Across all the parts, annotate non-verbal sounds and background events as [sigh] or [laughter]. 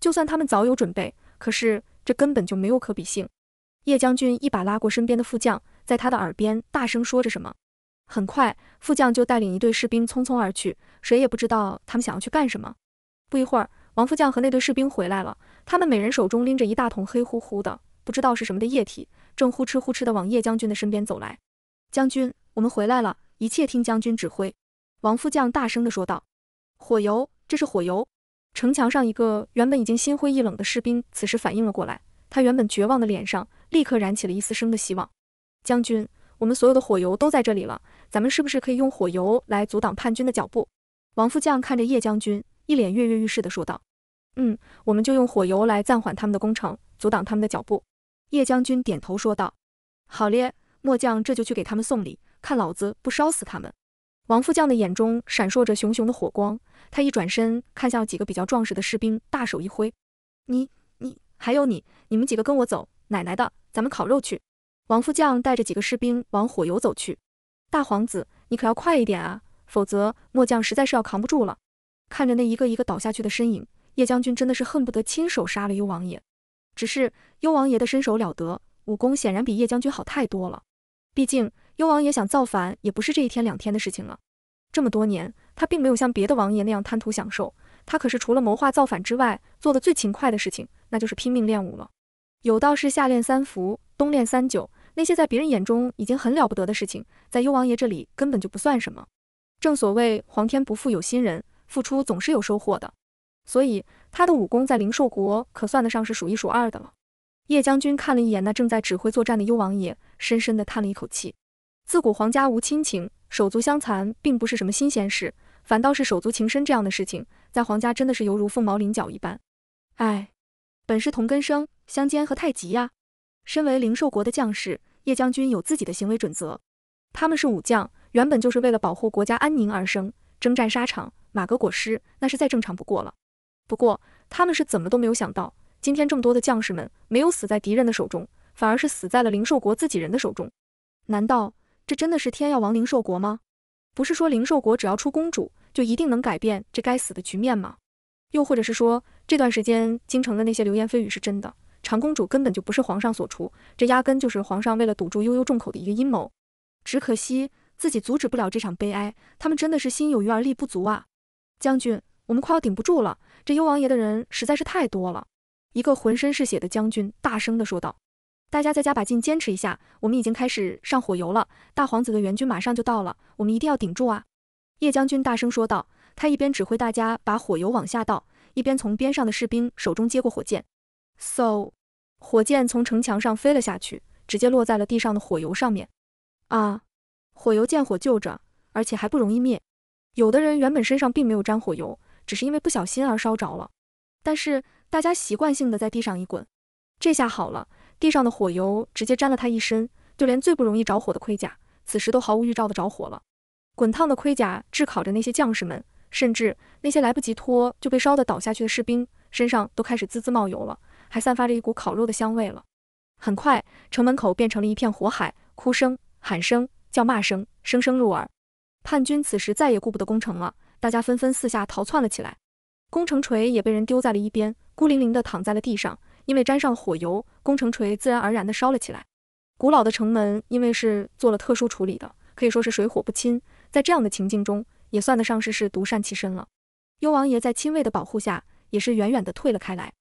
就算他们早有准备，可是这根本就没有可比性。叶将军一把拉过身边的副将，在他的耳边大声说着什么。很快，副将就带领一队士兵匆匆而去，谁也不知道他们想要去干什么。不一会儿，王副将和那队士兵回来了，他们每人手中拎着一大桶黑乎乎的，不知道是什么的液体，正呼哧呼哧的往叶将军的身边走来。将军，我们回来了，一切听将军指挥。王副将大声的说道：“火油，这是火油。”城墙上，一个原本已经心灰意冷的士兵，此时反应了过来。他原本绝望的脸上，立刻燃起了一丝生的希望。将军，我们所有的火油都在这里了，咱们是不是可以用火油来阻挡叛军的脚步？王副将看着叶将军，一脸跃跃欲试的说道：“嗯，我们就用火油来暂缓他们的攻城，阻挡他们的脚步。”叶将军点头说道：“好咧，末将这就去给他们送礼，看老子不烧死他们！”王副将的眼中闪烁着熊熊的火光，他一转身看向几个比较壮实的士兵，大手一挥：“你、你，还有你，你们几个跟我走，奶奶的，咱们烤肉去！”王副将带着几个士兵往火油走去。大皇子，你可要快一点啊，否则末将实在是要扛不住了。看着那一个一个倒下去的身影，叶将军真的是恨不得亲手杀了幽王爷。只是幽王爷的身手了得，武功显然比叶将军好太多了，毕竟。幽王爷想造反也不是这一天两天的事情了。这么多年，他并没有像别的王爷那样贪图享受，他可是除了谋划造反之外，做的最勤快的事情，那就是拼命练武了。有道是夏练三伏，冬练三九，那些在别人眼中已经很了不得的事情，在幽王爷这里根本就不算什么。正所谓皇天不负有心人，付出总是有收获的。所以他的武功在灵兽国可算得上是数一数二的了。叶将军看了一眼那正在指挥作战的幽王爷，深深地叹了一口气。自古皇家无亲情，手足相残并不是什么新鲜事，反倒是手足情深这样的事情，在皇家真的是犹如凤毛麟角一般。哎，本是同根生，相煎何太急呀！身为灵兽国的将士，叶将军有自己的行为准则。他们是武将，原本就是为了保护国家安宁而生，征战沙场，马革裹尸，那是再正常不过了。不过，他们是怎么都没有想到，今天这么多的将士们没有死在敌人的手中，反而是死在了灵兽国自己人的手中。难道？这真的是天要亡灵兽国吗？不是说灵兽国只要出公主就一定能改变这该死的局面吗？又或者是说这段时间京城的那些流言蜚语是真的，长公主根本就不是皇上所出，这压根就是皇上为了堵住悠悠众口的一个阴谋。只可惜自己阻止不了这场悲哀，他们真的是心有余而力不足啊！将军，我们快要顶不住了，这幽王爷的人实在是太多了。一个浑身是血的将军大声的说道。大家再加把劲，坚持一下！我们已经开始上火油了，大皇子的援军马上就到了，我们一定要顶住啊！叶将军大声说道，他一边指挥大家把火油往下倒，一边从边上的士兵手中接过火箭，嗖！火箭从城墙上飞了下去，直接落在了地上的火油上面。啊！火油见火就着，而且还不容易灭。有的人原本身上并没有沾火油，只是因为不小心而烧着了，但是大家习惯性的在地上一滚，这下好了。地上的火油直接沾了他一身，就连最不容易着火的盔甲，此时都毫无预兆的着火了。滚烫的盔甲炙烤着那些将士们，甚至那些来不及脱就被烧得倒下去的士兵，身上都开始滋滋冒油了，还散发着一股烤肉的香味了。很快，城门口变成了一片火海，哭声、喊声、叫骂声声声入耳。叛军此时再也顾不得攻城了，大家纷纷四下逃窜了起来，攻城锤也被人丢在了一边，孤零零地躺在了地上。因为沾上火油，攻城锤自然而然的烧了起来。古老的城门因为是做了特殊处理的，可以说是水火不侵，在这样的情境中也算得上是是独善其身了。幽王爷在亲卫的保护下，也是远远地退了开来。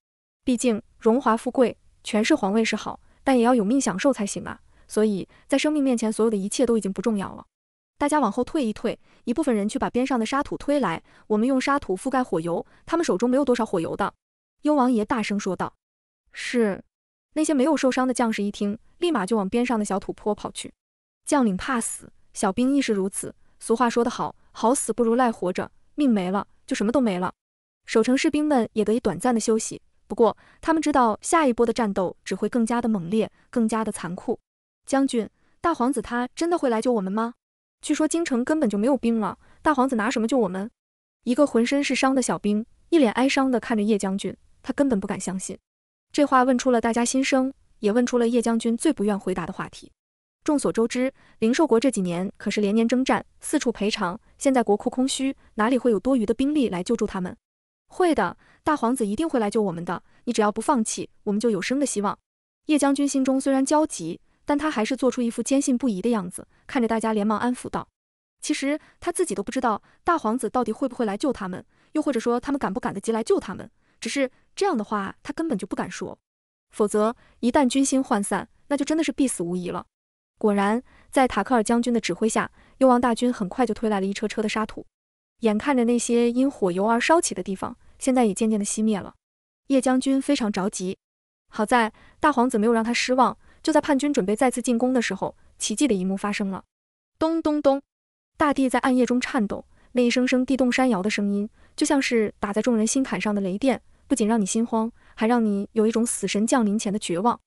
毕竟荣华富贵，权势皇位是好，但也要有命享受才行啊！所以在生命面前，所有的一切都已经不重要了。大家往后退一退，一部分人去把边上的沙土推来，我们用沙土覆盖火油。他们手中没有多少火油的。幽王爷大声说道。是那些没有受伤的将士一听，立马就往边上的小土坡跑去。将领怕死，小兵亦是如此。俗话说得好，好死不如赖活着，命没了就什么都没了。守城士兵们也得以短暂的休息，不过他们知道下一波的战斗只会更加的猛烈，更加的残酷。将军，大皇子他真的会来救我们吗？据说京城根本就没有兵了，大皇子拿什么救我们？一个浑身是伤的小兵，一脸哀伤的看着叶将军，他根本不敢相信。这话问出了大家心声，也问出了叶将军最不愿回答的话题。众所周知，灵寿国这几年可是连年征战，四处赔偿，现在国库空虚，哪里会有多余的兵力来救助他们？会的，大皇子一定会来救我们的。你只要不放弃，我们就有生的希望。叶将军心中虽然焦急，但他还是做出一副坚信不疑的样子，看着大家连忙安抚道：“其实他自己都不知道大皇子到底会不会来救他们，又或者说他们赶不赶得及来救他们。只是……”这样的话，他根本就不敢说，否则一旦军心涣散，那就真的是必死无疑了。果然，在塔克尔将军的指挥下，幽王大军很快就推来了一车车的沙土。眼看着那些因火油而烧起的地方，现在也渐渐的熄灭了。叶将军非常着急，好在大皇子没有让他失望。就在叛军准备再次进攻的时候，奇迹的一幕发生了。咚咚咚，大地在暗夜中颤抖，那一声声地动山摇的声音，就像是打在众人心坎上的雷电。不仅让你心慌，还让你有一种死神降临前的绝望。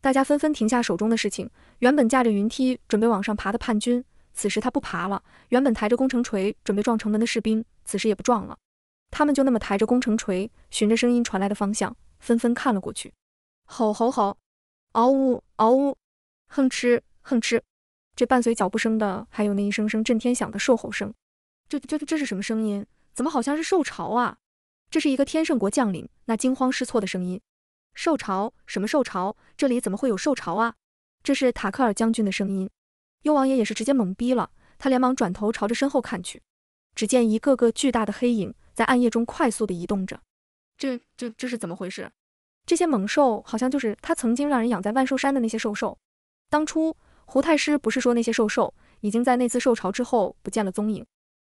大家纷纷停下手中的事情。原本架着云梯准备往上爬的叛军，此时他不爬了；原本抬着工程锤准备撞城门的士兵，此时也不撞了。他们就那么抬着工程锤，循着声音传来的方向，纷纷看了过去。吼吼吼！嗷呜嗷呜！哼哧哼哧！这伴随脚步声的，还有那一声声震天响的兽吼声。这这这是什么声音？怎么好像是兽潮啊？这是一个天圣国将领那惊慌失措的声音，兽潮？什么兽潮？这里怎么会有兽潮啊？这是塔克尔将军的声音。幽王爷也是直接懵逼了，他连忙转头朝着身后看去，只见一个个巨大的黑影在暗夜中快速的移动着。这、这、这是怎么回事？这些猛兽好像就是他曾经让人养在万寿山的那些兽兽。当初胡太师不是说那些兽兽已经在那次兽潮之后不见了踪影？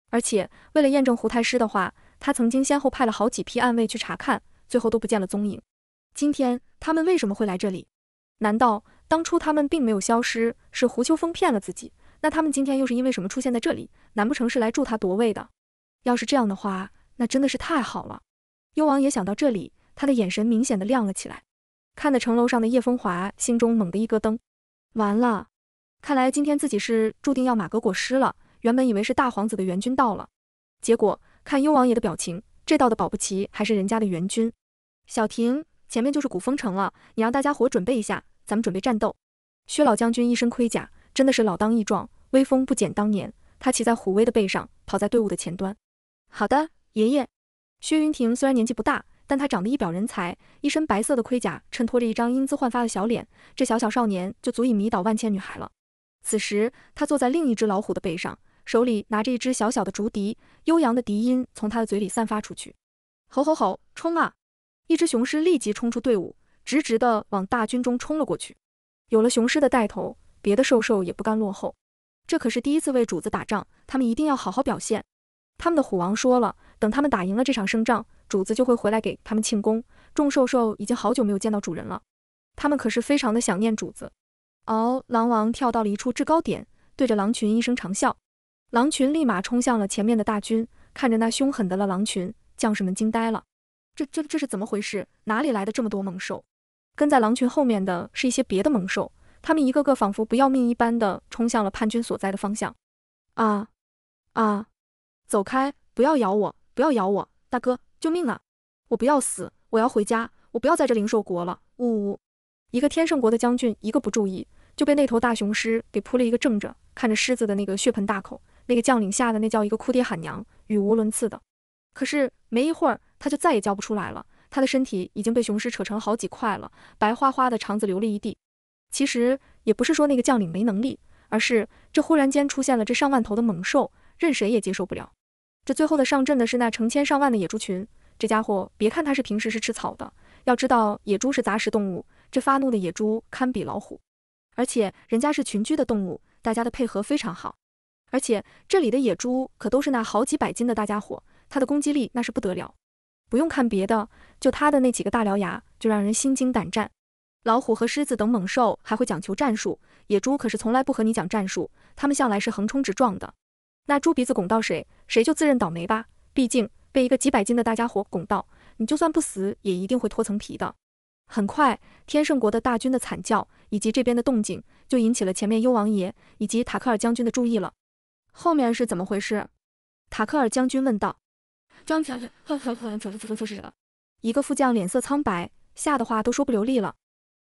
而且为了验证胡太师的话。他曾经先后派了好几批暗卫去查看，最后都不见了踪影。今天他们为什么会来这里？难道当初他们并没有消失？是胡秋风骗了自己？那他们今天又是因为什么出现在这里？难不成是来助他夺位的？要是这样的话，那真的是太好了。幽王也想到这里，他的眼神明显的亮了起来。看得城楼上的叶风华心中猛地一咯噔，完了，看来今天自己是注定要马革裹尸了。原本以为是大皇子的援军到了，结果。看幽王爷的表情，这道的保不齐还是人家的援军。小婷，前面就是古风城了，你让大家伙准备一下，咱们准备战斗。薛老将军一身盔甲，真的是老当益壮，威风不减当年。他骑在虎威的背上，跑在队伍的前端。好的，爷爷。薛云亭虽然年纪不大，但他长得一表人才，一身白色的盔甲衬托着一张英姿焕发的小脸，这小小少年就足以迷倒万千女孩了。此时，他坐在另一只老虎的背上。手里拿着一只小小的竹笛，悠扬的笛音从他的嘴里散发出去。吼吼吼，冲啊！一只雄狮立即冲出队伍，直直的往大军中冲了过去。有了雄狮的带头，别的兽兽也不甘落后。这可是第一次为主子打仗，他们一定要好好表现。他们的虎王说了，等他们打赢了这场胜仗，主子就会回来给他们庆功。众兽兽已经好久没有见到主人了，他们可是非常的想念主子。嗷！狼王跳到了一处制高点，对着狼群一声长啸。狼群立马冲向了前面的大军，看着那凶狠的了狼群，将士们惊呆了，这这这是怎么回事？哪里来的这么多猛兽？跟在狼群后面的是一些别的猛兽，他们一个个仿佛不要命一般的冲向了叛军所在的方向。啊啊！走开！不要咬我！不要咬我！大哥，救命啊！我不要死！我要回家！我不要在这灵兽国了！呜呜！一个天圣国的将军，一个不注意就被那头大雄狮给扑了一个正着，看着狮子的那个血盆大口。那个将领吓得那叫一个哭爹喊娘，语无伦次的。可是没一会儿，他就再也叫不出来了。他的身体已经被雄狮扯成好几块了，白花花的肠子流了一地。其实也不是说那个将领没能力，而是这忽然间出现了这上万头的猛兽，任谁也接受不了。这最后的上阵的是那成千上万的野猪群。这家伙别看他是平时是吃草的，要知道野猪是杂食动物，这发怒的野猪堪比老虎，而且人家是群居的动物，大家的配合非常好。而且这里的野猪可都是那好几百斤的大家伙，它的攻击力那是不得了。不用看别的，就它的那几个大獠牙就让人心惊胆战。老虎和狮子等猛兽还会讲求战术，野猪可是从来不和你讲战术，它们向来是横冲直撞的。那猪鼻子拱到谁，谁就自认倒霉吧。毕竟被一个几百斤的大家伙拱到，你就算不死也一定会脱层皮的。很快，天圣国的大军的惨叫以及这边的动静就引起了前面幽王爷以及塔克尔将军的注意了。后面是怎么回事？塔克尔将军问道。将军，呵呵呵呵呵呵，一个副将脸色苍白，吓得话都说不流利了。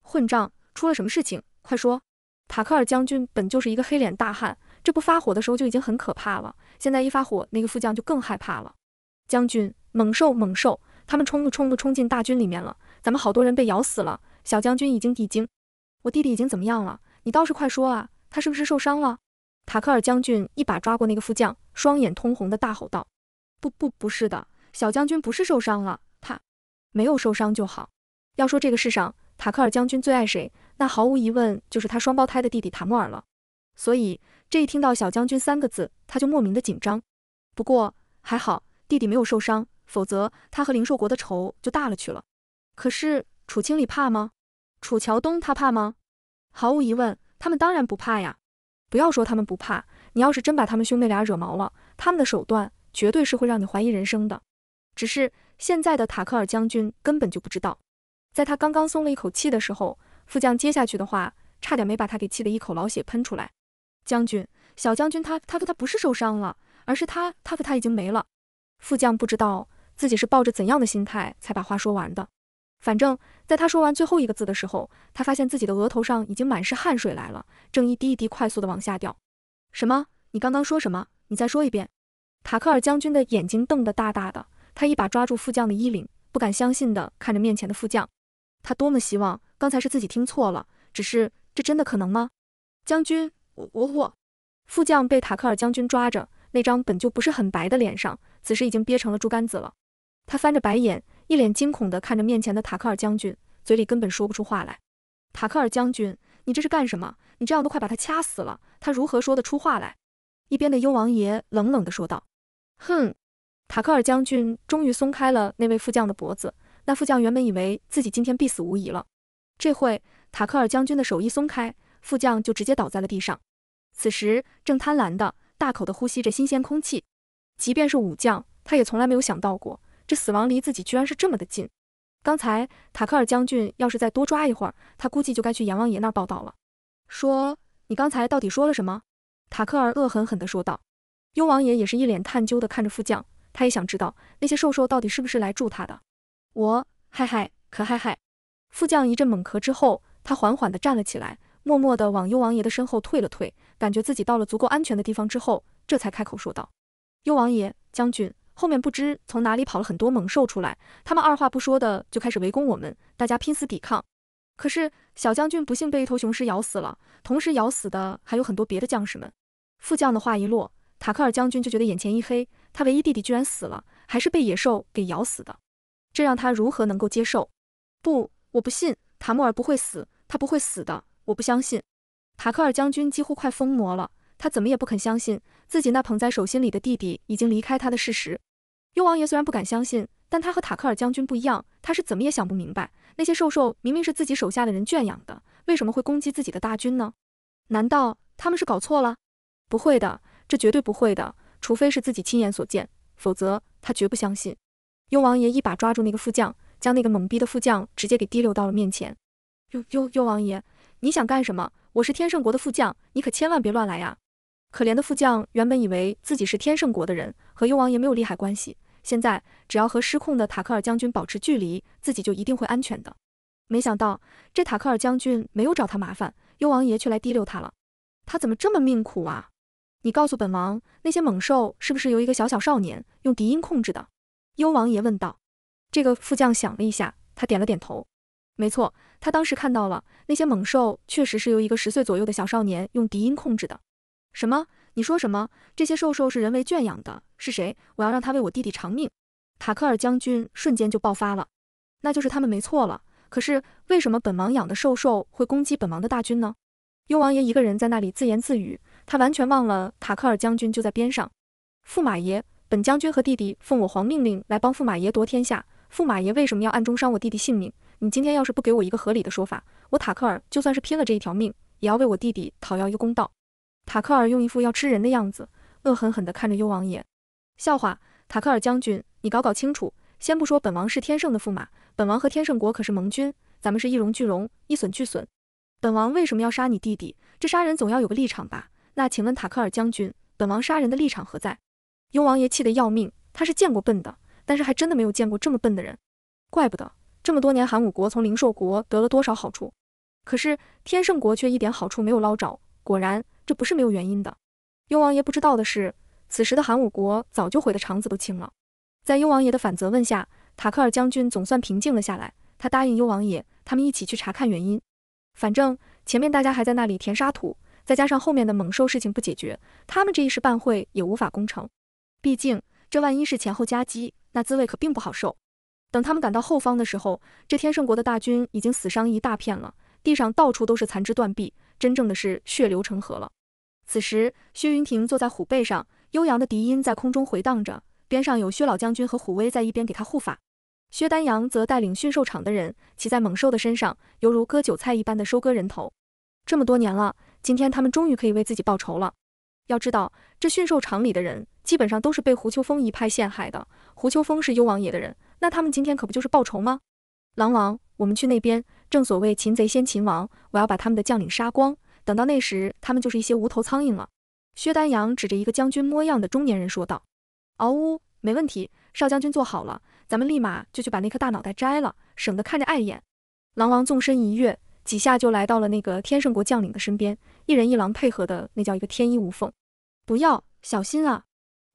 混账，出了什么事情？快说！塔克尔将军本就是一个黑脸大汉，这不发火的时候就已经很可怕了，现在一发火，那个副将就更害怕了。将军，猛兽，猛兽，他们冲不冲不冲进大军里面了？咱们好多人被咬死了。小将军已经已经，我弟弟已经怎么样了？你倒是快说啊，他是不是受伤了？塔克尔将军一把抓过那个副将，双眼通红的大吼道：“不不不是的，小将军不是受伤了，他没有受伤就好。要说这个世上塔克尔将军最爱谁，那毫无疑问就是他双胞胎的弟弟塔莫尔了。所以这一听到小将军三个字，他就莫名的紧张。不过还好，弟弟没有受伤，否则他和灵兽国的仇就大了去了。可是楚清理怕吗？楚乔东他怕吗？毫无疑问，他们当然不怕呀。”不要说他们不怕，你要是真把他们兄妹俩惹毛了，他们的手段绝对是会让你怀疑人生的。只是现在的塔克尔将军根本就不知道，在他刚刚松了一口气的时候，副将接下去的话差点没把他给气得一口老血喷出来。将军，小将军他他他他不是受伤了，而是他他和他已经没了。副将不知道自己是抱着怎样的心态才把话说完的。反正，在他说完最后一个字的时候，他发现自己的额头上已经满是汗水来了，正一滴一滴快速的往下掉。什么？你刚刚说什么？你再说一遍！塔克尔将军的眼睛瞪得大大的，他一把抓住副将的衣领，不敢相信的看着面前的副将。他多么希望刚才是自己听错了，只是这真的可能吗？将军，我我我！副将被塔克尔将军抓着，那张本就不是很白的脸上，此时已经憋成了猪肝子了。他翻着白眼。一脸惊恐地看着面前的塔克尔将军，嘴里根本说不出话来。塔克尔将军，你这是干什么？你这样都快把他掐死了，他如何说得出话来？一边的幽王爷冷冷地说道：“哼！”塔克尔将军终于松开了那位副将的脖子。那副将原本以为自己今天必死无疑了，这会塔克尔将军的手一松开，副将就直接倒在了地上。此时正贪婪的大口地呼吸着新鲜空气。即便是武将，他也从来没有想到过。死亡离自己居然是这么的近，刚才塔克尔将军要是再多抓一会儿，他估计就该去阎王爷那儿报道了。说你刚才到底说了什么？塔克尔恶狠狠的说道。幽王爷也是一脸探究的看着副将，他也想知道那些兽兽到底是不是来助他的。我嗨嗨，咳咳咳。副将一阵猛咳之后，他缓缓地站了起来，默默地往幽王爷的身后退了退，感觉自己到了足够安全的地方之后，这才开口说道：幽王爷，将军。后面不知从哪里跑了很多猛兽出来，他们二话不说的就开始围攻我们，大家拼死抵抗。可是小将军不幸被一头雄狮咬死了，同时咬死的还有很多别的将士们。副将的话一落，塔克尔将军就觉得眼前一黑，他唯一弟弟居然死了，还是被野兽给咬死的，这让他如何能够接受？不，我不信，塔木尔不会死，他不会死的，我不相信。塔克尔将军几乎快疯魔了。他怎么也不肯相信自己那捧在手心里的弟弟已经离开他的事实。幽王爷虽然不敢相信，但他和塔克尔将军不一样，他是怎么也想不明白，那些兽兽明明是自己手下的人圈养的，为什么会攻击自己的大军呢？难道他们是搞错了？不会的，这绝对不会的，除非是自己亲眼所见，否则他绝不相信。幽王爷一把抓住那个副将，将那个懵逼的副将直接给提溜到了面前。幽幽幽王爷，你想干什么？我是天圣国的副将，你可千万别乱来呀！可怜的副将原本以为自己是天圣国的人，和幽王爷没有利害关系。现在只要和失控的塔克尔将军保持距离，自己就一定会安全的。没想到这塔克尔将军没有找他麻烦，幽王爷却来提溜他了。他怎么这么命苦啊？你告诉本王，那些猛兽是不是由一个小小少年用笛音控制的？幽王爷问道。这个副将想了一下，他点了点头。没错，他当时看到了，那些猛兽确实是由一个十岁左右的小少年用笛音控制的。什么？你说什么？这些兽兽是人为圈养的？是谁？我要让他为我弟弟偿命！塔克尔将军瞬间就爆发了。那就是他们没错了。可是为什么本王养的兽兽会攻击本王的大军呢？幽王爷一个人在那里自言自语，他完全忘了塔克尔将军就在边上。驸马爷，本将军和弟弟奉我皇命令来帮驸马爷夺天下。驸马爷为什么要暗中伤我弟弟性命？你今天要是不给我一个合理的说法，我塔克尔就算是拼了这一条命，也要为我弟弟讨要一个公道！塔克尔用一副要吃人的样子，恶狠狠地看着幽王爷。笑话，塔克尔将军，你搞搞清楚。先不说本王是天圣的驸马，本王和天圣国可是盟军，咱们是一荣俱荣，一损俱损。本王为什么要杀你弟弟？这杀人总要有个立场吧？那请问塔克尔将军，本王杀人的立场何在？幽王爷气得要命，他是见过笨的，但是还真的没有见过这么笨的人。怪不得这么多年韩武国从灵兽国得了多少好处，可是天圣国却一点好处没有捞着。果然。这不是没有原因的。幽王爷不知道的是，此时的韩武国早就悔得肠子都青了。在幽王爷的反责问下，塔克尔将军总算平静了下来。他答应幽王爷，他们一起去查看原因。反正前面大家还在那里填沙土，再加上后面的猛兽事情不解决，他们这一时半会也无法攻城。毕竟这万一是前后夹击，那滋味可并不好受。等他们赶到后方的时候，这天圣国的大军已经死伤一大片了，地上到处都是残肢断臂。真正的是血流成河了。此时，薛云亭坐在虎背上，悠扬的笛音在空中回荡着。边上有薛老将军和虎威在一边给他护法，薛丹阳则带领驯兽场的人骑在猛兽的身上，犹如割韭菜一般的收割人头。这么多年了，今天他们终于可以为自己报仇了。要知道，这驯兽场里的人基本上都是被胡秋风一派陷害的。胡秋风是幽王爷的人，那他们今天可不就是报仇吗？狼王，我们去那边。正所谓擒贼先擒王，我要把他们的将领杀光。等到那时，他们就是一些无头苍蝇了。薛丹阳指着一个将军模样的中年人说道：“嗷呜，没问题，少将军做好了，咱们立马就去把那颗大脑袋摘了，省得看着碍眼。”狼王纵身一跃，几下就来到了那个天圣国将领的身边，一人一狼配合的那叫一个天衣无缝。不要小心啊！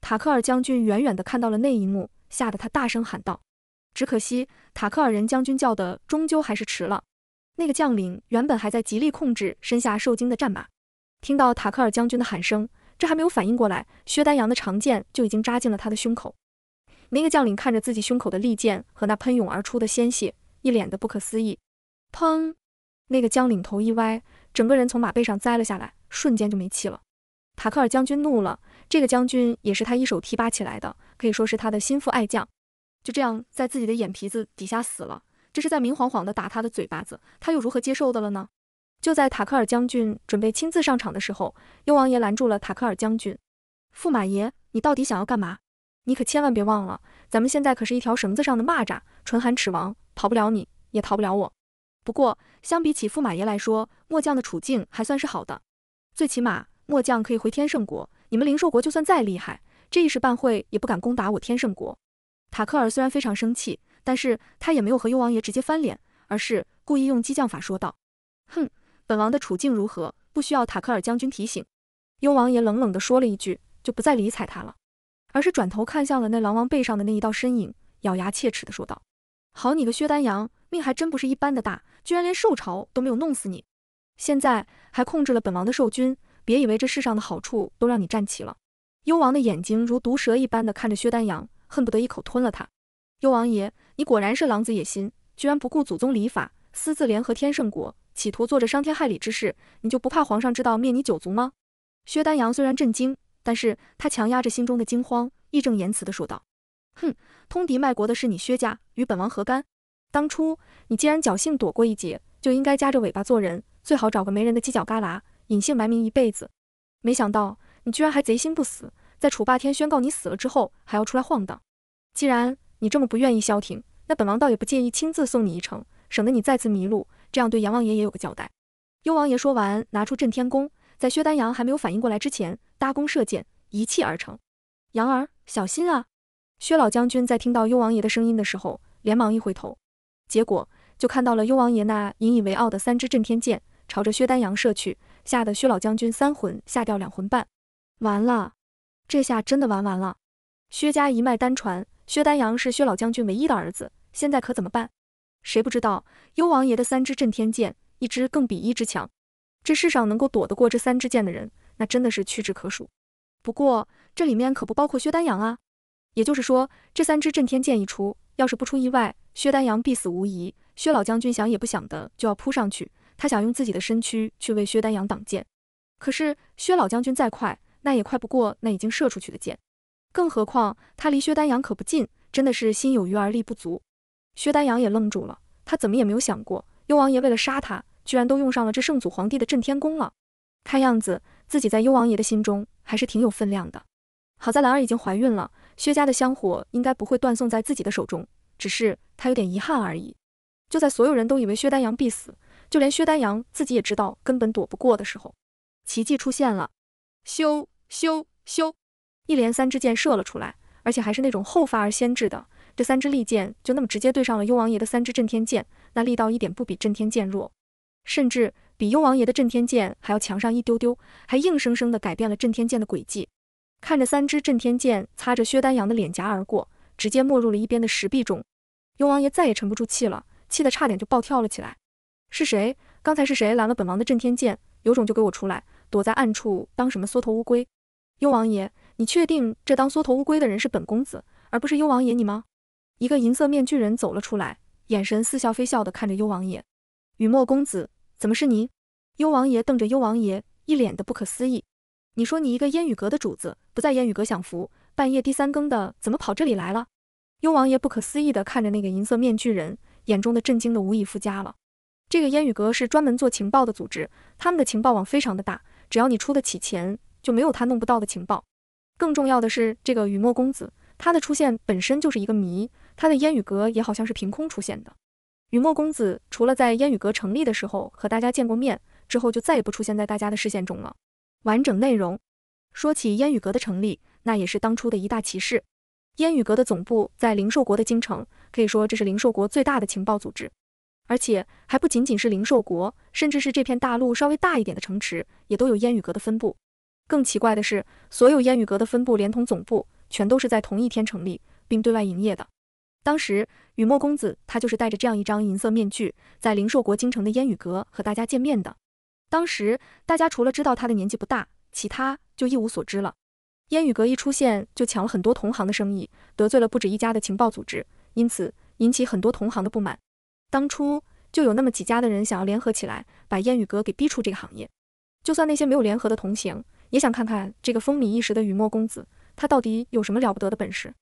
塔克尔将军远远的看到了那一幕，吓得他大声喊道：“只可惜，塔克尔人将军叫的终究还是迟了。”那个将领原本还在极力控制身下受惊的战马，听到塔克尔将军的喊声，这还没有反应过来，薛丹阳的长剑就已经扎进了他的胸口。那个将领看着自己胸口的利剑和那喷涌而出的鲜血，一脸的不可思议。砰！那个将领头一歪，整个人从马背上栽了下来，瞬间就没气了。塔克尔将军怒了，这个将军也是他一手提拔起来的，可以说是他的心腹爱将，就这样在自己的眼皮子底下死了。这是在明晃晃的打他的嘴巴子，他又如何接受的了呢？就在塔克尔将军准备亲自上场的时候，幽王爷拦住了塔克尔将军：“驸马爷，你到底想要干嘛？你可千万别忘了，咱们现在可是一条绳子上的蚂蚱，唇寒齿亡，逃不了你，也逃不了我。不过，相比起驸马爷来说，末将的处境还算是好的，最起码末将可以回天圣国。你们灵兽国就算再厉害，这一时半会也不敢攻打我天圣国。”塔克尔虽然非常生气。但是他也没有和幽王爷直接翻脸，而是故意用激将法说道：“哼，本王的处境如何，不需要塔克尔将军提醒。”幽王爷冷冷地说了一句，就不再理睬他了，而是转头看向了那狼王背上的那一道身影，咬牙切齿地说道：“好你个薛丹阳，命还真不是一般的大，居然连兽潮都没有弄死你，现在还控制了本王的兽军。别以为这世上的好处都让你占齐了。”幽王的眼睛如毒蛇一般地看着薛丹阳，恨不得一口吞了他。幽王爷。你果然是狼子野心，居然不顾祖宗礼法，私自联合天圣国，企图做着伤天害理之事。你就不怕皇上知道灭你九族吗？薛丹阳虽然震惊，但是他强压着心中的惊慌，义正言辞地说道：“哼，通敌卖国的是你薛家，与本王何干？当初你既然侥幸躲过一劫，就应该夹着尾巴做人，最好找个没人的犄角旮旯，隐姓埋名一辈子。没想到你居然还贼心不死，在楚霸天宣告你死了之后，还要出来晃荡。既然你这么不愿意消停，那本王倒也不介意亲自送你一程，省得你再次迷路，这样对阎王爷也有个交代。幽王爷说完，拿出震天弓，在薛丹阳还没有反应过来之前，搭弓射箭，一气而成。杨儿，小心啊！薛老将军在听到幽王爷的声音的时候，连忙一回头，结果就看到了幽王爷那引以为傲的三支震天箭朝着薛丹阳射去，吓得薛老将军三魂吓掉两魂半。完了，这下真的完完了。薛家一脉单传。薛丹阳是薛老将军唯一的儿子，现在可怎么办？谁不知道幽王爷的三支震天剑，一支更比一支强。这世上能够躲得过这三支剑的人，那真的是屈指可数。不过这里面可不包括薛丹阳啊。也就是说，这三支震天剑一出，要是不出意外，薛丹阳必死无疑。薛老将军想也不想的就要扑上去，他想用自己的身躯去为薛丹阳挡剑。可是薛老将军再快，那也快不过那已经射出去的箭。更何况他离薛丹阳可不近，真的是心有余而力不足。薛丹阳也愣住了，他怎么也没有想过，幽王爷为了杀他，居然都用上了这圣祖皇帝的震天功了。看样子，自己在幽王爷的心中还是挺有分量的。好在兰儿已经怀孕了，薛家的香火应该不会断送在自己的手中，只是他有点遗憾而已。就在所有人都以为薛丹阳必死，就连薛丹阳自己也知道根本躲不过的时候，奇迹出现了。咻咻咻！一连三支箭射了出来，而且还是那种后发而先至的。这三支利箭就那么直接对上了幽王爷的三支震天箭，那力道一点不比震天箭弱，甚至比幽王爷的震天箭还要强上一丢丢，还硬生生的改变了震天箭的轨迹。看着三支震天箭擦着薛丹阳的脸颊而过，直接没入了一边的石壁中，幽王爷再也沉不住气了，气得差点就暴跳了起来。是谁？刚才是谁拦了本王的震天剑？有种就给我出来，躲在暗处当什么缩头乌龟？幽王爷。你确定这当缩头乌龟的人是本公子，而不是幽王爷你吗？一个银色面具人走了出来，眼神似笑非笑的看着幽王爷。雨墨公子，怎么是你？幽王爷瞪着幽王爷，一脸的不可思议。你说你一个烟雨阁的主子，不在烟雨阁享福，半夜第三更的怎么跑这里来了？幽王爷不可思议的看着那个银色面具人，眼中的震惊的无以复加了。这个烟雨阁是专门做情报的组织，他们的情报网非常的大，只要你出得起钱，就没有他弄不到的情报。更重要的是，这个雨墨公子，他的出现本身就是一个谜。他的烟雨阁也好像是凭空出现的。雨墨公子除了在烟雨阁成立的时候和大家见过面，之后就再也不出现在大家的视线中了。完整内容，说起烟雨阁的成立，那也是当初的一大奇事。烟雨阁的总部在灵兽国的京城，可以说这是灵兽国最大的情报组织，而且还不仅仅是灵兽国，甚至是这片大陆稍微大一点的城池，也都有烟雨阁的分布。更奇怪的是，所有烟雨阁的分部连同总部，全都是在同一天成立并对外营业的。当时，雨墨公子他就是带着这样一张银色面具，在灵兽国京城的烟雨阁和大家见面的。当时，大家除了知道他的年纪不大，其他就一无所知了。烟雨阁一出现，就抢了很多同行的生意，得罪了不止一家的情报组织，因此引起很多同行的不满。当初就有那么几家的人想要联合起来，把烟雨阁给逼出这个行业。就算那些没有联合的同行，也想看看这个风靡一时的雨墨公子，他到底有什么了不得的本事？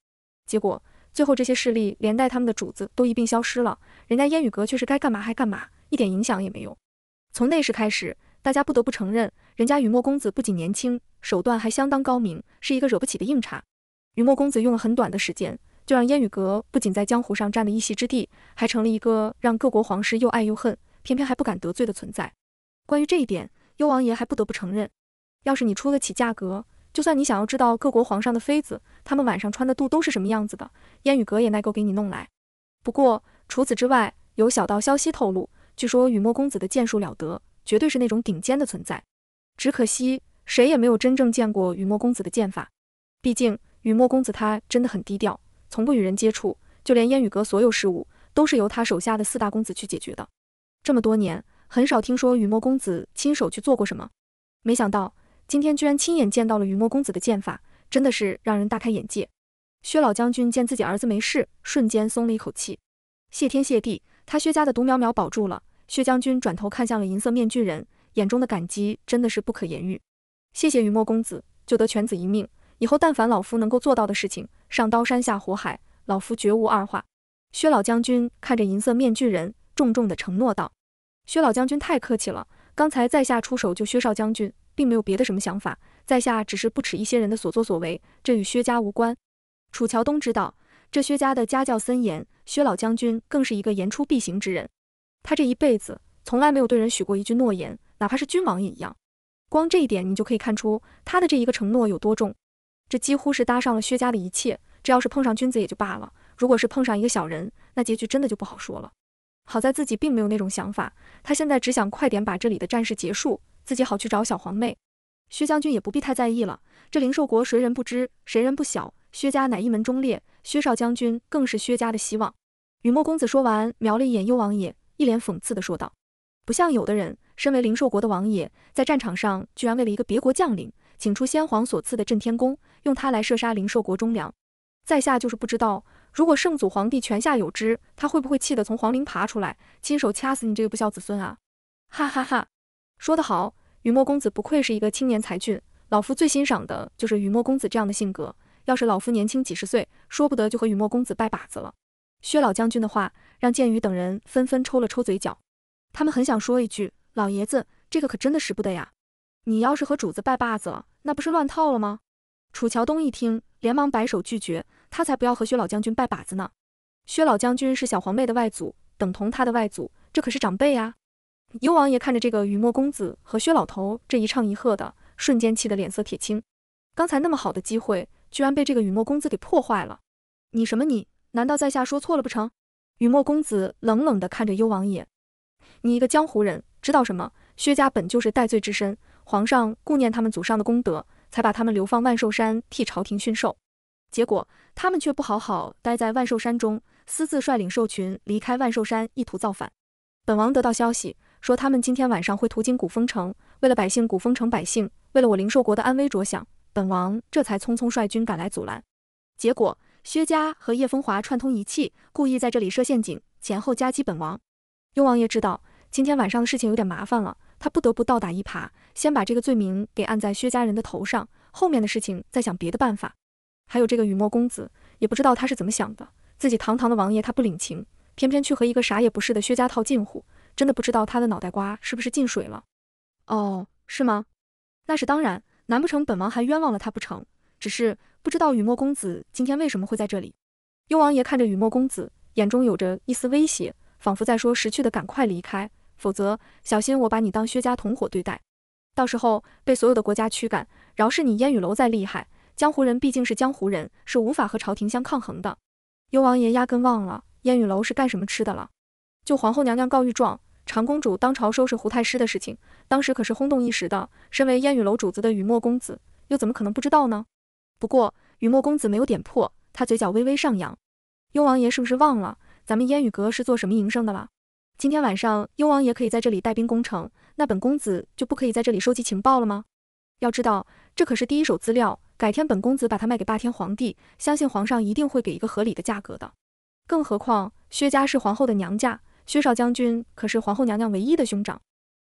结果最后这些势力连带他们的主子都一并消失了，人家烟雨阁却是该干嘛还干嘛，一点影响也没有。从那时开始，大家不得不承认，人家雨墨公子不仅年轻，手段还相当高明，是一个惹不起的硬茬。雨墨公子用了很短的时间，就让烟雨阁不仅在江湖上占了一席之地，还成了一个让各国皇室又爱又恨，偏偏还不敢得罪的存在。关于这一点，幽王爷还不得不承认。要是你出得起价格，就算你想要知道各国皇上的妃子，他们晚上穿的肚都是什么样子的，烟雨阁也耐够给你弄来。不过除此之外，有小道消息透露，据说雨墨公子的剑术了得，绝对是那种顶尖的存在。只可惜谁也没有真正见过雨墨公子的剑法，毕竟雨墨公子他真的很低调，从不与人接触，就连烟雨阁所有事务都是由他手下的四大公子去解决的。这么多年，很少听说雨墨公子亲手去做过什么，没想到。今天居然亲眼见到了雨墨公子的剑法，真的是让人大开眼界。薛老将军见自己儿子没事，瞬间松了一口气，谢天谢地，他薛家的独苗苗保住了。薛将军转头看向了银色面具人，眼中的感激真的是不可言喻。谢谢雨墨公子，救得犬子一命，以后但凡老夫能够做到的事情，上刀山下火海，老夫绝无二话。薛老将军看着银色面具人，重重的承诺道：“薛老将军太客气了，刚才在下出手救薛少将军。”并没有别的什么想法，在下只是不耻一些人的所作所为，这与薛家无关。楚乔东知道，这薛家的家教森严，薛老将军更是一个言出必行之人。他这一辈子从来没有对人许过一句诺言，哪怕是君王也一样。光这一点，你就可以看出他的这一个承诺有多重。这几乎是搭上了薛家的一切。这要是碰上君子也就罢了，如果是碰上一个小人，那结局真的就不好说了。好在自己并没有那种想法，他现在只想快点把这里的战事结束。自己好去找小皇妹，薛将军也不必太在意了。这灵兽国谁人不知，谁人不晓？薛家乃一门忠烈，薛少将军更是薛家的希望。雨墨公子说完，瞄了一眼幽王爷，一脸讽刺的说道：“不像有的人，身为灵兽国的王爷，在战场上居然为了一个别国将领，请出先皇所赐的震天弓，用它来射杀灵兽国忠良。在下就是不知道，如果圣祖皇帝泉下有知，他会不会气得从皇陵爬出来，亲手掐死你这个不孝子孙啊？哈哈哈。”说得好，雨墨公子不愧是一个青年才俊。老夫最欣赏的就是雨墨公子这样的性格。要是老夫年轻几十岁，说不得就和雨墨公子拜把子了。薛老将军的话让剑宇等人纷纷抽了抽嘴角，他们很想说一句：老爷子，这个可真的使不得呀！你要是和主子拜把子了，那不是乱套了吗？楚乔东一听，连忙摆手拒绝，他才不要和薛老将军拜把子呢。薛老将军是小皇妹的外祖，等同他的外祖，这可是长辈呀。幽王爷看着这个雨墨公子和薛老头这一唱一和的，瞬间气得脸色铁青。刚才那么好的机会，居然被这个雨墨公子给破坏了！你什么你？难道在下说错了不成？雨墨公子冷冷地看着幽王爷，你一个江湖人知道什么？薛家本就是戴罪之身，皇上顾念他们祖上的功德，才把他们流放万寿山替朝廷驯兽。结果他们却不好好待在万寿山中，私自率领兽群离开万寿山，意图造反。本王得到消息。说他们今天晚上会途经古风城，为了百姓，古风城百姓，为了我灵兽国的安危着想，本王这才匆匆率军赶来阻拦。结果，薛家和叶风华串通一气，故意在这里设陷阱，前后夹击本王。幽王爷知道今天晚上的事情有点麻烦了，他不得不倒打一耙，先把这个罪名给按在薛家人的头上，后面的事情再想别的办法。还有这个雨墨公子，也不知道他是怎么想的，自己堂堂的王爷他不领情，偏偏去和一个啥也不是的薛家套近乎。真的不知道他的脑袋瓜是不是进水了？哦，是吗？那是当然，难不成本王还冤枉了他不成？只是不知道雨墨公子今天为什么会在这里。幽王爷看着雨墨公子，眼中有着一丝威胁，仿佛在说：“识趣的赶快离开，否则小心我把你当薛家同伙对待，到时候被所有的国家驱赶。饶是你烟雨楼再厉害，江湖人毕竟是江湖人，是无法和朝廷相抗衡的。”幽王爷压根忘了烟雨楼是干什么吃的了。就皇后娘娘告御状，长公主当朝收拾胡太师的事情，当时可是轰动一时的。身为烟雨楼主子的雨墨公子，又怎么可能不知道呢？不过雨墨公子没有点破，他嘴角微微上扬。幽王爷是不是忘了咱们烟雨阁是做什么营生的了？今天晚上幽王爷可以在这里带兵攻城，那本公子就不可以在这里收集情报了吗？要知道，这可是第一手资料。改天本公子把它卖给霸天皇帝，相信皇上一定会给一个合理的价格的。更何况薛家是皇后的娘家。薛少将军可是皇后娘娘唯一的兄长，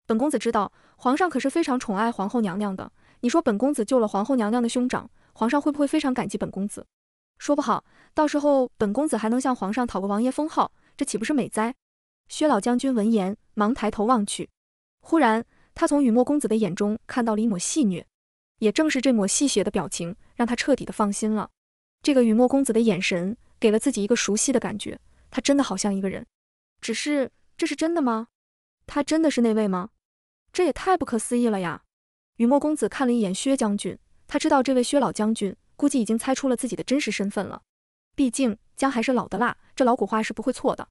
本公子知道皇上可是非常宠爱皇后娘娘的。你说本公子救了皇后娘娘的兄长，皇上会不会非常感激本公子？说不好，到时候本公子还能向皇上讨个王爷封号，这岂不是美哉？薛老将军闻言，忙抬头望去，忽然他从雨墨公子的眼中看到了一抹戏谑，也正是这抹戏谑的表情，让他彻底的放心了。这个雨墨公子的眼神，给了自己一个熟悉的感觉，他真的好像一个人。只是，这是真的吗？他真的是那位吗？这也太不可思议了呀！雨墨公子看了一眼薛将军，他知道这位薛老将军估计已经猜出了自己的真实身份了。毕竟姜还是老的辣，这老古话是不会错的。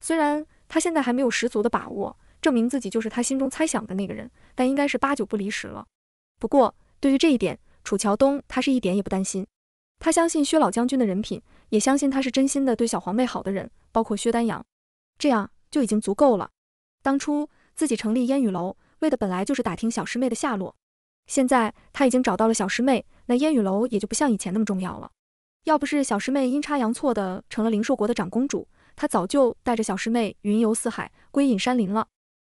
虽然他现在还没有十足的把握证明自己就是他心中猜想的那个人，但应该是八九不离十了。不过对于这一点，楚乔东他是一点也不担心。他相信薛老将军的人品，也相信他是真心的对小皇妹好的人，包括薛丹阳。这样就已经足够了。当初自己成立烟雨楼为的本来就是打听小师妹的下落，现在他已经找到了小师妹，那烟雨楼也就不像以前那么重要了。要不是小师妹阴差阳错的成了灵兽国的长公主，他早就带着小师妹云游四海，归隐山林了。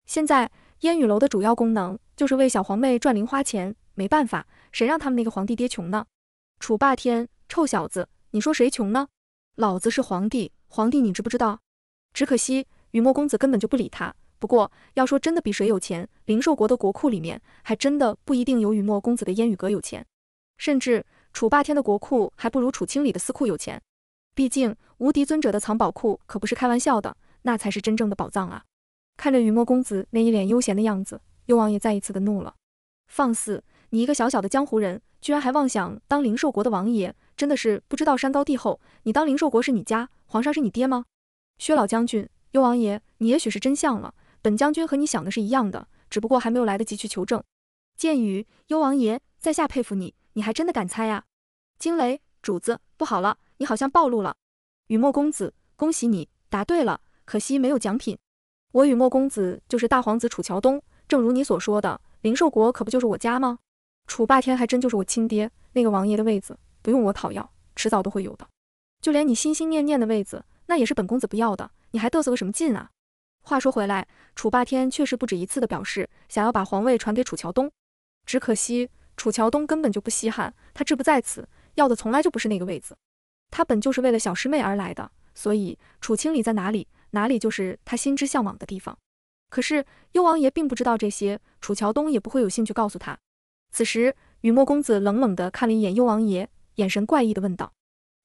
现在烟雨楼的主要功能就是为小皇妹赚零花钱，没办法，谁让他们那个皇帝爹穷呢？楚霸天，臭小子，你说谁穷呢？老子是皇帝，皇帝你知不知道？只可惜，雨墨公子根本就不理他。不过，要说真的比谁有钱，灵兽国的国库里面还真的不一定有雨墨公子的烟雨阁有钱，甚至楚霸天的国库还不如楚清里的私库有钱。毕竟无敌尊者的藏宝库可不是开玩笑的，那才是真正的宝藏啊！看着雨墨公子那一脸悠闲的样子，幽王爷再一次的怒了：放肆！你一个小小的江湖人，居然还妄想当灵兽国的王爷，真的是不知道山高地厚！你当灵兽国是你家，皇上是你爹吗？薛老将军，幽王爷，你也许是真相了。本将军和你想的是一样的，只不过还没有来得及去求证。剑雨，幽王爷，在下佩服你，你还真的敢猜呀！惊雷，主子不好了，你好像暴露了。雨墨公子，恭喜你答对了，可惜没有奖品。我雨墨公子就是大皇子楚乔东，正如你所说的，灵兽国可不就是我家吗？楚霸天还真就是我亲爹，那个王爷的位子不用我讨要，迟早都会有的。就连你心心念念的位子。那也是本公子不要的，你还嘚瑟个什么劲啊？话说回来，楚霸天确实不止一次的表示想要把皇位传给楚乔东，只可惜楚乔东根本就不稀罕，他志不在此，要的从来就不是那个位子。他本就是为了小师妹而来的，所以楚清理在哪里，哪里就是他心之向往的地方。可是幽王爷并不知道这些，楚乔东也不会有兴趣告诉他。此时，雨墨公子冷冷的看了一眼幽王爷，眼神怪异的问道：“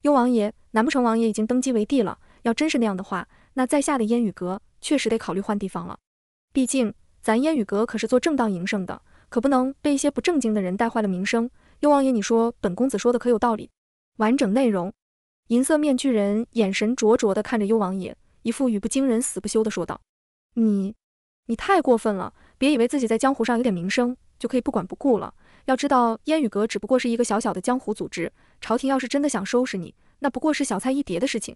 幽王爷，难不成王爷已经登基为帝了？”要真是那样的话，那在下的烟雨阁确实得考虑换地方了。毕竟咱烟雨阁可是做正当营生的，可不能被一些不正经的人带坏了名声。幽王爷，你说本公子说的可有道理？完整内容，银色面具人眼神灼灼的看着幽王爷，一副语不惊人死不休的说道：“你，你太过分了！别以为自己在江湖上有点名声就可以不管不顾了。要知道，烟雨阁只不过是一个小小的江湖组织，朝廷要是真的想收拾你，那不过是小菜一碟的事情。”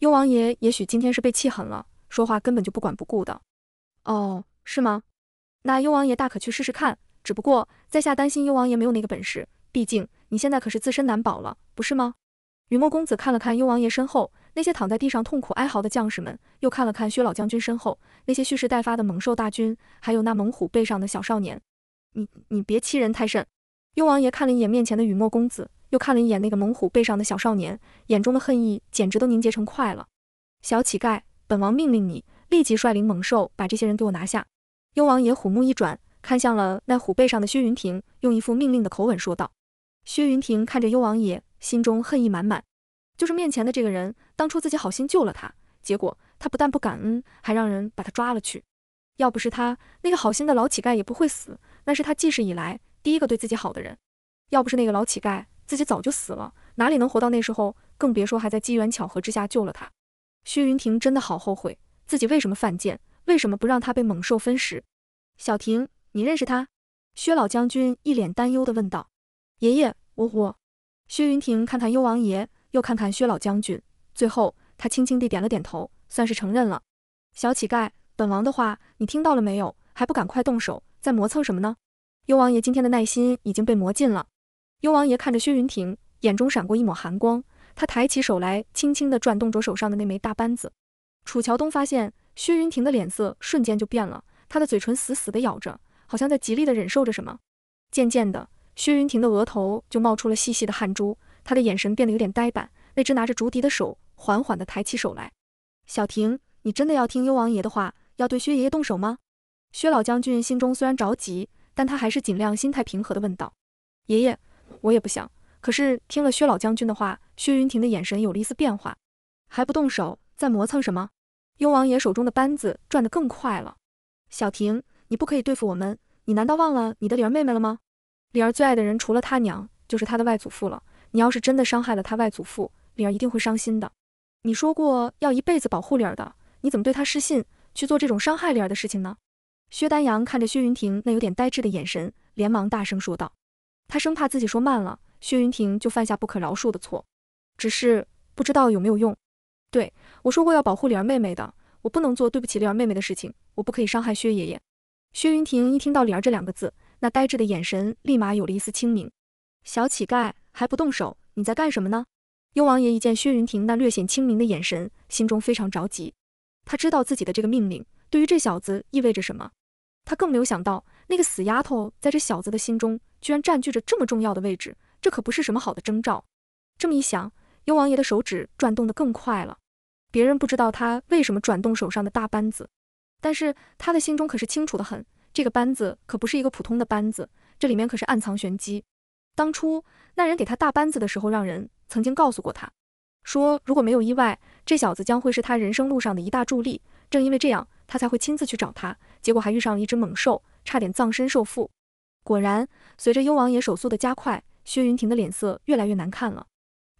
幽王爷也许今天是被气狠了，说话根本就不管不顾的。哦，是吗？那幽王爷大可去试试看，只不过在下担心幽王爷没有那个本事，毕竟你现在可是自身难保了，不是吗？雨墨公子看了看幽王爷身后那些躺在地上痛苦哀嚎的将士们，又看了看薛老将军身后那些蓄势待发的猛兽大军，还有那猛虎背上的小少年。你你别欺人太甚！幽王爷看了一眼面前的雨墨公子。又看了一眼那个猛虎背上的小少年，眼中的恨意简直都凝结成块了。小乞丐，本王命令你立即率领猛兽把这些人给我拿下！幽王爷虎目一转，看向了那虎背上的薛云亭，用一副命令的口吻说道。薛云亭看着幽王爷，心中恨意满满。就是面前的这个人，当初自己好心救了他，结果他不但不感恩，还让人把他抓了去。要不是他那个好心的老乞丐也不会死，那是他记事以来第一个对自己好的人。要不是那个老乞丐。自己早就死了，哪里能活到那时候？更别说还在机缘巧合之下救了他。薛云亭真的好后悔，自己为什么犯贱？为什么不让他被猛兽分食？小婷，你认识他？薛老将军一脸担忧地问道。爷爷，我我。薛云亭看看幽王爷，又看看薛老将军，最后他轻轻地点了点头，算是承认了。小乞丐，本王的话你听到了没有？还不赶快动手，在磨蹭什么呢？幽王爷今天的耐心已经被磨尽了。幽王爷看着薛云亭，眼中闪过一抹寒光。他抬起手来，轻轻地转动着手上的那枚大扳子。楚乔东发现薛云亭的脸色瞬间就变了，他的嘴唇死死地咬着，好像在极力的忍受着什么。渐渐的，薛云亭的额头就冒出了细细的汗珠，他的眼神变得有点呆板。那只拿着竹笛的手缓缓地抬起手来。小婷，你真的要听幽王爷的话，要对薛爷爷动手吗？薛老将军心中虽然着急，但他还是尽量心态平和地问道：“爷爷。”我也不想，可是听了薛老将军的话，薛云婷的眼神有了一丝变化。还不动手，在磨蹭什么？幽王爷手中的扳子转得更快了。小婷，你不可以对付我们，你难道忘了你的李儿妹妹了吗？李儿最爱的人除了他娘，就是他的外祖父了。你要是真的伤害了他外祖父，李儿一定会伤心的。你说过要一辈子保护李儿的，你怎么对她失信，去做这种伤害李儿的事情呢？薛丹阳看着薛云婷那有点呆滞的眼神，连忙大声说道。他生怕自己说慢了，薛云婷就犯下不可饶恕的错。只是不知道有没有用。对我说过要保护李儿妹妹的，我不能做对不起李儿妹妹的事情，我不可以伤害薛爷爷。薛云婷一听到李儿这两个字，那呆滞的眼神立马有了一丝清明。小乞丐还不动手，你在干什么呢？幽王爷一见薛云婷那略显清明的眼神，心中非常着急。他知道自己的这个命令对于这小子意味着什么，他更没有想到。那个死丫头，在这小子的心中居然占据着这么重要的位置，这可不是什么好的征兆。这么一想，幽王爷的手指转动得更快了。别人不知道他为什么转动手上的大扳子，但是他的心中可是清楚的很。这个扳子可不是一个普通的扳子，这里面可是暗藏玄机。当初那人给他大扳子的时候，让人曾经告诉过他，说如果没有意外，这小子将会是他人生路上的一大助力。正因为这样，他才会亲自去找他，结果还遇上了一只猛兽。差点葬身受腹。果然，随着幽王爷手速的加快，薛云亭的脸色越来越难看了。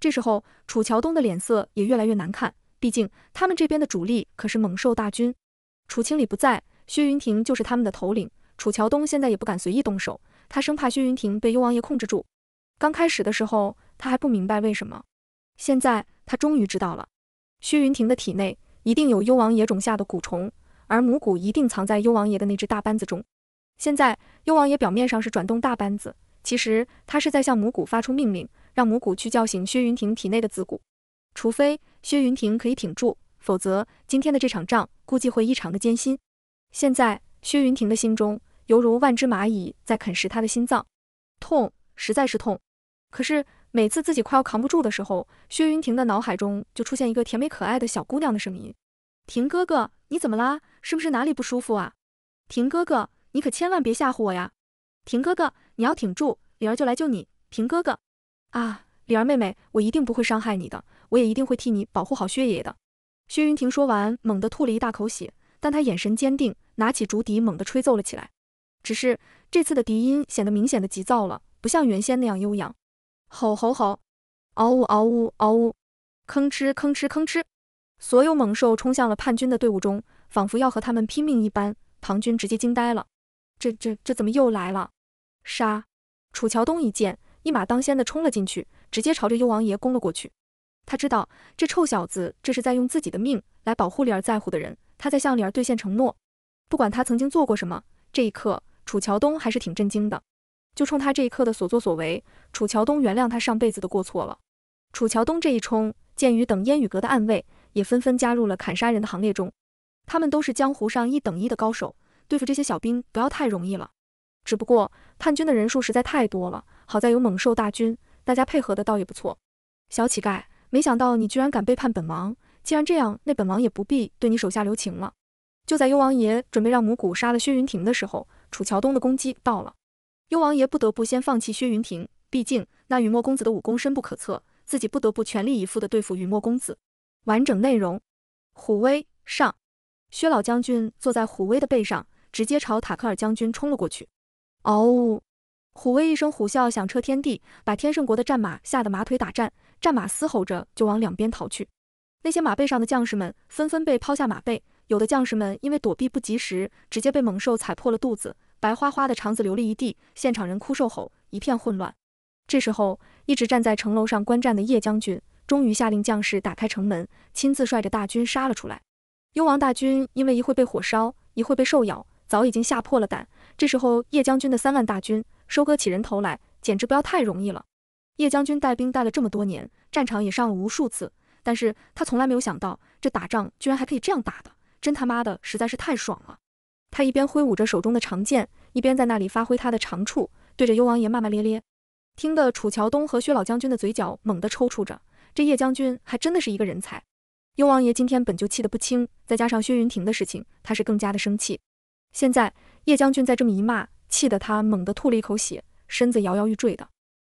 这时候，楚乔东的脸色也越来越难看。毕竟，他们这边的主力可是猛兽大军。楚清理不在，薛云亭就是他们的头领。楚乔东现在也不敢随意动手，他生怕薛云亭被幽王爷控制住。刚开始的时候，他还不明白为什么，现在他终于知道了。薛云亭的体内一定有幽王爷种下的蛊虫，而母蛊一定藏在幽王爷的那只大班子中。现在，幽王爷表面上是转动大扳子，其实他是在向母蛊发出命令，让母蛊去叫醒薛云亭体内的子骨。除非薛云亭可以挺住，否则今天的这场仗估计会异常的艰辛。现在，薛云亭的心中犹如万只蚂蚁在啃食他的心脏，痛实在是痛。可是每次自己快要扛不住的时候，薛云亭的脑海中就出现一个甜美可爱的小姑娘的声音：“婷哥哥，你怎么啦？是不是哪里不舒服啊，婷哥哥？”你可千万别吓唬我呀，婷哥哥，你要挺住，李儿就来救你，婷哥哥。啊，李儿妹妹，我一定不会伤害你的，我也一定会替你保护好薛爷爷的。薛云婷说完，猛地吐了一大口血，但他眼神坚定，拿起竹笛猛地吹奏了起来。只是这次的笛音显得明显的急躁了，不像原先那样悠扬。吼吼吼，嗷呜嗷呜嗷呜，吭哧吭哧吭哧，所有猛兽冲向了叛军的队伍中，仿佛要和他们拼命一般。唐军直接惊呆了。这这这怎么又来了？杀！楚乔东一剑一马当先的冲了进去，直接朝着幽王爷攻了过去。他知道这臭小子这是在用自己的命来保护丽儿在乎的人，他在向丽儿兑现承诺。不管他曾经做过什么，这一刻楚乔东还是挺震惊的。就冲他这一刻的所作所为，楚乔东原谅他上辈子的过错了。楚乔东这一冲，鉴于等烟雨阁的暗卫也纷纷加入了砍杀人的行列中，他们都是江湖上一等一的高手。对付这些小兵不要太容易了，只不过叛军的人数实在太多了，好在有猛兽大军，大家配合的倒也不错。小乞丐，没想到你居然敢背叛本王，既然这样，那本王也不必对你手下留情了。就在幽王爷准备让母骨杀了薛云亭的时候，楚乔东的攻击到了，幽王爷不得不先放弃薛云亭，毕竟那雨墨公子的武功深不可测，自己不得不全力以赴的对付雨墨公子。完整内容，虎威上，薛老将军坐在虎威的背上。直接朝塔克尔将军冲了过去。嗷呜！虎威一声虎啸响彻天地，把天圣国的战马吓得马腿打颤，战马嘶吼着就往两边逃去。那些马背上的将士们纷纷被抛下马背，有的将士们因为躲避不及时，直接被猛兽踩破了肚子，白花花的肠子流了一地。现场人哭兽吼，一片混乱。这时候，一直站在城楼上观战的叶将军终于下令将士打开城门，亲自率着大军杀了出来。幽王大军因为一会被火烧，一会被兽咬。早已经吓破了胆。这时候，叶将军的三万大军收割起人头来，简直不要太容易了。叶将军带兵带了这么多年，战场也上了无数次，但是他从来没有想到，这打仗居然还可以这样打的，真他妈的实在是太爽了！他一边挥舞着手中的长剑，一边在那里发挥他的长处，对着幽王爷骂骂咧咧。听得楚乔东和薛老将军的嘴角猛地抽搐着，这叶将军还真的是一个人才。幽王爷今天本就气得不轻，再加上薛云亭的事情，他是更加的生气。现在叶将军再这么一骂，气得他猛地吐了一口血，身子摇摇欲坠的。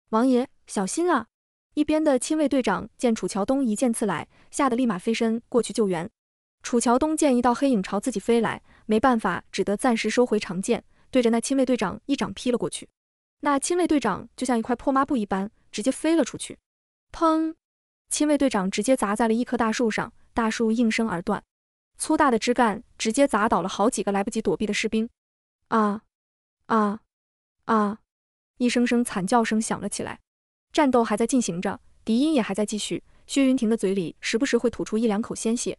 王爷小心啊！一边的亲卫队长见楚乔东一剑刺来，吓得立马飞身过去救援。楚乔东见一道黑影朝自己飞来，没办法，只得暂时收回长剑，对着那亲卫队长一掌劈了过去。那亲卫队长就像一块破抹布一般，直接飞了出去。砰！亲卫队长直接砸在了一棵大树上，大树应声而断。粗大的枝干直接砸倒了好几个来不及躲避的士兵，啊，啊，啊！一声声惨叫声响了起来。战斗还在进行着，笛音也还在继续。薛云婷的嘴里时不时会吐出一两口鲜血。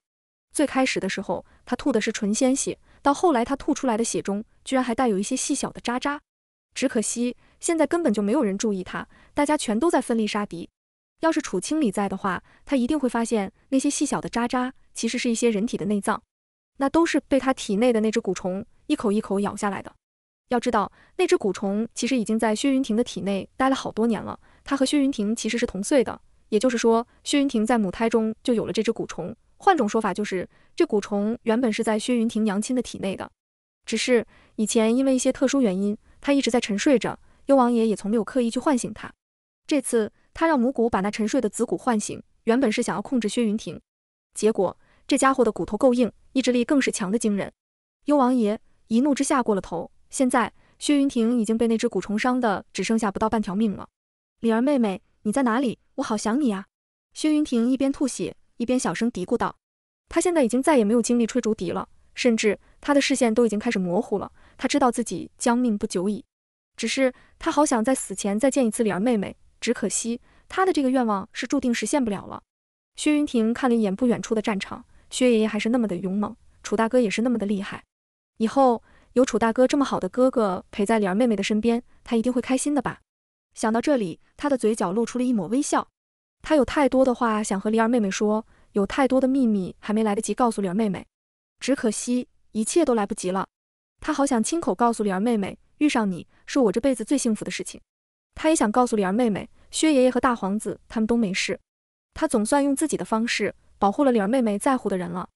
最开始的时候，他吐的是纯鲜血，到后来他吐出来的血中居然还带有一些细小的渣渣。只可惜现在根本就没有人注意他，大家全都在奋力杀敌。要是楚清理在的话，他一定会发现那些细小的渣渣。其实是一些人体的内脏，那都是被他体内的那只蛊虫一口一口咬下来的。要知道，那只蛊虫其实已经在薛云亭的体内待了好多年了。它和薛云亭其实是同岁的，也就是说，薛云亭在母胎中就有了这只蛊虫。换种说法就是，这蛊虫原本是在薛云亭娘亲的体内的，只是以前因为一些特殊原因，她一直在沉睡着。幽王爷也从没有刻意去唤醒她。这次他让母蛊把那沉睡的子蛊唤醒，原本是想要控制薛云亭，结果。这家伙的骨头够硬，意志力更是强的惊人。幽王爷一怒之下过了头，现在薛云亭已经被那只蛊虫伤的只剩下不到半条命了。李儿妹妹，你在哪里？我好想你呀！薛云亭一边吐血，一边小声嘀咕道。他现在已经再也没有精力吹竹笛了，甚至他的视线都已经开始模糊了。他知道自己将命不久矣，只是他好想在死前再见一次李儿妹妹，只可惜他的这个愿望是注定实现不了了。薛云亭看了一眼不远处的战场。薛爷爷还是那么的勇猛，楚大哥也是那么的厉害。以后有楚大哥这么好的哥哥陪在李儿妹妹的身边，他一定会开心的吧？想到这里，他的嘴角露出了一抹微笑。他有太多的话想和李儿妹妹说，有太多的秘密还没来得及告诉李儿妹妹，只可惜一切都来不及了。他好想亲口告诉李儿妹妹，遇上你是我这辈子最幸福的事情。他也想告诉李儿妹妹，薛爷爷和大皇子他们都没事。他总算用自己的方式。保护了李儿妹妹在乎的人了。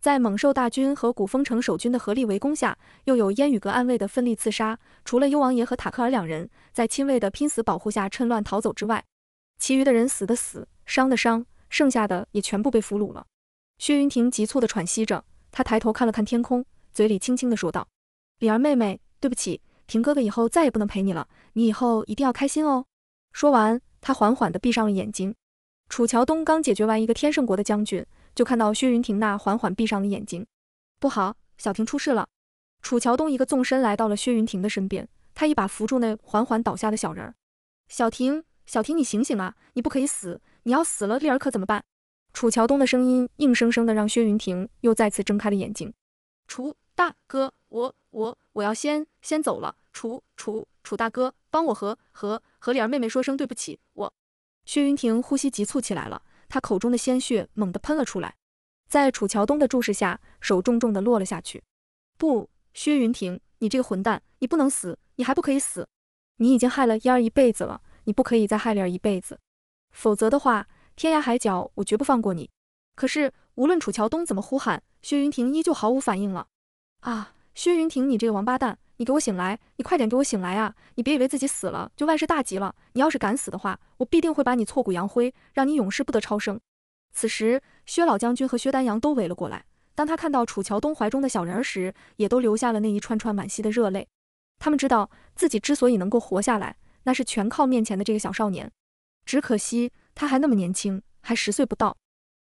在猛兽大军和古风城守军的合力围攻下，又有烟雨阁暗卫的奋力刺杀，除了幽王爷和塔克尔两人在亲卫的拼死保护下趁乱逃走之外，其余的人死的死，伤的伤，剩下的也全部被俘虏了。薛云霆急促的喘息着，他抬头看了看天空，嘴里轻轻的说道：“李儿妹妹，对不起，霆哥哥以后再也不能陪你了，你以后一定要开心哦。”说完，他缓缓的闭上了眼睛。楚乔东刚解决完一个天圣国的将军，就看到薛云亭那缓缓闭上的眼睛。不好，小婷出事了！楚乔东一个纵身来到了薛云亭的身边，他一把扶住那缓缓倒下的小人儿。小婷，小婷，你醒醒啊！你不可以死，你要死了，丽儿可怎么办？楚乔东的声音硬生生的让薛云亭又再次睁开了眼睛。楚大哥，我我我要先先走了。楚楚楚大哥，帮我和和和丽儿妹妹说声对不起，我。薛云亭呼吸急促起来了，他口中的鲜血猛地喷了出来，在楚乔东的注视下，手重重的落了下去。不，薛云亭，你这个混蛋，你不能死，你还不可以死，你已经害了嫣儿一辈子了，你不可以再害莲儿一辈子，否则的话，天涯海角我绝不放过你。可是无论楚乔东怎么呼喊，薛云亭依旧毫无反应了。啊，薛云亭，你这个王八蛋！你给我醒来！你快点给我醒来啊！你别以为自己死了就万事大吉了。你要是敢死的话，我必定会把你挫骨扬灰，让你永世不得超生。此时，薛老将军和薛丹阳都围了过来。当他看到楚乔东怀中的小人儿时，也都流下了那一串串惋惜的热泪。他们知道自己之所以能够活下来，那是全靠面前的这个小少年。只可惜他还那么年轻，还十岁不到。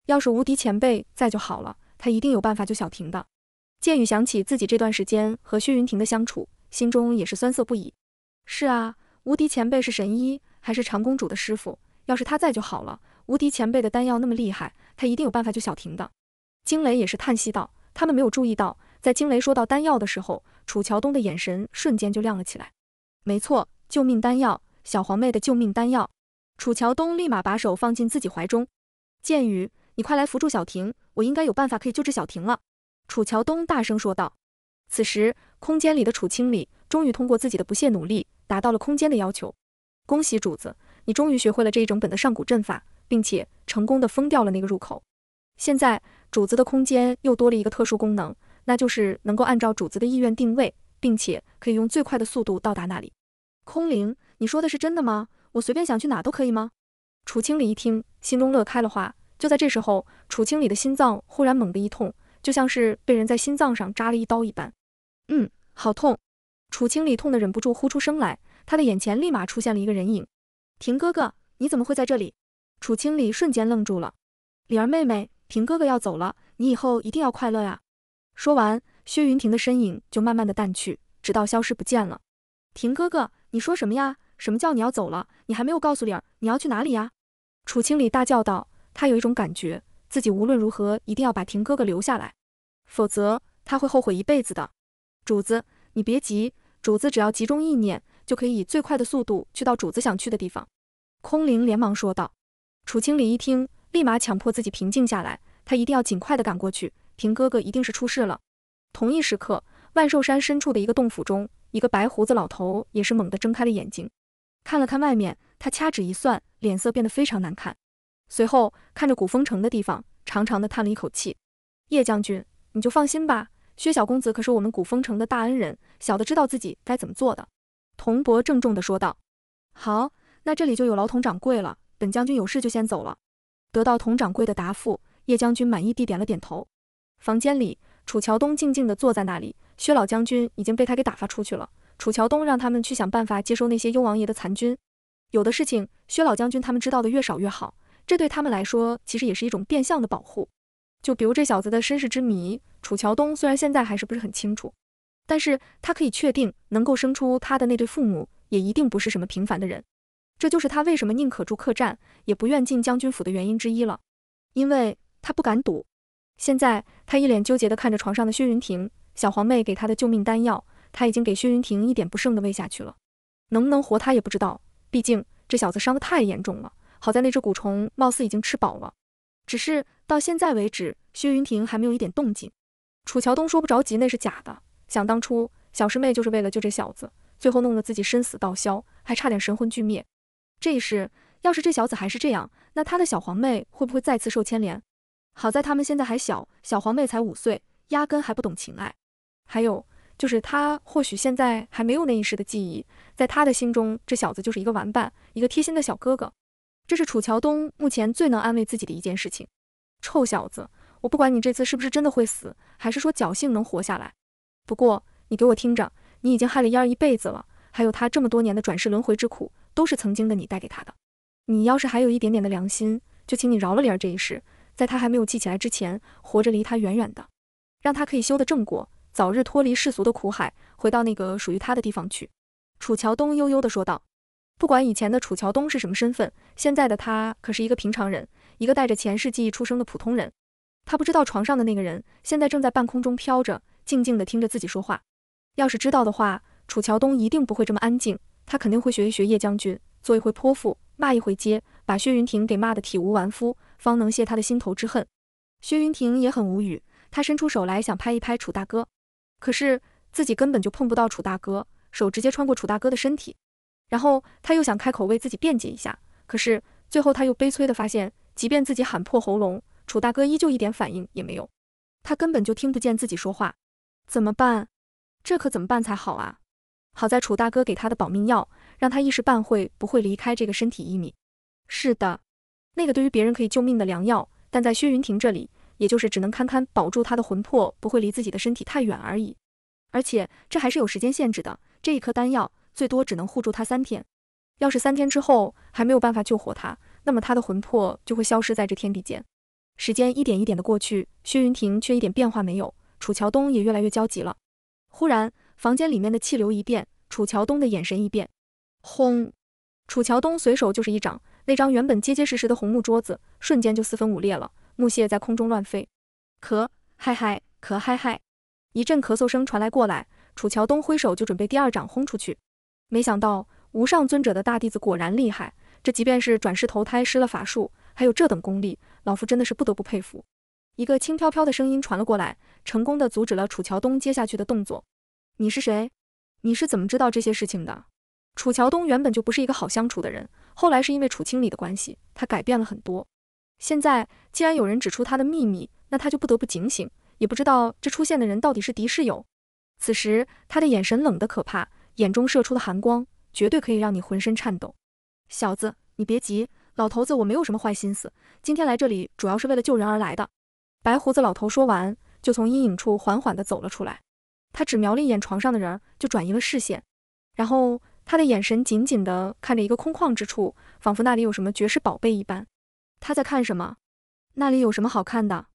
要是无敌前辈在就好了，他一定有办法救小婷的。剑雨想起自己这段时间和薛云亭的相处，心中也是酸涩不已。是啊，无敌前辈是神医，还是长公主的师傅。要是他在就好了。无敌前辈的丹药那么厉害，他一定有办法救小婷的。惊雷也是叹息道。他们没有注意到，在惊雷说到丹药的时候，楚乔东的眼神瞬间就亮了起来。没错，救命丹药，小黄妹的救命丹药。楚乔东立马把手放进自己怀中。剑雨，你快来扶住小婷，我应该有办法可以救治小婷了。楚乔东大声说道。此时，空间里的楚清理终于通过自己的不懈努力，达到了空间的要求。恭喜主子，你终于学会了这一整本的上古阵法，并且成功的封掉了那个入口。现在，主子的空间又多了一个特殊功能，那就是能够按照主子的意愿定位，并且可以用最快的速度到达那里。空灵，你说的是真的吗？我随便想去哪都可以吗？楚清理一听，心中乐开了花。就在这时候，楚清理的心脏忽然猛地一痛。就像是被人在心脏上扎了一刀一般，嗯，好痛！楚清里痛得忍不住呼出声来，他的眼前立马出现了一个人影。婷哥哥，你怎么会在这里？楚清里瞬间愣住了。李儿妹妹，婷哥哥要走了，你以后一定要快乐呀！说完，薛云亭的身影就慢慢的淡去，直到消失不见了。婷哥哥，你说什么呀？什么叫你要走了？你还没有告诉李儿你要去哪里呀？楚清里大叫道，他有一种感觉。自己无论如何一定要把霆哥哥留下来，否则他会后悔一辈子的。主子，你别急，主子只要集中意念，就可以以最快的速度去到主子想去的地方。空灵连忙说道。楚青理一听，立马强迫自己平静下来，他一定要尽快的赶过去，霆哥哥一定是出事了。同一时刻，万寿山深处的一个洞府中，一个白胡子老头也是猛地睁开了眼睛，看了看外面，他掐指一算，脸色变得非常难看。随后看着古风城的地方，长长的叹了一口气。叶将军，你就放心吧，薛小公子可是我们古风城的大恩人，小的知道自己该怎么做的。童伯郑重地说道。好，那这里就有劳佟掌柜了。本将军有事就先走了。得到佟掌柜的答复，叶将军满意地点了点头。房间里，楚乔东静静地坐在那里。薛老将军已经被他给打发出去了。楚乔东让他们去想办法接收那些幽王爷的残军。有的事情，薛老将军他们知道的越少越好。这对他们来说，其实也是一种变相的保护。就比如这小子的身世之谜，楚乔东虽然现在还是不是很清楚，但是他可以确定，能够生出他的那对父母，也一定不是什么平凡的人。这就是他为什么宁可住客栈，也不愿进将军府的原因之一了。因为他不敢赌。现在他一脸纠结地看着床上的薛云婷，小黄妹给他的救命丹药，他已经给薛云婷一点不剩地喂下去了。能不能活他也不知道，毕竟这小子伤得太严重了。好在那只蛊虫貌似已经吃饱了，只是到现在为止，薛云亭还没有一点动静。楚乔东说不着急那是假的，想当初小师妹就是为了救这小子，最后弄得自己身死道消，还差点神魂俱灭。这一世要是这小子还是这样，那他的小皇妹会不会再次受牵连？好在他们现在还小，小皇妹才五岁，压根还不懂情爱。还有就是他或许现在还没有那一世的记忆，在他的心中，这小子就是一个玩伴，一个贴心的小哥哥。这是楚乔东目前最能安慰自己的一件事情。臭小子，我不管你这次是不是真的会死，还是说侥幸能活下来。不过你给我听着，你已经害了嫣儿一辈子了，还有他这么多年的转世轮回之苦，都是曾经的你带给他的。你要是还有一点点的良心，就请你饶了李儿这一世，在他还没有记起来之前，活着离他远远的，让他可以修得正果，早日脱离世俗的苦海，回到那个属于他的地方去。楚乔东悠悠的说道。不管以前的楚乔东是什么身份，现在的他可是一个平常人，一个带着前世记忆出生的普通人。他不知道床上的那个人现在正在半空中飘着，静静地听着自己说话。要是知道的话，楚乔东一定不会这么安静，他肯定会学一学叶将军，做一回泼妇，骂一回街，把薛云亭给骂得体无完肤，方能泄他的心头之恨。薛云亭也很无语，他伸出手来想拍一拍楚大哥，可是自己根本就碰不到楚大哥，手直接穿过楚大哥的身体。然后他又想开口为自己辩解一下，可是最后他又悲催的发现，即便自己喊破喉咙，楚大哥依旧一点反应也没有，他根本就听不见自己说话，怎么办？这可怎么办才好啊！好在楚大哥给他的保命药，让他一时半会不会离开这个身体一米。是的，那个对于别人可以救命的良药，但在薛云亭这里，也就是只能堪堪保住他的魂魄，不会离自己的身体太远而已。而且这还是有时间限制的，这一颗丹药。最多只能护住他三天，要是三天之后还没有办法救活他，那么他的魂魄就会消失在这天地间。时间一点一点的过去，薛云亭却一点变化没有，楚乔东也越来越焦急了。忽然，房间里面的气流一变，楚乔东的眼神一变，轰！楚乔东随手就是一掌，那张原本结结实实的红木桌子瞬间就四分五裂了，木屑在空中乱飞。咳，咳咳，咳咳，一阵咳嗽声传来过来，楚乔东挥手就准备第二掌轰出去。没想到无上尊者的大弟子果然厉害，这即便是转世投胎施了法术，还有这等功力，老夫真的是不得不佩服。一个轻飘飘的声音传了过来，成功的阻止了楚乔东接下去的动作。你是谁？你是怎么知道这些事情的？楚乔东原本就不是一个好相处的人，后来是因为楚清理的关系，他改变了很多。现在既然有人指出他的秘密，那他就不得不警醒。也不知道这出现的人到底是敌是友。此时他的眼神冷得可怕。眼中射出的寒光，绝对可以让你浑身颤抖。小子，你别急，老头子我没有什么坏心思。今天来这里主要是为了救人而来的。白胡子老头说完，就从阴影处缓缓地走了出来。他只瞄了一眼床上的人，就转移了视线。然后他的眼神紧紧地看着一个空旷之处，仿佛那里有什么绝世宝贝一般。他在看什么？那里有什么好看的？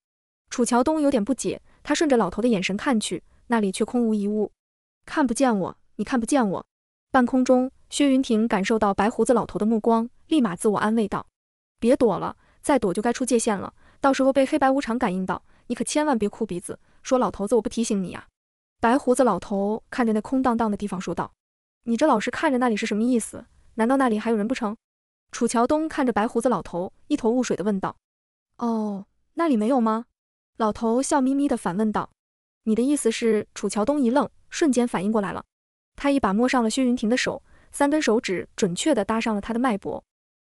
楚乔东有点不解，他顺着老头的眼神看去，那里却空无一物，看不见我。你看不见我，半空中，薛云亭感受到白胡子老头的目光，立马自我安慰道：“别躲了，再躲就该出界限了，到时候被黑白无常感应到，你可千万别哭鼻子，说老头子我不提醒你呀。”白胡子老头看着那空荡荡的地方说道：“你这老是看着那里是什么意思？难道那里还有人不成？”楚乔东看着白胡子老头，一头雾水的问道：“哦，那里没有吗？”老头笑眯眯的反问道：“你的意思是……”楚乔东一愣，瞬间反应过来了。他一把摸上了薛云亭的手，三根手指准确地搭上了他的脉搏。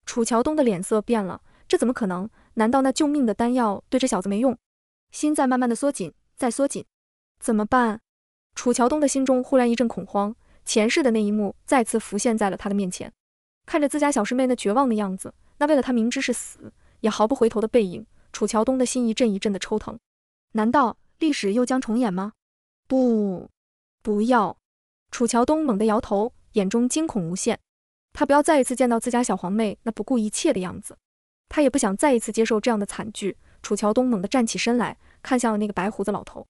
楚乔东的脸色变了，这怎么可能？难道那救命的丹药对这小子没用？心在慢慢的缩紧，再缩紧，怎么办？楚乔东的心中忽然一阵恐慌，前世的那一幕再次浮现在了他的面前。看着自家小师妹那绝望的样子，那为了他明知是死也毫不回头的背影，楚乔东的心一阵一阵的抽疼。难道历史又将重演吗？不，不要！楚乔东猛地摇头，眼中惊恐无限。他不要再一次见到自家小皇妹那不顾一切的样子，他也不想再一次接受这样的惨剧。楚乔东猛地站起身来，看向了那个白胡子老头。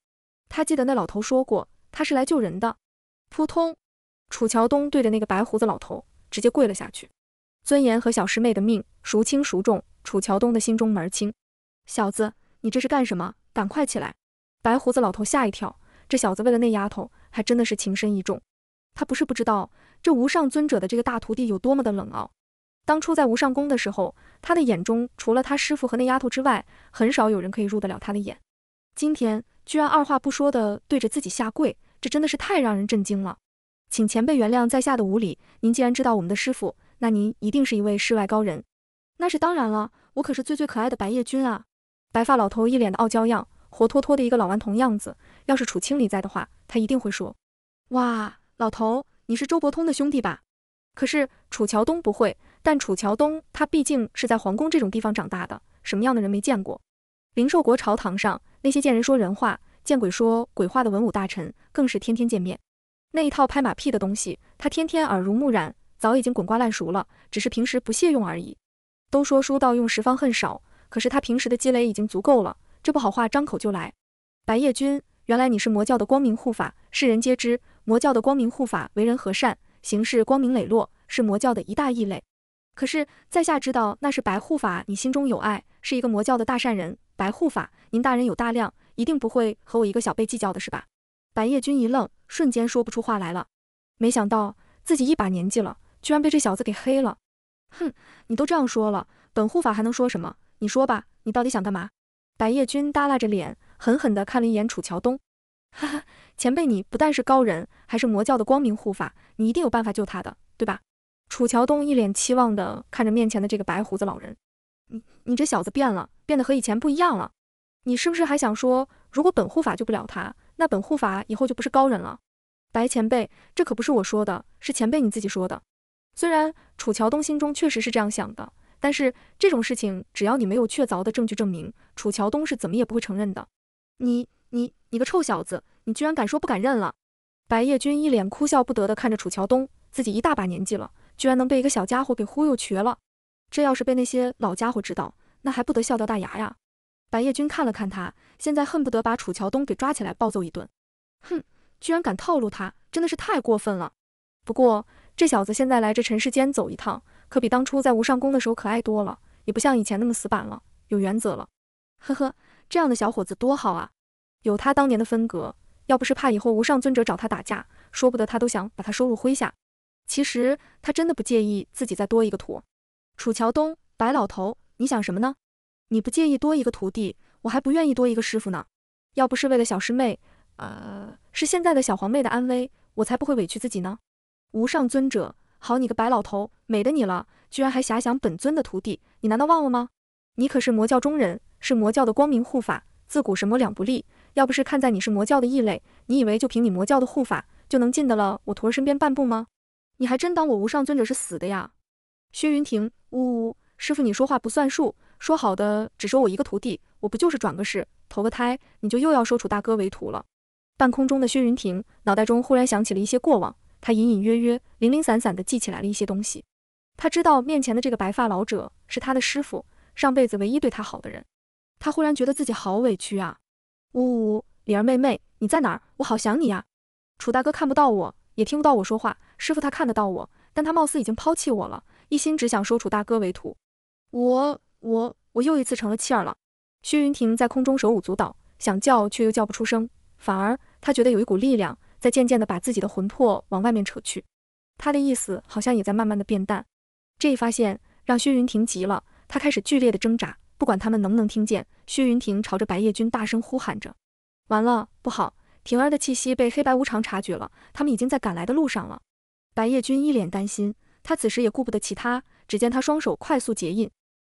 他记得那老头说过，他是来救人的。扑通！楚乔东对着那个白胡子老头直接跪了下去。尊严和小师妹的命，孰轻孰重？楚乔东的心中门儿清。小子，你这是干什么？赶快起来！白胡子老头吓一跳，这小子为了那丫头，还真的是情深意重。他不是不知道这无上尊者的这个大徒弟有多么的冷傲。当初在无上宫的时候，他的眼中除了他师傅和那丫头之外，很少有人可以入得了他的眼。今天居然二话不说的对着自己下跪，这真的是太让人震惊了。请前辈原谅在下的无礼。您既然知道我们的师傅，那您一定是一位世外高人。那是当然了，我可是最最可爱的白夜君啊！白发老头一脸的傲娇样，活脱脱的一个老顽童样子。要是楚青离在的话，他一定会说，哇。老头，你是周伯通的兄弟吧？可是楚乔东不会，但楚乔东他毕竟是在皇宫这种地方长大的，什么样的人没见过？灵寿国朝堂上那些见人说人话、见鬼说鬼话的文武大臣，更是天天见面，那一套拍马屁的东西，他天天耳濡目染，早已经滚瓜烂熟了，只是平时不屑用而已。都说书到用时方恨少，可是他平时的积累已经足够了，这不好话张口就来。白夜君，原来你是魔教的光明护法，世人皆知。魔教的光明护法为人和善，行事光明磊落，是魔教的一大异类。可是，在下知道那是白护法，你心中有爱，是一个魔教的大善人。白护法，您大人有大量，一定不会和我一个小辈计较的，是吧？白夜君一愣，瞬间说不出话来了。没想到自己一把年纪了，居然被这小子给黑了。哼，你都这样说了，本护法还能说什么？你说吧，你到底想干嘛？白夜君耷拉着脸，狠狠地看了一眼楚乔东。哈哈，前辈，你不但是高人，还是魔教的光明护法，你一定有办法救他的，对吧？楚乔东一脸期望的看着面前的这个白胡子老人。你，你这小子变了，变得和以前不一样了。你是不是还想说，如果本护法救不了他，那本护法以后就不是高人了？白前辈，这可不是我说的，是前辈你自己说的。虽然楚乔东心中确实是这样想的，但是这种事情，只要你没有确凿的证据证明，楚乔东是怎么也不会承认的。你。你个臭小子，你居然敢说不敢认了！白叶君一脸哭笑不得的看着楚乔东，自己一大把年纪了，居然能被一个小家伙给忽悠瘸了，这要是被那些老家伙知道，那还不得笑掉大牙呀！白叶君看了看他，现在恨不得把楚乔东给抓起来暴揍一顿，哼，居然敢套路他，真的是太过分了。不过这小子现在来这尘世间走一趟，可比当初在无上宫的时候可爱多了，也不像以前那么死板了，有原则了。呵呵，这样的小伙子多好啊！有他当年的风格，要不是怕以后无上尊者找他打架，说不得他都想把他收入麾下。其实他真的不介意自己再多一个徒。楚乔东，白老头，你想什么呢？你不介意多一个徒弟，我还不愿意多一个师傅呢。要不是为了小师妹，呃，是现在的小黄妹的安危，我才不会委屈自己呢。无上尊者，好你个白老头，美的你了，居然还遐想本尊的徒弟，你难道忘了吗？你可是魔教中人，是魔教的光明护法，自古神魔两不立。要不是看在你是魔教的异类，你以为就凭你魔教的护法就能进得了我徒儿身边半步吗？你还真当我无上尊者是死的呀？薛云亭，呜呜，师傅你说话不算数，说好的只收我一个徒弟，我不就是转个世投个胎，你就又要收楚大哥为徒了？半空中的薛云亭脑袋中忽然想起了一些过往，他隐隐约约零零散散的记起来了一些东西。他知道面前的这个白发老者是他的师傅，上辈子唯一对他好的人。他忽然觉得自己好委屈啊。呜呜，李儿妹妹，你在哪儿？我好想你呀！楚大哥看不到我，也听不到我说话。师傅他看得到我，但他貌似已经抛弃我了，一心只想收楚大哥为徒。我我我又一次成了弃儿了。薛云亭在空中手舞足蹈，想叫却又叫不出声，反而他觉得有一股力量在渐渐的把自己的魂魄往外面扯去，他的意思好像也在慢慢的变淡。这一发现让薛云亭急了，他开始剧烈的挣扎。不管他们能不能听见，薛云亭朝着白叶君大声呼喊着：“完了，不好！婷儿的气息被黑白无常察觉了，他们已经在赶来的路上了。”白叶君一脸担心，他此时也顾不得其他，只见他双手快速结印，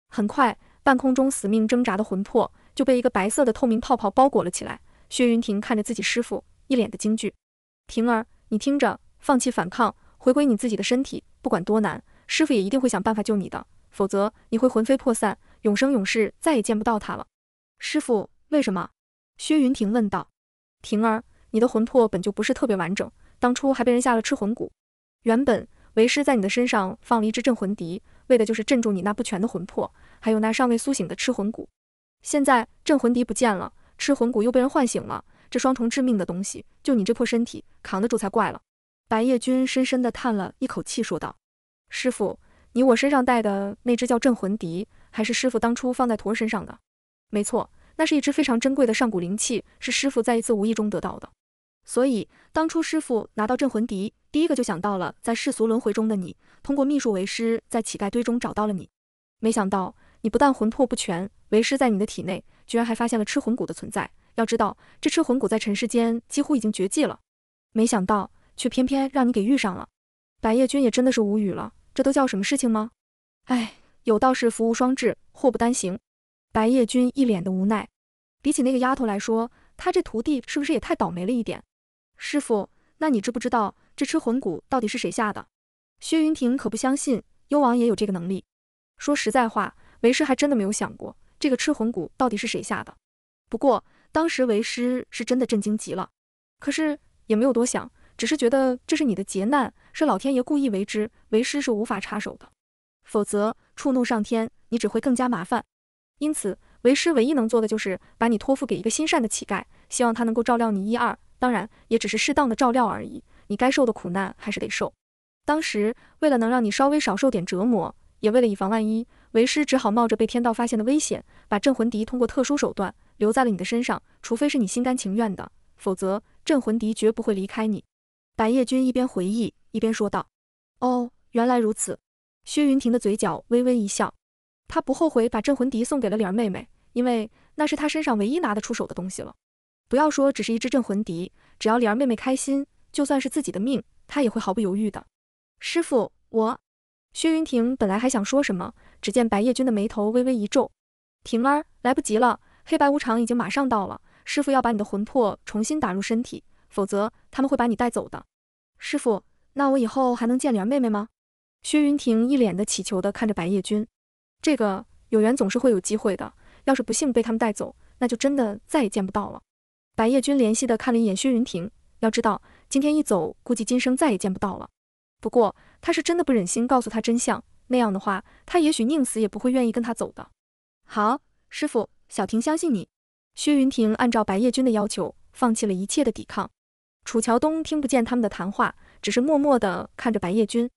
很快，半空中死命挣扎的魂魄就被一个白色的透明泡泡包裹了起来。薛云亭看着自己师傅，一脸的惊惧：“婷儿，你听着，放弃反抗，回归你自己的身体，不管多难，师傅也一定会想办法救你的。”否则你会魂飞魄散，永生永世再也见不到他了。师傅，为什么？薛云婷问道。婷儿，你的魂魄本就不是特别完整，当初还被人下了吃魂蛊。原本为师在你的身上放了一只镇魂笛，为的就是镇住你那不全的魂魄，还有那尚未苏醒的吃魂蛊。现在镇魂笛不见了，吃魂蛊又被人唤醒了，这双重致命的东西，就你这破身体扛得住才怪了。白夜君深深地叹了一口气，说道：“师傅。”你我身上带的那只叫镇魂笛，还是师傅当初放在徒儿身上的。没错，那是一只非常珍贵的上古灵器，是师傅在一次无意中得到的。所以当初师傅拿到镇魂笛，第一个就想到了在世俗轮回中的你。通过秘术为师，在乞丐堆中找到了你。没想到你不但魂魄不全，为师在你的体内居然还发现了吃魂骨的存在。要知道这吃魂骨在尘世间几乎已经绝迹了，没想到却偏偏让你给遇上了。白叶君也真的是无语了。这都叫什么事情吗？哎，有道是福无双至，祸不单行。白叶君一脸的无奈。比起那个丫头来说，他这徒弟是不是也太倒霉了一点？师傅，那你知不知道这吃魂骨到底是谁下的？薛云亭可不相信幽王也有这个能力。说实在话，为师还真的没有想过这个吃魂骨到底是谁下的。不过当时为师是真的震惊极了，可是也没有多想。只是觉得这是你的劫难，是老天爷故意为之，为师是无法插手的，否则触怒上天，你只会更加麻烦。因此，为师唯一能做的就是把你托付给一个心善的乞丐，希望他能够照料你一二，当然，也只是适当的照料而已。你该受的苦难还是得受。当时为了能让你稍微少受点折磨，也为了以防万一，为师只好冒着被天道发现的危险，把镇魂笛通过特殊手段留在了你的身上。除非是你心甘情愿的，否则镇魂笛绝不会离开你。白夜君一边回忆，一边说道：“哦，原来如此。”薛云婷的嘴角微微一笑，他不后悔把镇魂笛送给了李儿妹妹，因为那是他身上唯一拿得出手的东西了。不要说只是一只镇魂笛，只要李儿妹妹开心，就算是自己的命，他也会毫不犹豫的。师傅，我……薛云婷本来还想说什么，只见白夜君的眉头微微一皱：“婷儿，来不及了，黑白无常已经马上到了，师傅要把你的魂魄重新打入身体。”否则他们会把你带走的，师傅。那我以后还能见莲儿妹妹吗？薛云婷一脸的乞求的看着白叶君。这个有缘总是会有机会的，要是不幸被他们带走，那就真的再也见不到了。白叶君怜惜的看了一眼薛云婷，要知道今天一走，估计今生再也见不到了。不过他是真的不忍心告诉他真相，那样的话，他也许宁死也不会愿意跟他走的。好，师傅，小婷相信你。薛云婷按照白叶君的要求，放弃了一切的抵抗。楚乔东听不见他们的谈话，只是默默地看着白夜君。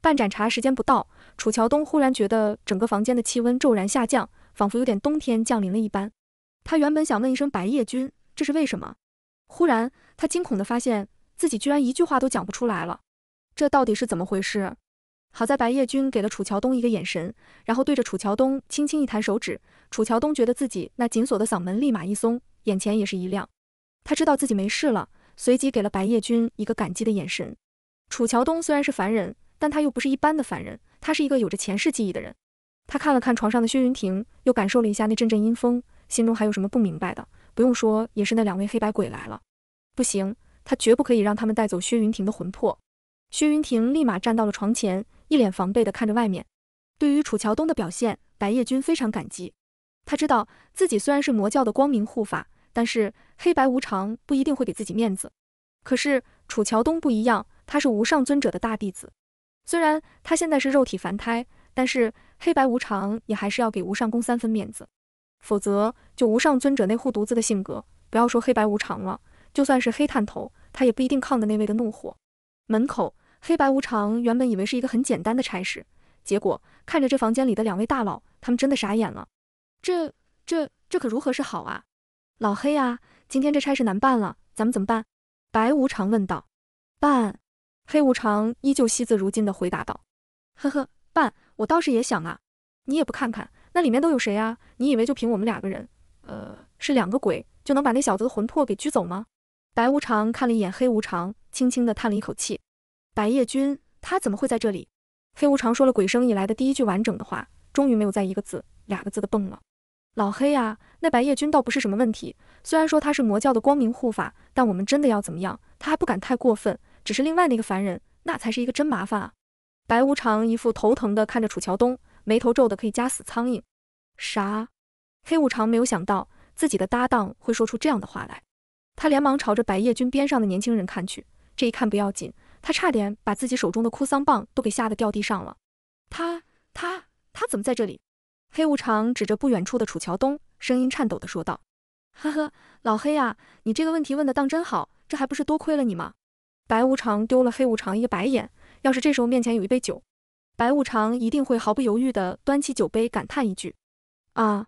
半盏茶时间不到，楚乔东忽然觉得整个房间的气温骤然下降，仿佛有点冬天降临了一般。他原本想问一声白夜君这是为什么，忽然他惊恐地发现自己居然一句话都讲不出来了。这到底是怎么回事？好在白夜君给了楚乔东一个眼神，然后对着楚乔东轻轻一弹手指，楚乔东觉得自己那紧锁的嗓门立马一松，眼前也是一亮，他知道自己没事了。随即给了白叶君一个感激的眼神。楚乔东虽然是凡人，但他又不是一般的凡人，他是一个有着前世记忆的人。他看了看床上的薛云亭，又感受了一下那阵阵阴风，心中还有什么不明白的？不用说，也是那两位黑白鬼来了。不行，他绝不可以让他们带走薛云亭的魂魄。薛云亭立马站到了床前，一脸防备的看着外面。对于楚乔东的表现，白叶君非常感激。他知道自己虽然是魔教的光明护法。但是黑白无常不一定会给自己面子，可是楚乔东不一样，他是无上尊者的大弟子。虽然他现在是肉体凡胎，但是黑白无常也还是要给无上宫三分面子，否则就无上尊者那护犊子的性格，不要说黑白无常了，就算是黑探头，他也不一定抗的那位的怒火。门口，黑白无常原本以为是一个很简单的差事，结果看着这房间里的两位大佬，他们真的傻眼了，这这这可如何是好啊？老黑啊，今天这差事难办了，咱们怎么办？白无常问道。办，黑无常依旧惜字如金的回答道。呵呵，办，我倒是也想啊。你也不看看那里面都有谁啊？你以为就凭我们两个人，呃，是两个鬼，就能把那小子的魂魄给拘走吗？白无常看了一眼黑无常，轻轻的叹了一口气。白夜君他怎么会在这里？黑无常说了鬼生以来的第一句完整的话，终于没有再一个字、两个字的蹦了。老黑呀，那白夜君倒不是什么问题。虽然说他是魔教的光明护法，但我们真的要怎么样，他还不敢太过分。只是另外那个凡人，那才是一个真麻烦啊！白无常一副头疼的看着楚乔东，眉头皱的可以夹死苍蝇。啥？黑无常没有想到自己的搭档会说出这样的话来，他连忙朝着白夜君边上的年轻人看去。这一看不要紧，他差点把自己手中的哭丧棒都给吓得掉地上了。他他他怎么在这里？黑无常指着不远处的楚乔东，声音颤抖的说道：“呵呵，老黑啊，你这个问题问的当真好，这还不是多亏了你吗？”白无常丢了黑无常一个白眼。要是这时候面前有一杯酒，白无常一定会毫不犹豫的端起酒杯，感叹一句：“啊，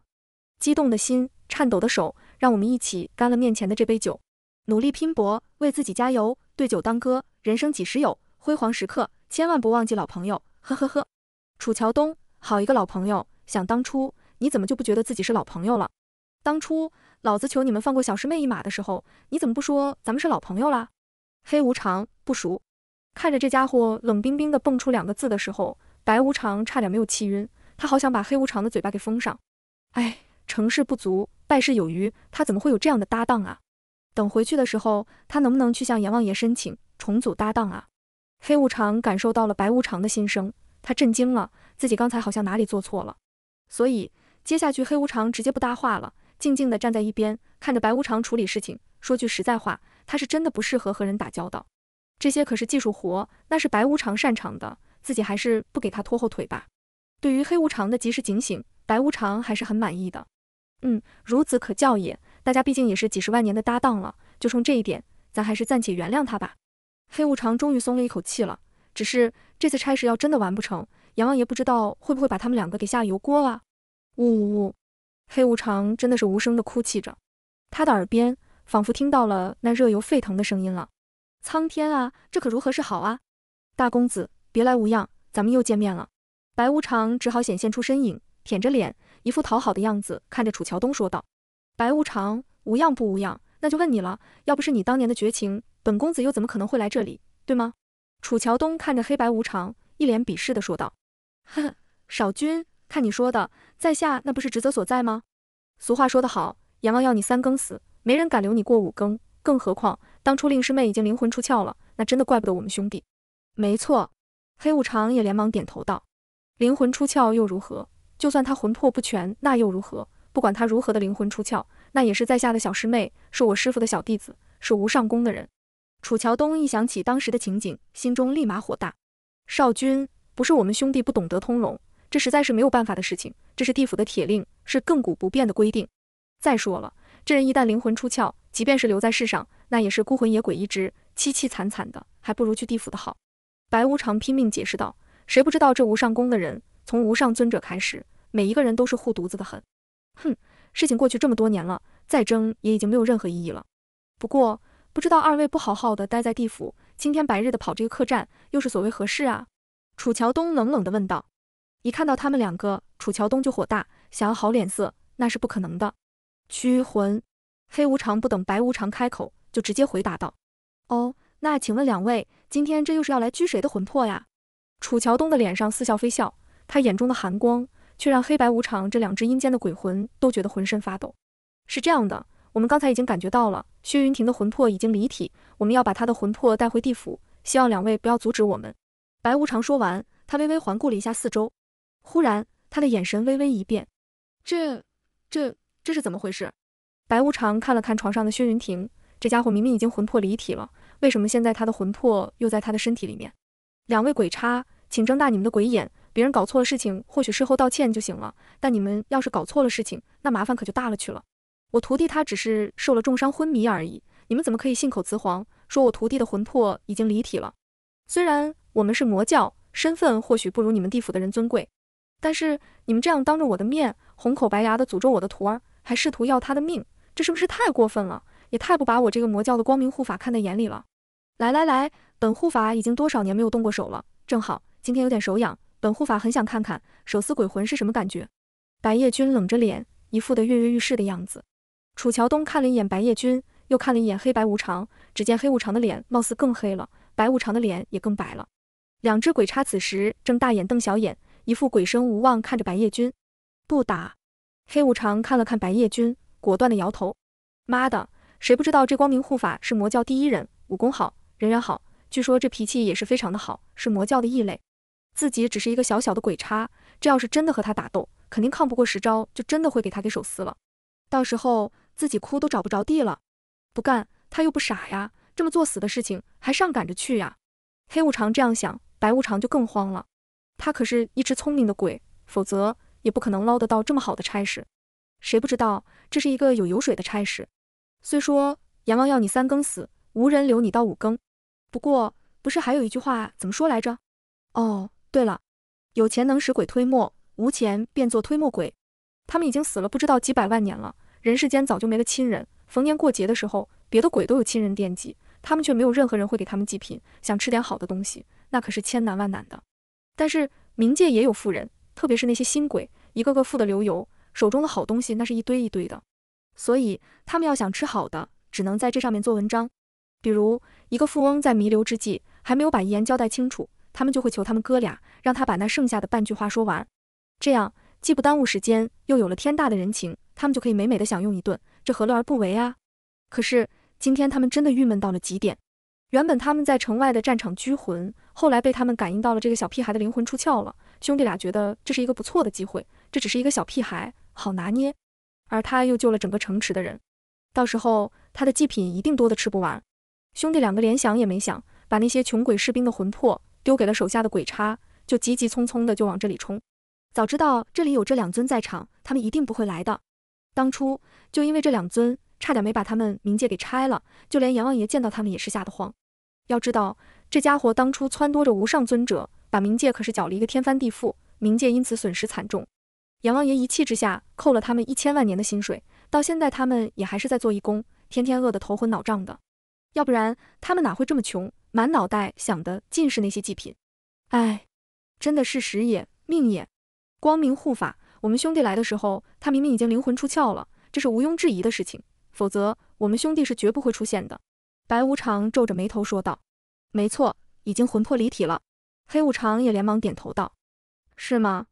激动的心，颤抖的手，让我们一起干了面前的这杯酒，努力拼搏，为自己加油，对酒当歌，人生几时有，辉煌时刻，千万不忘记老朋友。”呵呵呵，楚乔东，好一个老朋友。想当初，你怎么就不觉得自己是老朋友了？当初老子求你们放过小师妹一马的时候，你怎么不说咱们是老朋友啦？黑无常不熟，看着这家伙冷冰冰的蹦出两个字的时候，白无常差点没有气晕。他好想把黑无常的嘴巴给封上。哎，成事不足，败事有余。他怎么会有这样的搭档啊？等回去的时候，他能不能去向阎王爷申请重组搭档啊？黑无常感受到了白无常的心声，他震惊了，自己刚才好像哪里做错了。所以接下去黑无常直接不搭话了，静静地站在一边看着白无常处理事情。说句实在话，他是真的不适合和人打交道，这些可是技术活，那是白无常擅长的，自己还是不给他拖后腿吧。对于黑无常的及时警醒，白无常还是很满意的。嗯，孺子可教也，大家毕竟也是几十万年的搭档了，就冲这一点，咱还是暂且原谅他吧。黑无常终于松了一口气了，只是这次差事要真的完不成，阎王爷不知道会不会把他们两个给下油锅了。呜呜呜，黑无常真的是无声的哭泣着，他的耳边仿佛听到了那热油沸腾的声音了。苍天啊，这可如何是好啊！大公子别来无恙，咱们又见面了。白无常只好显现出身影，舔着脸，一副讨好的样子，看着楚乔东说道：“白无常无恙不无恙，那就问你了，要不是你当年的绝情，本公子又怎么可能会来这里，对吗？”楚乔东看着黑白无常，一脸鄙视的说道：“呵呵，少君，看你说的。”在下那不是职责所在吗？俗话说得好，阎王要你三更死，没人敢留你过五更。更何况当初令师妹已经灵魂出窍了，那真的怪不得我们兄弟。没错，黑无常也连忙点头道：“灵魂出窍又如何？就算他魂魄不全，那又如何？不管他如何的灵魂出窍，那也是在下的小师妹，是我师父的小弟子，是无上宫的人。”楚乔东一想起当时的情景，心中立马火大。少君，不是我们兄弟不懂得通融。这实在是没有办法的事情，这是地府的铁令，是亘古不变的规定。再说了，这人一旦灵魂出窍，即便是留在世上，那也是孤魂野鬼一只，凄凄惨惨的，还不如去地府的好。白无常拼命解释道：“谁不知道这无上宫的人，从无上尊者开始，每一个人都是护犊子的很。哼，事情过去这么多年了，再争也已经没有任何意义了。不过，不知道二位不好好的待在地府，青天白日的跑这个客栈，又是所谓何事啊？”楚乔东冷冷地问道。一看到他们两个，楚乔东就火大，想要好脸色那是不可能的。驱魂，黑无常不等白无常开口，就直接回答道：“哦，那请问两位，今天这又是要来拘谁的魂魄呀？”楚乔东的脸上似笑非笑，他眼中的寒光却让黑白无常这两只阴间的鬼魂都觉得浑身发抖。是这样的，我们刚才已经感觉到了薛云亭的魂魄已经离体，我们要把他的魂魄带回地府，希望两位不要阻止我们。白无常说完，他微微环顾了一下四周。忽然，他的眼神微微一变，这、这、这是怎么回事？白无常看了看床上的薛云亭，这家伙明明已经魂魄离体了，为什么现在他的魂魄又在他的身体里面？两位鬼差，请睁大你们的鬼眼！别人搞错了事情，或许事后道歉就行了，但你们要是搞错了事情，那麻烦可就大了去了。我徒弟他只是受了重伤昏迷而已，你们怎么可以信口雌黄，说我徒弟的魂魄已经离体了？虽然我们是魔教，身份或许不如你们地府的人尊贵。但是你们这样当着我的面红口白牙的诅咒我的徒儿，还试图要他的命，这是不是太过分了？也太不把我这个魔教的光明护法看在眼里了！来来来，本护法已经多少年没有动过手了，正好今天有点手痒，本护法很想看看手撕鬼魂是什么感觉。白夜君冷着脸，一副的跃跃欲试的样子。楚乔东看了一眼白夜君，又看了一眼黑白无常，只见黑无常的脸貌似更黑了，白无常的脸也更白了。两只鬼差此时正大眼瞪小眼。一副鬼神无望看着白夜君，不打。黑无常看了看白夜君，果断的摇头。妈的，谁不知道这光明护法是魔教第一人，武功好，人缘好，据说这脾气也是非常的好，是魔教的异类。自己只是一个小小的鬼差，这要是真的和他打斗，肯定抗不过十招，就真的会给他给手撕了，到时候自己哭都找不着地了。不干，他又不傻呀，这么作死的事情还上赶着去呀？黑无常这样想，白无常就更慌了。他可是一只聪明的鬼，否则也不可能捞得到这么好的差事。谁不知道这是一个有油水的差事？虽说阎王要你三更死，无人留你到五更。不过，不是还有一句话怎么说来着？哦，对了，有钱能使鬼推磨，无钱便做推磨鬼。他们已经死了不知道几百万年了，人世间早就没了亲人。逢年过节的时候，别的鬼都有亲人惦记，他们却没有任何人会给他们祭品，想吃点好的东西，那可是千难万难的。但是冥界也有富人，特别是那些新鬼，一个个富得流油，手中的好东西那是一堆一堆的。所以他们要想吃好的，只能在这上面做文章。比如一个富翁在弥留之际还没有把遗言交代清楚，他们就会求他们哥俩让他把那剩下的半句话说完，这样既不耽误时间，又有了天大的人情，他们就可以美美的享用一顿，这何乐而不为啊？可是今天他们真的郁闷到了极点，原本他们在城外的战场拘魂。后来被他们感应到了，这个小屁孩的灵魂出窍了。兄弟俩觉得这是一个不错的机会，这只是一个小屁孩，好拿捏。而他又救了整个城池的人，到时候他的祭品一定多得吃不完。兄弟两个连想也没想，把那些穷鬼士兵的魂魄丢给了手下的鬼差，就急急匆匆的就往这里冲。早知道这里有这两尊在场，他们一定不会来的。当初就因为这两尊，差点没把他们冥界给拆了。就连阎王爷见到他们也是吓得慌。要知道。这家伙当初撺掇着无上尊者，把冥界可是搅了一个天翻地覆，冥界因此损失惨重。阎王爷一气之下扣了他们一千万年的薪水，到现在他们也还是在做义工，天天饿得头昏脑胀的。要不然他们哪会这么穷？满脑袋想的尽是那些祭品。哎，真的是时也命也。光明护法，我们兄弟来的时候，他明明已经灵魂出窍了，这是毋庸置疑的事情，否则我们兄弟是绝不会出现的。白无常皱着眉头说道。没错，已经魂魄离体了。黑无常也连忙点头道：“是吗？”“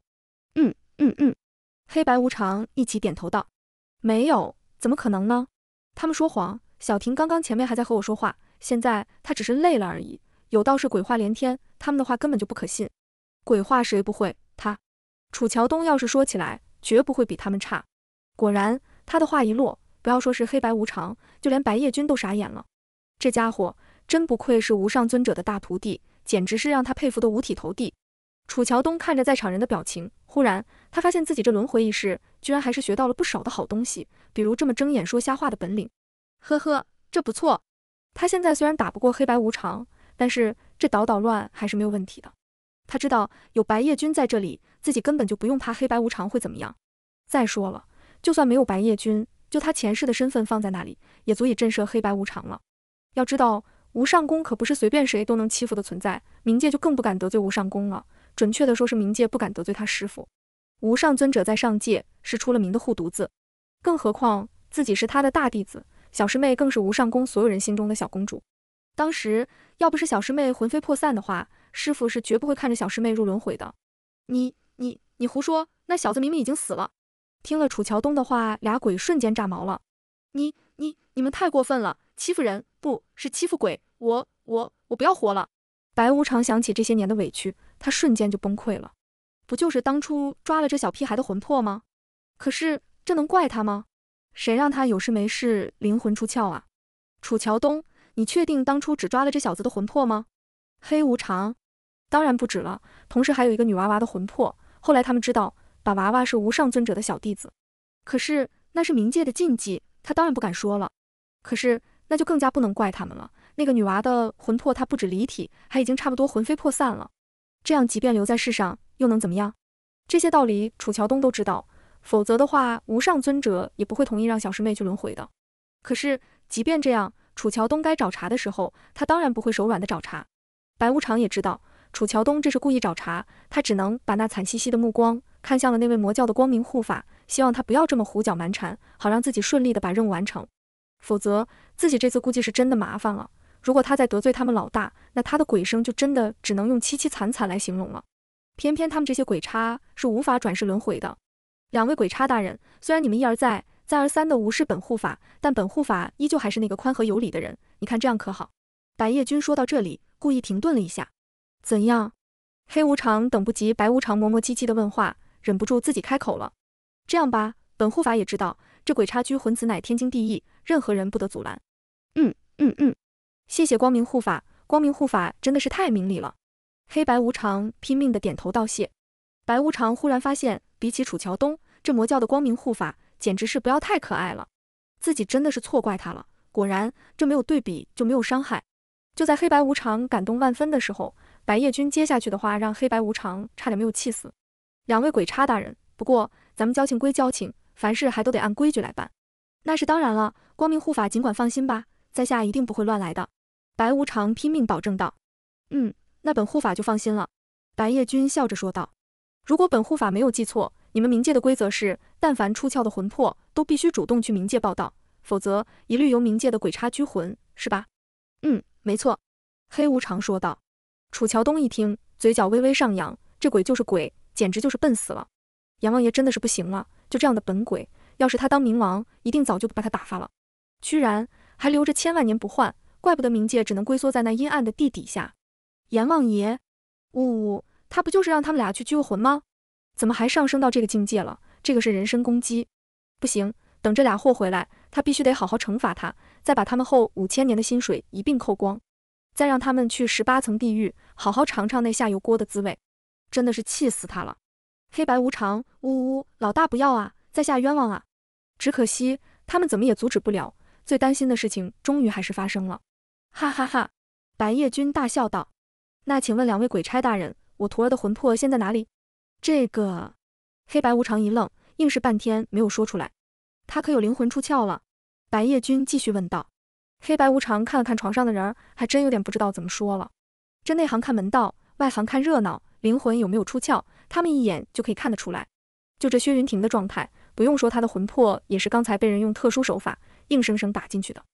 嗯嗯嗯。”黑白无常一起点头道：“没有，怎么可能呢？他们说谎。”小婷刚刚前面还在和我说话，现在她只是累了而已。有道是鬼话连天，他们的话根本就不可信。鬼话谁不会？他楚乔东要是说起来，绝不会比他们差。果然，他的话一落，不要说是黑白无常，就连白夜君都傻眼了。这家伙。真不愧是无上尊者的大徒弟，简直是让他佩服的五体投地。楚乔东看着在场人的表情，忽然他发现自己这轮回一事，居然还是学到了不少的好东西，比如这么睁眼说瞎话的本领。呵呵，这不错。他现在虽然打不过黑白无常，但是这捣捣乱还是没有问题的。他知道有白夜君在这里，自己根本就不用怕黑白无常会怎么样。再说了，就算没有白夜君，就他前世的身份放在那里，也足以震慑黑白无常了。要知道。无上宫可不是随便谁都能欺负的存在，冥界就更不敢得罪无上宫了。准确的说，是冥界不敢得罪他师傅。无上尊者在上界是出了名的护犊子，更何况自己是他的大弟子，小师妹更是无上宫所有人心中的小公主。当时要不是小师妹魂飞魄散的话，师傅是绝不会看着小师妹入轮回的。你你你胡说！那小子明明已经死了。听了楚乔东的话，俩鬼瞬间炸毛了。你你你们太过分了，欺负人！不是欺负鬼，我我我不要活了！白无常想起这些年的委屈，他瞬间就崩溃了。不就是当初抓了这小屁孩的魂魄吗？可是这能怪他吗？谁让他有事没事灵魂出窍啊？楚乔东，你确定当初只抓了这小子的魂魄吗？黑无常，当然不止了，同时还有一个女娃娃的魂魄。后来他们知道，把娃娃是无上尊者的小弟子，可是那是冥界的禁忌，他当然不敢说了。可是。那就更加不能怪他们了。那个女娃的魂魄，她不止离体，还已经差不多魂飞魄散了。这样，即便留在世上，又能怎么样？这些道理楚乔东都知道，否则的话，无上尊者也不会同意让小师妹去轮回的。可是，即便这样，楚乔东该找茬的时候，他当然不会手软的找茬。白无常也知道楚乔东这是故意找茬，他只能把那惨兮兮的目光看向了那位魔教的光明护法，希望他不要这么胡搅蛮缠，好让自己顺利的把任务完成。否则，自己这次估计是真的麻烦了。如果他再得罪他们老大，那他的鬼生就真的只能用凄凄惨惨来形容了。偏偏他们这些鬼差是无法转世轮回的。两位鬼差大人，虽然你们一而再、再而三的无视本护法，但本护法依旧还是那个宽和有礼的人。你看这样可好？白夜君说到这里，故意停顿了一下。怎样？黑无常等不及白无常磨磨唧唧的问话，忍不住自己开口了。这样吧，本护法也知道。这鬼差居魂子乃天经地义，任何人不得阻拦。嗯嗯嗯，谢谢光明护法，光明护法真的是太明理了。黑白无常拼命的点头道谢。白无常忽然发现，比起楚乔东，这魔教的光明护法简直是不要太可爱了。自己真的是错怪他了。果然，这没有对比就没有伤害。就在黑白无常感动万分的时候，白夜君接下去的话让黑白无常差点没有气死。两位鬼差大人，不过咱们交情归交情。凡事还都得按规矩来办，那是当然了。光明护法尽管放心吧，在下一定不会乱来的。白无常拼命保证道。嗯，那本护法就放心了。白夜君笑着说道。如果本护法没有记错，你们冥界的规则是，但凡出窍的魂魄都必须主动去冥界报道，否则一律由冥界的鬼差拘魂，是吧？嗯，没错。黑无常说道。楚乔东一听，嘴角微微上扬，这鬼就是鬼，简直就是笨死了。阎王爷真的是不行了，就这样的本鬼，要是他当冥王，一定早就不把他打发了，居然还留着千万年不换，怪不得冥界只能龟缩在那阴暗的地底下。阎王爷，呜呜，他不就是让他们俩去拘魂吗？怎么还上升到这个境界了？这个是人身攻击，不行，等这俩货回来，他必须得好好惩罚他，再把他们后五千年的薪水一并扣光，再让他们去十八层地狱好好尝尝那下油锅的滋味，真的是气死他了。黑白无常，呜呜，老大不要啊，在下冤枉啊！只可惜他们怎么也阻止不了。最担心的事情终于还是发生了。哈哈哈，白夜君大笑道：“那请问两位鬼差大人，我徒儿的魂魄现在哪里？”这个黑白无常一愣，硬是半天没有说出来。他可有灵魂出窍了？白夜君继续问道。黑白无常看了看床上的人儿，还真有点不知道怎么说了。这内行看门道，外行看热闹，灵魂有没有出窍？他们一眼就可以看得出来，就这薛云亭的状态，不用说他的魂魄也是刚才被人用特殊手法硬生生打进去的。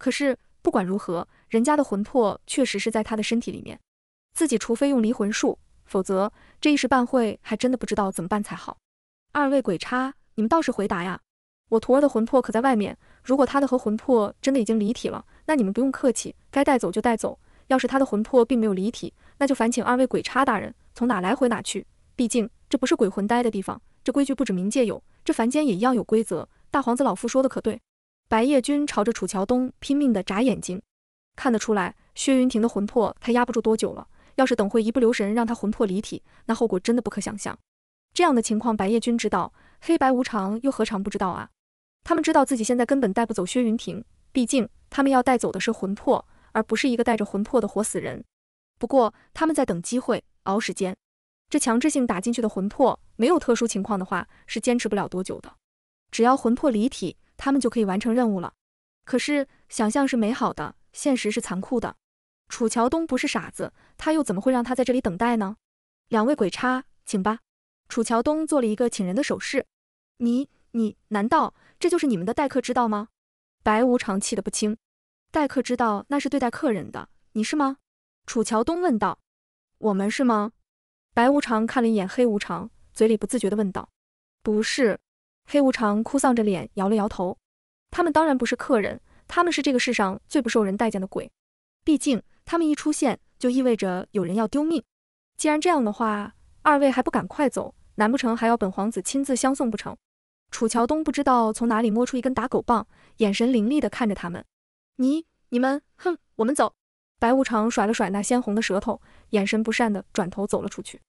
可是不管如何，人家的魂魄确实是在他的身体里面，自己除非用离魂术，否则这一时半会还真的不知道怎么办才好。二位鬼差，你们倒是回答呀！我徒儿的魂魄可在外面，如果他的和魂魄真的已经离体了，那你们不用客气，该带走就带走。要是他的魂魄并没有离体，那就烦请二位鬼差大人从哪来回哪去。毕竟这不是鬼魂待的地方，这规矩不止冥界有，这凡间也一样有规则。大皇子老夫说的可对？白夜君朝着楚乔东拼命的眨眼睛，看得出来，薛云亭的魂魄他压不住多久了。要是等会一不留神让他魂魄离体，那后果真的不可想象。这样的情况，白夜君知道，黑白无常又何尝不知道啊？他们知道自己现在根本带不走薛云亭，毕竟他们要带走的是魂魄，而不是一个带着魂魄的活死人。不过他们在等机会，熬时间。这强制性打进去的魂魄，没有特殊情况的话，是坚持不了多久的。只要魂魄离体，他们就可以完成任务了。可是想象是美好的，现实是残酷的。楚乔东不是傻子，他又怎么会让他在这里等待呢？两位鬼差，请吧。楚乔东做了一个请人的手势。你你难道这就是你们的待客之道吗？白无常气得不轻。待客之道那是对待客人的，你是吗？楚乔东问道。我们是吗？白无常看了一眼黑无常，嘴里不自觉地问道：“不是。”黑无常哭丧着脸摇了摇头：“他们当然不是客人，他们是这个世上最不受人待见的鬼。毕竟他们一出现，就意味着有人要丢命。既然这样的话，二位还不赶快走？难不成还要本皇子亲自相送不成？”楚乔东不知道从哪里摸出一根打狗棒，眼神凌厉地看着他们：“你、你们，哼，我们走。”白无常甩了甩那鲜红的舌头，眼神不善地转头走了出去。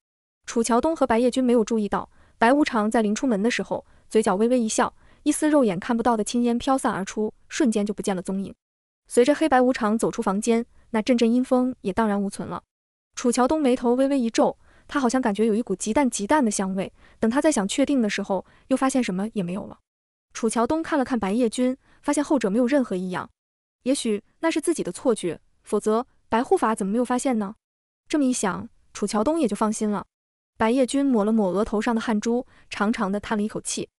楚乔东和白叶君没有注意到，白无常在临出门的时候，嘴角微微一笑，一丝肉眼看不到的青烟飘散而出，瞬间就不见了踪影。随着黑白无常走出房间，那阵阵阴风也荡然无存了。楚乔东眉头微微一皱，他好像感觉有一股极淡极淡的香味，等他再想确定的时候，又发现什么也没有了。楚乔东看了看白叶君，发现后者没有任何异样，也许那是自己的错觉。否则，白护法怎么没有发现呢？这么一想，楚乔东也就放心了。白夜君抹了抹额头上的汗珠，长长的叹了一口气。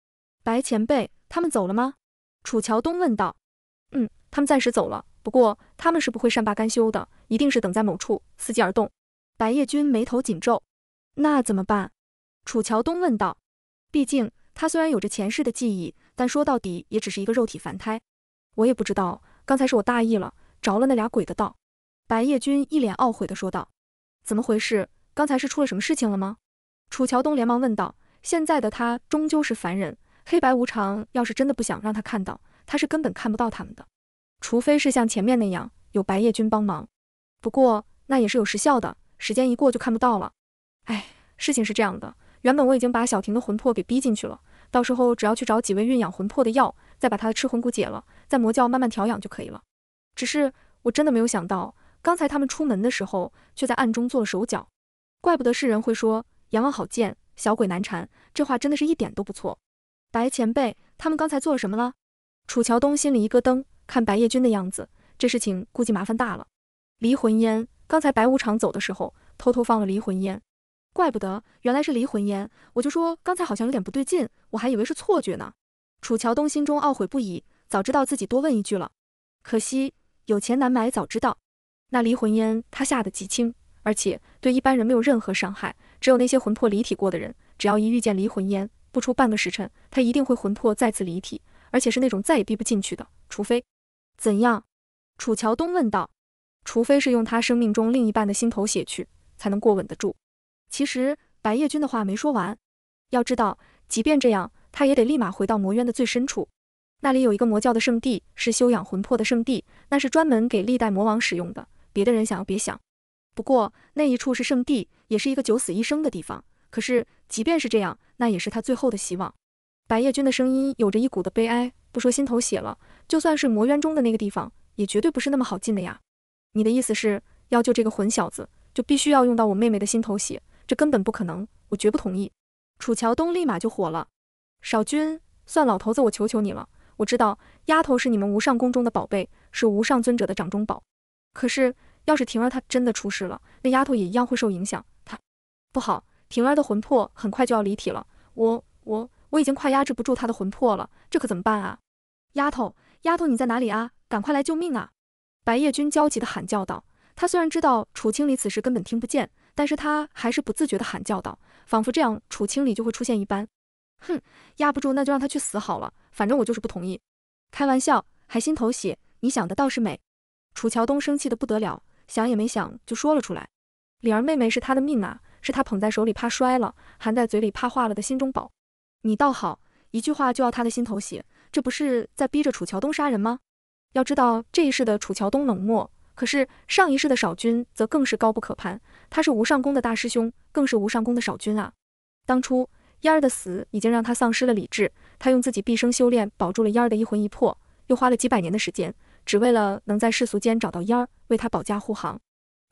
白前辈，他们走了吗？楚乔东问道。嗯，他们暂时走了，不过他们是不会善罢甘休的，一定是等在某处，伺机而动。白夜君眉头紧皱。那怎么办？楚乔东问道。毕竟他虽然有着前世的记忆，但说到底也只是一个肉体凡胎，我也不知道，刚才是我大意了。着了那俩鬼的道，白夜君一脸懊悔的说道：“怎么回事？刚才是出了什么事情了吗？”楚乔东连忙问道。现在的他终究是凡人，黑白无常要是真的不想让他看到，他是根本看不到他们的，除非是像前面那样有白夜君帮忙。不过那也是有时效的，时间一过就看不到了。哎，事情是这样的，原本我已经把小婷的魂魄给逼进去了，到时候只要去找几味运养魂魄的药，再把他的吃魂骨解了，在魔教慢慢调养就可以了。只是我真的没有想到，刚才他们出门的时候，却在暗中做了手脚。怪不得世人会说阎王好见，小鬼难缠，这话真的是一点都不错。白前辈，他们刚才做了什么了？楚乔东心里一咯噔，看白叶君的样子，这事情估计麻烦大了。离魂烟，刚才白无常走的时候，偷偷放了离魂烟。怪不得，原来是离魂烟，我就说刚才好像有点不对劲，我还以为是错觉呢。楚乔东心中懊悔不已，早知道自己多问一句了，可惜。有钱难买早知道，那离魂烟他下的极轻，而且对一般人没有任何伤害。只有那些魂魄离体过的人，只要一遇见离魂烟，不出半个时辰，他一定会魂魄再次离体，而且是那种再也逼不进去的。除非怎样？楚乔东问道。除非是用他生命中另一半的心头血去，才能过稳得住。其实白夜君的话没说完，要知道，即便这样，他也得立马回到魔渊的最深处。那里有一个魔教的圣地，是修养魂魄的圣地，那是专门给历代魔王使用的，别的人想要别想。不过那一处是圣地，也是一个九死一生的地方。可是即便是这样，那也是他最后的希望。白夜君的声音有着一股的悲哀，不说心头血了，就算是魔渊中的那个地方，也绝对不是那么好进的呀。你的意思是要救这个混小子，就必须要用到我妹妹的心头血，这根本不可能，我绝不同意。楚乔东立马就火了，少君，算老头子，我求求你了。我知道丫头是你们无上宫中的宝贝，是无上尊者的掌中宝。可是要是婷儿她真的出事了，那丫头也一样会受影响。她不好，婷儿的魂魄很快就要离体了。我我我已经快压制不住她的魂魄了，这可怎么办啊？丫头，丫头你在哪里啊？赶快来救命啊！白夜君焦急的喊叫道。他虽然知道楚清离此时根本听不见，但是他还是不自觉的喊叫道，仿佛这样楚清离就会出现一般。哼，压不住那就让他去死好了，反正我就是不同意。开玩笑，还心头血？你想的倒是美。楚乔东生气的不得了，想也没想就说了出来。李儿妹妹是他的命啊，是他捧在手里怕摔了，含在嘴里怕化了的心中宝。你倒好，一句话就要他的心头血，这不是在逼着楚乔东杀人吗？要知道这一世的楚乔东冷漠，可是上一世的少君则更是高不可攀，他是无上宫的大师兄，更是无上宫的少君啊。当初。燕儿的死已经让他丧失了理智，他用自己毕生修炼保住了燕儿的一魂一魄，又花了几百年的时间，只为了能在世俗间找到燕儿，为他保驾护航。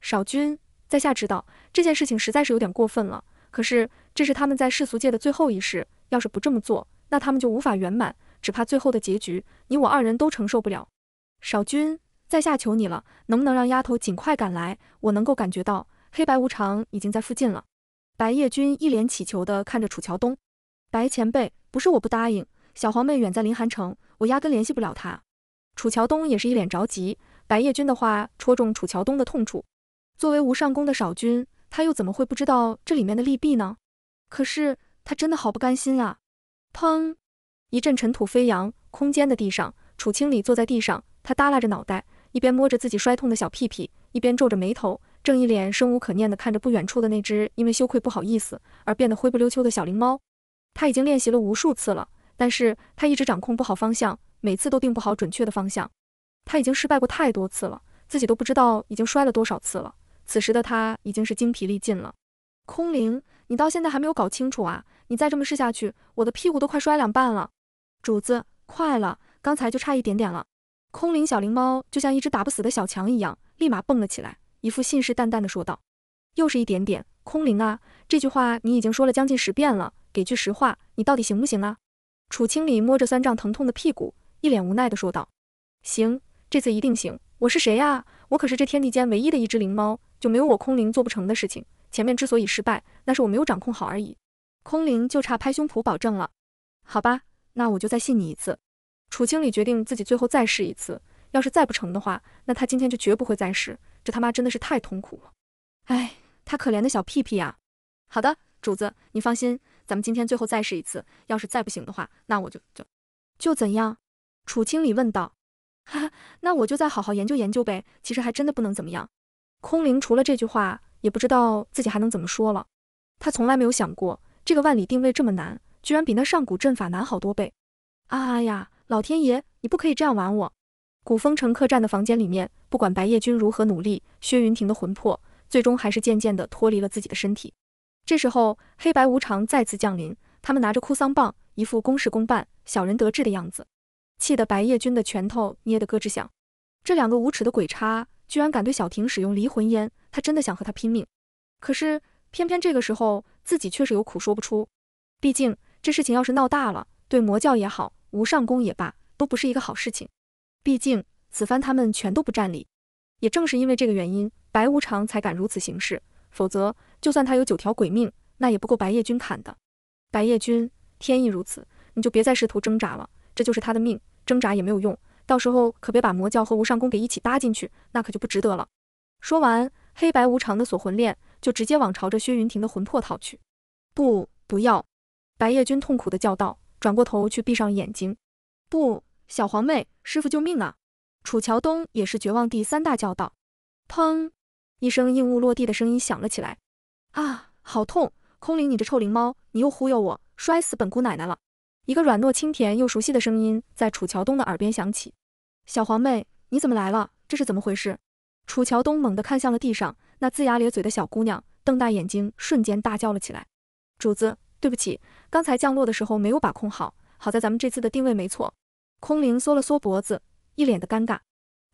少君，在下知道这件事情实在是有点过分了，可是这是他们在世俗界的最后一世，要是不这么做，那他们就无法圆满，只怕最后的结局你我二人都承受不了。少君，在下求你了，能不能让丫头尽快赶来？我能够感觉到黑白无常已经在附近了。白夜君一脸乞求地看着楚乔东，白前辈，不是我不答应，小皇妹远在临寒城，我压根联系不了她。楚乔东也是一脸着急，白夜君的话戳中楚乔东的痛处。作为无上宫的少君，他又怎么会不知道这里面的利弊呢？可是他真的好不甘心啊！砰，一阵尘土飞扬，空间的地上，楚清理坐在地上，他耷拉着脑袋，一边摸着自己摔痛的小屁屁，一边皱着眉头。正一脸生无可恋地看着不远处的那只因为羞愧不好意思而变得灰不溜秋的小灵猫。他已经练习了无数次了，但是他一直掌控不好方向，每次都定不好准确的方向。他已经失败过太多次了，自己都不知道已经摔了多少次了。此时的他已经是精疲力尽了。空灵，你到现在还没有搞清楚啊！你再这么试下去，我的屁股都快摔两半了。主子，快了，刚才就差一点点了。空灵小灵猫就像一只打不死的小强一样，立马蹦了起来。一副信誓旦旦的说道：“又是一点点，空灵啊！这句话你已经说了将近十遍了，给句实话，你到底行不行啊？”楚清理摸着酸胀疼痛的屁股，一脸无奈的说道：“行，这次一定行！我是谁呀？我可是这天地间唯一的一只灵猫，就没有我空灵做不成的事情。前面之所以失败，那是我没有掌控好而已。空灵就差拍胸脯保证了。好吧，那我就再信你一次。”楚清理决定自己最后再试一次，要是再不成的话，那他今天就绝不会再试。这他妈真的是太痛苦了，哎，他可怜的小屁屁呀！好的，主子，你放心，咱们今天最后再试一次，要是再不行的话，那我就就就怎样？楚青里问道。哈哈，那我就再好好研究研究呗。其实还真的不能怎么样。空灵除了这句话，也不知道自己还能怎么说了。他从来没有想过，这个万里定位这么难，居然比那上古阵法难好多倍。啊呀，老天爷，你不可以这样玩我！古风城客栈的房间里面，不管白夜君如何努力，薛云亭的魂魄最终还是渐渐地脱离了自己的身体。这时候，黑白无常再次降临，他们拿着哭丧棒，一副公事公办、小人得志的样子，气得白夜君的拳头捏得咯吱响。这两个无耻的鬼差，居然敢对小婷使用离魂烟，他真的想和他拼命。可是偏偏这个时候，自己却是有苦说不出。毕竟这事情要是闹大了，对魔教也好，无上宫也罢，都不是一个好事情。毕竟此番他们全都不占理，也正是因为这个原因，白无常才敢如此行事。否则，就算他有九条鬼命，那也不够白夜君砍的。白夜君，天意如此，你就别再试图挣扎了，这就是他的命，挣扎也没有用。到时候可别把魔教和无上宫给一起搭进去，那可就不值得了。说完，黑白无常的锁魂链就直接往朝着薛云霆的魂魄套去。不，不要！白夜君痛苦的叫道，转过头去，闭上眼睛。不。小黄妹，师傅救命啊！楚乔东也是绝望第三大叫道，砰一声硬物落地的声音响了起来。啊，好痛！空灵，你这臭灵猫，你又忽悠我，摔死本姑奶奶了！一个软糯清甜又熟悉的声音在楚乔东的耳边响起。小黄妹，你怎么来了？这是怎么回事？楚乔东猛地看向了地上那龇牙咧嘴的小姑娘，瞪大眼睛，瞬间大叫了起来。主子，对不起，刚才降落的时候没有把控好，好在咱们这次的定位没错。空灵缩了缩脖子，一脸的尴尬。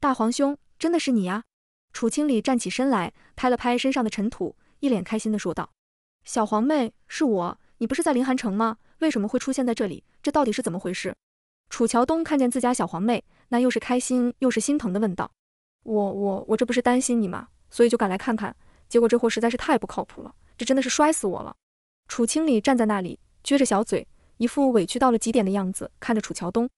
大皇兄，真的是你呀！楚清理站起身来，拍了拍身上的尘土，一脸开心的说道：“小皇妹，是我，你不是在凌寒城吗？为什么会出现在这里？这到底是怎么回事？”楚乔东看见自家小皇妹，那又是开心又是心疼的问道：“我我我这不是担心你吗？所以就赶来看看，结果这货实在是太不靠谱了，这真的是摔死我了！”楚清理站在那里，撅着小嘴，一副委屈到了极点的样子，看着楚乔东。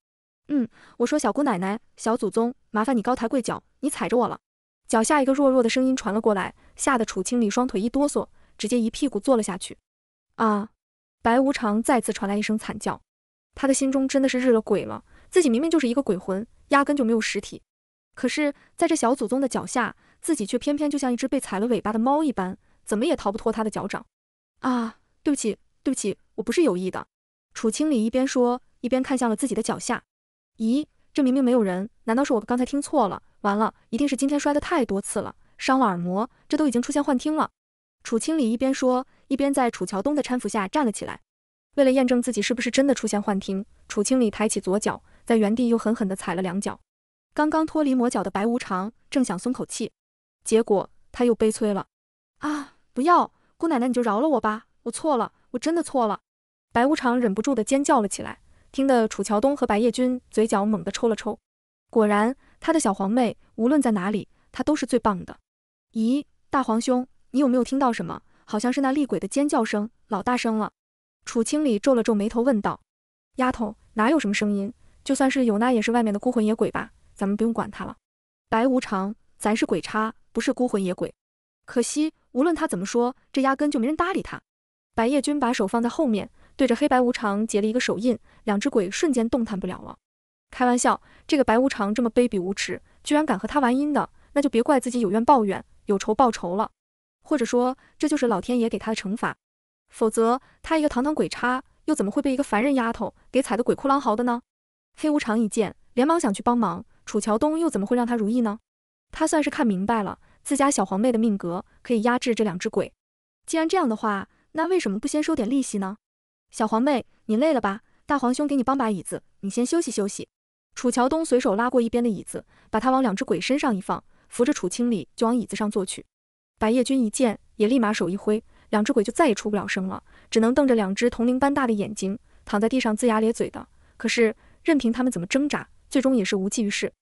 嗯，我说小姑奶奶、小祖宗，麻烦你高抬贵脚，你踩着我了。脚下一个弱弱的声音传了过来，吓得楚清理双腿一哆嗦，直接一屁股坐了下去。啊！白无常再次传来一声惨叫，他的心中真的是日了鬼了，自己明明就是一个鬼魂，压根就没有实体，可是在这小祖宗的脚下，自己却偏偏就像一只被踩了尾巴的猫一般，怎么也逃不脱他的脚掌。啊！对不起，对不起，我不是有意的。楚清理一边说，一边看向了自己的脚下。咦，这明明没有人，难道是我刚才听错了？完了，一定是今天摔的太多次了，伤了耳膜，这都已经出现幻听了。楚清理一边说，一边在楚乔东的搀扶下站了起来。为了验证自己是不是真的出现幻听，楚清理抬起左脚，在原地又狠狠地踩了两脚。刚刚脱离魔脚的白无常正想松口气，结果他又悲催了。啊！不要，姑奶奶你就饶了我吧，我错了，我真的错了。白无常忍不住的尖叫了起来。听得楚乔东和白叶君嘴角猛地抽了抽，果然，他的小皇妹无论在哪里，他都是最棒的。咦，大皇兄，你有没有听到什么？好像是那厉鬼的尖叫声，老大声了。楚清理皱了皱眉头，问道：“丫头，哪有什么声音？就算是有，那也是外面的孤魂野鬼吧？咱们不用管他了。”白无常，咱是鬼差，不是孤魂野鬼。可惜，无论他怎么说，这压根就没人搭理他。白叶君把手放在后面。对着黑白无常结了一个手印，两只鬼瞬间动弹不了了。开玩笑，这个白无常这么卑鄙无耻，居然敢和他玩阴的，那就别怪自己有怨报怨，有仇报仇了。或者说，这就是老天爷给他的惩罚。否则，他一个堂堂鬼差，又怎么会被一个凡人丫头给踩得鬼哭狼嚎的呢？黑无常一见，连忙想去帮忙。楚乔东又怎么会让他如意呢？他算是看明白了，自家小皇妹的命格可以压制这两只鬼。既然这样的话，那为什么不先收点利息呢？小黄妹，你累了吧？大皇兄给你帮把椅子，你先休息休息。楚乔东随手拉过一边的椅子，把他往两只鬼身上一放，扶着楚清理就往椅子上坐去。白夜君一见，也立马手一挥，两只鬼就再也出不了声了，只能瞪着两只铜铃般大的眼睛，躺在地上龇牙咧嘴的。可是任凭他们怎么挣扎，最终也是无济于事。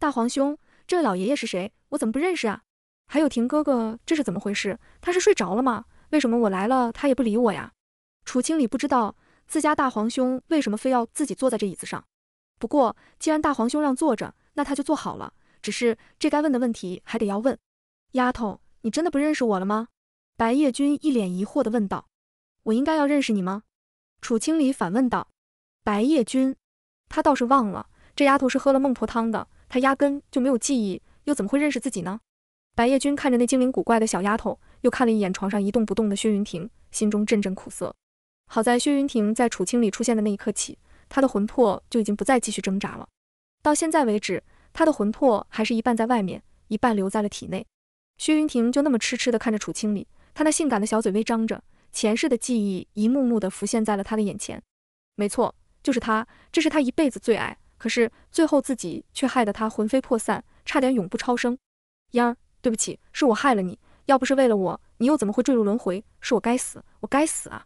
大皇兄，这位老爷爷是谁？我怎么不认识啊？还有婷哥哥，这是怎么回事？他是睡着了吗？为什么我来了他也不理我呀？楚清理不知道自家大皇兄为什么非要自己坐在这椅子上，不过既然大皇兄让坐着，那他就坐好了。只是这该问的问题还得要问。丫头，你真的不认识我了吗？白夜君一脸疑惑的问道。我应该要认识你吗？楚清理反问道。白夜君，他倒是忘了，这丫头是喝了孟婆汤的，她压根就没有记忆，又怎么会认识自己呢？白夜君看着那精灵古怪的小丫头，又看了一眼床上一动不动的薛云婷，心中阵阵苦涩。好在薛云婷在楚清里出现的那一刻起，她的魂魄就已经不再继续挣扎了。到现在为止，她的魂魄还是一半在外面，一半留在了体内。薛云婷就那么痴痴地看着楚清里，她那性感的小嘴微张着，前世的记忆一幕幕地浮现在了她的眼前。没错，就是他，这是他一辈子最爱，可是最后自己却害得他魂飞魄散，差点永不超生。嫣儿，对不起，是我害了你。要不是为了我，你又怎么会坠入轮回？是我该死，我该死啊！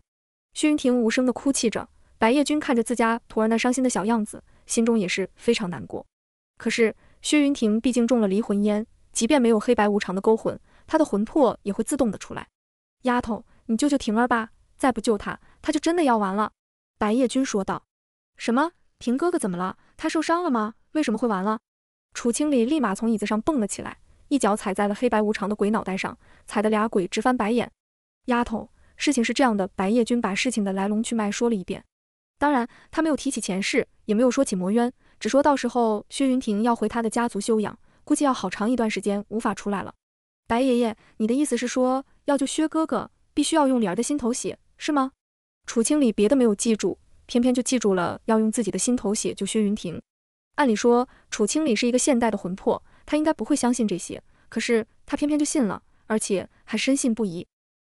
薛云亭无声的哭泣着，白夜君看着自家徒儿那伤心的小样子，心中也是非常难过。可是薛云亭毕竟中了离魂烟，即便没有黑白无常的勾魂，他的魂魄也会自动的出来。丫头，你救救婷儿吧，再不救她，她就真的要完了。白夜君说道。什么？婷哥哥怎么了？他受伤了吗？为什么会完了？楚清理立马从椅子上蹦了起来，一脚踩在了黑白无常的鬼脑袋上，踩得俩鬼直翻白眼。丫头。事情是这样的，白叶君把事情的来龙去脉说了一遍，当然他没有提起前世，也没有说起魔渊，只说到时候薛云亭要回他的家族修养，估计要好长一段时间无法出来了。白爷爷，你的意思是说要救薛哥哥，必须要用李儿的心头血，是吗？楚清理别的没有记住，偏偏就记住了要用自己的心头血救薛云亭。按理说楚清理是一个现代的魂魄，他应该不会相信这些，可是他偏偏就信了，而且还深信不疑。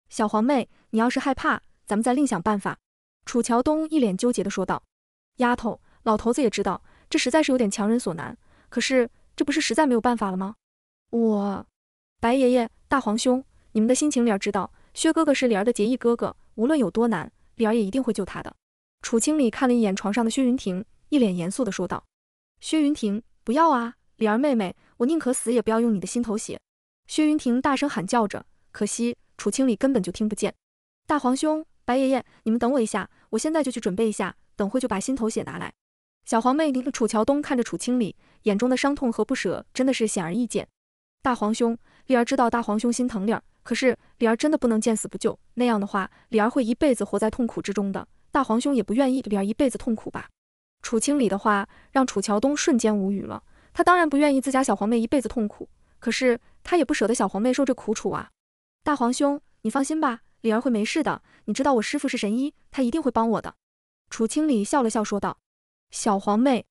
小黄妹，你要是害怕，咱们再另想办法。”楚乔东一脸纠结的说道。“丫头，老头子也知道，这实在是有点强人所难。可是，这不是实在没有办法了吗？”我，白爷爷，大皇兄，你们的心情，李儿知道。薛哥哥是李儿的结义哥哥，无论有多难，李儿也一定会救他的。”楚清理看了一眼床上的薛云婷，一脸严肃的说道。“薛云婷，不要啊！李儿妹妹，我宁可死，也不要用你的心头血！”薛云婷大声喊叫着，可惜。楚清理根本就听不见，大皇兄，白爷爷，你们等我一下，我现在就去准备一下，等会就把心头血拿来。小皇妹，你楚乔东看着楚清理，眼中的伤痛和不舍，真的是显而易见。大皇兄，丽儿知道大皇兄心疼丽儿，可是丽儿真的不能见死不救，那样的话，丽儿会一辈子活在痛苦之中。的大皇兄也不愿意丽儿一辈子痛苦吧？楚清理的话让楚乔东瞬间无语了，他当然不愿意自家小皇妹一辈子痛苦，可是他也不舍得小皇妹受这苦楚啊。大皇兄，你放心吧，李儿会没事的。你知道我师父是神医，他一定会帮我的。楚清理笑了笑，说道：“小皇妹，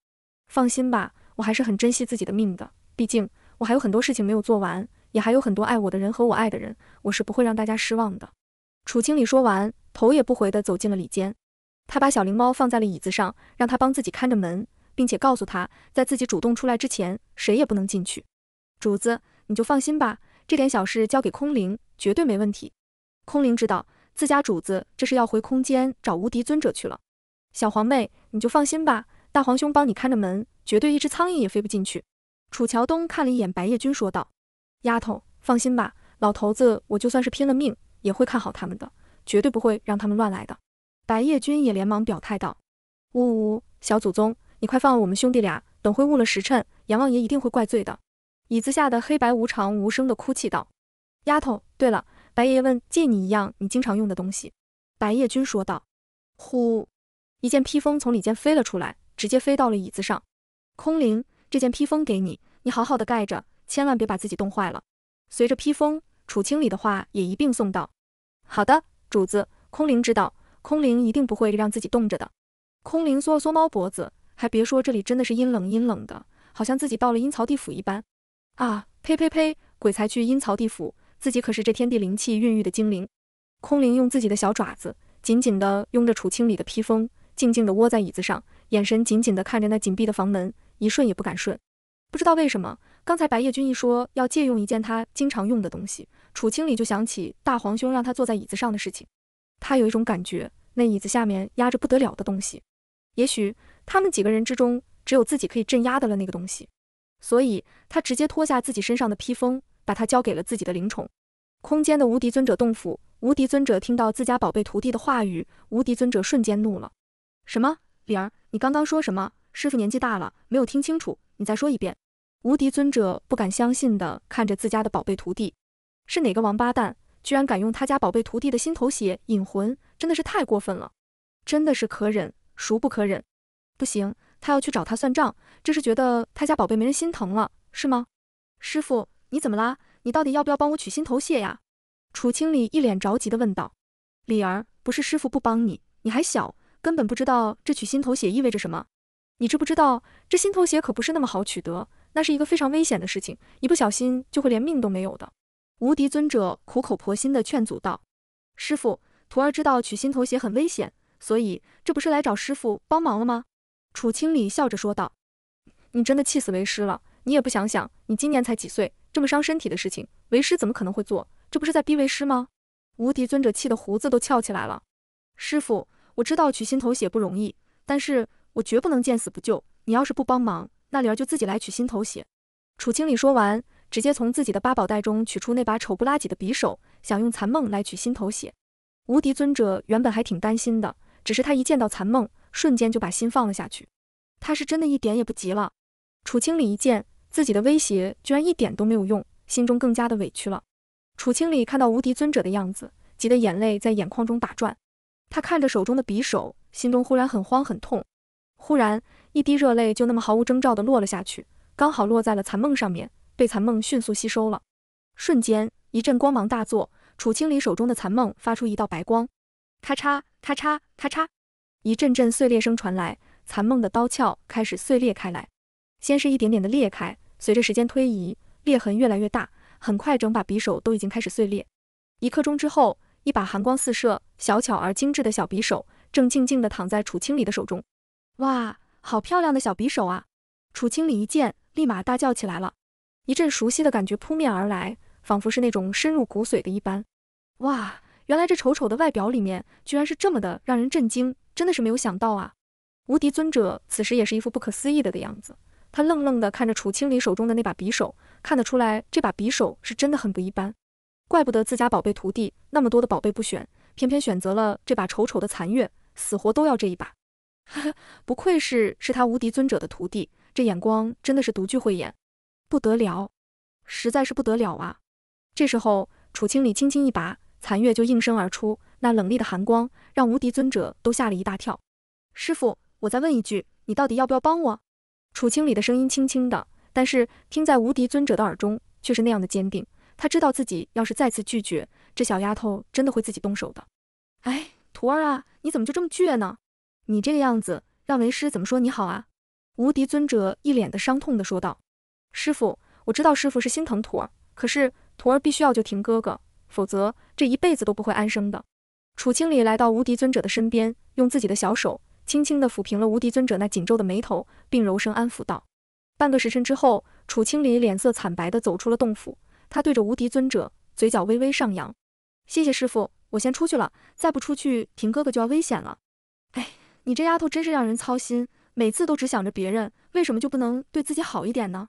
放心吧，我还是很珍惜自己的命的。毕竟我还有很多事情没有做完，也还有很多爱我的人和我爱的人，我是不会让大家失望的。”楚清理说完，头也不回的走进了里间。他把小灵猫放在了椅子上，让它帮自己看着门，并且告诉他，在自己主动出来之前，谁也不能进去。主子，你就放心吧。这点小事交给空灵，绝对没问题。空灵知道自家主子这是要回空间找无敌尊者去了。小皇妹，你就放心吧，大皇兄帮你看着门，绝对一只苍蝇也飞不进去。楚乔东看了一眼白夜君，说道：“丫头，放心吧，老头子我就算是拼了命，也会看好他们的，绝对不会让他们乱来的。”白夜君也连忙表态道：“呜呜，小祖宗，你快放我们兄弟俩，等会误了时辰，阎王爷一定会怪罪的。”椅子下的黑白无常无声的哭泣道：“丫头，对了，白爷爷问借你一样你经常用的东西。”白夜君说道。呼，一件披风从里间飞了出来，直接飞到了椅子上。空灵，这件披风给你，你好好的盖着，千万别把自己冻坏了。随着披风，楚清理的话也一并送到。好的，主子，空灵知道，空灵一定不会让自己冻着的。空灵缩了缩猫脖子，还别说，这里真的是阴冷阴冷的，好像自己到了阴曹地府一般。啊呸呸呸！鬼才去阴曹地府，自己可是这天地灵气孕育的精灵。空灵用自己的小爪子紧紧地拥着楚清里的披风，静静地窝在椅子上，眼神紧紧地看着那紧闭的房门，一瞬也不敢瞬。不知道为什么，刚才白夜君一说要借用一件他经常用的东西，楚清里就想起大皇兄让他坐在椅子上的事情。他有一种感觉，那椅子下面压着不得了的东西。也许他们几个人之中，只有自己可以镇压的了那个东西。所以他直接脱下自己身上的披风，把它交给了自己的灵宠。空间的无敌尊者洞府，无敌尊者听到自家宝贝徒弟的话语，无敌尊者瞬间怒了：“什么？灵儿，你刚刚说什么？师傅年纪大了，没有听清楚，你再说一遍。”无敌尊者不敢相信的看着自家的宝贝徒弟，是哪个王八蛋，居然敢用他家宝贝徒弟的心头血引魂，真的是太过分了，真的是可忍孰不可忍，不行！他要去找他算账，这是觉得他家宝贝没人心疼了，是吗？师傅，你怎么啦？你到底要不要帮我取心头血呀？楚清里一脸着急的问道。李儿，不是师傅不帮你，你还小，根本不知道这取心头血意味着什么。你知不知道，这心头血可不是那么好取得，那是一个非常危险的事情，一不小心就会连命都没有的。无敌尊者苦口婆心的劝阻道。师傅，徒儿知道取心头血很危险，所以这不是来找师傅帮忙了吗？楚清理笑着说道：“你真的气死为师了！你也不想想，你今年才几岁，这么伤身体的事情，为师怎么可能会做？这不是在逼为师吗？”无敌尊者气得胡子都翘起来了。师傅，我知道取心头血不容易，但是我绝不能见死不救。你要是不帮忙，那李儿就自己来取心头血。”楚清理说完，直接从自己的八宝袋中取出那把丑不拉几的匕首，想用残梦来取心头血。无敌尊者原本还挺担心的，只是他一见到残梦。瞬间就把心放了下去，他是真的一点也不急了。楚清理一见自己的威胁居然一点都没有用，心中更加的委屈了。楚清理看到无敌尊者的样子，急得眼泪在眼眶中打转。他看着手中的匕首，心中忽然很慌很痛。忽然，一滴热泪就那么毫无征兆的落了下去，刚好落在了残梦上面，被残梦迅速吸收了。瞬间，一阵光芒大作，楚清理手中的残梦发出一道白光，咔嚓咔嚓咔嚓。一阵阵碎裂声传来，残梦的刀鞘开始碎裂开来，先是一点点的裂开，随着时间推移，裂痕越来越大，很快整把匕首都已经开始碎裂。一刻钟之后，一把寒光四射、小巧而精致的小匕首正静静地躺在楚清理的手中。哇，好漂亮的小匕首啊！楚清理一见，立马大叫起来了，一阵熟悉的感觉扑面而来，仿佛是那种深入骨髓的一般。哇，原来这丑丑的外表里面，居然是这么的让人震惊！真的是没有想到啊！无敌尊者此时也是一副不可思议的的样子，他愣愣地看着楚清离手中的那把匕首，看得出来这把匕首是真的很不一般，怪不得自家宝贝徒弟那么多的宝贝不选，偏偏选择了这把丑丑的残月，死活都要这一把。[laughs] 哈哈，不愧是是他无敌尊者的徒弟，这眼光真的是独具慧眼，不得了，实在是不得了啊！这时候，楚清离轻轻一拔。残月就应声而出，那冷厉的寒光让无敌尊者都吓了一大跳。师傅，我再问一句，你到底要不要帮我？楚清里的声音轻轻的，但是听在无敌尊者的耳中却是那样的坚定。他知道自己要是再次拒绝，这小丫头真的会自己动手的。哎，徒儿啊，你怎么就这么倔呢？你这个样子让为师怎么说你好啊？无敌尊者一脸的伤痛的说道：“师傅，我知道师傅是心疼徒儿，可是徒儿必须要救婷哥哥。”否则，这一辈子都不会安生的。楚清理来到无敌尊者的身边，用自己的小手轻轻地抚平了无敌尊者那紧皱的眉头，并柔声安抚道：“半个时辰之后，楚清理脸色惨白的走出了洞府。他对着无敌尊者，嘴角微微上扬，谢谢师傅，我先出去了。再不出去，平哥哥就要危险了。哎，你这丫头真是让人操心，每次都只想着别人，为什么就不能对自己好一点呢？”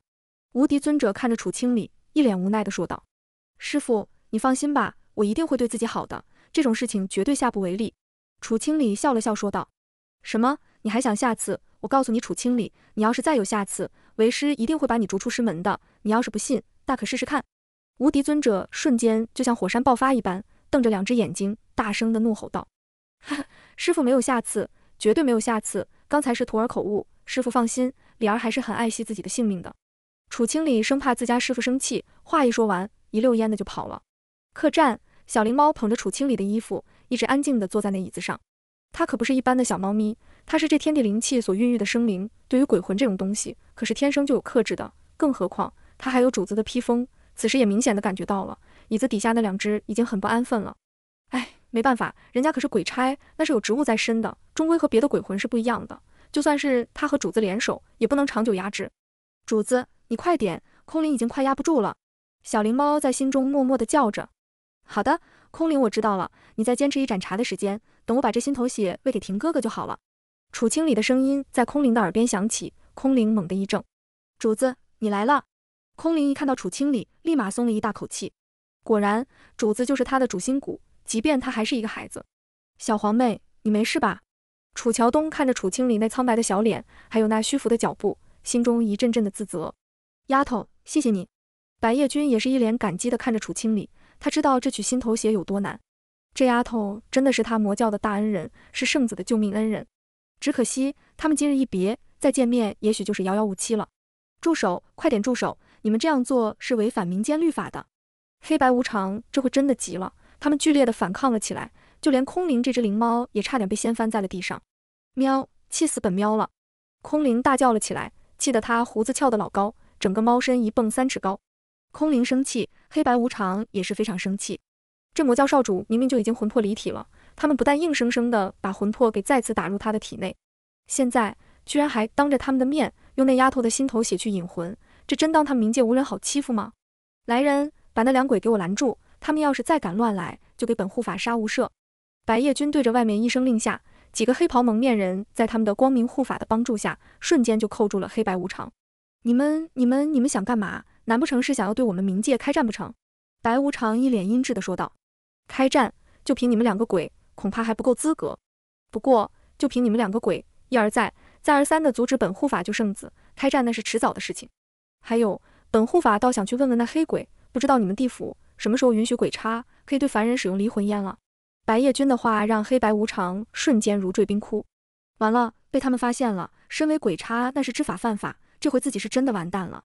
无敌尊者看着楚清理，一脸无奈的说道：“师傅，你放心吧，我一定会对自己好的，这种事情绝对下不为例。楚清理笑了笑说道：“什么？你还想下次？我告诉你，楚清理，你要是再有下次，为师一定会把你逐出师门的。你要是不信，大可试试看。”无敌尊者瞬间就像火山爆发一般，瞪着两只眼睛，大声的怒吼道：“哈哈，师傅没有下次，绝对没有下次。刚才是徒儿口误，师傅放心，李儿还是很爱惜自己的性命的。”楚清理生怕自家师傅生气，话一说完，一溜烟的就跑了。客栈，小灵猫捧着楚清里的衣服，一直安静地坐在那椅子上。它可不是一般的小猫咪，它是这天地灵气所孕育的生灵，对于鬼魂这种东西，可是天生就有克制的。更何况它还有主子的披风，此时也明显的感觉到了椅子底下那两只已经很不安分了。哎，没办法，人家可是鬼差，那是有职务在身的，终归和别的鬼魂是不一样的。就算是他和主子联手，也不能长久压制。主子，你快点，空灵已经快压不住了。小灵猫在心中默默地叫着。好的，空灵，我知道了，你再坚持一盏茶的时间，等我把这心头血喂给霆哥哥就好了。楚清里的声音在空灵的耳边响起，空灵猛地一怔。主子，你来了。空灵一看到楚清里，立马松了一大口气。果然，主子就是他的主心骨，即便他还是一个孩子。小黄妹，你没事吧？楚乔东看着楚清里那苍白的小脸，还有那虚浮的脚步，心中一阵阵的自责。丫头，谢谢你。白夜君也是一脸感激的看着楚清里。他知道这取心头血有多难，这丫头真的是他魔教的大恩人，是圣子的救命恩人。只可惜他们今日一别，再见面也许就是遥遥无期了。住手！快点住手！你们这样做是违反民间律法的。黑白无常这回真的急了，他们剧烈的反抗了起来，就连空灵这只灵猫也差点被掀翻在了地上。喵！气死本喵了！空灵大叫了起来，气得他胡子翘得老高，整个猫身一蹦三尺高。空灵生气。黑白无常也是非常生气，这魔教少主明明就已经魂魄离体了，他们不但硬生生的把魂魄给再次打入他的体内，现在居然还当着他们的面用那丫头的心头血去引魂，这真当他们冥界无人好欺负吗？来人，把那两鬼给我拦住！他们要是再敢乱来，就给本护法杀无赦！白夜军对着外面一声令下，几个黑袍蒙面人在他们的光明护法的帮助下，瞬间就扣住了黑白无常。你们、你们、你们想干嘛？难不成是想要对我们冥界开战不成？白无常一脸阴鸷的说道：“开战，就凭你们两个鬼，恐怕还不够资格。不过，就凭你们两个鬼，一而再，再而三的阻止本护法救圣子开战，那是迟早的事情。还有，本护法倒想去问问那黑鬼，不知道你们地府什么时候允许鬼差可以对凡人使用离魂烟了。”白夜君的话让黑白无常瞬间如坠冰窟，完了，被他们发现了。身为鬼差，那是知法犯法，这回自己是真的完蛋了。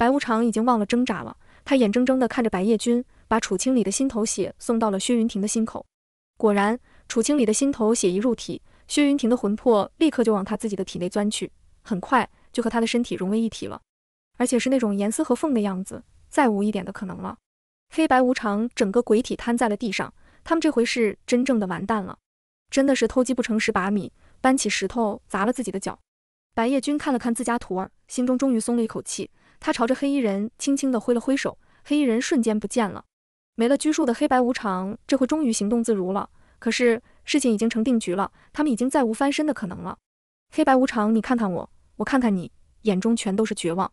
白无常已经忘了挣扎了，他眼睁睁地看着白夜君把楚清理的心头血送到了薛云亭的心口。果然，楚清理的心头血一入体，薛云亭的魂魄立刻就往他自己的体内钻去，很快就和他的身体融为一体了，而且是那种严丝合缝的样子，再无一点的可能了。黑白无常整个鬼体瘫在了地上，他们这回是真正的完蛋了，真的是偷鸡不成蚀把米，搬起石头砸了自己的脚。白夜君看了看自家徒儿，心中终于松了一口气。他朝着黑衣人轻轻地挥了挥手，黑衣人瞬间不见了。没了拘束的黑白无常，这回终于行动自如了。可是事情已经成定局了，他们已经再无翻身的可能了。黑白无常，你看看我，我看看你，眼中全都是绝望。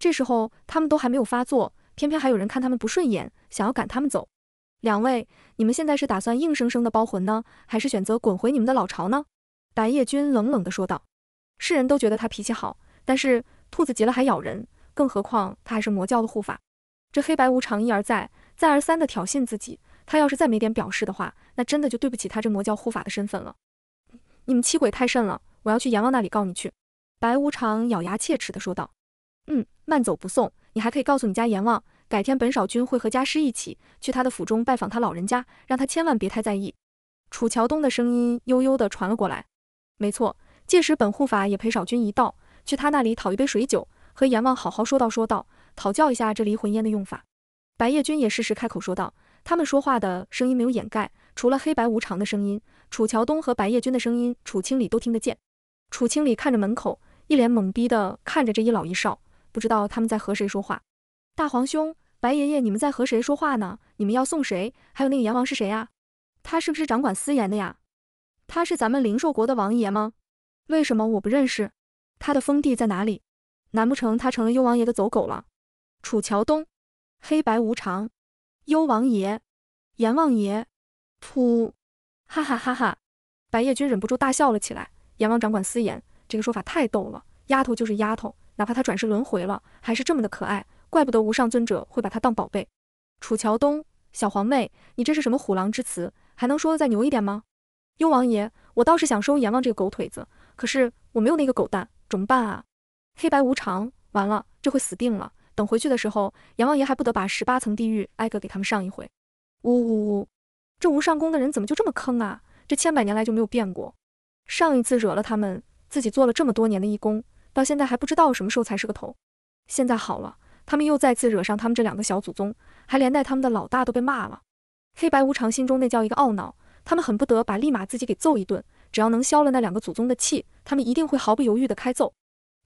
这时候他们都还没有发作，偏偏还有人看他们不顺眼，想要赶他们走。两位，你们现在是打算硬生生的包魂呢，还是选择滚回你们的老巢呢？白夜君冷冷地说道。世人都觉得他脾气好，但是兔子急了还咬人。更何况他还是魔教的护法，这黑白无常一而再、再而三的挑衅自己，他要是再没点表示的话，那真的就对不起他这魔教护法的身份了。你们欺鬼太甚了，我要去阎王那里告你去！白无常咬牙切齿的说道。嗯，慢走不送，你还可以告诉你家阎王，改天本少君会和家师一起去他的府中拜访他老人家，让他千万别太在意。楚乔东的声音悠悠的传了过来。没错，届时本护法也陪少君一道去他那里讨一杯水酒。和阎王好好说道说道，讨教一下这离魂烟的用法。白夜君也适时开口说道。他们说话的声音没有掩盖，除了黑白无常的声音，楚乔东和白夜君的声音，楚清理都听得见。楚清理看着门口，一脸懵逼的看着这一老一少，不知道他们在和谁说话。大皇兄，白爷爷，你们在和谁说话呢？你们要送谁？还有那个阎王是谁呀？他是不是掌管司盐的呀？他是咱们灵兽国的王爷吗？为什么我不认识？他的封地在哪里？难不成他成了幽王爷的走狗了？楚乔东，黑白无常，幽王爷，阎王爷，噗，哈哈哈哈！白夜君忍不住大笑了起来。阎王掌管私盐，这个说法太逗了。丫头就是丫头，哪怕她转世轮回了，还是这么的可爱。怪不得无上尊者会把她当宝贝。楚乔东，小皇妹，你这是什么虎狼之词？还能说的再牛一点吗？幽王爷，我倒是想收阎王这个狗腿子，可是我没有那个狗蛋，怎么办啊？黑白无常，完了，这回死定了。等回去的时候，阎王爷还不得把十八层地狱挨个给他们上一回？呜呜呜，这无上宫的人怎么就这么坑啊？这千百年来就没有变过。上一次惹了他们，自己做了这么多年的义工，到现在还不知道什么时候才是个头。现在好了，他们又再次惹上他们这两个小祖宗，还连带他们的老大都被骂了。黑白无常心中那叫一个懊恼，他们恨不得把立马自己给揍一顿。只要能消了那两个祖宗的气，他们一定会毫不犹豫地开揍。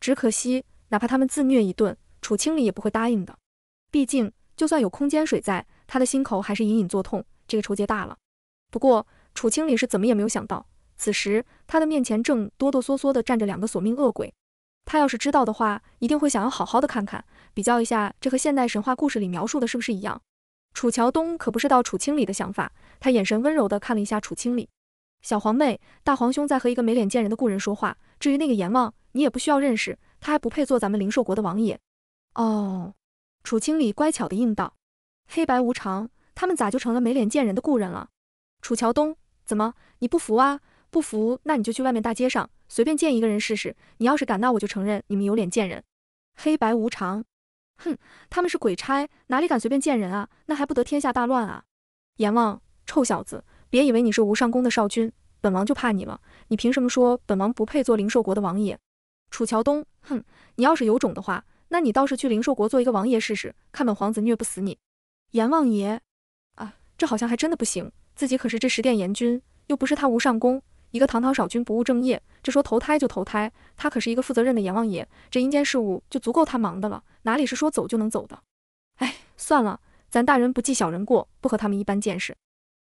只可惜，哪怕他们自虐一顿，楚清理也不会答应的。毕竟，就算有空间水在，他的心口还是隐隐作痛，这个仇结大了。不过，楚清理是怎么也没有想到，此时他的面前正哆哆嗦嗦的站着两个索命恶鬼。他要是知道的话，一定会想要好好的看看，比较一下，这和现代神话故事里描述的是不是一样。楚乔东可不是道楚清理的想法，他眼神温柔的看了一下楚清理。小黄妹，大皇兄在和一个没脸见人的故人说话。至于那个阎王，你也不需要认识，他还不配做咱们灵兽国的王爷。哦，楚清理乖巧地应道。黑白无常，他们咋就成了没脸见人的故人了？楚乔东，怎么你不服啊？不服那你就去外面大街上随便见一个人试试。你要是敢，那我就承认你们有脸见人。黑白无常，哼，他们是鬼差，哪里敢随便见人啊？那还不得天下大乱啊？阎王，臭小子！别以为你是无上宫的少君，本王就怕你了。你凭什么说本王不配做灵寿国的王爷？楚乔东，哼，你要是有种的话，那你倒是去灵寿国做一个王爷试试，看本皇子虐不死你。阎王爷啊，这好像还真的不行。自己可是这十殿阎君，又不是他无上宫，一个堂堂少君不务正业，这说投胎就投胎。他可是一个负责任的阎王爷，这阴间事务就足够他忙的了，哪里是说走就能走的？哎，算了，咱大人不计小人过，不和他们一般见识。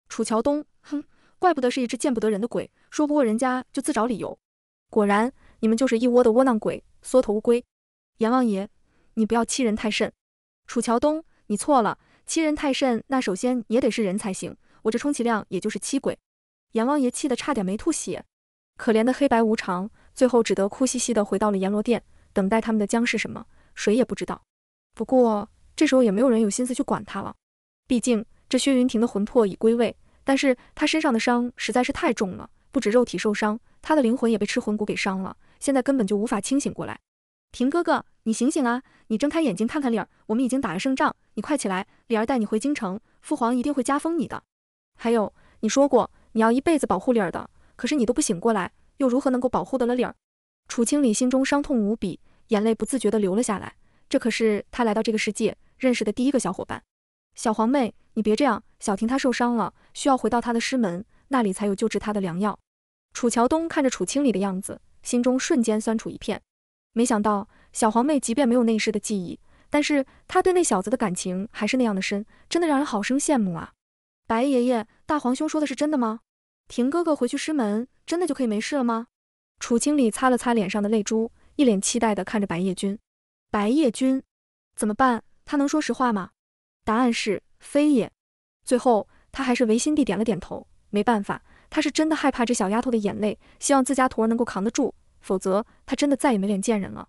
楚乔东。哼，怪不得是一只见不得人的鬼，说不过人家就自找理由。果然，你们就是一窝的窝囊鬼，缩头乌龟。阎王爷，你不要欺人太甚。楚乔东，你错了，欺人太甚，那首先也得是人才行。我这充其量也就是欺鬼。阎王爷气得差点没吐血。可怜的黑白无常，最后只得哭兮兮的回到了阎罗殿，等待他们的将是什么，谁也不知道。不过这时候也没有人有心思去管他了，毕竟这薛云亭的魂魄已归位。但是他身上的伤实在是太重了，不止肉体受伤，他的灵魂也被吃魂骨给伤了，现在根本就无法清醒过来。平哥哥，你醒醒啊！你睁开眼睛看看李儿，我们已经打了胜仗，你快起来，李儿带你回京城，父皇一定会加封你的。还有，你说过你要一辈子保护李儿的，可是你都不醒过来，又如何能够保护得了李儿？楚清理心中伤痛无比，眼泪不自觉地流了下来，这可是他来到这个世界认识的第一个小伙伴。小黄妹，你别这样，小婷她受伤了，需要回到她的师门那里才有救治她的良药。楚乔东看着楚清里的样子，心中瞬间酸楚一片。没想到小黄妹即便没有那世的记忆，但是她对那小子的感情还是那样的深，真的让人好生羡慕啊。白爷爷，大皇兄说的是真的吗？婷哥哥回去师门真的就可以没事了吗？楚清里擦了擦脸上的泪珠，一脸期待地看着白夜君。白夜君，怎么办？他能说实话吗？答案是非也，最后他还是违心地点了点头。没办法，他是真的害怕这小丫头的眼泪，希望自家徒儿能够扛得住，否则他真的再也没脸见人了。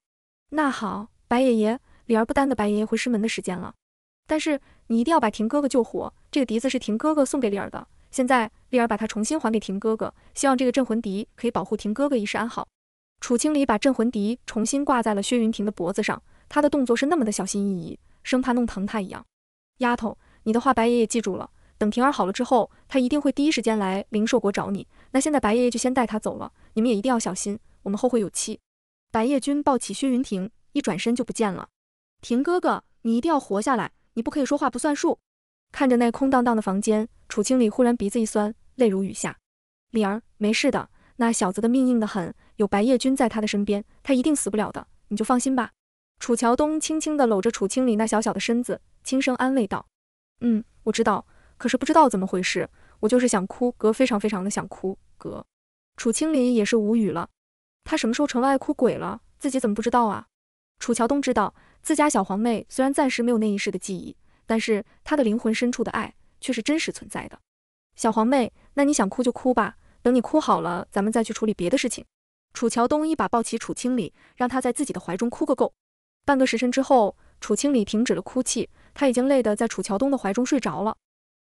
那好，白爷爷，李儿不耽搁，白爷爷回师门的时间了，但是你一定要把婷哥哥救活。这个笛子是婷哥哥送给丽儿的，现在丽儿把它重新还给婷哥哥，希望这个镇魂笛可以保护婷哥哥一世安好。楚清离把镇魂笛重新挂在了薛云婷的脖子上，他的动作是那么的小心翼翼，生怕弄疼他一样。丫头，你的话白爷爷记住了。等婷儿好了之后，他一定会第一时间来灵兽国找你。那现在白爷爷就先带他走了，你们也一定要小心。我们后会有期。白夜君抱起薛云婷，一转身就不见了。婷哥哥，你一定要活下来，你不可以说话不算数。看着那空荡荡的房间，楚清里忽然鼻子一酸，泪如雨下。灵儿，没事的。那小子的命硬得很，有白夜君在他的身边，他一定死不了的。你就放心吧。楚乔东轻轻地搂着楚清里那小小的身子。轻声安慰道：“嗯，我知道，可是不知道怎么回事，我就是想哭，哥非常非常的想哭，哥。”楚青离也是无语了，他什么时候成了爱哭鬼了？自己怎么不知道啊？楚乔东知道自家小皇妹虽然暂时没有那一世的记忆，但是她的灵魂深处的爱却是真实存在的。小皇妹，那你想哭就哭吧，等你哭好了，咱们再去处理别的事情。楚乔东一把抱起楚清理，让他在自己的怀中哭个够。半个时辰之后，楚清理停止了哭泣。他已经累得在楚乔东的怀中睡着了。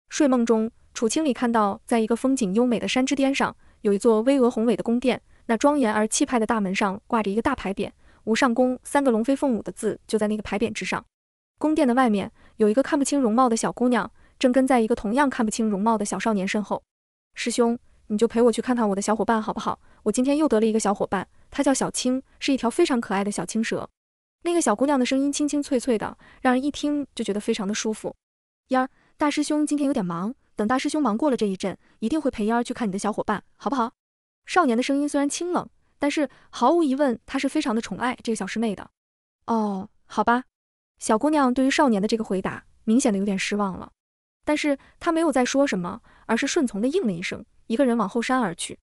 睡梦中，楚清里看到，在一个风景优美的山之巅上，有一座巍峨宏伟的宫殿。那庄严而气派的大门上挂着一个大牌匾，无上宫三个龙飞凤舞的字就在那个牌匾之上。宫殿的外面，有一个看不清容貌的小姑娘，正跟在一个同样看不清容貌的小少年身后。师兄，你就陪我去看看我的小伙伴好不好？我今天又得了一个小伙伴，她叫小青，是一条非常可爱的小青蛇。那个小姑娘的声音清清脆脆的，让人一听就觉得非常的舒服。嫣儿，大师兄今天有点忙，等大师兄忙过了这一阵，一定会陪嫣儿去看你的小伙伴，好不好？少年的声音虽然清冷，但是毫无疑问，他是非常的宠爱这个小师妹的。哦，好吧。小姑娘对于少年的这个回答，明显的有点失望了，但是她没有再说什么，而是顺从的应了一声，一个人往后山而去。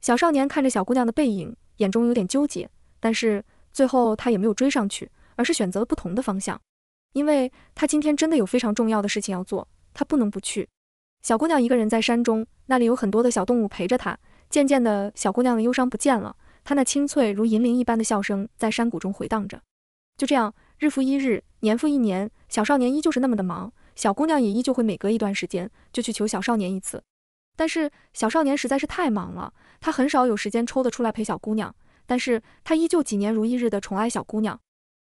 小少年看着小姑娘的背影，眼中有点纠结，但是。最后，他也没有追上去，而是选择了不同的方向，因为他今天真的有非常重要的事情要做，他不能不去。小姑娘一个人在山中，那里有很多的小动物陪着他。渐渐的，小姑娘的忧伤不见了，她那清脆如银铃一般的笑声在山谷中回荡着。就这样，日复一日，年复一年，小少年依旧是那么的忙，小姑娘也依旧会每隔一段时间就去求小少年一次。但是，小少年实在是太忙了，他很少有时间抽得出来陪小姑娘。但是他依旧几年如一日的宠爱小姑娘，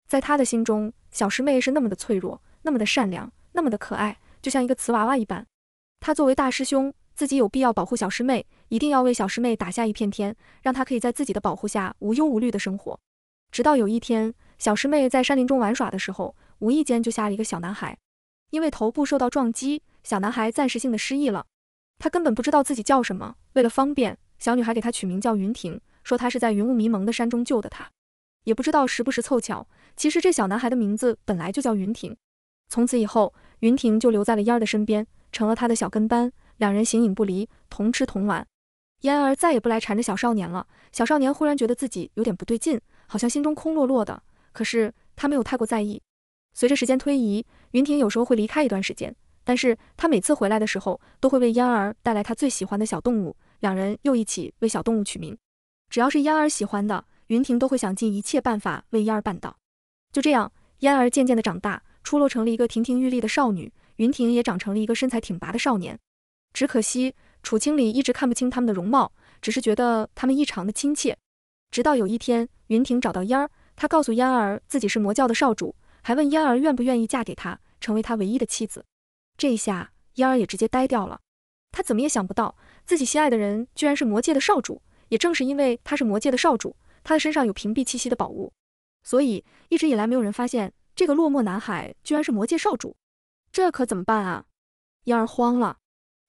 在他的心中，小师妹是那么的脆弱，那么的善良，那么的可爱，就像一个瓷娃娃一般。他作为大师兄，自己有必要保护小师妹，一定要为小师妹打下一片天，让她可以在自己的保护下无忧无虑的生活。直到有一天，小师妹在山林中玩耍的时候，无意间就吓了一个小男孩，因为头部受到撞击，小男孩暂时性的失忆了，他根本不知道自己叫什么。为了方便，小女孩给他取名叫云婷。说他是在云雾迷蒙的山中救的他，也不知道时不时凑巧。其实这小男孩的名字本来就叫云婷，从此以后，云婷就留在了嫣儿的身边，成了他的小跟班，两人形影不离，同吃同玩。嫣儿再也不来缠着小少年了。小少年忽然觉得自己有点不对劲，好像心中空落落的，可是他没有太过在意。随着时间推移，云婷有时候会离开一段时间，但是他每次回来的时候，都会为嫣儿带来他最喜欢的小动物，两人又一起为小动物取名。只要是嫣儿喜欢的，云婷都会想尽一切办法为嫣儿办到。就这样，嫣儿渐渐的长大，出落成了一个亭亭玉立的少女，云婷也长成了一个身材挺拔的少年。只可惜，楚清理一直看不清他们的容貌，只是觉得他们异常的亲切。直到有一天，云婷找到嫣儿，他告诉嫣儿自己是魔教的少主，还问嫣儿愿不愿意嫁给他，成为他唯一的妻子。这下，嫣儿也直接呆掉了。她怎么也想不到，自己心爱的人居然是魔界的少主。也正是因为他是魔界的少主，他的身上有屏蔽气息的宝物，所以一直以来没有人发现这个落寞男孩居然是魔界少主。这可怎么办啊？燕儿慌了。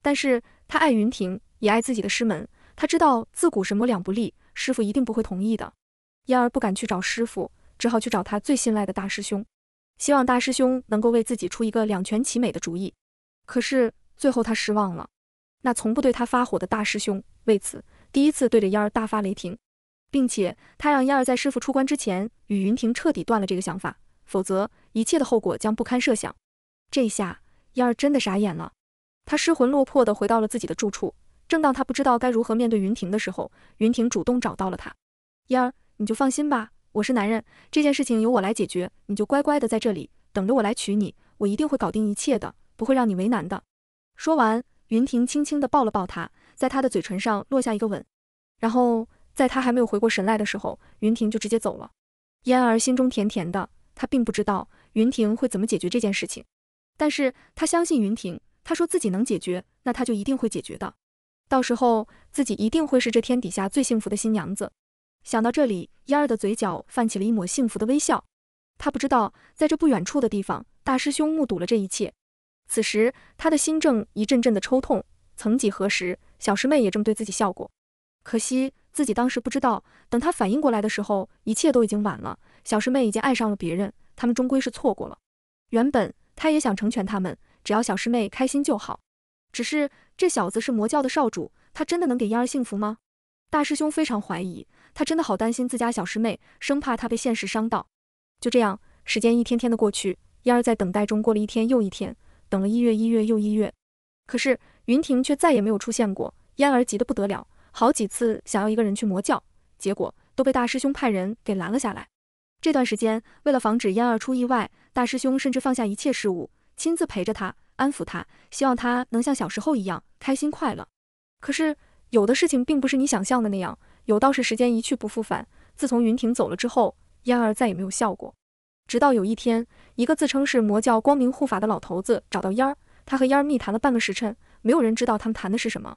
但是他爱云婷，也爱自己的师门。他知道自古神魔两不立，师傅一定不会同意的。燕儿不敢去找师傅，只好去找他最信赖的大师兄，希望大师兄能够为自己出一个两全其美的主意。可是最后他失望了，那从不对他发火的大师兄为此。第一次对着燕儿大发雷霆，并且他让燕儿在师傅出关之前与云婷彻底断了这个想法，否则一切的后果将不堪设想。这下燕儿真的傻眼了，他失魂落魄地回到了自己的住处。正当他不知道该如何面对云婷的时候，云婷主动找到了他。燕儿，你就放心吧，我是男人，这件事情由我来解决，你就乖乖的在这里等着我来娶你，我一定会搞定一切的，不会让你为难的。说完，云婷轻轻地抱了抱他。在他的嘴唇上落下一个吻，然后在他还没有回过神来的时候，云婷就直接走了。嫣儿心中甜甜的，她并不知道云婷会怎么解决这件事情，但是她相信云婷，她说自己能解决，那她就一定会解决的。到时候自己一定会是这天底下最幸福的新娘子。想到这里，嫣儿的嘴角泛起了一抹幸福的微笑。她不知道在这不远处的地方，大师兄目睹了这一切。此时他的心正一阵阵的抽痛，曾几何时。小师妹也这么对自己笑过，可惜自己当时不知道。等他反应过来的时候，一切都已经晚了。小师妹已经爱上了别人，他们终归是错过了。原本他也想成全他们，只要小师妹开心就好。只是这小子是魔教的少主，他真的能给嫣儿幸福吗？大师兄非常怀疑，他真的好担心自家小师妹，生怕她被现实伤到。就这样，时间一天天的过去，嫣儿在等待中过了一天又一天，等了一月一月又一月，可是。云霆却再也没有出现过，嫣儿急得不得了，好几次想要一个人去魔教，结果都被大师兄派人给拦了下来。这段时间，为了防止嫣儿出意外，大师兄甚至放下一切事物，亲自陪着她，安抚她，希望她能像小时候一样开心快乐。可是有的事情并不是你想象的那样，有道是时间一去不复返。自从云霆走了之后，嫣儿再也没有笑过。直到有一天，一个自称是魔教光明护法的老头子找到嫣儿，他和嫣儿密谈了半个时辰。没有人知道他们谈的是什么。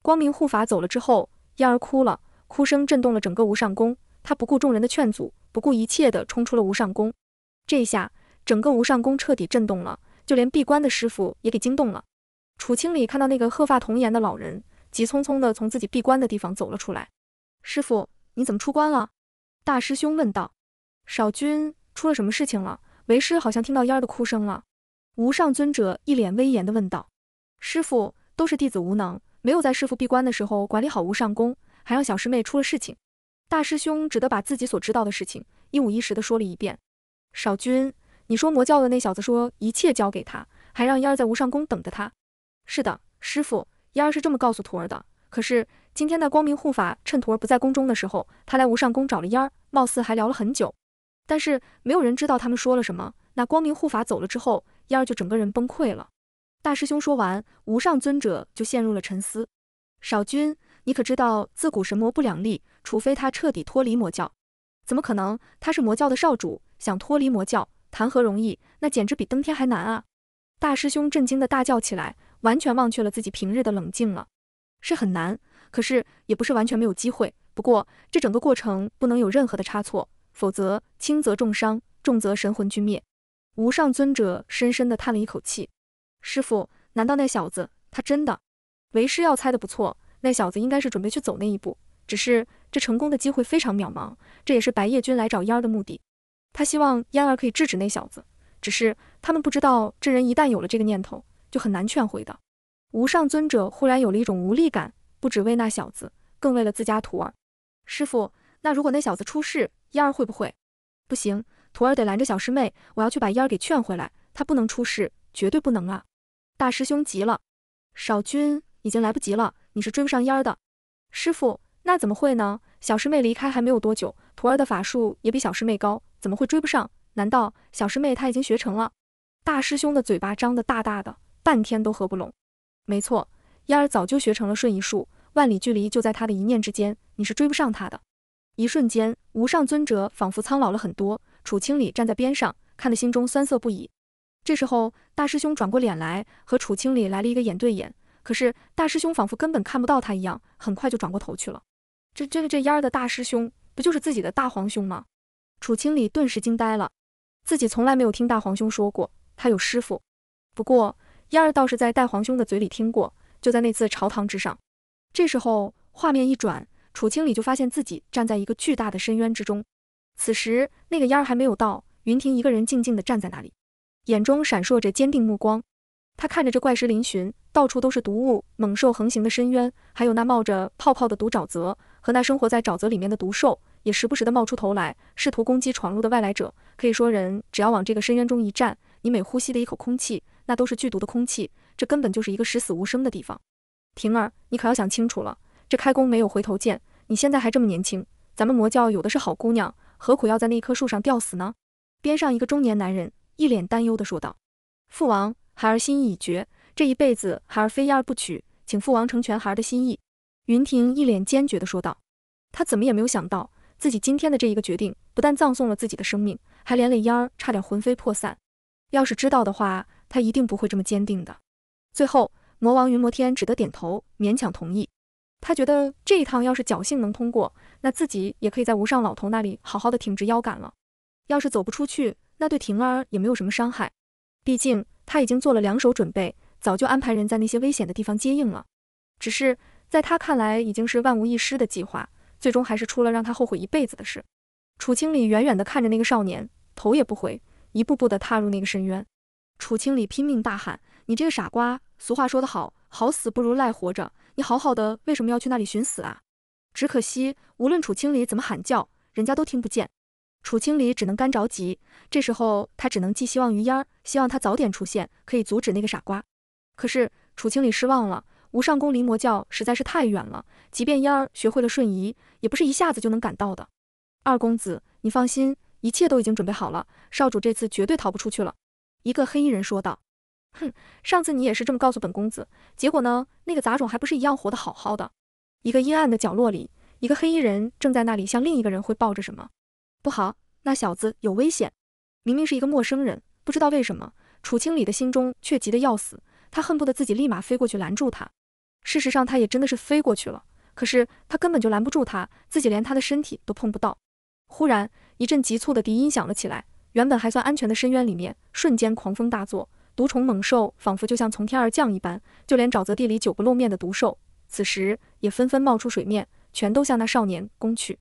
光明护法走了之后，燕儿哭了，哭声震动了整个无上宫。他不顾众人的劝阻，不顾一切的冲出了无上宫。这一下，整个无上宫彻底震动了，就连闭关的师傅也给惊动了。楚清理看到那个鹤发童颜的老人，急匆匆的从自己闭关的地方走了出来。师傅，你怎么出关了？大师兄问道。少君，出了什么事情了？为师好像听到燕儿的哭声了。无上尊者一脸威严地问道。师傅都是弟子无能，没有在师傅闭关的时候管理好无上宫，还让小师妹出了事情。大师兄只得把自己所知道的事情一五一十的说了一遍。少君，你说魔教的那小子说一切交给他，还让嫣儿在无上宫等着他。是的，师傅，嫣儿是这么告诉徒儿的。可是今天那光明护法趁徒儿不在宫中的时候，他来无上宫找了嫣儿，貌似还聊了很久。但是没有人知道他们说了什么。那光明护法走了之后，嫣儿就整个人崩溃了。大师兄说完，无上尊者就陷入了沉思。少君，你可知道，自古神魔不两立，除非他彻底脱离魔教，怎么可能？他是魔教的少主，想脱离魔教，谈何容易？那简直比登天还难啊！大师兄震惊的大叫起来，完全忘却了自己平日的冷静了。是很难，可是也不是完全没有机会。不过，这整个过程不能有任何的差错，否则轻则重伤，重则神魂俱灭。无上尊者深深的叹了一口气。师傅，难道那小子他真的？为师要猜的不错，那小子应该是准备去走那一步，只是这成功的机会非常渺茫。这也是白叶君来找嫣儿的目的，他希望嫣儿可以制止那小子。只是他们不知道，这人一旦有了这个念头，就很难劝回的。无上尊者忽然有了一种无力感，不只为那小子，更为了自家徒儿。师傅，那如果那小子出事，嫣儿会不会？不行，徒儿得拦着小师妹，我要去把嫣儿给劝回来，她不能出事，绝对不能啊！大师兄急了，少君已经来不及了，你是追不上烟儿的。师傅，那怎么会呢？小师妹离开还没有多久，徒儿的法术也比小师妹高，怎么会追不上？难道小师妹她已经学成了？大师兄的嘴巴张得大大的，半天都合不拢。没错，烟儿早就学成了瞬移术，万里距离就在他的一念之间，你是追不上他的。一瞬间，无上尊者仿佛苍老了很多。楚清理站在边上，看得心中酸涩不已。这时候，大师兄转过脸来，和楚清理来了一个眼对眼。可是大师兄仿佛根本看不到他一样，很快就转过头去了。这这个这烟儿的大师兄，不就是自己的大皇兄吗？楚清理顿时惊呆了，自己从来没有听大皇兄说过他有师父。不过烟儿倒是在大皇兄的嘴里听过，就在那次朝堂之上。这时候画面一转，楚清理就发现自己站在一个巨大的深渊之中。此时那个烟儿还没有到，云霆一个人静静的站在那里。眼中闪烁着坚定目光，他看着这怪石嶙峋、到处都是毒物、猛兽横行的深渊，还有那冒着泡泡的毒沼泽和那生活在沼泽里面的毒兽，也时不时的冒出头来，试图攻击闯入的外来者。可以说，人只要往这个深渊中一站，你每呼吸的一口空气，那都是剧毒的空气。这根本就是一个十死无生的地方。婷儿，你可要想清楚了，这开弓没有回头箭。你现在还这么年轻，咱们魔教有的是好姑娘，何苦要在那棵树上吊死呢？边上一个中年男人。一脸担忧的说道：“父王，孩儿心意已决，这一辈子孩儿非烟儿不娶，请父王成全孩儿的心意。”云婷一脸坚决的说道。他怎么也没有想到，自己今天的这一个决定，不但葬送了自己的生命，还连累嫣儿差点魂飞魄散。要是知道的话，他一定不会这么坚定的。最后，魔王云摩天只得点头，勉强同意。他觉得这一趟要是侥幸能通过，那自己也可以在无上老头那里好好的挺直腰杆了。要是走不出去，他对婷儿也没有什么伤害，毕竟他已经做了两手准备，早就安排人在那些危险的地方接应了。只是在他看来已经是万无一失的计划，最终还是出了让他后悔一辈子的事。楚清理远远地看着那个少年，头也不回，一步步地踏入那个深渊。楚清理拼命大喊：“你这个傻瓜！俗话说得好，好死不如赖活着。你好好的，为什么要去那里寻死啊？”只可惜，无论楚清理怎么喊叫，人家都听不见。楚清离只能干着急，这时候他只能寄希望于烟儿，希望他早点出现，可以阻止那个傻瓜。可是楚清离失望了，无上宫离魔教实在是太远了，即便烟儿学会了瞬移，也不是一下子就能赶到的。二公子，你放心，一切都已经准备好了，少主这次绝对逃不出去了。”一个黑衣人说道。哼，上次你也是这么告诉本公子，结果呢？那个杂种还不是一样活得好好的？一个阴暗的角落里，一个黑衣人正在那里向另一个人汇报着什么。不好，那小子有危险！明明是一个陌生人，不知道为什么，楚清理的心中却急得要死，他恨不得自己立马飞过去拦住他。事实上，他也真的是飞过去了，可是他根本就拦不住他，自己连他的身体都碰不到。忽然，一阵急促的笛音响了起来，原本还算安全的深渊里面，瞬间狂风大作，毒虫猛兽仿佛就像从天而降一般，就连沼泽地里久不露面的毒兽，此时也纷纷冒出水面，全都向那少年攻去。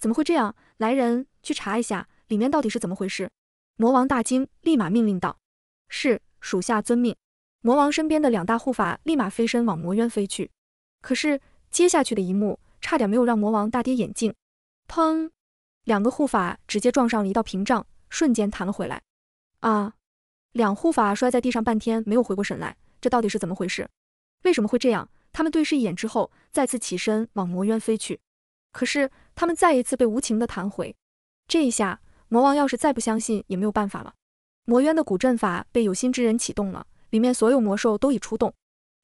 怎么会这样？来人！去查一下里面到底是怎么回事。魔王大惊，立马命令道：“是，属下遵命。”魔王身边的两大护法立马飞身往魔渊飞去。可是接下去的一幕差点没有让魔王大跌眼镜。砰！两个护法直接撞上了一道屏障，瞬间弹了回来。啊！两护法摔在地上，半天没有回过神来。这到底是怎么回事？为什么会这样？他们对视一眼之后，再次起身往魔渊飞去。可是他们再一次被无情的弹回。这一下，魔王要是再不相信也没有办法了。魔渊的古阵法被有心之人启动了，里面所有魔兽都已出动，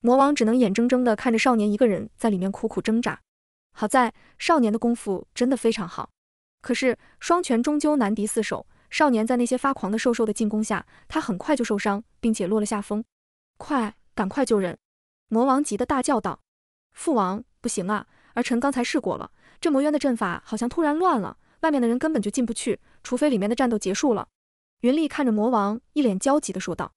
魔王只能眼睁睁地看着少年一个人在里面苦苦挣扎。好在少年的功夫真的非常好，可是双拳终究难敌四手，少年在那些发狂的兽兽的进攻下，他很快就受伤，并且落了下风。快，赶快救人！魔王急的大叫道：“父王，不行啊！儿臣刚才试过了，这魔渊的阵法好像突然乱了。”外面的人根本就进不去，除非里面的战斗结束了。云丽看着魔王，一脸焦急的说道。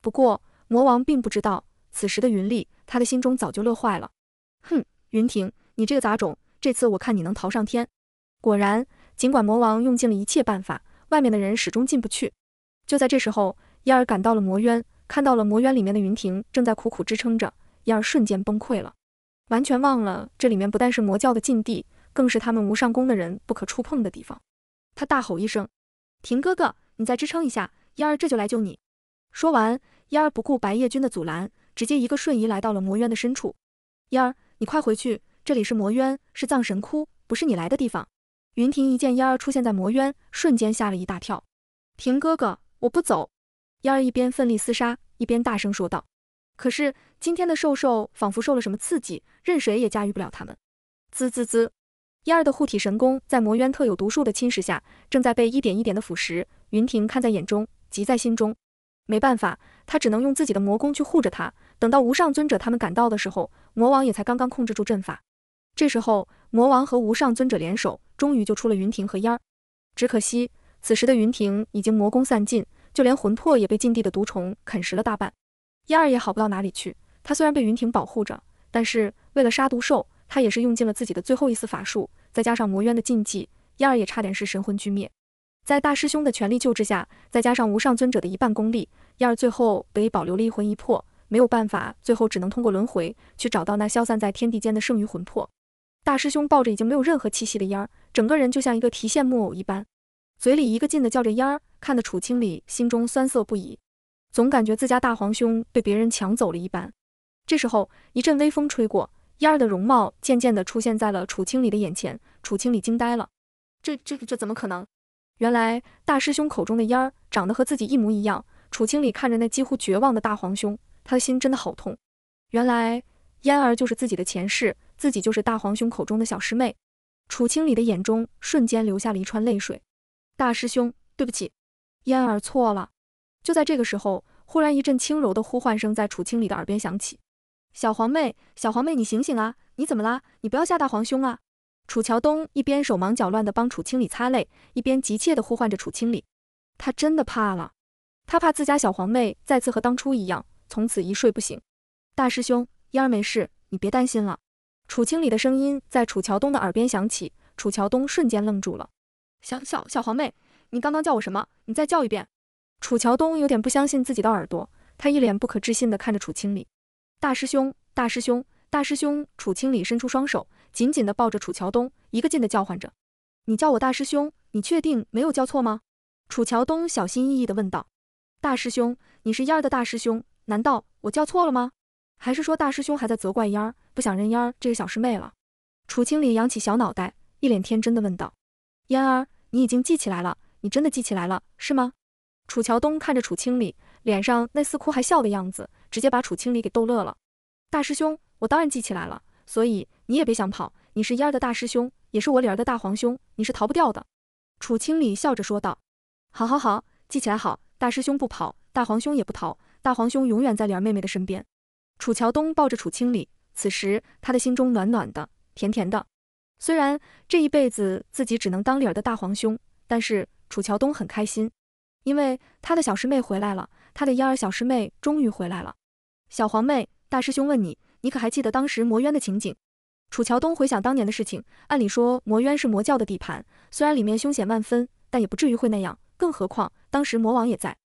不过，魔王并不知道，此时的云丽，他的心中早就乐坏了。哼，云婷，你这个杂种，这次我看你能逃上天。果然，尽管魔王用尽了一切办法，外面的人始终进不去。就在这时候，燕儿赶到了魔渊，看到了魔渊里面的云婷正在苦苦支撑着，燕儿瞬间崩溃了，完全忘了这里面不但是魔教的禁地。更是他们无上宫的人不可触碰的地方。他大吼一声：“婷哥哥，你再支撑一下，燕儿这就来救你！”说完，燕儿不顾白夜君的阻拦，直接一个瞬移来到了魔渊的深处。燕儿，你快回去，这里是魔渊，是葬神窟，不是你来的地方。云婷一见燕儿出现在魔渊，瞬间吓了一大跳。婷哥哥，我不走！燕儿一边奋力厮杀，一边大声说道。可是今天的兽兽仿佛受了什么刺激，任谁也驾驭不了他们。滋滋滋。燕儿的护体神功在魔渊特有毒术的侵蚀下，正在被一点一点的腐蚀。云霆看在眼中，急在心中。没办法，他只能用自己的魔功去护着她。等到无上尊者他们赶到的时候，魔王也才刚刚控制住阵法。这时候，魔王和无上尊者联手，终于救出了云霆和燕儿。只可惜，此时的云霆已经魔功散尽，就连魂魄也被禁地的毒虫啃食了大半。燕儿也好不到哪里去，她虽然被云霆保护着，但是为了杀毒兽。他也是用尽了自己的最后一丝法术，再加上魔渊的禁忌，燕儿也差点是神魂俱灭。在大师兄的全力救治下，再加上无上尊者的一半功力，燕儿最后得以保留了一魂一魄，没有办法，最后只能通过轮回去找到那消散在天地间的剩余魂魄。大师兄抱着已经没有任何气息的燕儿，整个人就像一个提线木偶一般，嘴里一个劲的叫着燕儿，看得楚清里心中酸涩不已，总感觉自家大皇兄被别人抢走了一般。这时候，一阵微风吹过。燕儿的容貌渐渐地出现在了楚清理的眼前，楚清理惊呆了，这这这怎么可能？原来大师兄口中的燕儿长得和自己一模一样。楚清理看着那几乎绝望的大皇兄，他的心真的好痛。原来燕儿就是自己的前世，自己就是大皇兄口中的小师妹。楚清理的眼中瞬间流下了一串泪水。大师兄，对不起，燕儿错了。就在这个时候，忽然一阵轻柔的呼唤声在楚清理的耳边响起。小黄妹，小黄妹，你醒醒啊！你怎么啦？你不要吓大皇兄啊！楚乔东一边手忙脚乱地帮楚清理擦泪，一边急切地呼唤着楚清理。他真的怕了，他怕自家小黄妹再次和当初一样，从此一睡不醒。大师兄，嫣儿没事，你别担心了。楚清理的声音在楚乔东的耳边响起，楚乔东瞬间愣住了。小小小黄妹，你刚刚叫我什么？你再叫一遍。楚乔东有点不相信自己的耳朵，他一脸不可置信地看着楚清理。大师兄，大师兄，大师兄！楚清理伸出双手，紧紧地抱着楚乔东，一个劲地叫唤着：“你叫我大师兄，你确定没有叫错吗？”楚乔东小心翼翼地问道：“大师兄，你是烟儿的大师兄，难道我叫错了吗？还是说大师兄还在责怪烟儿，不想认烟儿这个小师妹了？”楚清理扬起小脑袋，一脸天真的问道：“烟儿，你已经记起来了？你真的记起来了，是吗？”楚乔东看着楚清理，脸上那似哭还笑的样子。直接把楚清离给逗乐了，大师兄，我当然记起来了，所以你也别想跑，你是嫣儿的大师兄，也是我李儿的大皇兄，你是逃不掉的。楚清离笑着说道：“好，好，好，记起来好，大师兄不跑，大皇兄也不逃，大皇兄永远在李儿妹妹的身边。”楚乔东抱着楚清离，此时他的心中暖暖的，甜甜的。虽然这一辈子自己只能当李儿的大皇兄，但是楚乔东很开心，因为他的小师妹回来了，他的嫣儿小师妹终于回来了。小黄妹，大师兄问你，你可还记得当时魔渊的情景？楚乔东回想当年的事情，按理说魔渊是魔教的地盘，虽然里面凶险万分，但也不至于会那样。更何况当时魔王也在。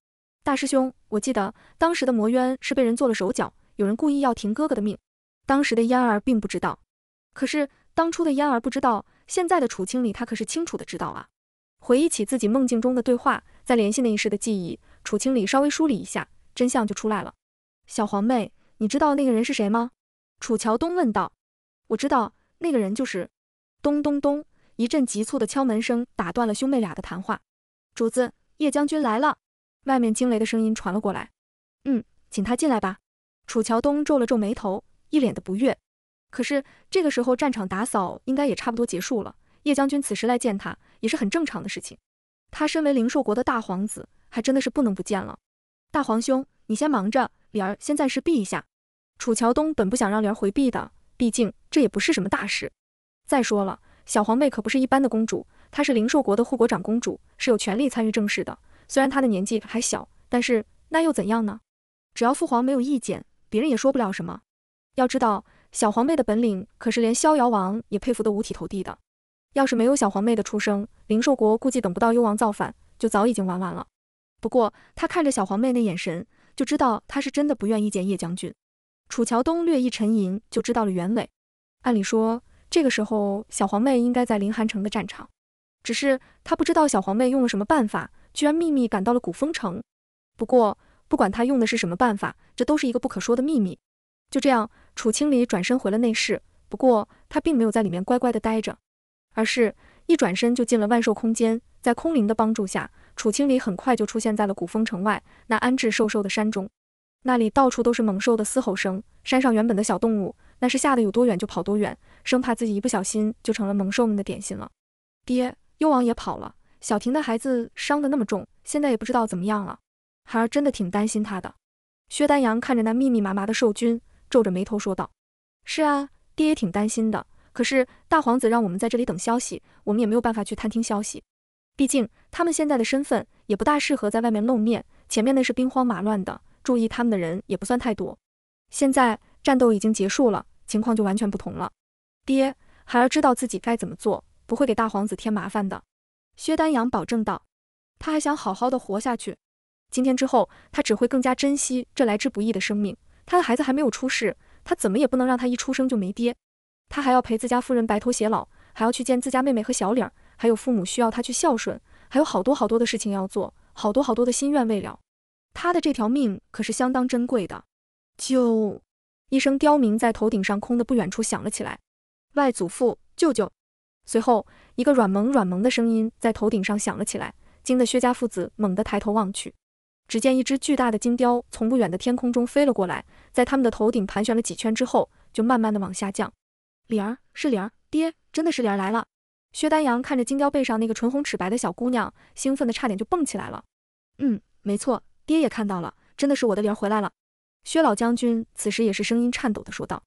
大师兄，我记得当时的魔渊是被人做了手脚，有人故意要停哥哥的命。当时的嫣儿并不知道，可是当初的嫣儿不知道，现在的楚清里他可是清楚的知道啊。回忆起自己梦境中的对话，再联系那一世的记忆，楚清里稍微梳理一下，真相就出来了。小黄妹，你知道那个人是谁吗？楚乔东问道。我知道，那个人就是。咚咚咚，一阵急促的敲门声打断了兄妹俩的谈话。主子，叶将军来了。外面惊雷的声音传了过来。嗯，请他进来吧。楚乔东皱了皱眉头，一脸的不悦。可是这个时候，战场打扫应该也差不多结束了，叶将军此时来见他也是很正常的事情。他身为灵兽国的大皇子，还真的是不能不见了。大皇兄，你先忙着。莲儿先暂时避一下。楚乔东本不想让莲儿回避的，毕竟这也不是什么大事。再说了，小皇妹可不是一般的公主，她是灵兽国的护国长公主，是有权利参与政事的。虽然她的年纪还小，但是那又怎样呢？只要父皇没有意见，别人也说不了什么。要知道，小皇妹的本领可是连逍遥王也佩服得五体投地的。要是没有小皇妹的出生，灵兽国估计等不到幽王造反，就早已经玩完了。不过他看着小皇妹那眼神。就知道他是真的不愿意见叶将军。楚乔东略一沉吟，就知道了原委。按理说，这个时候小黄妹应该在临寒城的战场，只是他不知道小黄妹用了什么办法，居然秘密赶到了古风城。不过，不管他用的是什么办法，这都是一个不可说的秘密。就这样，楚清离转身回了内室，不过他并没有在里面乖乖地待着，而是一转身就进了万寿空间，在空灵的帮助下。楚青离很快就出现在了古风城外那安置兽兽的山中，那里到处都是猛兽的嘶吼声。山上原本的小动物，那是吓得有多远就跑多远，生怕自己一不小心就成了猛兽们的点心了。爹，幽王也跑了，小婷的孩子伤得那么重，现在也不知道怎么样了。孩儿真的挺担心他的。薛丹阳看着那密密麻麻的兽军，皱着眉头说道：“是啊，爹也挺担心的。可是大皇子让我们在这里等消息，我们也没有办法去探听消息。”毕竟他们现在的身份也不大适合在外面露面。前面那是兵荒马乱的，注意他们的人也不算太多。现在战斗已经结束了，情况就完全不同了。爹，孩儿知道自己该怎么做，不会给大皇子添麻烦的。薛丹阳保证道。他还想好好的活下去。今天之后，他只会更加珍惜这来之不易的生命。他的孩子还没有出世，他怎么也不能让他一出生就没爹。他还要陪自家夫人白头偕老，还要去见自家妹妹和小李儿。还有父母需要他去孝顺，还有好多好多的事情要做，好多好多的心愿未了。他的这条命可是相当珍贵的。就一声刁鸣在头顶上空的不远处响了起来，外祖父，舅舅。随后一个软萌软萌的声音在头顶上响了起来，惊得薛家父子猛地抬头望去，只见一只巨大的金雕从不远的天空中飞了过来，在他们的头顶盘旋了几圈之后，就慢慢的往下降。灵儿是灵儿，爹真的是灵儿来了。薛丹阳看着金雕背上那个唇红齿白的小姑娘，兴奋的差点就蹦起来了。嗯，没错，爹也看到了，真的是我的灵儿回来了。薛老将军此时也是声音颤抖的说道：“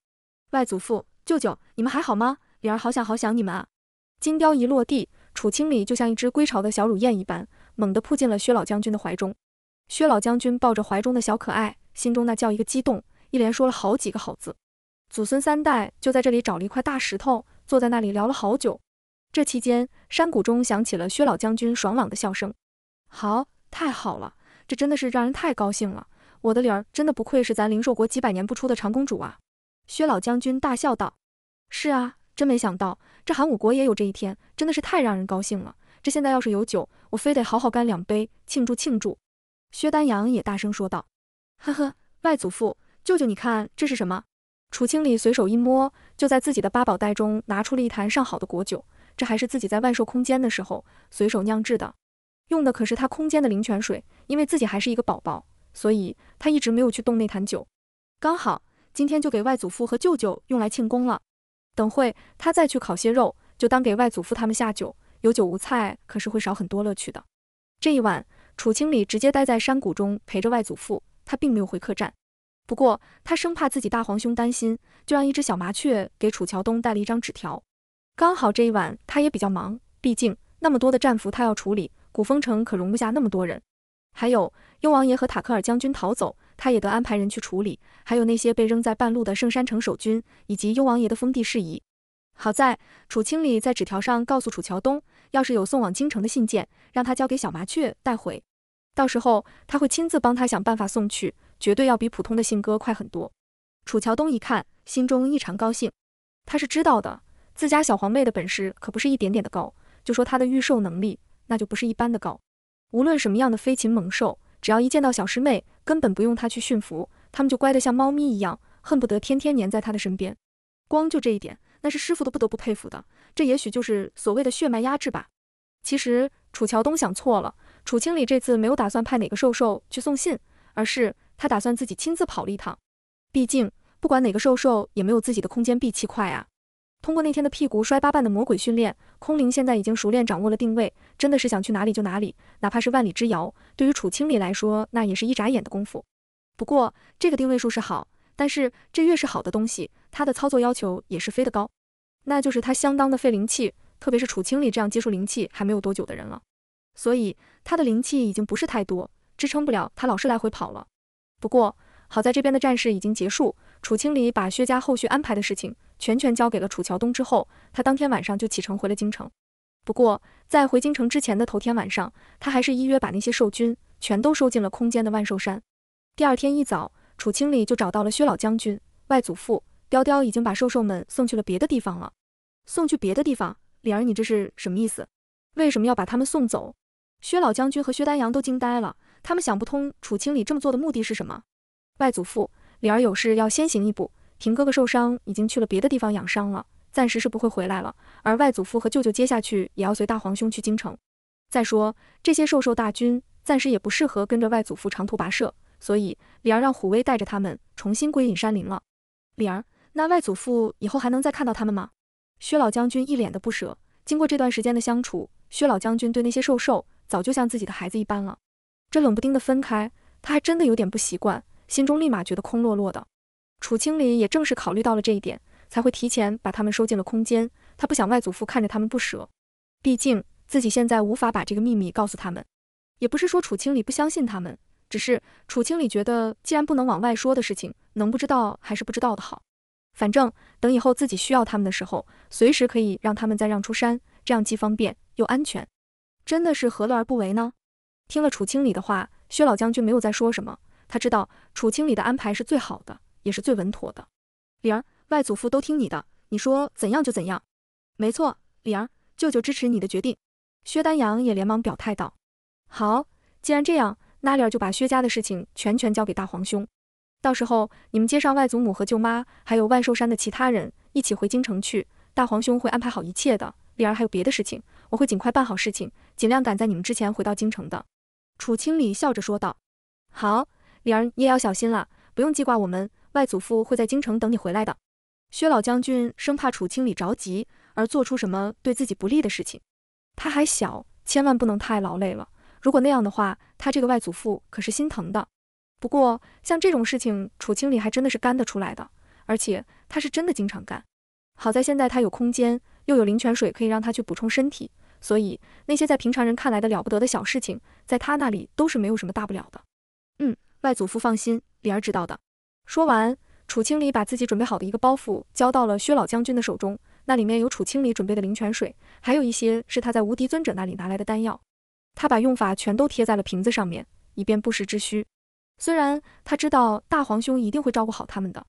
外祖父，舅舅，你们还好吗？灵儿好想好想你们啊！”金雕一落地，楚清理就像一只归巢的小乳燕一般，猛地扑进了薛老将军的怀中。薛老将军抱着怀中的小可爱，心中那叫一个激动，一连说了好几个好字。祖孙三代就在这里找了一块大石头，坐在那里聊了好久。这期间，山谷中响起了薛老将军爽朗的笑声。好，太好了，这真的是让人太高兴了。我的理儿真的不愧是咱灵兽国几百年不出的长公主啊！薛老将军大笑道。是啊，真没想到这寒武国也有这一天，真的是太让人高兴了。这现在要是有酒，我非得好好干两杯庆祝庆祝。薛丹阳也大声说道。呵呵，外祖父，舅舅，你看这是什么？楚清礼随手一摸，就在自己的八宝袋中拿出了一坛上好的果酒。这还是自己在外售空间的时候随手酿制的，用的可是他空间的灵泉水。因为自己还是一个宝宝，所以他一直没有去动那坛酒。刚好今天就给外祖父和舅舅用来庆功了。等会他再去烤些肉，就当给外祖父他们下酒。有酒无菜，可是会少很多乐趣的。这一晚，楚清理直接待在山谷中陪着外祖父，他并没有回客栈。不过他生怕自己大皇兄担心，就让一只小麻雀给楚乔东带了一张纸条。刚好这一晚他也比较忙，毕竟那么多的战俘他要处理，古风城可容不下那么多人。还有幽王爷和塔克尔将军逃走，他也得安排人去处理。还有那些被扔在半路的圣山城守军，以及幽王爷的封地事宜。好在楚清理在纸条上告诉楚乔东，要是有送往京城的信件，让他交给小麻雀带回，到时候他会亲自帮他想办法送去，绝对要比普通的信鸽快很多。楚乔东一看，心中异常高兴，他是知道的。自家小皇妹的本事可不是一点点的高，就说她的御兽能力，那就不是一般的高。无论什么样的飞禽猛兽，只要一见到小师妹，根本不用她去驯服，他们就乖得像猫咪一样，恨不得天天粘在她的身边。光就这一点，那是师傅都不得不佩服的。这也许就是所谓的血脉压制吧。其实楚乔东想错了，楚清理这次没有打算派哪个兽兽去送信，而是他打算自己亲自跑了一趟。毕竟不管哪个兽兽，也没有自己的空间闭气快啊。通过那天的屁股摔八瓣的魔鬼训练，空灵现在已经熟练掌握了定位，真的是想去哪里就哪里，哪怕是万里之遥，对于楚清理来说，那也是一眨眼的功夫。不过这个定位术是好，但是这越是好的东西，它的操作要求也是飞得高，那就是它相当的费灵气，特别是楚清理这样接触灵气还没有多久的人了，所以他的灵气已经不是太多，支撑不了他老是来回跑了。不过好在这边的战事已经结束，楚清理把薛家后续安排的事情。全权交给了楚乔东之后，他当天晚上就启程回了京城。不过，在回京城之前的头天晚上，他还是依约把那些兽军全都收进了空间的万寿山。第二天一早，楚清理就找到了薛老将军外祖父，雕雕已经把兽兽们送去了别的地方了。送去别的地方，李儿，你这是什么意思？为什么要把他们送走？薛老将军和薛丹阳都惊呆了，他们想不通楚清理这么做的目的是什么。外祖父，李儿有事要先行一步。平哥哥受伤，已经去了别的地方养伤了，暂时是不会回来了。而外祖父和舅舅接下去也要随大皇兄去京城。再说这些兽兽大军，暂时也不适合跟着外祖父长途跋涉，所以李儿让虎威带着他们重新归隐山林了。李儿，那外祖父以后还能再看到他们吗？薛老将军一脸的不舍。经过这段时间的相处，薛老将军对那些兽兽早就像自己的孩子一般了。这冷不丁的分开，他还真的有点不习惯，心中立马觉得空落落的。楚清理也正是考虑到了这一点，才会提前把他们收进了空间。他不想外祖父看着他们不舍，毕竟自己现在无法把这个秘密告诉他们。也不是说楚清理不相信他们，只是楚清理觉得，既然不能往外说的事情，能不知道还是不知道的好。反正等以后自己需要他们的时候，随时可以让他们再让出山，这样既方便又安全。真的是何乐而不为呢？听了楚清理的话，薛老将军没有再说什么。他知道楚清理的安排是最好的。也是最稳妥的，李儿，外祖父都听你的，你说怎样就怎样。没错，李儿，舅舅支持你的决定。薛丹阳也连忙表态道：“好，既然这样，那李儿就把薛家的事情全权交给大皇兄。到时候你们接上外祖母和舅妈，还有万寿山的其他人一起回京城去，大皇兄会安排好一切的。李儿还有别的事情，我会尽快办好事情，尽量赶在你们之前回到京城的。”楚清理笑着说道：“好，李儿你也要小心了，不用记挂我们。”外祖父会在京城等你回来的。薛老将军生怕楚清理着急而做出什么对自己不利的事情，他还小，千万不能太劳累了。如果那样的话，他这个外祖父可是心疼的。不过像这种事情，楚清理还真的是干得出来的，而且他是真的经常干。好在现在他有空间，又有灵泉水可以让他去补充身体，所以那些在平常人看来的了不得的小事情，在他那里都是没有什么大不了的。嗯，外祖父放心，李儿知道的。说完，楚清理把自己准备好的一个包袱交到了薛老将军的手中。那里面有楚清理准备的灵泉水，还有一些是他在无敌尊者那里拿来的丹药。他把用法全都贴在了瓶子上面，以便不时之需。虽然他知道大皇兄一定会照顾好他们的，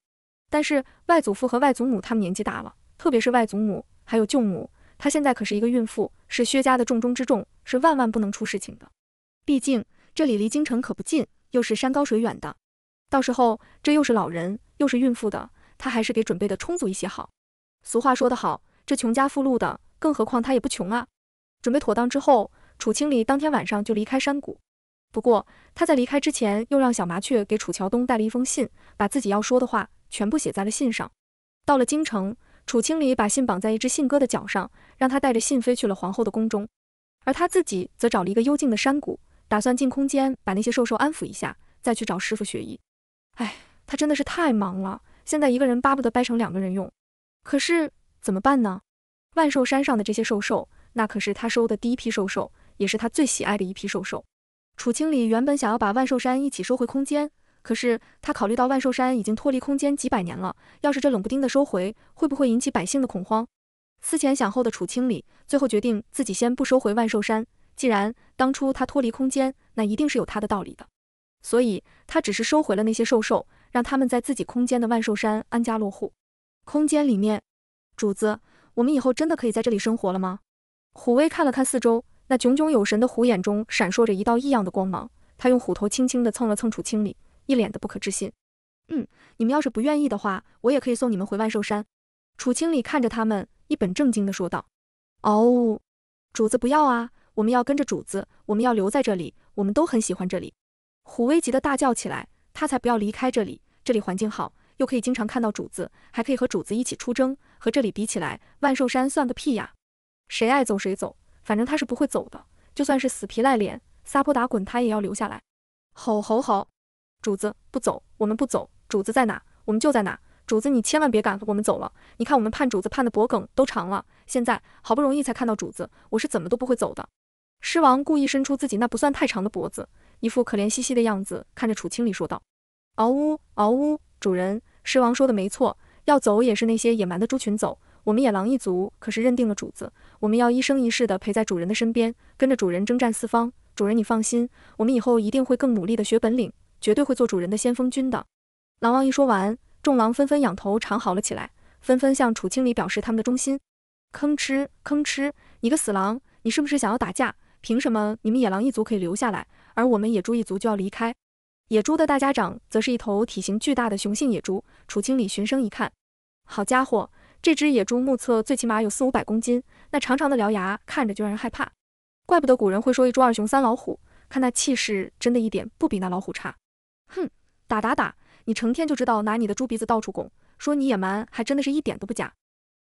但是外祖父和外祖母他们年纪大了，特别是外祖母还有舅母，她现在可是一个孕妇，是薛家的重中之重，是万万不能出事情的。毕竟这里离京城可不近，又是山高水远的。到时候这又是老人又是孕妇的，他还是给准备的充足一些好。俗话说得好，这穷家富路的，更何况他也不穷啊。准备妥当之后，楚清离当天晚上就离开山谷。不过他在离开之前，又让小麻雀给楚乔东带了一封信，把自己要说的话全部写在了信上。到了京城，楚清离把信绑在一只信鸽的脚上，让他带着信飞去了皇后的宫中。而他自己则找了一个幽静的山谷，打算进空间把那些兽兽安抚一下，再去找师傅学艺。哎，他真的是太忙了，现在一个人巴不得掰成两个人用，可是怎么办呢？万寿山上的这些兽兽，那可是他收的第一批兽兽，也是他最喜爱的一批兽兽。楚清理原本想要把万寿山一起收回空间，可是他考虑到万寿山已经脱离空间几百年了，要是这冷不丁的收回，会不会引起百姓的恐慌？思前想后的楚清理最后决定自己先不收回万寿山。既然当初他脱离空间，那一定是有他的道理的。所以，他只是收回了那些兽兽，让他们在自己空间的万寿山安家落户。空间里面，主子，我们以后真的可以在这里生活了吗？虎威看了看四周，那炯炯有神的虎眼中闪烁着一道异样的光芒。他用虎头轻轻的蹭了蹭楚清理，一脸的不可置信。嗯，你们要是不愿意的话，我也可以送你们回万寿山。楚清理看着他们，一本正经的说道：“哦，主子不要啊，我们要跟着主子，我们要留在这里，我们都很喜欢这里。”虎威急得大叫起来，他才不要离开这里，这里环境好，又可以经常看到主子，还可以和主子一起出征。和这里比起来，万寿山算个屁呀！谁爱走谁走，反正他是不会走的。就算是死皮赖脸、撒泼打滚，他也要留下来。吼吼吼！主子不走，我们不走。主子在哪，我们就在哪。主子你千万别赶我们走了，你看我们盼主子盼的脖梗都长了。现在好不容易才看到主子，我是怎么都不会走的。狮王故意伸出自己那不算太长的脖子。一副可怜兮兮的样子，看着楚清离说道：“嗷呜，嗷呜，主人，狮王说的没错，要走也是那些野蛮的猪群走，我们野狼一族可是认定了主子，我们要一生一世的陪在主人的身边，跟着主人征战四方。主人你放心，我们以后一定会更努力的学本领，绝对会做主人的先锋军的。”狼王一说完，众狼纷纷仰头长嚎了起来，纷纷向楚清离表示他们的忠心。吭哧吭哧，你个死狼，你是不是想要打架？凭什么你们野狼一族可以留下来？而我们野猪一族就要离开，野猪的大家长则是一头体型巨大的雄性野猪。楚经理循声一看，好家伙，这只野猪目测最起码有四五百公斤，那长长的獠牙看着就让人害怕，怪不得古人会说一猪二熊三老虎，看那气势，真的一点不比那老虎差。哼，打打打，你成天就知道拿你的猪鼻子到处拱，说你野蛮，还真的是一点都不假。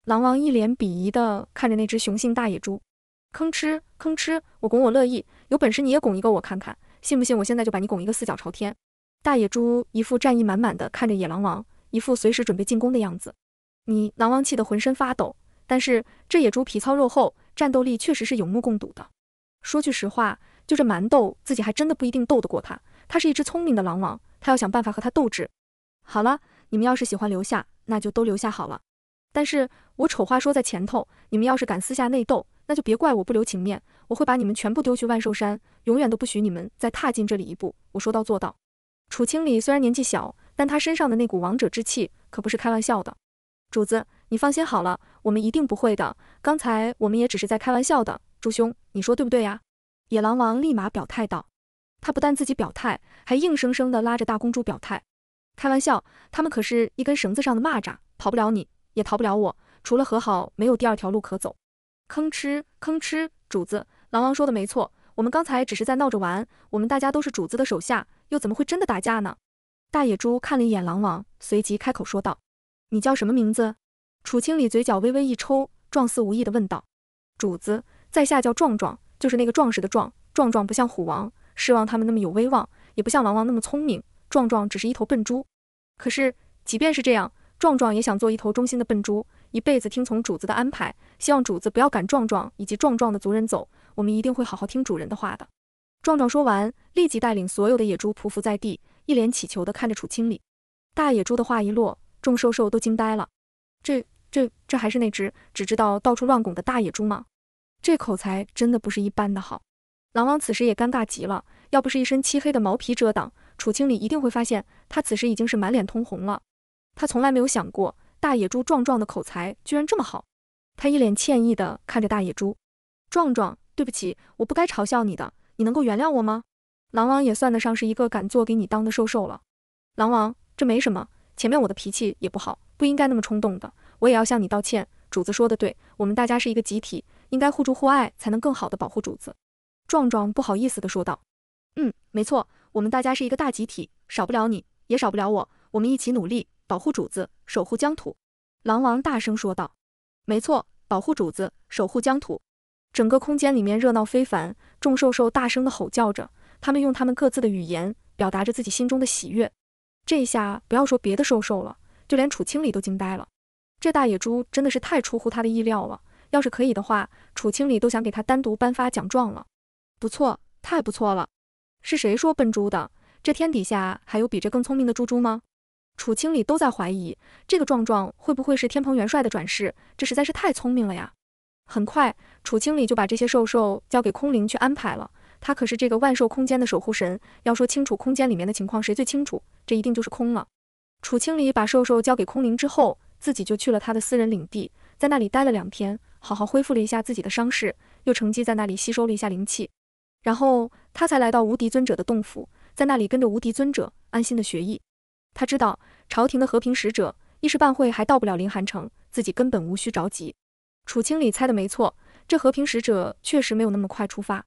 狼王一脸鄙夷的看着那只雄性大野猪。吭哧吭哧，我拱我乐意，有本事你也拱一个我看看，信不信我现在就把你拱一个四脚朝天？大野猪一副战意满满的看着野狼王，一副随时准备进攻的样子。你狼王气得浑身发抖，但是这野猪皮糙肉厚，战斗力确实是有目共睹的。说句实话，就这蛮斗自己还真的不一定斗得过他。他是一只聪明的狼王，他要想办法和他斗智。好了，你们要是喜欢留下，那就都留下好了。但是。我丑话说在前头，你们要是敢私下内斗，那就别怪我不留情面，我会把你们全部丢去万寿山，永远都不许你们再踏进这里一步。我说到做到。楚清理虽然年纪小，但他身上的那股王者之气可不是开玩笑的。主子，你放心好了，我们一定不会的。刚才我们也只是在开玩笑的，朱兄，你说对不对呀？野狼王立马表态道，他不但自己表态，还硬生生的拉着大公主表态。开玩笑，他们可是一根绳子上的蚂蚱，逃不了，你也逃不了我。除了和好，没有第二条路可走。吭哧吭哧，主子，狼王说的没错，我们刚才只是在闹着玩。我们大家都是主子的手下，又怎么会真的打架呢？大野猪看了一眼狼王，随即开口说道：“你叫什么名字？”楚清理嘴角微微一抽，壮似无意的问道：“主子，在下叫壮壮，就是那个壮实的壮。壮壮不像虎王、狮王他们那么有威望，也不像狼王那么聪明，壮壮只是一头笨猪。可是，即便是这样，壮壮也想做一头忠心的笨猪。”一辈子听从主子的安排，希望主子不要赶壮壮以及壮壮的族人走，我们一定会好好听主人的话的。壮壮说完，立即带领所有的野猪匍匐在地，一脸乞求地看着楚清理。大野猪的话一落，众兽兽都惊呆了。这、这、这还是那只只知道到处乱拱的大野猪吗？这口才真的不是一般的好。狼王此时也尴尬极了，要不是一身漆黑的毛皮遮挡，楚清理一定会发现他此时已经是满脸通红了。他从来没有想过。大野猪壮壮的口才居然这么好，他一脸歉意的看着大野猪，壮壮，对不起，我不该嘲笑你的，你能够原谅我吗？狼王也算得上是一个敢做给你当的兽兽了。狼王，这没什么，前面我的脾气也不好，不应该那么冲动的，我也要向你道歉。主子说的对，我们大家是一个集体，应该互助互爱，才能更好的保护主子。壮壮不好意思的说道，嗯，没错，我们大家是一个大集体，少不了你，也少不了我，我们一起努力。保护主子，守护疆土，狼王大声说道：“没错，保护主子，守护疆土。”整个空间里面热闹非凡，众兽兽大声的吼叫着，他们用他们各自的语言表达着自己心中的喜悦。这一下，不要说别的兽兽了，就连楚清理都惊呆了。这大野猪真的是太出乎他的意料了，要是可以的话，楚清理都想给他单独颁发奖状了。不错，太不错了！是谁说笨猪的？这天底下还有比这更聪明的猪猪吗？楚清理都在怀疑，这个壮壮会不会是天蓬元帅的转世？这实在是太聪明了呀！很快，楚清理就把这些兽兽交给空灵去安排了。他可是这个万兽空间的守护神，要说清楚空间里面的情况，谁最清楚？这一定就是空了。楚清理把兽兽交给空灵之后，自己就去了他的私人领地，在那里待了两天，好好恢复了一下自己的伤势，又乘机在那里吸收了一下灵气。然后他才来到无敌尊者的洞府，在那里跟着无敌尊者安心的学艺。他知道。朝廷的和平使者一时半会还到不了临寒城，自己根本无需着急。楚清理猜的没错，这和平使者确实没有那么快出发，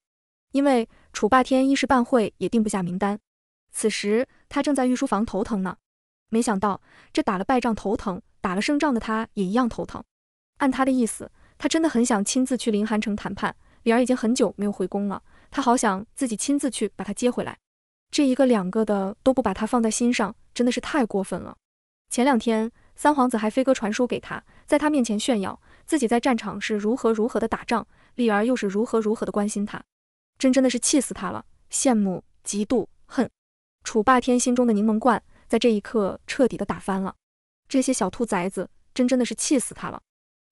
因为楚霸天一时半会也定不下名单。此时他正在御书房头疼呢，没想到这打了败仗头疼，打了胜仗的他也一样头疼。按他的意思，他真的很想亲自去临寒城谈判。李儿已经很久没有回宫了，他好想自己亲自去把他接回来，这一个两个的都不把他放在心上。真的是太过分了！前两天三皇子还飞鸽传书给他，在他面前炫耀自己在战场是如何如何的打仗，丽儿又是如何如何的关心他，真真的是气死他了！羡慕、嫉妒、恨，楚霸天心中的柠檬罐在这一刻彻底的打翻了。这些小兔崽子真真的是气死他了！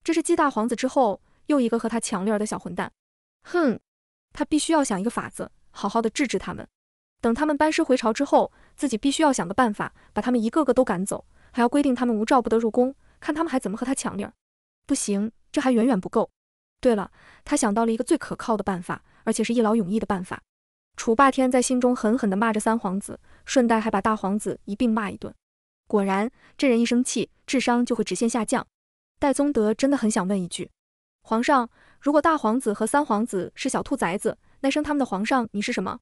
这是继大皇子之后又一个和他抢丽儿的小混蛋！哼，他必须要想一个法子，好好的治治他们。等他们班师回朝之后，自己必须要想个办法，把他们一个个都赶走，还要规定他们无照不得入宫，看他们还怎么和他抢儿。不行，这还远远不够。对了，他想到了一个最可靠的办法，而且是一劳永逸的办法。楚霸天在心中狠狠地骂着三皇子，顺带还把大皇子一并骂一顿。果然，这人一生气，智商就会直线下降。戴宗德真的很想问一句，皇上，如果大皇子和三皇子是小兔崽子，那生他们的皇上你是什么？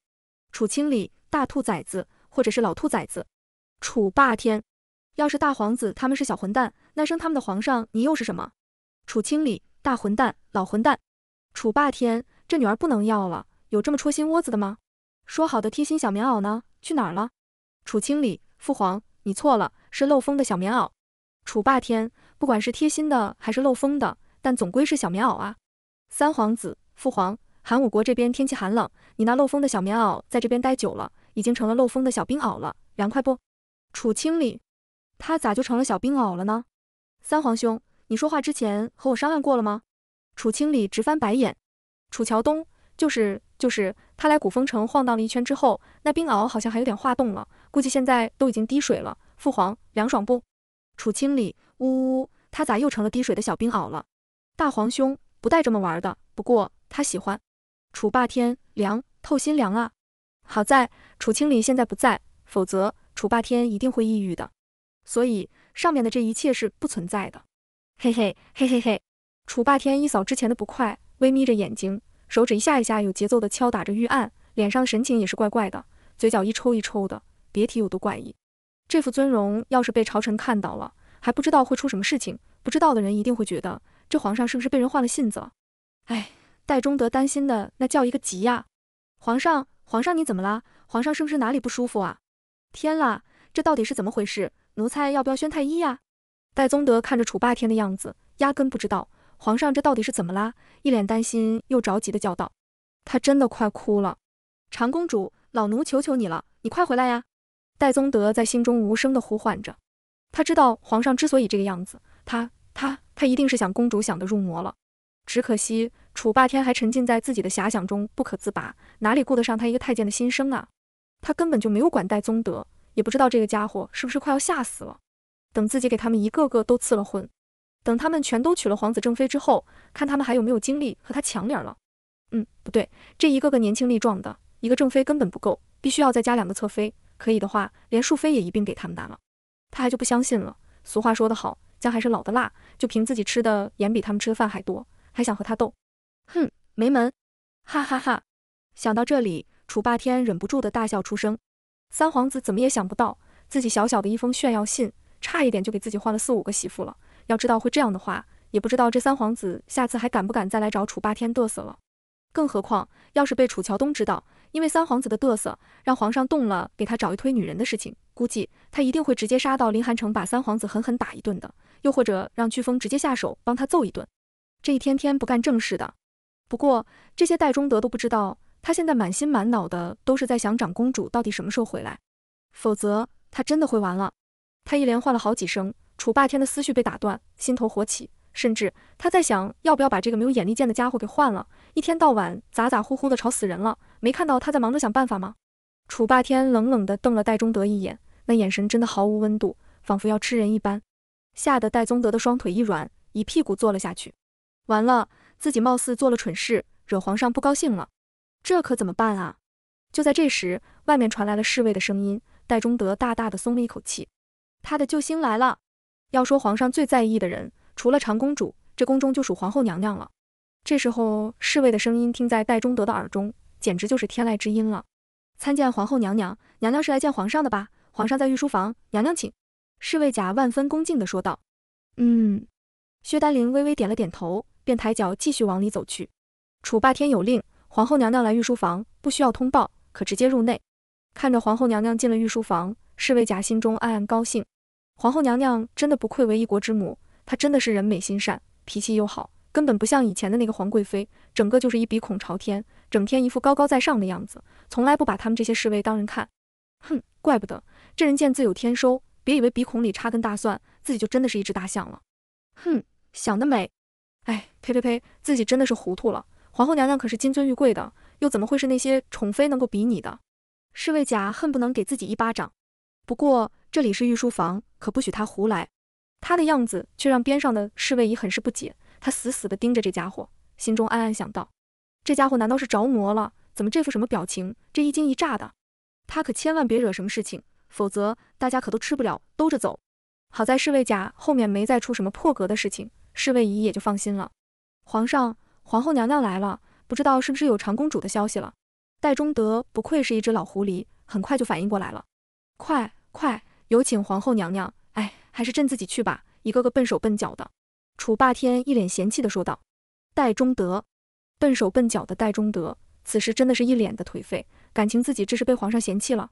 楚清理、大兔崽子，或者是老兔崽子。楚霸天，要是大皇子他们是小混蛋，那生他们的皇上你又是什么？楚清理，大混蛋，老混蛋。楚霸天，这女儿不能要了，有这么戳心窝子的吗？说好的贴心小棉袄呢？去哪儿了？楚清理，父皇，你错了，是漏风的小棉袄。楚霸天，不管是贴心的还是漏风的，但总归是小棉袄啊。三皇子，父皇。寒武国这边天气寒冷，你那漏风的小棉袄在这边待久了，已经成了漏风的小冰袄了，凉快不？楚清理，他咋就成了小冰袄了呢？三皇兄，你说话之前和我商量过了吗？楚清理直翻白眼。楚乔东，就是就是，他来古风城晃荡了一圈之后，那冰袄好像还有点化冻了，估计现在都已经滴水了。父皇，凉爽不？楚清理，呜呜，他咋又成了滴水的小冰袄了？大皇兄，不带这么玩的。不过他喜欢。楚霸天凉透心凉啊！好在楚清离现在不在，否则楚霸天一定会抑郁的。所以上面的这一切是不存在的。嘿嘿嘿嘿嘿！楚霸天一扫之前的不快，微眯着眼睛，手指一下一下有节奏的敲打着玉案，脸上神情也是怪怪的，嘴角一抽一抽的，别提有多怪异。这副尊容要是被朝臣看到了，还不知道会出什么事情。不知道的人一定会觉得这皇上是不是被人换了性子？哎。戴宗德担心的那叫一个急呀！皇上，皇上你怎么了？皇上是不是哪里不舒服啊？天啦，这到底是怎么回事？奴才要不要宣太医呀？戴宗德看着楚霸天的样子，压根不知道皇上这到底是怎么啦，一脸担心又着急的叫道：“他真的快哭了！”长公主，老奴求求你了，你快回来呀！戴宗德在心中无声的呼唤着，他知道皇上之所以这个样子，他他他一定是想公主想的入魔了，只可惜。楚霸天还沉浸在自己的遐想中不可自拔，哪里顾得上他一个太监的心声啊？他根本就没有管戴宗德，也不知道这个家伙是不是快要吓死了。等自己给他们一个个都赐了婚，等他们全都娶了皇子正妃之后，看他们还有没有精力和他抢脸了。嗯，不对，这一个个年轻力壮的，一个正妃根本不够，必须要再加两个侧妃。可以的话，连庶妃也一并给他们拿了。他还就不相信了。俗话说得好，姜还是老的辣。就凭自己吃的盐比他们吃的饭还多，还想和他斗？哼，没门！哈哈哈，想到这里，楚霸天忍不住的大笑出声。三皇子怎么也想不到，自己小小的一封炫耀信，差一点就给自己换了四五个媳妇了。要知道会这样的话，也不知道这三皇子下次还敢不敢再来找楚霸天嘚瑟了。更何况，要是被楚乔东知道，因为三皇子的嘚瑟，让皇上动了给他找一推女人的事情，估计他一定会直接杀到林寒城，把三皇子狠狠打一顿的。又或者让飓风直接下手帮他揍一顿。这一天天不干正事的。不过，这些戴宗德都不知道，他现在满心满脑的都是在想长公主到底什么时候回来，否则他真的会完了。他一连唤了好几声，楚霸天的思绪被打断，心头火起，甚至他在想要不要把这个没有眼力见的家伙给换了。一天到晚咋咋呼呼的，吵死人了！没看到他在忙着想办法吗？楚霸天冷冷地瞪了戴宗德一眼，那眼神真的毫无温度，仿佛要吃人一般，吓得戴宗德的双腿一软，一屁股坐了下去。完了。自己貌似做了蠢事，惹皇上不高兴了，这可怎么办啊？就在这时，外面传来了侍卫的声音，戴中德大大的松了一口气，他的救星来了。要说皇上最在意的人，除了长公主，这宫中就属皇后娘娘了。这时候侍卫的声音听在戴中德的耳中，简直就是天籁之音了。参见皇后娘娘，娘娘是来见皇上的吧？皇上在御书房，娘娘请。侍卫甲万分恭敬的说道。嗯，薛丹林微微点了点头。便抬脚继续往里走去。楚霸天有令，皇后娘娘来御书房，不需要通报，可直接入内。看着皇后娘娘进了御书房，侍卫贾心中暗暗高兴。皇后娘娘真的不愧为一国之母，她真的是人美心善，脾气又好，根本不像以前的那个皇贵妃，整个就是一鼻孔朝天，整天一副高高在上的样子，从来不把他们这些侍卫当人看。哼，怪不得这人见自有天收，别以为鼻孔里插根大蒜，自己就真的是一只大象了。哼，想得美！哎，呸呸呸！自己真的是糊涂了。皇后娘娘可是金尊玉贵的，又怎么会是那些宠妃能够比拟的？侍卫甲恨不能给自己一巴掌。不过这里是御书房，可不许他胡来。他的样子却让边上的侍卫乙很是不解，他死死地盯着这家伙，心中暗暗想到：这家伙难道是着魔了？怎么这副什么表情？这一惊一乍的，他可千万别惹什么事情，否则大家可都吃不了兜着走。好在侍卫甲后面没再出什么破格的事情。侍卫仪也就放心了。皇上、皇后娘娘来了，不知道是不是有长公主的消息了。戴中德不愧是一只老狐狸，很快就反应过来了。快快，有请皇后娘娘。哎，还是朕自己去吧，一个个笨手笨脚的。楚霸天一脸嫌弃的说道。戴中德，笨手笨脚的戴中德，此时真的是一脸的颓废，感情自己这是被皇上嫌弃了。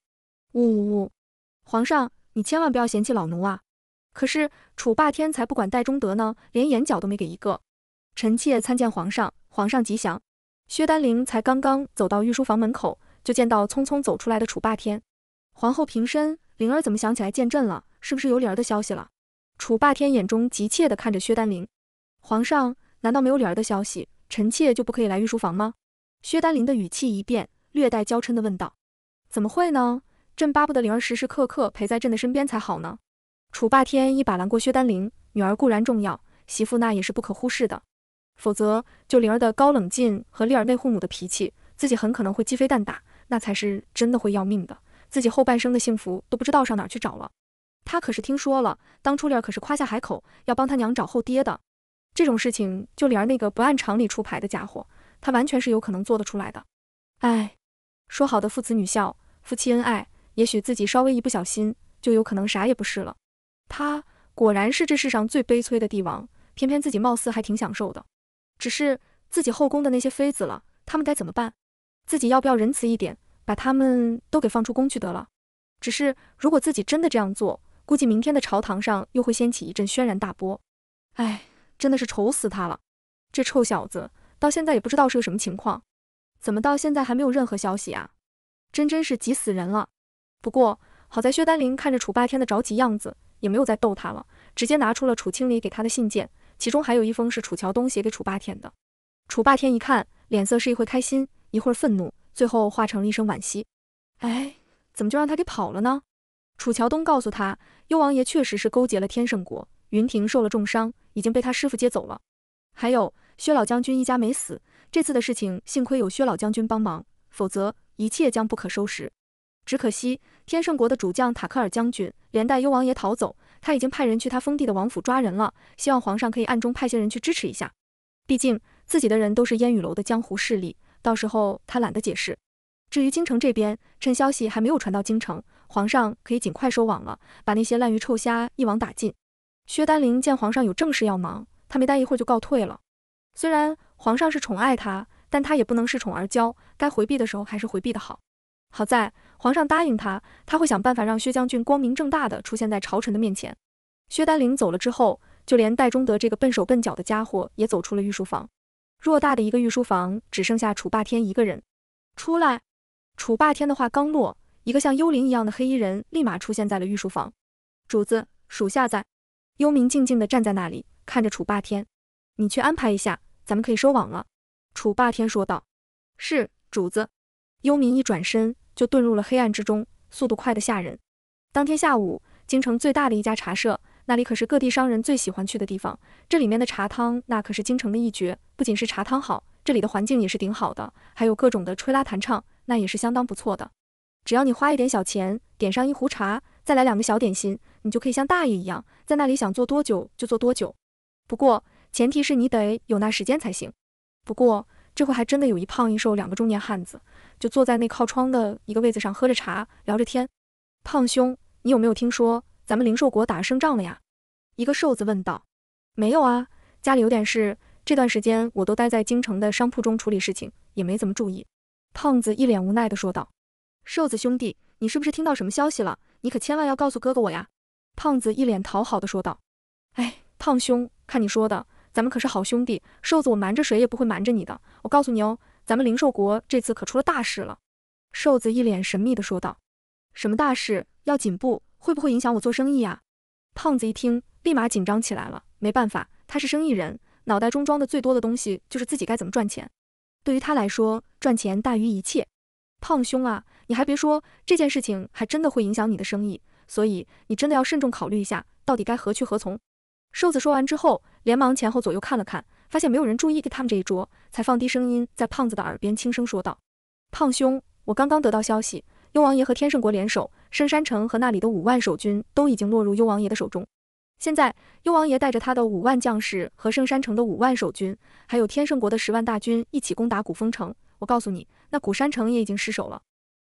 呜呜，皇上，你千万不要嫌弃老奴啊。可是楚霸天才不管戴中德呢，连眼角都没给一个。臣妾参见皇上，皇上吉祥。薛丹玲才刚刚走到御书房门口，就见到匆匆走出来的楚霸天。皇后平身，灵儿怎么想起来见朕了？是不是有灵儿的消息了？楚霸天眼中急切地看着薛丹菱。皇上难道没有灵儿的消息，臣妾就不可以来御书房吗？薛丹玲的语气一变，略带娇嗔地问道：“怎么会呢？朕巴不得灵儿时时刻刻陪在朕的身边才好呢。”楚霸天一把拦过薛丹玲，女儿固然重要，媳妇那也是不可忽视的。否则，就灵儿的高冷劲和丽儿内护母的脾气，自己很可能会鸡飞蛋打，那才是真的会要命的。自己后半生的幸福都不知道上哪去找了。他可是听说了，当初丽儿可是夸下海口要帮他娘找后爹的。这种事情，就丽儿那个不按常理出牌的家伙，他完全是有可能做得出来的。哎，说好的父子女孝，夫妻恩爱，也许自己稍微一不小心，就有可能啥也不是了。他果然是这世上最悲催的帝王，偏偏自己貌似还挺享受的。只是自己后宫的那些妃子了，他们该怎么办？自己要不要仁慈一点，把他们都给放出宫去得了？只是如果自己真的这样做，估计明天的朝堂上又会掀起一阵轩然大波。哎，真的是愁死他了。这臭小子到现在也不知道是个什么情况，怎么到现在还没有任何消息啊？真真是急死人了。不过好在薛丹林看着楚霸天的着急样子。也没有再逗他了，直接拿出了楚青离给他的信件，其中还有一封是楚乔东写给楚霸天的。楚霸天一看，脸色是一会开心，一会愤怒，最后化成了一声惋惜。哎，怎么就让他给跑了呢？楚乔东告诉他，幽王爷确实是勾结了天圣国，云霆受了重伤，已经被他师傅接走了。还有薛老将军一家没死，这次的事情幸亏有薛老将军帮忙，否则一切将不可收拾。只可惜，天圣国的主将塔克尔将军连带幽王爷逃走，他已经派人去他封地的王府抓人了。希望皇上可以暗中派些人去支持一下，毕竟自己的人都是烟雨楼的江湖势力，到时候他懒得解释。至于京城这边，趁消息还没有传到京城，皇上可以尽快收网了，把那些烂鱼臭虾一网打尽。薛丹林见皇上有正事要忙，他没待一会儿就告退了。虽然皇上是宠爱他，但他也不能恃宠而骄，该回避的时候还是回避的好。好在皇上答应他，他会想办法让薛将军光明正大的出现在朝臣的面前。薛丹灵走了之后，就连戴忠德这个笨手笨脚的家伙也走出了御书房。偌大的一个御书房，只剩下楚霸天一个人。出来！楚霸天的话刚落，一个像幽灵一样的黑衣人立马出现在了御书房。主子，属下在。幽冥静静的站在那里，看着楚霸天。你去安排一下，咱们可以收网了。楚霸天说道。是，主子。幽冥一转身就遁入了黑暗之中，速度快得吓人。当天下午，京城最大的一家茶社，那里可是各地商人最喜欢去的地方。这里面的茶汤那可是京城的一绝，不仅是茶汤好，这里的环境也是顶好的，还有各种的吹拉弹唱，那也是相当不错的。只要你花一点小钱，点上一壶茶，再来两个小点心，你就可以像大爷一样，在那里想坐多久就坐多久。不过前提是你得有那时间才行。不过。这回还真的有一胖一瘦两个中年汉子，就坐在那靠窗的一个位子上喝着茶，聊着天。胖兄，你有没有听说咱们灵寿国打胜仗了呀？一个瘦子问道。没有啊，家里有点事，这段时间我都待在京城的商铺中处理事情，也没怎么注意。胖子一脸无奈的说道。瘦子兄弟，你是不是听到什么消息了？你可千万要告诉哥哥我呀！胖子一脸讨好的说道。哎，胖兄，看你说的。咱们可是好兄弟，瘦子，我瞒着谁也不会瞒着你的。我告诉你哦，咱们灵兽国这次可出了大事了。瘦子一脸神秘的说道：“什么大事？要紧不？会不会影响我做生意啊？”胖子一听，立马紧张起来了。没办法，他是生意人，脑袋中装的最多的东西就是自己该怎么赚钱。对于他来说，赚钱大于一切。胖兄啊，你还别说，这件事情还真的会影响你的生意，所以你真的要慎重考虑一下，到底该何去何从。瘦子说完之后，连忙前后左右看了看，发现没有人注意他们这一桌，才放低声音在胖子的耳边轻声说道：“胖兄，我刚刚得到消息，幽王爷和天圣国联手，圣山城和那里的五万守军都已经落入幽王爷的手中。现在，幽王爷带着他的五万将士和圣山城的五万守军，还有天圣国的十万大军一起攻打古风城。我告诉你，那古山城也已经失守了。”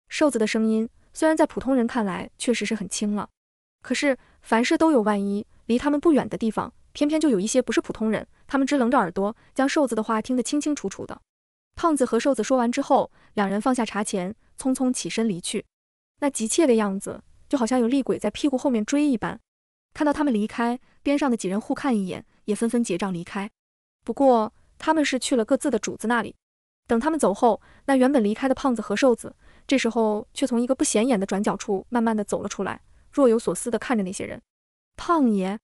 瘦子的声音虽然在普通人看来确实是很轻了，可是凡事都有万一。离他们不远的地方，偏偏就有一些不是普通人。他们只棱着耳朵，将瘦子的话听得清清楚楚的。胖子和瘦子说完之后，两人放下茶钱，匆匆起身离去，那急切的样子，就好像有厉鬼在屁股后面追一般。看到他们离开，边上的几人互看一眼，也纷纷结账离开。不过他们是去了各自的主子那里。等他们走后，那原本离开的胖子和瘦子，这时候却从一个不显眼的转角处慢慢的走了出来，若有所思的看着那些人。胖爷，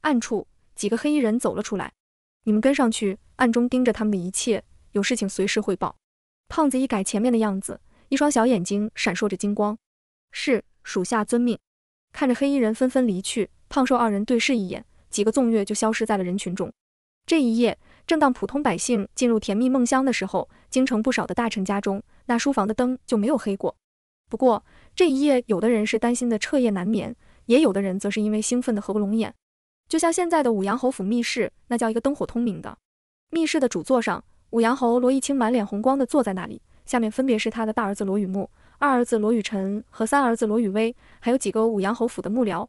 暗处几个黑衣人走了出来，你们跟上去，暗中盯着他们的一切，有事情随时汇报。胖子一改前面的样子，一双小眼睛闪烁着金光。是，属下遵命。看着黑衣人纷纷离去，胖瘦二人对视一眼，几个纵跃就消失在了人群中。这一夜，正当普通百姓进入甜蜜梦乡的时候，京城不少的大臣家中那书房的灯就没有黑过。不过这一夜，有的人是担心的彻夜难眠。也有的人则是因为兴奋的合不拢眼，就像现在的五阳侯府密室，那叫一个灯火通明的。密室的主座上，五阳侯罗逸清满脸红光的坐在那里，下面分别是他的大儿子罗雨木、二儿子罗雨辰和三儿子罗雨威，还有几个五阳侯府的幕僚。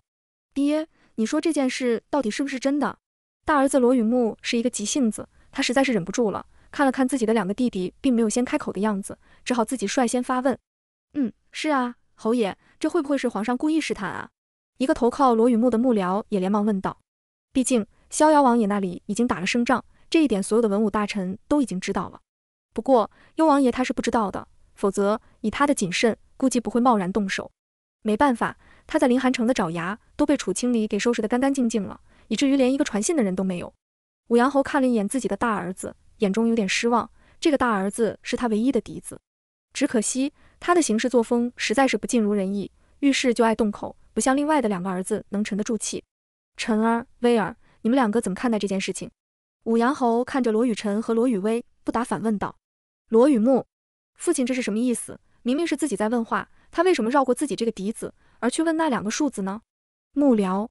爹，你说这件事到底是不是真的？大儿子罗雨木是一个急性子，他实在是忍不住了，看了看自己的两个弟弟，并没有先开口的样子，只好自己率先发问。嗯，是啊，侯爷，这会不会是皇上故意试探啊？一个投靠罗雨木的幕僚也连忙问道：“毕竟逍遥王爷那里已经打了胜仗，这一点所有的文武大臣都已经知道了。不过幽王爷他是不知道的，否则以他的谨慎，估计不会贸然动手。没办法，他在临寒城的爪牙都被楚青离给收拾得干干净净了，以至于连一个传信的人都没有。”武阳侯看了一眼自己的大儿子，眼中有点失望。这个大儿子是他唯一的嫡子，只可惜他的行事作风实在是不尽如人意，遇事就爱动口。不像另外的两个儿子能沉得住气，晨儿、威儿，你们两个怎么看待这件事情？五阳侯看着罗雨辰和罗雨薇，不答反问道：“罗雨木，父亲这是什么意思？明明是自己在问话，他为什么绕过自己这个嫡子，而去问那两个庶子呢？”幕僚，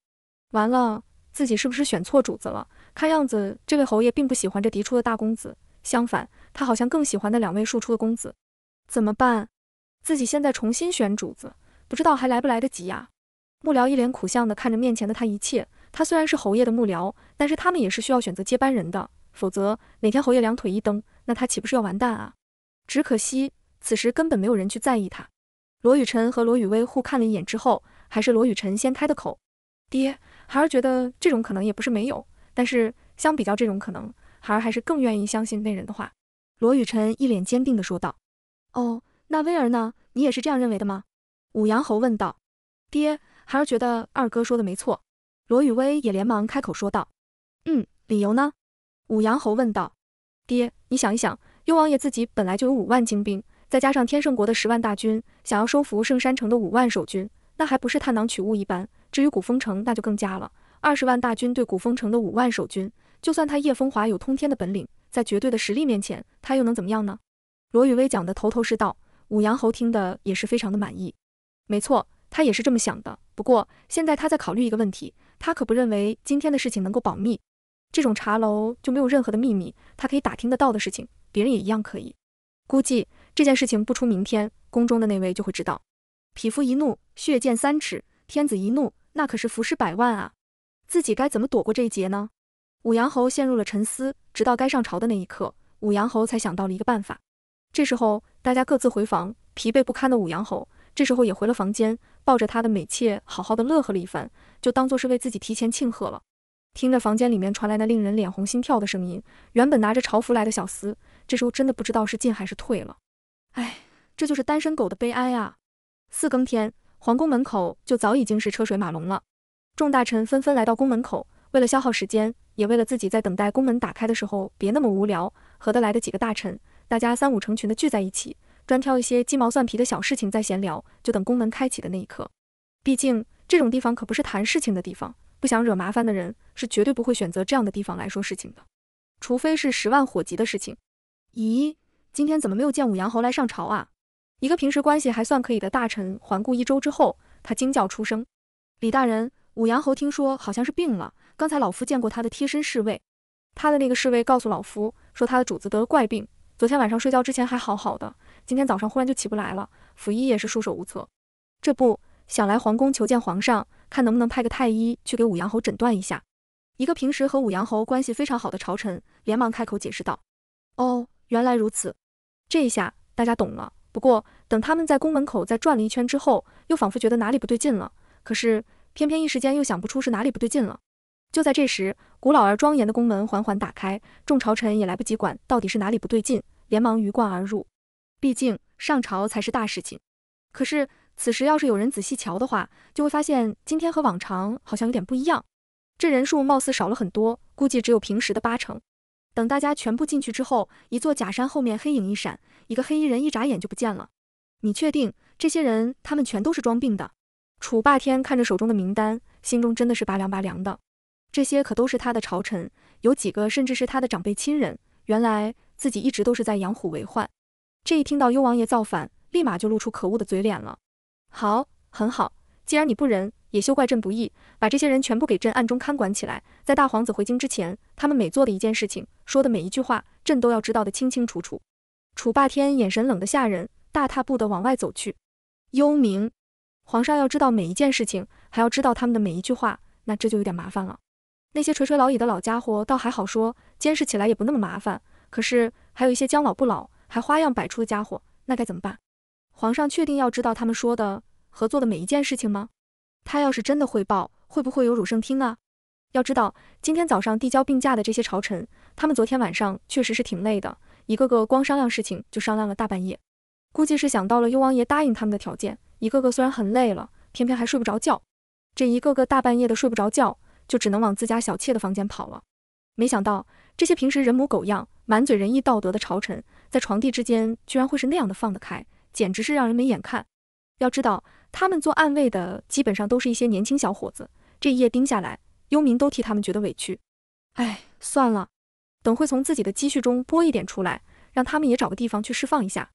完了，自己是不是选错主子了？看样子这位侯爷并不喜欢这嫡出的大公子，相反，他好像更喜欢那两位庶出的公子。怎么办？自己现在重新选主子，不知道还来不来得及呀？幕僚一脸苦相的看着面前的他，一切。他虽然是侯爷的幕僚，但是他们也是需要选择接班人的，否则哪天侯爷两腿一蹬，那他岂不是要完蛋啊？只可惜此时根本没有人去在意他。罗雨辰和罗雨薇互看了一眼之后，还是罗雨辰先开的口：“爹，孩儿觉得这种可能也不是没有，但是相比较这种可能，孩儿还是更愿意相信那人的话。”罗雨辰一脸坚定的说道：“哦，那薇儿呢？你也是这样认为的吗？”武阳侯问道：“爹。”孩儿觉得二哥说的没错，罗雨薇也连忙开口说道：“嗯，理由呢？”武阳侯问道：“爹，你想一想，幽王爷自己本来就有五万精兵，再加上天圣国的十万大军，想要收服圣山城的五万守军，那还不是探囊取物一般？至于古风城，那就更加了，二十万大军对古风城的五万守军，就算他叶风华有通天的本领，在绝对的实力面前，他又能怎么样呢？”罗雨薇讲的头头是道，武阳侯听的也是非常的满意。没错，他也是这么想的。不过，现在他在考虑一个问题，他可不认为今天的事情能够保密。这种茶楼就没有任何的秘密，他可以打听得到的事情，别人也一样可以。估计这件事情不出明天，宫中的那位就会知道。匹夫一怒，血溅三尺；天子一怒，那可是浮尸百万啊！自己该怎么躲过这一劫呢？武阳侯陷入了沉思，直到该上朝的那一刻，武阳侯才想到了一个办法。这时候，大家各自回房，疲惫不堪的武阳侯。这时候也回了房间，抱着他的美妾，好好的乐呵了一番，就当做是为自己提前庆贺了。听着房间里面传来那令人脸红心跳的声音，原本拿着朝服来的小厮，这时候真的不知道是进还是退了。哎，这就是单身狗的悲哀啊！四更天，皇宫门口就早已经是车水马龙了。众大臣纷纷来到宫门口，为了消耗时间，也为了自己在等待宫门打开的时候别那么无聊，合得来的几个大臣，大家三五成群的聚在一起。专挑一些鸡毛蒜皮的小事情在闲聊，就等宫门开启的那一刻。毕竟这种地方可不是谈事情的地方，不想惹麻烦的人是绝对不会选择这样的地方来说事情的，除非是十万火急的事情。咦，今天怎么没有见武阳侯来上朝啊？一个平时关系还算可以的大臣环顾一周之后，他惊叫出声：“李大人，武阳侯听说好像是病了。刚才老夫见过他的贴身侍卫，他的那个侍卫告诉老夫说，他的主子得了怪病，昨天晚上睡觉之前还好好的。”今天早上忽然就起不来了，府医也是束手无策。这不想来皇宫求见皇上，看能不能派个太医去给武阳侯诊断一下。一个平时和武阳侯关系非常好的朝臣连忙开口解释道：“哦，原来如此。”这一下大家懂了。不过等他们在宫门口再转了一圈之后，又仿佛觉得哪里不对劲了。可是偏偏一时间又想不出是哪里不对劲了。就在这时，古老而庄严的宫门缓缓打开，众朝臣也来不及管到底是哪里不对劲，连忙鱼贯而入。毕竟上朝才是大事情，可是此时要是有人仔细瞧的话，就会发现今天和往常好像有点不一样。这人数貌似少了很多，估计只有平时的八成。等大家全部进去之后，一座假山后面黑影一闪，一个黑衣人一眨眼就不见了。你确定这些人他们全都是装病的？楚霸天看着手中的名单，心中真的是拔凉拔凉的。这些可都是他的朝臣，有几个甚至是他的长辈亲人。原来自己一直都是在养虎为患。这一听到幽王爷造反，立马就露出可恶的嘴脸了。好，很好，既然你不仁，也休怪朕不义。把这些人全部给朕暗中看管起来，在大皇子回京之前，他们每做的一件事情，说的每一句话，朕都要知道的清清楚楚。楚霸天眼神冷得吓人，大踏步的往外走去。幽冥，皇上要知道每一件事情，还要知道他们的每一句话，那这就有点麻烦了。那些垂垂老矣的老家伙倒还好说，监视起来也不那么麻烦。可是还有一些将老不老。还花样百出的家伙，那该怎么办？皇上确定要知道他们说的、合作的每一件事情吗？他要是真的汇报，会不会有儒圣听啊？要知道，今天早上递交病假的这些朝臣，他们昨天晚上确实是挺累的，一个个光商量事情就商量了大半夜。估计是想到了幽王爷答应他们的条件，一个个虽然很累了，偏偏还睡不着觉。这一个个大半夜的睡不着觉，就只能往自家小妾的房间跑了。没想到这些平时人模狗样、满嘴仁义道德的朝臣。在床地之间居然会是那样的放得开，简直是让人没眼看。要知道，他们做暗卫的基本上都是一些年轻小伙子，这一夜盯下来，幽冥都替他们觉得委屈。哎，算了，等会从自己的积蓄中拨一点出来，让他们也找个地方去释放一下。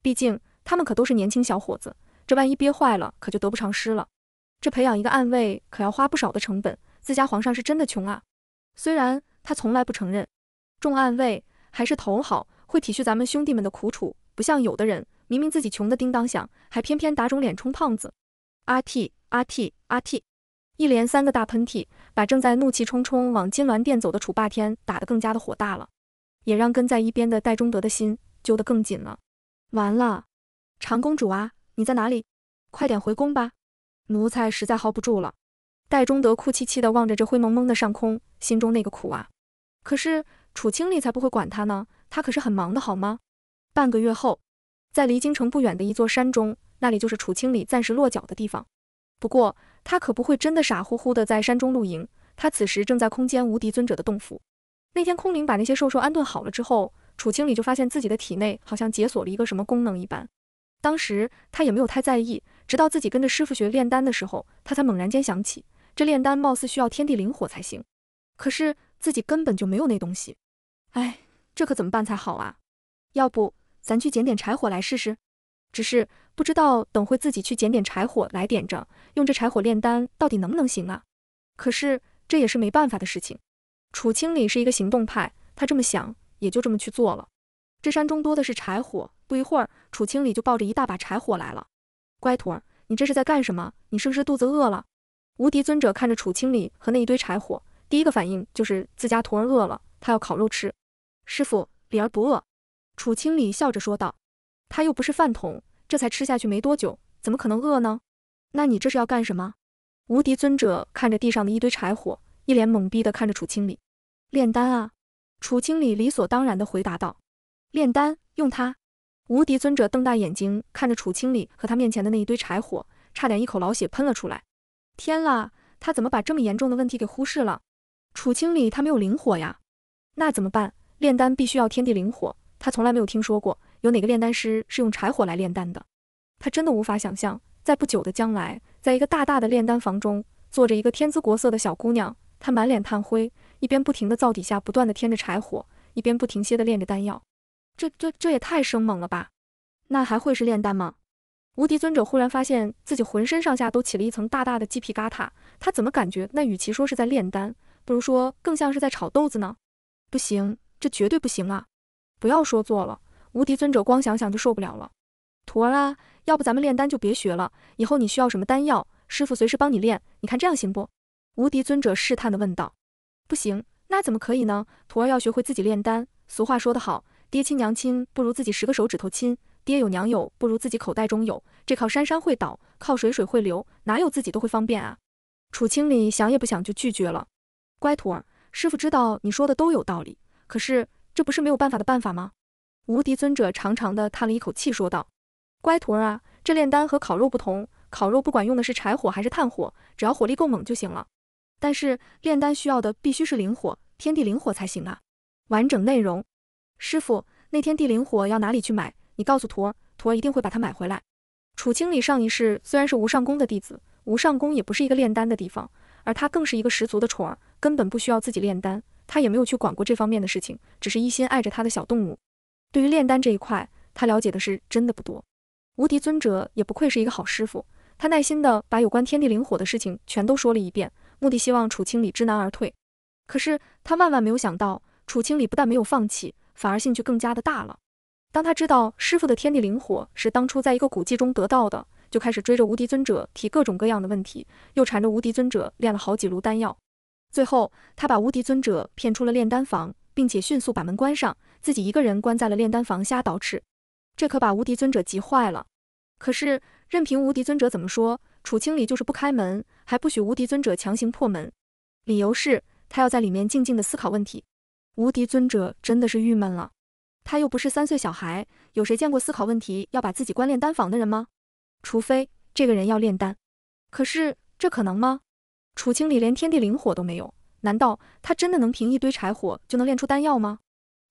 毕竟他们可都是年轻小伙子，这万一憋坏了，可就得不偿失了。这培养一个暗卫可要花不少的成本，自家皇上是真的穷啊。虽然他从来不承认，众暗卫还是头好。会体恤咱们兄弟们的苦楚，不像有的人，明明自己穷的叮当响，还偏偏打肿脸充胖子。阿嚏！阿嚏！阿嚏！一连三个大喷嚏，把正在怒气冲冲往金銮殿走的楚霸天打得更加的火大了，也让跟在一边的戴中德的心揪得更紧了。完了，长公主啊，你在哪里？快点回宫吧！奴才实在熬不住了。戴中德哭凄凄地望着这灰蒙蒙的上空，心中那个苦啊！可是。楚清丽才不会管他呢，他可是很忙的，好吗？半个月后，在离京城不远的一座山中，那里就是楚清离暂时落脚的地方。不过他可不会真的傻乎乎的在山中露营，他此时正在空间无敌尊者的洞府。那天空灵把那些兽兽安顿好了之后，楚清理就发现自己的体内好像解锁了一个什么功能一般。当时他也没有太在意，直到自己跟着师傅学炼丹的时候，他才猛然间想起，这炼丹貌似需要天地灵火才行，可是自己根本就没有那东西。哎，这可怎么办才好啊？要不咱去捡点柴火来试试？只是不知道等会自己去捡点柴火来点着，用这柴火炼丹到底能不能行啊？可是这也是没办法的事情。楚清理是一个行动派，他这么想也就这么去做了。这山中多的是柴火，不一会儿楚清理就抱着一大把柴火来了。乖徒儿，你这是在干什么？你是不是肚子饿了？无敌尊者看着楚清理和那一堆柴火，第一个反应就是自家徒儿饿了。他要烤肉吃，师傅，李儿不饿。楚清理笑着说道，他又不是饭桶，这才吃下去没多久，怎么可能饿呢？那你这是要干什么？无敌尊者看着地上的一堆柴火，一脸懵逼的看着楚清理。炼丹啊！楚清理理所当然的回答道，炼丹用它。无敌尊者瞪大眼睛看着楚清理和他面前的那一堆柴火，差点一口老血喷了出来。天啦，他怎么把这么严重的问题给忽视了？楚清理他没有灵火呀！那怎么办？炼丹必须要天地灵火，他从来没有听说过有哪个炼丹师是用柴火来炼丹的。他真的无法想象，在不久的将来，在一个大大的炼丹房中，坐着一个天姿国色的小姑娘，她满脸炭灰，一边不停的灶底下不断的添着柴火，一边不停歇的炼着丹药。这这这也太生猛了吧？那还会是炼丹吗？无敌尊者忽然发现自己浑身上下都起了一层大大的鸡皮疙瘩，他怎么感觉那与其说是在炼丹，不如说更像是在炒豆子呢？不行，这绝对不行啊！不要说做了，无敌尊者光想想就受不了了。徒儿，啊，要不咱们炼丹就别学了，以后你需要什么丹药，师傅随时帮你炼。你看这样行不？无敌尊者试探的问道。不行，那怎么可以呢？徒儿要学会自己炼丹。俗话说得好，爹亲娘亲不如自己十个手指头亲，爹有娘有不如自己口袋中有。这靠山山会倒，靠水水会流，哪有自己都会方便啊？楚清里想也不想就拒绝了。乖徒儿。师傅知道你说的都有道理，可是这不是没有办法的办法吗？无敌尊者长长的叹了一口气，说道：“乖徒儿啊，这炼丹和烤肉不同，烤肉不管用的是柴火还是炭火，只要火力够猛就行了。但是炼丹需要的必须是灵火，天地灵火才行啊。”完整内容，师傅，那天地灵火要哪里去买？你告诉徒儿，徒儿一定会把它买回来。楚清理上一世虽然是无上宫的弟子，无上宫也不是一个炼丹的地方，而他更是一个十足的宠儿。根本不需要自己炼丹，他也没有去管过这方面的事情，只是一心爱着他的小动物。对于炼丹这一块，他了解的是真的不多。无敌尊者也不愧是一个好师傅，他耐心的把有关天地灵火的事情全都说了一遍，目的希望楚清理知难而退。可是他万万没有想到，楚清理不但没有放弃，反而兴趣更加的大了。当他知道师傅的天地灵火是当初在一个古迹中得到的，就开始追着无敌尊者提各种各样的问题，又缠着无敌尊者炼了好几炉丹药。最后，他把无敌尊者骗出了炼丹房，并且迅速把门关上，自己一个人关在了炼丹房瞎捯饬。这可把无敌尊者急坏了。可是，任凭无敌尊者怎么说，楚清理就是不开门，还不许无敌尊者强行破门。理由是，他要在里面静静的思考问题。无敌尊者真的是郁闷了。他又不是三岁小孩，有谁见过思考问题要把自己关炼丹房的人吗？除非这个人要炼丹，可是这可能吗？楚清理连天地灵火都没有，难道他真的能凭一堆柴火就能炼出丹药吗？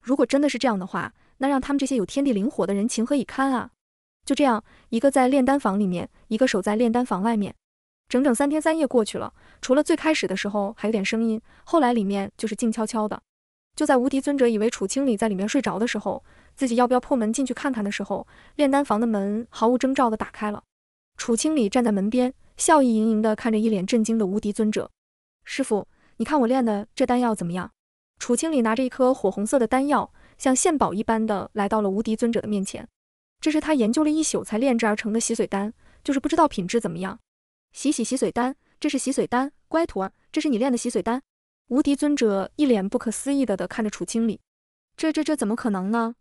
如果真的是这样的话，那让他们这些有天地灵火的人情何以堪啊！就这样，一个在炼丹房里面，一个守在炼丹房外面，整整三天三夜过去了，除了最开始的时候还有点声音，后来里面就是静悄悄的。就在无敌尊者以为楚清理在里面睡着的时候，自己要不要破门进去看看的时候，炼丹房的门毫无征兆地打开了，楚清理站在门边。笑意盈盈地看着一脸震惊的无敌尊者，师傅，你看我炼的这丹药怎么样？楚清理拿着一颗火红色的丹药，像献宝一般的来到了无敌尊者的面前。这是他研究了一宿才炼制而成的洗髓丹，就是不知道品质怎么样。洗洗洗髓丹，这是洗髓丹，乖徒儿，这是你炼的洗髓丹。无敌尊者一脸不可思议的看着楚清理，这这这怎么可能呢？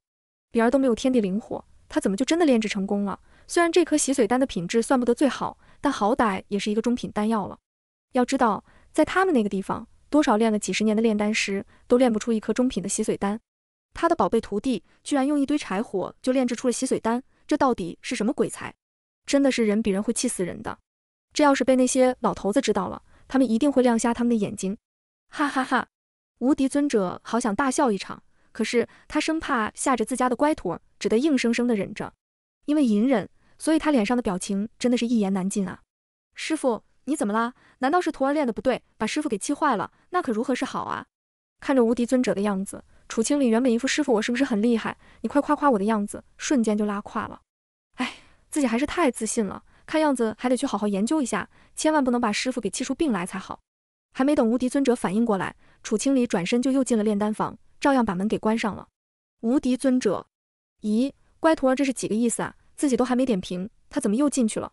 比儿都没有天地灵火，他怎么就真的炼制成功了？虽然这颗洗髓丹的品质算不得最好，但好歹也是一个中品丹药了。要知道，在他们那个地方，多少练了几十年的炼丹师都炼不出一颗中品的洗髓丹。他的宝贝徒弟居然用一堆柴火就炼制出了洗髓丹，这到底是什么鬼才？真的是人比人会气死人的。这要是被那些老头子知道了，他们一定会亮瞎他们的眼睛。哈哈哈，无敌尊者好想大笑一场，可是他生怕吓着自家的乖徒儿，只得硬生生的忍着，因为隐忍。所以他脸上的表情真的是一言难尽啊！师傅，你怎么啦？难道是徒儿练的不对，把师傅给气坏了？那可如何是好啊？看着无敌尊者的样子，楚清离原本一副师傅我是不是很厉害，你快夸夸我的样子，瞬间就拉胯了。哎，自己还是太自信了，看样子还得去好好研究一下，千万不能把师傅给气出病来才好。还没等无敌尊者反应过来，楚清离转身就又进了炼丹房，照样把门给关上了。无敌尊者，咦，乖徒儿这是几个意思啊？自己都还没点评，他怎么又进去了？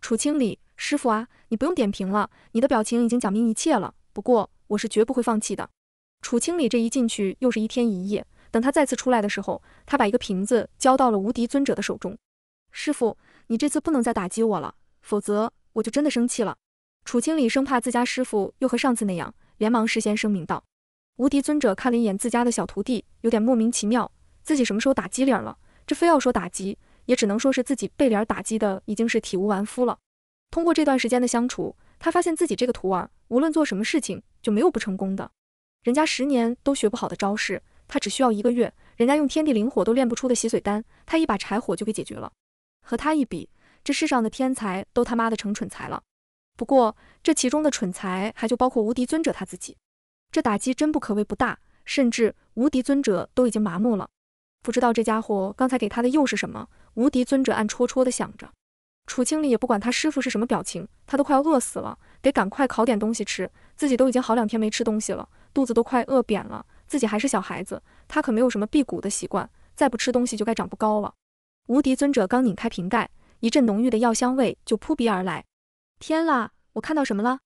楚清理，师傅啊，你不用点评了，你的表情已经讲明一切了。不过我是绝不会放弃的。楚清理这一进去又是一天一夜，等他再次出来的时候，他把一个瓶子交到了无敌尊者的手中。师傅，你这次不能再打击我了，否则我就真的生气了。楚清理生怕自家师傅又和上次那样，连忙事先声明道。无敌尊者看了一眼自家的小徒弟，有点莫名其妙，自己什么时候打机灵了？这非要说打击。也只能说是自己被儿打击的已经是体无完肤了。通过这段时间的相处，他发现自己这个徒儿无论做什么事情就没有不成功的。人家十年都学不好的招式，他只需要一个月；人家用天地灵火都练不出的洗髓丹，他一把柴火就给解决了。和他一比，这世上的天才都他妈的成蠢材了。不过这其中的蠢材还就包括无敌尊者他自己。这打击真不可谓不大，甚至无敌尊者都已经麻木了。不知道这家伙刚才给他的又是什么。无敌尊者暗戳戳的想着，楚清离也不管他师傅是什么表情，他都快要饿死了，得赶快烤点东西吃。自己都已经好两天没吃东西了，肚子都快饿扁了。自己还是小孩子，他可没有什么辟谷的习惯，再不吃东西就该长不高了。无敌尊者刚拧开瓶盖，一阵浓郁的药香味就扑鼻而来。天啦，我看到什么了？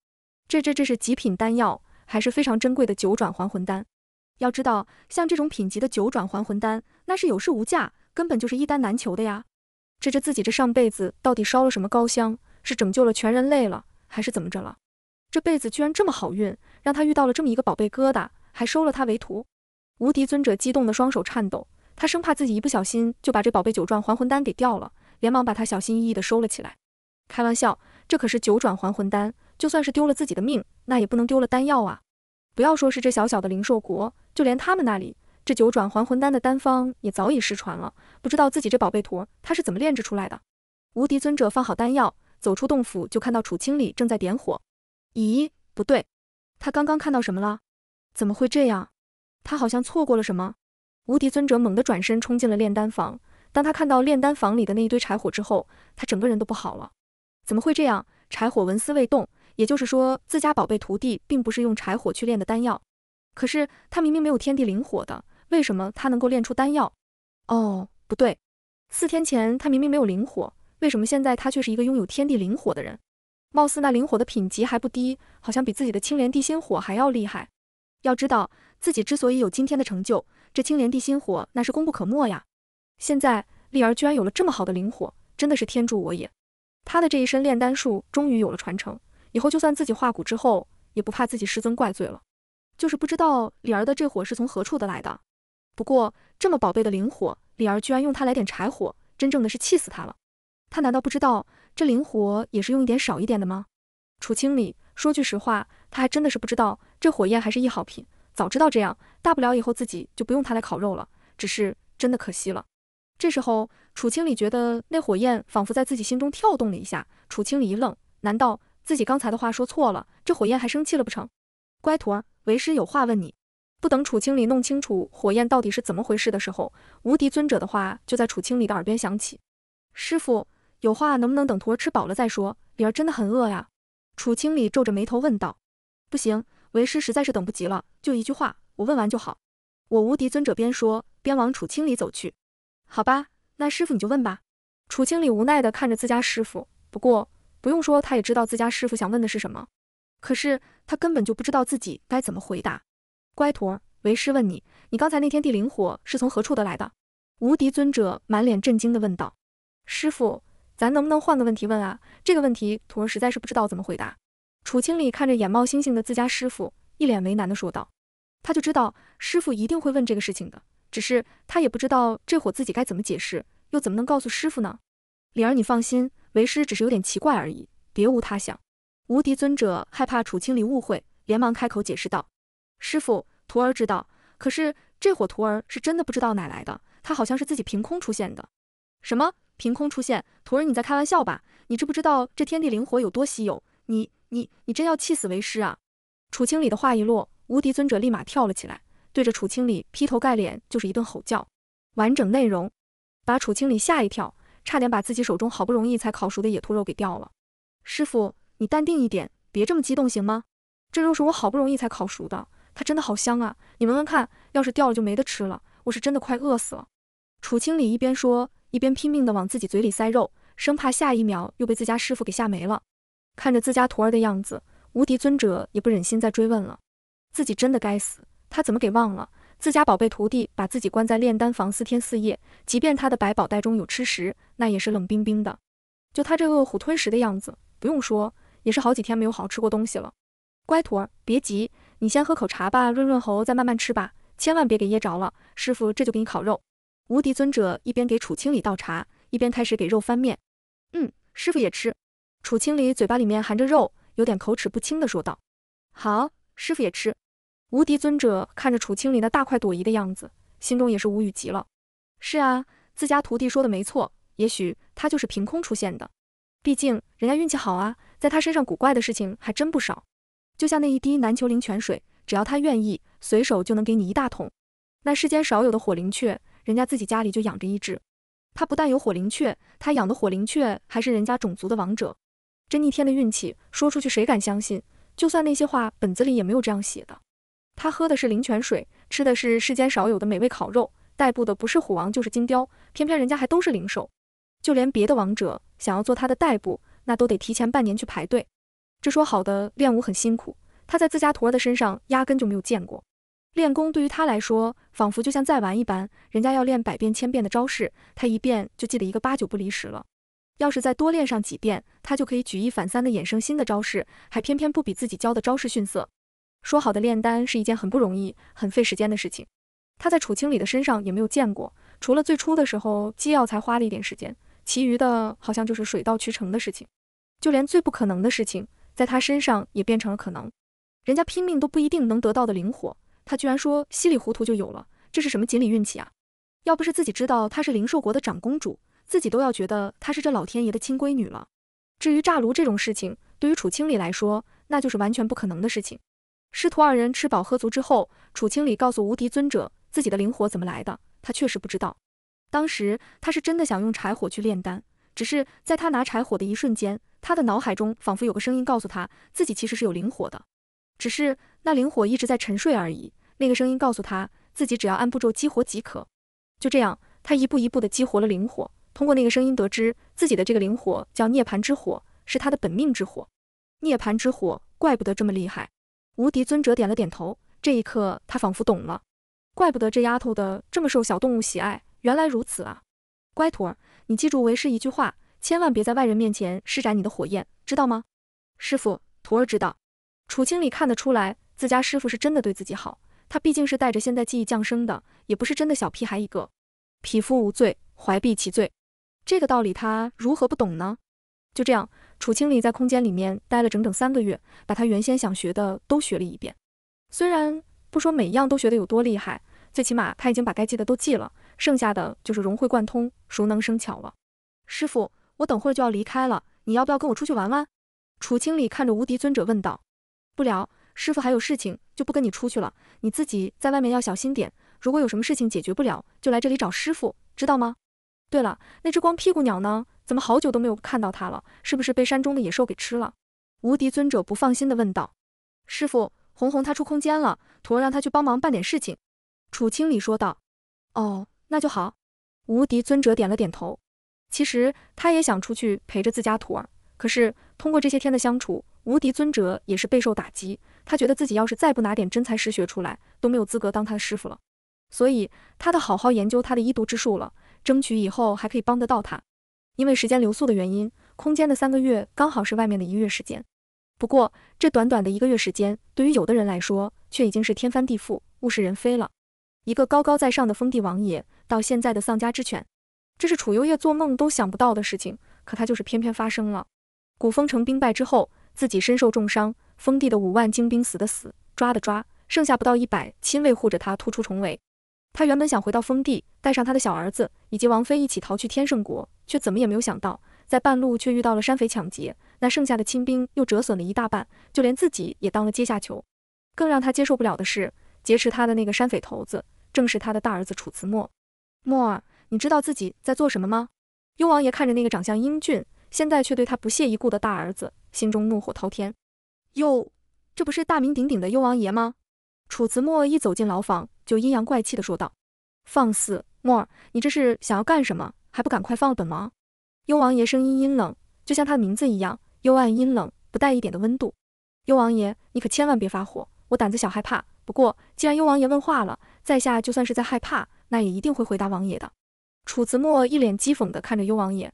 这这这是极品丹药，还是非常珍贵的九转还魂丹。要知道，像这种品级的九转还魂丹，那是有市无价。根本就是一单难求的呀！这这自己这上辈子到底烧了什么高香？是拯救了全人类了，还是怎么着了？这辈子居然这么好运，让他遇到了这么一个宝贝疙瘩，还收了他为徒。无敌尊者激动的双手颤抖，他生怕自己一不小心就把这宝贝九转还魂丹给掉了，连忙把他小心翼翼的收了起来。开玩笑，这可是九转还魂丹，就算是丢了自己的命，那也不能丢了丹药啊！不要说是这小小的灵兽国，就连他们那里这九转还魂丹的丹方也早已失传了。不知道自己这宝贝坨他是怎么炼制出来的。无敌尊者放好丹药，走出洞府就看到楚清里正在点火。咦，不对，他刚刚看到什么了？怎么会这样？他好像错过了什么。无敌尊者猛地转身冲进了炼丹房。当他看到炼丹房里的那一堆柴火之后，他整个人都不好了。怎么会这样？柴火纹丝未动，也就是说自家宝贝徒弟并不是用柴火去炼的丹药。可是他明明没有天地灵火的，为什么他能够炼出丹药？哦。不对，四天前他明明没有灵火，为什么现在他却是一个拥有天地灵火的人？貌似那灵火的品级还不低，好像比自己的青莲地心火还要厉害。要知道自己之所以有今天的成就，这青莲地心火那是功不可没呀。现在丽儿居然有了这么好的灵火，真的是天助我也！他的这一身炼丹术终于有了传承，以后就算自己化骨之后，也不怕自己师尊怪罪了。就是不知道李儿的这火是从何处的来的。不过这么宝贝的灵火。李儿居然用它来点柴火，真正的是气死他了。他难道不知道这灵火也是用一点少一点的吗？楚清理说句实话，他还真的是不知道这火焰还是一好品。早知道这样，大不了以后自己就不用它来烤肉了。只是真的可惜了。这时候，楚清理觉得那火焰仿佛在自己心中跳动了一下。楚清理一愣，难道自己刚才的话说错了？这火焰还生气了不成？乖徒儿，为师有话问你。不等楚清离弄清楚火焰到底是怎么回事的时候，无敌尊者的话就在楚清离的耳边响起：“师傅，有话能不能等徒儿吃饱了再说？李儿真的很饿呀。”楚清离皱着眉头问道：“不行，为师实在是等不及了，就一句话，我问完就好。”我无敌尊者边说边往楚清离走去。“好吧，那师傅你就问吧。”楚清离无奈地看着自家师傅，不过不用说，他也知道自家师傅想问的是什么，可是他根本就不知道自己该怎么回答。乖徒儿，为师问你，你刚才那天地灵火是从何处得来的？无敌尊者满脸震惊地问道。师傅，咱能不能换个问题问啊？这个问题徒儿实在是不知道怎么回答。楚清离看着眼冒星星的自家师傅，一脸为难地说道。他就知道师傅一定会问这个事情的，只是他也不知道这会自己该怎么解释，又怎么能告诉师傅呢？离儿，你放心，为师只是有点奇怪而已，别无他想。无敌尊者害怕楚清离误会，连忙开口解释道。师傅，徒儿知道，可是这伙徒儿是真的不知道哪来的，他好像是自己凭空出现的。什么凭空出现？徒儿你在开玩笑吧？你知不知道这天地灵火有多稀有？你你你真要气死为师啊！楚清理的话一落，无敌尊者立马跳了起来，对着楚清理劈头盖脸就是一顿吼叫。完整内容把楚清理吓一跳，差点把自己手中好不容易才烤熟的野兔肉给掉了。师傅，你淡定一点，别这么激动行吗？这肉是我好不容易才烤熟的。它真的好香啊！你闻闻看，要是掉了就没得吃了。我是真的快饿死了。楚清理一边说，一边拼命的往自己嘴里塞肉，生怕下一秒又被自家师傅给吓没了。看着自家徒儿的样子，无敌尊者也不忍心再追问了。自己真的该死，他怎么给忘了？自家宝贝徒弟把自己关在炼丹房四天四夜，即便他的百宝袋中有吃食，那也是冷冰冰的。就他这饿虎吞食的样子，不用说，也是好几天没有好好吃过东西了。乖徒儿，别急。你先喝口茶吧，润润喉，再慢慢吃吧，千万别给噎着了。师傅这就给你烤肉。无敌尊者一边给楚清理倒茶，一边开始给肉翻面。嗯，师傅也吃。楚清理嘴巴里面含着肉，有点口齿不清的说道：“好，师傅也吃。”无敌尊者看着楚清理那大快朵颐的样子，心中也是无语极了。是啊，自家徒弟说的没错，也许他就是凭空出现的，毕竟人家运气好啊，在他身上古怪的事情还真不少。就像那一滴难求灵泉水，只要他愿意，随手就能给你一大桶。那世间少有的火灵雀，人家自己家里就养着一只。他不但有火灵雀，他养的火灵雀还是人家种族的王者。真逆天的运气，说出去谁敢相信？就算那些话本子里也没有这样写的。他喝的是灵泉水，吃的是世间少有的美味烤肉，代步的不是虎王就是金雕，偏偏人家还都是灵兽。就连别的王者想要做他的代步，那都得提前半年去排队。这说好的练武很辛苦，他在自家徒儿的身上压根就没有见过。练功对于他来说，仿佛就像在玩一般。人家要练百遍千遍的招式，他一遍就记得一个八九不离十了。要是再多练上几遍，他就可以举一反三的衍生新的招式，还偏偏不比自己教的招式逊色。说好的炼丹是一件很不容易、很费时间的事情，他在楚清里的身上也没有见过。除了最初的时候机要才花了一点时间，其余的好像就是水到渠成的事情。就连最不可能的事情。在他身上也变成了可能，人家拼命都不一定能得到的灵火，他居然说稀里糊涂就有了，这是什么锦鲤运气啊！要不是自己知道她是灵兽国的长公主，自己都要觉得她是这老天爷的亲闺女了。至于炸炉这种事情，对于楚清理来说，那就是完全不可能的事情。师徒二人吃饱喝足之后，楚清理告诉无敌尊者自己的灵火怎么来的，他确实不知道。当时他是真的想用柴火去炼丹，只是在他拿柴火的一瞬间。他的脑海中仿佛有个声音告诉他自己，其实是有灵火的，只是那灵火一直在沉睡而已。那个声音告诉他自己，只要按步骤激活即可。就这样，他一步一步的激活了灵火。通过那个声音得知，自己的这个灵火叫涅槃之火，是他的本命之火。涅槃之火，怪不得这么厉害。无敌尊者点了点头。这一刻，他仿佛懂了。怪不得这丫头的这么受小动物喜爱，原来如此啊！乖徒儿，你记住为师一句话。千万别在外人面前施展你的火焰，知道吗？师傅，徒儿知道。楚清理看得出来，自家师傅是真的对自己好。他毕竟是带着现代记忆降生的，也不是真的小屁孩一个。匹夫无罪，怀璧其罪，这个道理他如何不懂呢？就这样，楚清理在空间里面待了整整三个月，把他原先想学的都学了一遍。虽然不说每一样都学得有多厉害，最起码他已经把该记的都记了，剩下的就是融会贯通，熟能生巧了。师傅。我等会儿就要离开了，你要不要跟我出去玩玩？楚清理看着无敌尊者问道。不了，师傅还有事情，就不跟你出去了。你自己在外面要小心点，如果有什么事情解决不了，就来这里找师傅，知道吗？对了，那只光屁股鸟呢？怎么好久都没有看到它了？是不是被山中的野兽给吃了？无敌尊者不放心的问道。师傅，红红他出空间了，徒儿让他去帮忙办点事情。楚清理说道。哦，那就好。无敌尊者点了点头。其实他也想出去陪着自家徒儿，可是通过这些天的相处，无敌尊者也是备受打击。他觉得自己要是再不拿点真才实学出来，都没有资格当他的师傅了。所以，他得好好研究他的医毒之术了，争取以后还可以帮得到他。因为时间流速的原因，空间的三个月刚好是外面的一个月时间。不过，这短短的一个月时间，对于有的人来说，却已经是天翻地覆、物是人非了。一个高高在上的封地王爷，到现在的丧家之犬。这是楚幽夜做梦都想不到的事情，可他就是偏偏发生了。古风城兵败之后，自己身受重伤，封地的五万精兵死的死，抓的抓，剩下不到一百亲卫护着他突出重围。他原本想回到封地，带上他的小儿子以及王妃一起逃去天圣国，却怎么也没有想到，在半路却遇到了山匪抢劫，那剩下的亲兵又折损了一大半，就连自己也当了阶下囚。更让他接受不了的是，劫持他的那个山匪头子，正是他的大儿子楚辞墨墨儿。你知道自己在做什么吗？幽王爷看着那个长相英俊，现在却对他不屑一顾的大儿子，心中怒火滔天。哟，这不是大名鼎鼎的幽王爷吗？楚辞墨一走进牢房，就阴阳怪气地说道：“放肆，墨儿，你这是想要干什么？还不赶快放了本王！”幽王爷声音阴冷，就像他的名字一样，幽暗阴冷，不带一点的温度。幽王爷，你可千万别发火，我胆子小，害怕。不过，既然幽王爷问话了，在下就算是在害怕，那也一定会回答王爷的。楚子墨一脸讥讽的看着幽王爷，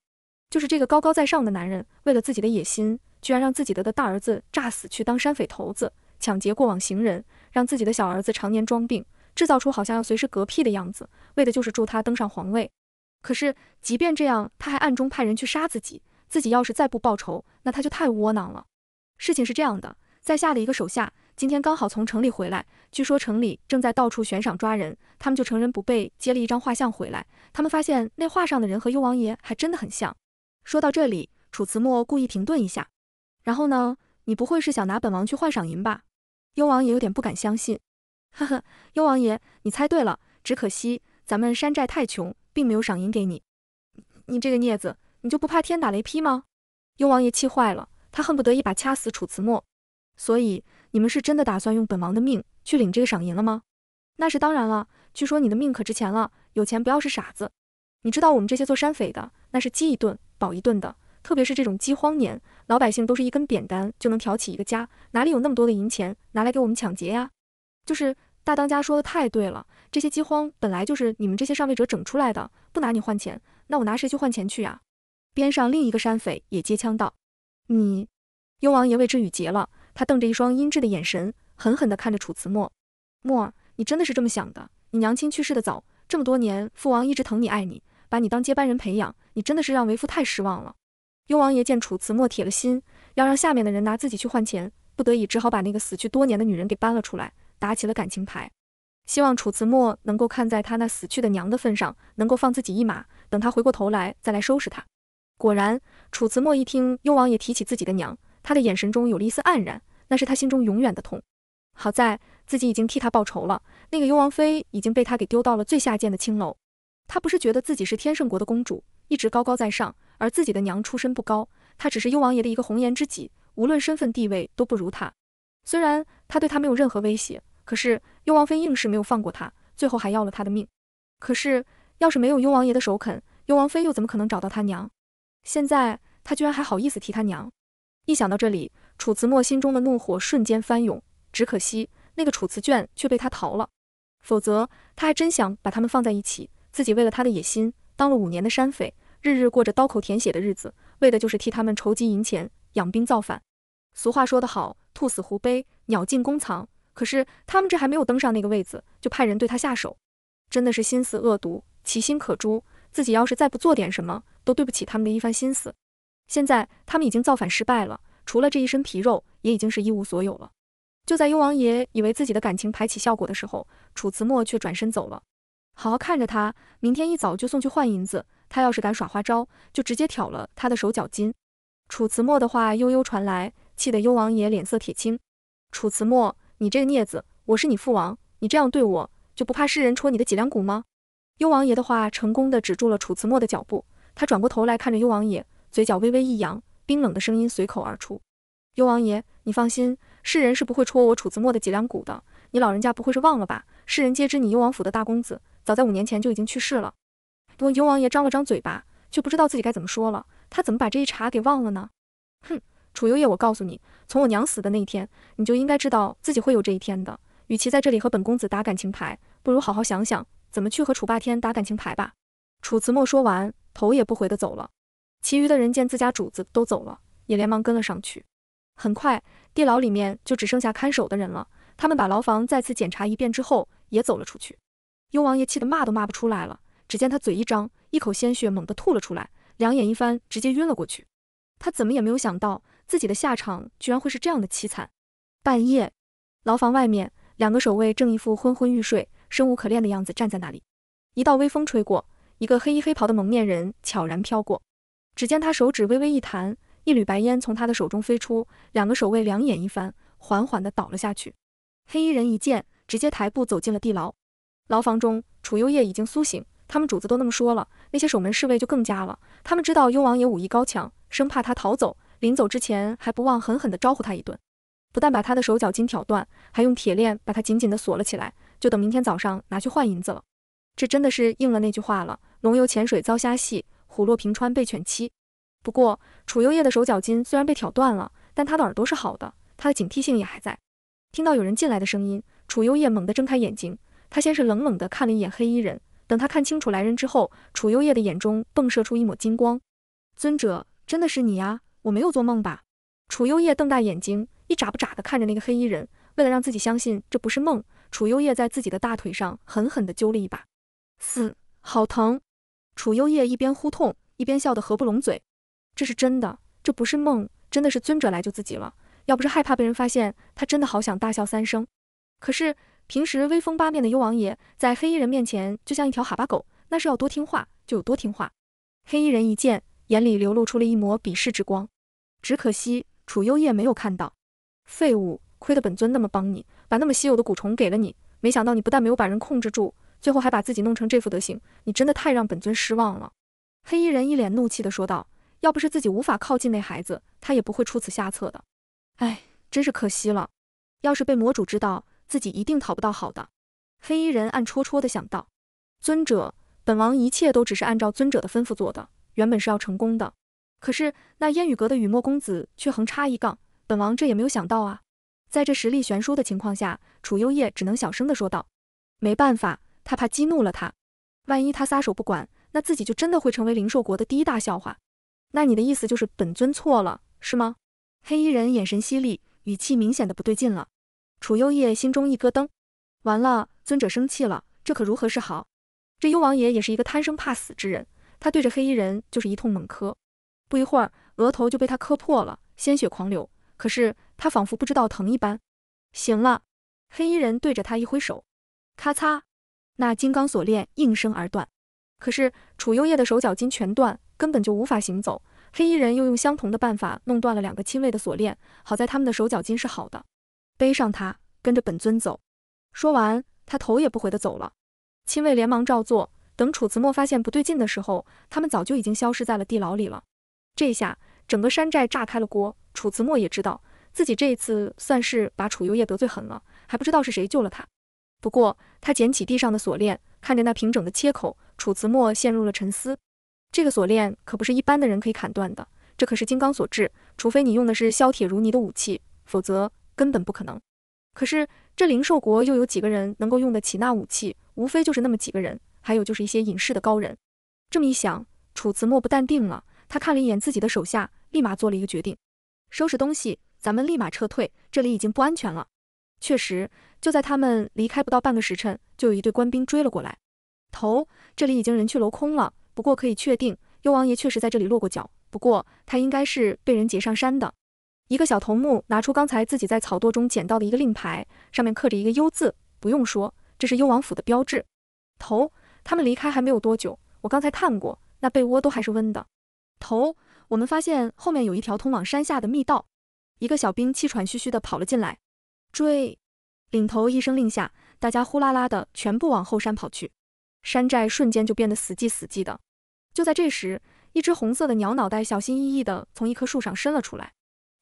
就是这个高高在上的男人，为了自己的野心，居然让自己的大儿子诈死去当山匪头子，抢劫过往行人，让自己的小儿子常年装病，制造出好像要随时嗝屁的样子，为的就是助他登上皇位。可是，即便这样，他还暗中派人去杀自己，自己要是再不报仇，那他就太窝囊了。事情是这样的，在下的一个手下。今天刚好从城里回来，据说城里正在到处悬赏抓人，他们就成人不备接了一张画像回来。他们发现那画上的人和幽王爷还真的很像。说到这里，楚辞墨故意停顿一下，然后呢，你不会是想拿本王去换赏银吧？幽王爷有点不敢相信。呵呵，幽王爷，你猜对了，只可惜咱们山寨太穷，并没有赏银给你。你这个孽子，你就不怕天打雷劈吗？幽王爷气坏了，他恨不得一把掐死楚辞墨，所以。你们是真的打算用本王的命去领这个赏银了吗？那是当然了，据说你的命可值钱了，有钱不要是傻子。你知道我们这些做山匪的，那是饥一顿饱一顿的，特别是这种饥荒年，老百姓都是一根扁担就能挑起一个家，哪里有那么多的银钱拿来给我们抢劫呀？就是大当家说的太对了，这些饥荒本来就是你们这些上位者整出来的，不拿你换钱，那我拿谁去换钱去呀？边上另一个山匪也接枪道：“你，幽王爷为之语结了。”他瞪着一双阴鸷的眼神，狠狠地看着楚辞墨。墨儿，你真的是这么想的？你娘亲去世的早，这么多年，父王一直疼你、爱你，把你当接班人培养，你真的是让为夫太失望了。幽王爷见楚辞墨铁了心，要让下面的人拿自己去换钱，不得已只好把那个死去多年的女人给搬了出来，打起了感情牌，希望楚辞墨能够看在他那死去的娘的份上，能够放自己一马，等他回过头来再来收拾他。果然，楚辞墨一听幽王爷提起自己的娘，他的眼神中有了一丝黯然，那是他心中永远的痛。好在自己已经替他报仇了，那个幽王妃已经被他给丢到了最下贱的青楼。他不是觉得自己是天圣国的公主，一直高高在上，而自己的娘出身不高，他只是幽王爷的一个红颜知己，无论身份地位都不如他。虽然他对他没有任何威胁，可是幽王妃硬是没有放过他，最后还要了他的命。可是要是没有幽王爷的首肯，幽王妃又怎么可能找到他娘？现在他居然还好意思提他娘？一想到这里，楚辞墨心中的怒火瞬间翻涌。只可惜那个楚辞卷却被他逃了，否则他还真想把他们放在一起。自己为了他的野心，当了五年的山匪，日日过着刀口舔血的日子，为的就是替他们筹集银钱，养兵造反。俗话说得好，兔死狐悲，鸟尽弓藏。可是他们这还没有登上那个位子，就派人对他下手，真的是心思恶毒，其心可诛。自己要是再不做点什么，都对不起他们的一番心思。现在他们已经造反失败了，除了这一身皮肉，也已经是一无所有了。就在幽王爷以为自己的感情排起效果的时候，楚辞墨却转身走了。好好看着他，明天一早就送去换银子。他要是敢耍花招，就直接挑了他的手脚筋。楚辞墨的话悠悠传来，气得幽王爷脸色铁青。楚辞墨，你这个孽子，我是你父王，你这样对我，就不怕世人戳你的脊梁骨吗？幽王爷的话成功的止住了楚辞墨的脚步，他转过头来看着幽王爷。嘴角微微一扬，冰冷的声音随口而出：“幽王爷，你放心，世人是不会戳我楚子墨的脊梁骨的。你老人家不会是忘了吧？世人皆知你幽王府的大公子，早在五年前就已经去世了。”不，幽王爷张了张嘴巴，却不知道自己该怎么说了。他怎么把这一茬给忘了呢？哼，楚幽夜，我告诉你，从我娘死的那一天，你就应该知道自己会有这一天的。与其在这里和本公子打感情牌，不如好好想想怎么去和楚霸天打感情牌吧。楚子墨说完，头也不回的走了。其余的人见自家主子都走了，也连忙跟了上去。很快，地牢里面就只剩下看守的人了。他们把牢房再次检查一遍之后，也走了出去。幽王爷气得骂都骂不出来了，只见他嘴一张，一口鲜血猛地吐了出来，两眼一翻，直接晕了过去。他怎么也没有想到，自己的下场居然会是这样的凄惨。半夜，牢房外面，两个守卫正一副昏昏欲睡、生无可恋的样子站在那里。一道微风吹过，一个黑衣黑袍的蒙面人悄然飘过。只见他手指微微一弹，一缕白烟从他的手中飞出，两个守卫两眼一翻，缓缓地倒了下去。黑衣人一见，直接抬步走进了地牢。牢房中，楚幽夜已经苏醒。他们主子都那么说了，那些守门侍卫就更加了。他们知道幽王爷武艺高强，生怕他逃走，临走之前还不忘狠狠地招呼他一顿，不但把他的手脚筋挑断，还用铁链把他紧紧地锁了起来，就等明天早上拿去换银子了。这真的是应了那句话了，龙游浅水遭虾戏。虎落平川被犬欺。不过，楚幽夜的手脚筋虽然被挑断了，但他的耳朵是好的，他的警惕性也还在。听到有人进来的声音，楚幽夜猛地睁开眼睛。他先是冷冷的看了一眼黑衣人，等他看清楚来人之后，楚幽夜的眼中迸射出一抹金光。尊者，真的是你啊！我没有做梦吧？楚幽夜瞪大眼睛，一眨不眨的看着那个黑衣人。为了让自己相信这不是梦，楚幽夜在自己的大腿上狠狠的揪了一把。嘶，好疼！楚幽夜一边呼痛，一边笑得合不拢嘴。这是真的，这不是梦，真的是尊者来救自己了。要不是害怕被人发现，他真的好想大笑三声。可是平时威风八面的幽王爷，在黑衣人面前就像一条哈巴狗，那是要多听话就有多听话。黑衣人一见，眼里流露出了一抹鄙视之光。只可惜楚幽夜没有看到。废物，亏得本尊那么帮你，把那么稀有的蛊虫给了你，没想到你不但没有把人控制住。最后还把自己弄成这副德行，你真的太让本尊失望了。”黑衣人一脸怒气的说道，“要不是自己无法靠近那孩子，他也不会出此下策的。哎，真是可惜了。要是被魔主知道，自己一定讨不到好的。”黑衣人暗戳戳的想到，“尊者，本王一切都只是按照尊者的吩咐做的，原本是要成功的，可是那烟雨阁的雨墨公子却横插一杠，本王这也没有想到啊。”在这实力悬殊的情况下，楚幽夜只能小声的说道：“没办法。”他怕激怒了他，万一他撒手不管，那自己就真的会成为灵兽国的第一大笑话。那你的意思就是本尊错了，是吗？黑衣人眼神犀利，语气明显的不对劲了。楚幽夜心中一咯噔，完了，尊者生气了，这可如何是好？这幽王爷也是一个贪生怕死之人，他对着黑衣人就是一通猛磕，不一会儿额头就被他磕破了，鲜血狂流。可是他仿佛不知道疼一般。行了，黑衣人对着他一挥手，咔嚓。那金刚锁链应声而断，可是楚幽夜的手脚筋全断，根本就无法行走。黑衣人又用相同的办法弄断了两个亲卫的锁链，好在他们的手脚筋是好的。背上他，跟着本尊走。说完，他头也不回的走了。亲卫连忙照做。等楚辞墨发现不对劲的时候，他们早就已经消失在了地牢里了。这下整个山寨炸开了锅。楚辞墨也知道自己这一次算是把楚幽夜得罪狠了，还不知道是谁救了他。不过，他捡起地上的锁链，看着那平整的切口，楚辞墨陷入了沉思。这个锁链可不是一般的人可以砍断的，这可是金刚所制，除非你用的是削铁如泥的武器，否则根本不可能。可是这灵兽国又有几个人能够用得起那武器？无非就是那么几个人，还有就是一些隐世的高人。这么一想，楚辞墨不淡定了。他看了一眼自己的手下，立马做了一个决定：收拾东西，咱们立马撤退，这里已经不安全了。确实。就在他们离开不到半个时辰，就有一队官兵追了过来。头，这里已经人去楼空了。不过可以确定，幽王爷确实在这里落过脚。不过他应该是被人劫上山的。一个小头目拿出刚才自己在草垛中捡到的一个令牌，上面刻着一个幽字。不用说，这是幽王府的标志。头，他们离开还没有多久，我刚才看过，那被窝都还是温的。头，我们发现后面有一条通往山下的密道。一个小兵气喘吁吁地跑了进来，追。领头一声令下，大家呼啦啦的全部往后山跑去，山寨瞬间就变得死寂死寂的。就在这时，一只红色的鸟脑袋小心翼翼的从一棵树上伸了出来。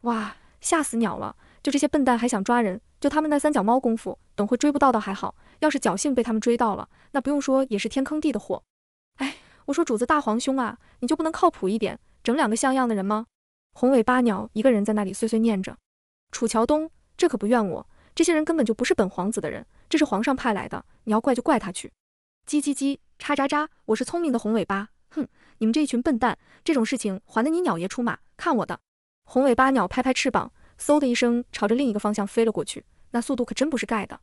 哇，吓死鸟了！就这些笨蛋还想抓人，就他们那三脚猫功夫，等会追不到倒还好，要是侥幸被他们追到了，那不用说也是天坑地的货。哎，我说主子大皇兄啊，你就不能靠谱一点，整两个像样的人吗？红尾巴鸟一个人在那里碎碎念着。楚乔东，这可不怨我。这些人根本就不是本皇子的人，这是皇上派来的。你要怪就怪他去。叽叽叽，喳喳喳，我是聪明的红尾巴。哼，你们这一群笨蛋，这种事情还得你鸟爷出马。看我的，红尾巴鸟拍拍翅膀，嗖的一声朝着另一个方向飞了过去。那速度可真不是盖的。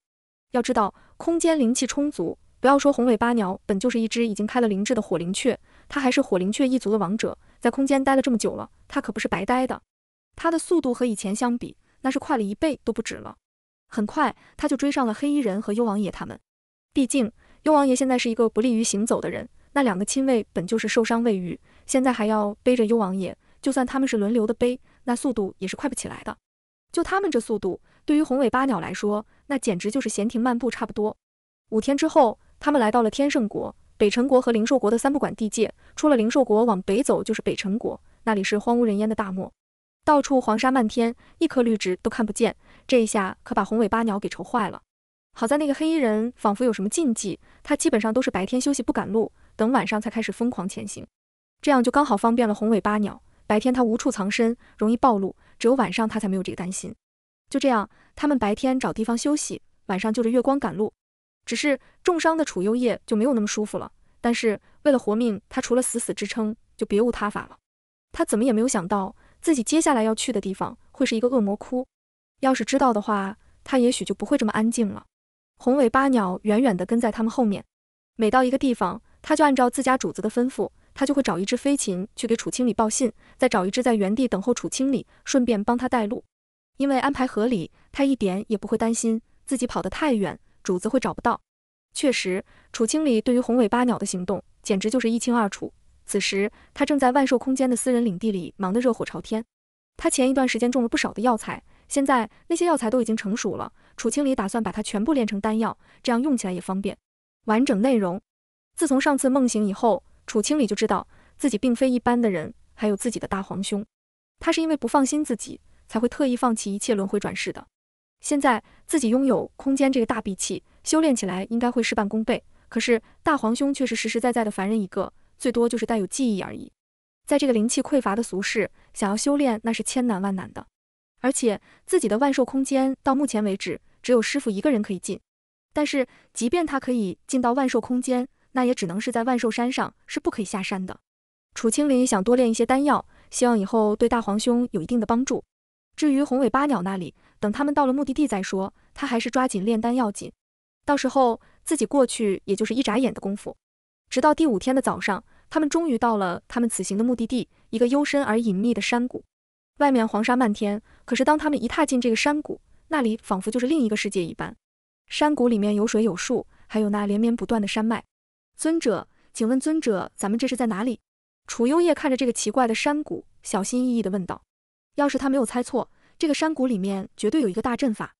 要知道，空间灵气充足，不要说红尾巴鸟本就是一只已经开了灵智的火灵雀，它还是火灵雀一族的王者，在空间待了这么久了，它可不是白待的。它的速度和以前相比，那是快了一倍都不止了。很快，他就追上了黑衣人和幽王爷他们。毕竟，幽王爷现在是一个不利于行走的人，那两个亲卫本就是受伤未愈，现在还要背着幽王爷，就算他们是轮流的背，那速度也是快不起来的。就他们这速度，对于红尾巴鸟来说，那简直就是闲庭漫步差不多。五天之后，他们来到了天圣国、北辰国和灵兽国的三不管地界。出了灵兽国往北走就是北辰国，那里是荒无人烟的大漠。到处黄沙漫天，一棵绿植都看不见。这一下可把红尾巴鸟给愁坏了。好在那个黑衣人仿佛有什么禁忌，他基本上都是白天休息不赶路，等晚上才开始疯狂前行。这样就刚好方便了红尾巴鸟。白天他无处藏身，容易暴露；只有晚上他才没有这个担心。就这样，他们白天找地方休息，晚上就着月光赶路。只是重伤的楚幽夜就没有那么舒服了。但是为了活命，他除了死死支撑，就别无他法了。他怎么也没有想到。自己接下来要去的地方会是一个恶魔窟，要是知道的话，他也许就不会这么安静了。红尾八鸟远远地跟在他们后面，每到一个地方，他就按照自家主子的吩咐，他就会找一只飞禽去给楚清理报信，再找一只在原地等候楚清理，顺便帮他带路。因为安排合理，他一点也不会担心自己跑得太远，主子会找不到。确实，楚清理对于红尾八鸟的行动简直就是一清二楚。此时，他正在万寿空间的私人领地里忙得热火朝天。他前一段时间种了不少的药材，现在那些药材都已经成熟了。楚清离打算把它全部炼成丹药，这样用起来也方便。完整内容，自从上次梦醒以后，楚清离就知道自己并非一般的人，还有自己的大皇兄。他是因为不放心自己，才会特意放弃一切轮回转世的。现在自己拥有空间这个大闭器，修炼起来应该会事半功倍。可是大皇兄却是实实在在的凡人一个。最多就是带有记忆而已，在这个灵气匮乏的俗世，想要修炼那是千难万难的。而且自己的万寿空间到目前为止，只有师傅一个人可以进。但是即便他可以进到万寿空间，那也只能是在万寿山上，是不可以下山的。楚青林想多练一些丹药，希望以后对大皇兄有一定的帮助。至于红尾八鸟那里，等他们到了目的地再说。他还是抓紧炼丹要紧，到时候自己过去也就是一眨眼的功夫。直到第五天的早上，他们终于到了他们此行的目的地——一个幽深而隐秘的山谷。外面黄沙漫天，可是当他们一踏进这个山谷，那里仿佛就是另一个世界一般。山谷里面有水有树，还有那连绵不断的山脉。尊者，请问尊者，咱们这是在哪里？楚幽夜看着这个奇怪的山谷，小心翼翼地问道。要是他没有猜错，这个山谷里面绝对有一个大阵法。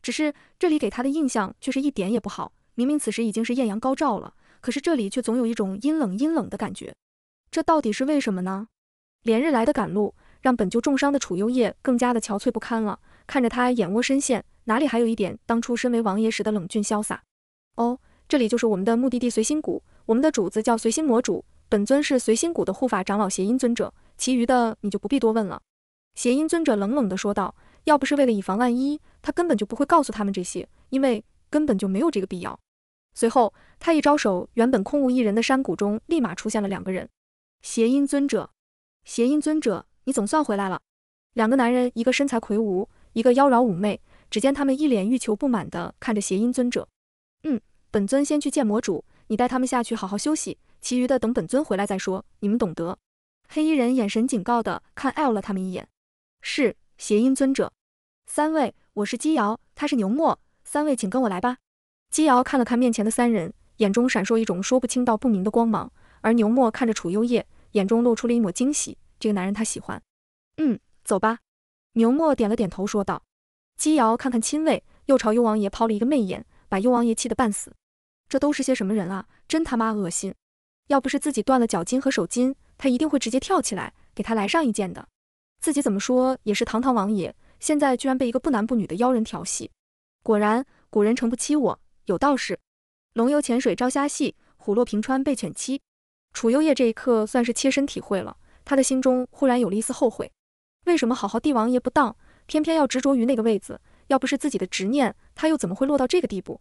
只是这里给他的印象却是一点也不好。明明此时已经是艳阳高照了。可是这里却总有一种阴冷阴冷的感觉，这到底是为什么呢？连日来的赶路，让本就重伤的楚幽夜更加的憔悴不堪了。看着他眼窝深陷，哪里还有一点当初身为王爷时的冷峻潇洒？哦，这里就是我们的目的地随心谷。我们的主子叫随心魔主，本尊是随心谷的护法长老谐音尊者，其余的你就不必多问了。谐音尊者冷冷地说道：“要不是为了以防万一，他根本就不会告诉他们这些，因为根本就没有这个必要。”随后，他一招手，原本空无一人的山谷中立马出现了两个人。邪音尊者，邪音尊者，你总算回来了。两个男人，一个身材魁梧，一个妖娆妩媚。只见他们一脸欲求不满的看着邪音尊者。嗯，本尊先去见魔主，你带他们下去好好休息，其余的等本尊回来再说。你们懂得。黑衣人眼神警告的看 L 了他们一眼。是，邪音尊者。三位，我是姬瑶，他是牛墨，三位请跟我来吧。姬瑶看了看面前的三人，眼中闪烁一种说不清道不明的光芒。而牛墨看着楚幽夜，眼中露出了一抹惊喜。这个男人他喜欢。嗯，走吧。牛墨点了点头说道。姬瑶看看亲卫，又朝幽王爷抛了一个媚眼，把幽王爷气得半死。这都是些什么人啊！真他妈恶心！要不是自己断了脚筋和手筋，他一定会直接跳起来给他来上一剑的。自己怎么说也是堂堂王爷，现在居然被一个不男不女的妖人调戏。果然，古人诚不欺我。有道是，龙游浅水遭虾戏，虎落平川被犬欺。楚幽夜这一刻算是切身体会了，他的心中忽然有了一丝后悔。为什么好好帝王爷不当，偏偏要执着于那个位子？要不是自己的执念，他又怎么会落到这个地步？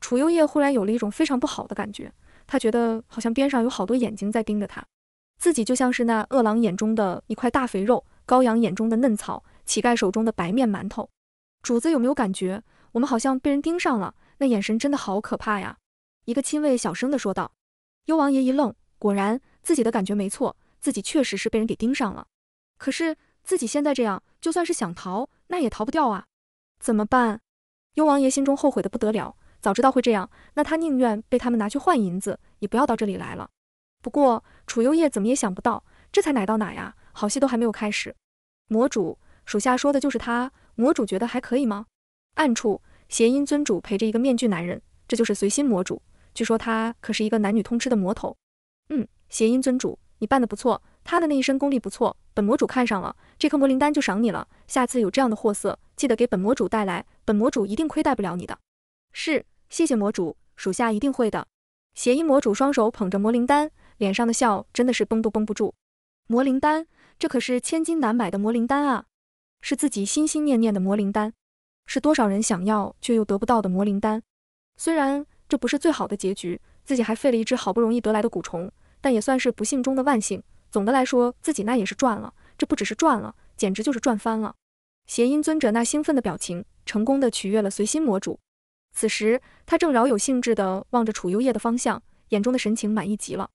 楚幽夜忽然有了一种非常不好的感觉，他觉得好像边上有好多眼睛在盯着他，自己就像是那饿狼眼中的一块大肥肉，羔羊眼中的嫩草，乞丐手中的白面馒头。主子有没有感觉？我们好像被人盯上了。那眼神真的好可怕呀！一个亲卫小声的说道。幽王爷一愣，果然自己的感觉没错，自己确实是被人给盯上了。可是自己现在这样，就算是想逃，那也逃不掉啊！怎么办？幽王爷心中后悔的不得了，早知道会这样，那他宁愿被他们拿去换银子，也不要到这里来了。不过楚幽夜怎么也想不到，这才哪到哪呀，好戏都还没有开始。魔主，属下说的就是他，魔主觉得还可以吗？暗处。谐音尊主陪着一个面具男人，这就是随心魔主。据说他可是一个男女通吃的魔头。嗯，谐音尊主，你办的不错，他的那一身功力不错，本魔主看上了这颗魔灵丹就赏你了。下次有这样的货色，记得给本魔主带来，本魔主一定亏待不了你的。是，谢谢魔主，属下一定会的。谐音魔主双手捧着魔灵丹，脸上的笑真的是绷都绷不住。魔灵丹，这可是千金难买的魔灵丹啊，是自己心心念念的魔灵丹。是多少人想要却又得不到的魔灵丹？虽然这不是最好的结局，自己还废了一只好不容易得来的蛊虫，但也算是不幸中的万幸。总的来说，自己那也是赚了。这不只是赚了，简直就是赚翻了！邪音尊者那兴奋的表情，成功的取悦了随心魔主。此时，他正饶有兴致地望着楚幽夜的方向，眼中的神情满意极了。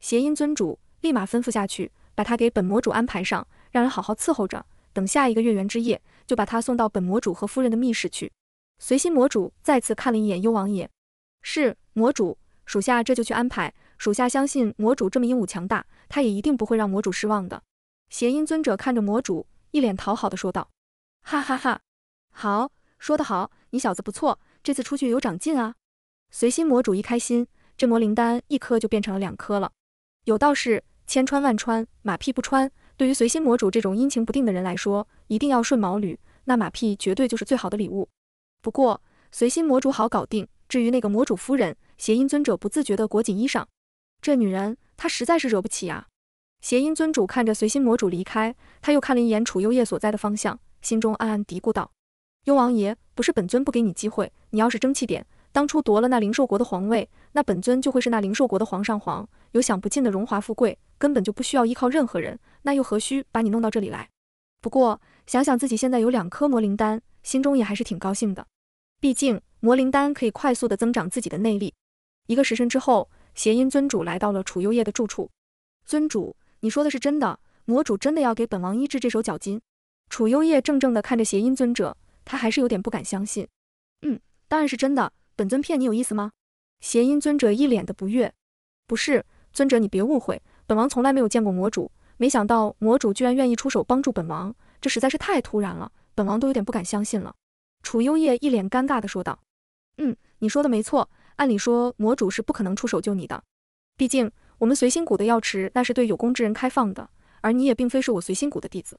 邪音尊主立马吩咐下去，把他给本魔主安排上，让人好好伺候着，等下一个月圆之夜。就把他送到本魔主和夫人的密室去。随心魔主再次看了一眼幽王爷，是魔主属下，这就去安排。属下相信魔主这么英武强大，他也一定不会让魔主失望的。邪音尊者看着魔主，一脸讨好的说道：“哈哈哈，好，说得好，你小子不错，这次出去有长进啊。”随心魔主一开心，这魔灵丹一颗就变成了两颗了。有道是千穿万穿，马屁不穿。对于随心魔主这种阴晴不定的人来说，一定要顺毛驴，那马屁绝对就是最好的礼物。不过随心魔主好搞定，至于那个魔主夫人，邪音尊者不自觉地裹紧衣裳，这女人她实在是惹不起啊。邪音尊主看着随心魔主离开，他又看了一眼楚幽夜所在的方向，心中暗暗嘀咕道：“幽王爷，不是本尊不给你机会，你要是争气点，当初夺了那灵兽国的皇位，那本尊就会是那灵兽国的皇上皇。”有享不尽的荣华富贵，根本就不需要依靠任何人，那又何须把你弄到这里来？不过想想自己现在有两颗魔灵丹，心中也还是挺高兴的。毕竟魔灵丹可以快速的增长自己的内力。一个时辰之后，邪音尊主来到了楚幽夜的住处。尊主，你说的是真的？魔主真的要给本王医治这手脚筋？楚幽夜怔怔的看着邪音尊者，他还是有点不敢相信。嗯，当然是真的，本尊骗你有意思吗？邪音尊者一脸的不悦。不是。尊者，你别误会，本王从来没有见过魔主，没想到魔主居然愿意出手帮助本王，这实在是太突然了，本王都有点不敢相信了。楚幽夜一脸尴尬的说道。嗯，你说的没错，按理说魔主是不可能出手救你的，毕竟我们随心谷的药池那是对有功之人开放的，而你也并非是我随心谷的弟子，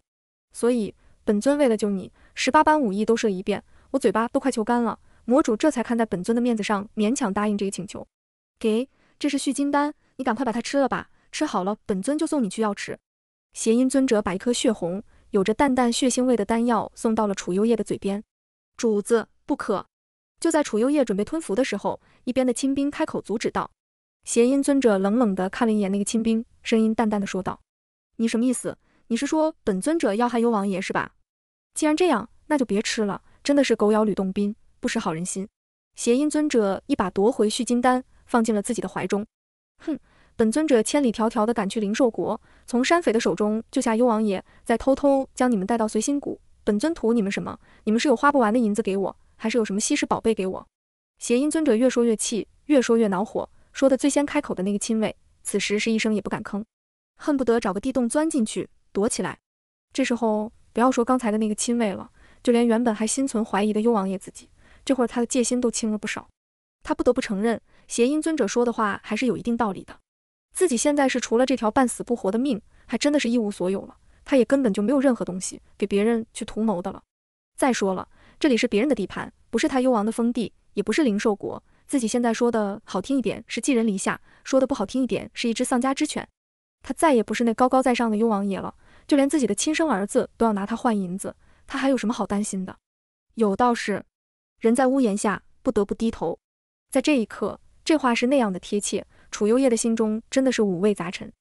所以本尊为了救你，十八般武艺都射一遍，我嘴巴都快求干了，魔主这才看在本尊的面子上勉强答应这个请求。给，这是续金丹。你赶快把它吃了吧，吃好了，本尊就送你去药池。邪音尊者，把一颗血红，有着淡淡血腥味的丹药送到了楚幽夜的嘴边。主子不可！就在楚幽夜准备吞服的时候，一边的亲兵开口阻止道。邪音尊者冷冷的看了一眼那个亲兵，声音淡淡的说道：“你什么意思？你是说本尊者要害幽王爷是吧？既然这样，那就别吃了。真的是狗咬吕洞宾，不识好人心。”邪音尊者一把夺回续金丹，放进了自己的怀中。哼，本尊者千里迢迢的赶去灵兽国，从山匪的手中救下幽王爷，再偷偷将你们带到随心谷，本尊图你们什么？你们是有花不完的银子给我，还是有什么稀世宝贝给我？邪音尊者越说越气，越说越恼火，说的最先开口的那个亲卫，此时是一声也不敢吭，恨不得找个地洞钻进去躲起来。这时候不要说刚才的那个亲卫了，就连原本还心存怀疑的幽王爷自己，这会儿他的戒心都轻了不少。他不得不承认。邪音尊者说的话还是有一定道理的。自己现在是除了这条半死不活的命，还真的是一无所有了。他也根本就没有任何东西给别人去图谋的了。再说了，这里是别人的地盘，不是他幽王的封地，也不是灵兽国。自己现在说的好听一点是寄人篱下，说的不好听一点是一只丧家之犬。他再也不是那高高在上的幽王爷了，就连自己的亲生儿子都要拿他换银子，他还有什么好担心的？有道是，人在屋檐下，不得不低头。在这一刻。这话是那样的贴切，楚幽夜的心中真的是五味杂陈。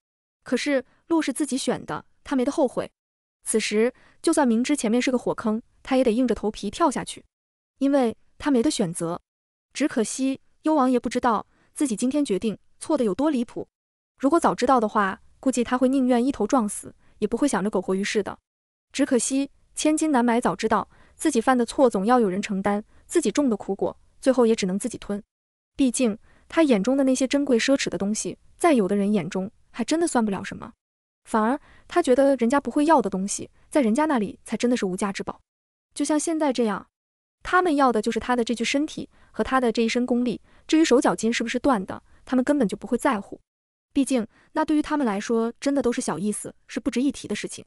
可是路是自己选的，他没得后悔。此时就算明知前面是个火坑，他也得硬着头皮跳下去，因为他没得选择。只可惜幽王爷不知道自己今天决定错的有多离谱。如果早知道的话，估计他会宁愿一头撞死，也不会想着苟活于世的。只可惜千金难买早知道，自己犯的错总要有人承担，自己种的苦果最后也只能自己吞。毕竟。他眼中的那些珍贵奢侈的东西，在有的人眼中还真的算不了什么，反而他觉得人家不会要的东西，在人家那里才真的是无价之宝。就像现在这样，他们要的就是他的这具身体和他的这一身功力，至于手脚筋是不是断的，他们根本就不会在乎，毕竟那对于他们来说真的都是小意思，是不值一提的事情。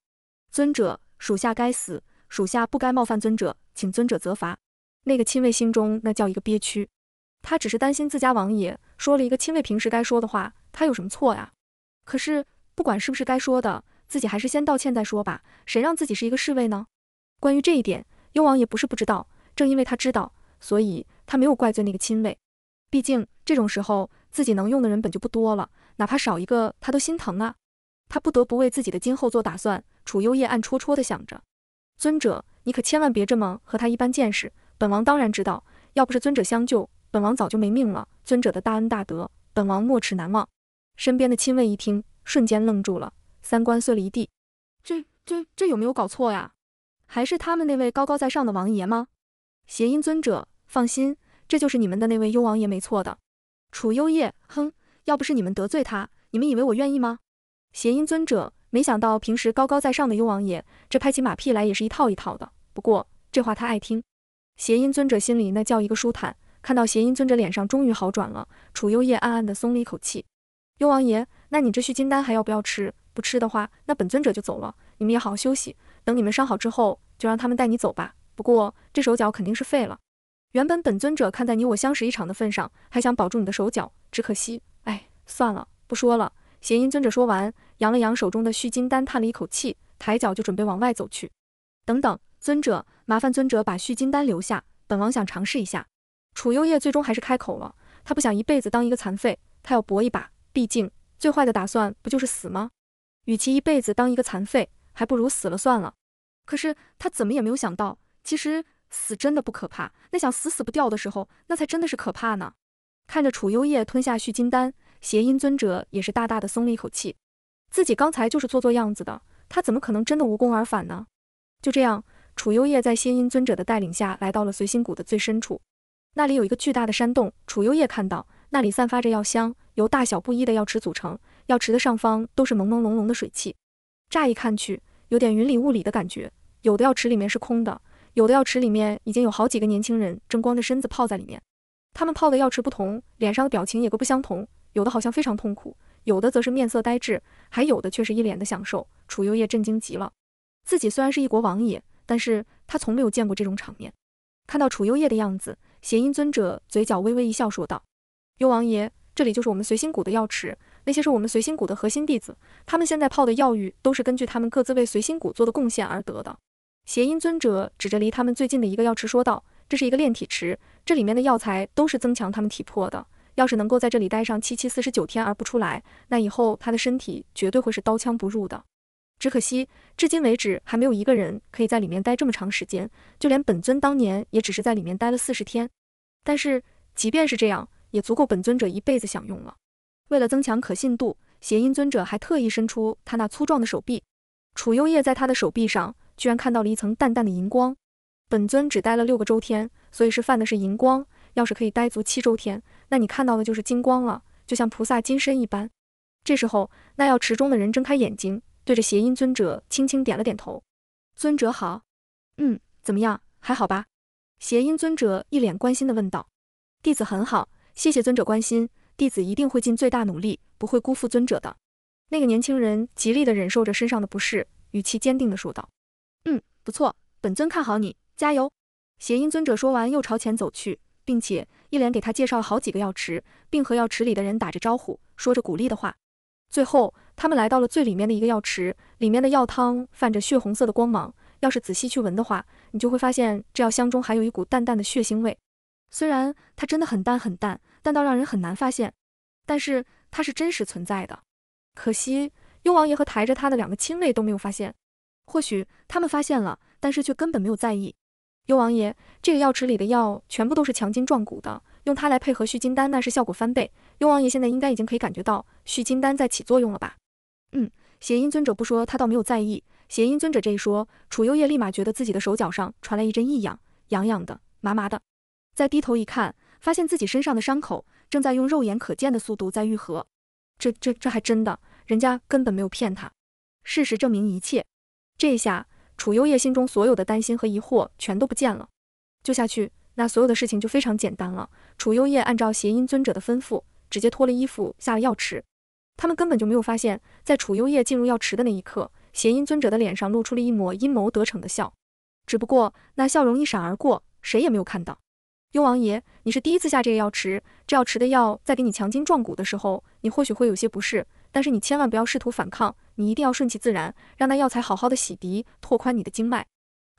尊者，属下该死，属下不该冒犯尊者，请尊者责罚。那个亲卫心中那叫一个憋屈。他只是担心自家王爷说了一个亲卫平时该说的话，他有什么错呀？可是不管是不是该说的，自己还是先道歉再说吧。谁让自己是一个侍卫呢？关于这一点，幽王爷不是不知道，正因为他知道，所以他没有怪罪那个亲卫。毕竟这种时候，自己能用的人本就不多了，哪怕少一个，他都心疼啊。他不得不为自己的今后做打算。楚幽夜暗戳戳的想着：尊者，你可千万别这么和他一般见识。本王当然知道，要不是尊者相救。本王早就没命了，尊者的大恩大德，本王没齿难忘。身边的亲卫一听，瞬间愣住了，三观碎了一地。这、这、这有没有搞错呀？还是他们那位高高在上的王爷吗？谐音尊者，放心，这就是你们的那位幽王爷没错的。楚幽夜，哼，要不是你们得罪他，你们以为我愿意吗？谐音尊者，没想到平时高高在上的幽王爷，这拍起马屁来也是一套一套的。不过这话他爱听，谐音尊者心里那叫一个舒坦。看到邪音尊者脸上终于好转了，楚幽夜暗暗的松了一口气。幽王爷，那你这续金丹还要不要吃？不吃的话，那本尊者就走了。你们也好好休息，等你们伤好之后，就让他们带你走吧。不过这手脚肯定是废了。原本本尊者看在你我相识一场的份上，还想保住你的手脚，只可惜，哎，算了，不说了。邪音尊者说完，扬了扬手中的续金丹，叹了一口气，抬脚就准备往外走去。等等，尊者，麻烦尊者把续金丹留下，本王想尝试一下。楚幽夜最终还是开口了，他不想一辈子当一个残废，他要搏一把。毕竟最坏的打算不就是死吗？与其一辈子当一个残废，还不如死了算了。可是他怎么也没有想到，其实死真的不可怕，那想死死不掉的时候，那才真的是可怕呢。看着楚幽夜吞下续金丹，邪音尊者也是大大的松了一口气，自己刚才就是做做样子的，他怎么可能真的无功而返呢？就这样，楚幽夜在仙音尊者的带领下来到了随心谷的最深处。那里有一个巨大的山洞，楚幽夜看到那里散发着药香，由大小不一的药池组成，药池的上方都是朦朦胧胧的水汽，乍一看去有点云里雾里的感觉。有的药池里面是空的，有的药池里面已经有好几个年轻人正光着身子泡在里面，他们泡的药池不同，脸上的表情也各不相同，有的好像非常痛苦，有的则是面色呆滞，还有的却是一脸的享受。楚幽夜震惊极了，自己虽然是一国王爷，但是他从没有见过这种场面。看到楚幽夜的样子。邪音尊者嘴角微微一笑，说道：“幽王爷，这里就是我们随心谷的药池，那些是我们随心谷的核心弟子，他们现在泡的药浴都是根据他们各自为随心谷做的贡献而得的。”邪音尊者指着离他们最近的一个药池说道：“这是一个炼体池，这里面的药材都是增强他们体魄的。要是能够在这里待上七七四十九天而不出来，那以后他的身体绝对会是刀枪不入的。”只可惜，至今为止还没有一个人可以在里面待这么长时间，就连本尊当年也只是在里面待了四十天。但是即便是这样，也足够本尊者一辈子享用了。为了增强可信度，谐音尊者还特意伸出他那粗壮的手臂，楚幽夜在他的手臂上居然看到了一层淡淡的银光。本尊只待了六个周天，所以是泛的是银光。要是可以待足七周天，那你看到的就是金光了，就像菩萨金身一般。这时候，那药池中的人睁开眼睛。对着谐音尊者轻轻点了点头，尊者好。嗯，怎么样？还好吧？谐音尊者一脸关心的问道。弟子很好，谢谢尊者关心，弟子一定会尽最大努力，不会辜负尊者的。那个年轻人极力的忍受着身上的不适，语气坚定的说道。嗯，不错，本尊看好你，加油。谐音尊者说完，又朝前走去，并且一连给他介绍了好几个药池，并和药池里的人打着招呼，说着鼓励的话。最后，他们来到了最里面的一个药池，里面的药汤泛着血红色的光芒。要是仔细去闻的话，你就会发现这药箱中还有一股淡淡的血腥味。虽然它真的很淡很淡，淡到让人很难发现，但是它是真实存在的。可惜，幽王爷和抬着他的两个亲卫都没有发现。或许他们发现了，但是却根本没有在意。幽王爷，这个药池里的药全部都是强筋壮骨的。用它来配合续金丹，那是效果翻倍。幽王爷现在应该已经可以感觉到续金丹在起作用了吧？嗯，邪音尊者不说，他倒没有在意。邪音尊者这一说，楚幽夜立马觉得自己的手脚上传来一阵异痒，痒痒的、麻麻的。再低头一看，发现自己身上的伤口正在用肉眼可见的速度在愈合。这、这、这还真的，人家根本没有骗他。事实证明一切。这下楚幽夜心中所有的担心和疑惑全都不见了。救下去。那所有的事情就非常简单了。楚幽夜按照邪音尊者的吩咐，直接脱了衣服下了药池。他们根本就没有发现，在楚幽夜进入药池的那一刻，邪音尊者的脸上露出了一抹阴谋得逞的笑。只不过那笑容一闪而过，谁也没有看到。幽王爷，你是第一次下这个药池，这药池的药在给你强筋壮骨的时候，你或许会有些不适，但是你千万不要试图反抗，你一定要顺其自然，让那药材好好的洗涤、拓宽你的经脉，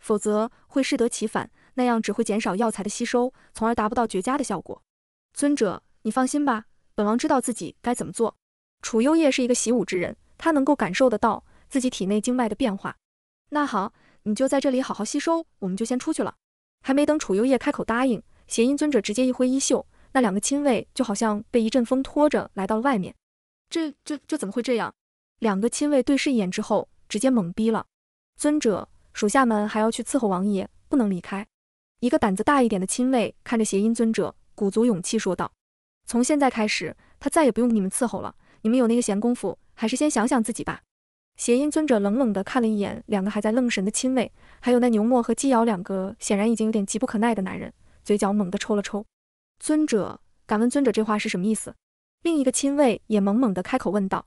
否则会适得其反。那样只会减少药材的吸收，从而达不到绝佳的效果。尊者，你放心吧，本王知道自己该怎么做。楚幽夜是一个习武之人，他能够感受得到自己体内经脉的变化。那好，你就在这里好好吸收，我们就先出去了。还没等楚幽夜开口答应，邪音尊者直接一挥衣袖，那两个亲卫就好像被一阵风拖着来到了外面。这、这、这怎么会这样？两个亲卫对视一眼之后，直接懵逼了。尊者，属下们还要去伺候王爷，不能离开。一个胆子大一点的亲卫看着谐音尊者，鼓足勇气说道：“从现在开始，他再也不用你们伺候了。你们有那个闲工夫，还是先想想自己吧。”谐音尊者冷冷地看了一眼两个还在愣神的亲卫，还有那牛墨和姬瑶两个显然已经有点急不可耐的男人，嘴角猛地抽了抽。尊者，敢问尊者这话是什么意思？另一个亲卫也猛猛地开口问道：“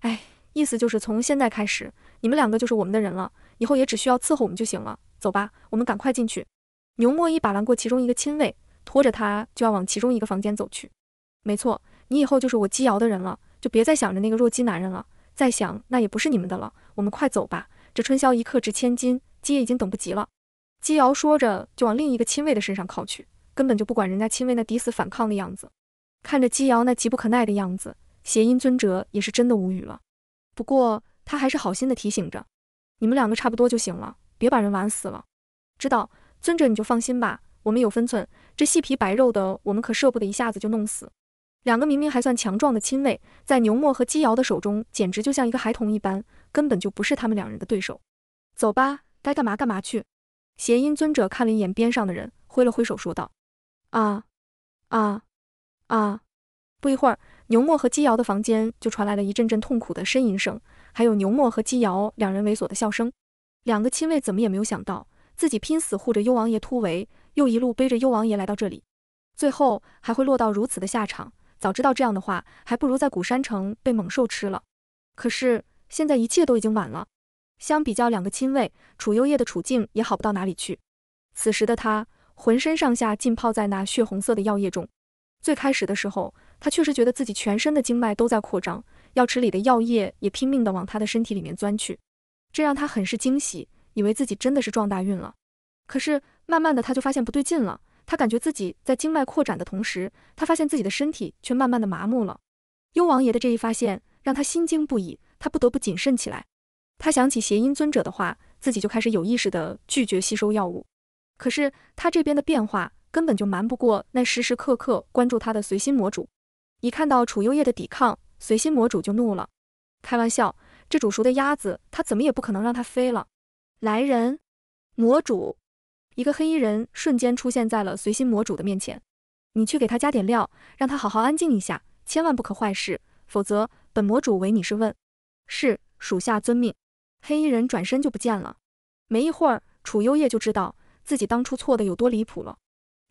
哎，意思就是从现在开始，你们两个就是我们的人了，以后也只需要伺候我们就行了。走吧，我们赶快进去。”牛墨一把拦过其中一个亲卫，拖着他就要往其中一个房间走去。没错，你以后就是我姬瑶的人了，就别再想着那个弱鸡男人了。再想那也不是你们的了。我们快走吧，这春宵一刻值千金，姬也已经等不及了。姬瑶说着就往另一个亲卫的身上靠去，根本就不管人家亲卫那抵死反抗的样子。看着姬瑶那急不可耐的样子，邪音尊者也是真的无语了。不过他还是好心的提醒着，你们两个差不多就行了，别把人玩死了。知道。尊者，你就放心吧，我们有分寸。这细皮白肉的，我们可舍不得一下子就弄死。两个明明还算强壮的亲卫，在牛墨和姬瑶的手中，简直就像一个孩童一般，根本就不是他们两人的对手。走吧，该干嘛干嘛去。谐音尊者看了一眼边上的人，挥了挥手说道：“啊，啊，啊！”不一会儿，牛墨和姬瑶的房间就传来了一阵阵痛苦的呻吟声，还有牛墨和姬瑶两人猥琐的笑声。两个亲卫怎么也没有想到。自己拼死护着幽王爷突围，又一路背着幽王爷来到这里，最后还会落到如此的下场。早知道这样的话，还不如在古山城被猛兽吃了。可是现在一切都已经晚了。相比较两个亲卫，楚幽夜的处境也好不到哪里去。此时的他浑身上下浸泡在那血红色的药液中。最开始的时候，他确实觉得自己全身的经脉都在扩张，药池里的药液也拼命地往他的身体里面钻去，这让他很是惊喜。以为自己真的是撞大运了，可是慢慢的他就发现不对劲了，他感觉自己在经脉扩展的同时，他发现自己的身体却慢慢的麻木了。幽王爷的这一发现让他心惊不已，他不得不谨慎起来。他想起谐音尊者的话，自己就开始有意识的拒绝吸收药物。可是他这边的变化根本就瞒不过那时时刻刻关注他的随心魔主，一看到楚幽夜的抵抗，随心魔主就怒了。开玩笑，这煮熟的鸭子他怎么也不可能让它飞了。来人，魔主！一个黑衣人瞬间出现在了随心魔主的面前。你去给他加点料，让他好好安静一下，千万不可坏事，否则本魔主唯你是问。是，属下遵命。黑衣人转身就不见了。没一会儿，楚幽夜就知道自己当初错的有多离谱了。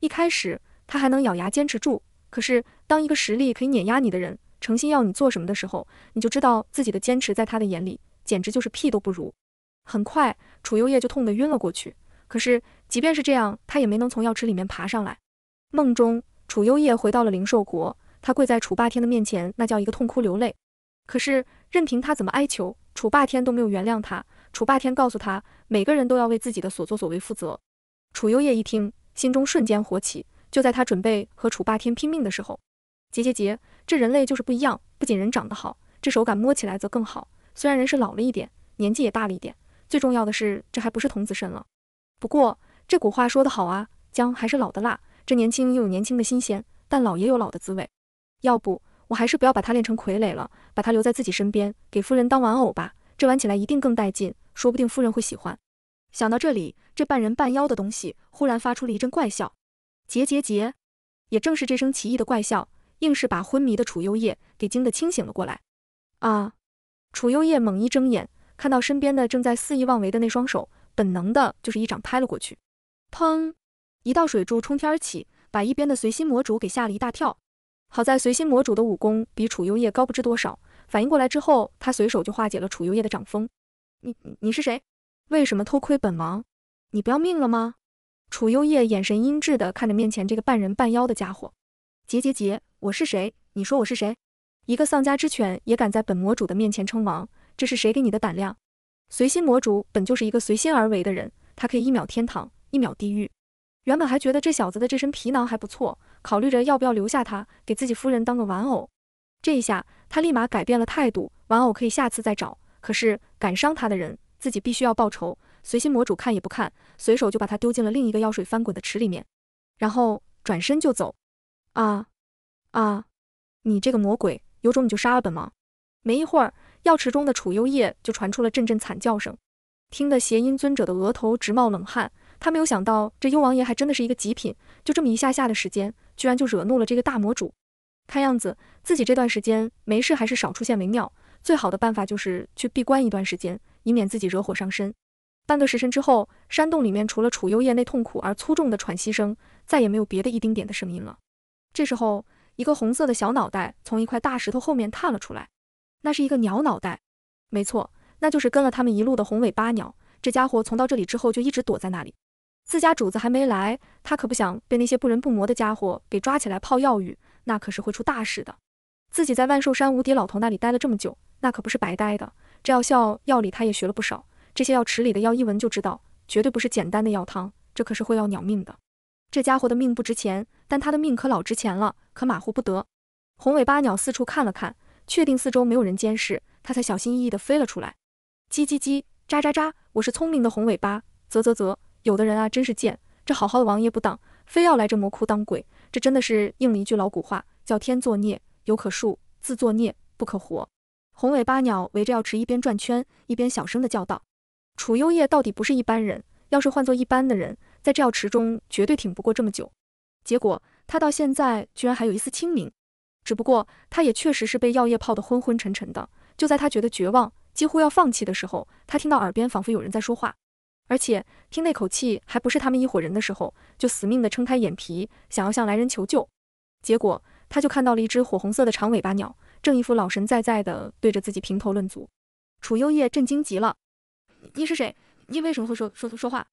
一开始他还能咬牙坚持住，可是当一个实力可以碾压你的人诚心要你做什么的时候，你就知道自己的坚持在他的眼里简直就是屁都不如。很快，楚幽夜就痛得晕了过去。可是，即便是这样，他也没能从药池里面爬上来。梦中，楚幽夜回到了灵兽国，他跪在楚霸天的面前，那叫一个痛哭流泪。可是，任凭他怎么哀求，楚霸天都没有原谅他。楚霸天告诉他，每个人都要为自己的所作所为负责。楚幽夜一听，心中瞬间火起。就在他准备和楚霸天拼命的时候，结结结，这人类就是不一样，不仅人长得好，这手感摸起来则更好。虽然人是老了一点，年纪也大了一点。最重要的是，这还不是童子身了。不过这古话说得好啊，姜还是老的辣。这年轻又有年轻的新鲜，但老也有老的滋味。要不我还是不要把它练成傀儡了，把它留在自己身边，给夫人当玩偶吧。这玩起来一定更带劲，说不定夫人会喜欢。想到这里，这半人半妖的东西忽然发出了一阵怪笑，桀桀桀！也正是这声奇异的怪笑，硬是把昏迷的楚幽夜给惊得清醒了过来。啊！楚幽夜猛一睁眼。看到身边的正在肆意妄为的那双手，本能的就是一掌拍了过去，砰，一道水柱冲天而起，把一边的随心魔主给吓了一大跳。好在随心魔主的武功比楚幽夜高不知多少，反应过来之后，他随手就化解了楚幽夜的掌风。你你是谁？为什么偷窥本王？你不要命了吗？楚幽夜眼神阴鸷的看着面前这个半人半妖的家伙，结结结，我是谁？你说我是谁？一个丧家之犬也敢在本魔主的面前称王？这是谁给你的胆量？随心魔主本就是一个随心而为的人，他可以一秒天堂，一秒地狱。原本还觉得这小子的这身皮囊还不错，考虑着要不要留下他，给自己夫人当个玩偶。这一下，他立马改变了态度。玩偶可以下次再找，可是敢伤他的人，自己必须要报仇。随心魔主看也不看，随手就把他丢进了另一个药水翻滚的池里面，然后转身就走。啊啊！你这个魔鬼，有种你就杀了本王！没一会儿。药池中的楚幽夜就传出了阵阵惨叫声，听得邪音尊者的额头直冒冷汗。他没有想到，这幽王爷还真的是一个极品，就这么一下下的时间，居然就惹怒了这个大魔主。看样子，自己这段时间没事还是少出现为妙。最好的办法就是去闭关一段时间，以免自己惹火上身。半个时辰之后，山洞里面除了楚幽夜那痛苦而粗重的喘息声，再也没有别的一丁点的声音了。这时候，一个红色的小脑袋从一块大石头后面探了出来。那是一个鸟脑袋，没错，那就是跟了他们一路的红尾巴鸟。这家伙从到这里之后就一直躲在那里，自家主子还没来，他可不想被那些不人不魔的家伙给抓起来泡药浴，那可是会出大事的。自己在万寿山无敌老头那里待了这么久，那可不是白待的，这药效药理他也学了不少。这些药池里的药一闻就知道，绝对不是简单的药汤，这可是会要鸟命的。这家伙的命不值钱，但他的命可老值钱了，可马虎不得。红尾巴鸟四处看了看。确定四周没有人监视，他才小心翼翼地飞了出来。叽叽叽，喳喳喳，我是聪明的红尾巴。啧啧啧，有的人啊，真是贱，这好好的王爷不当，非要来这魔窟当鬼，这真的是应了一句老古话，叫天作孽，有可恕；自作孽，不可活。红尾巴鸟围着药池一边转圈，一边小声地叫道：“楚幽夜到底不是一般人，要是换做一般的人，在这药池中绝对挺不过这么久。结果他到现在居然还有一丝清明。”只不过，他也确实是被药液泡得昏昏沉沉的。就在他觉得绝望，几乎要放弃的时候，他听到耳边仿佛有人在说话，而且听那口气还不是他们一伙人的时候，就死命的撑开眼皮，想要向来人求救。结果，他就看到了一只火红色的长尾巴鸟，正一副老神在在的对着自己评头论足。楚幽夜震惊极了：“你是谁？你为什么会说说说话？”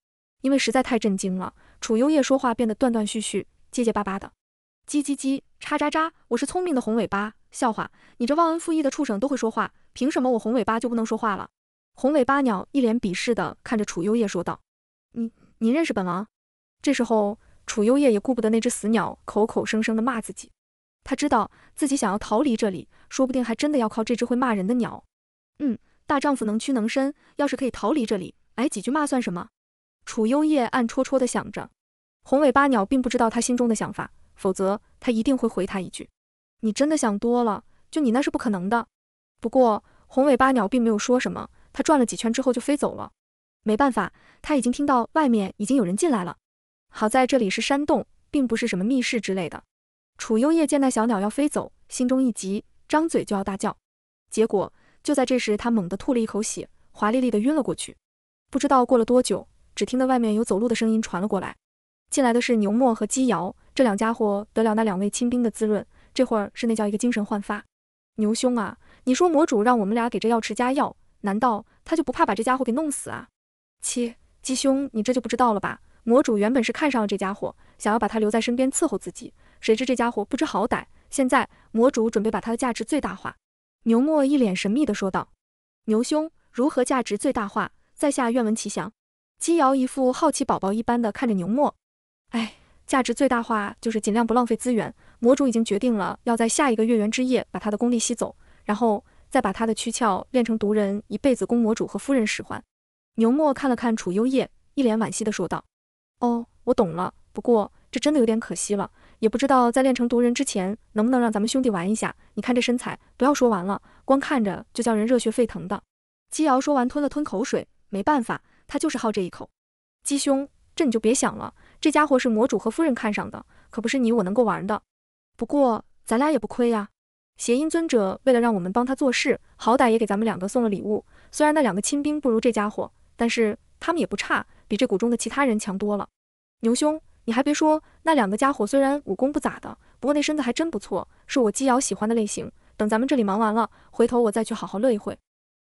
因为实在太震惊了，楚幽夜说话变得断断续续、结结巴巴的：“叽叽叽。”叉叉叉，我是聪明的红尾巴，笑话！你这忘恩负义的畜生都会说话，凭什么我红尾巴就不能说话了？红尾巴鸟一脸鄙视的看着楚幽夜说道：“你你认识本王？”这时候，楚幽夜也顾不得那只死鸟口口声声的骂自己，他知道自己想要逃离这里，说不定还真的要靠这只会骂人的鸟。嗯，大丈夫能屈能伸，要是可以逃离这里，挨几句骂算什么？楚幽夜暗戳戳的想着。红尾巴鸟并不知道他心中的想法，否则。他一定会回他一句：“你真的想多了，就你那是不可能的。”不过红尾巴鸟并没有说什么，它转了几圈之后就飞走了。没办法，他已经听到外面已经有人进来了。好在这里是山洞，并不是什么密室之类的。楚幽夜见那小鸟要飞走，心中一急，张嘴就要大叫，结果就在这时，他猛地吐了一口血，华丽丽的晕了过去。不知道过了多久，只听到外面有走路的声音传了过来，进来的是牛墨和姬瑶。这两家伙得了那两位亲兵的滋润，这会儿是那叫一个精神焕发。牛兄啊，你说魔主让我们俩给这药池加药，难道他就不怕把这家伙给弄死啊？切，姬兄，你这就不知道了吧？魔主原本是看上了这家伙，想要把他留在身边伺候自己，谁知这家伙不知好歹。现在魔主准备把他的价值最大化。牛墨一脸神秘的说道：“牛兄，如何价值最大化？在下愿闻其详。”姬瑶一副好奇宝宝一般的看着牛墨，哎。价值最大化就是尽量不浪费资源。魔主已经决定了要在下一个月圆之夜把他的功力吸走，然后再把他的躯壳炼成毒人，一辈子供魔主和夫人使唤。牛莫看了看楚幽夜，一脸惋惜地说道：“哦，我懂了。不过这真的有点可惜了，也不知道在练成毒人之前能不能让咱们兄弟玩一下。你看这身材，不要说完了，光看着就叫人热血沸腾的。”姬瑶说完吞了吞口水，没办法，他就是好这一口。姬兄，这你就别想了。这家伙是魔主和夫人看上的，可不是你我能够玩的。不过咱俩也不亏呀。邪音尊者为了让我们帮他做事，好歹也给咱们两个送了礼物。虽然那两个亲兵不如这家伙，但是他们也不差，比这谷中的其他人强多了。牛兄，你还别说，那两个家伙虽然武功不咋的，不过那身子还真不错，是我姬瑶喜欢的类型。等咱们这里忙完了，回头我再去好好乐一会。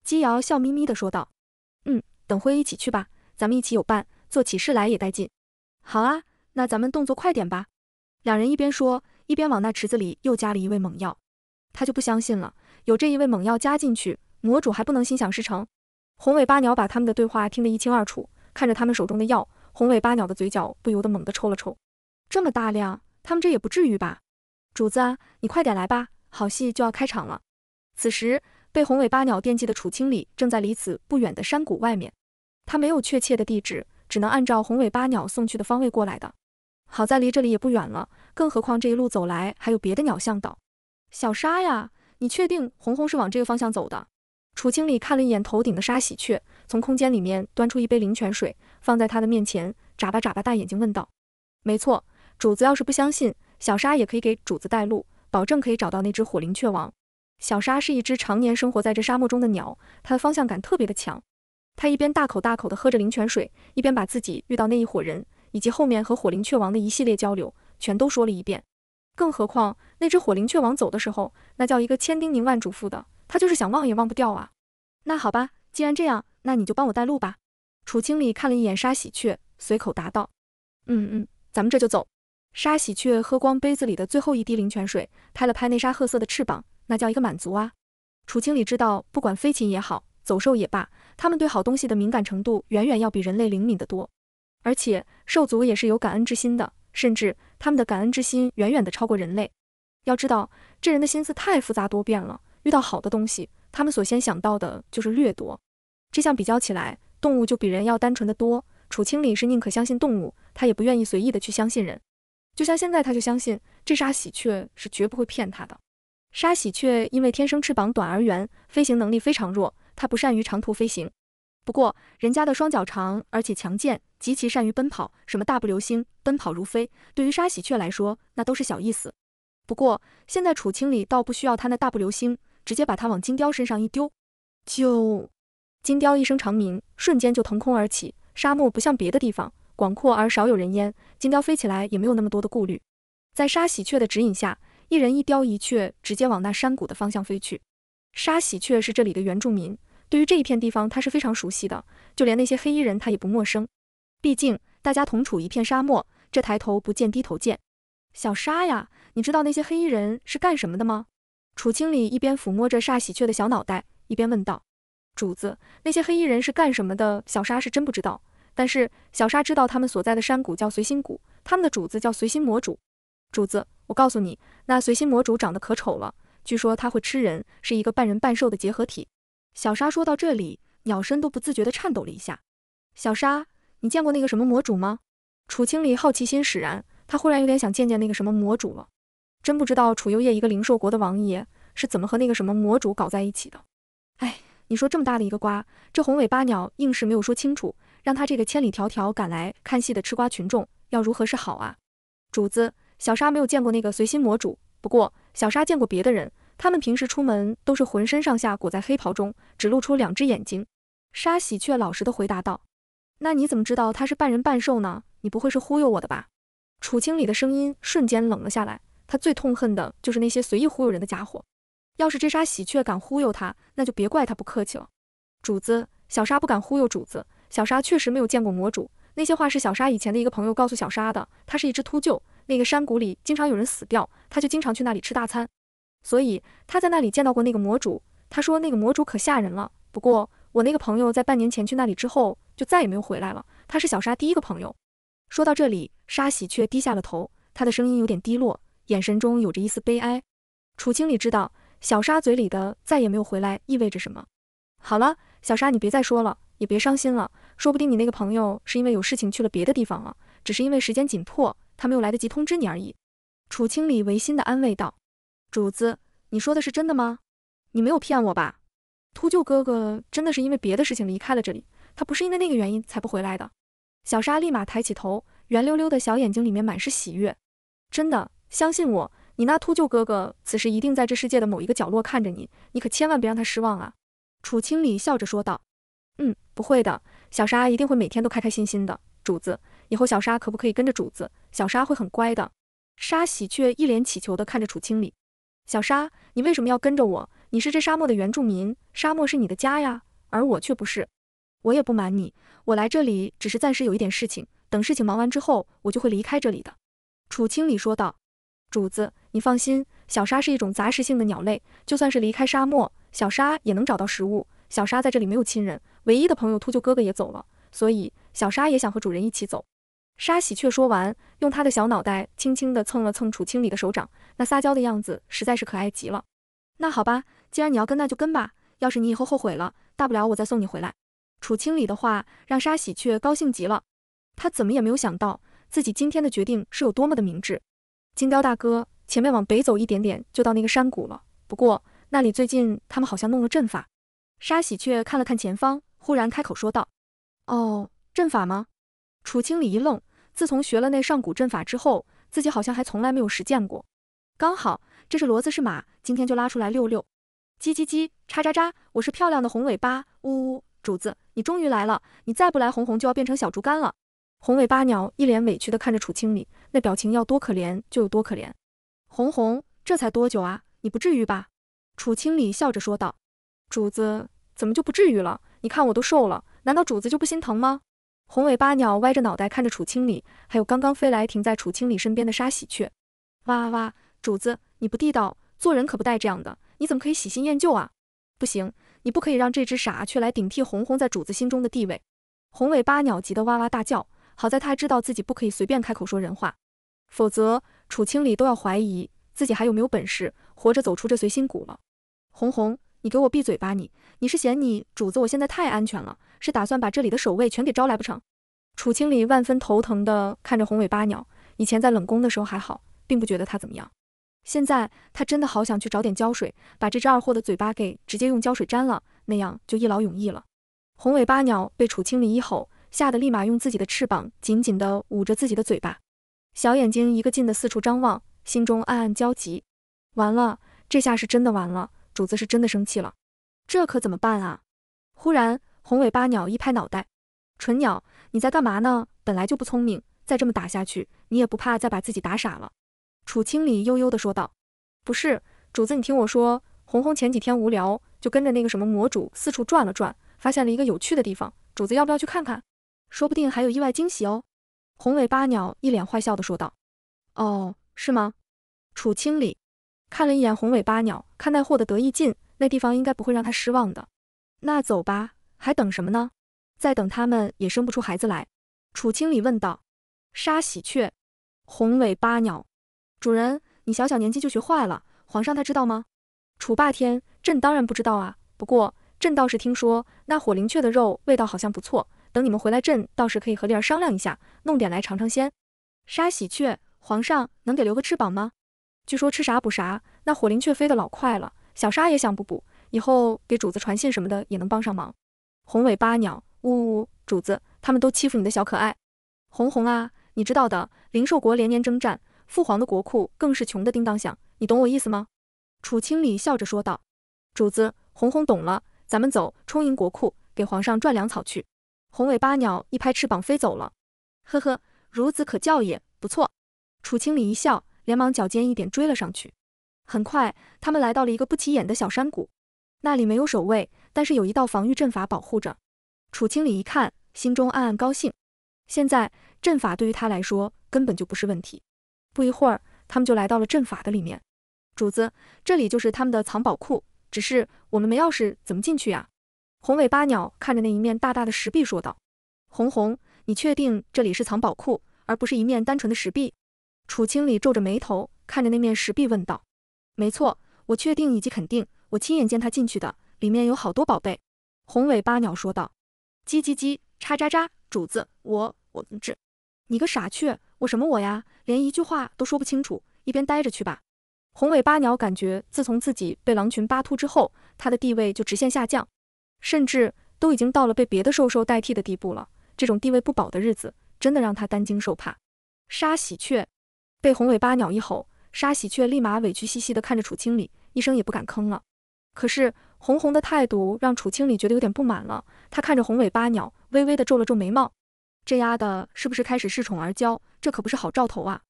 姬瑶笑眯眯地说道：“嗯，等会一起去吧，咱们一起有伴，做起事来也带劲。”好啊，那咱们动作快点吧。两人一边说，一边往那池子里又加了一味猛药。他就不相信了，有这一味猛药加进去，魔主还不能心想事成？红尾八鸟把他们的对话听得一清二楚，看着他们手中的药，红尾八鸟的嘴角不由得猛地抽了抽。这么大量，他们这也不至于吧？主子，你快点来吧，好戏就要开场了。此时，被红尾八鸟惦记的楚青理正在离此不远的山谷外面，他没有确切的地址。只能按照红尾巴鸟送去的方位过来的，好在离这里也不远了。更何况这一路走来还有别的鸟向导。小沙呀，你确定红红是往这个方向走的？楚清里看了一眼头顶的沙喜鹊，从空间里面端出一杯灵泉水，放在他的面前，眨巴眨巴大眼睛问道：“没错，主子要是不相信，小沙也可以给主子带路，保证可以找到那只火灵雀王。小沙是一只常年生活在这沙漠中的鸟，它的方向感特别的强。”他一边大口大口地喝着灵泉水，一边把自己遇到那一伙人，以及后面和火灵雀王的一系列交流，全都说了一遍。更何况那只火灵雀王走的时候，那叫一个千叮咛万嘱咐的，他就是想忘也忘不掉啊。那好吧，既然这样，那你就帮我带路吧。楚清理看了一眼沙喜鹊，随口答道：“嗯嗯，咱们这就走。”沙喜鹊喝光杯子里的最后一滴灵泉水，拍了拍那沙褐色的翅膀，那叫一个满足啊。楚清理知道，不管飞禽也好，走兽也罢。他们对好东西的敏感程度远远要比人类灵敏的多，而且兽族也是有感恩之心的，甚至他们的感恩之心远远的超过人类。要知道，这人的心思太复杂多变了，遇到好的东西，他们所先想到的就是掠夺。这项比较起来，动物就比人要单纯的多。楚清理是宁可相信动物，他也不愿意随意的去相信人。就像现在，他就相信这杀喜鹊是绝不会骗他的。杀喜鹊因为天生翅膀短而圆，飞行能力非常弱。它不善于长途飞行，不过人家的双脚长，而且强健，极其善于奔跑。什么大步流星、奔跑如飞，对于沙喜鹊来说，那都是小意思。不过现在楚清里倒不需要他那大步流星，直接把它往金雕身上一丢，就金雕一声长鸣，瞬间就腾空而起。沙漠不像别的地方广阔而少有人烟，金雕飞起来也没有那么多的顾虑。在沙喜鹊的指引下，一人一雕一雀直接往那山谷的方向飞去。沙喜鹊是这里的原住民。对于这一片地方，他是非常熟悉的，就连那些黑衣人他也不陌生。毕竟大家同处一片沙漠，这抬头不见低头见。小沙呀，你知道那些黑衣人是干什么的吗？楚清理一边抚摸着煞喜鹊的小脑袋，一边问道：“主子，那些黑衣人是干什么的？”小沙是真不知道，但是小沙知道他们所在的山谷叫随心谷，他们的主子叫随心魔主。主子，我告诉你，那随心魔主长得可丑了，据说他会吃人，是一个半人半兽的结合体。小沙说到这里，鸟身都不自觉地颤抖了一下。小沙，你见过那个什么魔主吗？楚青离好奇心使然，他忽然有点想见见那个什么魔主了。真不知道楚幽夜一个灵兽国的王爷是怎么和那个什么魔主搞在一起的。哎，你说这么大的一个瓜，这红尾巴鸟硬是没有说清楚，让他这个千里迢迢赶来看戏的吃瓜群众要如何是好啊？主子，小沙没有见过那个随心魔主，不过小沙见过别的人。他们平时出门都是浑身上下裹在黑袍中，只露出两只眼睛。沙喜鹊老实的回答道：“那你怎么知道他是半人半兽呢？你不会是忽悠我的吧？”楚清里的声音瞬间冷了下来。他最痛恨的就是那些随意忽悠人的家伙。要是这沙喜鹊敢忽悠他，那就别怪他不客气了。主子，小沙不敢忽悠主子。小沙确实没有见过魔主，那些话是小沙以前的一个朋友告诉小沙的。他是一只秃鹫，那个山谷里经常有人死掉，他就经常去那里吃大餐。所以他在那里见到过那个魔主，他说那个魔主可吓人了。不过我那个朋友在半年前去那里之后就再也没有回来了，他是小沙第一个朋友。说到这里，沙喜却低下了头，他的声音有点低落，眼神中有着一丝悲哀。楚清理知道小沙嘴里的再也没有回来意味着什么。好了，小沙你别再说了，也别伤心了，说不定你那个朋友是因为有事情去了别的地方了，只是因为时间紧迫，他没有来得及通知你而已。楚清理违心的安慰道。主子，你说的是真的吗？你没有骗我吧？秃鹫哥哥真的是因为别的事情离开了这里，他不是因为那个原因才不回来的。小沙立马抬起头，圆溜溜的小眼睛里面满是喜悦。真的，相信我，你那秃鹫哥哥此时一定在这世界的某一个角落看着你，你可千万别让他失望啊！楚清理笑着说道。嗯，不会的，小沙一定会每天都开开心心的。主子，以后小沙可不可以跟着主子？小沙会很乖的。沙喜鹊一脸乞求的看着楚清理，小沙，你为什么要跟着我？你是这沙漠的原住民，沙漠是你的家呀，而我却不是。我也不瞒你，我来这里只是暂时有一点事情，等事情忙完之后，我就会离开这里的。楚清理说道：“主子，你放心，小沙是一种杂食性的鸟类，就算是离开沙漠，小沙也能找到食物。小沙在这里没有亲人，唯一的朋友秃鹫哥哥也走了，所以小沙也想和主人一起走。”沙喜鹊说完。用他的小脑袋轻轻的蹭了蹭楚清里的手掌，那撒娇的样子实在是可爱极了。那好吧，既然你要跟那就跟吧，要是你以后后悔了，大不了我再送你回来。楚清里的话让沙喜鹊高兴极了，他怎么也没有想到自己今天的决定是有多么的明智。金雕大哥，前面往北走一点点就到那个山谷了，不过那里最近他们好像弄了阵法。沙喜鹊看了看前方，忽然开口说道：“哦，阵法吗？”楚清里一愣。自从学了那上古阵法之后，自己好像还从来没有实践过。刚好这是骡子是马，今天就拉出来溜溜。叽叽叽，喳喳喳，我是漂亮的红尾巴。呜呜，主子，你终于来了，你再不来，红红就要变成小竹竿了。红尾巴鸟一脸委屈的看着楚清理，那表情要多可怜就有多可怜。红红，这才多久啊，你不至于吧？楚清理笑着说道。主子怎么就不至于了？你看我都瘦了，难道主子就不心疼吗？红尾八鸟歪着脑袋看着楚清里，还有刚刚飞来停在楚清里身边的沙喜鹊，哇哇！主子，你不地道，做人可不带这样的，你怎么可以喜新厌旧啊？不行，你不可以让这只傻雀来顶替红红在主子心中的地位。红尾八鸟急得哇哇大叫，好在它知道自己不可以随便开口说人话，否则楚清里都要怀疑自己还有没有本事活着走出这随心谷了。红红，你给我闭嘴吧，你你是嫌你主子我现在太安全了。是打算把这里的守卫全给招来不成？楚清离万分头疼地看着红尾八鸟，以前在冷宫的时候还好，并不觉得他怎么样。现在他真的好想去找点胶水，把这只二货的嘴巴给直接用胶水粘了，那样就一劳永逸了。红尾八鸟被楚清离一吼，吓得立马用自己的翅膀紧紧地捂着自己的嘴巴，小眼睛一个劲的四处张望，心中暗暗焦急。完了，这下是真的完了，主子是真的生气了，这可怎么办啊？忽然。红尾八鸟一拍脑袋：“蠢鸟，你在干嘛呢？本来就不聪明，再这么打下去，你也不怕再把自己打傻了？”楚清理悠悠的说道：“不是，主子，你听我说，红红前几天无聊，就跟着那个什么魔主四处转了转，发现了一个有趣的地方。主子要不要去看看？说不定还有意外惊喜哦。”红尾八鸟一脸坏笑的说道：“哦，是吗？”楚清理看了一眼红尾八鸟，看那货的得意劲，那地方应该不会让他失望的。那走吧。还等什么呢？再等他们也生不出孩子来。楚经理问道：“杀喜鹊，红尾巴鸟，主人，你小小年纪就学坏了，皇上他知道吗？”楚霸天：“朕当然不知道啊，不过朕倒是听说那火灵雀的肉味道好像不错，等你们回来，朕倒是可以和丽儿商量一下，弄点来尝尝鲜。”杀喜鹊，皇上能给留个翅膀吗？据说吃啥补啥，那火灵雀飞得老快了，小沙也想补补，以后给主子传信什么的也能帮上忙。红尾八鸟，呜呜，主子，他们都欺负你的小可爱，红红啊，你知道的，灵兽国连年征战，父皇的国库更是穷的叮当响，你懂我意思吗？楚清理笑着说道。主子，红红懂了，咱们走，充盈国库，给皇上赚粮草去。红尾八鸟一拍翅膀飞走了。呵呵，孺子可教也，不错。楚清理一笑，连忙脚尖一点追了上去。很快，他们来到了一个不起眼的小山谷，那里没有守卫。但是有一道防御阵法保护着，楚清理一看，心中暗暗高兴。现在阵法对于他来说根本就不是问题。不一会儿，他们就来到了阵法的里面。主子，这里就是他们的藏宝库，只是我们没钥匙，怎么进去呀？红尾八鸟看着那一面大大的石壁说道：“红红，你确定这里是藏宝库，而不是一面单纯的石壁？”楚清理皱着眉头看着那面石壁问道：“没错，我确定以及肯定，我亲眼见他进去的。”里面有好多宝贝，红尾八鸟说道：“叽叽叽，喳喳喳，主子，我我这，你个傻雀，我什么我呀，连一句话都说不清楚，一边呆着去吧。”红尾八鸟感觉自从自己被狼群扒秃之后，他的地位就直线下降，甚至都已经到了被别的兽兽代替的地步了。这种地位不保的日子，真的让他担惊受怕。杀喜鹊，被红尾八鸟一吼，杀喜鹊立马委屈兮兮的看着楚清理，一声也不敢吭了。可是。红红的态度让楚清里觉得有点不满了，他看着红尾巴鸟，微微的皱了皱眉毛，这丫的是不是开始恃宠而骄？这可不是好兆头啊！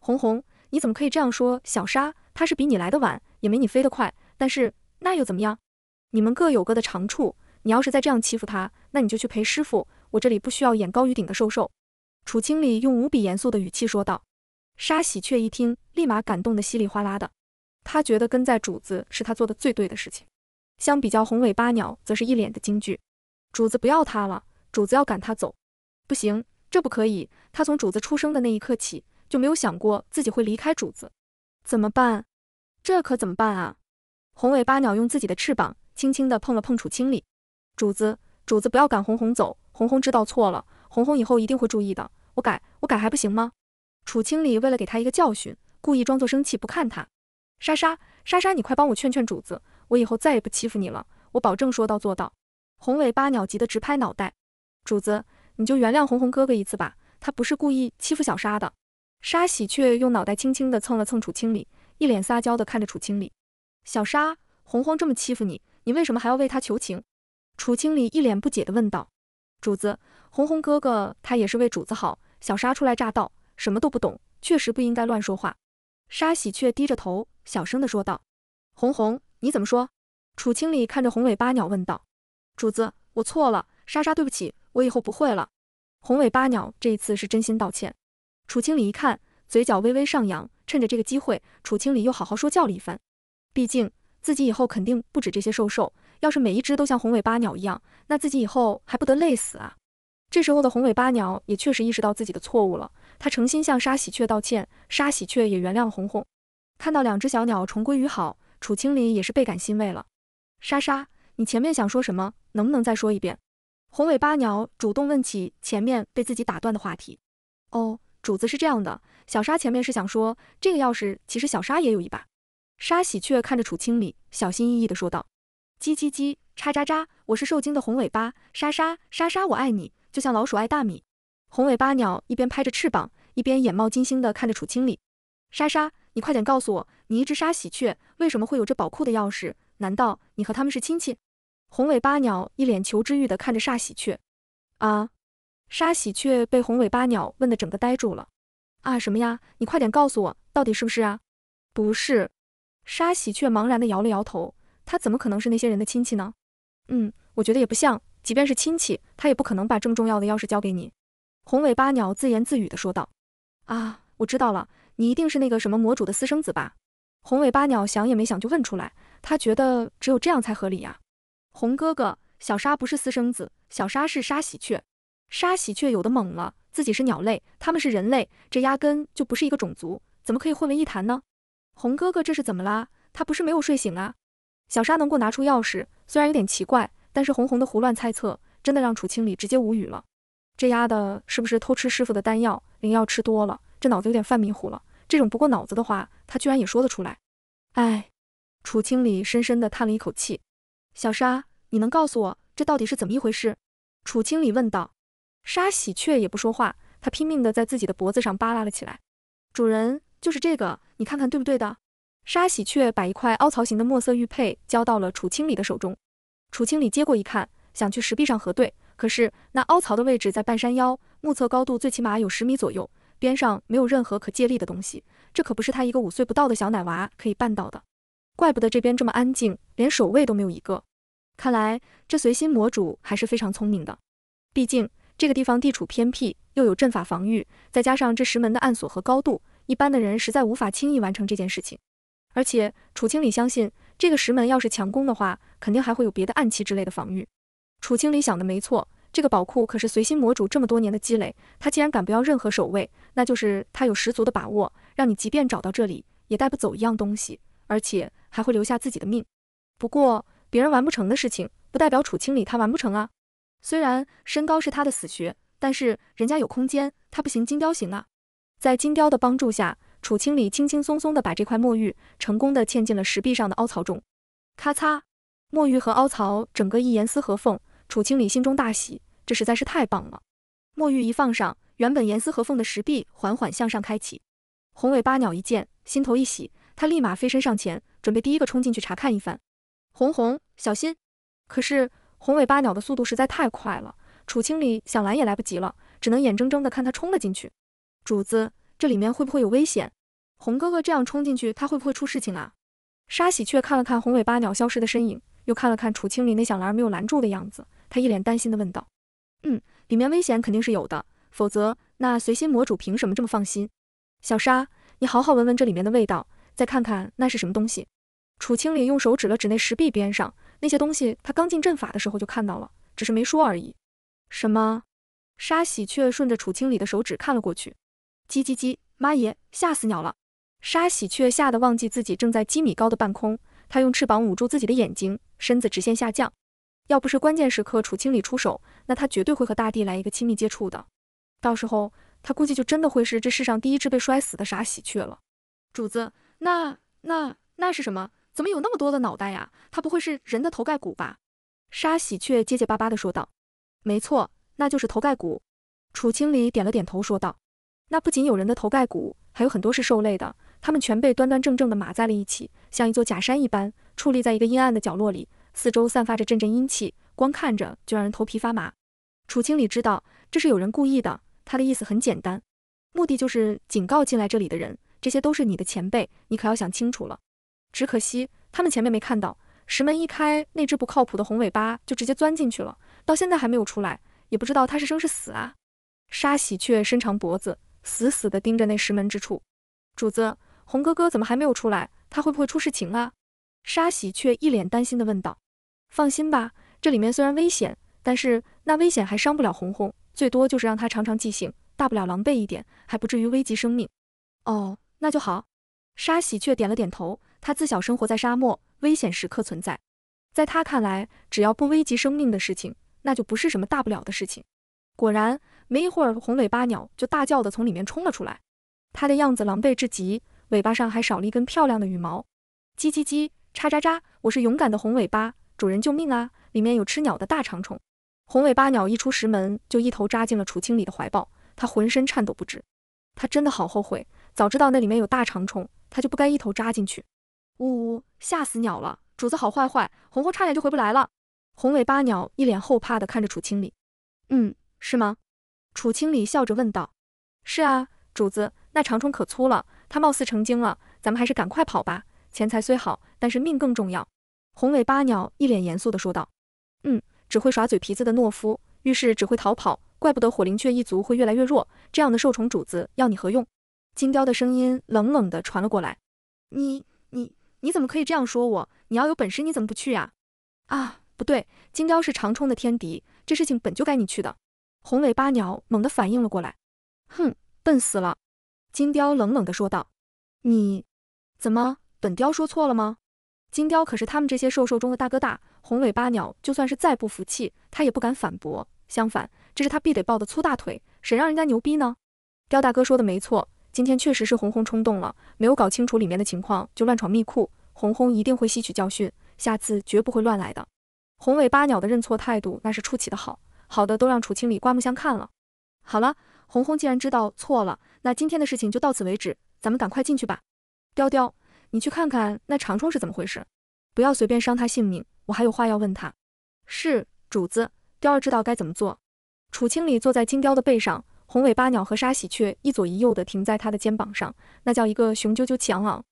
红红，你怎么可以这样说？小沙，他是比你来的晚，也没你飞得快，但是那又怎么样？你们各有各的长处，你要是再这样欺负他，那你就去陪师傅。我这里不需要眼高于顶的兽兽。”楚清里用无比严肃的语气说道。沙喜鹊一听，立马感动得稀里哗啦的，他觉得跟在主子是他做的最对的事情。相比较，红尾八鸟则是一脸的惊惧。主子不要他了，主子要赶他走，不行，这不可以。他从主子出生的那一刻起，就没有想过自己会离开主子。怎么办？这可怎么办啊？红尾八鸟用自己的翅膀轻轻地碰了碰楚清理。主子，主子不要赶红红走，红红知道错了，红红以后一定会注意的。我改，我改还不行吗？楚清理为了给他一个教训，故意装作生气，不看他。莎莎，莎莎，你快帮我劝劝主子。我以后再也不欺负你了，我保证说到做到。红尾八鸟急得直拍脑袋，主子，你就原谅红红哥哥一次吧，他不是故意欺负小沙的。沙喜鹊用脑袋轻轻地蹭了蹭楚清理，一脸撒娇地看着楚清理：“小沙，红红这么欺负你，你为什么还要为他求情？楚清理一脸不解地问道。主子，红红哥哥他也是为主子好，小沙初来乍到，什么都不懂，确实不应该乱说话。沙喜鹊低着头，小声地说道。红红。你怎么说？楚清里看着红尾八鸟问道：“主子，我错了，莎莎，对不起，我以后不会了。”红尾八鸟这一次是真心道歉。楚清里一看，嘴角微微上扬，趁着这个机会，楚清里又好好说教了一番。毕竟自己以后肯定不止这些兽兽，要是每一只都像红尾八鸟一样，那自己以后还不得累死啊？这时候的红尾八鸟也确实意识到自己的错误了，他诚心向沙喜鹊道歉，沙喜鹊也原谅了红红。看到两只小鸟重归于好。楚清理也是倍感欣慰了。莎莎，你前面想说什么？能不能再说一遍？红尾巴鸟主动问起前面被自己打断的话题。哦，主子是这样的，小沙前面是想说，这个钥匙其实小沙也有一把。沙喜鹊看着楚清理，小心翼翼的说道。叽叽叽，喳喳喳，我是受惊的红尾巴。莎莎，莎莎，我爱你，就像老鼠爱大米。红尾巴鸟一边拍着翅膀，一边眼冒金星的看着楚清理。莎莎。你快点告诉我，你一直杀喜鹊，为什么会有这宝库的钥匙？难道你和他们是亲戚？红尾八鸟一脸求知欲的看着煞喜鹊，啊！煞喜鹊被红尾八鸟问的整个呆住了，啊什么呀？你快点告诉我，到底是不是啊？不是。煞喜鹊茫然的摇了摇头，他怎么可能是那些人的亲戚呢？嗯，我觉得也不像，即便是亲戚，他也不可能把这么重要的钥匙交给你。红尾八鸟自言自语的说道。啊，我知道了。你一定是那个什么魔主的私生子吧？红尾巴鸟想也没想就问出来，他觉得只有这样才合理呀。红哥哥，小沙不是私生子，小沙是沙喜鹊。沙喜鹊有的懵了，自己是鸟类，他们是人类，这压根就不是一个种族，怎么可以混为一谈呢？红哥哥这是怎么啦？他不是没有睡醒啊？小沙能够拿出钥匙，虽然有点奇怪，但是红红的胡乱猜测，真的让楚清理直接无语了。这丫的是不是偷吃师傅的丹药、灵药吃多了？这脑子有点犯迷糊了，这种不过脑子的话，他居然也说得出来。哎，楚清理深深地叹了一口气。小沙，你能告诉我这到底是怎么一回事？楚清理问道。沙喜鹊也不说话，他拼命地在自己的脖子上扒拉了起来。主人，就是这个，你看看对不对的？沙喜鹊把一块凹槽形的墨色玉佩交到了楚清理的手中。楚清理接过一看，想去石壁上核对，可是那凹槽的位置在半山腰，目测高度最起码有十米左右。边上没有任何可借力的东西，这可不是他一个五岁不到的小奶娃可以办到的。怪不得这边这么安静，连守卫都没有一个。看来这随心魔主还是非常聪明的，毕竟这个地方地处偏僻，又有阵法防御，再加上这石门的暗锁和高度，一般的人实在无法轻易完成这件事情。而且楚清理相信，这个石门要是强攻的话，肯定还会有别的暗器之类的防御。楚清理想的没错。这个宝库可是随心魔主这么多年的积累，他既然敢不要任何守卫，那就是他有十足的把握，让你即便找到这里，也带不走一样东西，而且还会留下自己的命。不过别人完不成的事情，不代表楚清理他完不成啊。虽然身高是他的死穴，但是人家有空间，他不行，金雕行啊。在金雕的帮助下，楚清理轻轻松松的把这块墨玉成功的嵌进了石壁上的凹槽中，咔嚓，墨玉和凹槽整个一严丝合缝。楚清理心中大喜，这实在是太棒了。墨玉一放上，原本严丝合缝的石壁缓缓向上开启。红尾巴鸟一见，心头一喜，他立马飞身上前，准备第一个冲进去查看一番。红红，小心！可是红尾巴鸟的速度实在太快了，楚清理想拦也来不及了，只能眼睁睁的看他冲了进去。主子，这里面会不会有危险？红哥哥这样冲进去，他会不会出事情啊？沙喜鹊看了看红尾巴鸟消失的身影，又看了看楚清理那想拦而没有拦住的样子。他一脸担心地问道：“嗯，里面危险肯定是有的，否则那随心魔主凭什么这么放心？”小沙，你好好闻闻这里面的味道，再看看那是什么东西。楚清理用手指了指那石壁边上那些东西，他刚进阵法的时候就看到了，只是没说而已。什么？沙喜鹊顺着楚清理的手指看了过去，叽叽叽，妈耶，吓死鸟了！沙喜鹊吓得忘记自己正在几米高的半空，他用翅膀捂住自己的眼睛，身子直线下降。要不是关键时刻楚清理出手，那他绝对会和大地来一个亲密接触的。到时候他估计就真的会是这世上第一只被摔死的傻喜鹊了。主子，那、那、那是什么？怎么有那么多的脑袋呀？它不会是人的头盖骨吧？傻喜鹊结结巴巴的说道。没错，那就是头盖骨。楚清理点了点头说道。那不仅有人的头盖骨，还有很多是兽类的。他们全被端端正正的码在了一起，像一座假山一般，矗立在一个阴暗的角落里。四周散发着阵阵阴气，光看着就让人头皮发麻。楚清理知道这是有人故意的，他的意思很简单，目的就是警告进来这里的人，这些都是你的前辈，你可要想清楚了。只可惜他们前面没看到，石门一开，那只不靠谱的红尾巴就直接钻进去了，到现在还没有出来，也不知道他是生是死啊。沙喜鹊伸长脖子，死死地盯着那石门之处。主子，红哥哥怎么还没有出来？他会不会出事情啊？沙喜鹊一脸担心地问道：“放心吧，这里面虽然危险，但是那危险还伤不了红红，最多就是让他长长记性，大不了狼狈一点，还不至于危及生命。”“哦，那就好。”沙喜鹊点了点头。他自小生活在沙漠，危险时刻存在，在他看来，只要不危及生命的事情，那就不是什么大不了的事情。果然，没一会儿，红尾巴鸟就大叫地从里面冲了出来，它的样子狼狈至极，尾巴上还少了一根漂亮的羽毛。叽叽叽。喳喳喳！我是勇敢的红尾巴，主人救命啊！里面有吃鸟的大长虫。红尾巴鸟一出石门，就一头扎进了楚清里的怀抱，它浑身颤抖不止。它真的好后悔，早知道那里面有大长虫，它就不该一头扎进去。呜呜，吓死鸟了！主子好坏坏，红红差点就回不来了。红尾巴鸟一脸后怕的看着楚清里。嗯，是吗？楚清里笑着问道。是啊，主子，那长虫可粗了，它貌似成精了，咱们还是赶快跑吧。钱财虽好。但是命更重要，红尾八鸟一脸严肃的说道：“嗯，只会耍嘴皮子的懦夫，遇事只会逃跑，怪不得火灵雀一族会越来越弱。这样的受宠主子要你何用？”金雕的声音冷冷的传了过来：“你你你怎么可以这样说我？你要有本事你怎么不去呀？”啊，不对，金雕是长冲的天敌，这事情本就该你去的。红尾八鸟猛地反应了过来，哼，笨死了。金雕冷冷的说道：“你怎么，本雕说错了吗？”金雕可是他们这些兽兽中的大哥大，红尾八鸟就算是再不服气，他也不敢反驳。相反，这是他必得抱的粗大腿，谁让人家牛逼呢？雕大哥说的没错，今天确实是红红冲动了，没有搞清楚里面的情况就乱闯密库，红红一定会吸取教训，下次绝不会乱来的。红尾八鸟的认错态度那是出奇的好，好的都让楚清理刮目相看了。好了，红红既然知道错了，那今天的事情就到此为止，咱们赶快进去吧。雕雕。你去看看那长虫是怎么回事，不要随便伤他性命，我还有话要问他。是主子，雕儿知道该怎么做。楚清理坐在金雕的背上，红尾八鸟和沙喜鹊一左一右的停在他的肩膀上，那叫一个雄赳赳气昂昂。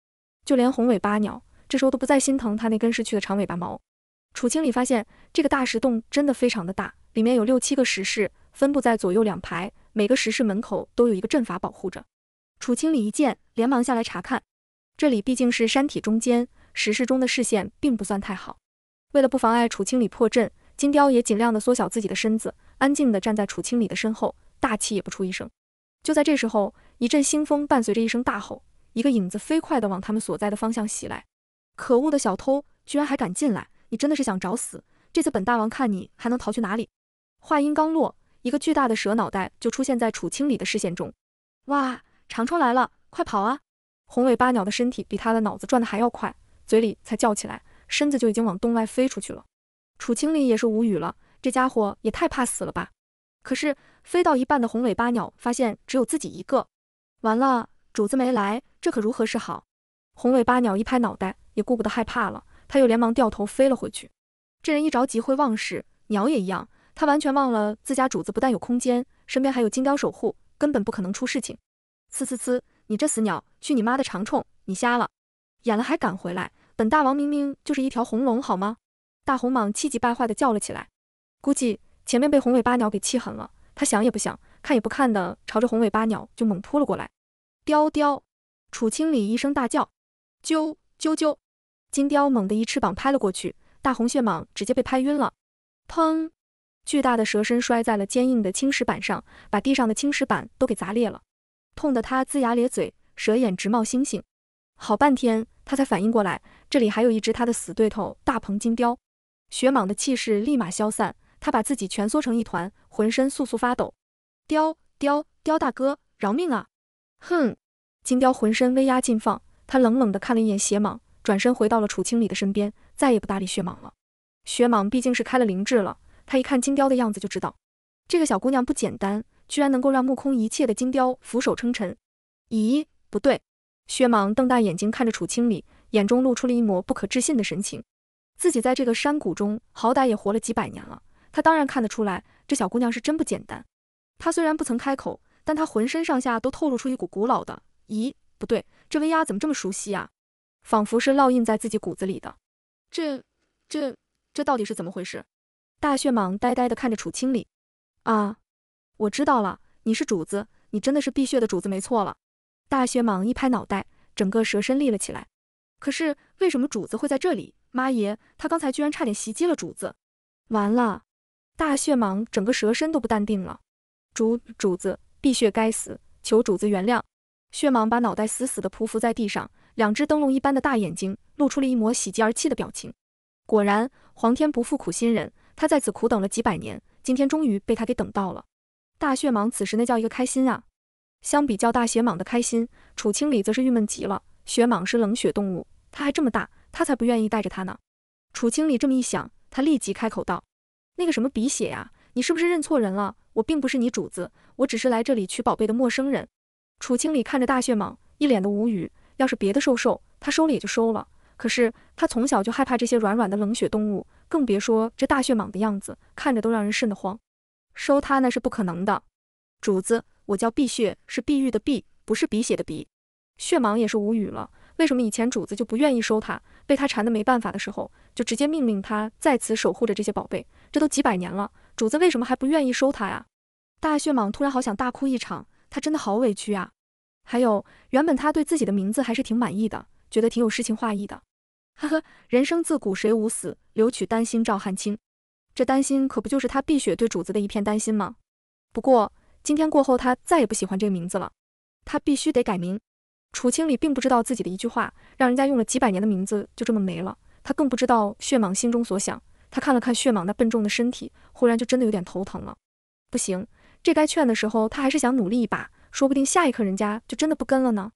就连红尾八鸟这时候都不再心疼他那根逝去的长尾巴毛。楚清理发现这个大石洞真的非常的大，里面有六七个石室，分布在左右两排，每个石室门口都有一个阵法保护着。楚清理一见，连忙下来查看。这里毕竟是山体中间，石室中的视线并不算太好。为了不妨碍楚清理破阵，金雕也尽量的缩小自己的身子，安静的站在楚清理的身后，大气也不出一声。就在这时候，一阵腥风伴随着一声大吼，一个影子飞快的往他们所在的方向袭来。可恶的小偷，居然还敢进来！你真的是想找死！这次本大王看你还能逃去哪里？话音刚落，一个巨大的蛇脑袋就出现在楚清理的视线中。哇，长虫来了，快跑啊！红尾八鸟的身体比它的脑子转得还要快，嘴里才叫起来，身子就已经往洞外飞出去了。楚清林也是无语了，这家伙也太怕死了吧！可是飞到一半的红尾八鸟发现只有自己一个，完了，主子没来，这可如何是好？红尾八鸟一拍脑袋，也顾不得害怕了，他又连忙掉头飞了回去。这人一着急会忘事，鸟也一样，他完全忘了自家主子不但有空间，身边还有金雕守护，根本不可能出事情。呲呲呲。你这死鸟，去你妈的长虫！你瞎了演了还敢回来？本大王明明就是一条红龙，好吗？大红蟒气急败坏的叫了起来。估计前面被红尾巴鸟给气狠了，他想也不想，看也不看的朝着红尾巴鸟就猛扑了过来。雕雕，楚青里一声大叫，啾啾啾！金雕猛地一翅膀拍了过去，大红血蟒直接被拍晕了。砰！巨大的蛇身摔在了坚硬的青石板上，把地上的青石板都给砸裂了。痛得他龇牙咧嘴，蛇眼直冒星星，好半天他才反应过来，这里还有一只他的死对头大鹏金雕。雪蟒的气势立马消散，他把自己蜷缩成一团，浑身簌簌发抖。雕雕雕大哥，饶命啊！哼！金雕浑身威压尽放，他冷冷的看了一眼血蟒，转身回到了楚清里的身边，再也不搭理血蟒了。血蟒毕竟是开了灵智了，他一看金雕的样子就知道，这个小姑娘不简单。居然能够让目空一切的金雕俯首称臣？咦，不对！薛莽瞪大眼睛看着楚清理，眼中露出了一抹不可置信的神情。自己在这个山谷中好歹也活了几百年了，他当然看得出来，这小姑娘是真不简单。他虽然不曾开口，但他浑身上下都透露出一股古老的。咦，不对，这威压怎么这么熟悉啊？仿佛是烙印在自己骨子里的。这、这、这到底是怎么回事？大血蟒呆呆地看着楚清理。啊！我知道了，你是主子，你真的是碧血的主子，没错了。大血蟒一拍脑袋，整个蛇身立了起来。可是为什么主子会在这里？妈耶，他刚才居然差点袭击了主子！完了！大血蟒整个蛇身都不淡定了。主主子，碧血该死，求主子原谅。血蟒把脑袋死死的匍匐在地上，两只灯笼一般的大眼睛露出了一抹喜极而泣的表情。果然，皇天不负苦心人，他在此苦等了几百年，今天终于被他给等到了。大血蟒此时那叫一个开心啊！相比较大血蟒的开心，楚清理则是郁闷极了。血蟒是冷血动物，它还这么大，他才不愿意带着它呢。楚清理这么一想，他立即开口道：“那个什么鼻血呀，你是不是认错人了？我并不是你主子，我只是来这里取宝贝的陌生人。”楚清理看着大血蟒，一脸的无语。要是别的兽兽，他收了也就收了。可是他从小就害怕这些软软的冷血动物，更别说这大血蟒的样子，看着都让人瘆得慌。收他那是不可能的，主子，我叫碧血，是碧玉的碧，不是鼻血的鼻。血蟒也是无语了，为什么以前主子就不愿意收他？被他缠得没办法的时候，就直接命令他在此守护着这些宝贝，这都几百年了，主子为什么还不愿意收他呀？大血蟒突然好想大哭一场，他真的好委屈啊！还有，原本他对自己的名字还是挺满意的，觉得挺有诗情画意的。呵呵，人生自古谁无死，留取丹心照汗青。这担心可不就是他碧雪对主子的一片担心吗？不过今天过后，他再也不喜欢这个名字了，他必须得改名。楚清理并不知道自己的一句话，让人家用了几百年的名字就这么没了。他更不知道血蟒心中所想。他看了看血蟒那笨重的身体，忽然就真的有点头疼了。不行，这该劝的时候，他还是想努力一把，说不定下一刻人家就真的不跟了呢。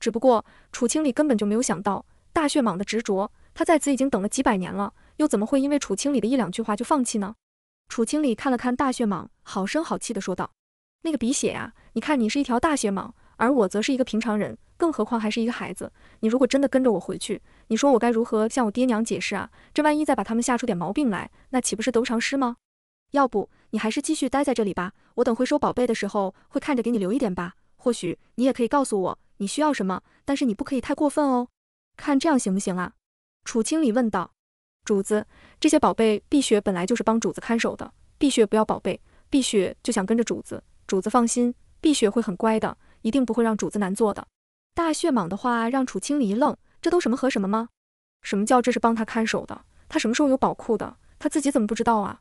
只不过楚清理根本就没有想到大血蟒的执着。他在此已经等了几百年了，又怎么会因为楚清理的一两句话就放弃呢？楚清理看了看大血蟒，好声好气地说道：“那个鼻血呀，你看你是一条大血蟒，而我则是一个平常人，更何况还是一个孩子。你如果真的跟着我回去，你说我该如何向我爹娘解释啊？这万一再把他们吓出点毛病来，那岂不是得不偿失吗？要不你还是继续待在这里吧，我等回收宝贝的时候会看着给你留一点吧。或许你也可以告诉我你需要什么，但是你不可以太过分哦。看这样行不行啊？”楚清理问道：“主子，这些宝贝碧雪本来就是帮主子看守的。碧雪不要宝贝，碧雪就想跟着主子。主子放心，碧雪会很乖的，一定不会让主子难做的。”大血蟒的话让楚清理一愣，这都什么和什么吗？什么叫这是帮他看守的？他什么时候有宝库的？他自己怎么不知道啊？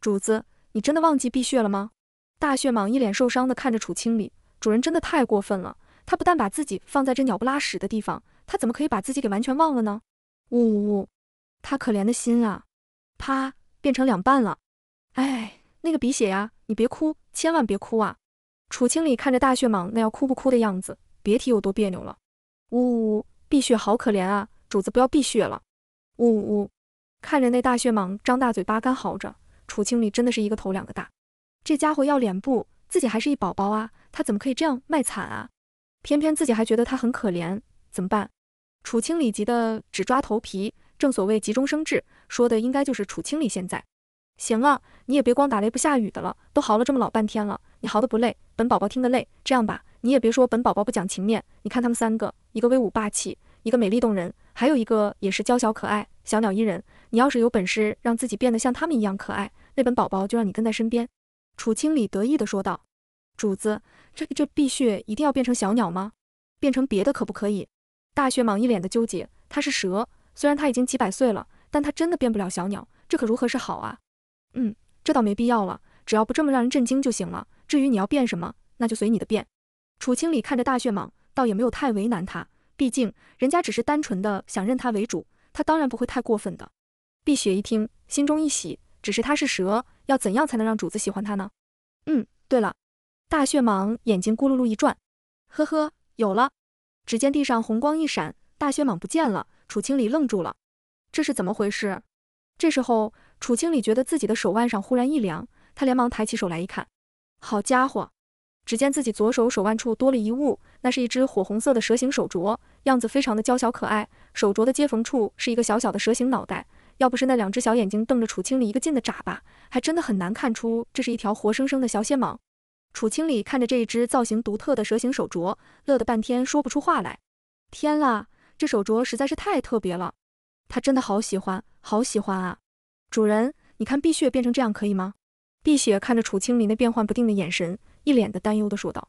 主子，你真的忘记碧雪了吗？大血蟒一脸受伤的看着楚清理：“主人真的太过分了。他不但把自己放在这鸟不拉屎的地方，他怎么可以把自己给完全忘了呢？呜呜呜，他可怜的心啊，啪，变成两半了。哎，那个鼻血呀，你别哭，千万别哭啊！楚清理看着大血蟒那要哭不哭的样子，别提有多别扭了。呜呜，碧血好可怜啊，主子不要碧血了。呜呜，看着那大血蟒张大嘴巴干嚎着，楚清理真的是一个头两个大。这家伙要脸不？自己还是一宝宝啊，他怎么可以这样卖惨啊？偏偏自己还觉得他很可怜，怎么办？楚清理急得只抓头皮，正所谓急中生智，说的应该就是楚清理现在。行了，你也别光打雷不下雨的了，都嚎了这么老半天了，你嚎的不累，本宝宝听得累。这样吧，你也别说本宝宝不讲情面，你看他们三个，一个威武霸气，一个美丽动人，还有一个也是娇小可爱，小鸟依人。你要是有本事让自己变得像他们一样可爱，那本宝宝就让你跟在身边。楚清理得意地说道。主子，这这碧血一定要变成小鸟吗？变成别的可不可以？大血蟒一脸的纠结，它是蛇，虽然它已经几百岁了，但它真的变不了小鸟，这可如何是好啊？嗯，这倒没必要了，只要不这么让人震惊就行了。至于你要变什么，那就随你的便。楚清理看着大血蟒，倒也没有太为难他，毕竟人家只是单纯的想认他为主，他当然不会太过分的。碧雪一听，心中一喜，只是它是蛇，要怎样才能让主子喜欢它呢？嗯，对了，大血蟒眼睛咕噜噜一转，呵呵，有了。只见地上红光一闪，大血蟒不见了。楚清理愣住了，这是怎么回事？这时候，楚清理觉得自己的手腕上忽然一凉，他连忙抬起手来一看，好家伙，只见自己左手手腕处多了一物，那是一只火红色的蛇形手镯，样子非常的娇小可爱。手镯的接缝处是一个小小的蛇形脑袋，要不是那两只小眼睛瞪着楚清理一个劲的眨巴，还真的很难看出这是一条活生生的小血蟒。楚清理看着这一只造型独特的蛇形手镯，乐得半天说不出话来。天啦，这手镯实在是太特别了，他真的好喜欢，好喜欢啊！主人，你看碧雪变成这样可以吗？碧雪看着楚清理那变幻不定的眼神，一脸的担忧的说道：“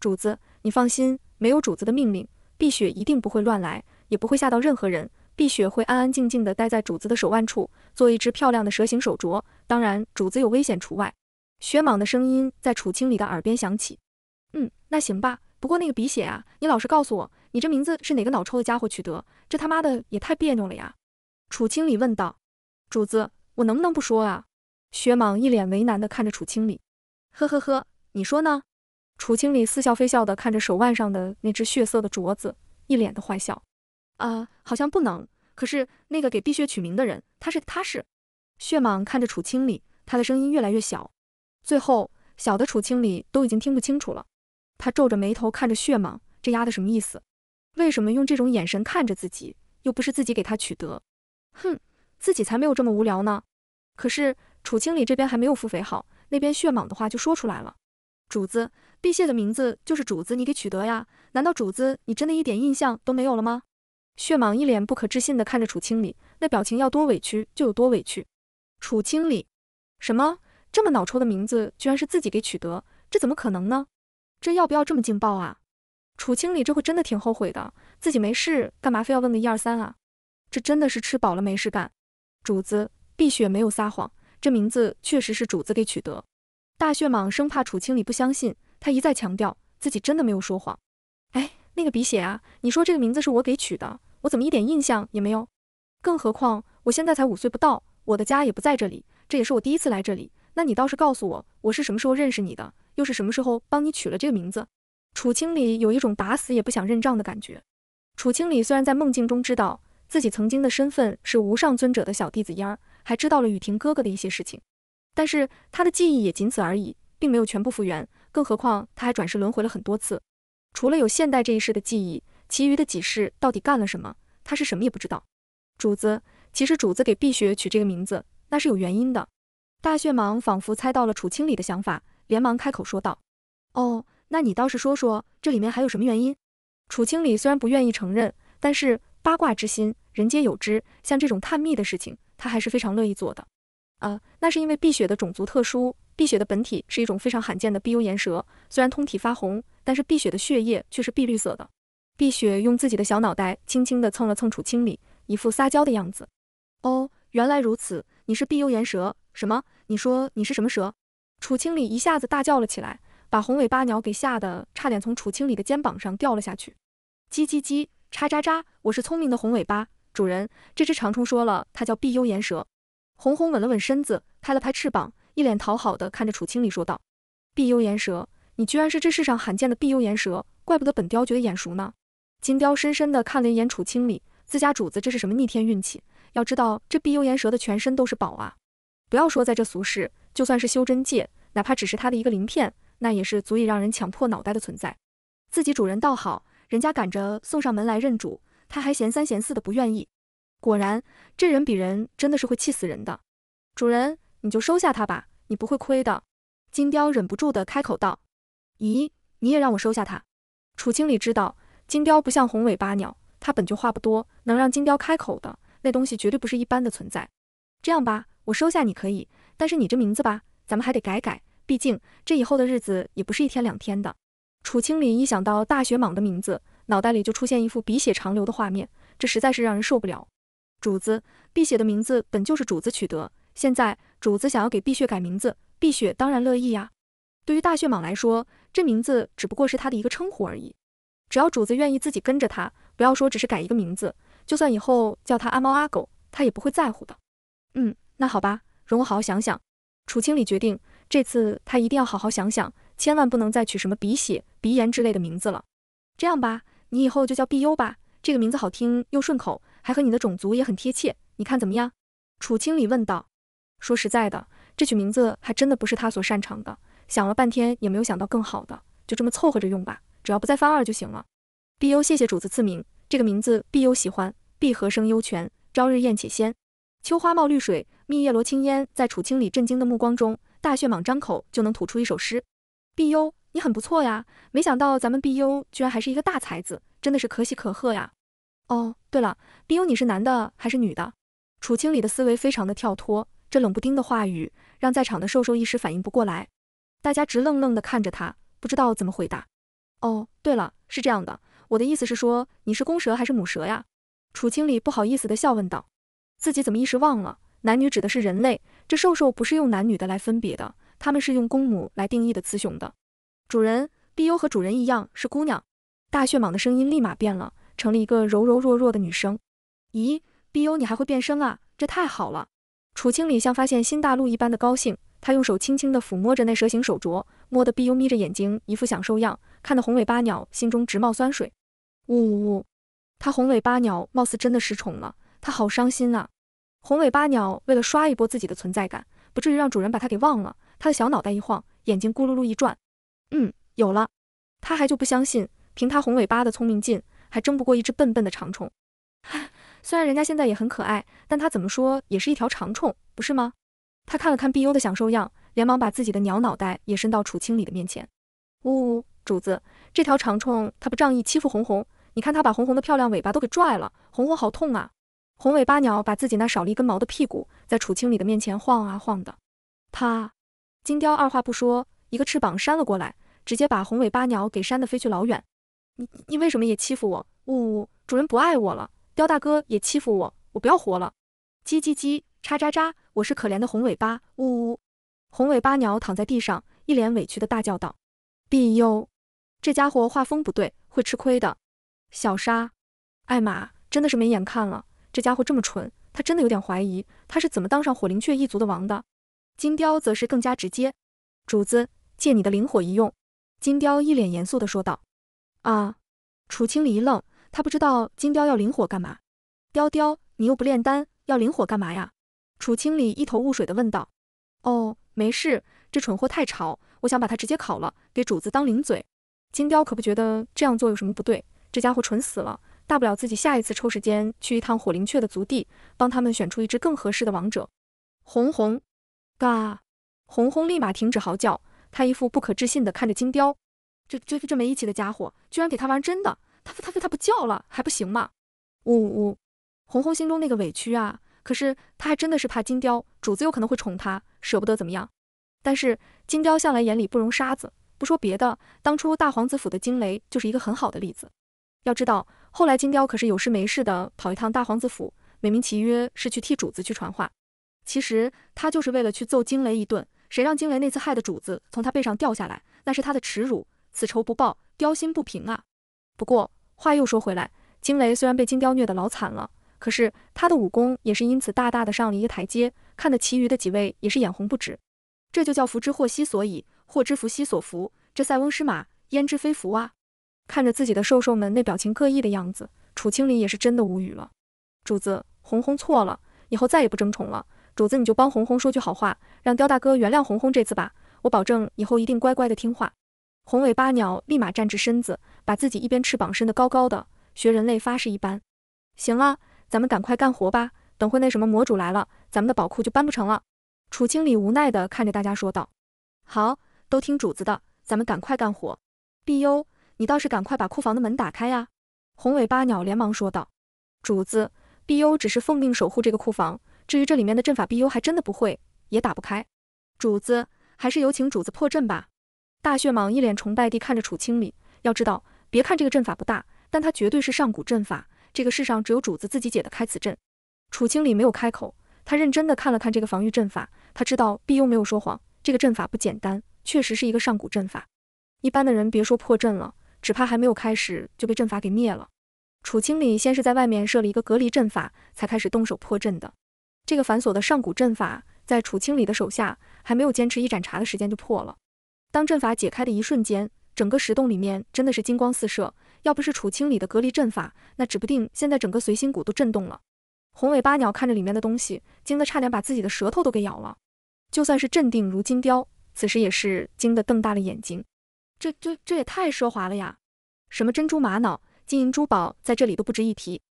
主子，你放心，没有主子的命令，碧雪一定不会乱来，也不会吓到任何人。碧雪会安安静静的待在主子的手腕处，做一只漂亮的蛇形手镯，当然主子有危险除外。”薛莽的声音在楚清里的耳边响起。嗯，那行吧。不过那个鼻血啊，你老实告诉我，你这名字是哪个脑抽的家伙取得？这他妈的也太别扭了呀！楚清理问道。主子，我能不能不说啊？薛莽一脸为难的看着楚清理：“呵呵呵，你说呢？楚清理似笑非笑的看着手腕上的那只血色的镯子，一脸的坏笑。啊，好像不能。可是那个给碧血取名的人，他是他是……薛莽看着楚清理，他的声音越来越小。最后，小的楚清理都已经听不清楚了。他皱着眉头看着血蟒，这丫的什么意思？为什么用这种眼神看着自己？又不是自己给他取得。哼，自己才没有这么无聊呢。可是楚清理这边还没有腹诽好，那边血蟒的话就说出来了：“主子，碧血的名字就是主子你给取得呀？难道主子你真的一点印象都没有了吗？”血蟒一脸不可置信的看着楚清理，那表情要多委屈就有多委屈。楚清理什么？这么脑抽的名字，居然是自己给取得，这怎么可能呢？这要不要这么劲爆啊？楚清理这会真的挺后悔的，自己没事干嘛非要问个一二三啊？这真的是吃饱了没事干。主子，碧雪没有撒谎，这名字确实是主子给取得。大血蟒生怕楚清理不相信，他一再强调自己真的没有说谎。哎，那个鼻血啊，你说这个名字是我给取的，我怎么一点印象也没有？更何况我现在才五岁不到，我的家也不在这里，这也是我第一次来这里。那你倒是告诉我，我是什么时候认识你的，又是什么时候帮你取了这个名字？楚清理有一种打死也不想认账的感觉。楚清理虽然在梦境中知道自己曾经的身份是无上尊者的小弟子烟儿，还知道了雨婷哥哥的一些事情，但是他的记忆也仅此而已，并没有全部复原。更何况他还转世轮回了很多次，除了有现代这一世的记忆，其余的几世到底干了什么，他是什么也不知道。主子，其实主子给碧雪取这个名字，那是有原因的。大血蟒仿佛猜到了楚清理的想法，连忙开口说道：“哦，那你倒是说说，这里面还有什么原因？”楚清理虽然不愿意承认，但是八卦之心人皆有之，像这种探秘的事情，他还是非常乐意做的。啊，那是因为碧雪的种族特殊，碧雪的本体是一种非常罕见的碧幽岩蛇，虽然通体发红，但是碧雪的血液却是碧绿色的。碧雪用自己的小脑袋轻轻地蹭了蹭楚清理，一副撒娇的样子。哦，原来如此，你是碧幽岩蛇。什么？你说你是什么蛇？楚清理一下子大叫了起来，把红尾巴鸟给吓得差点从楚清理的肩膀上掉了下去。叽叽叽，喳喳喳，我是聪明的红尾巴主人。这只长虫说了，它叫碧幽岩蛇。红红稳了稳身子，拍了拍翅膀，一脸讨好的看着楚清理说道：“碧幽岩蛇，你居然是这世上罕见的碧幽岩蛇，怪不得本雕觉得眼熟呢。”金雕深深的看了一眼楚清理，自家主子这是什么逆天运气？要知道这碧幽岩蛇的全身都是宝啊！不要说在这俗世，就算是修真界，哪怕只是他的一个鳞片，那也是足以让人抢破脑袋的存在。自己主人倒好，人家赶着送上门来认主，他还嫌三嫌四的不愿意。果然，这人比人真的是会气死人的。主人，你就收下他吧，你不会亏的。金雕忍不住的开口道：“咦，你也让我收下他？”楚经理知道金雕不像红尾巴鸟，他本就话不多，能让金雕开口的那东西绝对不是一般的存在。这样吧。我收下你可以，但是你这名字吧，咱们还得改改。毕竟这以后的日子也不是一天两天的。楚青林一想到大雪蟒的名字，脑袋里就出现一幅鼻血长流的画面，这实在是让人受不了。主子，碧雪的名字本就是主子取得，现在主子想要给碧雪改名字，碧雪当然乐意呀。对于大雪蟒来说，这名字只不过是他的一个称呼而已。只要主子愿意，自己跟着他，不要说只是改一个名字，就算以后叫他阿猫阿狗，他也不会在乎的。嗯。那好吧，容我好好想想。楚清理决定，这次他一定要好好想想，千万不能再取什么鼻血、鼻炎之类的名字了。这样吧，你以后就叫碧优吧，这个名字好听又顺口，还和你的种族也很贴切，你看怎么样？楚清理问道。说实在的，这取名字还真的不是他所擅长的，想了半天也没有想到更好的，就这么凑合着用吧，只要不再犯二就行了。碧优，谢谢主子赐名，这个名字碧优喜欢。碧和生幽泉，朝日艳且鲜，秋花冒绿水。密叶罗青烟在楚清里震惊的目光中，大血蟒张口就能吐出一首诗。碧幽，你很不错呀，没想到咱们碧幽居然还是一个大才子，真的是可喜可贺呀。哦，对了，碧幽你是男的还是女的？楚清里的思维非常的跳脱，这冷不丁的话语让在场的瘦瘦一时反应不过来，大家直愣愣的看着他，不知道怎么回答。哦，对了，是这样的，我的意思是说你是公蛇还是母蛇呀？楚清里不好意思的笑问道，自己怎么一时忘了。男女指的是人类，这兽兽不是用男女的来分别的，他们是用公母来定义的雌雄的。主人，碧优和主人一样是姑娘。大血蟒的声音立马变了，成了一个柔柔弱弱的女生。咦，碧优，你还会变声啊？这太好了！楚清理像发现新大陆一般的高兴，他用手轻轻的抚摸着那蛇形手镯，摸的碧优眯着眼睛，一副享受样，看得红尾巴鸟心中直冒酸水。呜呜呜，他红尾巴鸟貌似真的失宠了，他好伤心啊！红尾巴鸟为了刷一波自己的存在感，不至于让主人把它给忘了，它的小脑袋一晃，眼睛咕噜噜一转，嗯，有了，它还就不相信，凭它红尾巴的聪明劲，还争不过一只笨笨的长虫。虽然人家现在也很可爱，但它怎么说也是一条长虫，不是吗？它看了看碧优的享受样，连忙把自己的鸟脑袋也伸到楚清里的面前。呜呜，主子，这条长虫它不仗义，欺负红红，你看它把红红的漂亮尾巴都给拽了，红红好痛啊！红尾巴鸟把自己那少了一根毛的屁股在楚清里的面前晃啊晃的，他金雕二话不说，一个翅膀扇了过来，直接把红尾巴鸟给扇的飞去老远。你你为什么也欺负我？呜呜，主人不爱我了，雕大哥也欺负我，我不要活了。叽叽叽，喳喳喳，我是可怜的红尾巴。呜呜，红尾巴鸟躺在地上，一脸委屈的大叫道：“碧佑，这家伙画风不对，会吃亏的。”小沙，艾玛，真的是没眼看了。这家伙这么蠢，他真的有点怀疑他是怎么当上火灵雀一族的王的。金雕则是更加直接，主子借你的灵火一用。金雕一脸严肃的说道。啊！楚青离一愣，他不知道金雕要灵火干嘛。雕雕，你又不炼丹，要灵火干嘛呀？楚青离一头雾水的问道。哦，没事，这蠢货太吵，我想把他直接烤了，给主子当零嘴。金雕可不觉得这样做有什么不对，这家伙蠢死了。大不了自己下一次抽时间去一趟火灵雀的族地，帮他们选出一只更合适的王者。红红，嘎！红红立马停止嚎叫，他一副不可置信的看着金雕，这、这、这没义气的家伙，居然给他玩真的！他他他不叫了还不行吗？呜呜呜！红红心中那个委屈啊！可是他还真的是怕金雕主子有可能会宠他，舍不得怎么样？但是金雕向来眼里不容沙子，不说别的，当初大皇子府的惊雷就是一个很好的例子。要知道。后来金雕可是有事没事的跑一趟大皇子府，美名其曰是去替主子去传话，其实他就是为了去揍惊雷一顿。谁让惊雷那次害的主子从他背上掉下来，那是他的耻辱，此仇不报，雕心不平啊！不过话又说回来，惊雷虽然被金雕虐得老惨了，可是他的武功也是因此大大的上了一个台阶，看得其余的几位也是眼红不止。这就叫福之祸兮，所以祸之福兮所福。这塞翁失马，焉知非福啊！看着自己的兽兽们那表情各异的样子，楚青理也是真的无语了。主子，红红错了，以后再也不争宠了。主子你就帮红红说句好话，让刁大哥原谅红红这次吧。我保证以后一定乖乖的听话。红尾巴鸟立马站直身子，把自己一边翅膀伸得高高的，学人类发誓一般。行了，咱们赶快干活吧。等会那什么魔主来了，咱们的宝库就搬不成了。楚清理无奈的看着大家说道：“好，都听主子的，咱们赶快干活。”碧幽。你倒是赶快把库房的门打开呀！红尾八鸟连忙说道：“主子，碧幽只是奉命守护这个库房，至于这里面的阵法，碧幽还真的不会，也打不开。主子，还是有请主子破阵吧。”大血蟒一脸崇拜地看着楚清理，要知道，别看这个阵法不大，但它绝对是上古阵法。这个世上只有主子自己解得开此阵。楚清理没有开口，他认真地看了看这个防御阵法，他知道碧幽没有说谎，这个阵法不简单，确实是一个上古阵法。一般的人别说破阵了。只怕还没有开始就被阵法给灭了。楚清理先是在外面设了一个隔离阵法，才开始动手破阵的。这个繁琐的上古阵法，在楚清理的手下还没有坚持一盏茶的时间就破了。当阵法解开的一瞬间，整个石洞里面真的是金光四射。要不是楚清理的隔离阵法，那指不定现在整个随心谷都震动了。红尾巴鸟看着里面的东西，惊得差点把自己的舌头都给咬了。就算是镇定如金雕，此时也是惊得瞪大了眼睛。这这这也太奢华了呀！什么珍珠玛瑙、金银珠宝，在这里都不值一提。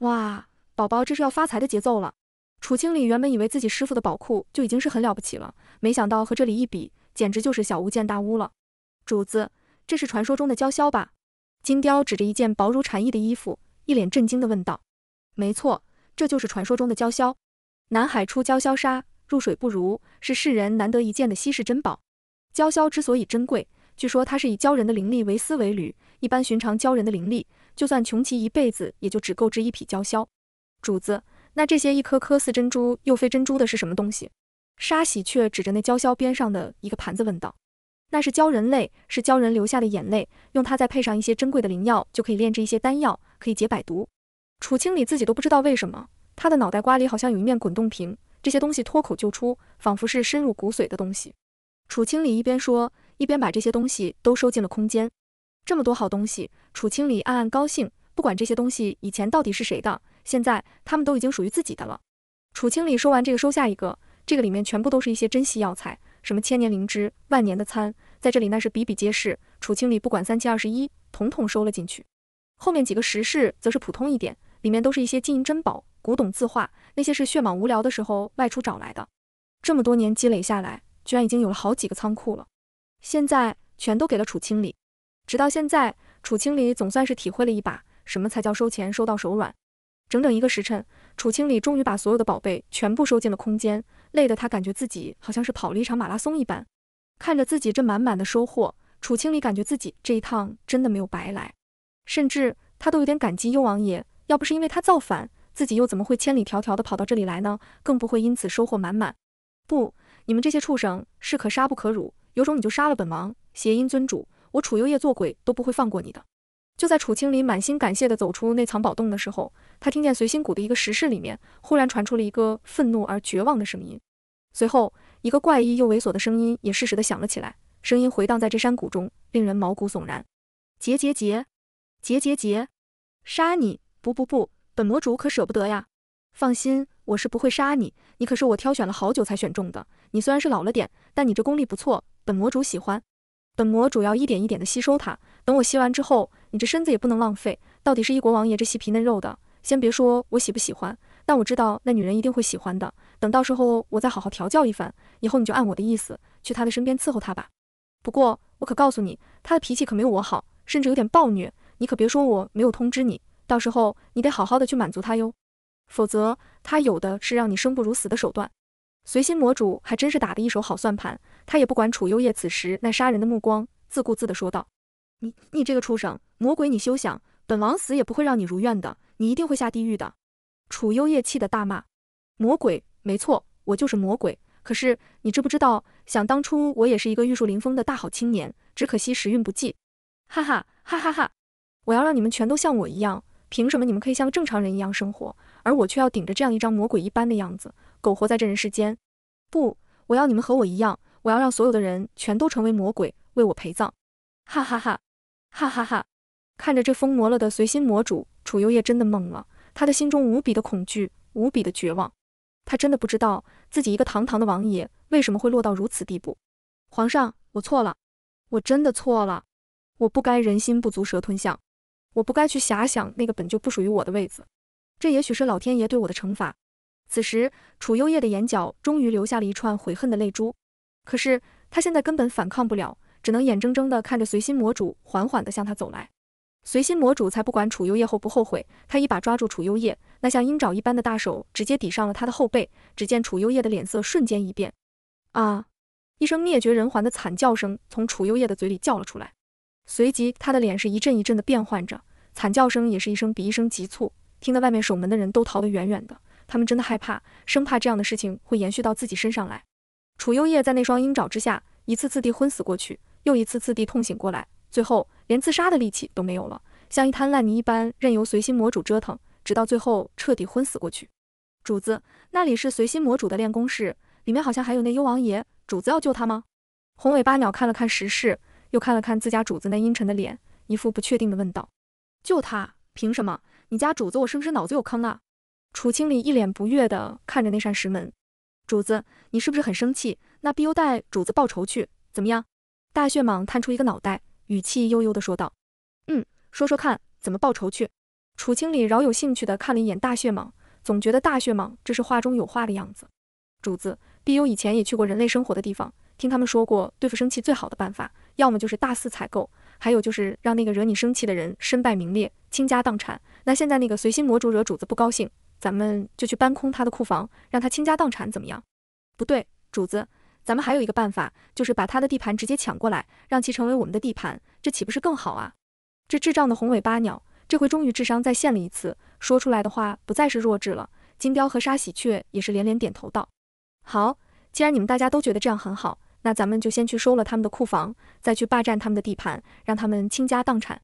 哇，宝宝这是要发财的节奏了！楚清理原本以为自己师傅的宝库就已经是很了不起了，没想到和这里一比，简直就是小巫见大巫了。主子，这是传说中的娇绡吧？金雕指着一件薄如蝉翼的衣服，一脸震惊地问道。没错，这就是传说中的娇绡。南海出娇绡沙，入水不如，是世人难得一见的稀世珍宝。娇绡之所以珍贵，据说他是以鲛人的灵力为丝为缕，一般寻常鲛人的灵力，就算穷其一辈子，也就只购置一匹鲛绡。主子，那这些一颗颗似珍珠又非珍珠的是什么东西？沙喜却指着那鲛绡边上的一个盘子问道：“那是鲛人泪，是鲛人流下的眼泪，用它再配上一些珍贵的灵药，就可以炼制一些丹药，可以解百毒。”楚清理自己都不知道为什么，他的脑袋瓜里好像有一面滚动屏，这些东西脱口就出，仿佛是深入骨髓的东西。楚清理一边说。一边把这些东西都收进了空间，这么多好东西，楚清理暗暗高兴。不管这些东西以前到底是谁的，现在他们都已经属于自己的了。楚清理收完这个，收下一个，这个里面全部都是一些珍稀药材，什么千年灵芝、万年的参，在这里那是比比皆是。楚清理不管三七二十一，统统收了进去。后面几个石室则是普通一点，里面都是一些金银珍宝、古董字画，那些是血蟒无聊的时候外出找来的。这么多年积累下来，居然已经有了好几个仓库了。现在全都给了楚清理。直到现在，楚清理总算是体会了一把什么才叫收钱收到手软。整整一个时辰，楚清理终于把所有的宝贝全部收进了空间，累得他感觉自己好像是跑了一场马拉松一般。看着自己这满满的收获，楚清理感觉自己这一趟真的没有白来，甚至他都有点感激幽王爷。要不是因为他造反，自己又怎么会千里迢迢的跑到这里来呢？更不会因此收获满满。不，你们这些畜生是可杀不可辱！有种你就杀了本王，谐音尊主，我楚幽夜做鬼都不会放过你的。就在楚清林满心感谢地走出那藏宝洞的时候，他听见随心谷的一个石室里面忽然传出了一个愤怒而绝望的声音，随后一个怪异又猥琐的声音也适时地响了起来，声音回荡在这山谷中，令人毛骨悚然。结结结结结结，杀你！不不不，本魔主可舍不得呀。放心，我是不会杀你，你可是我挑选了好久才选中的。你虽然是老了点，但你这功力不错。本魔主喜欢，本魔主要一点一点的吸收他。等我吸完之后，你这身子也不能浪费。到底是一国王爷，这细皮嫩肉的，先别说我喜不喜欢，但我知道那女人一定会喜欢的。等到时候我再好好调教一番，以后你就按我的意思去他的身边伺候他吧。不过我可告诉你，他的脾气可没有我好，甚至有点暴虐。你可别说我没有通知你，到时候你得好好的去满足他哟，否则他有的是让你生不如死的手段。随心魔主还真是打的一手好算盘，他也不管楚幽夜此时那杀人的目光，自顾自地说道：“你你这个畜生，魔鬼！你休想，本王死也不会让你如愿的，你一定会下地狱的。”楚幽夜气得大骂：“魔鬼！没错，我就是魔鬼。可是你知不知道，想当初我也是一个玉树临风的大好青年，只可惜时运不济。哈哈哈哈哈！我要让你们全都像我一样，凭什么你们可以像正常人一样生活，而我却要顶着这样一张魔鬼一般的样子？”苟活在这人世间，不，我要你们和我一样，我要让所有的人全都成为魔鬼，为我陪葬！哈哈哈，哈哈哈！看着这疯魔了的随心魔主楚幽夜，真的懵了，他的心中无比的恐惧，无比的绝望。他真的不知道自己一个堂堂的王爷为什么会落到如此地步。皇上，我错了，我真的错了，我不该人心不足蛇吞象，我不该去遐想那个本就不属于我的位子。这也许是老天爷对我的惩罚。此时，楚幽夜的眼角终于流下了一串悔恨的泪珠。可是他现在根本反抗不了，只能眼睁睁的看着随心魔主缓缓的向他走来。随心魔主才不管楚幽夜后不后悔，他一把抓住楚幽夜那像鹰爪一般的大手，直接抵上了他的后背。只见楚幽夜的脸色瞬间一变，啊！一声灭绝人寰的惨叫声从楚幽夜的嘴里叫了出来。随即他的脸是一阵一阵的变换着，惨叫声也是一声比一声急促，听得外面守门的人都逃得远远的。他们真的害怕，生怕这样的事情会延续到自己身上来。楚幽夜在那双鹰爪之下，一次次地昏死过去，又一次次地痛醒过来，最后连自杀的力气都没有了，像一滩烂泥一般，任由随心魔主折腾，直到最后彻底昏死过去。主子，那里是随心魔主的练功室，里面好像还有那幽王爷。主子要救他吗？红尾巴鸟看了看石室，又看了看自家主子那阴沉的脸，一副不确定的问道：“救他？凭什么？你家主子我是不是脑子有坑啊？”楚清理一脸不悦的看着那扇石门，主子，你是不是很生气？那碧幽带主子报仇去，怎么样？大血蟒探出一个脑袋，语气悠悠的说道：“嗯，说说看，怎么报仇去？”楚清理饶有兴趣的看了一眼大血蟒，总觉得大血蟒这是话中有话的样子。主子，碧幽以前也去过人类生活的地方，听他们说过，对付生气最好的办法，要么就是大肆采购，还有就是让那个惹你生气的人身败名裂，倾家荡产。那现在那个随心魔主惹主子不高兴。咱们就去搬空他的库房，让他倾家荡产，怎么样？不对，主子，咱们还有一个办法，就是把他的地盘直接抢过来，让其成为我们的地盘，这岂不是更好啊？这智障的红尾八鸟，这回终于智商再现了一次，说出来的话不再是弱智了。金雕和沙喜鹊也是连连点头道：“好，既然你们大家都觉得这样很好，那咱们就先去收了他们的库房，再去霸占他们的地盘，让他们倾家荡产。”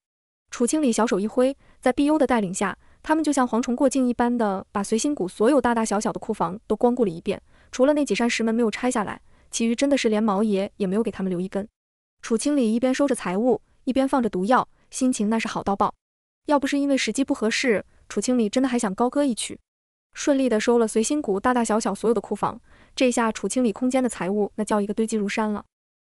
楚清理小手一挥，在碧悠的带领下。他们就像蝗虫过境一般的，把随心谷所有大大小小的库房都光顾了一遍，除了那几扇石门没有拆下来，其余真的是连毛爷也没有给他们留一根。楚清理一边收着财物，一边放着毒药，心情那是好到爆。要不是因为时机不合适，楚清理真的还想高歌一曲。顺利的收了随心谷大大小小所有的库房，这下楚清理空间的财物那叫一个堆积如山了。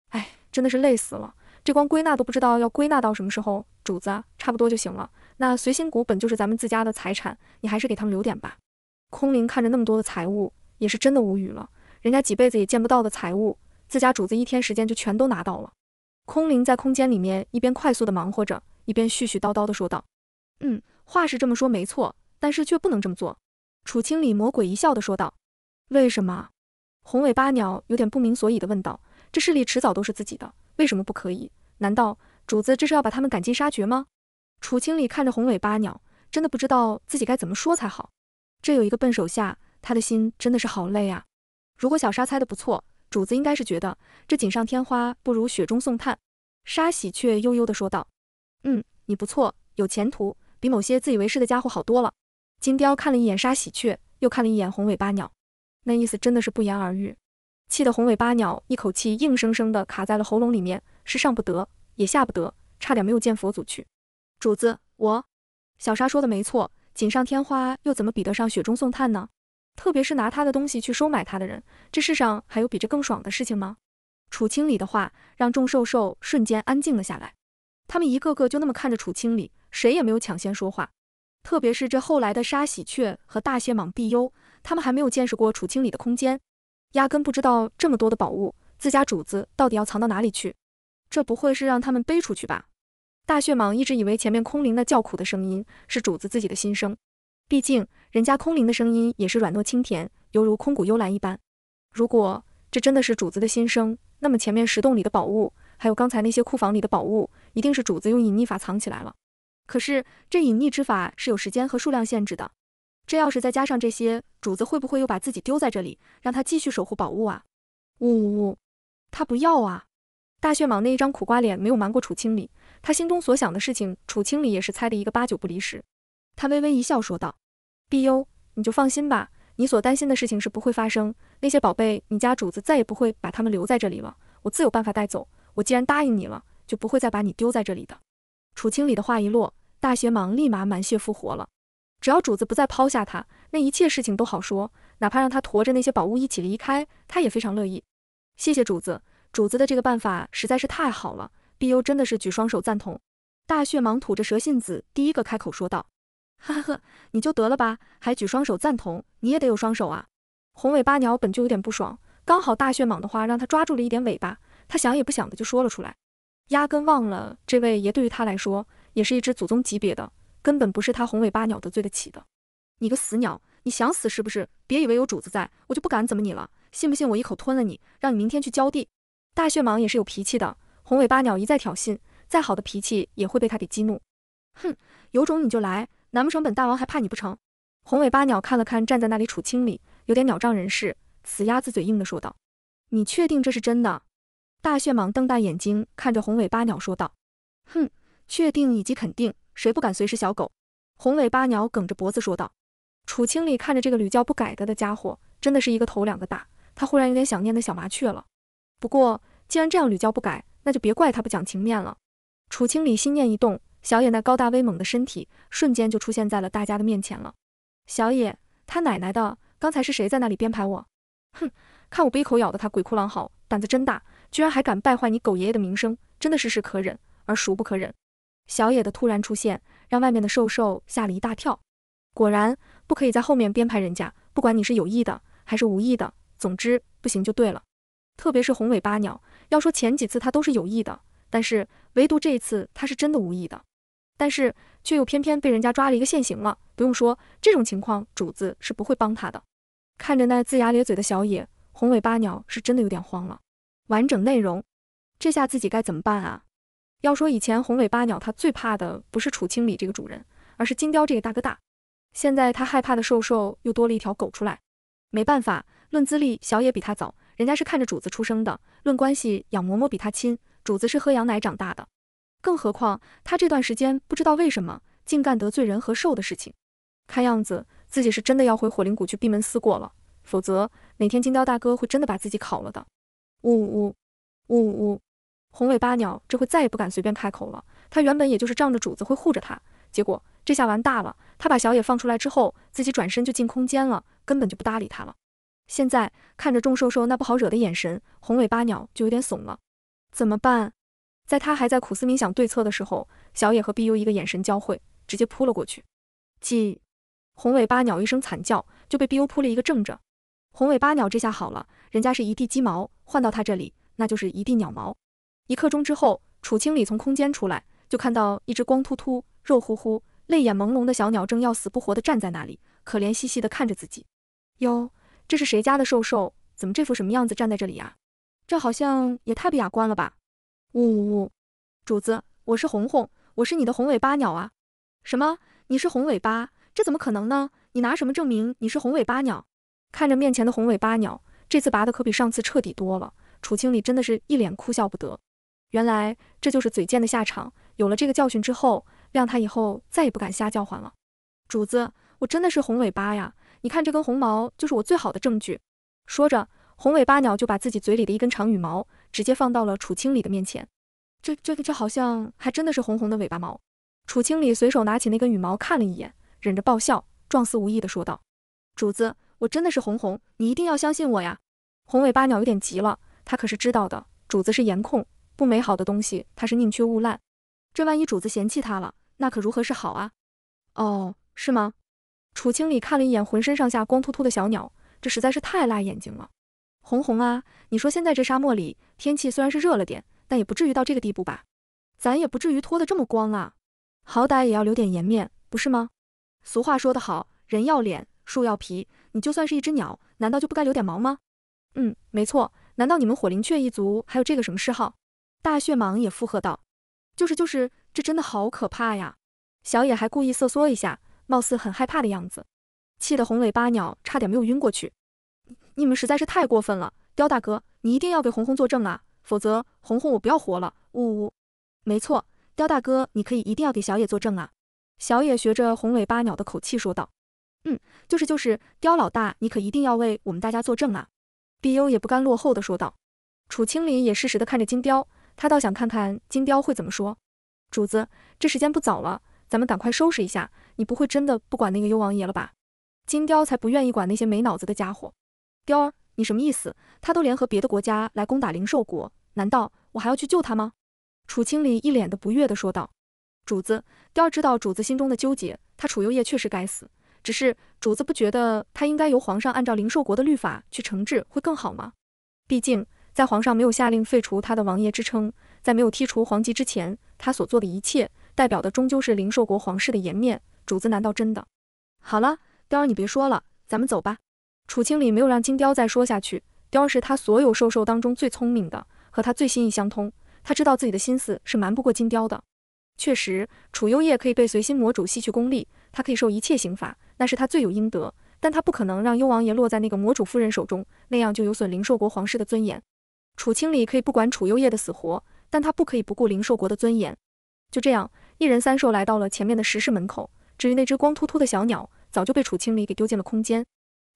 哎，真的是累死了，这光归纳都不知道要归纳到什么时候。主子，差不多就行了。那随心谷本就是咱们自家的财产，你还是给他们留点吧。空灵看着那么多的财物，也是真的无语了。人家几辈子也见不到的财物，自家主子一天时间就全都拿到了。空灵在空间里面一边快速的忙活着，一边絮絮叨叨的说道：“嗯，话是这么说没错，但是却不能这么做。”楚清里魔鬼一笑的说道：“为什么？”红尾八鸟有点不明所以的问道：“这势力迟早都是自己的，为什么不可以？难道主子这是要把他们赶尽杀绝吗？”楚清理看着红尾巴鸟，真的不知道自己该怎么说才好。这有一个笨手下，他的心真的是好累啊。如果小沙猜的不错，主子应该是觉得这锦上添花不如雪中送炭。沙喜鹊悠悠的说道：“嗯，你不错，有前途，比某些自以为是的家伙好多了。”金雕看了一眼沙喜鹊，又看了一眼红尾巴鸟，那意思真的是不言而喻。气得红尾巴鸟一口气硬生生的卡在了喉咙里面，是上不得也下不得，差点没有见佛祖去。主子，我小沙说的没错，锦上添花又怎么比得上雪中送炭呢？特别是拿他的东西去收买他的人，这世上还有比这更爽的事情吗？楚清理的话让众兽兽瞬间安静了下来，他们一个个就那么看着楚清理，谁也没有抢先说话。特别是这后来的沙喜鹊和大蟹蟒碧幽，他们还没有见识过楚清理的空间，压根不知道这么多的宝物，自家主子到底要藏到哪里去？这不会是让他们背出去吧？大血蟒一直以为前面空灵的叫苦的声音是主子自己的心声，毕竟人家空灵的声音也是软糯清甜，犹如空谷幽兰一般。如果这真的是主子的心声，那么前面石洞里的宝物，还有刚才那些库房里的宝物，一定是主子用隐匿法藏起来了。可是这隐匿之法是有时间和数量限制的，这要是再加上这些，主子会不会又把自己丢在这里，让他继续守护宝物啊？呜呜呜，他不要啊！大血蟒那一张苦瓜脸没有瞒过楚清理，他心中所想的事情，楚清理也是猜的一个八九不离十。他微微一笑，说道：“碧幽，你就放心吧，你所担心的事情是不会发生。那些宝贝，你家主子再也不会把他们留在这里了。我自有办法带走。我既然答应你了，就不会再把你丢在这里的。”楚清理的话一落，大学蟒立马满血复活了。只要主子不再抛下他，那一切事情都好说。哪怕让他驮着那些宝物一起离开，他也非常乐意。谢谢主子，主子的这个办法实在是太好了。碧优真的是举双手赞同，大血蟒吐着蛇信子，第一个开口说道：“哈哈呵，你就得了吧，还举双手赞同，你也得有双手啊！”红尾巴鸟本就有点不爽，刚好大血蟒的话让他抓住了一点尾巴，他想也不想的就说了出来，压根忘了这位爷对于他来说也是一只祖宗级别的，根本不是他红尾巴鸟得罪得起的。你个死鸟，你想死是不是？别以为有主子在，我就不敢怎么你了，信不信我一口吞了你，让你明天去浇地？大血蟒也是有脾气的。红尾八鸟一再挑衅，再好的脾气也会被他给激怒。哼，有种你就来，难不成本大王还怕你不成？红尾八鸟看了看站在那里楚清里，有点鸟仗人势，死鸭子嘴硬的说道：“你确定这是真的？”大血蟒瞪大眼睛看着红尾八鸟说道：“哼，确定以及肯定，谁不敢随时小狗？”红尾八鸟梗着脖子说道。楚清里看着这个屡教不改的的家伙，真的是一个头两个大。他忽然有点想念那小麻雀了。不过既然这样屡教不改。那就别怪他不讲情面了。楚清理心念一动，小野那高大威猛的身体瞬间就出现在了大家的面前了。小野，他奶奶的，刚才是谁在那里编排我？哼，看我不一口咬的他鬼哭狼嚎！胆子真大，居然还敢败坏你狗爷爷的名声，真的是是可忍而孰不可忍！小野的突然出现，让外面的兽兽吓了一大跳。果然，不可以在后面编排人家，不管你是有意的还是无意的，总之不行就对了。特别是红尾巴鸟。要说前几次他都是有意的，但是唯独这一次他是真的无意的，但是却又偏偏被人家抓了一个现行了。不用说，这种情况主子是不会帮他的。看着那龇牙咧嘴的小野红尾八鸟是真的有点慌了。完整内容，这下自己该怎么办啊？要说以前红尾八鸟他最怕的不是楚清理这个主人，而是金雕这个大哥大。现在他害怕的瘦瘦又多了一条狗出来，没办法，论资历小野比他早。人家是看着主子出生的，论关系，养嬷嬷比他亲。主子是喝羊奶长大的，更何况他这段时间不知道为什么竟干得罪人和兽的事情，看样子自己是真的要回火灵谷去闭门思过了，否则哪天金雕大哥会真的把自己烤了的。呜呜呜呜呜！红尾八鸟这回再也不敢随便开口了。他原本也就是仗着主子会护着他，结果这下完大了。他把小野放出来之后，自己转身就进空间了，根本就不搭理他了。现在看着众瘦瘦那不好惹的眼神，红尾八鸟就有点怂了。怎么办？在他还在苦思冥想对策的时候，小野和碧优一个眼神交汇，直接扑了过去。叽！红尾八鸟一声惨叫，就被碧优扑了一个正着。红尾八鸟这下好了，人家是一地鸡毛，换到他这里那就是一地鸟毛。一刻钟之后，楚清理从空间出来，就看到一只光秃秃、肉乎乎、泪眼朦胧的小鸟，正要死不活的站在那里，可怜兮兮的看着自己。哟。这是谁家的瘦瘦？怎么这副什么样子站在这里呀？这好像也太不雅观了吧！呜呜呜，主子，我是红红，我是你的红尾巴鸟啊！什么？你是红尾巴？这怎么可能呢？你拿什么证明你是红尾巴鸟？看着面前的红尾巴鸟，这次拔的可比上次彻底多了。楚青理真的是一脸哭笑不得。原来这就是嘴贱的下场。有了这个教训之后，谅他以后再也不敢瞎叫唤了。主子，我真的是红尾巴呀！你看这根红毛就是我最好的证据。说着，红尾巴鸟就把自己嘴里的一根长羽毛直接放到了楚清里的面前。这、这、这好像还真的是红红的尾巴毛。楚清里随手拿起那根羽毛看了一眼，忍着爆笑，状似无意的说道：“主子，我真的是红红，你一定要相信我呀。”红尾巴鸟有点急了，他可是知道的，主子是颜控，不美好的东西他是宁缺毋滥。这万一主子嫌弃他了，那可如何是好啊？哦，是吗？楚清理看了一眼浑身上下光秃秃的小鸟，这实在是太辣眼睛了。红红啊，你说现在这沙漠里天气虽然是热了点，但也不至于到这个地步吧？咱也不至于脱得这么光啊，好歹也要留点颜面，不是吗？俗话说得好，人要脸，树要皮，你就算是一只鸟，难道就不该留点毛吗？嗯，没错，难道你们火灵雀一族还有这个什么嗜好？大血蟒也附和道：“就是就是，这真的好可怕呀！”小野还故意瑟缩一下。貌似很害怕的样子，气得红尾八鸟差点没有晕过去。你们实在是太过分了，刁大哥，你一定要给红红作证啊，否则红红我不要活了。呜呜。没错，刁大哥，你可以一定要给小野作证啊。小野学着红尾八鸟的口气说道。嗯，就是就是，刁老大，你可一定要为我们大家作证啊。碧幽也不甘落后的说道。楚青林也适时的看着金雕，他倒想看看金雕会怎么说。主子，这时间不早了。咱们赶快收拾一下。你不会真的不管那个幽王爷了吧？金雕才不愿意管那些没脑子的家伙。雕儿，你什么意思？他都联合别的国家来攻打灵兽国，难道我还要去救他吗？楚青离一脸的不悦的说道：“主子，雕儿知道主子心中的纠结。他楚幽夜确实该死，只是主子不觉得他应该由皇上按照灵兽国的律法去惩治会更好吗？毕竟在皇上没有下令废除他的王爷之称，在没有剔除皇籍之前，他所做的一切。”代表的终究是灵兽国皇室的颜面，主子难道真的？好了，雕儿你别说了，咱们走吧。楚清里没有让金雕再说下去，雕儿是他所有兽兽当中最聪明的，和他最心意相通，他知道自己的心思是瞒不过金雕的。确实，楚幽夜可以被随心魔主吸取功力，他可以受一切刑罚，那是他罪有应得。但他不可能让幽王爷落在那个魔主夫人手中，那样就有损灵兽国皇室的尊严。楚清里可以不管楚幽夜的死活，但他不可以不顾灵兽国的尊严。就这样，一人三兽来到了前面的石室门口。至于那只光秃秃的小鸟，早就被楚青离给丢进了空间。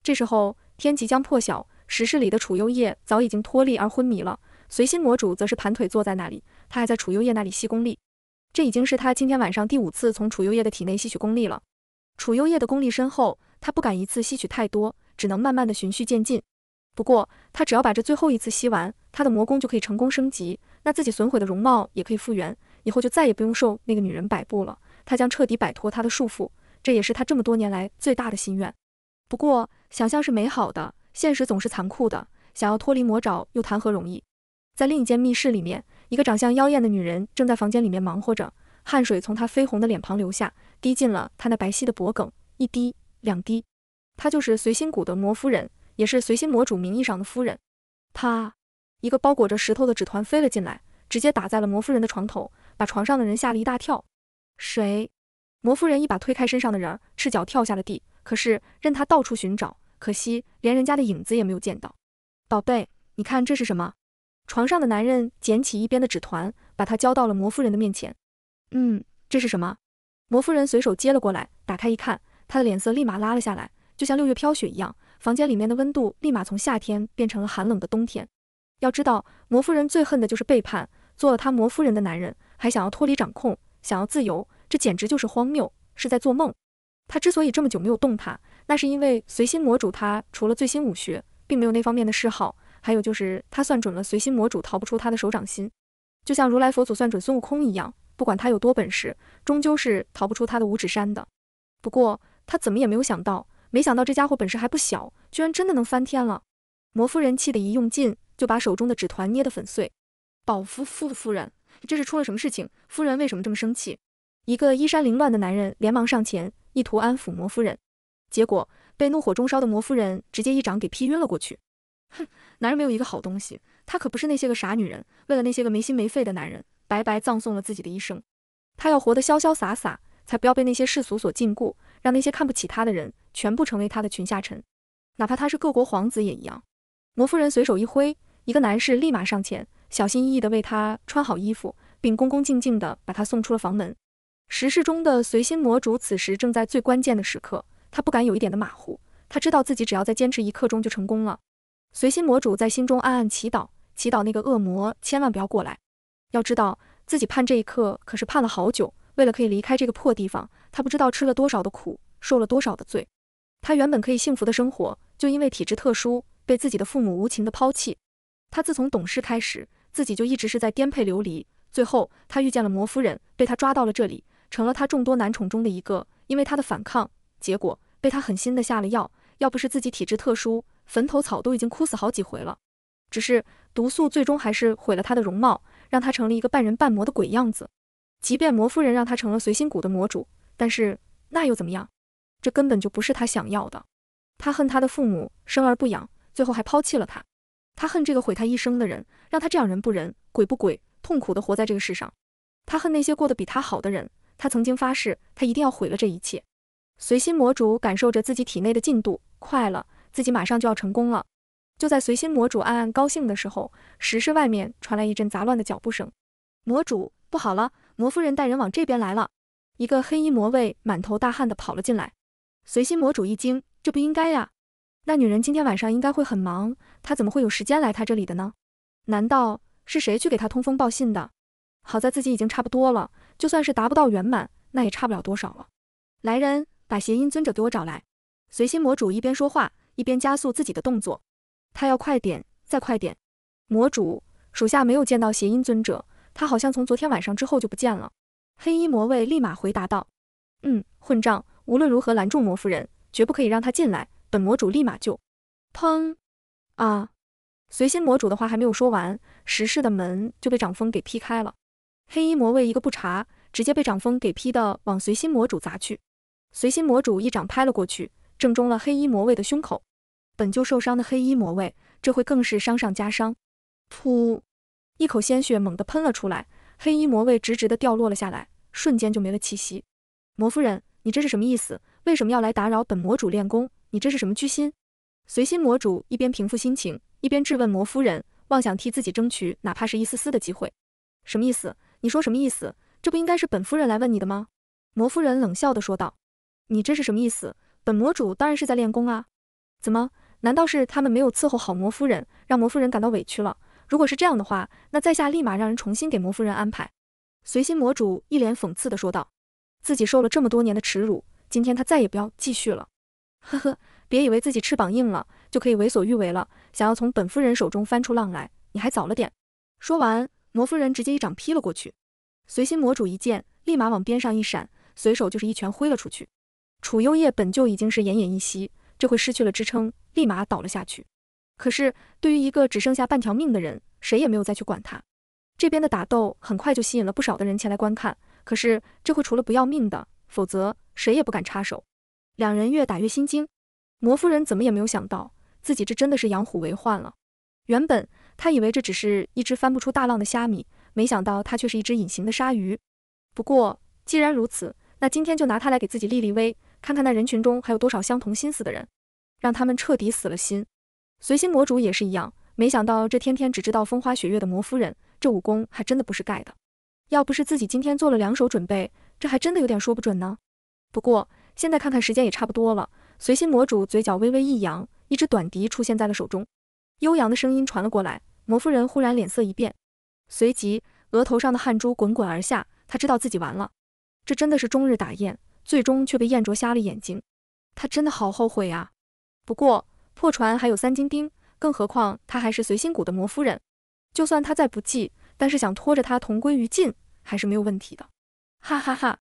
这时候，天即将破晓，石室里的楚幽夜早已经脱力而昏迷了。随心魔主则是盘腿坐在那里，他还在楚幽夜那里吸功力。这已经是他今天晚上第五次从楚幽夜的体内吸取功力了。楚幽夜的功力深厚，他不敢一次吸取太多，只能慢慢的循序渐进。不过，他只要把这最后一次吸完，他的魔功就可以成功升级，那自己损毁的容貌也可以复原。以后就再也不用受那个女人摆布了，他将彻底摆脱她的束缚，这也是他这么多年来最大的心愿。不过，想象是美好的，现实总是残酷的。想要脱离魔爪又谈何容易？在另一间密室里面，一个长相妖艳的女人正在房间里面忙活着，汗水从她绯红的脸庞流下，滴进了她那白皙的脖颈，一滴、两滴。她就是随心谷的魔夫人，也是随心魔主名义上的夫人。她，一个包裹着石头的纸团飞了进来，直接打在了魔夫人的床头。把床上的人吓了一大跳，谁？魔夫人一把推开身上的人，赤脚跳下了地。可是任她到处寻找，可惜连人家的影子也没有见到。宝贝，你看这是什么？床上的男人捡起一边的纸团，把它交到了魔夫人的面前。嗯，这是什么？魔夫人随手接了过来，打开一看，她的脸色立马拉了下来，就像六月飘雪一样。房间里面的温度立马从夏天变成了寒冷的冬天。要知道，魔夫人最恨的就是背叛，做了她魔夫人的男人。还想要脱离掌控，想要自由，这简直就是荒谬，是在做梦。他之所以这么久没有动他，那是因为随心魔主他除了最新武学，并没有那方面的嗜好。还有就是他算准了随心魔主逃不出他的手掌心，就像如来佛祖算准孙悟空一样，不管他有多本事，终究是逃不出他的五指山的。不过他怎么也没有想到，没想到这家伙本事还不小，居然真的能翻天了。魔夫人气得一用劲，就把手中的纸团捏得粉碎。宝夫夫夫人。这是出了什么事情？夫人为什么这么生气？一个衣衫凌乱的男人连忙上前，意图安抚魔夫人，结果被怒火中烧的魔夫人直接一掌给劈晕了过去。哼，男人没有一个好东西，他可不是那些个傻女人，为了那些个没心没肺的男人，白白葬送了自己的一生。他要活得潇潇洒洒，才不要被那些世俗所禁锢，让那些看不起他的人全部成为他的群下臣，哪怕他是各国皇子也一样。魔夫人随手一挥，一个男士立马上前。小心翼翼地为他穿好衣服，并恭恭敬敬地把他送出了房门。石室中的随心魔主此时正在最关键的时刻，他不敢有一点的马虎。他知道自己只要再坚持一刻钟就成功了。随心魔主在心中暗暗祈祷，祈祷那个恶魔千万不要过来。要知道，自己盼这一刻可是盼了好久。为了可以离开这个破地方，他不知道吃了多少的苦，受了多少的罪。他原本可以幸福的生活，就因为体质特殊，被自己的父母无情地抛弃。他自从懂事开始，自己就一直是在颠沛流离。最后，他遇见了魔夫人，被他抓到了这里，成了他众多男宠中的一个。因为他的反抗，结果被他狠心的下了药。要不是自己体质特殊，坟头草都已经枯死好几回了。只是毒素最终还是毁了他的容貌，让他成了一个半人半魔的鬼样子。即便魔夫人让他成了随心谷的魔主，但是那又怎么样？这根本就不是他想要的。他恨他的父母生而不养，最后还抛弃了他。他恨这个毁他一生的人，让他这样人不人，鬼不鬼，痛苦的活在这个世上。他恨那些过得比他好的人。他曾经发誓，他一定要毁了这一切。随心魔主感受着自己体内的进度，快了，自己马上就要成功了。就在随心魔主暗暗高兴的时候，石室外面传来一阵杂乱的脚步声。魔主不好了，魔夫人带人往这边来了。一个黑衣魔卫满头大汗的跑了进来。随心魔主一惊，这不应该呀。那女人今天晚上应该会很忙，她怎么会有时间来他这里的呢？难道是谁去给他通风报信的？好在自己已经差不多了，就算是达不到圆满，那也差不了多少了。来人，把谐音尊者给我找来！随心魔主一边说话，一边加速自己的动作，他要快点，再快点！魔主，属下没有见到谐音尊者，他好像从昨天晚上之后就不见了。黑衣魔卫立马回答道：“嗯，混账，无论如何拦住魔夫人，绝不可以让她进来。”本魔主立马就，砰！啊！随心魔主的话还没有说完，石室的门就被掌风给劈开了。黑衣魔卫一个不查，直接被掌风给劈的往随心魔主砸去。随心魔主一掌拍了过去，正中了黑衣魔卫的胸口。本就受伤的黑衣魔卫，这会更是伤上加伤。噗！一口鲜血猛地喷了出来，黑衣魔卫直直的掉落了下来，瞬间就没了气息。魔夫人，你这是什么意思？为什么要来打扰本魔主练功？你这是什么居心？随心魔主一边平复心情，一边质问魔夫人，妄想替自己争取哪怕是一丝丝的机会，什么意思？你说什么意思？这不应该是本夫人来问你的吗？魔夫人冷笑的说道：“你这是什么意思？本魔主当然是在练功啊！怎么？难道是他们没有伺候好魔夫人，让魔夫人感到委屈了？如果是这样的话，那在下立马让人重新给魔夫人安排。”随心魔主一脸讽刺的说道：“自己受了这么多年的耻辱，今天他再也不要继续了。”呵呵，别以为自己翅膀硬了就可以为所欲为了。想要从本夫人手中翻出浪来，你还早了点。说完，魔夫人直接一掌劈了过去。随心魔主一见，立马往边上一闪，随手就是一拳挥了出去。楚幽夜本就已经是奄奄一息，这会失去了支撑，立马倒了下去。可是对于一个只剩下半条命的人，谁也没有再去管他。这边的打斗很快就吸引了不少的人前来观看。可是这会除了不要命的，否则谁也不敢插手。两人越打越心惊，魔夫人怎么也没有想到，自己这真的是养虎为患了。原本她以为这只是一只翻不出大浪的虾米，没想到它却是一只隐形的鲨鱼。不过既然如此，那今天就拿它来给自己立立威，看看那人群中还有多少相同心思的人，让他们彻底死了心。随心魔主也是一样，没想到这天天只知道风花雪月的魔夫人，这武功还真的不是盖的。要不是自己今天做了两手准备，这还真的有点说不准呢。不过。现在看看时间也差不多了，随心魔主嘴角微微一扬，一只短笛出现在了手中，悠扬的声音传了过来。魔夫人忽然脸色一变，随即额头上的汗珠滚滚而下，她知道自己完了。这真的是终日打雁，最终却被雁啄瞎了眼睛。她真的好后悔啊！不过破船还有三金钉，更何况她还是随心谷的魔夫人，就算她再不济，但是想拖着她同归于尽还是没有问题的。哈哈哈。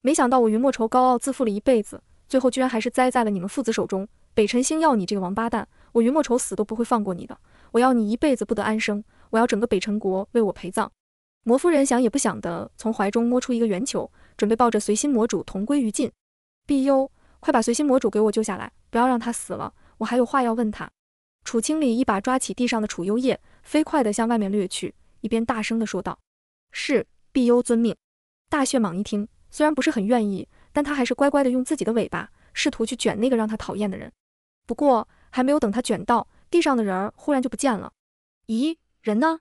没想到我云莫愁高傲自负了一辈子，最后居然还是栽在了你们父子手中。北辰星要你这个王八蛋，我云莫愁死都不会放过你的。我要你一辈子不得安生，我要整个北辰国为我陪葬。魔夫人想也不想的从怀中摸出一个圆球，准备抱着随心魔主同归于尽。碧幽，快把随心魔主给我救下来，不要让他死了，我还有话要问他。楚清理一把抓起地上的楚幽叶，飞快的向外面掠去，一边大声的说道：“是，碧幽遵命。”大血蟒一听。虽然不是很愿意，但他还是乖乖的用自己的尾巴试图去卷那个让他讨厌的人。不过还没有等他卷到地上的人儿，忽然就不见了。咦，人呢？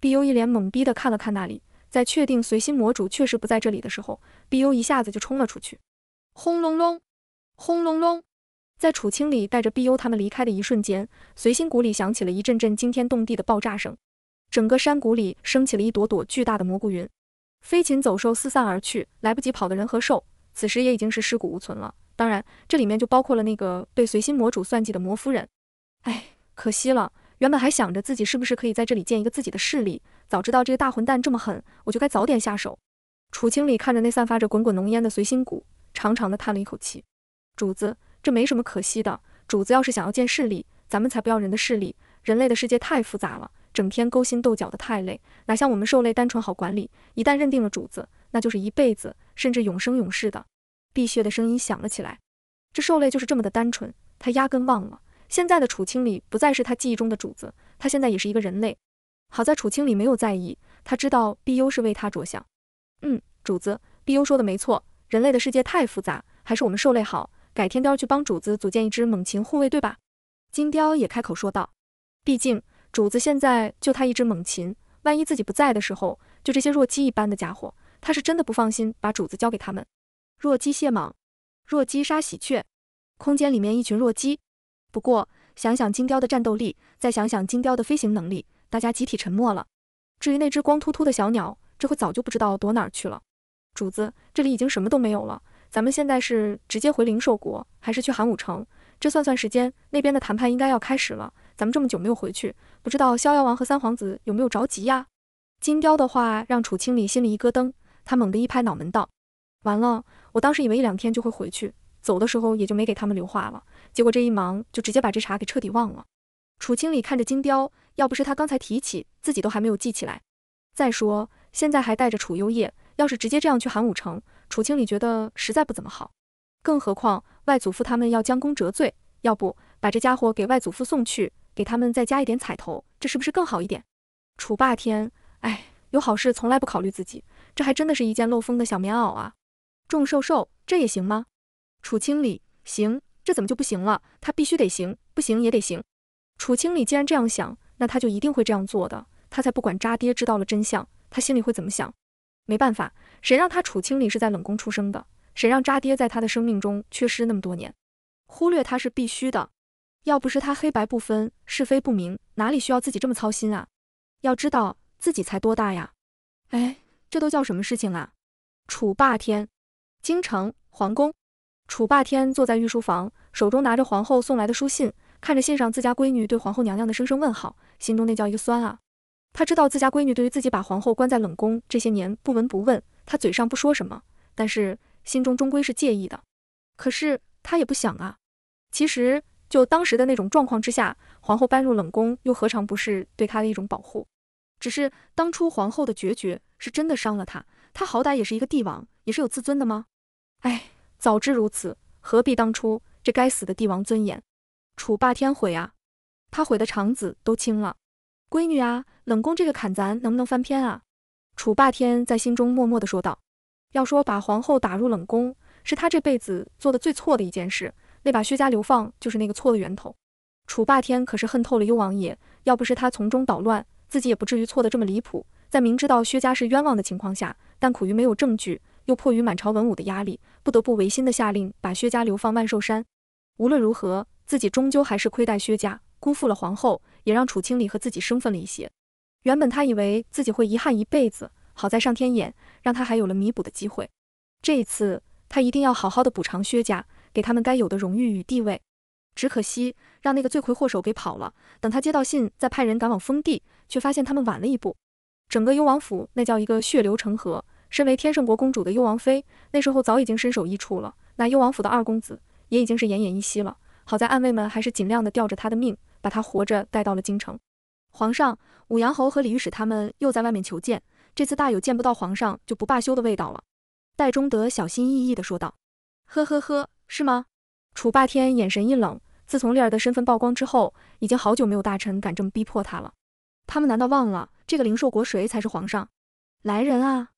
碧幽一脸懵逼的看了看那里，在确定随心魔主确实不在这里的时候，碧幽一下子就冲了出去。轰隆隆，轰隆隆，在楚清里带着碧幽他们离开的一瞬间，随心谷里响起了一阵阵惊天动地的爆炸声，整个山谷里升起了一朵朵巨大的蘑菇云。飞禽走兽四散而去，来不及跑的人和兽，此时也已经是尸骨无存了。当然，这里面就包括了那个被随心魔主算计的魔夫人。哎，可惜了，原本还想着自己是不是可以在这里建一个自己的势力，早知道这个大混蛋这么狠，我就该早点下手。楚清理看着那散发着滚滚浓烟的随心谷，长长的叹了一口气。主子，这没什么可惜的。主子要是想要建势力，咱们才不要人的势力，人类的世界太复杂了。整天勾心斗角的太累，哪像我们兽类单纯好管理。一旦认定了主子，那就是一辈子，甚至永生永世的。碧血的声音响了起来，这兽类就是这么的单纯。他压根忘了，现在的楚清里不再是他记忆中的主子，他现在也是一个人类。好在楚清里没有在意，他知道碧优是为他着想。嗯，主子，碧优说的没错，人类的世界太复杂，还是我们兽类好。改天雕去帮主子组建一支猛禽护卫队吧。金雕也开口说道，毕竟。主子现在就他一只猛禽，万一自己不在的时候，就这些弱鸡一般的家伙，他是真的不放心把主子交给他们。弱鸡蟹蟒，弱鸡杀喜鹊，空间里面一群弱鸡。不过想想金雕的战斗力，再想想金雕的飞行能力，大家集体沉默了。至于那只光秃秃的小鸟，这会早就不知道躲哪儿去了。主子，这里已经什么都没有了，咱们现在是直接回灵兽国，还是去寒武城？这算算时间，那边的谈判应该要开始了。咱们这么久没有回去，不知道逍遥王和三皇子有没有着急呀？金雕的话让楚清理心里一咯噔，他猛地一拍脑门道：“完了！我当时以为一两天就会回去，走的时候也就没给他们留话了。结果这一忙，就直接把这茬给彻底忘了。”楚清理看着金雕，要不是他刚才提起，自己都还没有记起来。再说现在还带着楚幽夜，要是直接这样去韩武城，楚清理觉得实在不怎么好。更何况外祖父他们要将功折罪，要不把这家伙给外祖父送去？给他们再加一点彩头，这是不是更好一点？楚霸天，哎，有好事从来不考虑自己，这还真的是一件漏风的小棉袄啊！众兽兽，这也行吗？楚清理，行，这怎么就不行了？他必须得行，不行也得行。楚清理既然这样想，那他就一定会这样做的。他才不管渣爹知道了真相，他心里会怎么想？没办法，谁让他楚清理是在冷宫出生的，谁让渣爹在他的生命中缺失那么多年，忽略他是必须的。要不是他黑白不分、是非不明，哪里需要自己这么操心啊？要知道自己才多大呀！哎，这都叫什么事情啊？楚霸天，京城皇宫，楚霸天坐在御书房，手中拿着皇后送来的书信，看着信上自家闺女对皇后娘娘的声声问好，心中那叫一个酸啊！他知道自家闺女对于自己把皇后关在冷宫这些年不闻不问，他嘴上不说什么，但是心中终归是介意的。可是他也不想啊，其实。就当时的那种状况之下，皇后搬入冷宫又何尝不是对她的一种保护？只是当初皇后的决绝是真的伤了她，她好歹也是一个帝王，也是有自尊的吗？哎，早知如此，何必当初？这该死的帝王尊严，楚霸天毁啊！他毁得肠子都青了。闺女啊，冷宫这个坎咱能不能翻篇啊？楚霸天在心中默默的说道。要说把皇后打入冷宫，是他这辈子做的最错的一件事。那把薛家流放就是那个错的源头。楚霸天可是恨透了幽王爷，要不是他从中捣乱，自己也不至于错得这么离谱。在明知道薛家是冤枉的情况下，但苦于没有证据，又迫于满朝文武的压力，不得不违心的下令把薛家流放万寿山。无论如何，自己终究还是亏待薛家，辜负了皇后，也让楚清理和自己生分了一些。原本他以为自己会遗憾一辈子，好在上天眼让他还有了弥补的机会。这一次，他一定要好好的补偿薛家。给他们该有的荣誉与地位，只可惜让那个罪魁祸首给跑了。等他接到信，再派人赶往封地，却发现他们晚了一步。整个幽王府那叫一个血流成河。身为天圣国公主的幽王妃，那时候早已经身首异处了。那幽王府的二公子也已经是奄奄一息了。好在暗卫们还是尽量的吊着他的命，把他活着带到了京城。皇上，武阳侯和李御史他们又在外面求见，这次大有见不到皇上就不罢休的味道了。戴忠德小心翼翼的说道：“呵呵呵。”是吗？楚霸天眼神一冷，自从丽儿的身份曝光之后，已经好久没有大臣敢这么逼迫他了。他们难道忘了，这个灵兽国谁才是皇上？来人啊！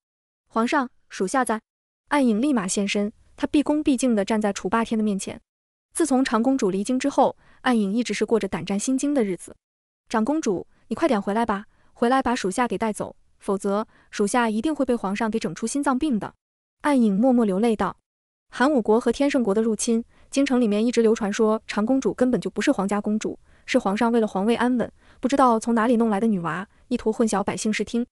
皇上，属下在。暗影立马现身，他毕恭毕敬地站在楚霸天的面前。自从长公主离京之后，暗影一直是过着胆战心惊的日子。长公主，你快点回来吧，回来把属下给带走，否则属下一定会被皇上给整出心脏病的。暗影默默流泪道。韩武国和天圣国的入侵，京城里面一直流传说长公主根本就不是皇家公主，是皇上为了皇位安稳，不知道从哪里弄来的女娃，意图混淆百姓视听。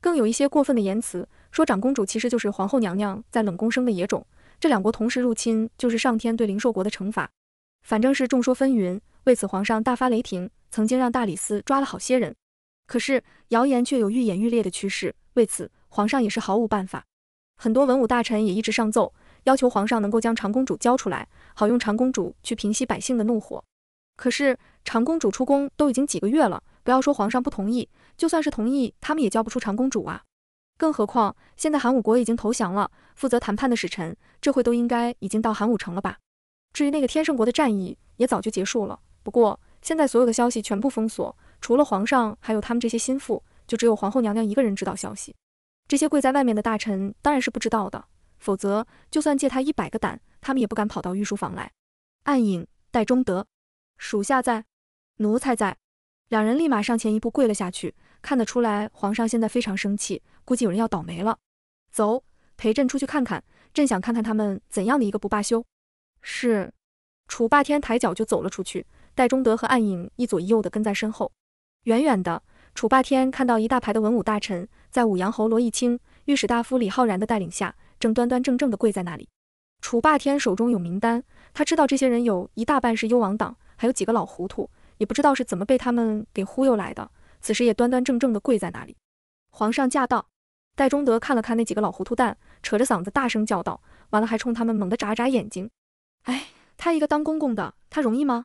更有一些过分的言辞，说长公主其实就是皇后娘娘在冷宫生的野种。这两国同时入侵，就是上天对灵兽国的惩罚。反正是众说纷纭，为此皇上大发雷霆，曾经让大理寺抓了好些人。可是谣言却有愈演愈烈的趋势，为此皇上也是毫无办法。很多文武大臣也一直上奏。要求皇上能够将长公主交出来，好用长公主去平息百姓的怒火。可是长公主出宫都已经几个月了，不要说皇上不同意，就算是同意，他们也交不出长公主啊。更何况现在韩武国已经投降了，负责谈判的使臣这会都应该已经到韩武城了吧？至于那个天圣国的战役也早就结束了，不过现在所有的消息全部封锁，除了皇上还有他们这些心腹，就只有皇后娘娘一个人知道消息。这些跪在外面的大臣当然是不知道的。否则，就算借他一百个胆，他们也不敢跑到御书房来。暗影，戴忠德，属下在，奴才在。两人立马上前一步跪了下去。看得出来，皇上现在非常生气，估计有人要倒霉了。走，陪朕出去看看。朕想看看他们怎样的一个不罢休。是。楚霸天抬脚就走了出去，戴忠德和暗影一左一右的跟在身后。远远的，楚霸天看到一大排的文武大臣，在武阳侯罗义清、御史大夫李浩然的带领下。正端端正正的跪在那里，楚霸天手中有名单，他知道这些人有一大半是幽王党，还有几个老糊涂，也不知道是怎么被他们给忽悠来的。此时也端端正正的跪在那里。皇上驾到！戴中德看了看那几个老糊涂蛋，扯着嗓子大声叫道，完了还冲他们猛地眨眨眼睛。哎，他一个当公公的，他容易吗？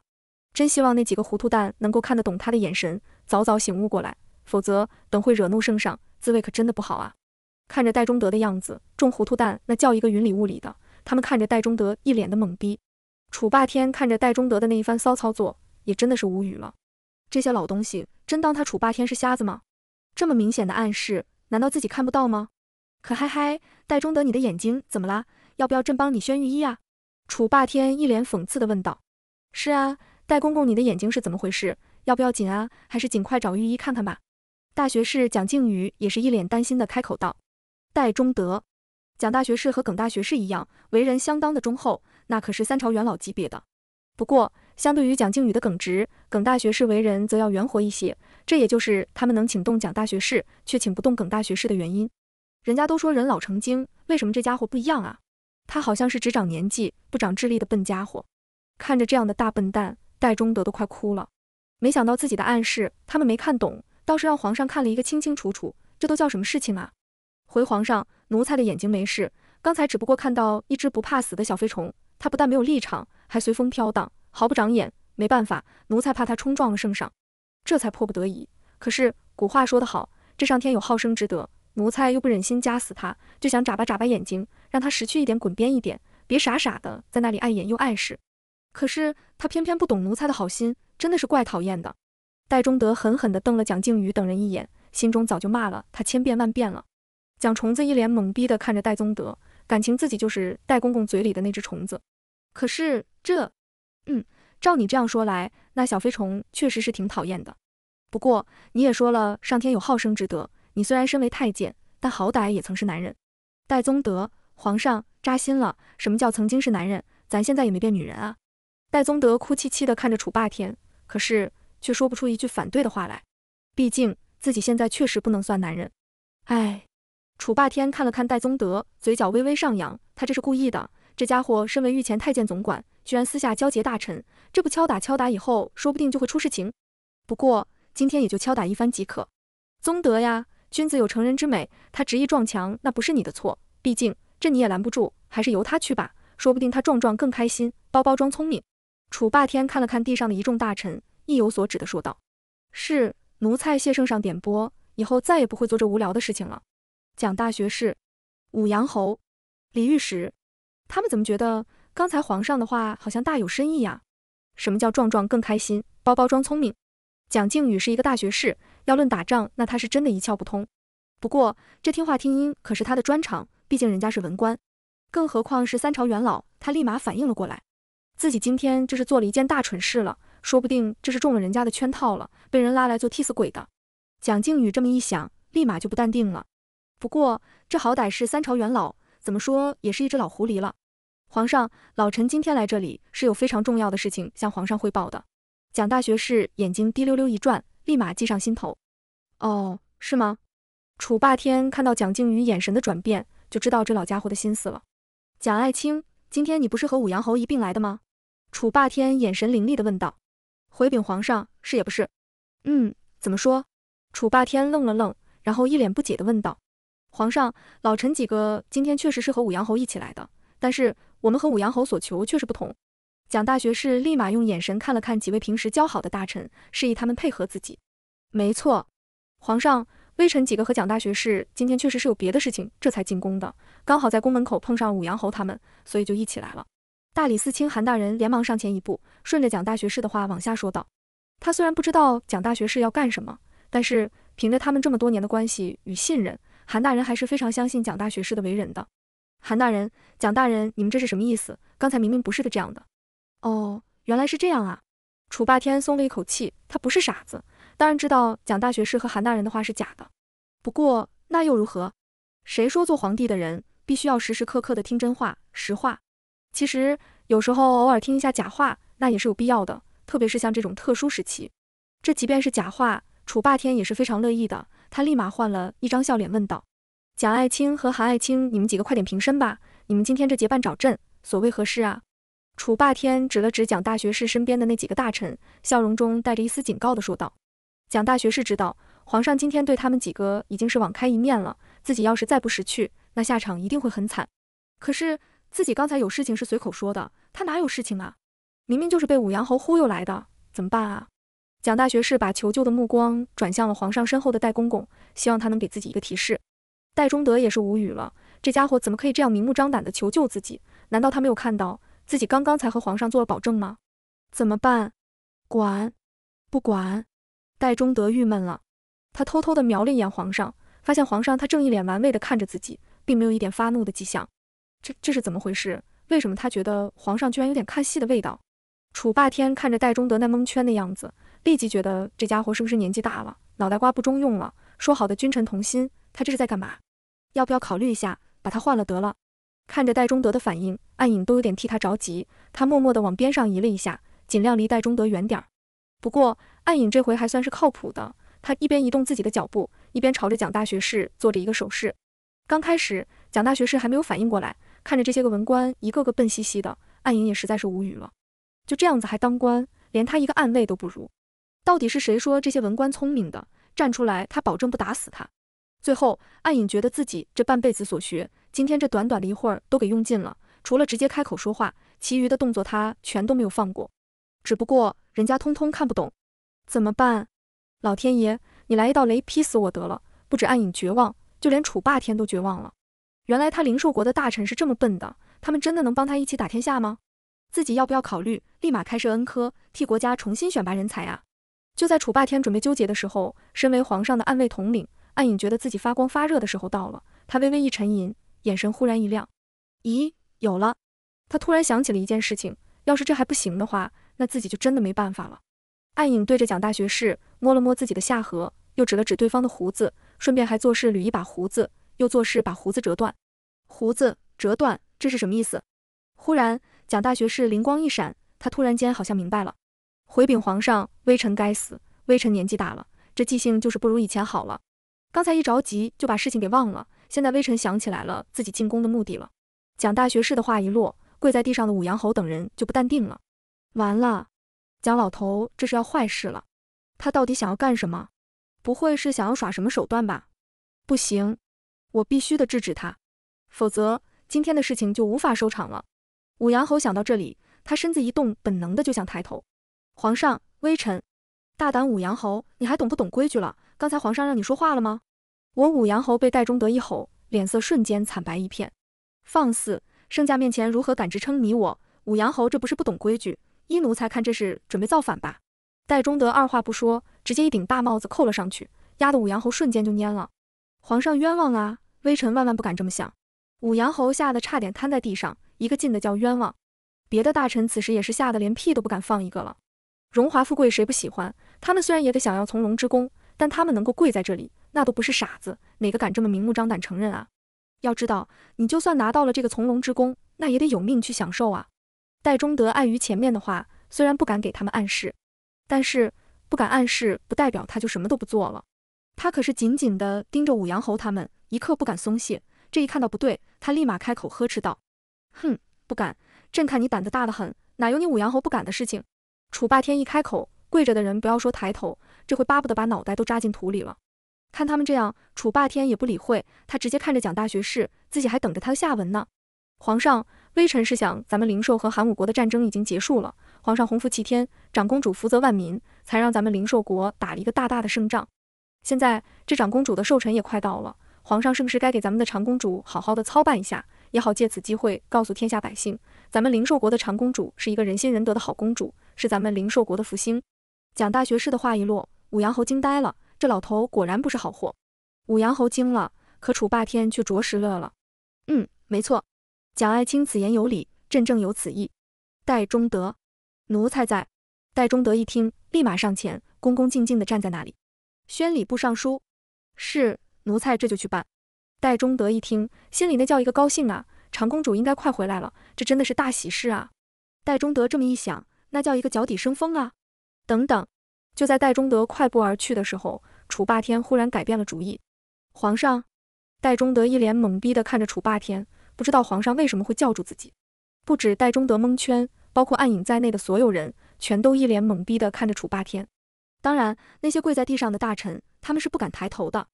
真希望那几个糊涂蛋能够看得懂他的眼神，早早醒悟过来，否则等会惹怒圣上，滋味可真的不好啊。看着戴中德的样子，众糊涂蛋那叫一个云里雾里的。他们看着戴中德一脸的懵逼。楚霸天看着戴中德的那一番骚操作，也真的是无语了。这些老东西真当他楚霸天是瞎子吗？这么明显的暗示，难道自己看不到吗？可嗨嗨，戴中德，你的眼睛怎么啦？要不要朕帮你宣御医啊？楚霸天一脸讽刺的问道。是啊，戴公公，你的眼睛是怎么回事？要不要紧啊？还是尽快找御医看看吧。大学士蒋靖宇也是一脸担心的开口道。戴中德，蒋大学士和耿大学士一样，为人相当的忠厚，那可是三朝元老级别的。不过，相对于蒋靖宇的耿直，耿大学士为人则要圆滑一些，这也就是他们能请动蒋大学士，却请不动耿大学士的原因。人家都说人老成精，为什么这家伙不一样啊？他好像是只长年纪不长智力的笨家伙。看着这样的大笨蛋，戴中德都快哭了。没想到自己的暗示他们没看懂，倒是让皇上看了一个清清楚楚，这都叫什么事情啊？回皇上，奴才的眼睛没事，刚才只不过看到一只不怕死的小飞虫，它不但没有立场，还随风飘荡，毫不长眼。没办法，奴才怕它冲撞了圣上，这才迫不得已。可是古话说得好，这上天有好生之德，奴才又不忍心夹死它，就想眨巴眨巴眼睛，让它识趣一点，滚边一点，别傻傻的在那里碍眼又碍事。可是他偏偏不懂奴才的好心，真的是怪讨厌的。戴忠德狠狠地瞪了蒋靖宇等人一眼，心中早就骂了他千遍万遍了。蒋虫子一脸懵逼地看着戴宗德，感情自己就是戴公公嘴里的那只虫子。可是这……嗯，照你这样说来，那小飞虫确实是挺讨厌的。不过你也说了，上天有好生之德，你虽然身为太监，但好歹也曾是男人。戴宗德，皇上扎心了。什么叫曾经是男人？咱现在也没变女人啊！戴宗德哭凄凄地看着楚霸天，可是却说不出一句反对的话来。毕竟自己现在确实不能算男人。哎。楚霸天看了看戴宗德，嘴角微微上扬，他这是故意的。这家伙身为御前太监总管，居然私下交接大臣，这不敲打敲打以后，说不定就会出事情。不过今天也就敲打一番即可。宗德呀，君子有成人之美，他执意撞墙，那不是你的错，毕竟这你也拦不住，还是由他去吧，说不定他撞撞更开心，包包装聪明。楚霸天看了看地上的一众大臣，意有所指的说道：“是奴才谢圣上点拨，以后再也不会做这无聊的事情了。”蒋大学士、武阳侯、李御史，他们怎么觉得刚才皇上的话好像大有深意呀？什么叫壮壮更开心，包包装聪明？蒋靖宇是一个大学士，要论打仗，那他是真的一窍不通。不过这听话听音可是他的专长，毕竟人家是文官，更何况是三朝元老，他立马反应了过来，自己今天这是做了一件大蠢事了，说不定这是中了人家的圈套了，被人拉来做替死鬼的。蒋靖宇这么一想，立马就不淡定了。不过这好歹是三朝元老，怎么说也是一只老狐狸了。皇上，老臣今天来这里是有非常重要的事情向皇上汇报的。蒋大学士眼睛滴溜溜一转，立马记上心头。哦，是吗？楚霸天看到蒋靖宇眼神的转变，就知道这老家伙的心思了。蒋爱卿，今天你不是和武阳侯一并来的吗？楚霸天眼神凌厉的问道。回禀皇上，是也不是？嗯，怎么说？楚霸天愣了愣，然后一脸不解的问道。皇上，老臣几个今天确实是和武阳侯一起来的，但是我们和武阳侯所求却是不同。蒋大学士立马用眼神看了看几位平时交好的大臣，示意他们配合自己。没错，皇上，微臣几个和蒋大学士今天确实是有别的事情，这才进宫的，刚好在宫门口碰上武阳侯他们，所以就一起来了。大理寺卿韩大人连忙上前一步，顺着蒋大学士的话往下说道。他虽然不知道蒋大学士要干什么，但是凭着他们这么多年的关系与信任。韩大人还是非常相信蒋大学士的为人的。韩大人，蒋大人，你们这是什么意思？刚才明明不是的这样的。哦，原来是这样啊！楚霸天松了一口气，他不是傻子，当然知道蒋大学士和韩大人的话是假的。不过那又如何？谁说做皇帝的人必须要时时刻刻的听真话、实话？其实有时候偶尔听一下假话，那也是有必要的，特别是像这种特殊时期。这即便是假话，楚霸天也是非常乐意的。他立马换了一张笑脸，问道：“蒋爱卿和韩爱卿，你们几个快点平身吧！你们今天这结伴找朕，所谓何事啊？”楚霸天指了指蒋大学士身边的那几个大臣，笑容中带着一丝警告的说道：“蒋大学士知道，皇上今天对他们几个已经是网开一面了，自己要是再不识趣，那下场一定会很惨。可是自己刚才有事情是随口说的，他哪有事情啊？明明就是被武阳侯忽悠来的，怎么办啊？”蒋大学士把求救的目光转向了皇上身后的戴公公，希望他能给自己一个提示。戴忠德也是无语了，这家伙怎么可以这样明目张胆的求救自己？难道他没有看到自己刚刚才和皇上做了保证吗？怎么办？管？不管？戴忠德郁闷了，他偷偷地瞄了一眼皇上，发现皇上他正一脸玩味地看着自己，并没有一点发怒的迹象。这这是怎么回事？为什么他觉得皇上居然有点看戏的味道？楚霸天看着戴忠德那蒙圈的样子。立即觉得这家伙是不是年纪大了，脑袋瓜不中用了？说好的君臣同心，他这是在干嘛？要不要考虑一下把他换了得了？看着戴中德的反应，暗影都有点替他着急。他默默地往边上移了一下，尽量离戴中德远点儿。不过暗影这回还算是靠谱的，他一边移动自己的脚步，一边朝着蒋大学士做着一个手势。刚开始，蒋大学士还没有反应过来，看着这些个文官一个个笨兮兮的，暗影也实在是无语了。就这样子还当官，连他一个暗卫都不如。到底是谁说这些文官聪明的？站出来，他保证不打死他。最后，暗影觉得自己这半辈子所学，今天这短短的一会儿都给用尽了。除了直接开口说话，其余的动作他全都没有放过。只不过人家通通看不懂，怎么办？老天爷，你来一道雷劈死我得了！不止暗影绝望，就连楚霸天都绝望了。原来他灵兽国的大臣是这么笨的，他们真的能帮他一起打天下吗？自己要不要考虑立马开设恩科，替国家重新选拔人才啊？就在楚霸天准备纠结的时候，身为皇上的暗卫统领暗影觉得自己发光发热的时候到了。他微微一沉吟，眼神忽然一亮，咦，有了！他突然想起了一件事情，要是这还不行的话，那自己就真的没办法了。暗影对着蒋大学士摸了摸自己的下颌，又指了指对方的胡子，顺便还做事捋一把胡子，又做事把胡子折断，胡子折断，这是什么意思？忽然，蒋大学士灵光一闪，他突然间好像明白了。回禀皇上，微臣该死，微臣年纪大了，这记性就是不如以前好了。刚才一着急就把事情给忘了，现在微臣想起来了，自己进宫的目的了。蒋大学士的话一落，跪在地上的武阳侯等人就不淡定了。完了，蒋老头这是要坏事了，他到底想要干什么？不会是想要耍什么手段吧？不行，我必须得制止他，否则今天的事情就无法收场了。武阳侯想到这里，他身子一动，本能的就想抬头。皇上，微臣大胆，武阳侯，你还懂不懂规矩了？刚才皇上让你说话了吗？我武阳侯被戴中德一吼，脸色瞬间惨白一片。放肆，圣驾面前如何敢直称你我？武阳侯这不是不懂规矩，一奴才看这是准备造反吧？戴中德二话不说，直接一顶大帽子扣了上去，压得武阳侯瞬间就蔫了。皇上冤枉啊，微臣万万不敢这么想。武阳侯吓得差点瘫在地上，一个劲的叫冤枉。别的大臣此时也是吓得连屁都不敢放一个了。荣华富贵谁不喜欢？他们虽然也得想要从龙之功，但他们能够跪在这里，那都不是傻子，哪个敢这么明目张胆承认啊？要知道，你就算拿到了这个从龙之功，那也得有命去享受啊！戴中德碍于前面的话，虽然不敢给他们暗示，但是不敢暗示不代表他就什么都不做了，他可是紧紧地盯着五羊侯他们，一刻不敢松懈。这一看到不对，他立马开口呵斥道：“哼，不敢！朕看你胆子大的很，哪有你五羊侯不敢的事情？”楚霸天一开口，跪着的人不要说抬头，这会巴不得把脑袋都扎进土里了。看他们这样，楚霸天也不理会，他直接看着蒋大学士，自己还等着他的下文呢。皇上，微臣是想，咱们灵寿和寒武国的战争已经结束了，皇上洪福齐天，长公主福泽万民，才让咱们灵寿国打了一个大大的胜仗。现在这长公主的寿辰也快到了，皇上是不是该给咱们的长公主好好的操办一下？也好借此机会告诉天下百姓，咱们灵寿国的长公主是一个人心仁德的好公主，是咱们灵寿国的福星。蒋大学士的话一落，武阳侯惊呆了，这老头果然不是好货。武阳侯惊了，可楚霸天却着实乐了。嗯，没错，蒋爱卿此言有理，朕正有此意。戴中德，奴才在。戴中德一听，立马上前，恭恭敬敬地站在那里。宣礼部尚书，是，奴才这就去办。戴中德一听，心里那叫一个高兴啊！长公主应该快回来了，这真的是大喜事啊！戴中德这么一想，那叫一个脚底生风啊！等等，就在戴中德快步而去的时候，楚霸天忽然改变了主意。皇上，戴中德一脸懵逼的看着楚霸天，不知道皇上为什么会叫住自己。不止戴中德蒙圈，包括暗影在内的所有人，全都一脸懵逼的看着楚霸天。当然，那些跪在地上的大臣，他们是不敢抬头的。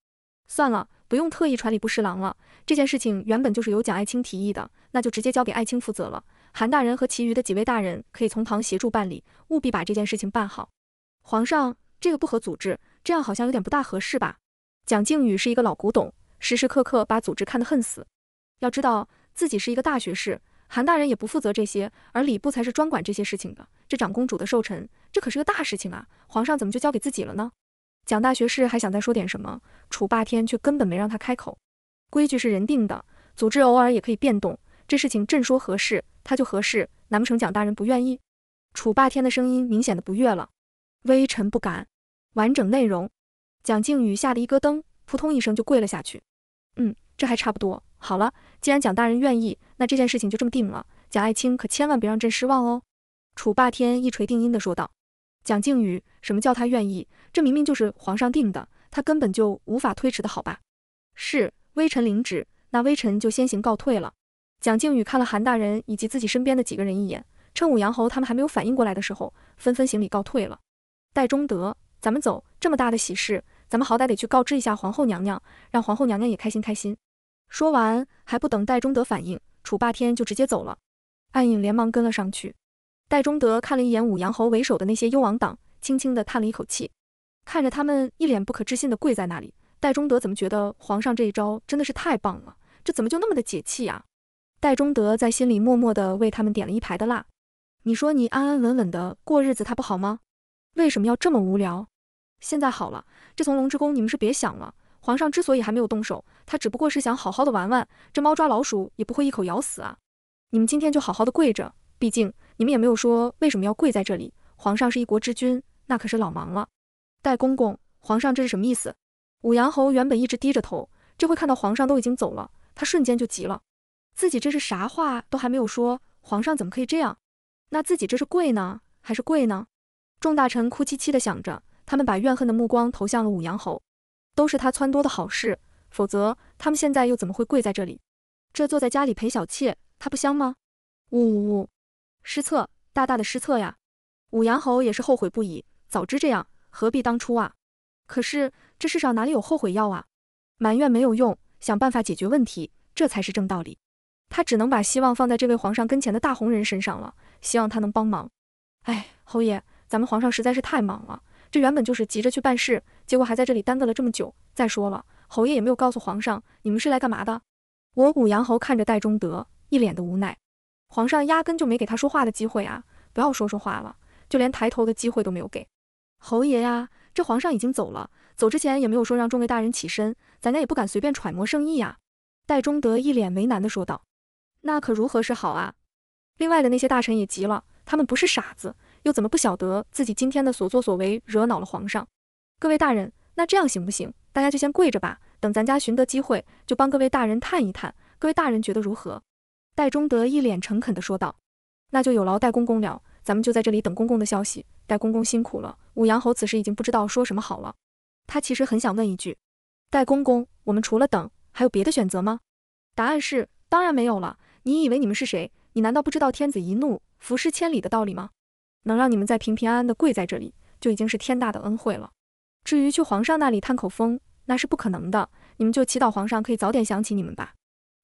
算了。不用特意传礼部侍郎了，这件事情原本就是由蒋爱卿提议的，那就直接交给爱卿负责了。韩大人和其余的几位大人可以从旁协助办理，务必把这件事情办好。皇上，这个不合组织，这样好像有点不大合适吧？蒋靖宇是一个老古董，时时刻刻把组织看得恨死。要知道自己是一个大学士，韩大人也不负责这些，而礼部才是专管这些事情的。这长公主的寿辰，这可是个大事情啊！皇上怎么就交给自己了呢？蒋大学士还想再说点什么，楚霸天却根本没让他开口。规矩是人定的，组织偶尔也可以变动，这事情朕说合适，他就合适，难不成蒋大人不愿意？楚霸天的声音明显的不悦了。微臣不敢。完整内容，蒋靖宇吓得一咯噔，扑通一声就跪了下去。嗯，这还差不多。好了，既然蒋大人愿意，那这件事情就这么定了。蒋爱卿可千万别让朕失望哦。楚霸天一锤定音的说道。蒋靖宇，什么叫他愿意？这明明就是皇上定的，他根本就无法推迟的，好吧？是微臣领旨，那微臣就先行告退了。蒋靖宇看了韩大人以及自己身边的几个人一眼，趁武阳侯他们还没有反应过来的时候，纷纷行礼告退了。戴忠德，咱们走，这么大的喜事，咱们好歹得去告知一下皇后娘娘，让皇后娘娘也开心开心。说完，还不等戴忠德反应，楚霸天就直接走了。暗影连忙跟了上去。戴中德看了一眼武阳侯为首的那些幽王党，轻轻地叹了一口气，看着他们一脸不可置信地跪在那里，戴中德怎么觉得皇上这一招真的是太棒了？这怎么就那么的解气啊？戴中德在心里默默地为他们点了一排的蜡。你说你安安稳稳的过日子，他不好吗？为什么要这么无聊？现在好了，这从龙之宫你们是别想了。皇上之所以还没有动手，他只不过是想好好的玩玩，这猫抓老鼠也不会一口咬死啊。你们今天就好好的跪着，毕竟。你们也没有说为什么要跪在这里。皇上是一国之君，那可是老忙了。戴公公，皇上这是什么意思？武阳侯原本一直低着头，这回看到皇上都已经走了，他瞬间就急了。自己这是啥话都还没有说，皇上怎么可以这样？那自己这是跪呢，还是跪呢？众大臣哭凄凄的想着，他们把怨恨的目光投向了武阳侯，都是他撺掇的好事，否则他们现在又怎么会跪在这里？这坐在家里陪小妾，他不香吗？呜呜呜！失策，大大的失策呀！武阳侯也是后悔不已，早知这样，何必当初啊？可是这世上哪里有后悔药啊？埋怨没有用，想办法解决问题，这才是正道理。他只能把希望放在这位皇上跟前的大红人身上了，希望他能帮忙。哎，侯爷，咱们皇上实在是太忙了，这原本就是急着去办事，结果还在这里耽搁了这么久。再说了，侯爷也没有告诉皇上你们是来干嘛的。我武阳侯看着戴忠德，一脸的无奈。皇上压根就没给他说话的机会啊！不要说说话了，就连抬头的机会都没有给。侯爷呀，这皇上已经走了，走之前也没有说让众位大人起身，咱家也不敢随便揣摩圣意呀。戴中德一脸为难的说道：“那可如何是好啊？”另外的那些大臣也急了，他们不是傻子，又怎么不晓得自己今天的所作所为惹恼了皇上？各位大人，那这样行不行？大家就先跪着吧，等咱家寻得机会，就帮各位大人探一探。各位大人觉得如何？戴忠德一脸诚恳地说道：“那就有劳戴公公了，咱们就在这里等公公的消息。戴公公辛苦了。”五阳侯此时已经不知道说什么好了，他其实很想问一句：“戴公公，我们除了等，还有别的选择吗？”答案是：当然没有了。你以为你们是谁？你难道不知道‘天子一怒，伏尸千里的’道理吗？能让你们在平平安安地跪在这里，就已经是天大的恩惠了。至于去皇上那里探口风，那是不可能的。你们就祈祷皇上可以早点想起你们吧。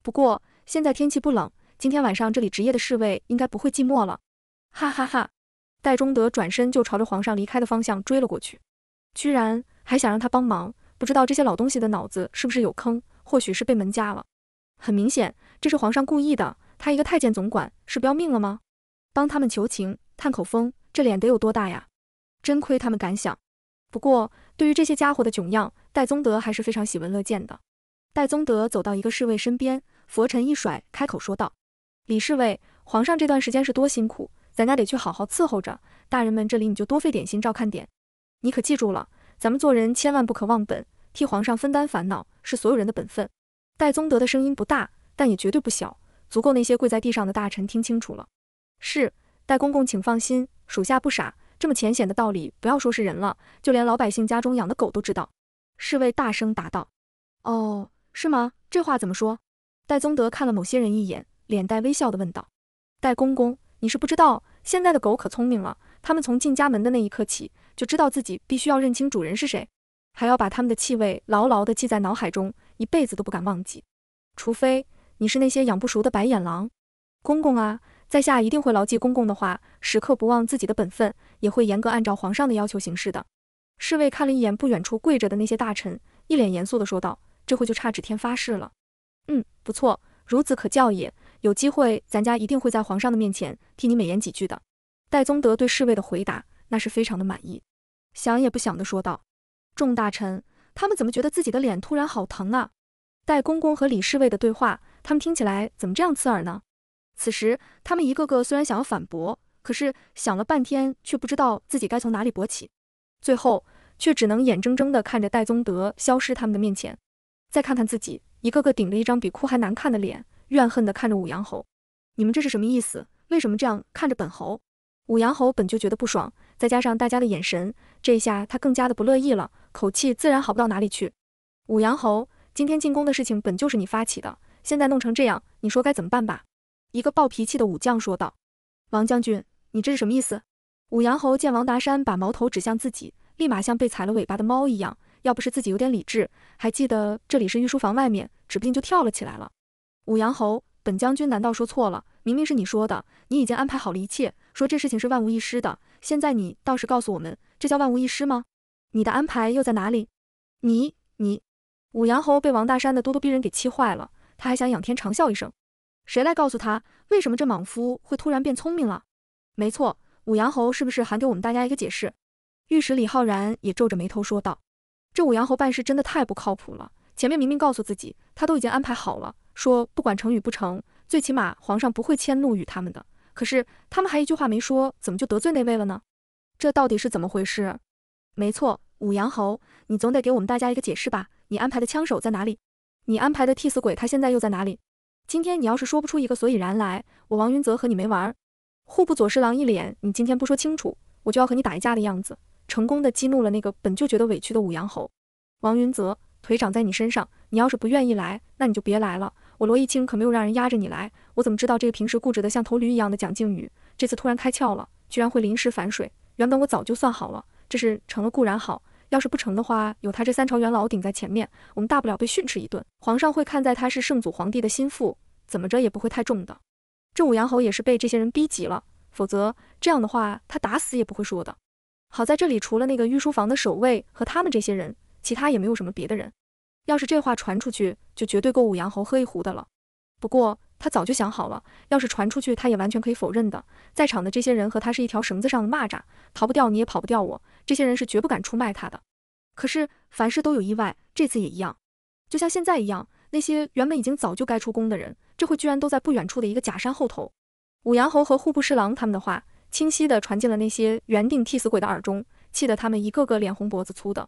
不过现在天气不冷。今天晚上这里值夜的侍卫应该不会寂寞了，哈哈哈！戴宗德转身就朝着皇上离开的方向追了过去，居然还想让他帮忙，不知道这些老东西的脑子是不是有坑，或许是被门夹了。很明显，这是皇上故意的，他一个太监总管是不要命了吗？帮他们求情、探口风，这脸得有多大呀？真亏他们敢想。不过，对于这些家伙的囧样，戴宗德还是非常喜闻乐见的。戴宗德走到一个侍卫身边，佛尘一甩，开口说道。李侍卫，皇上这段时间是多辛苦，咱家得去好好伺候着。大人们这里你就多费点心，照看点。你可记住了，咱们做人千万不可忘本，替皇上分担烦恼是所有人的本分。戴宗德的声音不大，但也绝对不小，足够那些跪在地上的大臣听清楚了。是，戴公公请放心，属下不傻，这么浅显的道理，不要说是人了，就连老百姓家中养的狗都知道。侍卫大声答道：“哦，是吗？这话怎么说？”戴宗德看了某些人一眼。脸带微笑的问道：“戴公公，你是不知道，现在的狗可聪明了。他们从进家门的那一刻起，就知道自己必须要认清主人是谁，还要把他们的气味牢牢的记在脑海中，一辈子都不敢忘记。除非你是那些养不熟的白眼狼，公公啊，在下一定会牢记公公的话，时刻不忘自己的本分，也会严格按照皇上的要求行事的。”侍卫看了一眼不远处跪着的那些大臣，一脸严肃的说道：“这回就差指天发誓了。”“嗯，不错，孺子可教也。”有机会，咱家一定会在皇上的面前替你美言几句的。戴宗德对侍卫的回答，那是非常的满意，想也不想的说道：“众大臣，他们怎么觉得自己的脸突然好疼啊？”戴公公和李侍卫的对话，他们听起来怎么这样刺耳呢？此时他们一个个虽然想要反驳，可是想了半天却不知道自己该从哪里驳起，最后却只能眼睁睁的看着戴宗德消失他们的面前，再看看自己，一个个顶着一张比哭还难看的脸。怨恨地看着五羊侯，你们这是什么意思？为什么这样看着本侯？五羊侯本就觉得不爽，再加上大家的眼神，这下他更加的不乐意了，口气自然好不到哪里去。五羊侯，今天进宫的事情本就是你发起的，现在弄成这样，你说该怎么办吧？一个暴脾气的武将说道。王将军，你这是什么意思？五羊侯见王达山把矛头指向自己，立马像被踩了尾巴的猫一样，要不是自己有点理智，还记得这里是御书房外面，指不定就跳了起来了。武阳侯，本将军难道说错了？明明是你说的，你已经安排好了一切，说这事情是万无一失的。现在你倒是告诉我们，这叫万无一失吗？你的安排又在哪里？你你，武阳侯被王大山的咄咄逼人给气坏了，他还想仰天长笑一声。谁来告诉他，为什么这莽夫会突然变聪明了？没错，武阳侯是不是还给我们大家一个解释？御史李浩然也皱着眉头说道，这武阳侯办事真的太不靠谱了。前面明明告诉自己，他都已经安排好了。说不管成与不成，最起码皇上不会迁怒于他们的。可是他们还一句话没说，怎么就得罪那位了呢？这到底是怎么回事？没错，五羊侯，你总得给我们大家一个解释吧？你安排的枪手在哪里？你安排的替死鬼他现在又在哪里？今天你要是说不出一个所以然来，我王云泽和你没完！户部左侍郎一脸你今天不说清楚，我就要和你打一架的样子，成功的激怒了那个本就觉得委屈的五羊侯。王云泽，腿长在你身上，你要是不愿意来，那你就别来了。我罗一清可没有让人压着你来，我怎么知道这个平时固执的像头驴一样的蒋靖宇，这次突然开窍了，居然会临时反水？原本我早就算好了，这是成了固然好，要是不成的话，有他这三朝元老顶在前面，我们大不了被训斥一顿，皇上会看在他是圣祖皇帝的心腹，怎么着也不会太重的。这五羊侯也是被这些人逼急了，否则这样的话他打死也不会说的。好在这里除了那个御书房的守卫和他们这些人，其他也没有什么别的人。要是这话传出去，就绝对够五羊侯喝一壶的了。不过他早就想好了，要是传出去，他也完全可以否认的。在场的这些人和他是一条绳子上的蚂蚱，逃不掉，你也跑不掉。我这些人是绝不敢出卖他的。可是凡事都有意外，这次也一样。就像现在一样，那些原本已经早就该出宫的人，这会居然都在不远处的一个假山后头。五羊侯和户部侍郎他们的话，清晰的传进了那些原定替死鬼的耳中，气得他们一个个脸红脖子粗的。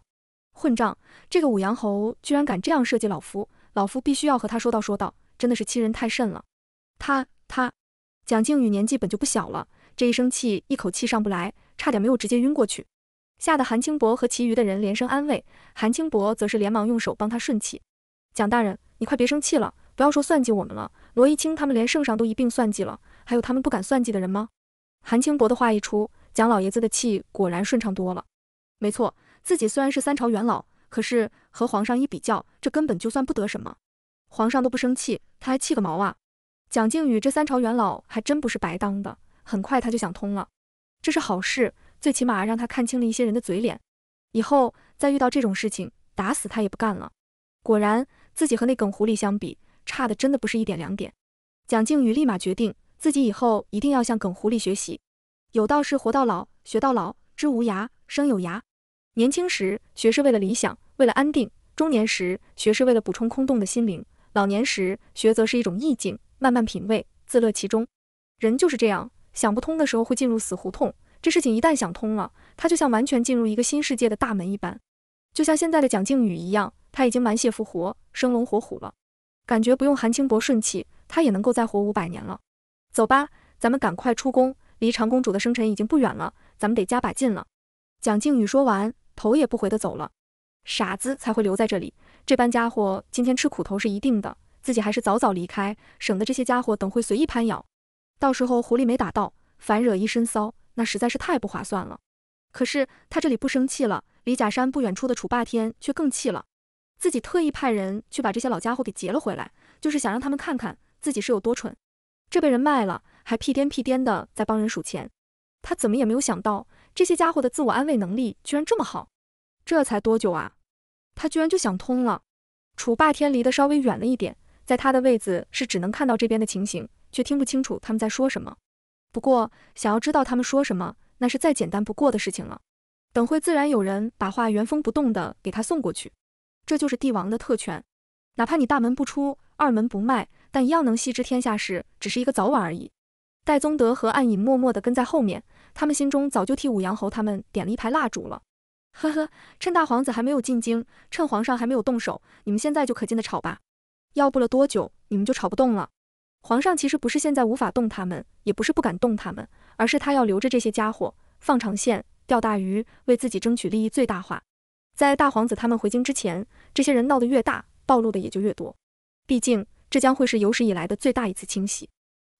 混账！这个五羊侯居然敢这样设计老夫，老夫必须要和他说道说道，真的是欺人太甚了。他他，蒋靖宇年纪本就不小了，这一生气，一口气上不来，差点没有直接晕过去，吓得韩清博和其余的人连声安慰。韩清博则是连忙用手帮他顺气。蒋大人，你快别生气了，不要说算计我们了，罗一清他们连圣上都一并算计了，还有他们不敢算计的人吗？韩清博的话一出，蒋老爷子的气果然顺畅多了。没错。自己虽然是三朝元老，可是和皇上一比较，这根本就算不得什么。皇上都不生气，他还气个毛啊？蒋靖宇这三朝元老还真不是白当的。很快他就想通了，这是好事，最起码让他看清了一些人的嘴脸。以后再遇到这种事情，打死他也不干了。果然，自己和那耿狐狸相比，差的真的不是一点两点。蒋靖宇立马决定，自己以后一定要向耿狐狸学习。有道是活到老学到老，知无涯生有涯。年轻时学是为了理想，为了安定；中年时学是为了补充空洞的心灵；老年时学则是一种意境，慢慢品味，自乐其中。人就是这样，想不通的时候会进入死胡同，这事情一旦想通了，他就像完全进入一个新世界的大门一般。就像现在的蒋靖宇一样，他已经满血复活，生龙活虎了，感觉不用韩清博顺气，他也能够再活五百年了。走吧，咱们赶快出宫，离长公主的生辰已经不远了，咱们得加把劲了。蒋靖宇说完。头也不回的走了，傻子才会留在这里。这般家伙今天吃苦头是一定的，自己还是早早离开，省得这些家伙等会随意攀咬，到时候狐狸没打到，反惹一身骚，那实在是太不划算了。可是他这里不生气了，离假山不远处的楚霸天却更气了，自己特意派人去把这些老家伙给劫了回来，就是想让他们看看自己是有多蠢，这被人卖了，还屁颠屁颠的在帮人数钱。他怎么也没有想到，这些家伙的自我安慰能力居然这么好。这才多久啊，他居然就想通了。楚霸天离得稍微远了一点，在他的位子是只能看到这边的情形，却听不清楚他们在说什么。不过想要知道他们说什么，那是再简单不过的事情了。等会自然有人把话原封不动的给他送过去，这就是帝王的特权。哪怕你大门不出，二门不迈，但一样能细知天下事，只是一个早晚而已。戴宗德和暗影默默地跟在后面。他们心中早就替武阳侯他们点了一排蜡烛了。呵呵，趁大皇子还没有进京，趁皇上还没有动手，你们现在就可劲的吵吧。要不了多久，你们就吵不动了。皇上其实不是现在无法动他们，也不是不敢动他们，而是他要留着这些家伙，放长线钓大鱼，为自己争取利益最大化。在大皇子他们回京之前，这些人闹得越大，暴露的也就越多。毕竟这将会是有史以来的最大一次清洗。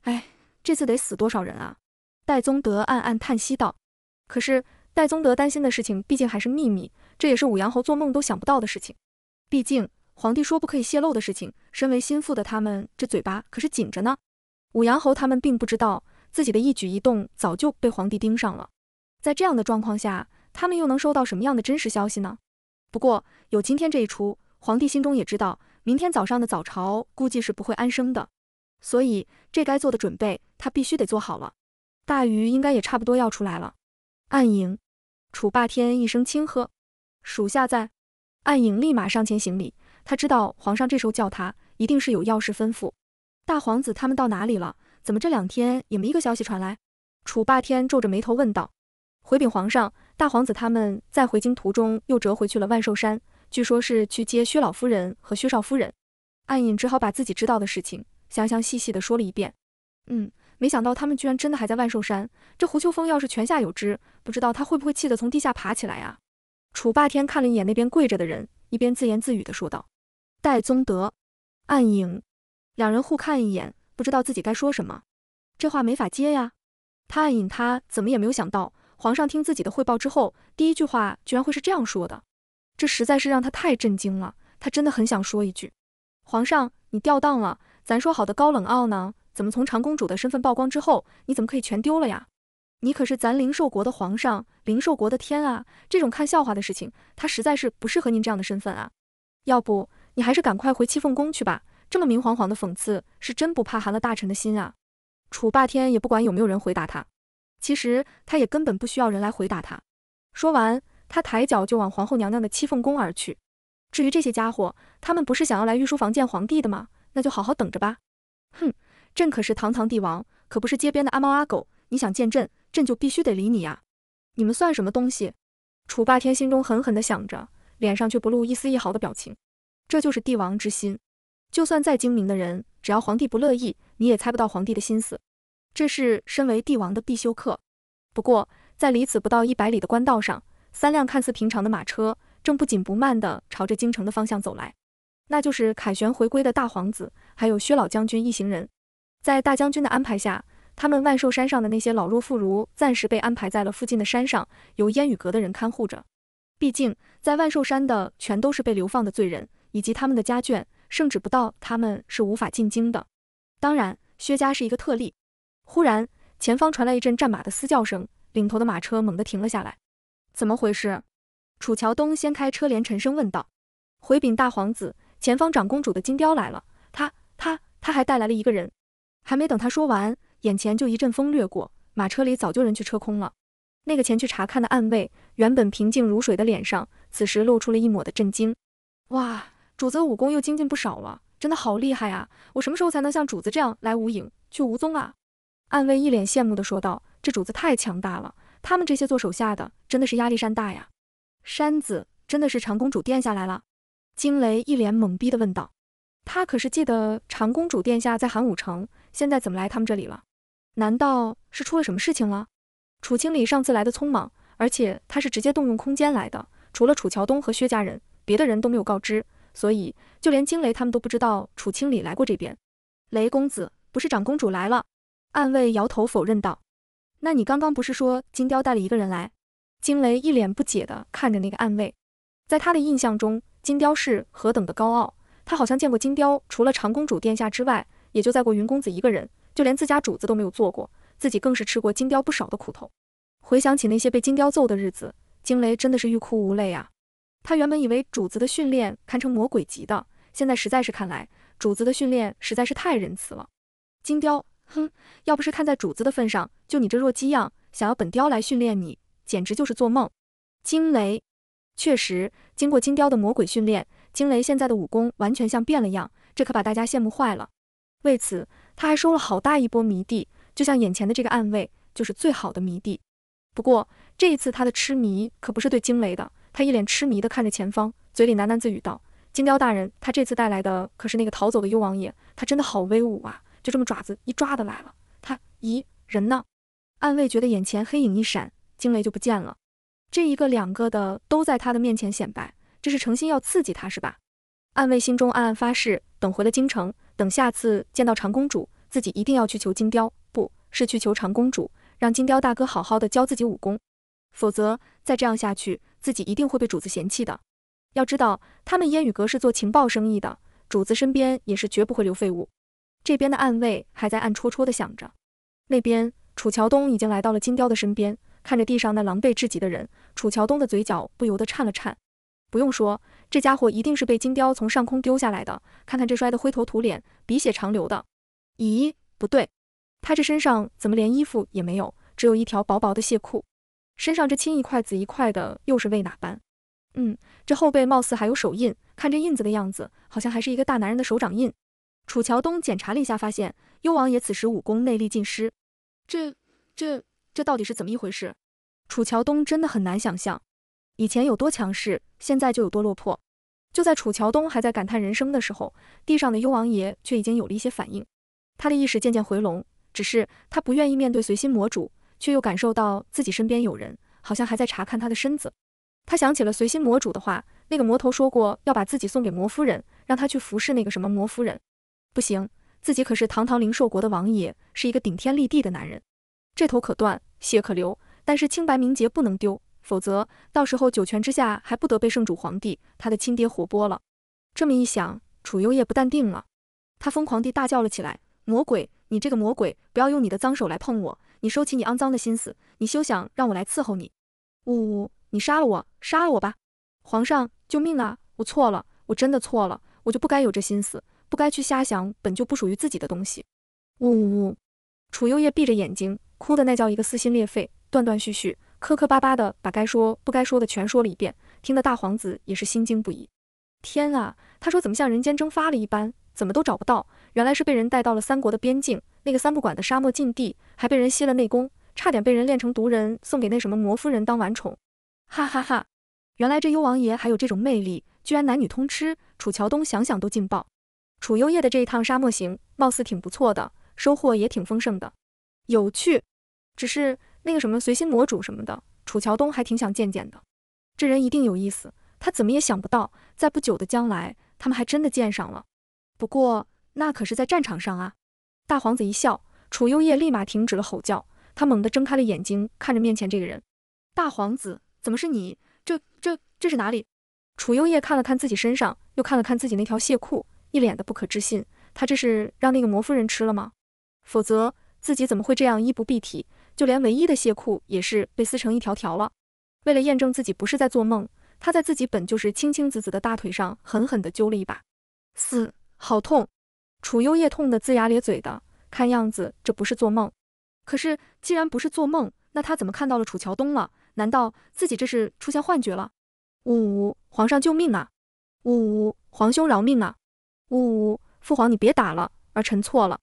哎，这次得死多少人啊？戴宗德暗暗叹息道：“可是戴宗德担心的事情，毕竟还是秘密，这也是武阳侯做梦都想不到的事情。毕竟皇帝说不可以泄露的事情，身为心腹的他们，这嘴巴可是紧着呢。”武阳侯他们并不知道，自己的一举一动早就被皇帝盯上了。在这样的状况下，他们又能收到什么样的真实消息呢？不过有今天这一出，皇帝心中也知道，明天早上的早朝估计是不会安生的，所以这该做的准备，他必须得做好了。大鱼应该也差不多要出来了。暗影，楚霸天一声轻喝，属下在。暗影立马上前行礼，他知道皇上这时候叫他，一定是有要事吩咐。大皇子他们到哪里了？怎么这两天也没一个消息传来？楚霸天皱着眉头问道。回禀皇上，大皇子他们在回京途中又折回去了万寿山，据说是去接薛老夫人和薛少夫人。暗影只好把自己知道的事情详详细细的说了一遍。嗯。没想到他们居然真的还在万寿山。这胡秋风要是泉下有知，不知道他会不会气得从地下爬起来啊！楚霸天看了一眼那边跪着的人，一边自言自语地说道：“戴宗德，暗影。”两人互看一眼，不知道自己该说什么。这话没法接呀！他暗影，他怎么也没有想到，皇上听自己的汇报之后，第一句话居然会是这样说的。这实在是让他太震惊了。他真的很想说一句：“皇上，你掉档了，咱说好的高冷傲呢？”怎么从长公主的身份曝光之后，你怎么可以全丢了呀？你可是咱灵兽国的皇上，灵兽国的天啊！这种看笑话的事情，他实在是不适合您这样的身份啊！要不你还是赶快回七凤宫去吧，这么明晃晃的讽刺，是真不怕寒了大臣的心啊！楚霸天也不管有没有人回答他，其实他也根本不需要人来回答他。说完，他抬脚就往皇后娘娘的七凤宫而去。至于这些家伙，他们不是想要来御书房见皇帝的吗？那就好好等着吧！哼。朕可是堂堂帝王，可不是街边的阿猫阿狗。你想见朕，朕就必须得理你呀！你们算什么东西？楚霸天心中狠狠地想着，脸上却不露一丝一毫的表情。这就是帝王之心。就算再精明的人，只要皇帝不乐意，你也猜不到皇帝的心思。这是身为帝王的必修课。不过，在离此不到一百里的官道上，三辆看似平常的马车正不紧不慢地朝着京城的方向走来。那就是凯旋回归的大皇子，还有薛老将军一行人。在大将军的安排下，他们万寿山上的那些老弱妇孺暂时被安排在了附近的山上，由烟雨阁的人看护着。毕竟在万寿山的全都是被流放的罪人以及他们的家眷，圣旨不到他们是无法进京的。当然，薛家是一个特例。忽然，前方传来一阵战马的嘶叫声，领头的马车猛地停了下来。怎么回事？楚乔东掀开车帘，沉声问道：“回禀大皇子，前方长公主的金雕来了，她、她、她还带来了一个人。”还没等他说完，眼前就一阵风掠过，马车里早就人去车空了。那个前去查看的暗卫，原本平静如水的脸上，此时露出了一抹的震惊。哇，主子武功又精进不少了，真的好厉害啊！我什么时候才能像主子这样来无影去无踪啊？暗卫一脸羡慕地说道：“这主子太强大了，他们这些做手下的真的是压力山大呀。”山子真的是长公主殿下来了？惊雷一脸懵逼地问道：“他可是记得长公主殿下在寒武城？”现在怎么来他们这里了？难道是出了什么事情了？楚清理上次来的匆忙，而且他是直接动用空间来的，除了楚乔东和薛家人，别的人都没有告知，所以就连惊雷他们都不知道楚清理来过这边。雷公子，不是长公主来了？暗卫摇头否认道。那你刚刚不是说金雕带了一个人来？惊雷一脸不解的看着那个暗卫，在他的印象中，金雕是何等的高傲，他好像见过金雕除了长公主殿下之外。也就在过云公子一个人，就连自家主子都没有做过，自己更是吃过金雕不少的苦头。回想起那些被金雕揍的日子，惊雷真的是欲哭无泪啊！他原本以为主子的训练堪称魔鬼级的，现在实在是看来主子的训练实在是太仁慈了。金雕，哼，要不是看在主子的份上，就你这弱鸡样，想要本雕来训练你，简直就是做梦！惊雷，确实，经过金雕的魔鬼训练，惊雷现在的武功完全像变了样，这可把大家羡慕坏了。为此，他还收了好大一波迷弟，就像眼前的这个暗卫，就是最好的迷弟。不过这一次他的痴迷可不是对惊雷的，他一脸痴迷的看着前方，嘴里喃喃自语道：“金雕大人，他这次带来的可是那个逃走的幽王爷，他真的好威武啊，就这么爪子一抓的来了。他，咦，人呢？”暗卫觉得眼前黑影一闪，惊雷就不见了。这一个两个的都在他的面前显摆，这是诚心要刺激他是吧？暗卫心中暗暗发誓，等回了京城。等下次见到长公主，自己一定要去求金雕，不是去求长公主，让金雕大哥好好的教自己武功，否则再这样下去，自己一定会被主子嫌弃的。要知道，他们烟雨阁是做情报生意的，主子身边也是绝不会留废物。这边的暗卫还在暗戳戳的想着，那边楚乔东已经来到了金雕的身边，看着地上那狼狈至极的人，楚乔东的嘴角不由得颤了颤。不用说，这家伙一定是被金雕从上空丢下来的。看看这摔得灰头土脸、鼻血长流的。咦，不对，他这身上怎么连衣服也没有，只有一条薄薄的泄裤？身上这青一块紫一块的，又是为哪般？嗯，这后背貌似还有手印，看这印子的样子，好像还是一个大男人的手掌印。楚乔东检查了一下，发现幽王爷此时武功内力尽失。这、这、这到底是怎么一回事？楚乔东真的很难想象。以前有多强势，现在就有多落魄。就在楚乔东还在感叹人生的时候，地上的幽王爷却已经有了一些反应。他的意识渐渐回笼，只是他不愿意面对随心魔主，却又感受到自己身边有人，好像还在查看他的身子。他想起了随心魔主的话，那个魔头说过要把自己送给魔夫人，让他去服侍那个什么魔夫人。不行，自己可是堂堂灵兽国的王爷，是一个顶天立地的男人。这头可断，血可流，但是清白名节不能丢。否则，到时候九泉之下还不得被圣主皇帝他的亲爹活剥了？这么一想，楚幽夜不淡定了，他疯狂地大叫了起来：“魔鬼，你这个魔鬼，不要用你的脏手来碰我！你收起你肮脏的心思，你休想让我来伺候你！呜呜，你杀了我，杀了我吧！皇上，救命啊！我错了，我真的错了，我就不该有这心思，不该去瞎想本就不属于自己的东西！呜呜呜！”楚幽夜闭着眼睛，哭得那叫一个撕心裂肺，断断续续。磕磕巴巴的把该说不该说的全说了一遍，听得大皇子也是心惊不已。天啊，他说怎么像人间蒸发了一般，怎么都找不到？原来是被人带到了三国的边境，那个三不管的沙漠禁地，还被人吸了内功，差点被人练成毒人，送给那什么魔夫人当玩宠。哈哈哈，原来这幽王爷还有这种魅力，居然男女通吃。楚乔东想想都劲爆。楚幽夜的这一趟沙漠行，貌似挺不错的，收获也挺丰盛的，有趣。只是。那个什么随心魔主什么的，楚乔东还挺想见见的，这人一定有意思。他怎么也想不到，在不久的将来，他们还真的见上了。不过那可是在战场上啊！大皇子一笑，楚幽夜立马停止了吼叫，他猛地睁开了眼睛，看着面前这个人。大皇子，怎么是你？这、这、这是哪里？楚幽夜看了看自己身上，又看了看自己那条亵裤，一脸的不可置信。他这是让那个魔夫人吃了吗？否则自己怎么会这样衣不蔽体？就连唯一的谢裤也是被撕成一条条了。为了验证自己不是在做梦，他在自己本就是青青紫紫的大腿上狠狠地揪了一把，嘶，好痛！楚幽夜痛得龇牙咧嘴的，看样子这不是做梦。可是既然不是做梦，那他怎么看到了楚乔东了？难道自己这是出现幻觉了？呜呜，皇上救命啊！呜呜，皇兄饶命啊！呜呜，父皇你别打了，儿臣错了。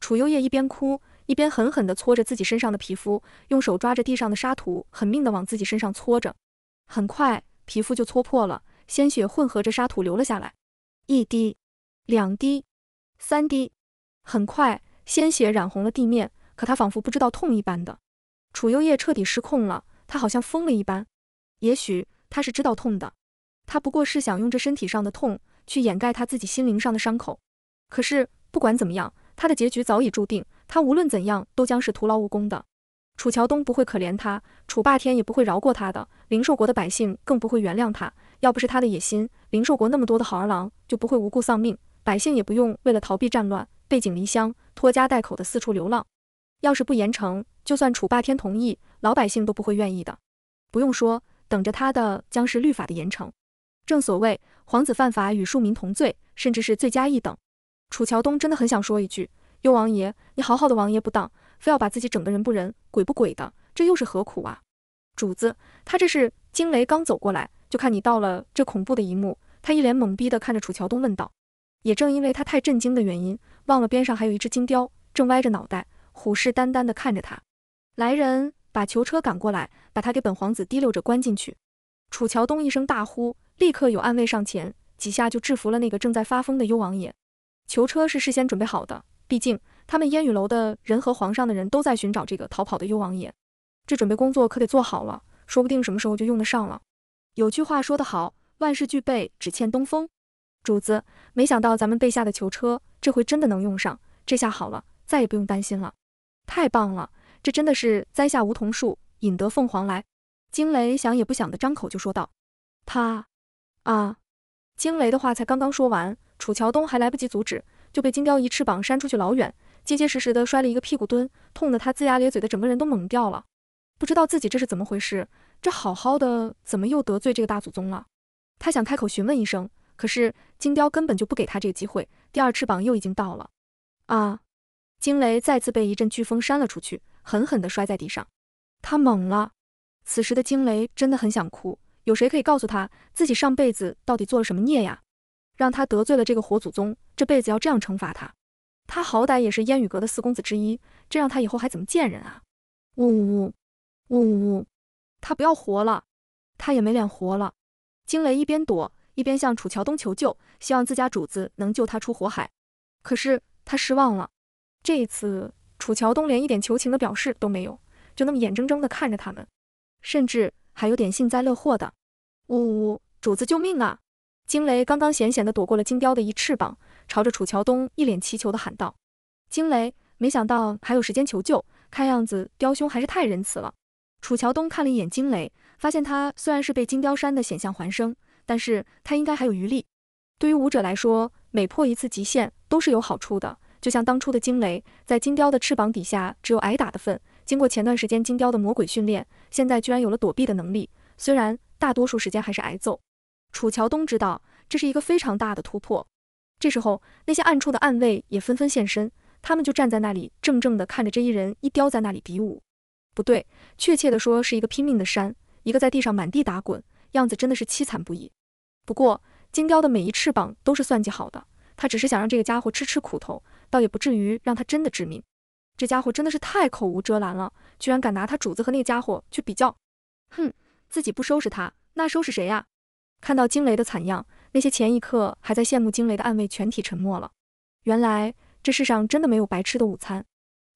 楚幽夜一边哭。一边狠狠地搓着自己身上的皮肤，用手抓着地上的沙土，狠命地往自己身上搓着。很快，皮肤就搓破了，鲜血混合着沙土流了下来，一滴，两滴，三滴。很快，鲜血染红了地面。可他仿佛不知道痛一般的，楚幽夜彻底失控了，他好像疯了一般。也许他是知道痛的，他不过是想用这身体上的痛去掩盖他自己心灵上的伤口。可是不管怎么样，他的结局早已注定。他无论怎样都将是徒劳无功的。楚乔东不会可怜他，楚霸天也不会饶过他的，灵兽国的百姓更不会原谅他。要不是他的野心，灵兽国那么多的好儿郎就不会无故丧命，百姓也不用为了逃避战乱背井离乡、拖家带口的四处流浪。要是不严惩，就算楚霸天同意，老百姓都不会愿意的。不用说，等着他的将是律法的严惩。正所谓，皇子犯法与庶民同罪，甚至是罪加一等。楚乔东真的很想说一句。幽王爷，你好好的王爷不当，非要把自己整的人不人鬼不鬼的，这又是何苦啊！主子，他这是惊雷刚走过来，就看你到了这恐怖的一幕，他一脸懵逼的看着楚乔东问道。也正因为他太震惊的原因，忘了边上还有一只金雕，正歪着脑袋，虎视眈眈的看着他。来人，把囚车赶过来，把他给本皇子提溜着关进去。楚乔东一声大呼，立刻有暗卫上前，几下就制服了那个正在发疯的幽王爷。囚车是事先准备好的。毕竟，他们烟雨楼的人和皇上的人都在寻找这个逃跑的幽王爷，这准备工作可得做好了，说不定什么时候就用得上了。有句话说得好，万事俱备，只欠东风。主子，没想到咱们备下的囚车，这回真的能用上。这下好了，再也不用担心了。太棒了，这真的是栽下梧桐树，引得凤凰来。惊雷想也不想的张口就说道：“他，啊！”惊雷的话才刚刚说完，楚乔东还来不及阻止。就被金雕一翅膀扇出去老远，结结实实的摔了一个屁股蹲，痛得他龇牙咧嘴的，整个人都懵掉了，不知道自己这是怎么回事。这好好的怎么又得罪这个大祖宗了？他想开口询问一声，可是金雕根本就不给他这个机会，第二翅膀又已经到了。啊！惊雷再次被一阵飓风扇了出去，狠狠的摔在地上，他懵了。此时的惊雷真的很想哭，有谁可以告诉他自己上辈子到底做了什么孽呀？让他得罪了这个活祖宗，这辈子要这样惩罚他。他好歹也是烟雨阁的四公子之一，这让他以后还怎么见人啊？呜呜呜，呜呜呜！他不要活了，他也没脸活了。惊雷一边躲一边向楚乔东求救，希望自家主子能救他出火海。可是他失望了，这一次楚乔东连一点求情的表示都没有，就那么眼睁睁地看着他们，甚至还有点幸灾乐祸的。呜呜，主子救命啊！惊雷刚刚险险的躲过了金雕的一翅膀，朝着楚乔东一脸祈求的喊道：“惊雷，没想到还有时间求救，看样子雕兄还是太仁慈了。”楚乔东看了一眼惊雷，发现他虽然是被金雕扇的险象环生，但是他应该还有余力。对于武者来说，每破一次极限都是有好处的。就像当初的惊雷，在金雕的翅膀底下只有挨打的份。经过前段时间金雕的魔鬼训练，现在居然有了躲避的能力，虽然大多数时间还是挨揍。楚乔东知道这是一个非常大的突破。这时候，那些暗处的暗卫也纷纷现身，他们就站在那里，怔怔地看着这一人一雕在那里比武。不对，确切的说是一个拼命的山，一个在地上满地打滚，样子真的是凄惨不已。不过金雕的每一翅膀都是算计好的，他只是想让这个家伙吃吃苦头，倒也不至于让他真的致命。这家伙真的是太口无遮拦了，居然敢拿他主子和那个家伙去比较。哼，自己不收拾他，那收拾谁呀？看到惊雷的惨样，那些前一刻还在羡慕惊雷的暗卫全体沉默了。原来这世上真的没有白吃的午餐，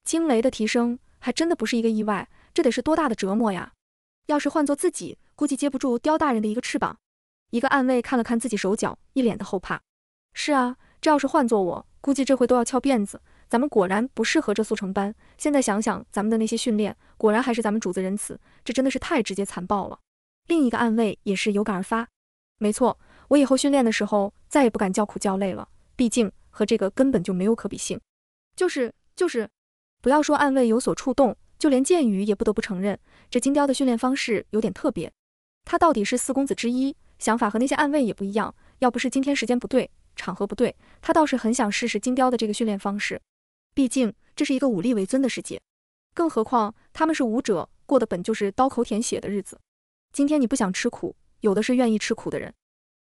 惊雷的提升还真的不是一个意外，这得是多大的折磨呀！要是换做自己，估计接不住刁大人的一个翅膀。一个暗卫看了看自己手脚，一脸的后怕。是啊，这要是换做我，估计这回都要翘辫子。咱们果然不适合这速成班。现在想想咱们的那些训练，果然还是咱们主子仁慈，这真的是太直接残暴了。另一个暗卫也是有感而发。没错，我以后训练的时候再也不敢叫苦叫累了，毕竟和这个根本就没有可比性。就是就是，不要说暗卫有所触动，就连剑雨也不得不承认，这金雕的训练方式有点特别。他到底是四公子之一，想法和那些暗卫也不一样。要不是今天时间不对，场合不对，他倒是很想试试金雕的这个训练方式。毕竟这是一个武力为尊的世界，更何况他们是武者，过的本就是刀口舔血的日子。今天你不想吃苦？有的是愿意吃苦的人，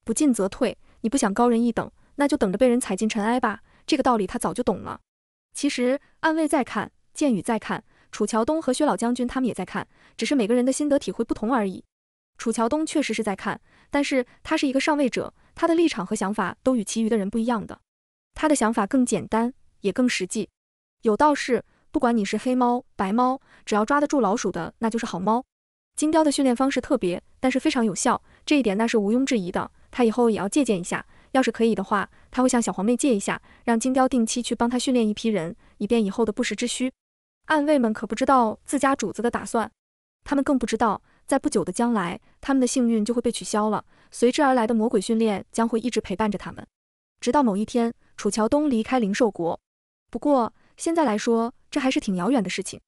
不进则退。你不想高人一等，那就等着被人踩进尘埃吧。这个道理他早就懂了。其实暗卫在看，剑雨在看，楚乔东和薛老将军他们也在看，只是每个人的心得体会不同而已。楚乔东确实是在看，但是他是一个上位者，他的立场和想法都与其余的人不一样的。他的想法更简单，也更实际。有道是，不管你是黑猫白猫，只要抓得住老鼠的，那就是好猫。金雕的训练方式特别，但是非常有效，这一点那是毋庸置疑的。他以后也要借鉴一下，要是可以的话，他会向小黄妹借一下，让金雕定期去帮他训练一批人，以便以后的不时之需。暗卫们可不知道自家主子的打算，他们更不知道，在不久的将来，他们的幸运就会被取消了，随之而来的魔鬼训练将会一直陪伴着他们，直到某一天楚乔东离开灵兽国。不过现在来说，这还是挺遥远的事情。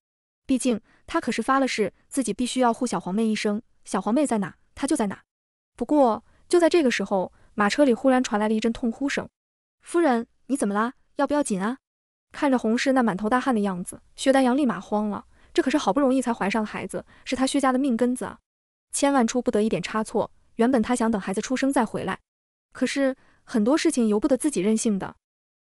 毕竟他可是发了誓，自己必须要护小黄妹一生。小黄妹在哪，他就在哪。不过就在这个时候，马车里忽然传来了一阵痛呼声。夫人，你怎么啦？要不要紧啊？看着洪氏那满头大汗的样子，薛丹阳立马慌了。这可是好不容易才怀上的孩子，是他薛家的命根子啊，千万出不得一点差错。原本他想等孩子出生再回来，可是很多事情由不得自己任性的。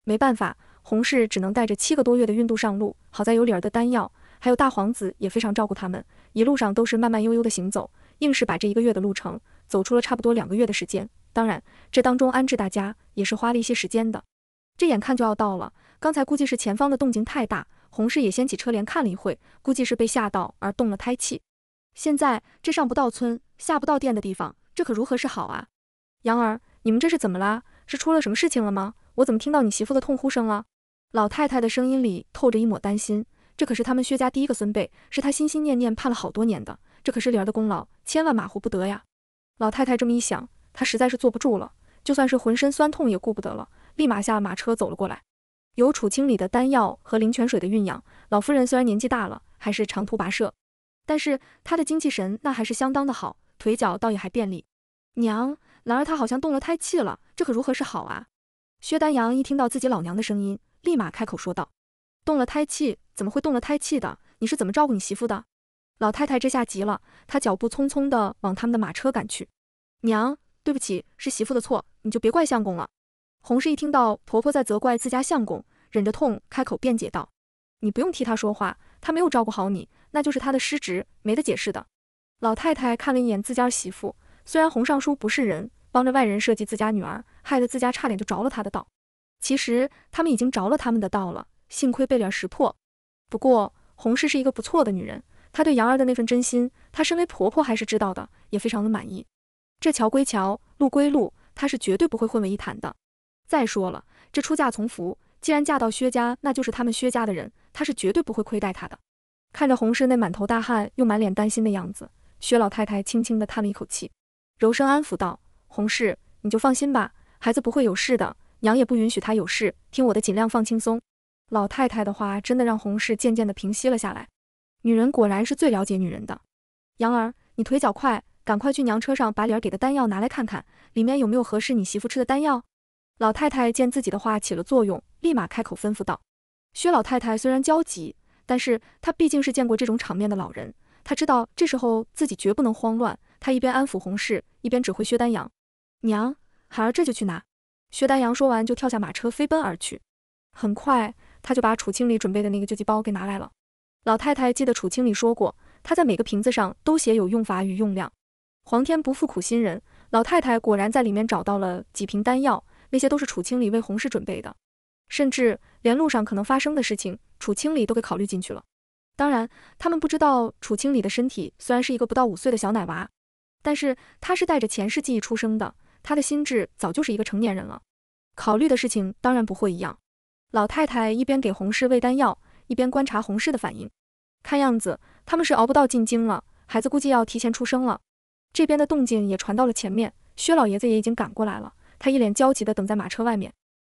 没办法，洪氏只能带着七个多月的孕肚上路。好在有李儿的丹药。还有大皇子也非常照顾他们，一路上都是慢慢悠悠的行走，硬是把这一个月的路程走出了差不多两个月的时间。当然，这当中安置大家也是花了一些时间的。这眼看就要到了，刚才估计是前方的动静太大，洪氏也掀起车帘看了一会，估计是被吓到而动了胎气。现在这上不到村，下不到店的地方，这可如何是好啊？杨儿，你们这是怎么啦？是出了什么事情了吗？我怎么听到你媳妇的痛呼声了？老太太的声音里透着一抹担心。这可是他们薛家第一个孙辈，是他心心念念盼了好多年的。这可是灵儿的功劳，千万马虎不得呀！老太太这么一想，她实在是坐不住了，就算是浑身酸痛也顾不得了，立马下马车走了过来。有楚清里的丹药和灵泉水的运养，老夫人虽然年纪大了，还是长途跋涉，但是她的精气神那还是相当的好，腿脚倒也还便利。娘，兰儿她好像动了胎气了，这可如何是好啊？薛丹阳一听到自己老娘的声音，立马开口说道。动了胎气怎么会动了胎气的？你是怎么照顾你媳妇的？老太太这下急了，她脚步匆匆地往他们的马车赶去。娘，对不起，是媳妇的错，你就别怪相公了。洪氏一听到婆婆在责怪自家相公，忍着痛开口辩解道：“你不用替他说话，他没有照顾好你，那就是他的失职，没得解释的。”老太太看了一眼自家媳妇，虽然洪尚书不是人，帮着外人设计自家女儿，害得自家差点就着了他的道，其实他们已经着了他们的道了。幸亏被儿识破，不过红氏是一个不错的女人，她对杨儿的那份真心，她身为婆婆还是知道的，也非常的满意。这桥归桥，路归路，她是绝对不会混为一谈的。再说了，这出嫁从夫，既然嫁到薛家，那就是他们薛家的人，她是绝对不会亏待她的。看着红氏那满头大汗又满脸担心的样子，薛老太太轻轻的叹了一口气，柔声安抚道：“红氏，你就放心吧，孩子不会有事的，娘也不允许她有事，听我的，尽量放轻松。”老太太的话真的让洪氏渐渐的平息了下来。女人果然是最了解女人的。杨儿，你腿脚快，赶快去娘车上把李儿给的丹药拿来看看，里面有没有合适你媳妇吃的丹药。老太太见自己的话起了作用，立马开口吩咐道。薛老太太虽然焦急，但是她毕竟是见过这种场面的老人，她知道这时候自己绝不能慌乱。她一边安抚洪氏，一边指挥薛丹阳。娘，孩儿这就去拿。薛丹阳说完就跳下马车飞奔而去。很快。他就把楚清理准备的那个救济包给拿来了。老太太记得楚清理说过，他在每个瓶子上都写有用法与用量。皇天不负苦心人，老太太果然在里面找到了几瓶丹药，那些都是楚清理为洪氏准备的，甚至连路上可能发生的事情，楚清理都给考虑进去了。当然，他们不知道楚清理的身体虽然是一个不到五岁的小奶娃，但是他是带着前世记忆出生的，他的心智早就是一个成年人了，考虑的事情当然不会一样。老太太一边给红氏喂丹药，一边观察红氏的反应。看样子他们是熬不到进京了，孩子估计要提前出生了。这边的动静也传到了前面，薛老爷子也已经赶过来了，他一脸焦急地等在马车外面。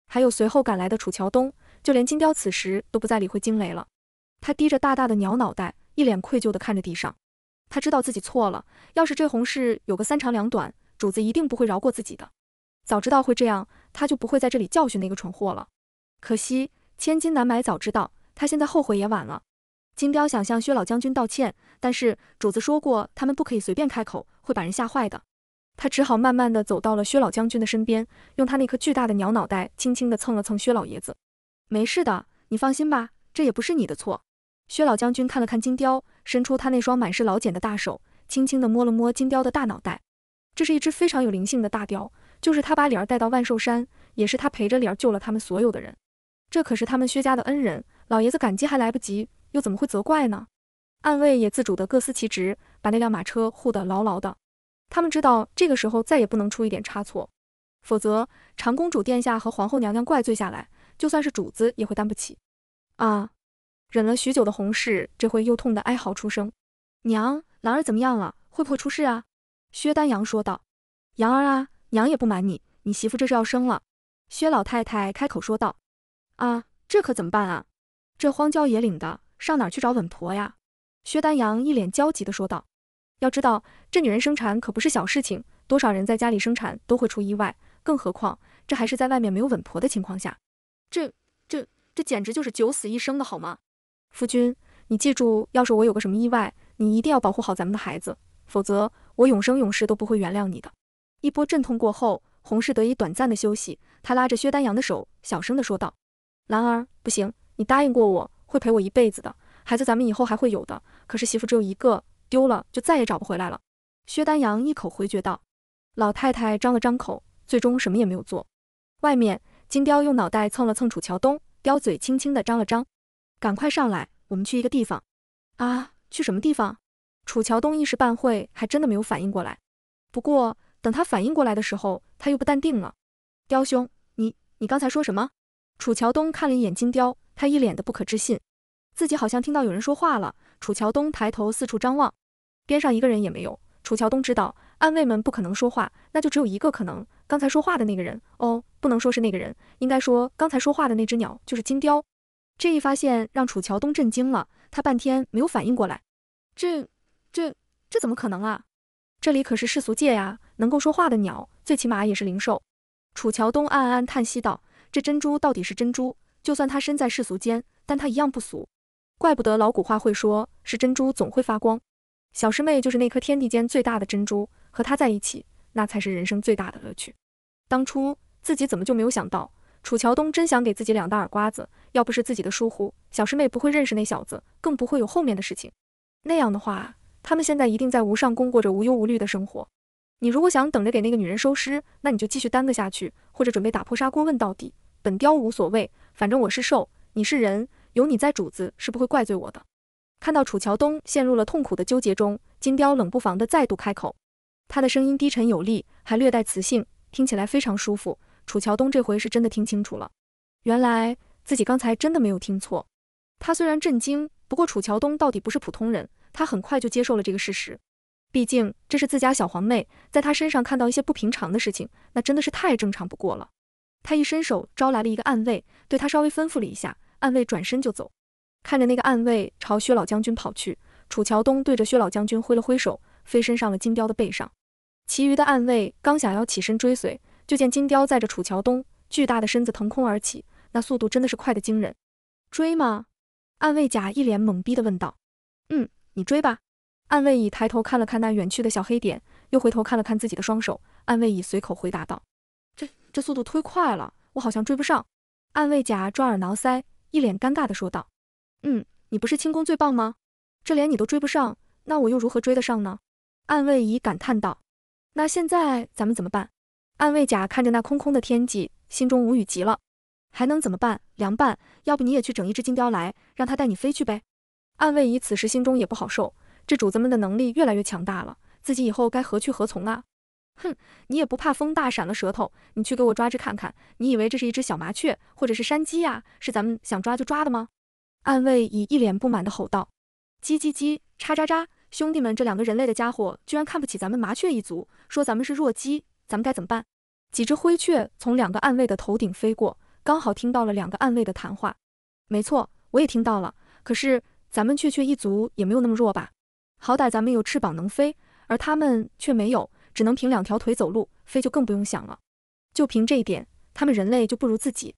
还有随后赶来的楚乔东，就连金雕此时都不再理会惊雷了。他低着大大的鸟脑袋，一脸愧疚地看着地上。他知道自己错了，要是这红氏有个三长两短，主子一定不会饶过自己的。早知道会这样，他就不会在这里教训那个蠢货了。可惜，千金难买。早知道他现在后悔也晚了。金雕想向薛老将军道歉，但是主子说过他们不可以随便开口，会把人吓坏的。他只好慢慢的走到了薛老将军的身边，用他那颗巨大的鸟脑袋轻轻的蹭了蹭薛老爷子。没事的，你放心吧，这也不是你的错。薛老将军看了看金雕，伸出他那双满是老茧的大手，轻轻的摸了摸金雕的大脑袋。这是一只非常有灵性的大雕，就是他把李儿带到万寿山，也是他陪着李儿救了他们所有的人。这可是他们薛家的恩人，老爷子感激还来不及，又怎么会责怪呢？暗卫也自主的各司其职，把那辆马车护得牢牢的。他们知道这个时候再也不能出一点差错，否则长公主殿下和皇后娘娘怪罪下来，就算是主子也会担不起。啊！忍了许久的红氏，这回又痛得哀嚎出声。娘，兰儿怎么样了？会不会出事啊？薛丹阳说道。阳儿啊，娘也不瞒你，你媳妇这是要生了。薛老太太开口说道。啊，这可怎么办啊？这荒郊野岭的，上哪儿去找稳婆呀？薛丹阳一脸焦急的说道。要知道，这女人生产可不是小事情，多少人在家里生产都会出意外，更何况这还是在外面没有稳婆的情况下，这、这、这简直就是九死一生的好吗？夫君，你记住，要是我有个什么意外，你一定要保护好咱们的孩子，否则我永生永世都不会原谅你的。一波阵痛过后，洪氏得以短暂的休息，她拉着薛丹阳的手，小声的说道。兰儿，不行，你答应过我会陪我一辈子的。孩子，咱们以后还会有的。可是媳妇只有一个，丢了就再也找不回来了。薛丹阳一口回绝道。老太太张了张口，最终什么也没有做。外面，金雕用脑袋蹭了蹭楚乔东，雕嘴轻轻的张了张。赶快上来，我们去一个地方。啊，去什么地方？楚乔东一时半会还真的没有反应过来。不过等他反应过来的时候，他又不淡定了。雕兄，你你刚才说什么？楚乔东看了一眼金雕，他一脸的不可置信，自己好像听到有人说话了。楚乔东抬头四处张望，边上一个人也没有。楚乔东知道暗卫们不可能说话，那就只有一个可能，刚才说话的那个人。哦，不能说是那个人，应该说刚才说话的那只鸟就是金雕。这一发现让楚乔东震惊了，他半天没有反应过来，这、这、这怎么可能啊？这里可是世俗界呀，能够说话的鸟，最起码也是灵兽。楚乔东暗暗叹息道。这珍珠到底是珍珠，就算她身在世俗间，但她一样不俗。怪不得老古话会说，是珍珠总会发光。小师妹就是那颗天地间最大的珍珠，和她在一起，那才是人生最大的乐趣。当初自己怎么就没有想到，楚乔东真想给自己两大耳刮子。要不是自己的疏忽，小师妹不会认识那小子，更不会有后面的事情。那样的话，他们现在一定在无上宫过着无忧无虑的生活。你如果想等着给那个女人收尸，那你就继续耽搁下去，或者准备打破砂锅问到底。本雕无所谓，反正我是兽，你是人，有你在，主子是不会怪罪我的。看到楚乔东陷入了痛苦的纠结中，金雕冷不防地再度开口，他的声音低沉有力，还略带磁性，听起来非常舒服。楚乔东这回是真的听清楚了，原来自己刚才真的没有听错。他虽然震惊，不过楚乔东到底不是普通人，他很快就接受了这个事实。毕竟这是自家小皇妹，在他身上看到一些不平常的事情，那真的是太正常不过了。他一伸手招来了一个暗卫，对他稍微吩咐了一下，暗卫转身就走。看着那个暗卫朝薛老将军跑去，楚乔东对着薛老将军挥了挥手，飞身上了金雕的背上。其余的暗卫刚想要起身追随，就见金雕载着楚乔东巨大的身子腾空而起，那速度真的是快得惊人。追吗？暗卫甲一脸懵逼的问道。嗯，你追吧。暗卫乙抬头看了看那远去的小黑点，又回头看了看自己的双手，暗卫乙随口回答道。这速度忒快了，我好像追不上。暗卫甲抓耳挠腮，一脸尴尬地说道：“嗯，你不是轻功最棒吗？这连你都追不上，那我又如何追得上呢？”暗卫乙感叹道：“那现在咱们怎么办？”暗卫甲看着那空空的天际，心中无语极了。还能怎么办？凉拌。要不你也去整一只金雕来，让它带你飞去呗？暗卫乙此时心中也不好受，这主子们的能力越来越强大了，自己以后该何去何从啊？哼，你也不怕风大闪了舌头？你去给我抓只看看！你以为这是一只小麻雀或者是山鸡呀？是咱们想抓就抓的吗？暗卫已一脸不满的吼道。叽叽叽，喳喳喳，兄弟们，这两个人类的家伙居然看不起咱们麻雀一族，说咱们是弱鸡，咱们该怎么办？几只灰雀从两个暗卫的头顶飞过，刚好听到了两个暗卫的谈话。没错，我也听到了。可是咱们雀雀一族也没有那么弱吧？好歹咱们有翅膀能飞，而他们却没有。只能凭两条腿走路，飞就更不用想了。就凭这一点，他们人类就不如自己。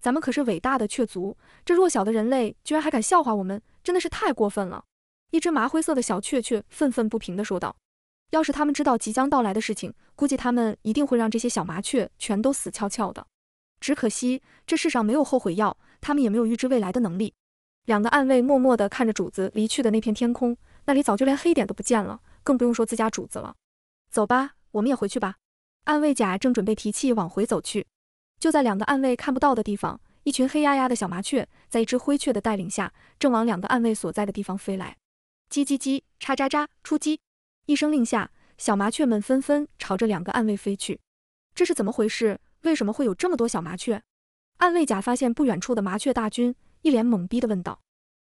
咱们可是伟大的雀族，这弱小的人类居然还敢笑话我们，真的是太过分了！一只麻灰色的小雀雀愤愤不平地说道：“要是他们知道即将到来的事情，估计他们一定会让这些小麻雀全都死翘翘的。只可惜这世上没有后悔药，他们也没有预知未来的能力。”两个暗卫默默地看着主子离去的那片天空，那里早就连黑点都不见了，更不用说自家主子了。走吧，我们也回去吧。暗卫甲正准备提气往回走去，就在两个暗卫看不到的地方，一群黑压压的小麻雀在一只灰雀的带领下，正往两个暗卫所在的地方飞来。叽叽叽，喳喳喳，出击！一声令下，小麻雀们纷纷朝着两个暗卫飞去。这是怎么回事？为什么会有这么多小麻雀？暗卫甲发现不远处的麻雀大军，一脸懵逼的问道：“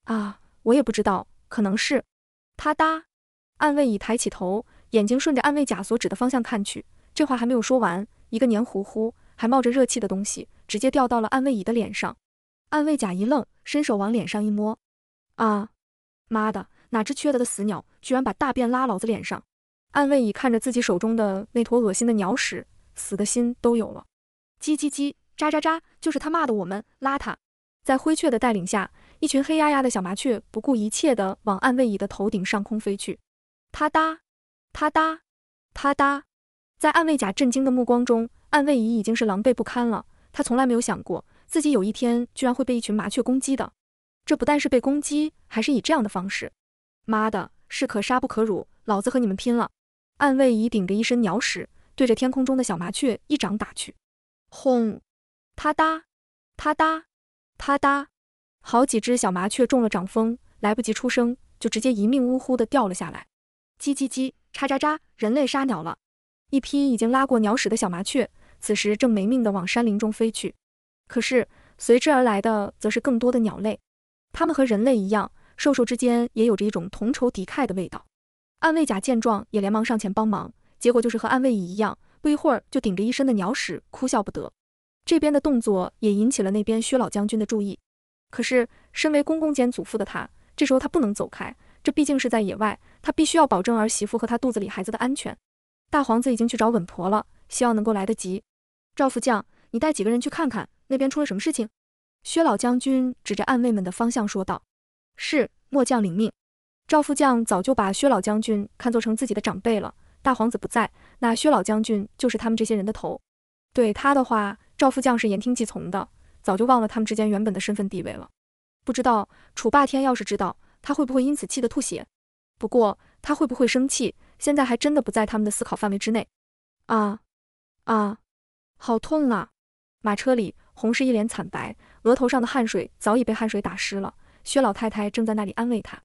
啊，我也不知道，可能是……”啪嗒，暗卫乙抬起头。眼睛顺着暗卫甲所指的方向看去，这话还没有说完，一个黏糊糊还冒着热气的东西直接掉到了暗卫乙的脸上。暗卫甲一愣，伸手往脸上一摸，啊，妈的，哪只缺德的死鸟居然把大便拉老子脸上！暗卫乙看着自己手中的那坨恶心的鸟屎，死的心都有了。叽叽叽，喳喳喳，就是他骂的我们邋遢。在灰雀的带领下，一群黑压压的小麻雀不顾一切地往暗卫乙的头顶上空飞去。啪嗒。啪嗒，啪嗒，在暗卫甲震惊的目光中，暗卫乙已经是狼狈不堪了。他从来没有想过，自己有一天居然会被一群麻雀攻击的。这不但是被攻击，还是以这样的方式。妈的，士可杀不可辱，老子和你们拼了！暗卫乙顶着一身鸟屎，对着天空中的小麻雀一掌打去。轰！啪嗒，啪嗒，啪嗒，好几只小麻雀中了掌风，来不及出声，就直接一命呜呼的掉了下来。叽叽叽。喳喳喳！人类杀鸟了，一批已经拉过鸟屎的小麻雀，此时正没命的往山林中飞去。可是随之而来的，则是更多的鸟类，它们和人类一样，兽兽之间也有着一种同仇敌忾的味道。暗卫甲见状，也连忙上前帮忙，结果就是和暗卫乙一样，不一会儿就顶着一身的鸟屎，哭笑不得。这边的动作也引起了那边薛老将军的注意。可是身为公公兼祖父的他，这时候他不能走开，这毕竟是在野外。他必须要保证儿媳妇和他肚子里孩子的安全。大皇子已经去找稳婆了，希望能够来得及。赵副将，你带几个人去看看那边出了什么事情。薛老将军指着暗卫们的方向说道：“是末将领命。”赵副将早就把薛老将军看作成自己的长辈了。大皇子不在，那薛老将军就是他们这些人的头。对他的话，赵副将是言听计从的，早就忘了他们之间原本的身份地位了。不知道楚霸天要是知道，他会不会因此气得吐血？不过他会不会生气，现在还真的不在他们的思考范围之内。啊啊，好痛啊！马车里，洪氏一脸惨白，额头上的汗水早已被汗水打湿了。薛老太太正在那里安慰他：“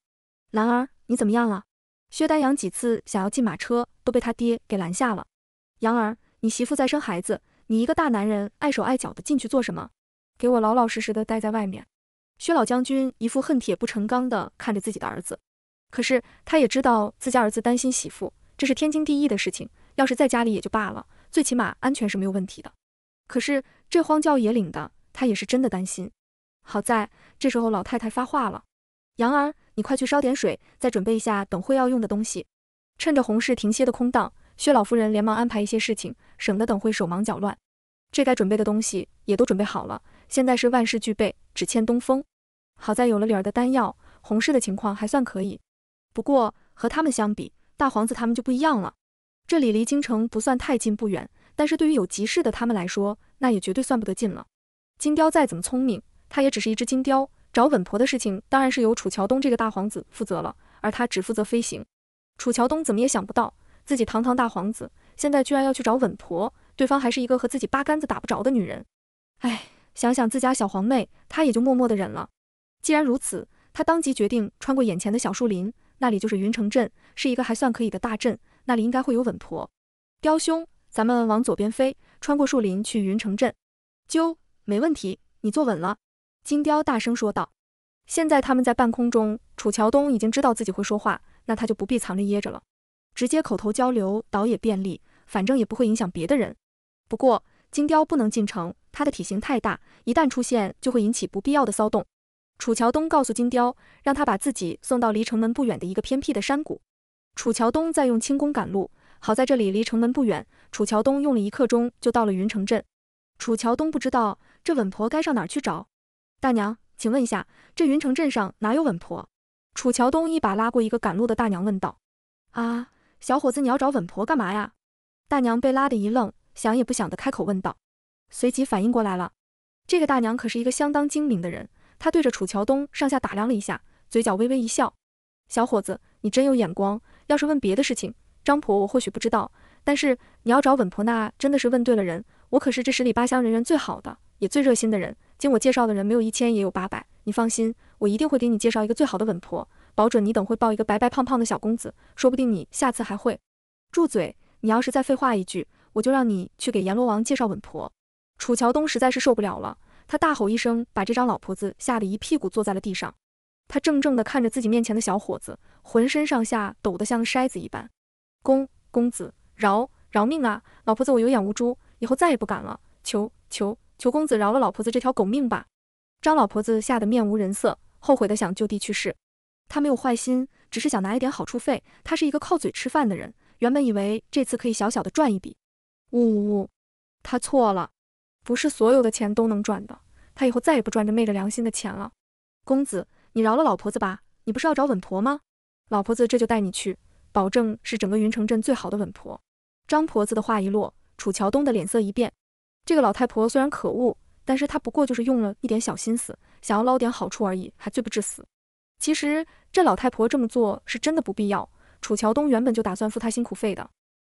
兰儿，你怎么样了？”薛丹阳几次想要进马车，都被他爹给拦下了。“杨儿，你媳妇在生孩子，你一个大男人碍手碍脚的进去做什么？给我老老实实的待在外面。”薛老将军一副恨铁不成钢的看着自己的儿子。可是他也知道自家儿子担心媳妇，这是天经地义的事情。要是在家里也就罢了，最起码安全是没有问题的。可是这荒郊野岭的，他也是真的担心。好在这时候老太太发话了：“杨儿，你快去烧点水，再准备一下等会要用的东西。”趁着红事停歇的空档，薛老夫人连忙安排一些事情，省得等会手忙脚乱。这该准备的东西也都准备好了，现在是万事俱备，只欠东风。好在有了李儿的丹药，红事的情况还算可以。不过和他们相比，大皇子他们就不一样了。这里离京城不算太近不远，但是对于有急事的他们来说，那也绝对算不得近了。金雕再怎么聪明，他也只是一只金雕，找稳婆的事情当然是由楚乔东这个大皇子负责了，而他只负责飞行。楚乔东怎么也想不到，自己堂堂大皇子，现在居然要去找稳婆，对方还是一个和自己八竿子打不着的女人。哎，想想自家小皇妹，他也就默默的忍了。既然如此，他当即决定穿过眼前的小树林。那里就是云城镇，是一个还算可以的大镇，那里应该会有稳婆。雕兄，咱们往左边飞，穿过树林去云城镇。啾，没问题，你坐稳了。金雕大声说道。现在他们在半空中，楚乔东已经知道自己会说话，那他就不必藏着掖着了，直接口头交流，倒也便利，反正也不会影响别的人。不过金雕不能进城，它的体型太大，一旦出现就会引起不必要的骚动。楚乔东告诉金雕，让他把自己送到离城门不远的一个偏僻的山谷。楚乔东在用轻功赶路，好在这里离城门不远。楚乔东用了一刻钟就到了云城镇。楚乔东不知道这稳婆该上哪去找。大娘，请问一下，这云城镇上哪有稳婆？楚乔东一把拉过一个赶路的大娘，问道：“啊，小伙子，你要找稳婆干嘛呀？”大娘被拉的一愣，想也不想的开口问道，随即反应过来了，这个大娘可是一个相当精明的人。他对着楚乔东上下打量了一下，嘴角微微一笑：“小伙子，你真有眼光。要是问别的事情，张婆我或许不知道，但是你要找稳婆那真的是问对了人。我可是这十里八乡人缘最好的，也最热心的人。经我介绍的人没有一千也有八百。你放心，我一定会给你介绍一个最好的稳婆，保准你等会抱一个白白胖胖的小公子。说不定你下次还会。”住嘴！你要是再废话一句，我就让你去给阎罗王介绍稳婆。楚乔东实在是受不了了。他大吼一声，把这张老婆子吓得一屁股坐在了地上。他怔怔地看着自己面前的小伙子，浑身上下抖得像筛子一般。公公子，饶饶命啊！老婆子我有眼无珠，以后再也不敢了。求求求公子饶了老婆子这条狗命吧！张老婆子吓得面无人色，后悔的想就地去世。他没有坏心，只是想拿一点好处费。他是一个靠嘴吃饭的人，原本以为这次可以小小的赚一笔。呜呜呜，他错了。不是所有的钱都能赚的，他以后再也不赚这昧着良心的钱了。公子，你饶了老婆子吧，你不是要找稳婆吗？老婆子这就带你去，保证是整个云城镇最好的稳婆。张婆子的话一落，楚乔东的脸色一变。这个老太婆虽然可恶，但是她不过就是用了一点小心思，想要捞点好处而已，还罪不至死。其实这老太婆这么做是真的不必要。楚乔东原本就打算付她辛苦费的。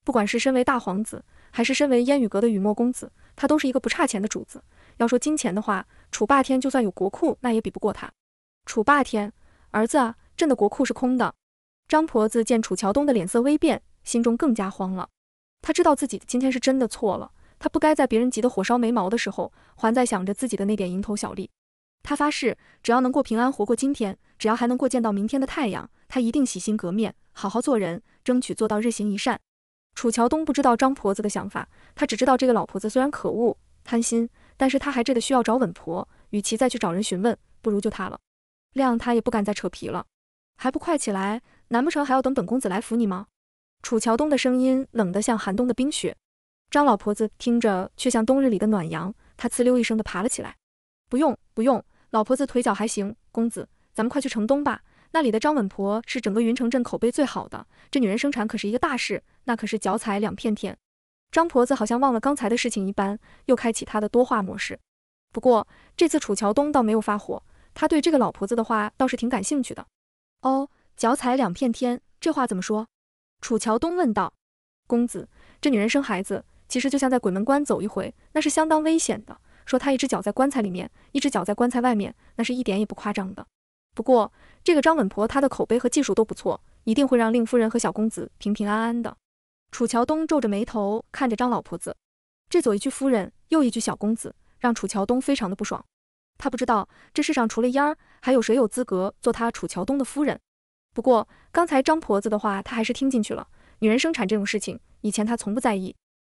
不管是身为大皇子，还是身为烟雨阁的雨墨公子，他都是一个不差钱的主子。要说金钱的话，楚霸天就算有国库，那也比不过他。楚霸天，儿子，朕的国库是空的。张婆子见楚乔东的脸色微变，心中更加慌了。他知道自己今天是真的错了，他不该在别人急得火烧眉毛的时候，还在想着自己的那点蝇头小利。他发誓，只要能过平安活过今天，只要还能过见到明天的太阳，他一定洗心革面，好好做人，争取做到日行一善。楚乔东不知道张婆子的想法，他只知道这个老婆子虽然可恶、贪心，但是他还真的需要找稳婆。与其再去找人询问，不如就她了，谅她也不敢再扯皮了。还不快起来？难不成还要等本公子来扶你吗？楚乔东的声音冷得像寒冬的冰雪，张老婆子听着却像冬日里的暖阳。她呲溜一声的爬了起来。不用，不用，老婆子腿脚还行，公子，咱们快去城东吧。那里的张稳婆是整个云城镇口碑最好的，这女人生产可是一个大事，那可是脚踩两片天。张婆子好像忘了刚才的事情一般，又开启她的多话模式。不过这次楚乔东倒没有发火，他对这个老婆子的话倒是挺感兴趣的。哦，脚踩两片天，这话怎么说？楚乔东问道。公子，这女人生孩子其实就像在鬼门关走一回，那是相当危险的。说她一只脚在棺材里面，一只脚在棺材外面，那是一点也不夸张的。不过，这个张稳婆她的口碑和技术都不错，一定会让令夫人和小公子平平安安的。楚乔东皱着眉头看着张老婆子，这左一句夫人，右一句小公子，让楚乔东非常的不爽。他不知道这世上除了嫣儿，还有谁有资格做他楚乔东的夫人。不过刚才张婆子的话，他还是听进去了。女人生产这种事情，以前他从不在意，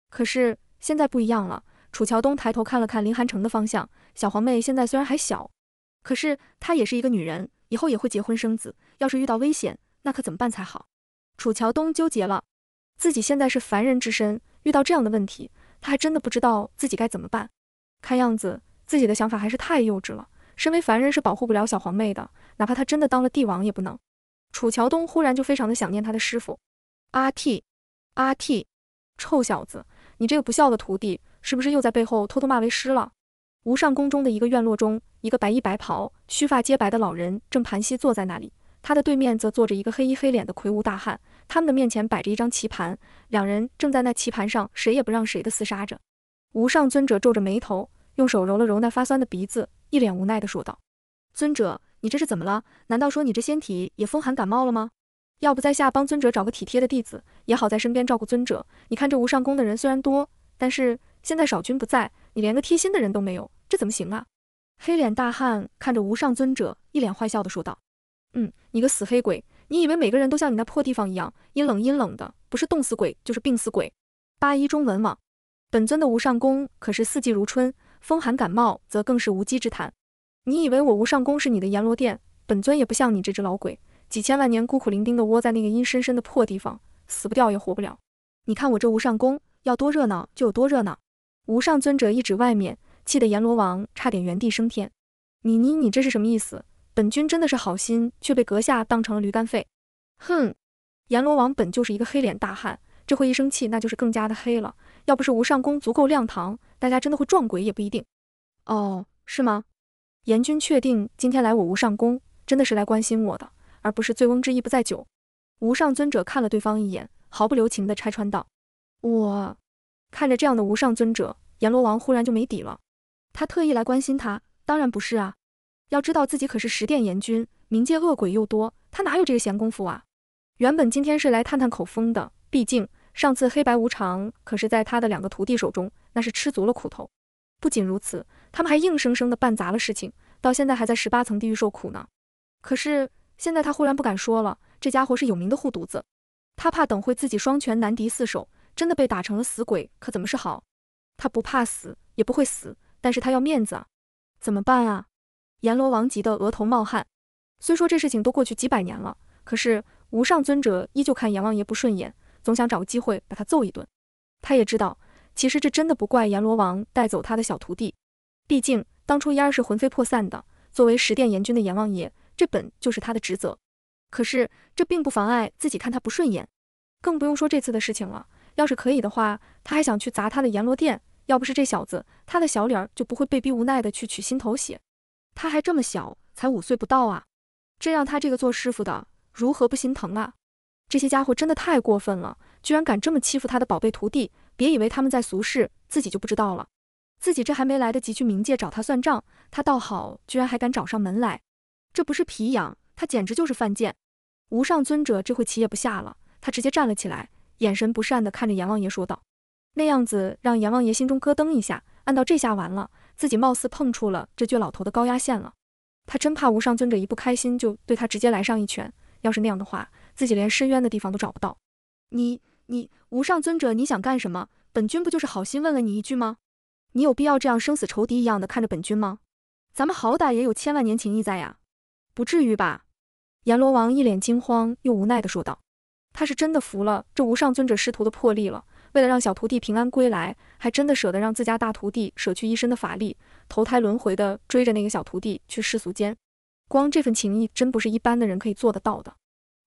可是现在不一样了。楚乔东抬头看了看林寒城的方向，小黄妹现在虽然还小。可是她也是一个女人，以后也会结婚生子，要是遇到危险，那可怎么办才好？楚乔东纠结了，自己现在是凡人之身，遇到这样的问题，他还真的不知道自己该怎么办。看样子自己的想法还是太幼稚了，身为凡人是保护不了小皇妹的，哪怕她真的当了帝王也不能。楚乔东忽然就非常的想念他的师傅，阿嚏，阿嚏，臭小子，你这个不孝的徒弟，是不是又在背后偷偷骂为师了？无上宫中的一个院落中，一个白衣白袍、须发皆白的老人正盘膝坐在那里，他的对面则坐着一个黑衣黑脸的魁梧大汉。他们的面前摆着一张棋盘，两人正在那棋盘上谁也不让谁的厮杀着。无上尊者皱着眉头，用手揉了揉那发酸的鼻子，一脸无奈的说道：“尊者，你这是怎么了？难道说你这仙体也风寒感冒了吗？要不在下帮尊者找个体贴的弟子，也好在身边照顾尊者。你看这无上宫的人虽然多，但是……”现在少君不在，你连个贴心的人都没有，这怎么行啊？黑脸大汉看着无上尊者，一脸坏笑的说道：“嗯，你个死黑鬼，你以为每个人都像你那破地方一样阴冷阴冷的，不是冻死鬼就是病死鬼？”八一中文网，本尊的无上宫可是四季如春，风寒感冒则更是无稽之谈。你以为我无上宫是你的阎罗殿？本尊也不像你这只老鬼，几千万年孤苦伶仃的窝在那个阴深深的破地方，死不掉也活不了。你看我这无上宫，要多热闹就有多热闹。无上尊者一指外面，气得阎罗王差点原地升天。你你你，这是什么意思？本君真的是好心，却被阁下当成了驴肝肺。哼！阎罗王本就是一个黑脸大汉，这会一生气，那就是更加的黑了。要不是无上宫足够亮堂，大家真的会撞鬼也不一定。哦，是吗？阎君确定今天来我无上宫，真的是来关心我的，而不是醉翁之意不在酒。无上尊者看了对方一眼，毫不留情地拆穿道：“我。”看着这样的无上尊者，阎罗王忽然就没底了。他特意来关心他，当然不是啊。要知道自己可是十殿阎君，冥界恶鬼又多，他哪有这个闲工夫啊？原本今天是来探探口风的，毕竟上次黑白无常可是在他的两个徒弟手中，那是吃足了苦头。不仅如此，他们还硬生生的办砸了事情，到现在还在十八层地狱受苦呢。可是现在他忽然不敢说了，这家伙是有名的护犊子，他怕等会自己双拳难敌四手。真的被打成了死鬼，可怎么是好？他不怕死，也不会死，但是他要面子啊，怎么办啊？阎罗王急得额头冒汗。虽说这事情都过去几百年了，可是无上尊者依旧看阎王爷不顺眼，总想找个机会把他揍一顿。他也知道，其实这真的不怪阎罗王带走他的小徒弟，毕竟当初嫣儿是魂飞魄散的。作为十殿阎君的阎王爷，这本就是他的职责。可是这并不妨碍自己看他不顺眼，更不用说这次的事情了。要是可以的话，他还想去砸他的阎罗殿。要不是这小子，他的小脸儿就不会被逼无奈的去取心头血。他还这么小，才五岁不到啊！这让他这个做师傅的如何不心疼啊？这些家伙真的太过分了，居然敢这么欺负他的宝贝徒弟！别以为他们在俗世自己就不知道了，自己这还没来得及去冥界找他算账，他倒好，居然还敢找上门来！这不是皮痒，他简直就是犯贱！无上尊者这回棋也不下了，他直接站了起来。眼神不善地看着阎王爷说道，那样子让阎王爷心中咯噔一下，暗道这下完了，自己貌似碰触了这倔老头的高压线了。他真怕无上尊者一不开心就对他直接来上一拳，要是那样的话，自己连深渊的地方都找不到。你你无上尊者，你想干什么？本君不就是好心问问你一句吗？你有必要这样生死仇敌一样的看着本君吗？咱们好歹也有千万年情谊在呀，不至于吧？阎罗王一脸惊慌又无奈的说道。他是真的服了这无上尊者师徒的魄力了，为了让小徒弟平安归来，还真的舍得让自家大徒弟舍去一身的法力，投胎轮回的追着那个小徒弟去世俗间。光这份情谊，真不是一般的人可以做得到的。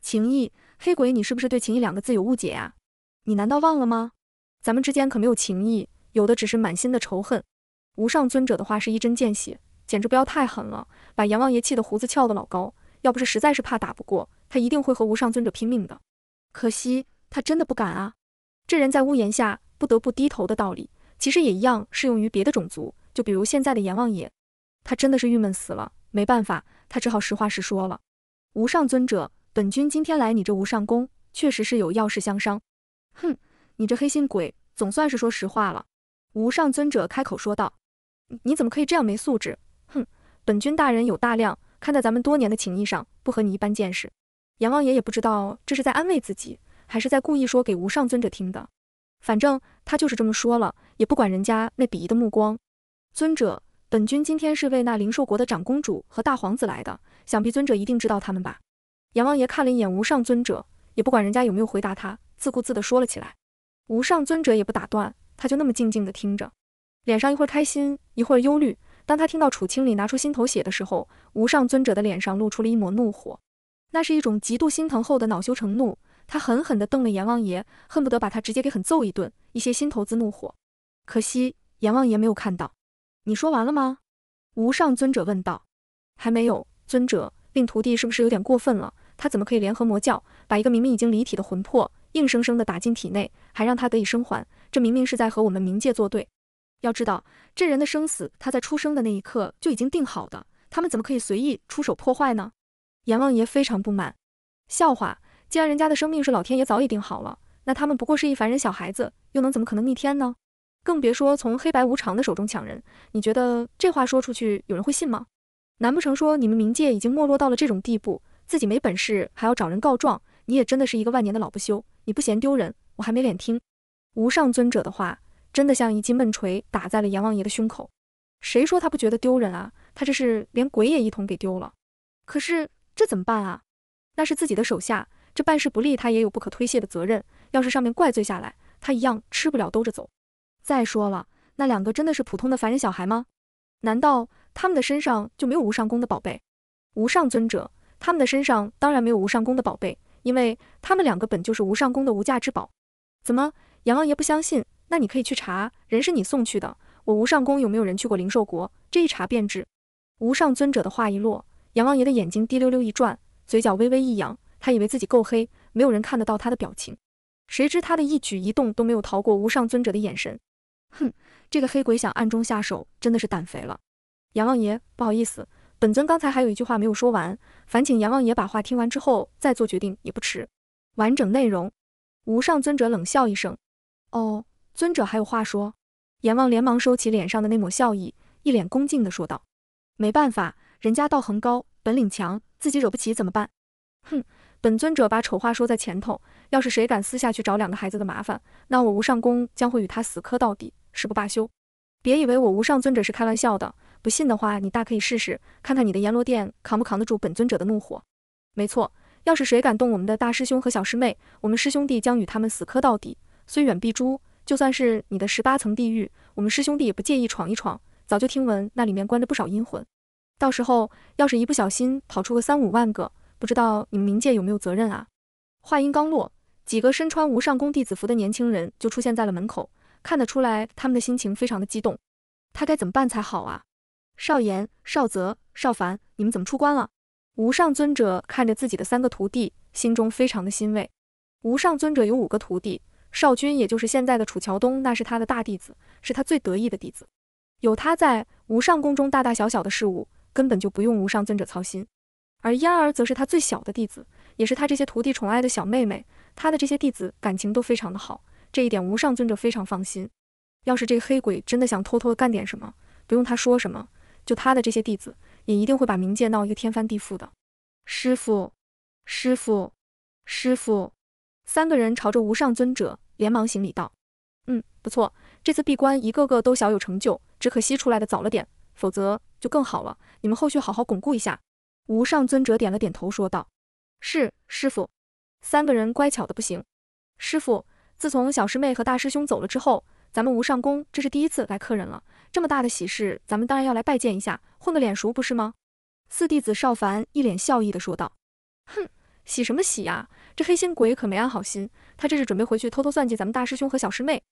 情义，黑鬼，你是不是对情义两个字有误解呀？你难道忘了吗？咱们之间可没有情义，有的只是满心的仇恨。无上尊者的话是一针见血，简直不要太狠了，把阎王爷气得胡子翘的老高。要不是实在是怕打不过，他一定会和无上尊者拼命的。可惜他真的不敢啊！这人在屋檐下不得不低头的道理，其实也一样适用于别的种族，就比如现在的阎王爷。他真的是郁闷死了，没办法，他只好实话实说了。无上尊者，本君今天来你这无上宫，确实是有要事相商。哼，你这黑心鬼，总算是说实话了。无上尊者开口说道：“你怎么可以这样没素质？哼，本君大人有大量，看在咱们多年的情谊上，不和你一般见识。”阎王爷也不知道这是在安慰自己，还是在故意说给无上尊者听的。反正他就是这么说了，也不管人家那鄙夷的目光。尊者，本君今天是为那灵兽国的长公主和大皇子来的，想必尊者一定知道他们吧？阎王爷看了一眼无上尊者，也不管人家有没有回答他，自顾自的说了起来。无上尊者也不打断，他就那么静静的听着，脸上一会儿开心，一会儿忧虑。当他听到楚清里拿出心头血的时候，无上尊者的脸上露出了一抹怒火。那是一种极度心疼后的恼羞成怒，他狠狠地瞪了阎王爷，恨不得把他直接给狠揍一顿。一些心头子怒火，可惜阎王爷没有看到。你说完了吗？无上尊者问道。还没有，尊者，令徒弟是不是有点过分了？他怎么可以联合魔教，把一个明明已经离体的魂魄，硬生生地打进体内，还让他得以生还？这明明是在和我们冥界作对。要知道，这人的生死，他在出生的那一刻就已经定好的，他们怎么可以随意出手破坏呢？阎王爷非常不满，笑话！既然人家的生命是老天爷早已定好了，那他们不过是一凡人，小孩子又能怎么可能逆天呢？更别说从黑白无常的手中抢人，你觉得这话说出去有人会信吗？难不成说你们冥界已经没落到了这种地步，自己没本事还要找人告状？你也真的是一个万年的老不休，你不嫌丢人，我还没脸听。无上尊者的话，真的像一记闷锤打在了阎王爷的胸口。谁说他不觉得丢人啊？他这是连鬼也一同给丢了。可是。这怎么办啊？那是自己的手下，这办事不力，他也有不可推卸的责任。要是上面怪罪下来，他一样吃不了兜着走。再说了，那两个真的是普通的凡人小孩吗？难道他们的身上就没有无上宫的宝贝？无上尊者，他们的身上当然没有无上宫的宝贝，因为他们两个本就是无上宫的无价之宝。怎么，杨王爷不相信？那你可以去查，人是你送去的，我无上宫有没有人去过灵兽国？这一查便知。无上尊者的话一落。阎王爷的眼睛滴溜溜一转，嘴角微微一扬，他以为自己够黑，没有人看得到他的表情。谁知他的一举一动都没有逃过无上尊者的眼神。哼，这个黑鬼想暗中下手，真的是胆肥了。阎王爷，不好意思，本尊刚才还有一句话没有说完，烦请阎王爷把话听完之后再做决定也不迟。完整内容。无上尊者冷笑一声。哦，尊者还有话说？阎王连忙收起脸上的那抹笑意，一脸恭敬地说道。没办法。人家道行高，本领强，自己惹不起怎么办？哼，本尊者把丑话说在前头，要是谁敢私下去找两个孩子的麻烦，那我无上宫将会与他死磕到底，誓不罢休。别以为我无上尊者是开玩笑的，不信的话，你大可以试试，看看你的阎罗殿扛不扛得住本尊者的怒火。没错，要是谁敢动我们的大师兄和小师妹，我们师兄弟将与他们死磕到底，虽远必诛。就算是你的十八层地狱，我们师兄弟也不介意闯一闯，早就听闻那里面关着不少阴魂。到时候要是一不小心跑出个三五万个，不知道你们冥界有没有责任啊？话音刚落，几个身穿无上宫弟子服的年轻人就出现在了门口，看得出来他们的心情非常的激动。他该怎么办才好啊？少言、少泽、少凡，你们怎么出关了？无上尊者看着自己的三个徒弟，心中非常的欣慰。无上尊者有五个徒弟，少君也就是现在的楚乔东，那是他的大弟子，是他最得意的弟子。有他在无上宫中，大大小小的事务。根本就不用无上尊者操心，而嫣儿则是他最小的弟子，也是他这些徒弟宠爱的小妹妹。他的这些弟子感情都非常的好，这一点无上尊者非常放心。要是这个黑鬼真的想偷偷的干点什么，不用他说什么，就他的这些弟子也一定会把冥界闹一个天翻地覆的。师傅，师傅，师傅，三个人朝着无上尊者连忙行礼道：“嗯，不错，这次闭关一个个都小有成就，只可惜出来的早了点，否则就更好了。”你们后续好好巩固一下。无上尊者点了点头，说道：“是，师傅。”三个人乖巧的不行。师傅，自从小师妹和大师兄走了之后，咱们无上宫这是第一次来客人了，这么大的喜事，咱们当然要来拜见一下，混个脸熟不是吗？”四弟子少凡一脸笑意的说道：“哼，喜什么喜呀？这黑心鬼可没安好心，他这是准备回去偷偷算计咱们大师兄和小师妹。”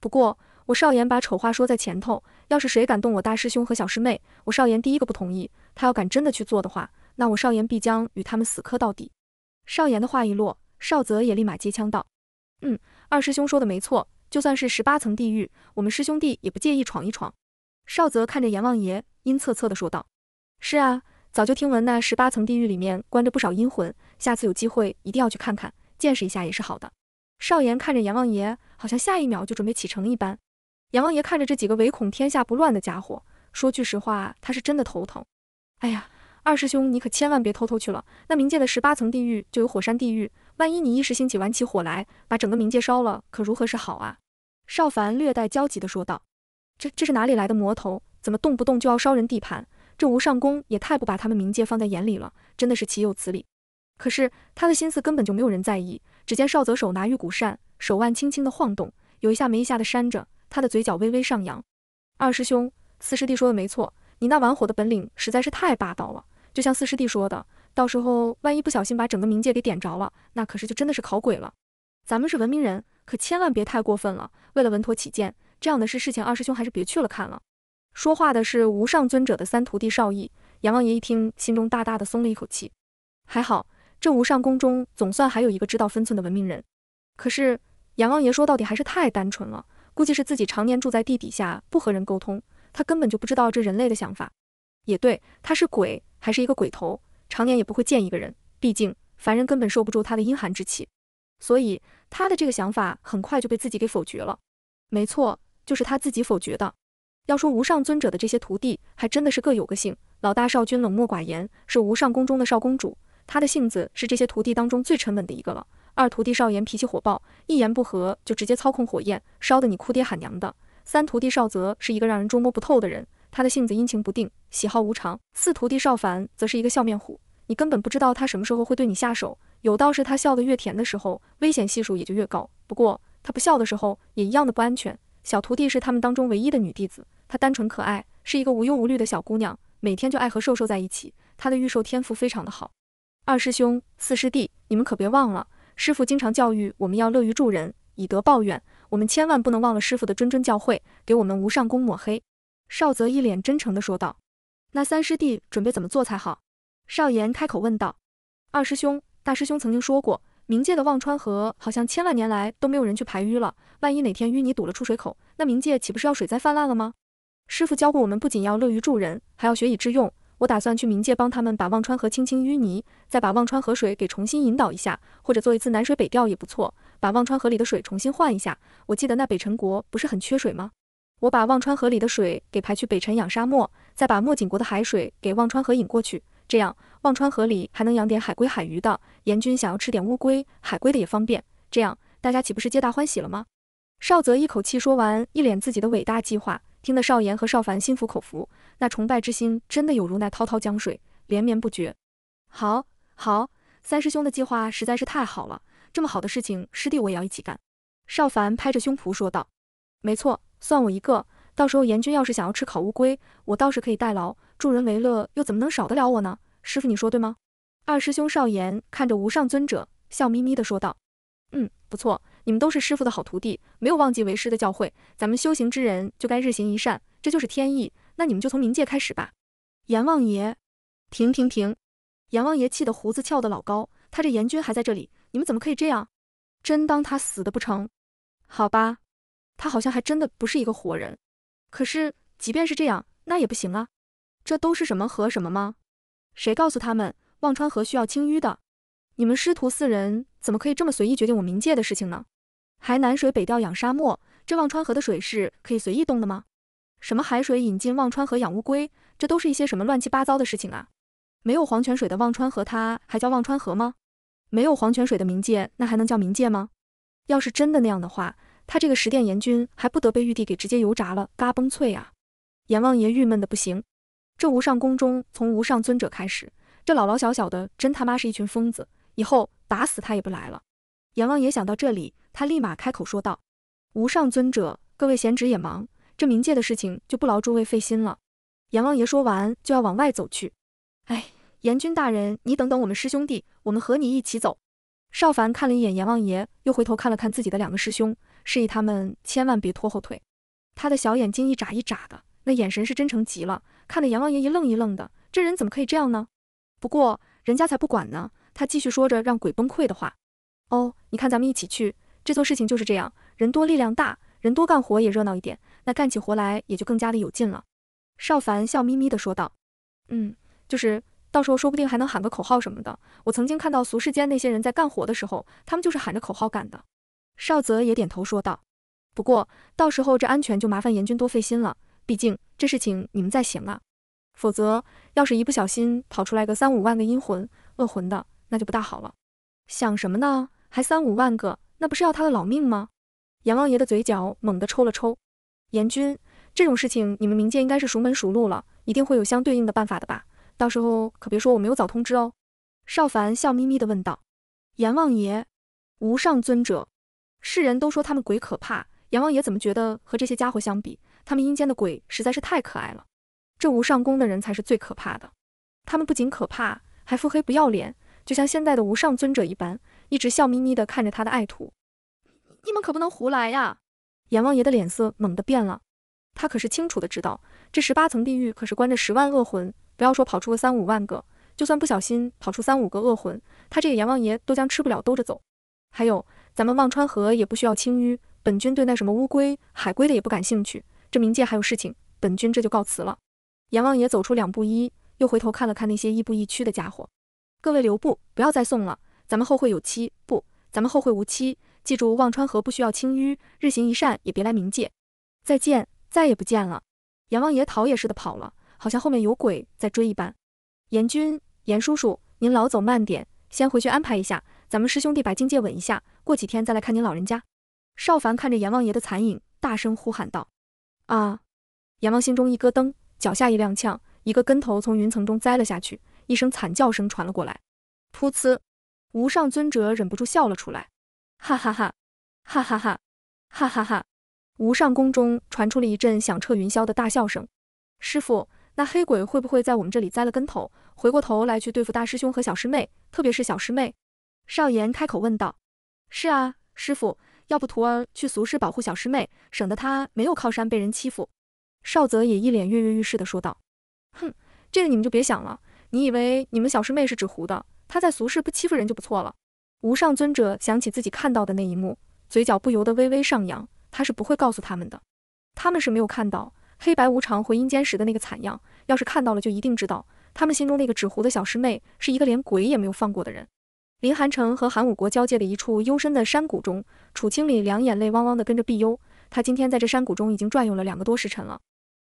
不过，我少言把丑话说在前头，要是谁敢动我大师兄和小师妹，我少言第一个不同意。他要敢真的去做的话，那我少言必将与他们死磕到底。少言的话一落，少泽也立马接枪道：“嗯，二师兄说的没错，就算是十八层地狱，我们师兄弟也不介意闯一闯。”少泽看着阎王爷，阴恻恻的说道：“是啊，早就听闻那十八层地狱里面关着不少阴魂，下次有机会一定要去看看，见识一下也是好的。”少炎看着阎王爷，好像下一秒就准备启程一般。阎王爷看着这几个唯恐天下不乱的家伙，说句实话，他是真的头疼。哎呀，二师兄，你可千万别偷偷去了。那冥界的十八层地狱就有火山地狱，万一你一时兴起玩起火来，把整个冥界烧了，可如何是好啊？少凡略带焦急的说道。这这是哪里来的魔头？怎么动不动就要烧人地盘？这无上宫也太不把他们冥界放在眼里了，真的是岂有此理！可是他的心思根本就没有人在意。只见少泽手拿玉骨扇，手腕轻轻的晃动，有一下没一下的扇着，他的嘴角微微上扬。二师兄、四师弟说的没错，你那玩火的本领实在是太霸道了。就像四师弟说的，到时候万一不小心把整个冥界给点着了，那可是就真的是考鬼了。咱们是文明人，可千万别太过分了。为了稳妥起见，这样的事事情，二师兄还是别去了看了。说话的是无上尊者的三徒弟少逸。阎王爷一听，心中大大的松了一口气，还好。这无上宫中总算还有一个知道分寸的文明人，可是阎王爷说到底还是太单纯了。估计是自己常年住在地底下不和人沟通，他根本就不知道这人类的想法。也对，他是鬼，还是一个鬼头，常年也不会见一个人。毕竟凡人根本受不住他的阴寒之气，所以他的这个想法很快就被自己给否决了。没错，就是他自己否决的。要说无上尊者的这些徒弟，还真的是各有个性。老大少君冷漠寡言，是无上宫中的少公主。他的性子是这些徒弟当中最沉稳的一个了。二徒弟少言脾气火爆，一言不合就直接操控火焰，烧得你哭爹喊娘的。三徒弟少泽是一个让人捉摸不透的人，他的性子阴晴不定，喜好无常。四徒弟少凡则是一个笑面虎，你根本不知道他什么时候会对你下手。有道是他笑得越甜的时候，危险系数也就越高。不过他不笑的时候也一样的不安全。小徒弟是他们当中唯一的女弟子，她单纯可爱，是一个无忧无虑的小姑娘，每天就爱和兽兽在一起。她的御兽天赋非常的好。二师兄、四师弟，你们可别忘了，师傅经常教育我们要乐于助人，以德报怨，我们千万不能忘了师傅的谆谆教诲，给我们无上功抹黑。少泽一脸真诚地说道。那三师弟准备怎么做才好？少炎开口问道。二师兄，大师兄曾经说过，冥界的忘川河好像千万年来都没有人去排淤了，万一哪天淤泥堵了出水口，那冥界岂不是要水灾泛滥了吗？师傅教过我们，不仅要乐于助人，还要学以致用。我打算去冥界帮他们把忘川河清清淤泥，再把忘川河水给重新引导一下，或者做一次南水北调也不错，把忘川河里的水重新换一下。我记得那北辰国不是很缺水吗？我把忘川河里的水给排去北辰养沙漠，再把墨锦国的海水给忘川河引过去，这样忘川河里还能养点海龟、海鱼的。阎君想要吃点乌龟、海龟的也方便，这样大家岂不是皆大欢喜了吗？少泽一口气说完，一脸自己的伟大计划。听得少炎和少凡心服口服，那崇拜之心真的有如那滔滔江水，连绵不绝。好，好，三师兄的计划实在是太好了，这么好的事情，师弟我也要一起干。少凡拍着胸脯说道：“没错，算我一个。到时候严君要是想要吃烤乌龟，我倒是可以代劳。助人为乐，又怎么能少得了我呢？师傅，你说对吗？”二师兄少炎看着无上尊者，笑眯眯的说道：“嗯，不错。”你们都是师傅的好徒弟，没有忘记为师的教诲。咱们修行之人就该日行一善，这就是天意。那你们就从冥界开始吧。阎王爷，停停停！阎王爷气得胡子翘得老高，他这阎君还在这里，你们怎么可以这样？真当他死的不成？好吧，他好像还真的不是一个活人。可是即便是这样，那也不行啊！这都是什么和什么吗？谁告诉他们忘川河需要清淤的？你们师徒四人怎么可以这么随意决定我冥界的事情呢？还南水北调养沙漠，这忘川河的水是可以随意动的吗？什么海水引进忘川河养乌龟，这都是一些什么乱七八糟的事情啊！没有黄泉水的忘川河，它还叫忘川河吗？没有黄泉水的冥界，那还能叫冥界吗？要是真的那样的话，他这个十殿阎君还不得被玉帝给直接油炸了，嘎嘣脆啊！阎王爷郁闷的不行，这无上宫中从无上尊者开始，这老老小小的真他妈是一群疯子，以后打死他也不来了。阎王爷想到这里，他立马开口说道：“无上尊者，各位贤侄也忙，这冥界的事情就不劳诸位费心了。”阎王爷说完就要往外走去。哎，阎君大人，你等等我们师兄弟，我们和你一起走。少凡看了一眼阎王爷，又回头看了看自己的两个师兄，示意他们千万别拖后腿。他的小眼睛一眨一眨的，那眼神是真诚极了，看得阎王爷一愣一愣的。这人怎么可以这样呢？不过人家才不管呢，他继续说着让鬼崩溃的话。哦，你看咱们一起去，这做事情就是这样，人多力量大，人多干活也热闹一点，那干起活来也就更加的有劲了。邵凡笑眯眯的说道：“嗯，就是，到时候说不定还能喊个口号什么的。我曾经看到俗世间那些人在干活的时候，他们就是喊着口号干的。”少泽也点头说道：“不过到时候这安全就麻烦严军多费心了，毕竟这事情你们在行啊，否则要是一不小心跑出来个三五万个阴魂恶魂的，那就不大好了。想什么呢？”还三五万个，那不是要他的老命吗？阎王爷的嘴角猛地抽了抽。阎君，这种事情你们冥界应该是熟门熟路了，一定会有相对应的办法的吧？到时候可别说我没有早通知哦。少凡笑眯眯地问道：“阎王爷，无上尊者，世人都说他们鬼可怕，阎王爷怎么觉得和这些家伙相比，他们阴间的鬼实在是太可爱了？这无上宫的人才是最可怕的，他们不仅可怕，还腹黑不要脸，就像现在的无上尊者一般。”一直笑眯眯地看着他的爱徒，你们可不能胡来呀！阎王爷的脸色猛地变了，他可是清楚的知道，这十八层地狱可是关着十万恶魂，不要说跑出个三五万个，就算不小心跑出三五个恶魂，他这个阎王爷都将吃不了兜着走。还有，咱们忘川河也不需要清淤，本君对那什么乌龟、海龟的也不感兴趣。这冥界还有事情，本君这就告辞了。阎王爷走出两步一，又回头看了看那些亦步亦趋的家伙，各位留步，不要再送了。咱们后会有期，不，咱们后会无期。记住，忘川河不需要清淤，日行一善也别来冥界。再见，再也不见了。阎王爷逃也似的跑了，好像后面有鬼在追一般。阎君，阎叔叔，您老走慢点，先回去安排一下，咱们师兄弟把境界稳一下，过几天再来看您老人家。少凡看着阎王爷的残影，大声呼喊道：“啊！”阎王心中一咯噔，脚下一踉跄，一个跟头从云层中栽了下去，一声惨叫声传了过来，噗呲。无上尊者忍不住笑了出来，哈哈哈，哈哈哈，哈哈哈。无上宫中传出了一阵响彻云霄的大笑声。师傅，那黑鬼会不会在我们这里栽了跟头，回过头来去对付大师兄和小师妹？特别是小师妹。少言开口问道。是啊，师傅，要不徒儿去俗世保护小师妹，省得她没有靠山被人欺负。少泽也一脸跃跃欲试的说道。哼，这个你们就别想了。你以为你们小师妹是纸糊的？他在俗世不欺负人就不错了。无上尊者想起自己看到的那一幕，嘴角不由得微微上扬。他是不会告诉他们的，他们是没有看到黑白无常回阴间时的那个惨样。要是看到了，就一定知道他们心中那个纸糊的小师妹是一个连鬼也没有放过的人。林寒城和寒武国交界的一处幽深的山谷中，楚清里两眼泪汪汪的跟着碧幽。他今天在这山谷中已经转悠了两个多时辰了。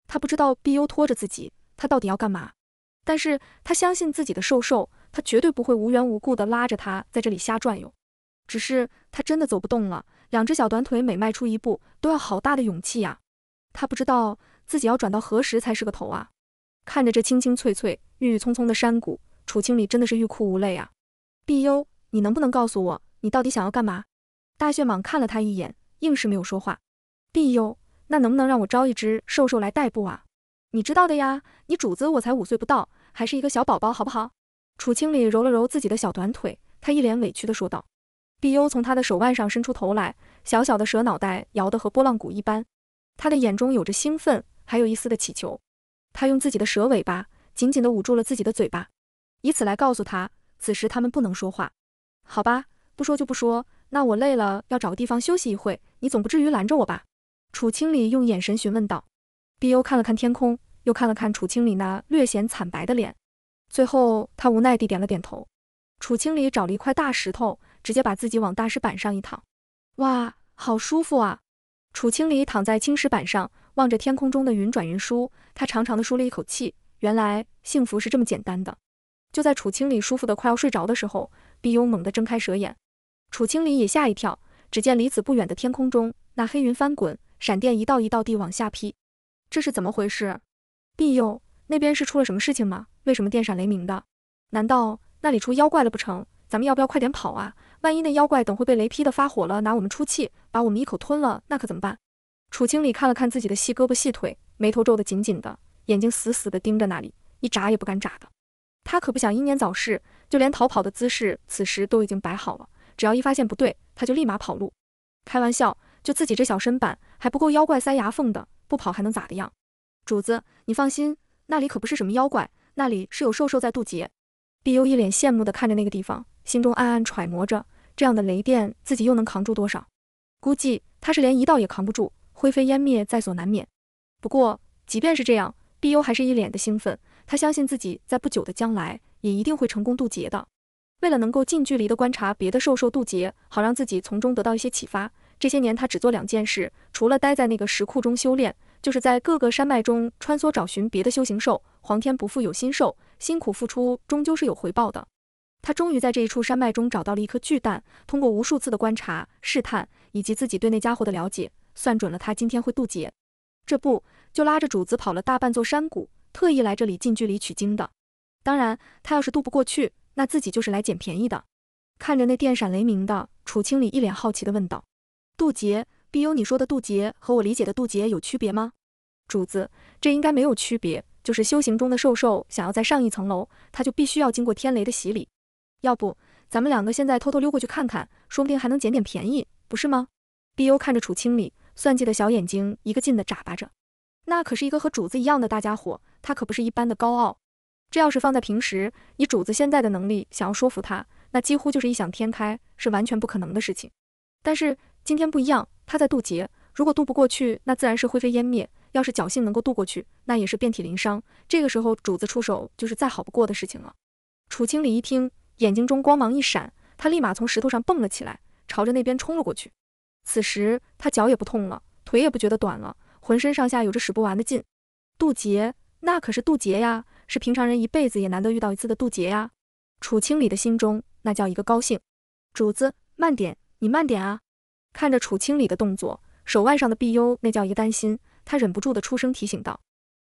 他不知道碧幽拖着自己，他到底要干嘛？但是他相信自己的瘦瘦。他绝对不会无缘无故的拉着他在这里瞎转悠，只是他真的走不动了，两只小短腿每迈出一步都要好大的勇气呀。他不知道自己要转到何时才是个头啊。看着这青青翠翠、郁郁葱葱的山谷，楚清理真的是欲哭无泪啊。碧幽，你能不能告诉我你到底想要干嘛？大血蟒看了他一眼，硬是没有说话。碧幽，那能不能让我招一只兽兽来代步啊？你知道的呀，你主子我才五岁不到，还是一个小宝宝，好不好？楚清里揉了揉自己的小短腿，她一脸委屈的说道。碧幽从他的手腕上伸出头来，小小的蛇脑袋摇得和拨浪鼓一般，他的眼中有着兴奋，还有一丝的乞求。他用自己的蛇尾巴紧紧的捂住了自己的嘴巴，以此来告诉他，此时他们不能说话。好吧，不说就不说，那我累了，要找个地方休息一会，你总不至于拦着我吧？楚清里用眼神询问道。碧幽看了看天空，又看了看楚清里那略显惨白的脸。最后，他无奈地点了点头。楚清理找了一块大石头，直接把自己往大石板上一躺。哇，好舒服啊！楚清理躺在青石板上，望着天空中的云转云舒，他长长的舒了一口气。原来幸福是这么简单的。就在楚清理舒服的快要睡着的时候，碧幽猛地睁开蛇眼，楚清理也吓一跳。只见离此不远的天空中，那黑云翻滚，闪电一道一道地往下劈。这是怎么回事？碧幽那边是出了什么事情吗？为什么电闪雷鸣的？难道那里出妖怪了不成？咱们要不要快点跑啊？万一那妖怪等会被雷劈的发火了，拿我们出气，把我们一口吞了，那可怎么办？楚清理看了看自己的细胳膊细腿，眉头皱的紧紧的，眼睛死死的盯着那里，一眨也不敢眨的。他可不想英年早逝，就连逃跑的姿势此时都已经摆好了，只要一发现不对，他就立马跑路。开玩笑，就自己这小身板，还不够妖怪塞牙缝的，不跑还能咋的样？主子，你放心，那里可不是什么妖怪。那里是有兽兽在渡劫，碧幽一脸羡慕地看着那个地方，心中暗暗揣摩着，这样的雷电自己又能扛住多少？估计他是连一道也扛不住，灰飞烟灭在所难免。不过，即便是这样，碧幽还是一脸的兴奋。他相信自己在不久的将来也一定会成功渡劫的。为了能够近距离的观察别的兽兽渡劫，好让自己从中得到一些启发，这些年他只做两件事，除了待在那个石库中修炼，就是在各个山脉中穿梭找寻别的修行兽。皇天不负有心兽，辛苦付出终究是有回报的。他终于在这一处山脉中找到了一颗巨蛋，通过无数次的观察、试探，以及自己对那家伙的了解，算准了他今天会渡劫。这不就拉着主子跑了大半座山谷，特意来这里近距离取经的？当然，他要是渡不过去，那自己就是来捡便宜的。看着那电闪雷鸣的，楚青理一脸好奇地问道：“渡劫，必有你说的渡劫和我理解的渡劫有区别吗？”主子，这应该没有区别。就是修行中的兽兽，想要再上一层楼，他就必须要经过天雷的洗礼。要不，咱们两个现在偷偷溜过去看看，说不定还能捡点便宜，不是吗？碧幽看着楚青理，算计的小眼睛一个劲的眨巴着。那可是一个和主子一样的大家伙，他可不是一般的高傲。这要是放在平时，以主子现在的能力，想要说服他，那几乎就是异想天开，是完全不可能的事情。但是今天不一样，他在渡劫，如果渡不过去，那自然是灰飞烟灭。要是侥幸能够渡过去，那也是遍体鳞伤。这个时候主子出手就是再好不过的事情了。楚清理一听，眼睛中光芒一闪，他立马从石头上蹦了起来，朝着那边冲了过去。此时他脚也不痛了，腿也不觉得短了，浑身上下有着使不完的劲。渡劫，那可是渡劫呀，是平常人一辈子也难得遇到一次的渡劫呀。楚清理的心中那叫一个高兴。主子，慢点，你慢点啊！看着楚清理的动作，手腕上的碧幽那叫一个担心。他忍不住的出声提醒道：“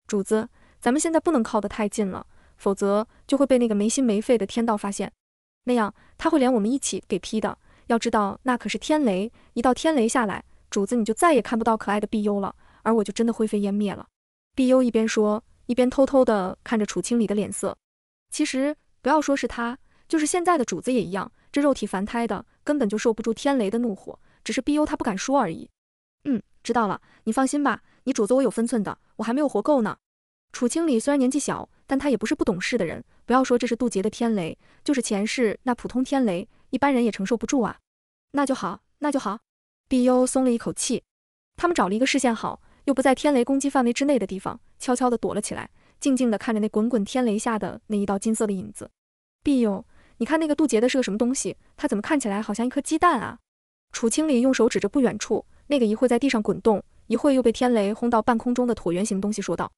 主子，咱们现在不能靠得太近了，否则就会被那个没心没肺的天道发现，那样他会连我们一起给劈的。要知道，那可是天雷，一道天雷下来，主子你就再也看不到可爱的碧幽了，而我就真的灰飞烟灭了。”碧幽一边说，一边偷偷的看着楚清离的脸色。其实，不要说是他，就是现在的主子也一样，这肉体凡胎的根本就受不住天雷的怒火，只是碧幽他不敢说而已。嗯，知道了，你放心吧。你主子我有分寸的，我还没有活够呢。楚清理虽然年纪小，但他也不是不懂事的人。不要说这是渡劫的天雷，就是前世那普通天雷，一般人也承受不住啊。那就好，那就好。碧幽松了一口气，他们找了一个视线好又不在天雷攻击范围之内的地方，悄悄地躲了起来，静静地看着那滚滚天雷下的那一道金色的影子。碧幽，你看那个渡劫的是个什么东西？他怎么看起来好像一颗鸡蛋啊？楚清理用手指着不远处那个一会儿在地上滚动。一会又被天雷轰到半空中的椭圆形东西说道：“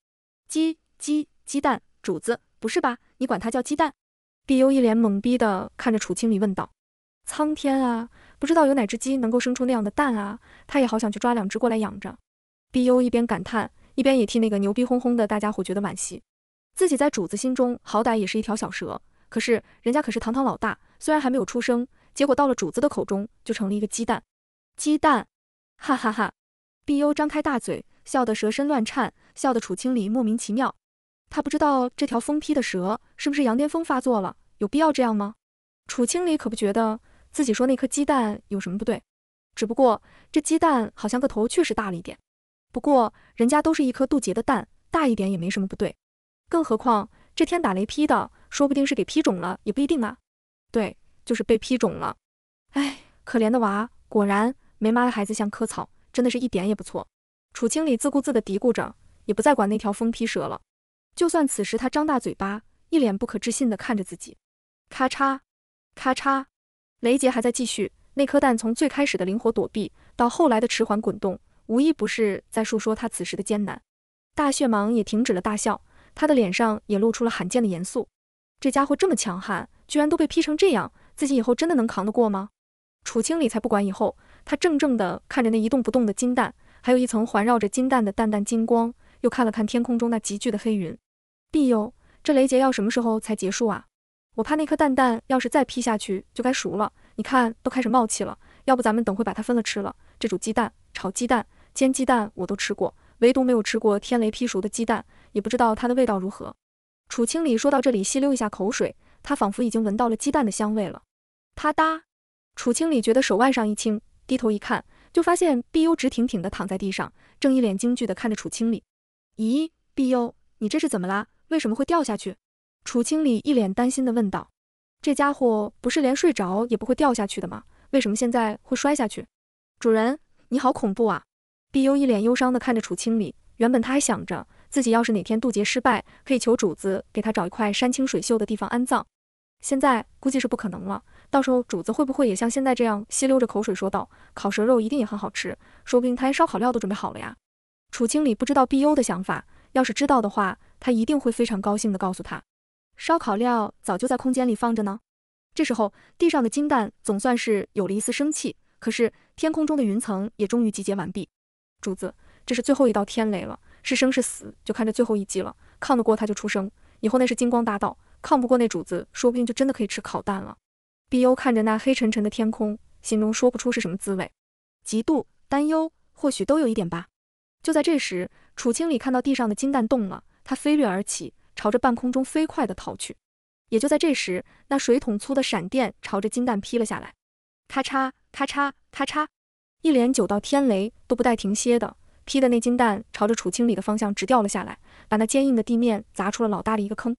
鸡鸡鸡蛋，主子不是吧？你管它叫鸡蛋？”碧幽一脸懵逼的看着楚青离问道：“苍天啊，不知道有哪只鸡能够生出那样的蛋啊？他也好想去抓两只过来养着。”碧幽一边感叹，一边也替那个牛逼哄哄的大家伙觉得惋惜。自己在主子心中好歹也是一条小蛇，可是人家可是堂堂老大，虽然还没有出生，结果到了主子的口中就成了一个鸡蛋，鸡蛋，哈哈哈。碧幽张开大嘴，笑得蛇身乱颤，笑得楚清离莫名其妙。他不知道这条疯批的蛇是不是羊癫疯发作了，有必要这样吗？楚清离可不觉得自己说那颗鸡蛋有什么不对，只不过这鸡蛋好像个头确实大了一点。不过人家都是一颗渡劫的蛋，大一点也没什么不对。更何况这天打雷劈的，说不定是给劈肿了也不一定啊。对，就是被劈肿了。哎，可怜的娃，果然没妈的孩子像棵草。真的是一点也不错。楚清理自顾自地嘀咕着，也不再管那条疯批蛇了。就算此时他张大嘴巴，一脸不可置信地看着自己，咔嚓，咔嚓，雷杰还在继续。那颗蛋从最开始的灵活躲避，到后来的迟缓滚动，无一不是在诉说他此时的艰难。大血蟒也停止了大笑，他的脸上也露出了罕见的严肃。这家伙这么强悍，居然都被劈成这样，自己以后真的能扛得过吗？楚清理才不管以后。他怔怔地看着那一动不动的金蛋，还有一层环绕着金蛋的淡淡金光，又看了看天空中那急剧的黑云。弟友，这雷劫要什么时候才结束啊？我怕那颗蛋蛋要是再劈下去，就该熟了。你看，都开始冒气了。要不咱们等会把它分了吃了？这煮鸡蛋、炒鸡蛋、煎鸡蛋我都吃过，唯独没有吃过天雷劈熟的鸡蛋，也不知道它的味道如何。楚清理说到这里，吸溜一下口水，他仿佛已经闻到了鸡蛋的香味了。啪嗒，楚清理觉得手腕上一轻。低头一看，就发现碧幽直挺挺的躺在地上，正一脸惊惧的看着楚清理。咦，碧幽，你这是怎么啦？为什么会掉下去？楚清理一脸担心的问道。这家伙不是连睡着也不会掉下去的吗？为什么现在会摔下去？主人，你好恐怖啊！碧幽一脸忧伤的看着楚清理。原本他还想着自己要是哪天渡劫失败，可以求主子给他找一块山清水秀的地方安葬，现在估计是不可能了。到时候主子会不会也像现在这样吸溜着口水说道？烤蛇肉一定也很好吃，说不定他连烧烤料都准备好了呀。楚经理不知道碧优的想法，要是知道的话，他一定会非常高兴的告诉他，烧烤料早就在空间里放着呢。这时候地上的金蛋总算是有了一丝生气，可是天空中的云层也终于集结完毕。主子，这是最后一道天雷了，是生是死就看这最后一击了。抗得过他就出生，以后那是金光大道；抗不过那主子，说不定就真的可以吃烤蛋了。碧幽看着那黑沉沉的天空，心中说不出是什么滋味，嫉妒、担忧，或许都有一点吧。就在这时，楚清理看到地上的金蛋动了，他飞掠而起，朝着半空中飞快的逃去。也就在这时，那水桶粗的闪电朝着金蛋劈了下来，咔嚓、咔嚓、咔嚓，一连九道天雷都不带停歇的劈的那金蛋朝着楚清理的方向直掉了下来，把那坚硬的地面砸出了老大的一个坑。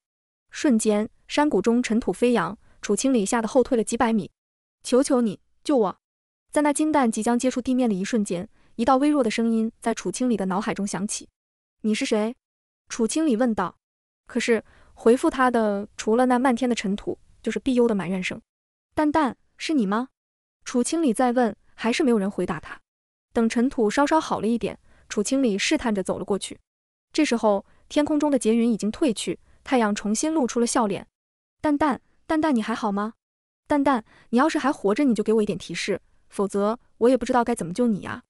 瞬间，山谷中尘土飞扬。楚清理吓得后退了几百米，求求你救我！在那金蛋即将接触地面的一瞬间，一道微弱的声音在楚清理的脑海中响起：“你是谁？”楚清理问道。可是回复他的除了那漫天的尘土，就是碧幽的埋怨声。蛋蛋，是你吗？楚清理再问，还是没有人回答他。等尘土稍稍好了一点，楚清理试探着走了过去。这时候，天空中的劫云已经退去，太阳重新露出了笑脸。蛋蛋。蛋蛋，你还好吗？蛋蛋，你要是还活着，你就给我一点提示，否则我也不知道该怎么救你呀。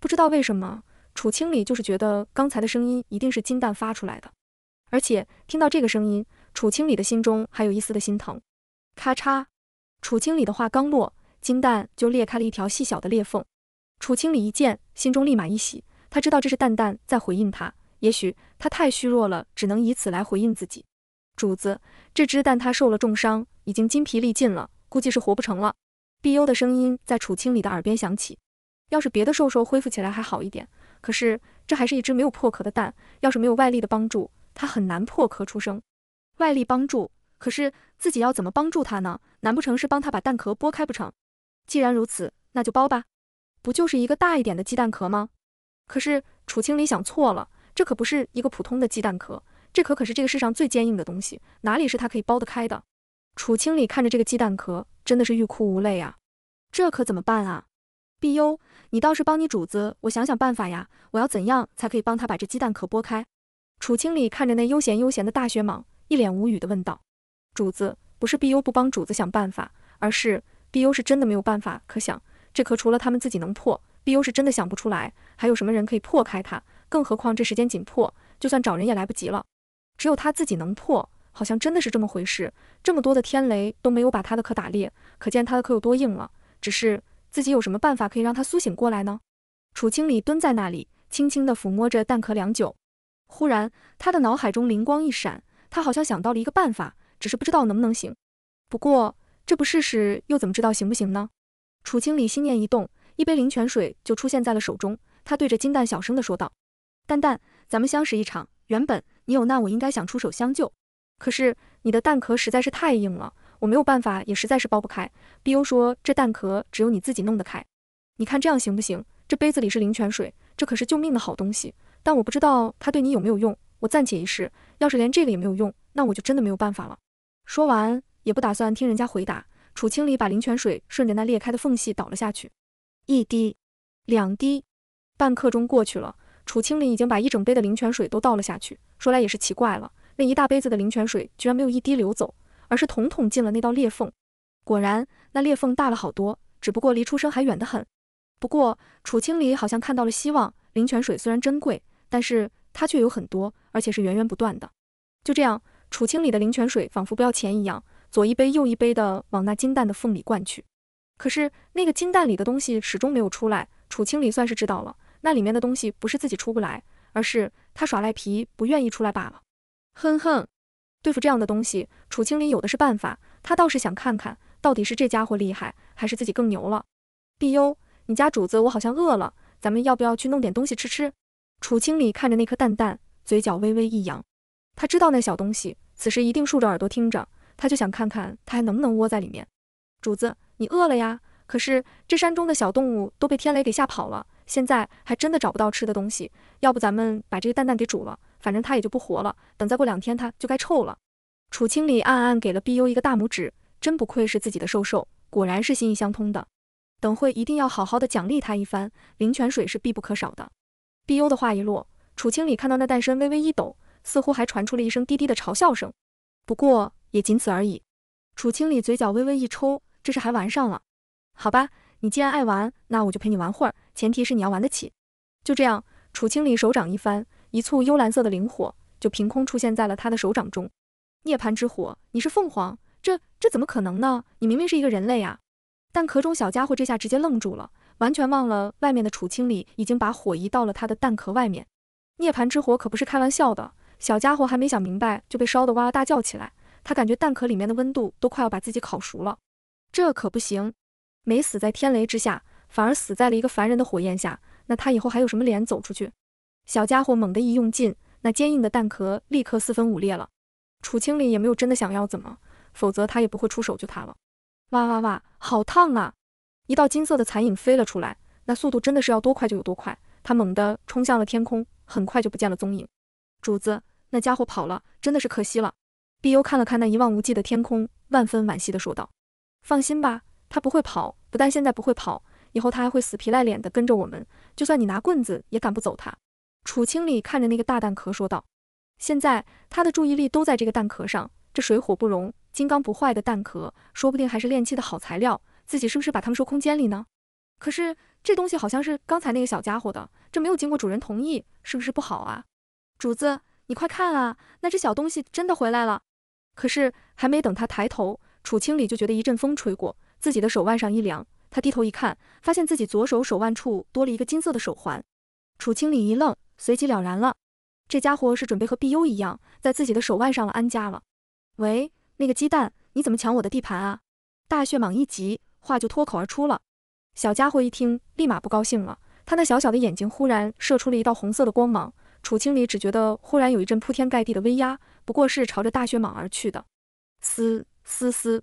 不知道为什么，楚清理就是觉得刚才的声音一定是金蛋发出来的，而且听到这个声音，楚清理的心中还有一丝的心疼。咔嚓，楚清理的话刚落，金蛋就裂开了一条细小的裂缝。楚清理一见，心中立马一喜，他知道这是蛋蛋在回应他，也许他太虚弱了，只能以此来回应自己。主子，这只蛋它受了重伤，已经筋疲力尽了，估计是活不成了。碧幽的声音在楚清里的耳边响起。要是别的兽兽恢复起来还好一点，可是这还是一只没有破壳的蛋，要是没有外力的帮助，它很难破壳出生。外力帮助？可是自己要怎么帮助它呢？难不成是帮他把蛋壳剥开不成？既然如此，那就剥吧。不就是一个大一点的鸡蛋壳吗？可是楚清理想错了，这可不是一个普通的鸡蛋壳。这壳可是这个世上最坚硬的东西，哪里是它可以剥得开的？楚清里看着这个鸡蛋壳，真的是欲哭无泪啊！这可怎么办啊？碧幽，你倒是帮你主子我想想办法呀！我要怎样才可以帮他把这鸡蛋壳剥开？楚清里看着那悠闲悠闲的大雪蟒，一脸无语的问道：“主子，不是碧幽不帮主子想办法，而是碧幽是真的没有办法可想。这壳除了他们自己能破，碧幽是真的想不出来还有什么人可以破开它。更何况这时间紧迫，就算找人也来不及了。”只有他自己能破，好像真的是这么回事。这么多的天雷都没有把他的壳打裂，可见他的壳有多硬了。只是自己有什么办法可以让他苏醒过来呢？楚清理蹲在那里，轻轻地抚摸着蛋壳良久，忽然他的脑海中灵光一闪，他好像想到了一个办法，只是不知道能不能行。不过这不试试又怎么知道行不行呢？楚清理心念一动，一杯灵泉水就出现在了手中。他对着金蛋小声地说道：“蛋蛋，咱们相识一场，原本……”你有难，我应该想出手相救，可是你的蛋壳实在是太硬了，我没有办法，也实在是剥不开。碧欧说，这蛋壳只有你自己弄得开。你看这样行不行？这杯子里是灵泉水，这可是救命的好东西。但我不知道它对你有没有用，我暂且一试。要是连这个也没有用，那我就真的没有办法了。说完，也不打算听人家回答。楚清离把灵泉水顺着那裂开的缝隙倒了下去，一滴，两滴，半刻钟过去了。楚清离已经把一整杯的灵泉水都倒了下去，说来也是奇怪了，那一大杯子的灵泉水居然没有一滴流走，而是统统进了那道裂缝。果然，那裂缝大了好多，只不过离出生还远得很。不过，楚清离好像看到了希望。灵泉水虽然珍贵，但是它却有很多，而且是源源不断的。就这样，楚清离的灵泉水仿佛不要钱一样，左一杯右一杯的往那金蛋的缝里灌去。可是，那个金蛋里的东西始终没有出来。楚清离算是知道了。那里面的东西不是自己出不来，而是他耍赖皮，不愿意出来罢了。哼哼，对付这样的东西，楚清离有的是办法。他倒是想看看，到底是这家伙厉害，还是自己更牛了。碧幽，你家主子，我好像饿了，咱们要不要去弄点东西吃吃？楚清里看着那颗蛋蛋，嘴角微微一扬，他知道那小东西此时一定竖着耳朵听着，他就想看看他还能不能窝在里面。主子，你饿了呀？可是这山中的小动物都被天雷给吓跑了。现在还真的找不到吃的东西，要不咱们把这个蛋蛋给煮了，反正它也就不活了。等再过两天，它就该臭了。楚清里暗暗给了碧优一个大拇指，真不愧是自己的兽兽，果然是心意相通的。等会一定要好好的奖励他一番，灵泉水是必不可少的。碧优的话一落，楚清里看到那蛋身微微一抖，似乎还传出了一声低低的嘲笑声。不过也仅此而已。楚清里嘴角微微一抽，这是还玩上了？好吧。你既然爱玩，那我就陪你玩会儿，前提是你要玩得起。就这样，楚清离手掌一翻，一簇幽蓝色的灵火就凭空出现在了他的手掌中。涅槃之火，你是凤凰？这这怎么可能呢？你明明是一个人类啊！蛋壳中小家伙这下直接愣住了，完全忘了外面的楚清理已经把火移到了他的蛋壳外面。涅槃之火可不是开玩笑的，小家伙还没想明白就被烧得哇哇大叫起来。他感觉蛋壳里面的温度都快要把自己烤熟了，这可不行。没死在天雷之下，反而死在了一个凡人的火焰下，那他以后还有什么脸走出去？小家伙猛地一用劲，那坚硬的蛋壳立刻四分五裂了。楚清林也没有真的想要怎么，否则他也不会出手救他了。哇哇哇，好烫啊！一道金色的残影飞了出来，那速度真的是要多快就有多快，他猛地冲向了天空，很快就不见了踪影。主子，那家伙跑了，真的是可惜了。碧幽看了看那一望无际的天空，万分惋惜的说道：“放心吧。”他不会跑，不但现在不会跑，以后他还会死皮赖脸的跟着我们。就算你拿棍子也赶不走他。楚清理看着那个大蛋壳说道：“现在他的注意力都在这个蛋壳上，这水火不容、金刚不坏的蛋壳，说不定还是炼器的好材料。自己是不是把他们收空间里呢？可是这东西好像是刚才那个小家伙的，这没有经过主人同意，是不是不好啊？主子，你快看啊，那只小东西真的回来了。可是还没等他抬头，楚清理就觉得一阵风吹过。”自己的手腕上一凉，他低头一看，发现自己左手手腕处多了一个金色的手环。楚清理一愣，随即了然了，这家伙是准备和碧幽一样，在自己的手腕上了安家了。喂，那个鸡蛋，你怎么抢我的地盘啊？大血蟒一急，话就脱口而出了。小家伙一听，立马不高兴了，他那小小的眼睛忽然射出了一道红色的光芒。楚清理只觉得忽然有一阵铺天盖地的威压，不过是朝着大血蟒而去的。嘶嘶嘶。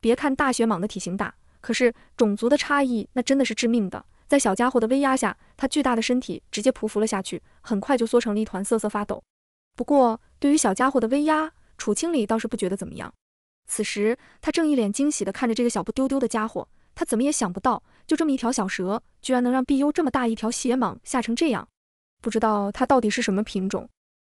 别看大雪蟒的体型大，可是种族的差异那真的是致命的。在小家伙的威压下，它巨大的身体直接匍匐了下去，很快就缩成了一团，瑟瑟发抖。不过，对于小家伙的威压，楚清理倒是不觉得怎么样。此时，他正一脸惊喜地看着这个小不丢丢的家伙，他怎么也想不到，就这么一条小蛇，居然能让碧优这么大一条血蟒吓成这样。不知道它到底是什么品种？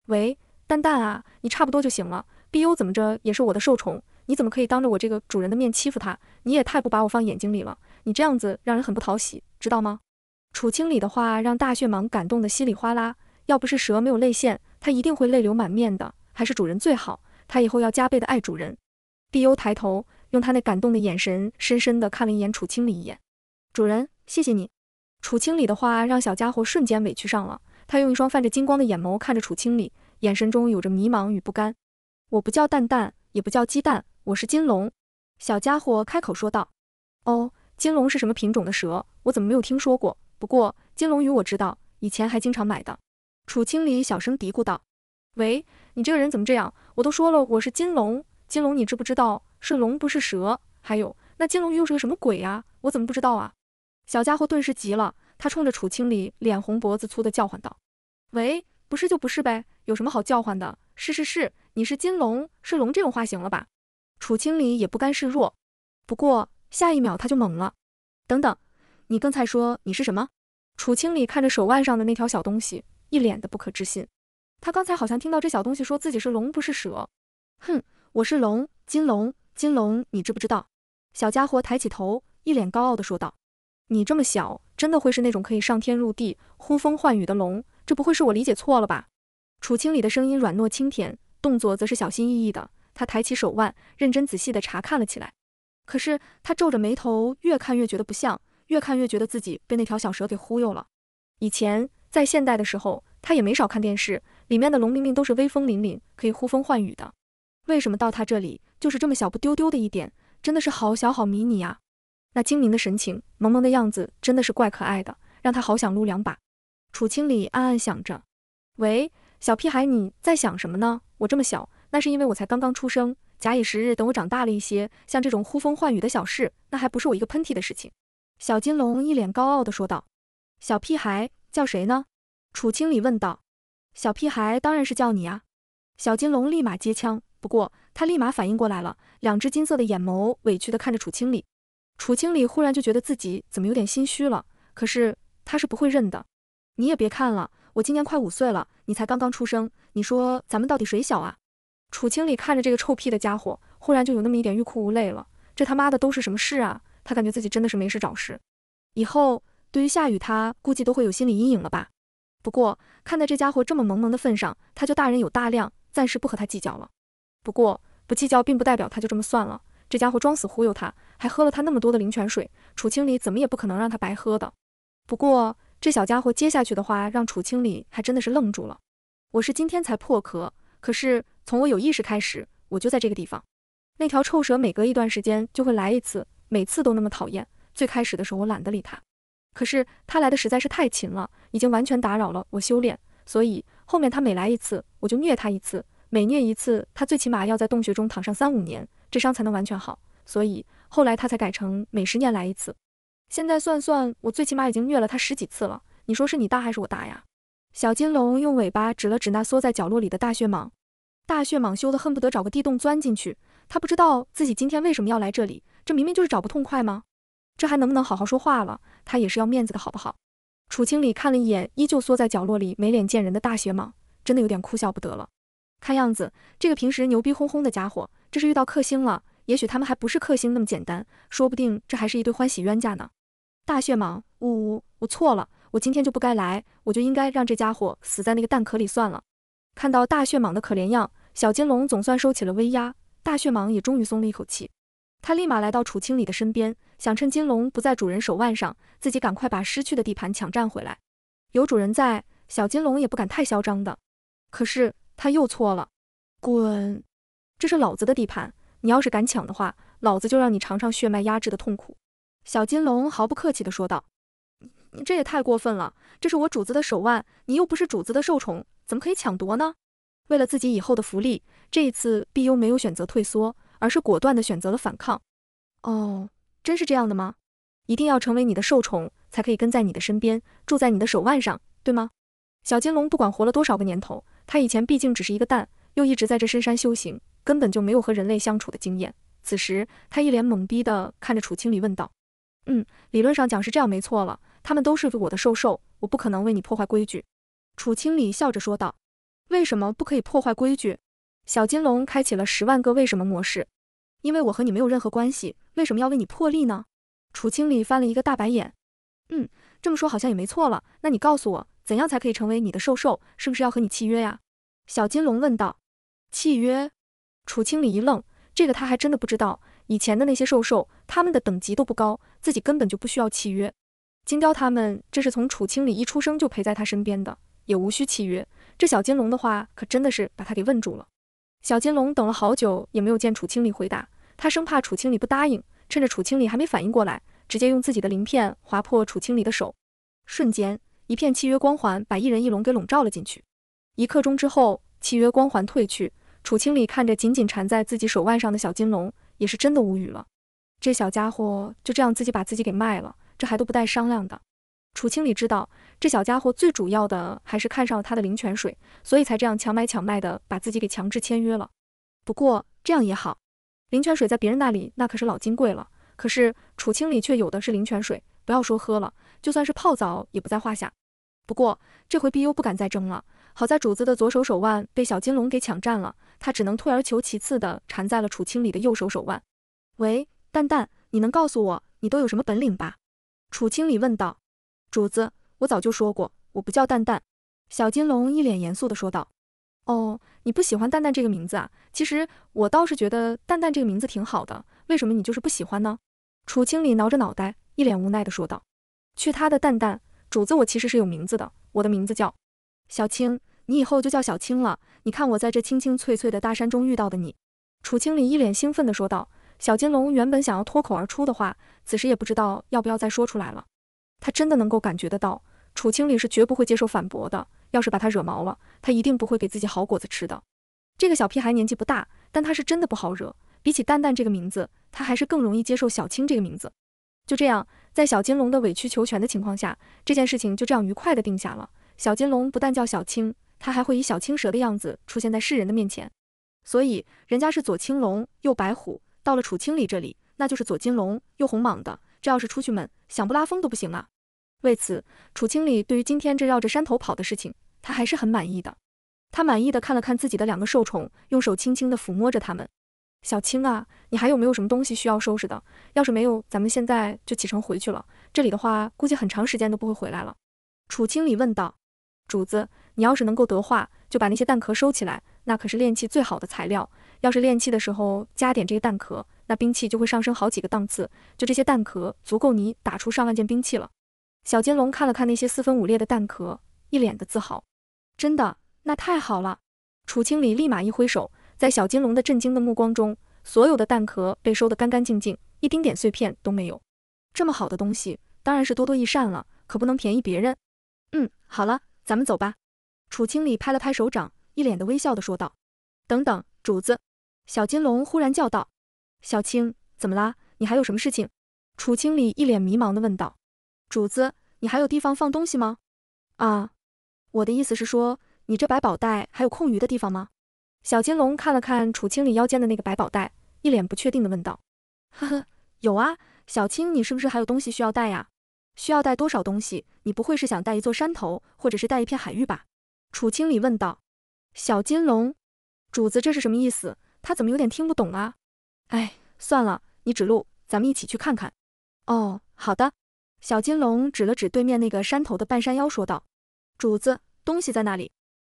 喂，蛋蛋啊，你差不多就行了。碧优怎么着也是我的受宠。你怎么可以当着我这个主人的面欺负他？你也太不把我放眼睛里了！你这样子让人很不讨喜，知道吗？楚清理的话让大血蟒感动的稀里哗啦，要不是蛇没有泪腺，它一定会泪流满面的。还是主人最好，它以后要加倍的爱主人。碧优抬头，用他那感动的眼神深深地看了一眼楚清理一眼。主人，谢谢你。楚清理的话让小家伙瞬间委屈上了，他用一双泛着金光的眼眸看着楚清理，眼神中有着迷茫与不甘。我不叫蛋蛋，也不叫鸡蛋。我是金龙，小家伙开口说道。哦，金龙是什么品种的蛇？我怎么没有听说过？不过金龙鱼我知道，以前还经常买的。楚青理小声嘀咕道。喂，你这个人怎么这样？我都说了我是金龙，金龙你知不知道是龙不是蛇？还有那金龙鱼又是个什么鬼啊？我怎么不知道啊？小家伙顿时急了，他冲着楚青理脸红脖子粗的叫唤道。喂，不是就不是呗，有什么好叫唤的？是是是，你是金龙，是龙这种话行了吧？楚清理也不甘示弱，不过下一秒他就懵了。等等，你刚才说你是什么？楚清理看着手腕上的那条小东西，一脸的不可置信。他刚才好像听到这小东西说自己是龙，不是蛇。哼，我是龙，金龙，金龙，你知不知道？小家伙抬起头，一脸高傲的说道：“你这么小，真的会是那种可以上天入地、呼风唤雨的龙？这不会是我理解错了吧？”楚清理的声音软糯清甜，动作则是小心翼翼的。他抬起手腕，认真仔细地查看了起来。可是他皱着眉头，越看越觉得不像，越看越觉得自己被那条小蛇给忽悠了。以前在现代的时候，他也没少看电视，里面的龙明明都是威风凛凛，可以呼风唤雨的，为什么到他这里就是这么小不丢丢的一点？真的是好小好迷你啊！那精明的神情，萌萌的样子，真的是怪可爱的，让他好想撸两把。楚清里暗暗想着：“喂，小屁孩，你在想什么呢？我这么小。”那是因为我才刚刚出生，假以时日，等我长大了一些，像这种呼风唤雨的小事，那还不是我一个喷嚏的事情？小金龙一脸高傲的说道。小屁孩叫谁呢？楚清理问道。小屁孩当然是叫你啊！小金龙立马接枪，不过他立马反应过来了，两只金色的眼眸委屈的看着楚清理。楚清理忽然就觉得自己怎么有点心虚了，可是他是不会认的。你也别看了，我今年快五岁了，你才刚刚出生，你说咱们到底谁小啊？楚清理看着这个臭屁的家伙，忽然就有那么一点欲哭无泪了。这他妈的都是什么事啊？他感觉自己真的是没事找事。以后对于夏雨，他估计都会有心理阴影了吧？不过看在这家伙这么萌萌的份上，他就大人有大量，暂时不和他计较了。不过不计较并不代表他就这么算了。这家伙装死忽悠他，还喝了他那么多的灵泉水，楚清理怎么也不可能让他白喝的。不过这小家伙接下去的话，让楚清理还真的是愣住了。我是今天才破壳。可是从我有意识开始，我就在这个地方。那条臭蛇每隔一段时间就会来一次，每次都那么讨厌。最开始的时候我懒得理它，可是它来的实在是太勤了，已经完全打扰了我修炼。所以后面它每来一次，我就虐它一次。每虐一次，它最起码要在洞穴中躺上三五年，这伤才能完全好。所以后来它才改成每十年来一次。现在算算，我最起码已经虐了它十几次了。你说是你大还是我大呀？小金龙用尾巴指了指那缩在角落里的大血蟒，大血蟒羞得恨不得找个地洞钻进去。他不知道自己今天为什么要来这里，这明明就是找不痛快吗？这还能不能好好说话了？他也是要面子的好不好？楚清理看了一眼依旧缩在角落里没脸见人的大血蟒，真的有点哭笑不得了。看样子，这个平时牛逼哄哄的家伙，这是遇到克星了。也许他们还不是克星那么简单，说不定这还是一对欢喜冤家呢。大血蟒，呜呜，我错了。我今天就不该来，我就应该让这家伙死在那个蛋壳里算了。看到大血蟒的可怜样，小金龙总算收起了威压，大血蟒也终于松了一口气。他立马来到楚清理的身边，想趁金龙不在主人手腕上，自己赶快把失去的地盘抢占回来。有主人在，小金龙也不敢太嚣张的。可是他又错了，滚！这是老子的地盘，你要是敢抢的话，老子就让你尝尝血脉压制的痛苦。小金龙毫不客气地说道。你这也太过分了！这是我主子的手腕，你又不是主子的受宠，怎么可以抢夺呢？为了自己以后的福利，这一次碧幽没有选择退缩，而是果断地选择了反抗。哦，真是这样的吗？一定要成为你的受宠，才可以跟在你的身边，住在你的手腕上，对吗？小金龙不管活了多少个年头，他以前毕竟只是一个蛋，又一直在这深山修行，根本就没有和人类相处的经验。此时他一脸懵逼地看着楚青离问道：“嗯，理论上讲是这样，没错了。”他们都是我的兽兽，我不可能为你破坏规矩。”楚清离笑着说道。“为什么不可以破坏规矩？”小金龙开启了十万个为什么模式。“因为我和你没有任何关系，为什么要为你破例呢？”楚清离翻了一个大白眼。“嗯，这么说好像也没错了。那你告诉我，怎样才可以成为你的兽兽？是不是要和你契约呀？”小金龙问道。“契约？”楚清离一愣，这个他还真的不知道。以前的那些兽兽，他们的等级都不高，自己根本就不需要契约。金雕他们这是从楚清里一出生就陪在他身边的，也无需契约。这小金龙的话可真的是把他给问住了。小金龙等了好久也没有见楚清里回答，他生怕楚清里不答应，趁着楚清里还没反应过来，直接用自己的鳞片划破楚清里的手。瞬间，一片契约光环把一人一龙给笼罩了进去。一刻钟之后，契约光环褪去，楚清里看着紧紧缠在自己手腕上的小金龙，也是真的无语了。这小家伙就这样自己把自己给卖了。这还都不带商量的。楚清理知道这小家伙最主要的还是看上了他的灵泉水，所以才这样强买强卖的把自己给强制签约了。不过这样也好，灵泉水在别人那里那可是老金贵了，可是楚清理却有的是灵泉水，不要说喝了，就算是泡澡也不在话下。不过这回碧幽不敢再争了，好在主子的左手手腕被小金龙给抢占了，他只能退而求其次的缠在了楚清理的右手手腕。喂，蛋蛋，你能告诉我你都有什么本领吧？楚清理问道：“主子，我早就说过，我不叫蛋蛋。”小金龙一脸严肃的说道：“哦，你不喜欢蛋蛋这个名字啊？其实我倒是觉得蛋蛋这个名字挺好的，为什么你就是不喜欢呢？”楚清理挠着脑袋，一脸无奈的说道：“去他的蛋蛋，主子我其实是有名字的，我的名字叫小青，你以后就叫小青了。你看我在这青青翠翠的大山中遇到的你。”楚清理一脸兴奋的说道。小金龙原本想要脱口而出的话，此时也不知道要不要再说出来了。他真的能够感觉得到，楚青理是绝不会接受反驳的。要是把他惹毛了，他一定不会给自己好果子吃的。这个小屁孩年纪不大，但他是真的不好惹。比起蛋蛋这个名字，他还是更容易接受小青这个名字。就这样，在小金龙的委曲求全的情况下，这件事情就这样愉快的定下了。小金龙不但叫小青，他还会以小青蛇的样子出现在世人的面前。所以，人家是左青龙，右白虎。到了楚清理这里，那就是左金龙右红蟒的，这要是出去门，想不拉风都不行啊。为此，楚清理对于今天这绕着山头跑的事情，他还是很满意的。他满意的看了看自己的两个受宠，用手轻轻的抚摸着他们。小青啊，你还有没有什么东西需要收拾的？要是没有，咱们现在就启程回去了。这里的话，估计很长时间都不会回来了。楚清理问道。主子，你要是能够得话，就把那些蛋壳收起来。那可是炼器最好的材料，要是炼器的时候加点这个弹壳，那兵器就会上升好几个档次。就这些弹壳足够你打出上万件兵器了。小金龙看了看那些四分五裂的弹壳，一脸的自豪。真的？那太好了！楚清理立马一挥手，在小金龙的震惊的目光中，所有的弹壳被收得干干净净，一丁点碎片都没有。这么好的东西，当然是多多益善了，可不能便宜别人。嗯，好了，咱们走吧。楚清理拍了拍手掌。一脸的微笑的说道：“等等，主子。”小金龙忽然叫道：“小青，怎么啦？你还有什么事情？”楚清理一脸迷茫的问道：“主子，你还有地方放东西吗？”啊，我的意思是说，你这百宝袋还有空余的地方吗？”小金龙看了看楚清理腰间的那个百宝袋，一脸不确定的问道：“呵呵，有啊，小青，你是不是还有东西需要带呀？需要带多少东西？你不会是想带一座山头，或者是带一片海域吧？”楚清理问道。小金龙，主子这是什么意思？他怎么有点听不懂啊？哎，算了，你指路，咱们一起去看看。哦，好的。小金龙指了指对面那个山头的半山腰，说道：“主子，东西在那里。”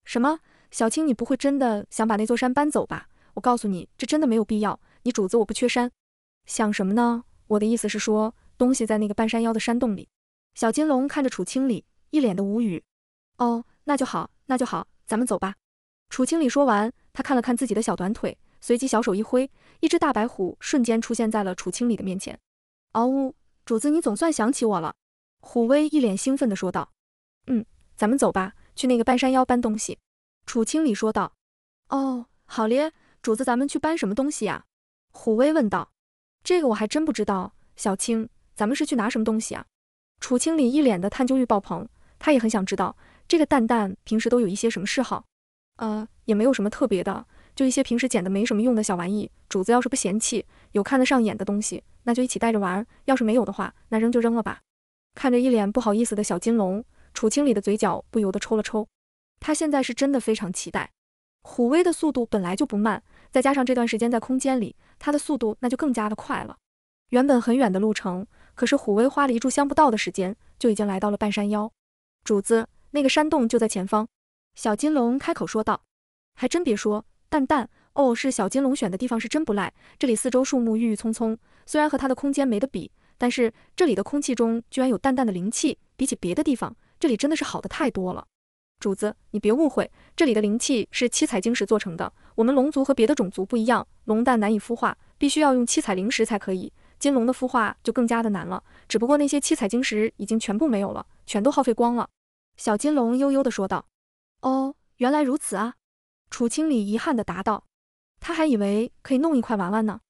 什么？小青，你不会真的想把那座山搬走吧？我告诉你，这真的没有必要。你主子我不缺山。想什么呢？我的意思是说，东西在那个半山腰的山洞里。小金龙看着楚青理，一脸的无语。哦，那就好，那就好，咱们走吧。楚清里说完，他看了看自己的小短腿，随即小手一挥，一只大白虎瞬间出现在了楚清里的面前。嗷呜，主子，你总算想起我了！虎威一脸兴奋地说道。嗯，咱们走吧，去那个半山腰搬东西。楚清里说道。哦，好咧，主子，咱们去搬什么东西呀？虎威问道。这个我还真不知道。小青，咱们是去拿什么东西啊？楚清里一脸的探究欲爆棚，他也很想知道这个蛋蛋平时都有一些什么嗜好。呃，也没有什么特别的，就一些平时捡的没什么用的小玩意。主子要是不嫌弃，有看得上眼的东西，那就一起带着玩；要是没有的话，那扔就扔了吧。看着一脸不好意思的小金龙，楚清里的嘴角不由得抽了抽。他现在是真的非常期待。虎威的速度本来就不慢，再加上这段时间在空间里，他的速度那就更加的快了。原本很远的路程，可是虎威花了一炷香不到的时间，就已经来到了半山腰。主子，那个山洞就在前方。小金龙开口说道：“还真别说，蛋蛋，哦，是小金龙选的地方是真不赖。这里四周树木郁郁葱葱，虽然和它的空间没得比，但是这里的空气中居然有淡淡的灵气，比起别的地方，这里真的是好的太多了。主子，你别误会，这里的灵气是七彩晶石做成的。我们龙族和别的种族不一样，龙蛋难以孵化，必须要用七彩灵石才可以。金龙的孵化就更加的难了，只不过那些七彩晶石已经全部没有了，全都耗费光了。”小金龙悠悠的说道。哦，原来如此啊！楚清里遗憾的答道，他还以为可以弄一块玩玩呢，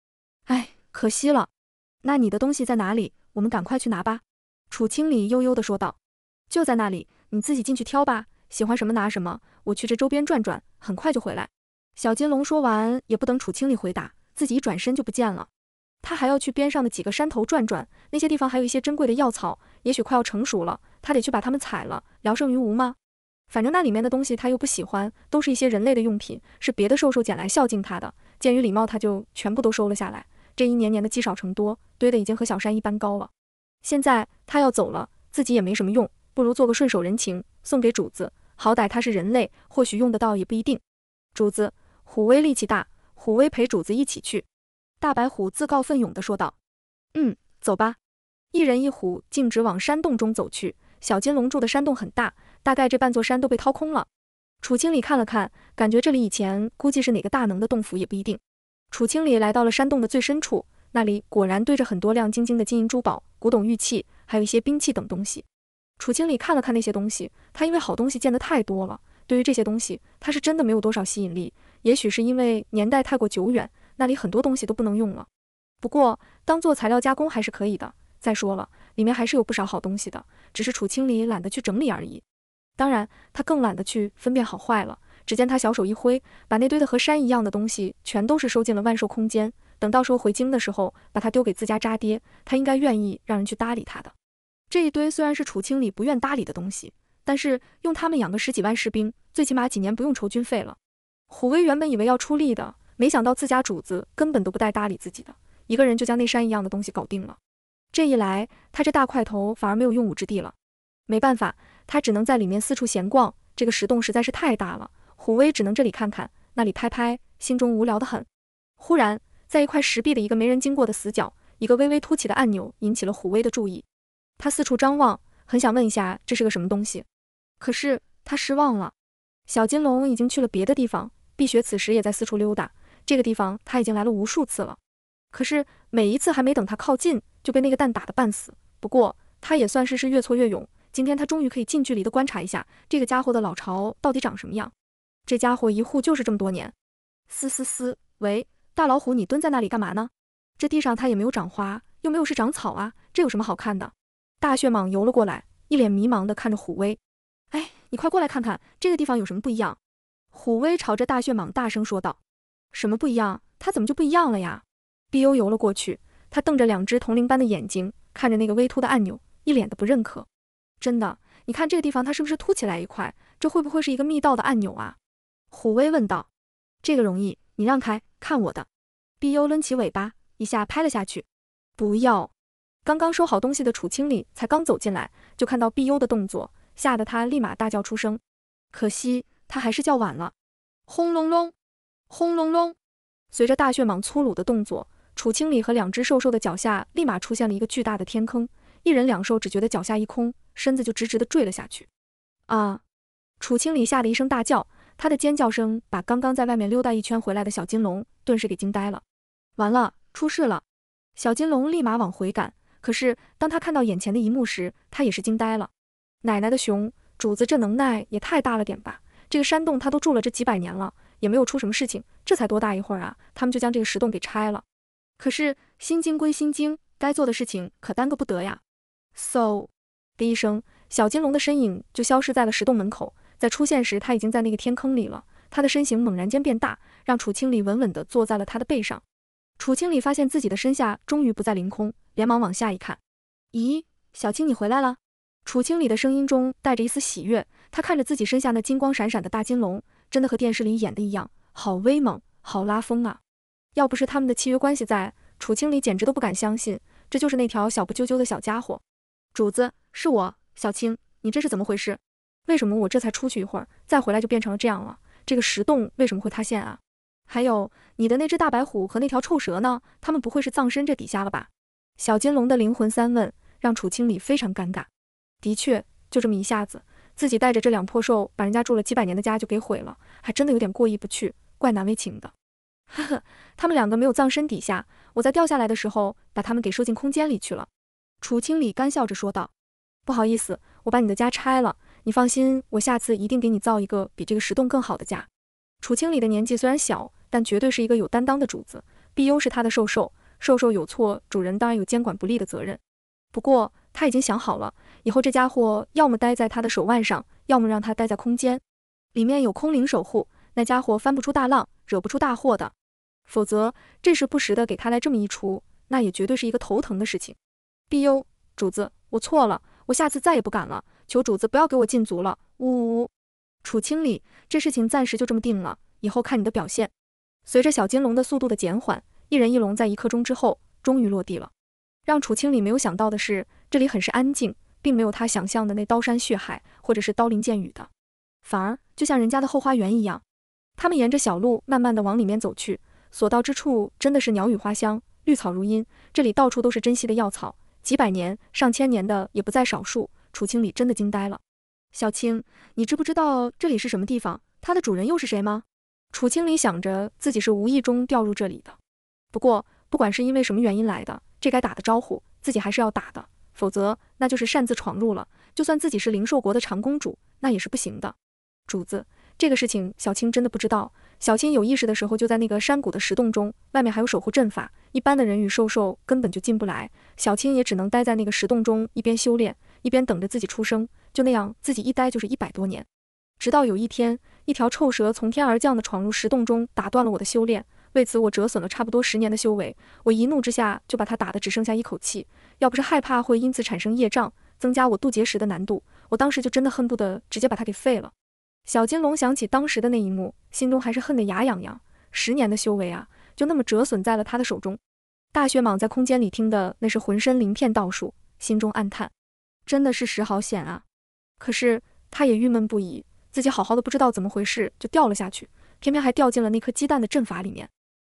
哎，可惜了。那你的东西在哪里？我们赶快去拿吧。楚清里悠悠的说道，就在那里，你自己进去挑吧，喜欢什么拿什么。我去这周边转转，很快就回来。小金龙说完，也不等楚清理回答，自己一转身就不见了。他还要去边上的几个山头转转，那些地方还有一些珍贵的药草，也许快要成熟了，他得去把它们采了，聊胜于无吗？反正那里面的东西他又不喜欢，都是一些人类的用品，是别的兽兽捡来孝敬他的。鉴于礼貌，他就全部都收了下来。这一年年的积少成多，堆的已经和小山一般高了。现在他要走了，自己也没什么用，不如做个顺手人情，送给主子。好歹他是人类，或许用得到也不一定。主子，虎威力气大，虎威陪主子一起去。大白虎自告奋勇地说道。嗯，走吧。一人一虎径直往山洞中走去。小金龙住的山洞很大。大概这半座山都被掏空了。楚清理看了看，感觉这里以前估计是哪个大能的洞府也不一定。楚清理来到了山洞的最深处，那里果然堆着很多亮晶晶的金银珠宝、古董玉器，还有一些兵器等东西。楚清理看了看那些东西，他因为好东西见得太多了，对于这些东西他是真的没有多少吸引力。也许是因为年代太过久远，那里很多东西都不能用了。不过当做材料加工还是可以的。再说了，里面还是有不少好东西的，只是楚清理懒得去整理而已。当然，他更懒得去分辨好坏了。只见他小手一挥，把那堆的和山一样的东西全都是收进了万寿空间。等到时候回京的时候，把它丢给自家渣爹，他应该愿意让人去搭理他的。这一堆虽然是楚清理不愿搭理的东西，但是用他们养个十几万士兵，最起码几年不用筹军费了。虎威原本以为要出力的，没想到自家主子根本都不带搭理自己的，一个人就将那山一样的东西搞定了。这一来，他这大块头反而没有用武之地了。没办法。他只能在里面四处闲逛，这个石洞实在是太大了，虎威只能这里看看，那里拍拍，心中无聊得很。忽然，在一块石壁的一个没人经过的死角，一个微微凸起的按钮引起了虎威的注意。他四处张望，很想问一下这是个什么东西，可是他失望了。小金龙已经去了别的地方，碧雪此时也在四处溜达。这个地方他已经来了无数次了，可是每一次还没等他靠近，就被那个蛋打得半死。不过他也算是是越挫越勇。今天他终于可以近距离的观察一下这个家伙的老巢到底长什么样。这家伙一护就是这么多年。嘶嘶嘶，喂，大老虎，你蹲在那里干嘛呢？这地上它也没有长花，又没有是长草啊，这有什么好看的？大血蟒游了过来，一脸迷茫的看着虎威。哎，你快过来看看，这个地方有什么不一样？虎威朝着大血蟒大声说道。什么不一样？它怎么就不一样了呀？碧幽游了过去，他瞪着两只铜铃般的眼睛看着那个微凸的按钮，一脸的不认可。真的，你看这个地方，它是不是凸起来一块？这会不会是一个密道的按钮啊？虎威问道。这个容易，你让开，看我的。碧幽抡起尾巴，一下拍了下去。不要！刚刚收好东西的楚清里，才刚走进来，就看到碧幽的动作，吓得他立马大叫出声。可惜他还是叫晚了。轰隆隆，轰隆隆，随着大血蟒粗鲁的动作，楚清里和两只兽兽的脚下立马出现了一个巨大的天坑，一人两兽只觉得脚下一空。身子就直直的坠了下去，啊！楚青理吓得一声大叫，他的尖叫声把刚刚在外面溜达一圈回来的小金龙顿时给惊呆了。完了，出事了！小金龙立马往回赶，可是当他看到眼前的一幕时，他也是惊呆了。奶奶的熊主子，这能耐也太大了点吧？这个山洞他都住了这几百年了，也没有出什么事情，这才多大一会儿啊，他们就将这个石洞给拆了。可是心惊归心惊，该做的事情可耽搁不得呀。So。的一声，小金龙的身影就消失在了石洞门口。在出现时，他已经在那个天坑里了。他的身形猛然间变大，让楚清理稳稳地坐在了他的背上。楚清理发现自己的身下终于不再凌空，连忙往下一看。咦，小青，你回来了！楚清理的声音中带着一丝喜悦。他看着自己身下那金光闪闪的大金龙，真的和电视里演的一样，好威猛，好拉风啊！要不是他们的契约关系在，楚清理简直都不敢相信，这就是那条小不啾啾的小家伙，主子。是我小青，你这是怎么回事？为什么我这才出去一会儿，再回来就变成了这样了？这个石洞为什么会塌陷啊？还有你的那只大白虎和那条臭蛇呢？他们不会是葬身这底下了吧？小金龙的灵魂三问让楚清理非常尴尬。的确，就这么一下子，自己带着这两破兽把人家住了几百年的家就给毁了，还真的有点过意不去，怪难为情的。呵呵，他们两个没有葬身底下，我在掉下来的时候把他们给收进空间里去了。楚清理干笑着说道。不好意思，我把你的家拆了。你放心，我下次一定给你造一个比这个石洞更好的家。楚清里的年纪虽然小，但绝对是一个有担当的主子。碧幽是他的兽兽，兽兽有错，主人当然有监管不力的责任。不过他已经想好了，以后这家伙要么待在他的手腕上，要么让他待在空间里面有空灵守护，那家伙翻不出大浪，惹不出大祸的。否则，这时不时的给他来这么一出，那也绝对是一个头疼的事情。碧幽，主子，我错了。我下次再也不敢了，求主子不要给我禁足了。呜呜，楚清理，这事情暂时就这么定了，以后看你的表现。随着小金龙的速度的减缓，一人一龙在一刻钟之后终于落地了。让楚清理没有想到的是，这里很是安静，并没有他想象的那刀山血海或者是刀林剑雨的，反而就像人家的后花园一样。他们沿着小路慢慢的往里面走去，所到之处真的是鸟语花香，绿草如茵，这里到处都是珍稀的药草。几百年、上千年的也不在少数。楚青理真的惊呆了。小青，你知不知道这里是什么地方？它的主人又是谁吗？楚青理想着自己是无意中掉入这里的，不过不管是因为什么原因来的，这该打的招呼自己还是要打的，否则那就是擅自闯入了。就算自己是灵兽国的长公主，那也是不行的，主子。这个事情小青真的不知道。小青有意识的时候就在那个山谷的石洞中，外面还有守护阵法，一般的人与兽兽根本就进不来。小青也只能待在那个石洞中，一边修炼，一边等着自己出生。就那样，自己一待就是一百多年。直到有一天，一条臭蛇从天而降的闯入石洞中，打断了我的修炼，为此我折损了差不多十年的修为。我一怒之下就把他打得只剩下一口气。要不是害怕会因此产生业障，增加我渡劫时的难度，我当时就真的恨不得直接把他给废了。小金龙想起当时的那一幕，心中还是恨得牙痒痒。十年的修为啊，就那么折损在了他的手中。大血蟒在空间里听的那是浑身鳞片倒竖，心中暗叹，真的是十好险啊！可是他也郁闷不已，自己好好的不知道怎么回事就掉了下去，偏偏还掉进了那颗鸡蛋的阵法里面。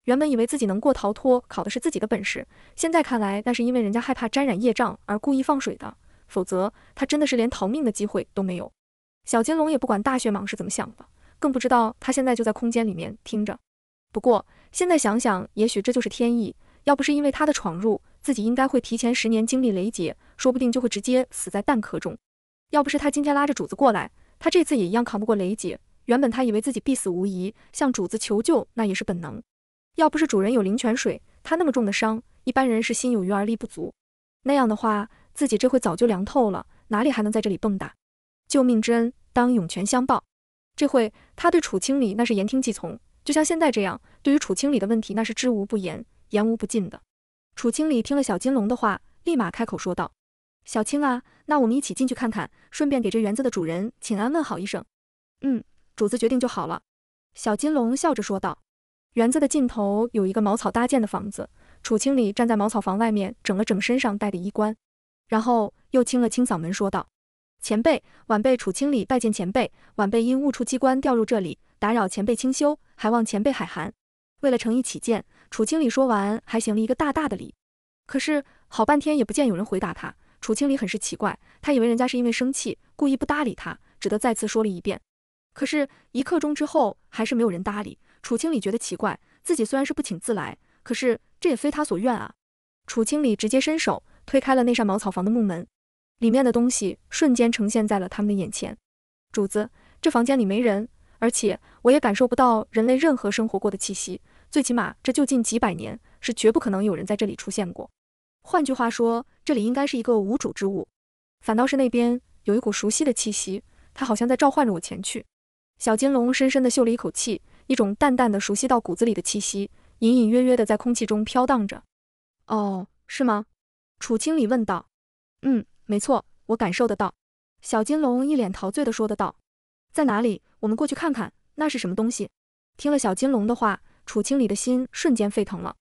原本以为自己能过逃脱，考的是自己的本事，现在看来，那是因为人家害怕沾染业障而故意放水的，否则他真的是连逃命的机会都没有。小金龙也不管大血蟒是怎么想的，更不知道他现在就在空间里面听着。不过现在想想，也许这就是天意。要不是因为他的闯入，自己应该会提前十年经历雷劫，说不定就会直接死在蛋壳中。要不是他今天拉着主子过来，他这次也一样扛不过雷劫。原本他以为自己必死无疑，向主子求救那也是本能。要不是主人有灵泉水，他那么重的伤，一般人是心有余而力不足。那样的话，自己这会早就凉透了，哪里还能在这里蹦跶？救命之恩，当涌泉相报。这会，他对楚清理那是言听计从，就像现在这样，对于楚清理的问题，那是知无不言，言无不尽的。楚清理听了小金龙的话，立马开口说道：“小青啊，那我们一起进去看看，顺便给这园子的主人请安问好一声。”“嗯，主子决定就好了。”小金龙笑着说道。园子的尽头有一个茅草搭建的房子，楚清理站在茅草房外面，整了整身上戴的衣冠，然后又清了清嗓门说道。前辈，晚辈楚清理拜见前辈。晚辈因误触机关掉入这里，打扰前辈清修，还望前辈海涵。为了诚意起见，楚清理说完还行了一个大大的礼。可是好半天也不见有人回答他，楚清理很是奇怪，他以为人家是因为生气故意不搭理他，只得再次说了一遍。可是，一刻钟之后还是没有人搭理。楚清理觉得奇怪，自己虽然是不请自来，可是这也非他所愿啊。楚清理直接伸手推开了那扇茅草房的木门。里面的东西瞬间呈现在了他们的眼前。主子，这房间里没人，而且我也感受不到人类任何生活过的气息。最起码这就近几百年，是绝不可能有人在这里出现过。换句话说，这里应该是一个无主之物。反倒是那边有一股熟悉的气息，它好像在召唤着我前去。小金龙深深地嗅了一口气，一种淡淡的、熟悉到骨子里的气息，隐隐约约的在空气中飘荡着。哦，是吗？楚清理问道。嗯。没错，我感受得到。小金龙一脸陶醉的说的道，在哪里？我们过去看看，那是什么东西？听了小金龙的话，楚清里的心瞬间沸腾了。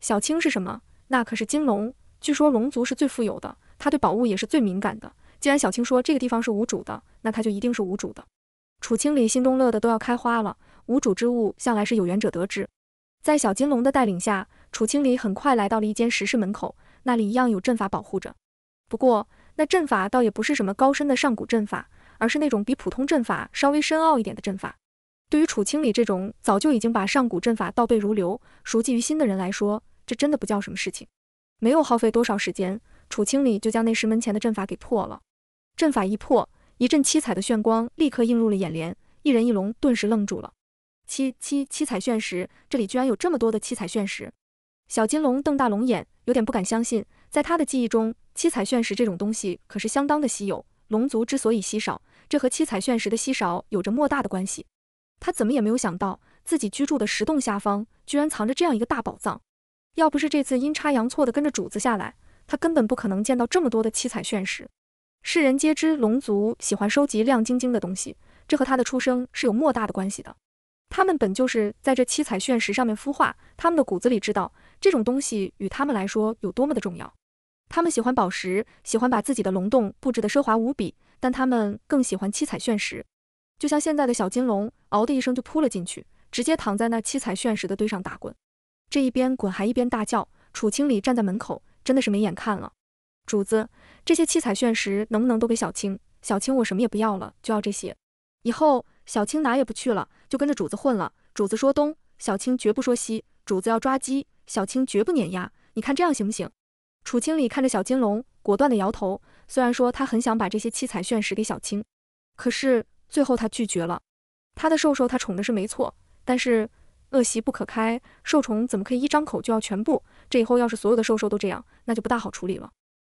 小青是什么？那可是金龙，据说龙族是最富有的，他对宝物也是最敏感的。既然小青说这个地方是无主的，那它就一定是无主的。楚清里心中乐得都要开花了，无主之物向来是有缘者得之。在小金龙的带领下，楚清里很快来到了一间石室门口，那里一样有阵法保护着，不过。那阵法倒也不是什么高深的上古阵法，而是那种比普通阵法稍微深奥一点的阵法。对于楚清理这种早就已经把上古阵法倒背如流、熟记于心的人来说，这真的不叫什么事情。没有耗费多少时间，楚清理就将那石门前的阵法给破了。阵法一破，一阵七彩的炫光立刻映入了眼帘，一人一龙顿时愣住了。七七七彩炫石，这里居然有这么多的七彩炫石！小金龙瞪大龙眼，有点不敢相信，在他的记忆中。七彩炫石这种东西可是相当的稀有，龙族之所以稀少，这和七彩炫石的稀少有着莫大的关系。他怎么也没有想到，自己居住的石洞下方居然藏着这样一个大宝藏。要不是这次阴差阳错的跟着主子下来，他根本不可能见到这么多的七彩炫石。世人皆知，龙族喜欢收集亮晶晶的东西，这和他的出生是有莫大的关系的。他们本就是在这七彩炫石上面孵化，他们的骨子里知道这种东西与他们来说有多么的重要。他们喜欢宝石，喜欢把自己的龙洞布置的奢华无比，但他们更喜欢七彩炫石。就像现在的小金龙，嗷的一声就扑了进去，直接躺在那七彩炫石的堆上打滚。这一边滚还一边大叫。楚清理站在门口，真的是没眼看了。主子，这些七彩炫石能不能都给小青？小青我什么也不要了，就要这些。以后小青哪也不去了，就跟着主子混了。主子说东，小青绝不说西。主子要抓鸡，小青绝不碾压。你看这样行不行？楚清理看着小金龙，果断的摇头。虽然说他很想把这些七彩炫石给小青，可是最后他拒绝了。他的兽兽他宠的是没错，但是恶习不可开。兽宠怎么可以一张口就要全部？这以后要是所有的兽兽都这样，那就不大好处理了。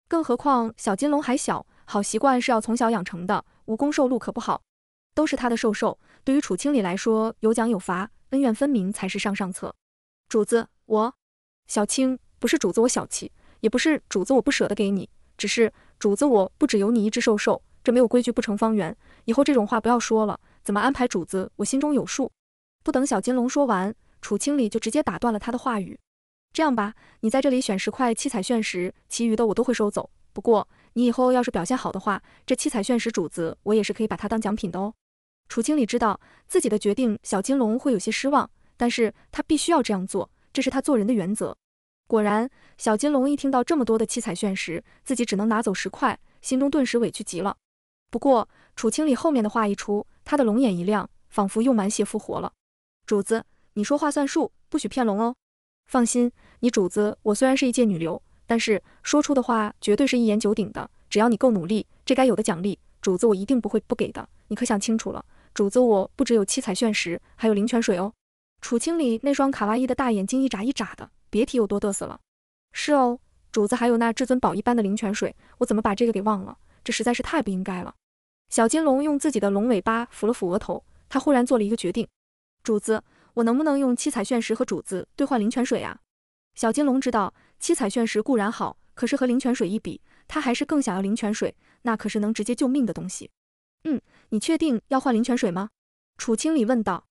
更何况小金龙还小，好习惯是要从小养成的，无功受禄可不好。都是他的兽兽，对于楚清理来说，有奖有罚，恩怨分明才是上上策。主子，我小青不是主子，我小气。也不是主子，我不舍得给你，只是主子我不只有你一只兽兽，这没有规矩不成方圆，以后这种话不要说了。怎么安排主子，我心中有数。不等小金龙说完，楚清理就直接打断了他的话语。这样吧，你在这里选十块七彩炫石，其余的我都会收走。不过你以后要是表现好的话，这七彩炫石主子我也是可以把它当奖品的哦。楚清理知道自己的决定小金龙会有些失望，但是他必须要这样做，这是他做人的原则。果然，小金龙一听到这么多的七彩炫石，自己只能拿走十块，心中顿时委屈极了。不过楚清理后面的话一出，他的龙眼一亮，仿佛又满血复活了。主子，你说话算数，不许骗龙哦。放心，你主子我虽然是一介女流，但是说出的话绝对是一言九鼎的。只要你够努力，这该有的奖励，主子我一定不会不给的。你可想清楚了，主子我不只有七彩炫石，还有灵泉水哦。楚清里那双卡哇伊的大眼睛一眨一眨的，别提有多嘚瑟了。是哦，主子还有那至尊宝一般的灵泉水，我怎么把这个给忘了？这实在是太不应该了。小金龙用自己的龙尾巴抚了抚额头，他忽然做了一个决定。主子，我能不能用七彩炫石和主子兑换灵泉水啊？小金龙知道七彩炫石固然好，可是和灵泉水一比，他还是更想要灵泉水。那可是能直接救命的东西。嗯，你确定要换灵泉水吗？楚清里问道。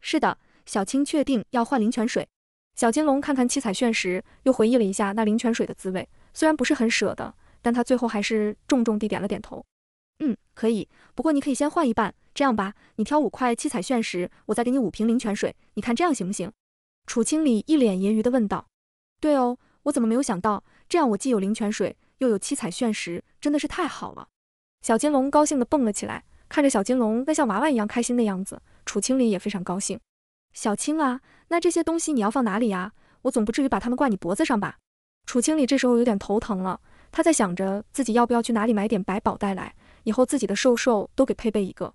是的。小青确定要换灵泉水，小金龙看看七彩炫石，又回忆了一下那灵泉水的滋味，虽然不是很舍得，但他最后还是重重地点了点头。嗯，可以，不过你可以先换一半，这样吧，你挑五块七彩炫石，我再给你五瓶灵泉水，你看这样行不行？楚清理一脸揶揄地问道。对哦，我怎么没有想到，这样我既有灵泉水，又有七彩炫石，真的是太好了。小金龙高兴地蹦了起来，看着小金龙那像娃娃一样开心的样子，楚清理也非常高兴。小青啊，那这些东西你要放哪里呀？我总不至于把它们挂你脖子上吧？楚清理这时候有点头疼了，他在想着自己要不要去哪里买点百宝带来，以后自己的兽兽都给配备一个。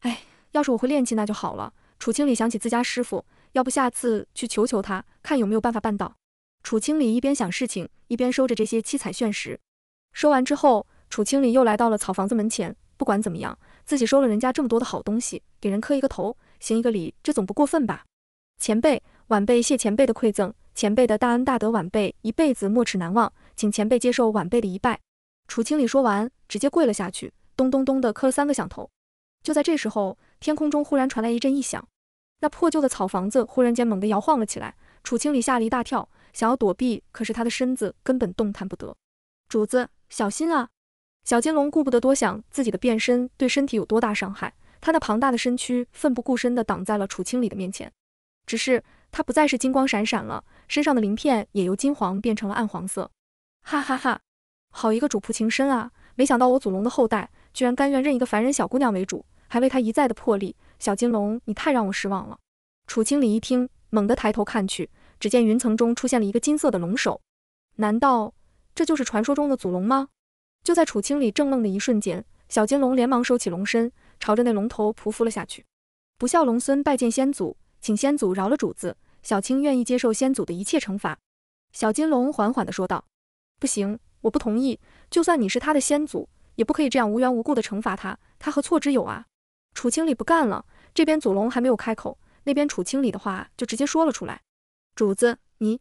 哎，要是我会练气那就好了。楚清理想起自家师傅，要不下次去求求他，看有没有办法办到。楚清理一边想事情，一边收着这些七彩炫石。收完之后，楚清理又来到了草房子门前。不管怎么样，自己收了人家这么多的好东西，给人磕一个头。行一个礼，这总不过分吧？前辈，晚辈谢前辈的馈赠，前辈的大恩大德，晚辈一辈子没齿难忘，请前辈接受晚辈的一拜。楚清理说完，直接跪了下去，咚咚咚的磕了三个响头。就在这时候，天空中忽然传来一阵异响，那破旧的草房子忽然间猛地摇晃了起来。楚清理吓了一大跳，想要躲避，可是他的身子根本动弹不得。主子，小心啊！小金龙顾不得多想自己的变身对身体有多大伤害。他那庞大的身躯奋不顾身地挡在了楚清里的面前，只是他不再是金光闪闪了，身上的鳞片也由金黄变成了暗黄色。哈哈哈，好一个主仆情深啊！没想到我祖龙的后代居然甘愿认一个凡人小姑娘为主，还为她一再的破例。小金龙，你太让我失望了。楚清里一听，猛地抬头看去，只见云层中出现了一个金色的龙首。难道这就是传说中的祖龙吗？就在楚清里正愣的一瞬间，小金龙连忙收起龙身。朝着那龙头匍匐了下去，不孝龙孙拜见先祖，请先祖饶了主子，小青愿意接受先祖的一切惩罚。小金龙缓缓地说道：“不行，我不同意，就算你是他的先祖，也不可以这样无缘无故的惩罚他，他何错之有啊？”楚清理不干了，这边祖龙还没有开口，那边楚清理的话就直接说了出来：“主子，你，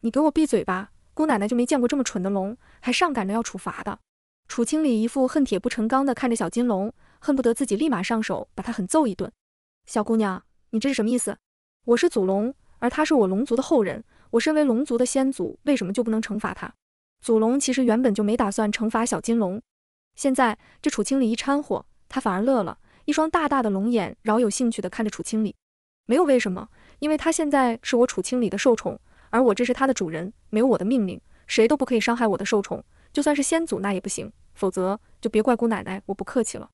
你给我闭嘴吧，姑奶奶就没见过这么蠢的龙，还上赶着要处罚的。”楚清理一副恨铁不成钢地看着小金龙。恨不得自己立马上手把他狠揍一顿。小姑娘，你这是什么意思？我是祖龙，而他是我龙族的后人。我身为龙族的先祖，为什么就不能惩罚他？祖龙其实原本就没打算惩罚小金龙，现在这楚青理一掺和，他反而乐了，一双大大的龙眼饶有兴趣地看着楚青理。没有为什么，因为他现在是我楚青理的受宠，而我这是他的主人，没有我的命令，谁都不可以伤害我的受宠。就算是先祖那也不行，否则就别怪姑奶奶我不客气了。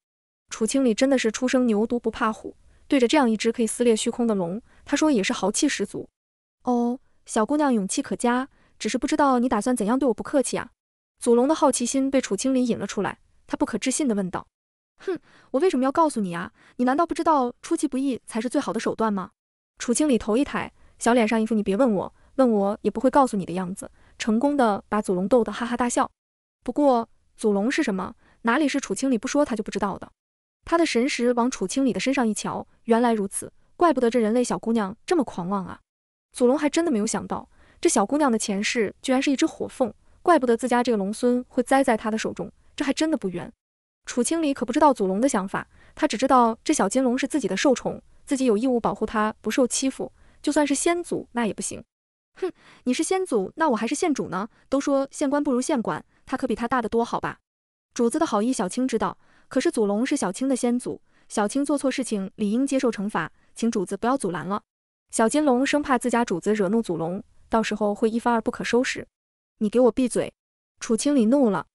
楚清理真的是初生牛犊不怕虎，对着这样一只可以撕裂虚空的龙，他说也是豪气十足。哦，小姑娘勇气可嘉，只是不知道你打算怎样对我不客气啊？祖龙的好奇心被楚清理引了出来，他不可置信地问道：“哼，我为什么要告诉你啊？你难道不知道出其不意才是最好的手段吗？”楚清理头一抬，小脸上一副你别问我，问我也不会告诉你的样子，成功的把祖龙逗得哈哈大笑。不过祖龙是什么？哪里是楚清理不说他就不知道的？他的神识往楚清里的身上一瞧，原来如此，怪不得这人类小姑娘这么狂妄啊！祖龙还真的没有想到，这小姑娘的前世居然是一只火凤，怪不得自家这个龙孙会栽在他的手中，这还真的不冤。楚清里可不知道祖龙的想法，他只知道这小金龙是自己的受宠，自己有义务保护它不受欺负，就算是先祖那也不行。哼，你是先祖，那我还是县主呢。都说县官不如县管，他可比他大得多，好吧？主子的好意，小青知道。可是祖龙是小青的先祖，小青做错事情理应接受惩罚，请主子不要阻拦了。小金龙生怕自家主子惹怒祖龙，到时候会一发而不可收拾。你给我闭嘴！楚清离怒了，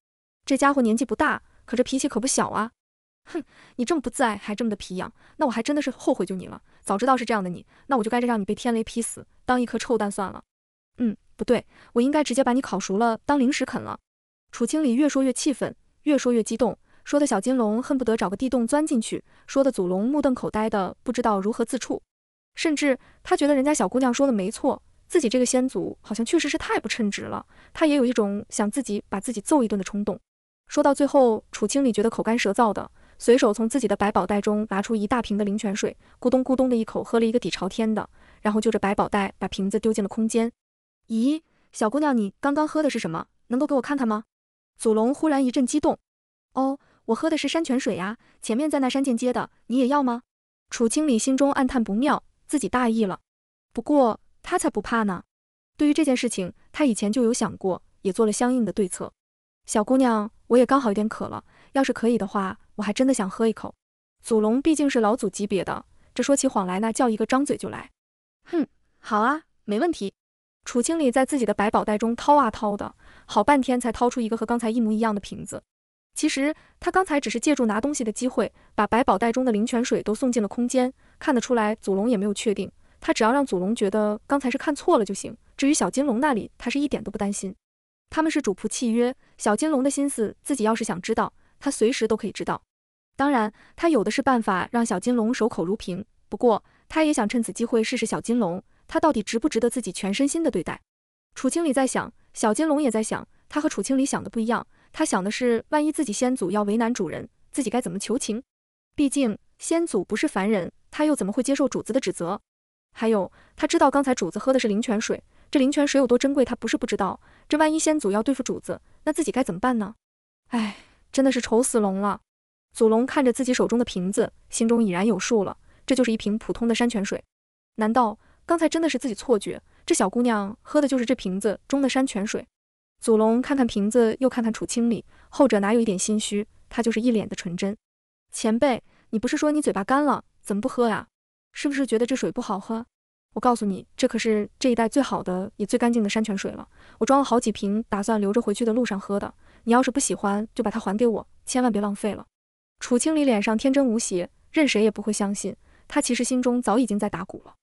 这家伙年纪不大，可这脾气可不小啊！哼，你这么不自爱，还这么的皮痒，那我还真的是后悔就你了。早知道是这样的你，那我就该让你被天雷劈死，当一颗臭蛋算了。嗯，不对，我应该直接把你烤熟了当零食啃了。楚清离越说越气愤，越说越激动。说的小金龙恨不得找个地洞钻进去，说的祖龙目瞪口呆的不知道如何自处，甚至他觉得人家小姑娘说的没错，自己这个先祖好像确实是太不称职了，他也有一种想自己把自己揍一顿的冲动。说到最后，楚清理觉得口干舌燥的，随手从自己的百宝袋中拿出一大瓶的灵泉水，咕咚咕咚的一口喝了一个底朝天的，然后就着百宝袋把瓶子丢进了空间。咦，小姑娘，你刚刚喝的是什么？能够给我看看吗？祖龙忽然一阵激动，哦。我喝的是山泉水呀，前面在那山涧接的，你也要吗？楚经理心中暗叹不妙，自己大意了。不过他才不怕呢，对于这件事情，他以前就有想过，也做了相应的对策。小姑娘，我也刚好有点渴了，要是可以的话，我还真的想喝一口。祖龙毕竟是老祖级别的，这说起谎来那叫一个张嘴就来。哼，好啊，没问题。楚经理在自己的百宝袋中掏啊掏的，好半天才掏出一个和刚才一模一样的瓶子。其实他刚才只是借助拿东西的机会，把百宝袋中的灵泉水都送进了空间。看得出来，祖龙也没有确定，他只要让祖龙觉得刚才是看错了就行。至于小金龙那里，他是一点都不担心。他们是主仆契约，小金龙的心思自己要是想知道，他随时都可以知道。当然，他有的是办法让小金龙守口如瓶。不过，他也想趁此机会试试小金龙，他到底值不值得自己全身心的对待？楚清理在想，小金龙也在想，他和楚清理想的不一样。他想的是，万一自己先祖要为难主人，自己该怎么求情？毕竟先祖不是凡人，他又怎么会接受主子的指责？还有，他知道刚才主子喝的是灵泉水，这灵泉水有多珍贵，他不是不知道。这万一先祖要对付主子，那自己该怎么办呢？哎，真的是愁死龙了。祖龙看着自己手中的瓶子，心中已然有数了。这就是一瓶普通的山泉水。难道刚才真的是自己错觉？这小姑娘喝的就是这瓶子中的山泉水？祖龙看看瓶子，又看看楚清里。后者哪有一点心虚，他就是一脸的纯真。前辈，你不是说你嘴巴干了，怎么不喝呀？是不是觉得这水不好喝？我告诉你，这可是这一带最好的也最干净的山泉水了。我装了好几瓶，打算留着回去的路上喝的。你要是不喜欢，就把它还给我，千万别浪费了。楚清理脸上天真无邪，任谁也不会相信，他其实心中早已经在打鼓了。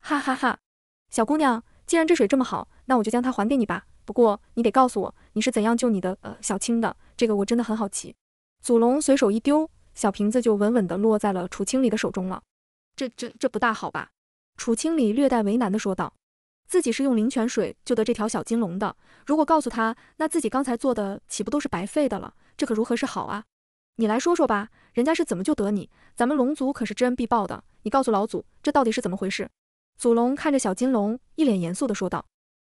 哈哈哈，小姑娘，既然这水这么好，那我就将它还给你吧。不过你得告诉我你是怎样救你的呃小青的，这个我真的很好奇。祖龙随手一丢，小瓶子就稳稳地落在了楚青里的手中了。这这这不大好吧？楚青里略带为难地说道，自己是用灵泉水救得这条小金龙的，如果告诉他，那自己刚才做的岂不都是白费的了？这可如何是好啊？你来说说吧，人家是怎么救得你？咱们龙族可是知恩必报的，你告诉老祖，这到底是怎么回事？祖龙看着小金龙，一脸严肃地说道，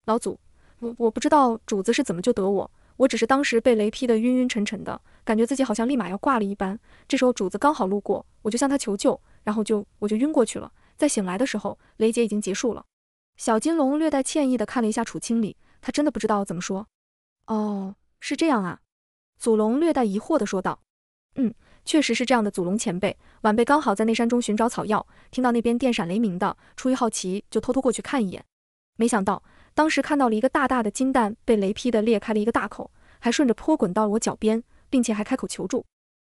老祖。我我不知道主子是怎么救得我，我只是当时被雷劈的晕晕沉沉的，感觉自己好像立马要挂了一般。这时候主子刚好路过，我就向他求救，然后就我就晕过去了。在醒来的时候，雷劫已经结束了。小金龙略带歉意的看了一下楚清理，他真的不知道怎么说。哦，是这样啊。祖龙略带疑惑的说道。嗯，确实是这样的。祖龙前辈，晚辈刚好在那山中寻找草药，听到那边电闪雷鸣的，出于好奇就偷偷过去看一眼，没想到。当时看到了一个大大的金蛋被雷劈的裂开了一个大口，还顺着坡滚到了我脚边，并且还开口求助。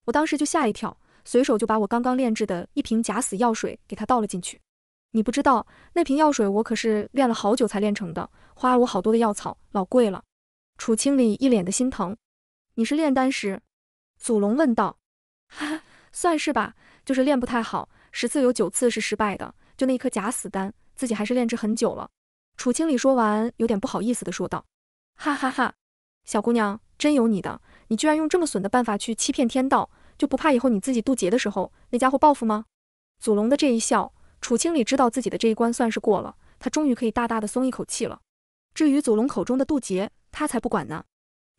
我当时就吓一跳，随手就把我刚刚炼制的一瓶假死药水给他倒了进去。你不知道那瓶药水我可是炼了好久才炼成的，花了我好多的药草，老贵了。楚清理一脸的心疼。你是炼丹师？祖龙问道。哈哈，算是吧，就是炼不太好，十次有九次是失败的。就那一颗假死丹，自己还是炼制很久了。楚清理说完，有点不好意思的说道：“哈哈哈，小姑娘，真有你的！你居然用这么损的办法去欺骗天道，就不怕以后你自己渡劫的时候，那家伙报复吗？”祖龙的这一笑，楚清理知道自己的这一关算是过了，他终于可以大大的松一口气了。至于祖龙口中的渡劫，他才不管呢，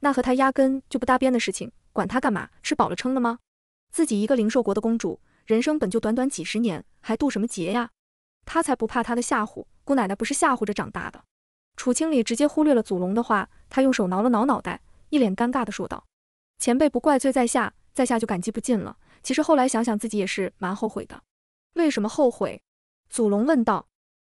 那和他压根就不搭边的事情，管他干嘛？吃饱了撑的吗？自己一个灵兽国的公主，人生本就短短几十年，还渡什么劫呀？他才不怕他的吓唬，姑奶奶不是吓唬着长大的。楚清理直接忽略了祖龙的话，他用手挠了挠脑袋，一脸尴尬的说道：“前辈不怪罪在下，在下就感激不尽了。其实后来想想，自己也是蛮后悔的。”为什么后悔？祖龙问道。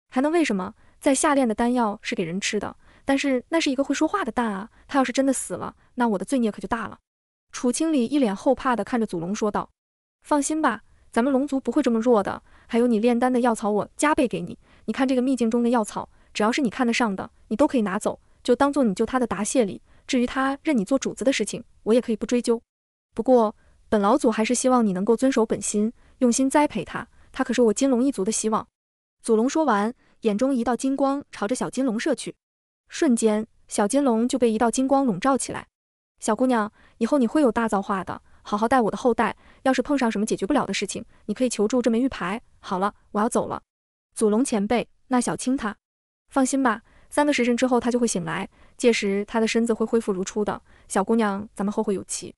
还能为什么？在下炼的丹药是给人吃的，但是那是一个会说话的蛋啊！他要是真的死了，那我的罪孽可就大了。楚清理一脸后怕的看着祖龙说道：“放心吧。”咱们龙族不会这么弱的。还有你炼丹的药草，我加倍给你。你看这个秘境中的药草，只要是你看得上的，你都可以拿走，就当做你救他的答谢礼。至于他认你做主子的事情，我也可以不追究。不过本老祖还是希望你能够遵守本心，用心栽培他。他可是我金龙一族的希望。祖龙说完，眼中一道金光朝着小金龙射去，瞬间小金龙就被一道金光笼罩起来。小姑娘，以后你会有大造化的，好好待我的后代。要是碰上什么解决不了的事情，你可以求助这枚玉牌。好了，我要走了，祖龙前辈。那小青她，放心吧，三个时辰之后她就会醒来，届时她的身子会恢复如初的。小姑娘，咱们后会有期。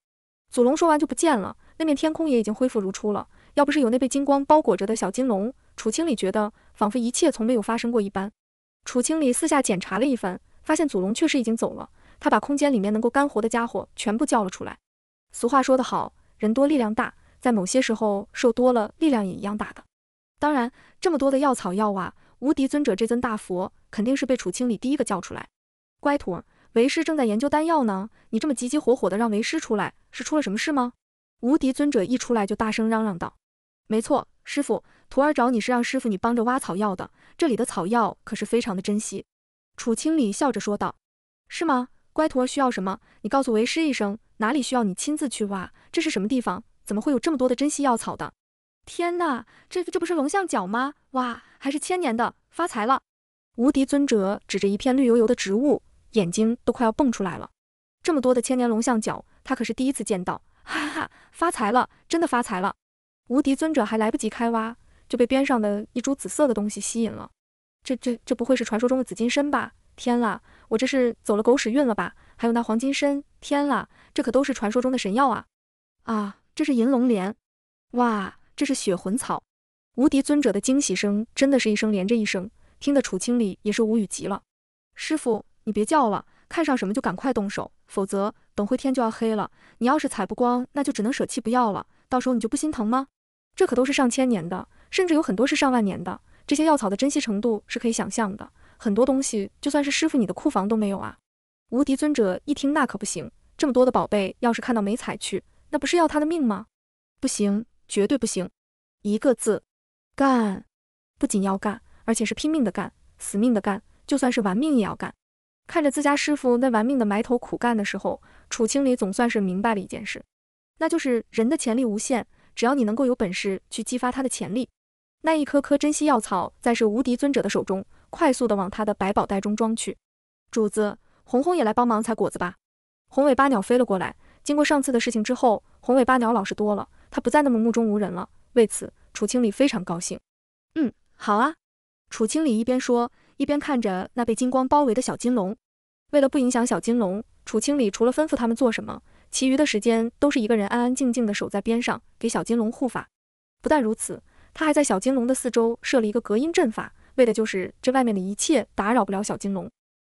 祖龙说完就不见了，那面天空也已经恢复如初了。要不是有那被金光包裹着的小金龙，楚清里觉得仿佛一切从没有发生过一般。楚清里四下检查了一番，发现祖龙确实已经走了。他把空间里面能够干活的家伙全部叫了出来。俗话说得好。人多力量大，在某些时候，受多了力量也一样大的。当然，这么多的药草药啊，无敌尊者这尊大佛肯定是被楚清理第一个叫出来。乖徒儿，为师正在研究丹药呢，你这么急急火火的让为师出来，是出了什么事吗？无敌尊者一出来就大声嚷嚷道：“没错，师傅，徒儿找你是让师傅你帮着挖草药的。这里的草药可是非常的珍惜。”楚清理笑着说道：“是吗？乖徒儿需要什么，你告诉为师一声。”哪里需要你亲自去挖？这是什么地方？怎么会有这么多的珍稀药草的？天哪，这这不是龙象角吗？哇，还是千年的，发财了！无敌尊者指着一片绿油油的植物，眼睛都快要蹦出来了。这么多的千年龙象角，他可是第一次见到，哈哈，发财了，真的发财了！无敌尊者还来不及开挖，就被边上的一株紫色的东西吸引了。这、这、这不会是传说中的紫金身吧？天啊，我这是走了狗屎运了吧？还有那黄金参，天啦，这可都是传说中的神药啊！啊，这是银龙莲，哇，这是血魂草。无敌尊者的惊喜声真的是一声连着一声，听得楚清里也是无语极了。师傅，你别叫了，看上什么就赶快动手，否则等会天就要黑了。你要是采不光，那就只能舍弃不要了，到时候你就不心疼吗？这可都是上千年的，甚至有很多是上万年的，这些药草的珍惜程度是可以想象的。很多东西就算是师傅你的库房都没有啊。无敌尊者一听，那可不行，这么多的宝贝，要是看到没采去，那不是要他的命吗？不行，绝对不行！一个字，干！不仅要干，而且是拼命的干，死命的干，就算是玩命也要干。看着自家师傅那玩命的埋头苦干的时候，楚清理总算是明白了一件事，那就是人的潜力无限，只要你能够有本事去激发他的潜力。那一颗颗珍稀药草，在是无敌尊者的手中，快速的往他的百宝袋中装去，主子。红红也来帮忙采果子吧。红尾八鸟飞了过来。经过上次的事情之后，红尾八鸟老实多了，它不再那么目中无人了。为此，楚清理非常高兴。嗯，好啊。楚清理一边说，一边看着那被金光包围的小金龙。为了不影响小金龙，楚清理除了吩咐他们做什么，其余的时间都是一个人安安静静的守在边上，给小金龙护法。不但如此，他还在小金龙的四周设了一个隔音阵法，为的就是这外面的一切打扰不了小金龙。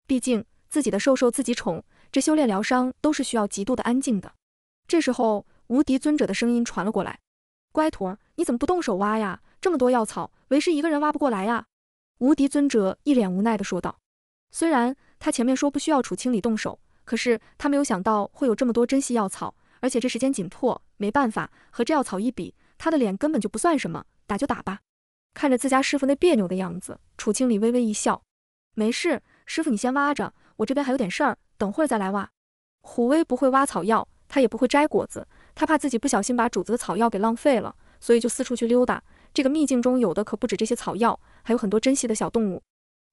毕竟。自己的兽兽自己宠，这修炼疗伤都是需要极度的安静的。这时候，无敌尊者的声音传了过来：“乖徒儿，你怎么不动手挖呀？这么多药草，为师一个人挖不过来呀！”无敌尊者一脸无奈的说道。虽然他前面说不需要楚清理动手，可是他没有想到会有这么多珍稀药草，而且这时间紧迫，没办法，和这药草一比，他的脸根本就不算什么，打就打吧。看着自家师傅那别扭的样子，楚清理微微一笑：“没事，师傅你先挖着。”我这边还有点事儿，等会儿再来挖。虎威不会挖草药，他也不会摘果子，他怕自己不小心把主子的草药给浪费了，所以就四处去溜达。这个秘境中有的可不止这些草药，还有很多珍稀的小动物。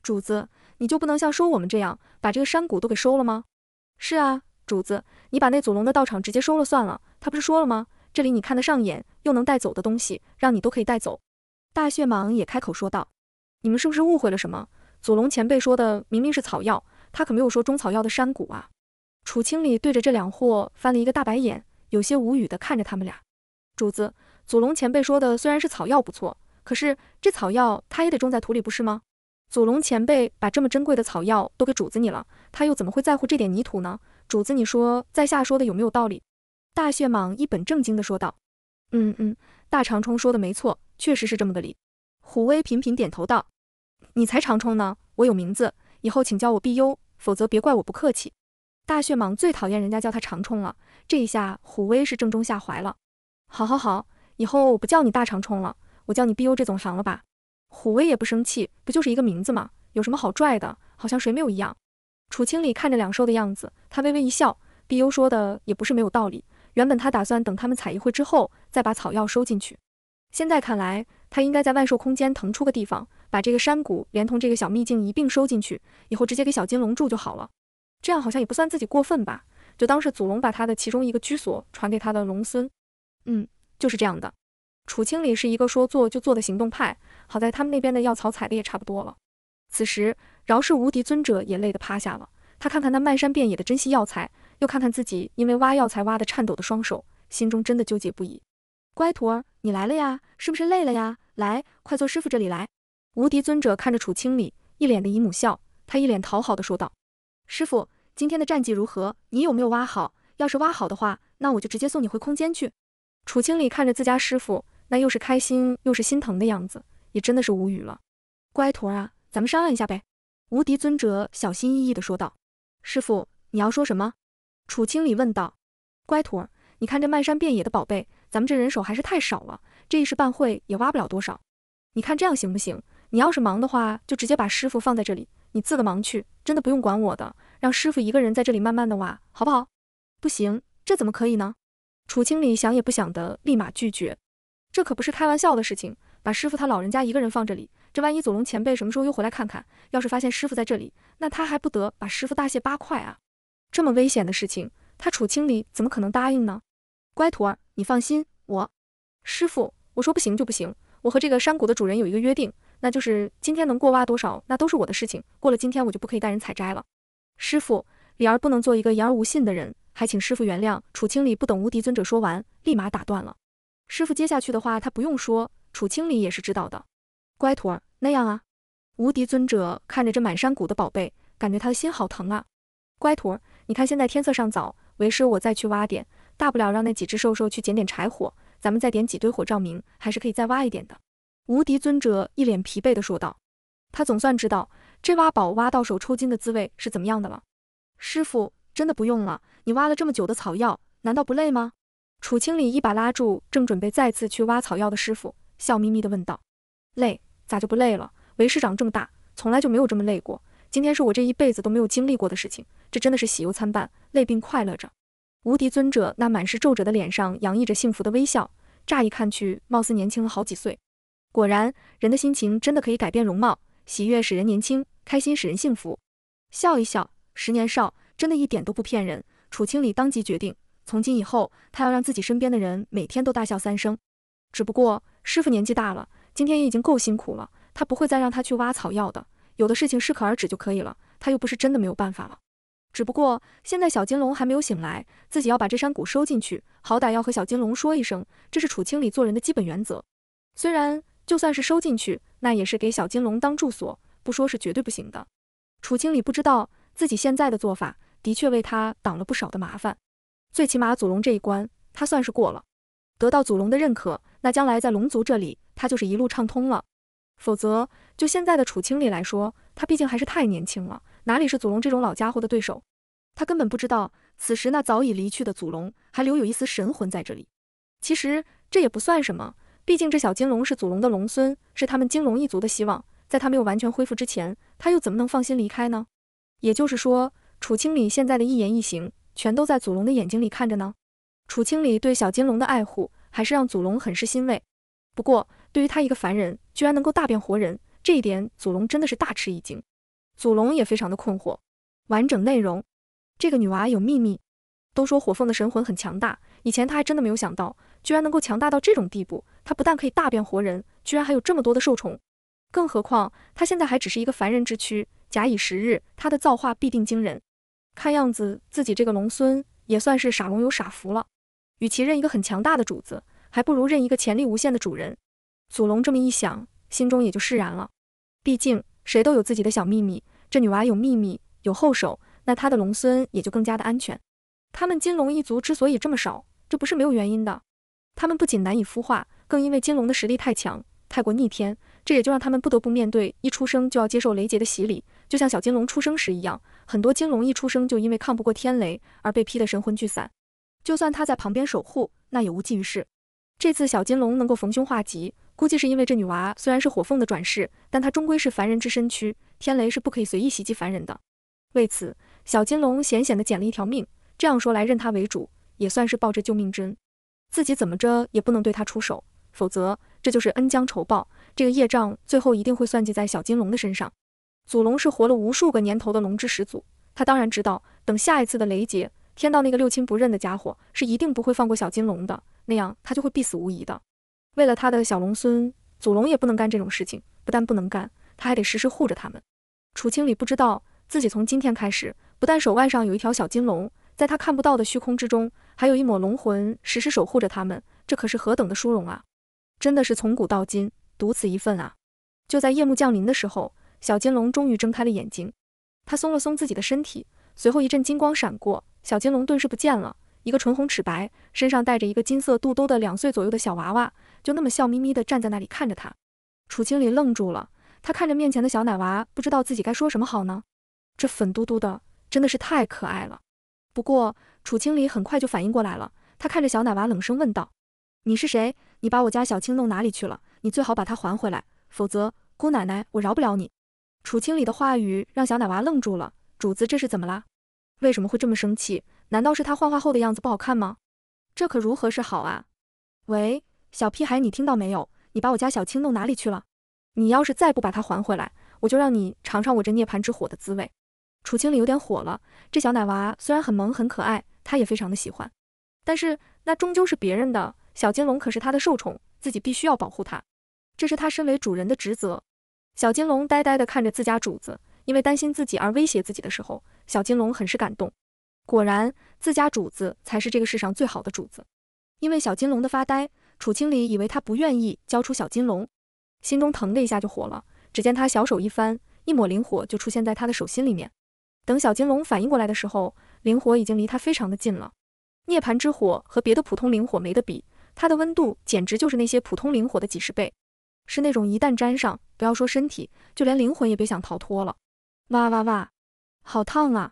主子，你就不能像收我们这样，把这个山谷都给收了吗？是啊，主子，你把那祖龙的道场直接收了算了，他不是说了吗？这里你看得上眼，又能带走的东西，让你都可以带走。大血蟒也开口说道：“你们是不是误会了什么？祖龙前辈说的明明是草药。”他可没有说中草药的山谷啊！楚清理对着这两货翻了一个大白眼，有些无语的看着他们俩。主子，祖龙前辈说的虽然是草药不错，可是这草药他也得种在土里，不是吗？祖龙前辈把这么珍贵的草药都给主子你了，他又怎么会在乎这点泥土呢？主子，你说在下说的有没有道理？大血蟒一本正经的说道。嗯嗯，大长冲说的没错，确实是这么个理。虎威频频点头道。你才长冲呢，我有名字，以后请叫我碧幽。否则别怪我不客气。大血蟒最讨厌人家叫他长虫了，这一下虎威是正中下怀了。好好好，以后我不叫你大长虫了，我叫你 BU 这总行了吧？虎威也不生气，不就是一个名字吗？有什么好拽的？好像谁没有一样。楚清理看着两兽的样子，他微微一笑。BU 说的也不是没有道理。原本他打算等他们采一会之后，再把草药收进去。现在看来，他应该在万兽空间腾出个地方。把这个山谷连同这个小秘境一并收进去，以后直接给小金龙住就好了。这样好像也不算自己过分吧？就当是祖龙把他的其中一个居所传给他的龙孙。嗯，就是这样的。楚清理是一个说做就做的行动派，好在他们那边的药草采的也差不多了。此时，饶氏无敌尊者也累得趴下了。他看看那漫山遍野的珍稀药材，又看看自己因为挖药材挖的颤抖的双手，心中真的纠结不已。乖徒儿，你来了呀？是不是累了呀？来，快坐师傅这里来。无敌尊者看着楚清理，一脸的姨母笑，他一脸讨好的说道：“师傅，今天的战绩如何？你有没有挖好？要是挖好的话，那我就直接送你回空间去。”楚清理看着自家师傅，那又是开心又是心疼的样子，也真的是无语了。“乖徒儿，咱们商量一下呗。”无敌尊者小心翼翼的说道。“师傅，你要说什么？”楚清理问道。“乖徒儿，你看这漫山遍野的宝贝，咱们这人手还是太少了，这一时半会也挖不了多少。你看这样行不行？”你要是忙的话，就直接把师傅放在这里，你自个忙去，真的不用管我的，让师傅一个人在这里慢慢的挖，好不好？不行，这怎么可以呢？楚清理想也不想的，立马拒绝。这可不是开玩笑的事情，把师傅他老人家一个人放这里，这万一祖龙前辈什么时候又回来看看，要是发现师傅在这里，那他还不得把师傅大卸八块啊？这么危险的事情，他楚清理怎么可能答应呢？乖徒儿，你放心，我，师傅，我说不行就不行，我和这个山谷的主人有一个约定。那就是今天能过挖多少，那都是我的事情。过了今天，我就不可以带人采摘了。师傅，李儿不能做一个言而无信的人，还请师傅原谅。楚清理不等无敌尊者说完，立马打断了。师傅接下去的话，他不用说，楚清理也是知道的。乖徒儿，那样啊。无敌尊者看着这满山谷的宝贝，感觉他的心好疼啊。乖徒儿，你看现在天色尚早，为师我再去挖点，大不了让那几只兽兽去捡点柴火，咱们再点几堆火照明，还是可以再挖一点的。无敌尊者一脸疲惫的说道：“他总算知道这挖宝挖到手抽筋的滋味是怎么样的了。”师傅，真的不用了，你挖了这么久的草药，难道不累吗？”楚清理一把拉住正准备再次去挖草药的师傅，笑眯眯的问道：“累？咋就不累了？为师长这么大，从来就没有这么累过。今天是我这一辈子都没有经历过的事情，这真的是喜忧参半，累并快乐着。”无敌尊者那满是皱褶的脸上洋溢着幸福的微笑，乍一看去，貌似年轻了好几岁。果然，人的心情真的可以改变容貌。喜悦使人年轻，开心使人幸福。笑一笑，十年少，真的一点都不骗人。楚清理当即决定，从今以后，他要让自己身边的人每天都大笑三声。只不过，师傅年纪大了，今天也已经够辛苦了，他不会再让他去挖草药的。有的事情适可而止就可以了。他又不是真的没有办法了。只不过，现在小金龙还没有醒来，自己要把这山谷收进去，好歹要和小金龙说一声。这是楚清理做人的基本原则。虽然。就算是收进去，那也是给小金龙当住所，不说是绝对不行的。楚清理不知道自己现在的做法，的确为他挡了不少的麻烦，最起码祖龙这一关他算是过了，得到祖龙的认可，那将来在龙族这里他就是一路畅通了。否则，就现在的楚清理来说，他毕竟还是太年轻了，哪里是祖龙这种老家伙的对手？他根本不知道，此时那早已离去的祖龙还留有一丝神魂在这里。其实这也不算什么。毕竟这小金龙是祖龙的龙孙，是他们金龙一族的希望。在他没有完全恢复之前，他又怎么能放心离开呢？也就是说，楚清理现在的一言一行，全都在祖龙的眼睛里看着呢。楚清理对小金龙的爱护，还是让祖龙很是欣慰。不过，对于他一个凡人，居然能够大变活人，这一点祖龙真的是大吃一惊。祖龙也非常的困惑。完整内容，这个女娃有秘密。都说火凤的神魂很强大，以前他还真的没有想到。居然能够强大到这种地步，他不但可以大变活人，居然还有这么多的受宠。更何况他现在还只是一个凡人之躯，假以时日，他的造化必定惊人。看样子自己这个龙孙也算是傻龙有傻福了。与其认一个很强大的主子，还不如认一个潜力无限的主人。祖龙这么一想，心中也就释然了。毕竟谁都有自己的小秘密，这女娃有秘密有后手，那他的龙孙也就更加的安全。他们金龙一族之所以这么少，这不是没有原因的。他们不仅难以孵化，更因为金龙的实力太强，太过逆天，这也就让他们不得不面对一出生就要接受雷劫的洗礼，就像小金龙出生时一样。很多金龙一出生就因为抗不过天雷而被劈得神魂俱散，就算他在旁边守护，那也无济于事。这次小金龙能够逢凶化吉，估计是因为这女娃虽然是火凤的转世，但她终归是凡人之身躯，天雷是不可以随意袭击凡人的。为此，小金龙险险地捡了一条命。这样说来，认他为主也算是报着救命之恩。自己怎么着也不能对他出手，否则这就是恩将仇报。这个业障最后一定会算计在小金龙的身上。祖龙是活了无数个年头的龙之始祖，他当然知道，等下一次的雷劫，天道那个六亲不认的家伙是一定不会放过小金龙的，那样他就会必死无疑的。为了他的小龙孙，祖龙也不能干这种事情。不但不能干，他还得时时护着他们。楚清理不知道，自己从今天开始，不但手腕上有一条小金龙，在他看不到的虚空之中。还有一抹龙魂时时守护着他们，这可是何等的殊荣啊！真的是从古到今独此一份啊！就在夜幕降临的时候，小金龙终于睁开了眼睛，他松了松自己的身体，随后一阵金光闪过，小金龙顿时不见了。一个唇红齿白，身上带着一个金色肚兜的两岁左右的小娃娃，就那么笑眯眯地站在那里看着他。楚清林愣住了，他看着面前的小奶娃，不知道自己该说什么好呢。这粉嘟嘟的，真的是太可爱了。不过，楚清理很快就反应过来了。他看着小奶娃，冷声问道：“你是谁？你把我家小青弄哪里去了？你最好把她还回来，否则姑奶奶我饶不了你。”楚清理的话语让小奶娃愣住了。主子这是怎么了？为什么会这么生气？难道是他幻化后的样子不好看吗？这可如何是好啊？喂，小屁孩，你听到没有？你把我家小青弄哪里去了？你要是再不把她还回来，我就让你尝尝我这涅槃之火的滋味！楚清理有点火了，这小奶娃虽然很萌很可爱，他也非常的喜欢，但是那终究是别人的小金龙，可是他的受宠，自己必须要保护他，这是他身为主人的职责。小金龙呆呆的看着自家主子，因为担心自己而威胁自己的时候，小金龙很是感动。果然，自家主子才是这个世上最好的主子。因为小金龙的发呆，楚清理以为他不愿意交出小金龙，心中疼的一下就火了。只见他小手一翻，一抹灵火就出现在他的手心里面。等小金龙反应过来的时候，灵火已经离他非常的近了。涅槃之火和别的普通灵火没得比，它的温度简直就是那些普通灵火的几十倍，是那种一旦沾上，不要说身体，就连灵魂也别想逃脱了。哇哇哇，好烫啊！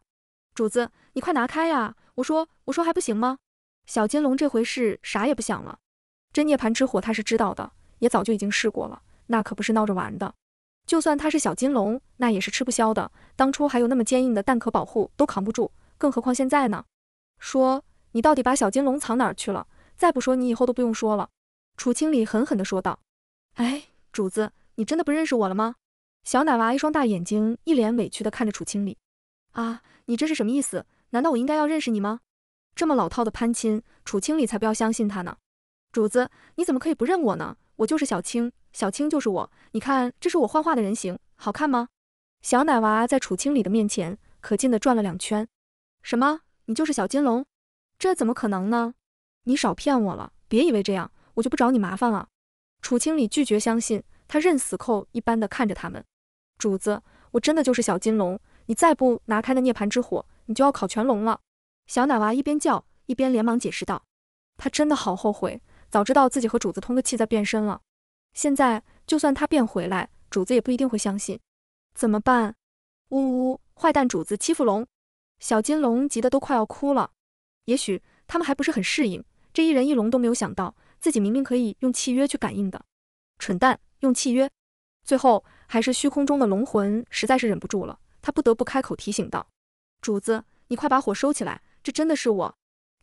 主子，你快拿开呀！我说，我说还不行吗？小金龙这回是啥也不想了。这涅槃之火他是知道的，也早就已经试过了，那可不是闹着玩的。就算他是小金龙，那也是吃不消的。当初还有那么坚硬的蛋壳保护，都扛不住，更何况现在呢？说你到底把小金龙藏哪儿去了？再不说，你以后都不用说了。楚清理狠狠地说道。哎，主子，你真的不认识我了吗？小奶娃一双大眼睛，一脸委屈地看着楚清理。啊，你这是什么意思？难道我应该要认识你吗？这么老套的攀亲，楚清理才不要相信他呢。主子，你怎么可以不认我呢？我就是小青，小青就是我。你看，这是我幻化的人形，好看吗？小奶娃在楚清理的面前，可劲的转了两圈。什么？你就是小金龙？这怎么可能呢？你少骗我了！别以为这样，我就不找你麻烦了。楚清理拒绝相信，他认死扣一般的看着他们。主子，我真的就是小金龙，你再不拿开那涅槃之火，你就要烤全龙了。小奶娃一边叫，一边连忙解释道，他真的好后悔。早知道自己和主子通个气再变身了，现在就算他变回来，主子也不一定会相信。怎么办？呜呜，坏蛋主子欺负龙小金龙，急得都快要哭了。也许他们还不是很适应，这一人一龙都没有想到，自己明明可以用契约去感应的。蠢蛋，用契约！最后还是虚空中的龙魂实在是忍不住了，他不得不开口提醒道：“主子，你快把火收起来，这真的是我。”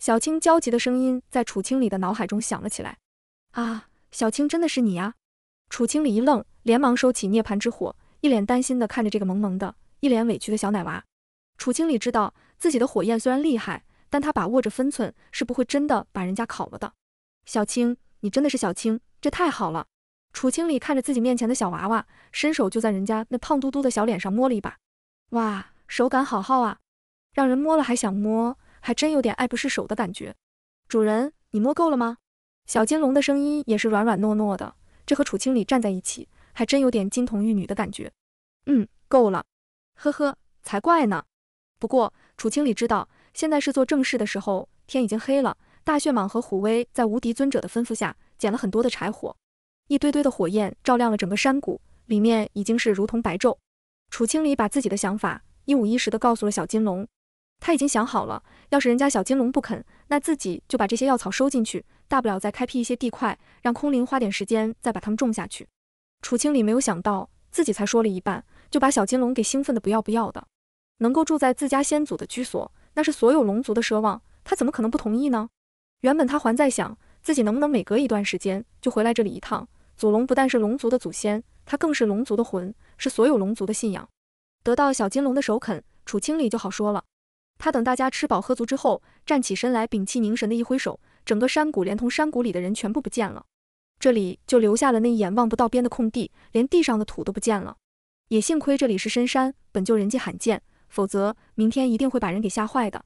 小青焦急的声音在楚清里的脑海中响了起来。啊，小青真的是你呀！楚清里一愣，连忙收起涅槃之火，一脸担心的看着这个萌萌的、一脸委屈的小奶娃。楚清里知道自己的火焰虽然厉害，但他把握着分寸，是不会真的把人家烤了的。小青，你真的是小青，这太好了！楚清里看着自己面前的小娃娃，伸手就在人家那胖嘟嘟的小脸上摸了一把。哇，手感好好啊，让人摸了还想摸。还真有点爱不释手的感觉，主人，你摸够了吗？小金龙的声音也是软软糯糯的，这和楚清理站在一起，还真有点金童玉女的感觉。嗯，够了，呵呵，才怪呢。不过楚清理知道现在是做正事的时候，天已经黑了。大血蟒和虎威在无敌尊者的吩咐下，捡了很多的柴火，一堆堆的火焰照亮了整个山谷，里面已经是如同白昼。楚清理把自己的想法一五一十的告诉了小金龙。他已经想好了，要是人家小金龙不肯，那自己就把这些药草收进去，大不了再开辟一些地块，让空灵花点时间再把它们种下去。楚清理没有想到，自己才说了一半，就把小金龙给兴奋的不要不要的。能够住在自家先祖的居所，那是所有龙族的奢望，他怎么可能不同意呢？原本他还在想，自己能不能每隔一段时间就回来这里一趟。祖龙不但是龙族的祖先，他更是龙族的魂，是所有龙族的信仰。得到小金龙的首肯，楚清理就好说了。他等大家吃饱喝足之后，站起身来，屏气凝神的一挥手，整个山谷连同山谷里的人全部不见了，这里就留下了那一眼望不到边的空地，连地上的土都不见了。也幸亏这里是深山，本就人迹罕见，否则明天一定会把人给吓坏的。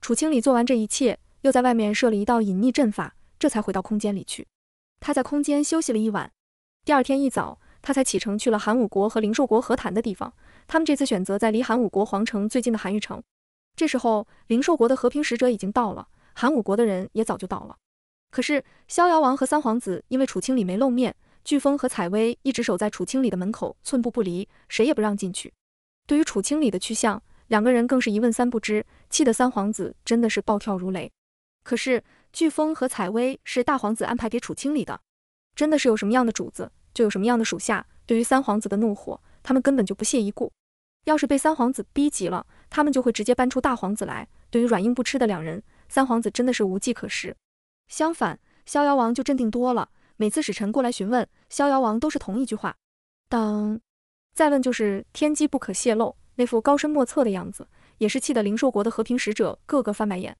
楚清理做完这一切，又在外面设了一道隐匿阵法，这才回到空间里去。他在空间休息了一晚，第二天一早，他才启程去了韩武国和灵兽国和谈的地方。他们这次选择在离韩武国皇城最近的韩玉城。这时候，灵兽国的和平使者已经到了，寒武国的人也早就到了。可是逍遥王和三皇子因为楚清理没露面，飓风和采薇一直守在楚清理的门口，寸步不离，谁也不让进去。对于楚清理的去向，两个人更是一问三不知，气得三皇子真的是暴跳如雷。可是飓风和采薇是大皇子安排给楚清理的，真的是有什么样的主子，就有什么样的属下。对于三皇子的怒火，他们根本就不屑一顾。要是被三皇子逼急了，他们就会直接搬出大皇子来。对于软硬不吃的两人，三皇子真的是无计可施。相反，逍遥王就镇定多了。每次使臣过来询问，逍遥王都是同一句话：等。再问就是天机不可泄露，那副高深莫测的样子，也是气得灵兽国的和平使者个个翻白眼。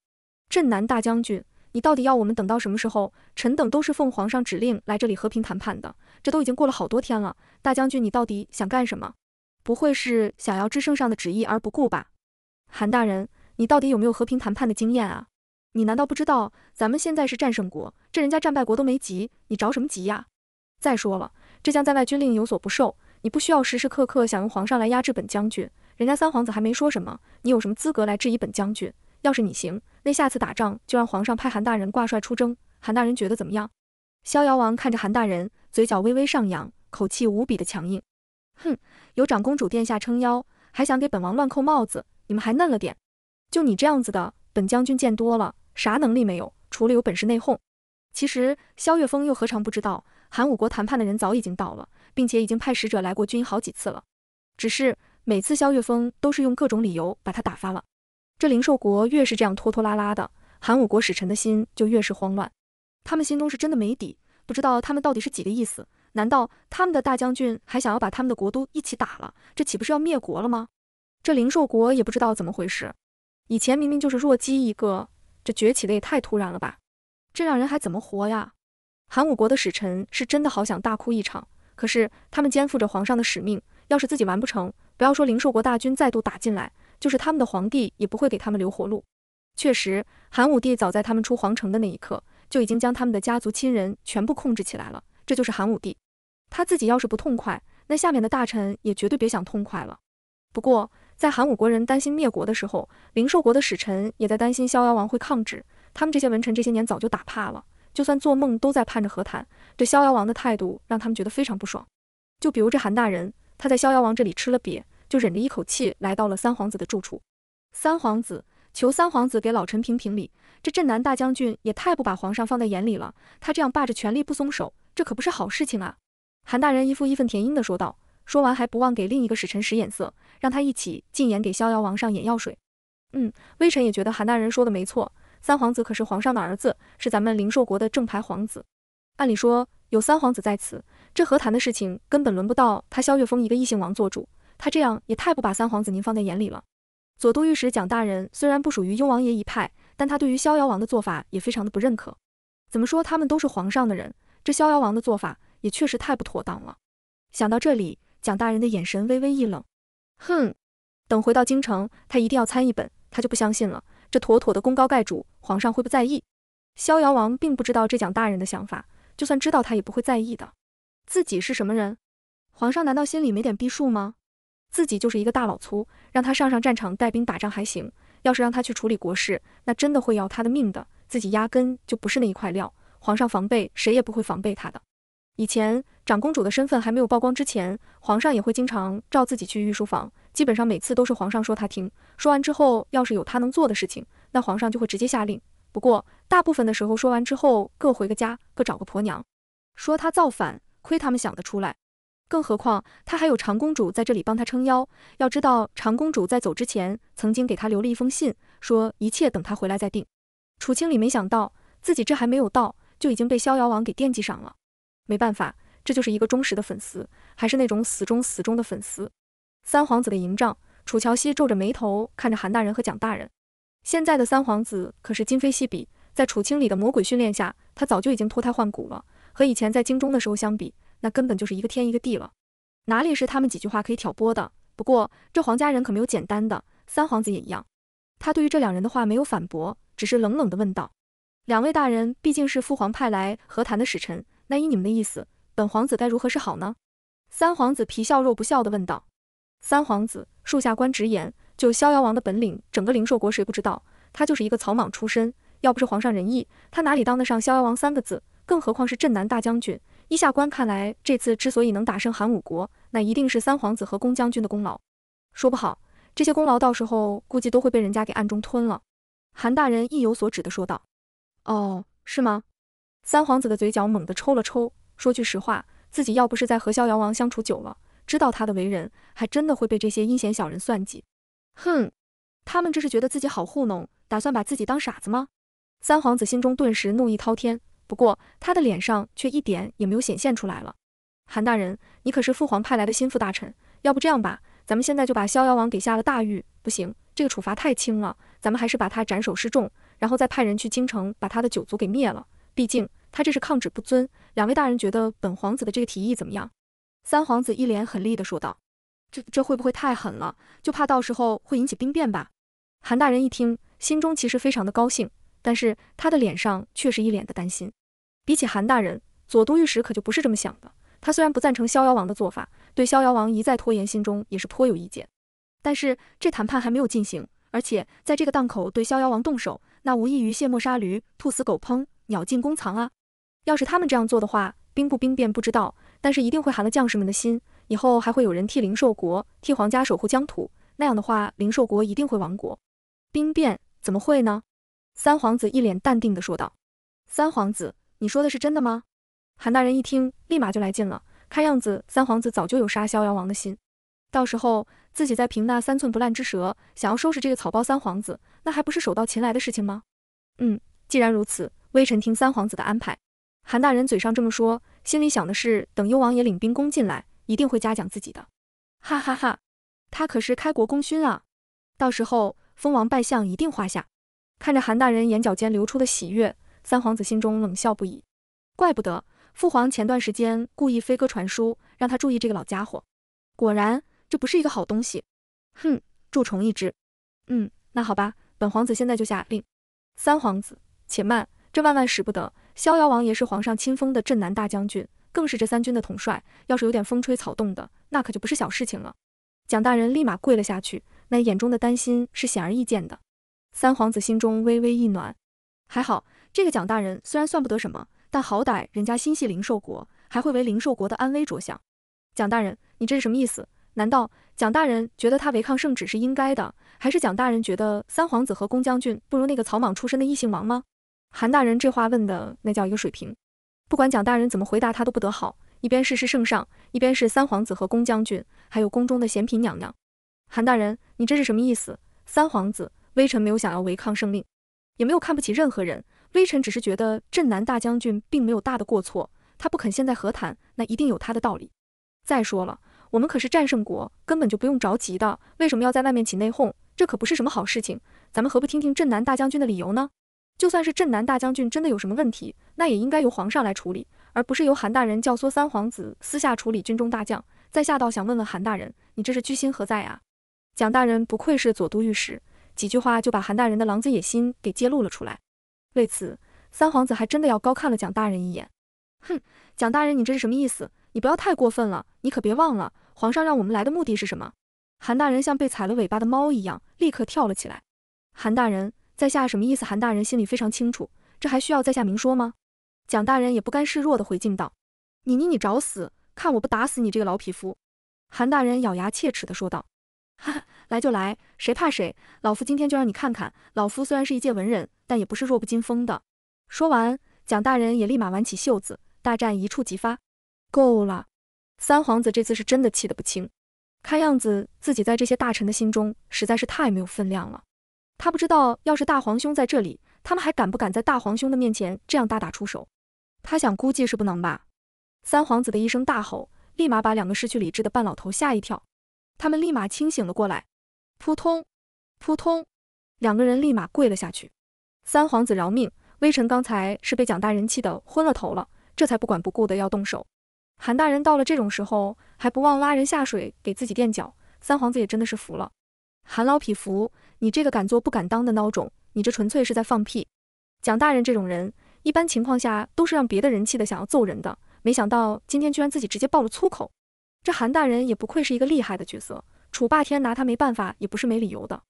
镇南大将军，你到底要我们等到什么时候？臣等都是奉皇上指令来这里和平谈判的，这都已经过了好多天了。大将军，你到底想干什么？不会是想要制圣上的旨意而不顾吧？韩大人，你到底有没有和平谈判的经验啊？你难道不知道咱们现在是战胜国，这人家战败国都没急，你着什么急呀？再说了，这将在外，军令有所不受，你不需要时时刻刻想用皇上来压制本将军。人家三皇子还没说什么，你有什么资格来质疑本将军？要是你行，那下次打仗就让皇上派韩大人挂帅出征。韩大人觉得怎么样？逍遥王看着韩大人，嘴角微微上扬，口气无比的强硬。哼，有长公主殿下撑腰，还想给本王乱扣帽子？你们还嫩了点，就你这样子的，本将军见多了，啥能力没有，除了有本事内讧。其实萧月峰又何尝不知道，韩武国谈判的人早已经到了，并且已经派使者来过军营好几次了，只是每次萧月峰都是用各种理由把他打发了。这灵兽国越是这样拖拖拉拉的，韩武国使臣的心就越是慌乱，他们心中是真的没底，不知道他们到底是几个意思？难道他们的大将军还想要把他们的国都一起打了？这岂不是要灭国了吗？这灵兽国也不知道怎么回事，以前明明就是弱鸡一个，这崛起的也太突然了吧！这让人还怎么活呀？韩武国的使臣是真的好想大哭一场，可是他们肩负着皇上的使命，要是自己完不成，不要说灵兽国大军再度打进来，就是他们的皇帝也不会给他们留活路。确实，韩武帝早在他们出皇城的那一刻，就已经将他们的家族亲人全部控制起来了。这就是韩武帝，他自己要是不痛快，那下面的大臣也绝对别想痛快了。不过。在韩武国人担心灭国的时候，灵寿国的使臣也在担心逍遥王会抗旨。他们这些文臣这些年早就打怕了，就算做梦都在盼着和谈。对逍遥王的态度让他们觉得非常不爽。就比如这韩大人，他在逍遥王这里吃了瘪，就忍着一口气来到了三皇子的住处。三皇子，求三皇子给老臣评评理。这镇南大将军也太不把皇上放在眼里了，他这样霸着权力不松手，这可不是好事情啊！韩大人一副义愤填膺的说道，说完还不忘给另一个使臣使眼色。让他一起进言给逍遥王上眼药水。嗯，微臣也觉得韩大人说的没错。三皇子可是皇上的儿子，是咱们灵寿国的正牌皇子。按理说，有三皇子在此，这和谈的事情根本轮不到他萧月峰一个异姓王做主。他这样也太不把三皇子您放在眼里了。左都御史蒋大人虽然不属于幽王爷一派，但他对于逍遥王的做法也非常的不认可。怎么说，他们都是皇上的人，这逍遥王的做法也确实太不妥当了。想到这里，蒋大人的眼神微微一冷。哼，等回到京城，他一定要参一本，他就不相信了。这妥妥的功高盖主，皇上会不在意？逍遥王并不知道这蒋大人的想法，就算知道，他也不会在意的。自己是什么人？皇上难道心里没点逼数吗？自己就是一个大老粗，让他上上战场带兵打仗还行，要是让他去处理国事，那真的会要他的命的。自己压根就不是那一块料，皇上防备谁也不会防备他的。以前长公主的身份还没有曝光之前，皇上也会经常召自己去御书房，基本上每次都是皇上说他听。说完之后，要是有他能做的事情，那皇上就会直接下令。不过大部分的时候，说完之后各回个家，各找个婆娘。说他造反，亏他们想得出来。更何况他还有长公主在这里帮他撑腰。要知道长公主在走之前，曾经给他留了一封信，说一切等他回来再定。楚清里没想到自己这还没有到，就已经被逍遥王给惦记上了。没办法，这就是一个忠实的粉丝，还是那种死忠死忠的粉丝。三皇子的营帐，楚乔西皱着眉头看着韩大人和蒋大人。现在的三皇子可是今非昔比，在楚清里的魔鬼训练下，他早就已经脱胎换骨了。和以前在京中的时候相比，那根本就是一个天一个地了。哪里是他们几句话可以挑拨的？不过这皇家人可没有简单的，三皇子也一样。他对于这两人的话没有反驳，只是冷冷的问道：“两位大人毕竟是父皇派来和谈的使臣。”那依你们的意思，本皇子该如何是好呢？三皇子皮笑肉不笑的问道。三皇子，恕下官直言，就逍遥王的本领，整个灵兽国谁不知道？他就是一个草莽出身，要不是皇上仁义，他哪里当得上逍遥王三个字？更何况是镇南大将军。依下官看来，这次之所以能打胜韩武国，那一定是三皇子和宫将军的功劳。说不好，这些功劳到时候估计都会被人家给暗中吞了。韩大人意有所指的说道。哦，是吗？三皇子的嘴角猛地抽了抽，说句实话，自己要不是在和逍遥王相处久了，知道他的为人，还真的会被这些阴险小人算计。哼，他们这是觉得自己好糊弄，打算把自己当傻子吗？三皇子心中顿时怒意滔天，不过他的脸上却一点也没有显现出来了。韩大人，你可是父皇派来的心腹大臣，要不这样吧，咱们现在就把逍遥王给下了大狱。不行，这个处罚太轻了，咱们还是把他斩首示众，然后再派人去京城把他的九族给灭了。毕竟。他这是抗旨不遵。两位大人觉得本皇子的这个提议怎么样？三皇子一脸狠厉的说道：“这这会不会太狠了？就怕到时候会引起兵变吧。”韩大人一听，心中其实非常的高兴，但是他的脸上却是一脸的担心。比起韩大人，左都御史可就不是这么想的。他虽然不赞成逍遥王的做法，对逍遥王一再拖延，心中也是颇有意见。但是这谈判还没有进行，而且在这个档口对逍遥王动手，那无异于卸磨杀驴、兔死狗烹、鸟尽弓藏啊！要是他们这样做的话，兵不兵变不知道，但是一定会寒了将士们的心。以后还会有人替灵兽国、替皇家守护疆土，那样的话，灵兽国一定会亡国。兵变怎么会呢？三皇子一脸淡定的说道。三皇子，你说的是真的吗？韩大人一听，立马就来劲了。看样子，三皇子早就有杀逍遥王的心。到时候自己再凭那三寸不烂之舌，想要收拾这个草包三皇子，那还不是手到擒来的事情吗？嗯，既然如此，微臣听三皇子的安排。韩大人嘴上这么说，心里想的是等幽王爷领兵攻进来，一定会嘉奖自己的。哈哈哈，他可是开国功勋啊，到时候封王拜相一定划下。看着韩大人眼角间流出的喜悦，三皇子心中冷笑不已。怪不得父皇前段时间故意飞鸽传书，让他注意这个老家伙。果然，这不是一个好东西。哼，蛀虫一只。嗯，那好吧，本皇子现在就下令。三皇子，且慢，这万万使不得。逍遥王爷是皇上亲封的镇南大将军，更是这三军的统帅。要是有点风吹草动的，那可就不是小事情了。蒋大人立马跪了下去，那眼中的担心是显而易见的。三皇子心中微微一暖，还好这个蒋大人虽然算不得什么，但好歹人家心系灵兽国，还会为灵兽国的安危着想。蒋大人，你这是什么意思？难道蒋大人觉得他违抗圣旨是应该的？还是蒋大人觉得三皇子和宫将军不如那个草莽出身的异姓王吗？韩大人这话问的那叫一个水平，不管蒋大人怎么回答他都不得好。一边是是圣上，一边是三皇子和宫将军，还有宫中的贤嫔娘娘。韩大人，你这是什么意思？三皇子，微臣没有想要违抗圣令，也没有看不起任何人。微臣只是觉得镇南大将军并没有大的过错，他不肯现在和谈，那一定有他的道理。再说了，我们可是战胜国，根本就不用着急的。为什么要在外面起内讧？这可不是什么好事情。咱们何不听听镇南大将军的理由呢？就算是镇南大将军真的有什么问题，那也应该由皇上来处理，而不是由韩大人教唆三皇子私下处理军中大将。在下倒想问问韩大人，你这是居心何在啊？蒋大人不愧是左都御史，几句话就把韩大人的狼子野心给揭露了出来。为此，三皇子还真的要高看了蒋大人一眼。哼，蒋大人，你这是什么意思？你不要太过分了，你可别忘了，皇上让我们来的目的是什么？韩大人像被踩了尾巴的猫一样，立刻跳了起来。韩大人。在下什么意思？韩大人心里非常清楚，这还需要在下明说吗？蒋大人也不甘示弱地回敬道：“你你你找死！看我不打死你这个老匹夫！”韩大人咬牙切齿地说道：“哈哈，来就来，谁怕谁？老夫今天就让你看看，老夫虽然是一介文人，但也不是弱不禁风的。”说完，蒋大人也立马挽起袖子，大战一触即发。够了！三皇子这次是真的气得不轻，看样子自己在这些大臣的心中实在是太没有分量了。他不知道，要是大皇兄在这里，他们还敢不敢在大皇兄的面前这样大打出手？他想，估计是不能吧。三皇子的一声大吼，立马把两个失去理智的半老头吓一跳，他们立马清醒了过来，扑通扑通，两个人立马跪了下去。三皇子饶命，微臣刚才是被蒋大人气得昏了头了，这才不管不顾的要动手。韩大人到了这种时候，还不忘拉人下水给自己垫脚，三皇子也真的是服了，韩老匹夫。你这个敢做不敢当的孬种，你这纯粹是在放屁！蒋大人这种人，一般情况下都是让别的人气的想要揍人的，没想到今天居然自己直接爆了粗口。这韩大人也不愧是一个厉害的角色，楚霸天拿他没办法也不是没理由的。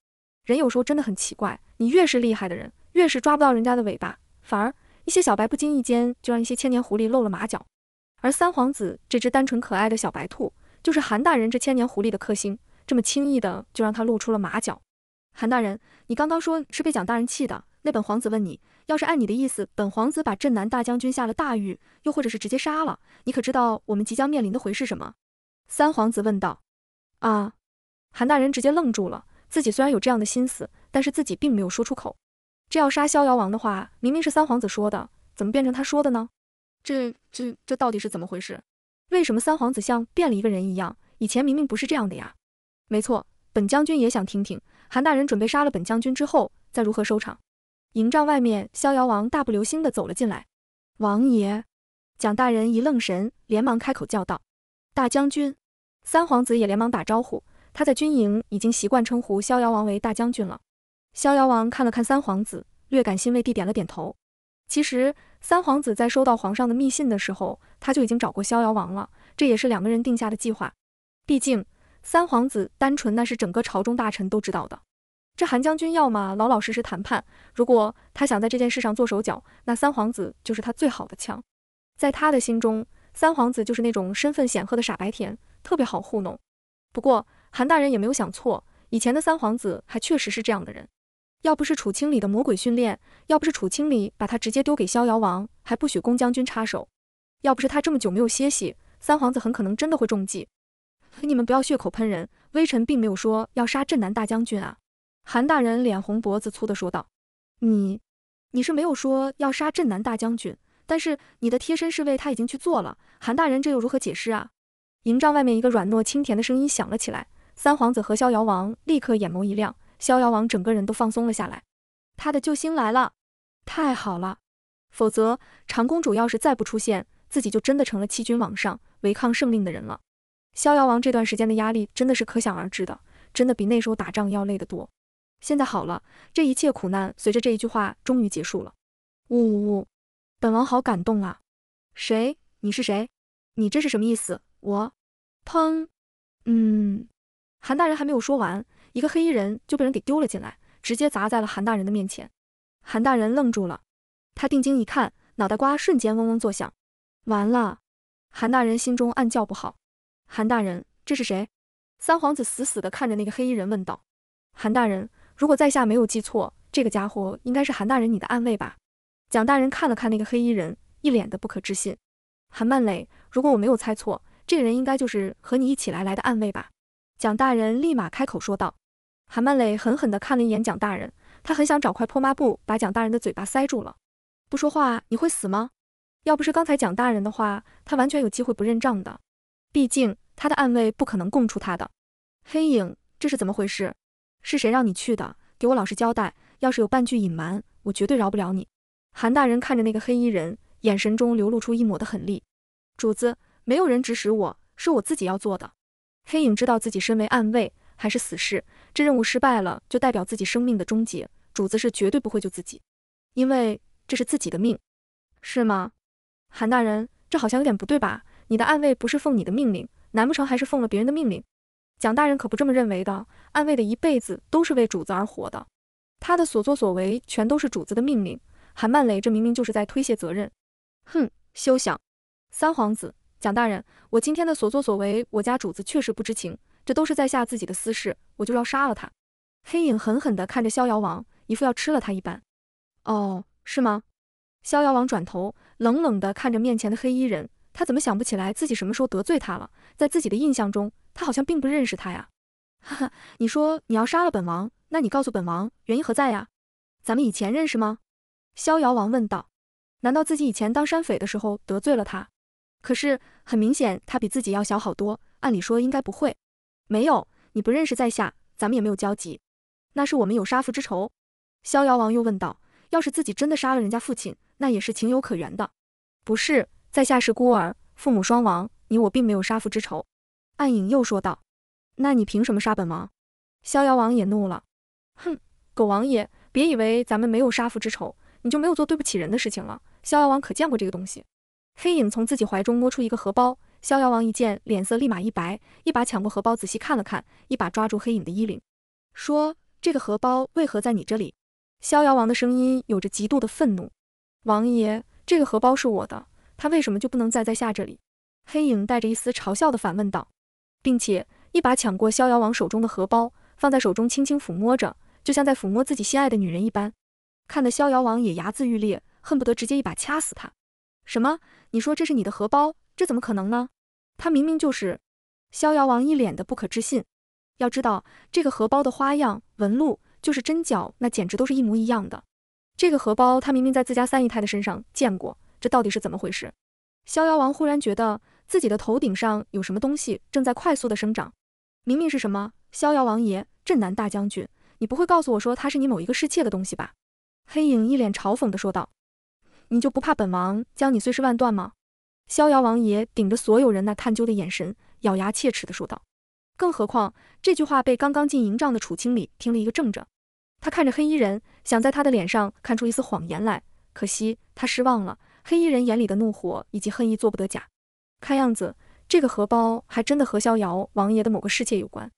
人有时候真的很奇怪，你越是厉害的人，越是抓不到人家的尾巴，反而一些小白不经意间就让一些千年狐狸露了马脚。而三皇子这只单纯可爱的小白兔，就是韩大人这千年狐狸的克星，这么轻易的就让他露出了马脚。韩大人，你刚刚说是被蒋大人气的。那本皇子问你，要是按你的意思，本皇子把镇南大将军下了大狱，又或者是直接杀了，你可知道我们即将面临的回是什么？三皇子问道。啊！韩大人直接愣住了。自己虽然有这样的心思，但是自己并没有说出口。这要杀逍遥王的话，明明是三皇子说的，怎么变成他说的呢？这、这、这到底是怎么回事？为什么三皇子像变了一个人一样？以前明明不是这样的呀！没错。本将军也想听听韩大人准备杀了本将军之后再如何收场。营帐外面，逍遥王大步流星地走了进来。王爷，蒋大人一愣神，连忙开口叫道：“大将军。”三皇子也连忙打招呼。他在军营已经习惯称呼逍遥王为大将军了。逍遥王看了看三皇子，略感欣慰地点了点头。其实，三皇子在收到皇上的密信的时候，他就已经找过逍遥王了。这也是两个人定下的计划。毕竟。三皇子单纯，那是整个朝中大臣都知道的。这韩将军要么老老实实谈判，如果他想在这件事上做手脚，那三皇子就是他最好的枪。在他的心中，三皇子就是那种身份显赫的傻白甜，特别好糊弄。不过韩大人也没有想错，以前的三皇子还确实是这样的人。要不是楚清里的魔鬼训练，要不是楚清里把他直接丢给逍遥王，还不许宫将军插手，要不是他这么久没有歇息，三皇子很可能真的会中计。你们不要血口喷人，微臣并没有说要杀镇南大将军啊！韩大人脸红脖子粗的说道：“你，你是没有说要杀镇南大将军，但是你的贴身侍卫他已经去做了，韩大人这又如何解释啊？”营帐外面一个软糯清甜的声音响了起来，三皇子和逍遥王立刻眼眸一亮，逍遥王整个人都放松了下来，他的救星来了，太好了，否则长公主要是再不出现，自己就真的成了欺君罔上、违抗圣令的人了。逍遥王这段时间的压力真的是可想而知的，真的比那时候打仗要累得多。现在好了，这一切苦难随着这一句话终于结束了。呜呜呜，本王好感动啊！谁？你是谁？你这是什么意思？我。砰。嗯。韩大人还没有说完，一个黑衣人就被人给丢了进来，直接砸在了韩大人的面前。韩大人愣住了，他定睛一看，脑袋瓜瞬间嗡嗡作响。完了，韩大人心中暗叫不好。韩大人，这是谁？三皇子死死地看着那个黑衣人，问道：“韩大人，如果在下没有记错，这个家伙应该是韩大人你的暗卫吧？”蒋大人看了看那个黑衣人，一脸的不可置信。韩曼磊，如果我没有猜错，这个人应该就是和你一起来来的暗卫吧？蒋大人立马开口说道。韩曼磊狠狠地看了一眼蒋大人，他很想找块破抹布把蒋大人的嘴巴塞住了。不说话你会死吗？要不是刚才蒋大人的话，他完全有机会不认账的。毕竟他的暗卫不可能供出他的。黑影，这是怎么回事？是谁让你去的？给我老实交代！要是有半句隐瞒，我绝对饶不了你！韩大人看着那个黑衣人，眼神中流露出一抹的狠厉。主子，没有人指使我，是我自己要做的。黑影知道自己身为暗卫还是死士，这任务失败了就代表自己生命的终结。主子是绝对不会救自己，因为这是自己的命。是吗？韩大人，这好像有点不对吧？你的暗卫不是奉你的命令，难不成还是奉了别人的命令？蒋大人可不这么认为的。暗卫的一辈子都是为主子而活的，他的所作所为全都是主子的命令。韩曼雷，这明明就是在推卸责任。哼，休想！三皇子，蒋大人，我今天的所作所为，我家主子确实不知情，这都是在下自己的私事，我就要杀了他。黑影狠狠地看着逍遥王，一副要吃了他一般。哦，是吗？逍遥王转头，冷冷地看着面前的黑衣人。他怎么想不起来自己什么时候得罪他了？在自己的印象中，他好像并不认识他呀。[laughs] 哈哈，你说你要杀了本王，那你告诉本王原因何在呀？咱们以前认识吗？逍遥王问道。难道自己以前当山匪的时候得罪了他？可是很明显，他比自己要小好多，按理说应该不会。没有，你不认识在下，咱们也没有交集。那是我们有杀父之仇。逍遥王又问道，要是自己真的杀了人家父亲，那也是情有可原的。不是。在下是孤儿，父母双亡，你我并没有杀父之仇。暗影又说道：“那你凭什么杀本王？”逍遥王也怒了：“哼，狗王爷，别以为咱们没有杀父之仇，你就没有做对不起人的事情了。”逍遥王可见过这个东西？黑影从自己怀中摸出一个荷包，逍遥王一见，脸色立马一白，一把抢过荷包，仔细看了看，一把抓住黑影的衣领，说：“这个荷包为何在你这里？”逍遥王的声音有着极度的愤怒：“王爷，这个荷包是我的。”他为什么就不能再在下这里？黑影带着一丝嘲笑的反问道，并且一把抢过逍遥王手中的荷包，放在手中轻轻抚摸着，就像在抚摸自己心爱的女人一般。看得逍遥王也牙眦欲裂，恨不得直接一把掐死他。什么？你说这是你的荷包？这怎么可能呢？他明明就是逍遥王，一脸的不可置信。要知道，这个荷包的花样纹路，就是针脚，那简直都是一模一样的。这个荷包，他明明在自家三姨太的身上见过。这到底是怎么回事？逍遥王忽然觉得自己的头顶上有什么东西正在快速的生长。明明是什么？逍遥王爷，镇南大将军，你不会告诉我说他是你某一个侍妾的东西吧？黑影一脸嘲讽的说道。你就不怕本王将你碎尸万段吗？逍遥王爷顶着所有人那探究的眼神，咬牙切齿的说道。更何况这句话被刚刚进营帐的楚青理听了一个正着。他看着黑衣人，想在他的脸上看出一丝谎言来，可惜他失望了。黑衣人眼里的怒火以及恨意做不得假，看样子这个荷包还真的和逍遥王爷的某个侍妾有关。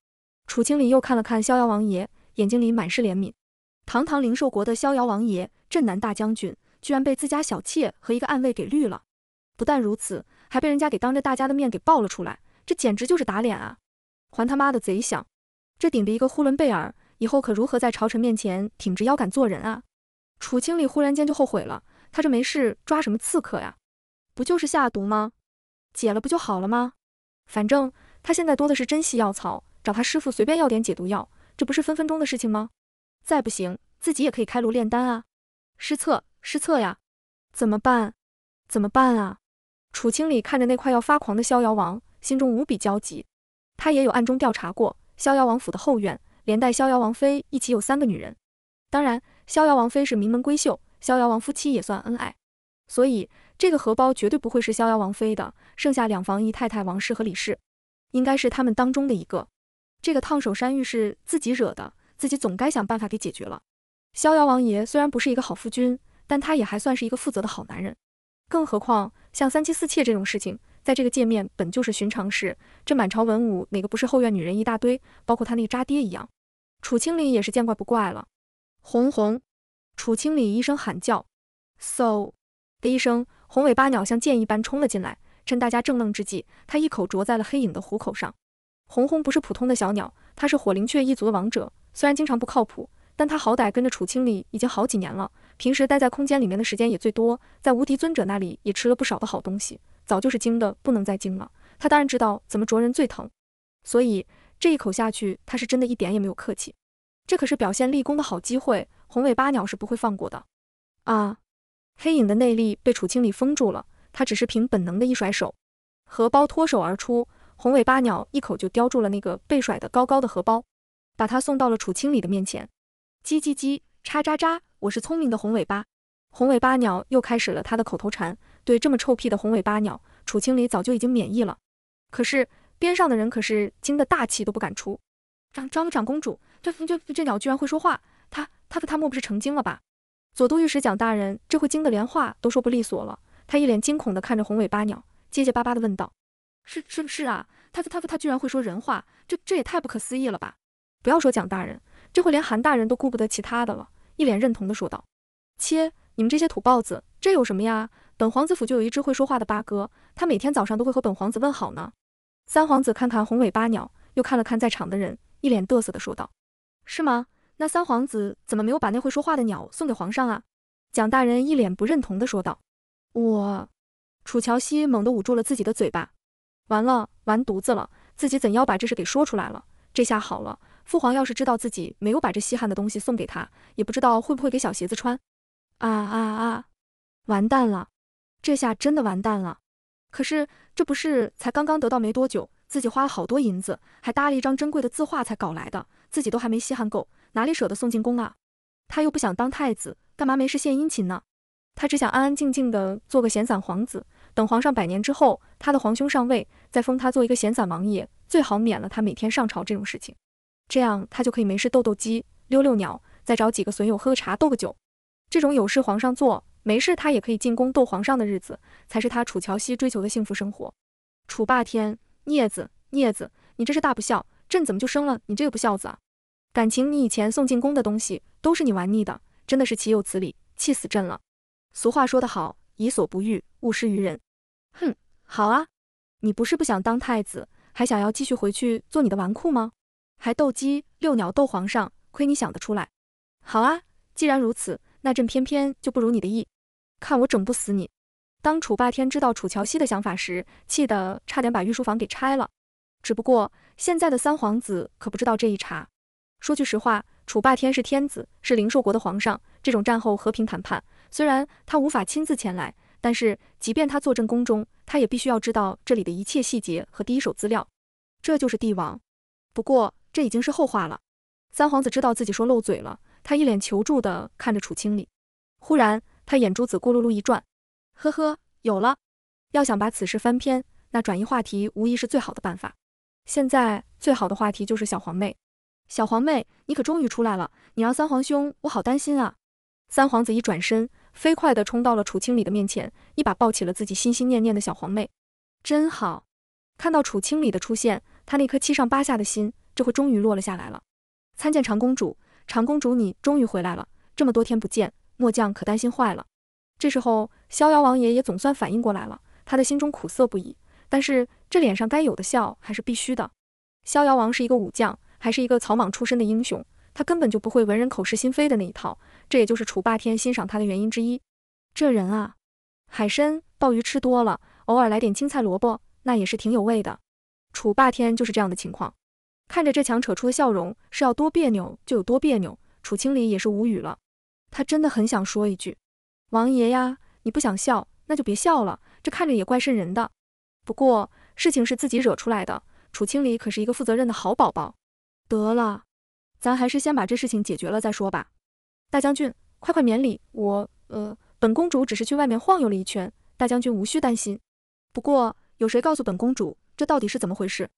楚青离又看了看逍遥王爷，眼睛里满是怜悯。堂堂灵兽国的逍遥王爷，镇南大将军，居然被自家小妾和一个暗卫给绿了。不但如此，还被人家给当着大家的面给爆了出来，这简直就是打脸啊！还他妈的贼想，这顶着一个呼伦贝尔，以后可如何在朝臣面前挺直腰杆做人啊？楚青离忽然间就后悔了。他这没事抓什么刺客呀？不就是下毒吗？解了不就好了吗？反正他现在多的是珍稀药草，找他师傅随便要点解毒药，这不是分分钟的事情吗？再不行自己也可以开炉炼丹啊！失策，失策呀！怎么办？怎么办啊？楚清理看着那快要发狂的逍遥王，心中无比焦急。他也有暗中调查过逍遥王府的后院，连带逍遥王妃一起有三个女人，当然逍遥王妃是名门闺秀。逍遥王夫妻也算恩爱，所以这个荷包绝对不会是逍遥王妃的。剩下两房姨太太王氏和李氏，应该是他们当中的一个。这个烫手山芋是自己惹的，自己总该想办法给解决了。逍遥王爷虽然不是一个好夫君，但他也还算是一个负责的好男人。更何况像三妻四妾这种事情，在这个界面本就是寻常事。这满朝文武哪个不是后院女人一大堆？包括他那个渣爹一样，楚清林也是见怪不怪了。红红。楚清理一声喊叫，嗖的一声，红尾巴鸟像箭一般冲了进来。趁大家正愣之际，他一口啄在了黑影的虎口上。红红不是普通的小鸟，它是火灵雀一族的王者。虽然经常不靠谱，但它好歹跟着楚清理已经好几年了，平时待在空间里面的时间也最多，在无敌尊者那里也吃了不少的好东西，早就是精的不能再精了。他当然知道怎么啄人最疼，所以这一口下去，他是真的一点也没有客气。这可是表现立功的好机会。红尾巴鸟是不会放过的，啊！黑影的内力被楚清理封住了，他只是凭本能的一甩手，荷包脱手而出，红尾巴鸟一口就叼住了那个被甩的高高的荷包，把它送到了楚清理的面前。叽叽叽，喳喳喳，我是聪明的红尾巴。红尾巴鸟又开始了他的口头禅。对这么臭屁的红尾巴鸟，楚清理早就已经免疫了。可是边上的人可是惊得大气都不敢出。长，长公主，这、这、这鸟居然会说话！他和他莫不是成精了吧？左都御史蒋大人这会惊得连话都说不利索了，他一脸惊恐的看着红尾巴鸟，结结巴巴的问道：“是是不是啊？他子他他居然会说人话，这这也太不可思议了吧！”不要说蒋大人，这会连韩大人都顾不得其他的了，一脸认同的说道：“切，你们这些土豹子，这有什么呀？本皇子府就有一只会说话的八哥，他每天早上都会和本皇子问好呢。”三皇子看看红尾巴鸟，又看了看在场的人，一脸嘚瑟的说道：“是吗？”那三皇子怎么没有把那会说话的鸟送给皇上啊？蒋大人一脸不认同的说道。我，楚乔西猛地捂住了自己的嘴巴，完了，完犊子了，自己怎要把这事给说出来了？这下好了，父皇要是知道自己没有把这稀罕的东西送给他，也不知道会不会给小鞋子穿。啊啊啊！完蛋了，这下真的完蛋了。可是这不是才刚刚得到没多久，自己花了好多银子，还搭了一张珍贵的字画才搞来的，自己都还没稀罕够。哪里舍得送进宫啊？他又不想当太子，干嘛没事献殷勤呢？他只想安安静静的做个闲散皇子，等皇上百年之后，他的皇兄上位，再封他做一个闲散王爷，最好免了他每天上朝这种事情。这样他就可以没事斗斗鸡，溜溜鸟，再找几个损友喝个茶，斗个酒。这种有事皇上做，没事他也可以进宫逗皇上的日子，才是他楚乔西追求的幸福生活。楚霸天，孽子，孽子，你这是大不孝！朕怎么就生了你这个不孝子啊？感情你以前送进宫的东西都是你玩腻的，真的是岂有此理！气死朕了！俗话说得好，己所不欲，勿施于人。哼，好啊，你不是不想当太子，还想要继续回去做你的纨绔吗？还斗鸡遛鸟斗皇上，亏你想得出来！好啊，既然如此，那朕偏偏就不如你的意，看我整不死你！当楚霸天知道楚乔西的想法时，气得差点把御书房给拆了。只不过现在的三皇子可不知道这一茬。说句实话，楚霸天是天子，是灵兽国的皇上。这种战后和平谈判，虽然他无法亲自前来，但是即便他坐镇宫中，他也必须要知道这里的一切细节和第一手资料。这就是帝王。不过这已经是后话了。三皇子知道自己说漏嘴了，他一脸求助的看着楚清理。忽然，他眼珠子咕噜噜一转，呵呵，有了。要想把此事翻篇，那转移话题无疑是最好的办法。现在最好的话题就是小皇妹。小皇妹，你可终于出来了！你让三皇兄我好担心啊！三皇子一转身，飞快地冲到了楚清理的面前，一把抱起了自己心心念念的小皇妹，真好！看到楚清理的出现，他那颗七上八下的心，这回终于落了下来了。参见长公主，长公主你终于回来了，这么多天不见，末将可担心坏了。这时候，逍遥王爷也总算反应过来了，他的心中苦涩不已，但是这脸上该有的笑还是必须的。逍遥王是一个武将。还是一个草莽出身的英雄，他根本就不会文人口是心非的那一套，这也就是楚霸天欣赏他的原因之一。这人啊，海参鲍鱼吃多了，偶尔来点青菜萝卜，那也是挺有味的。楚霸天就是这样的情况，看着这强扯出的笑容，是要多别扭就有多别扭。楚清理也是无语了，他真的很想说一句，王爷呀，你不想笑那就别笑了，这看着也怪渗人的。不过事情是自己惹出来的，楚清理可是一个负责任的好宝宝。得了，咱还是先把这事情解决了再说吧。大将军，快快免礼，我呃，本公主只是去外面晃悠了一圈，大将军无需担心。不过，有谁告诉本公主，这到底是怎么回事？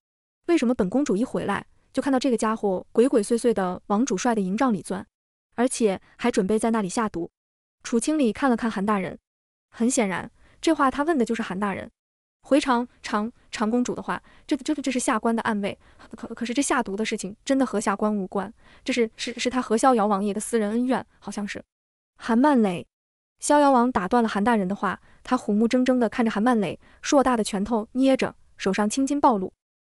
为什么本公主一回来，就看到这个家伙鬼鬼祟祟的往主帅的营帐里钻，而且还准备在那里下毒？楚清理看了看韩大人，很显然，这话他问的就是韩大人。回长长长公主的话，这这这是下官的暗卫。可可是这下毒的事情真的和下官无关，这是是是他和逍遥王爷的私人恩怨，好像是。韩曼磊，逍遥王打断了韩大人的话，他虎目睁睁的看着韩曼磊，硕大的拳头捏着，手上青筋暴露，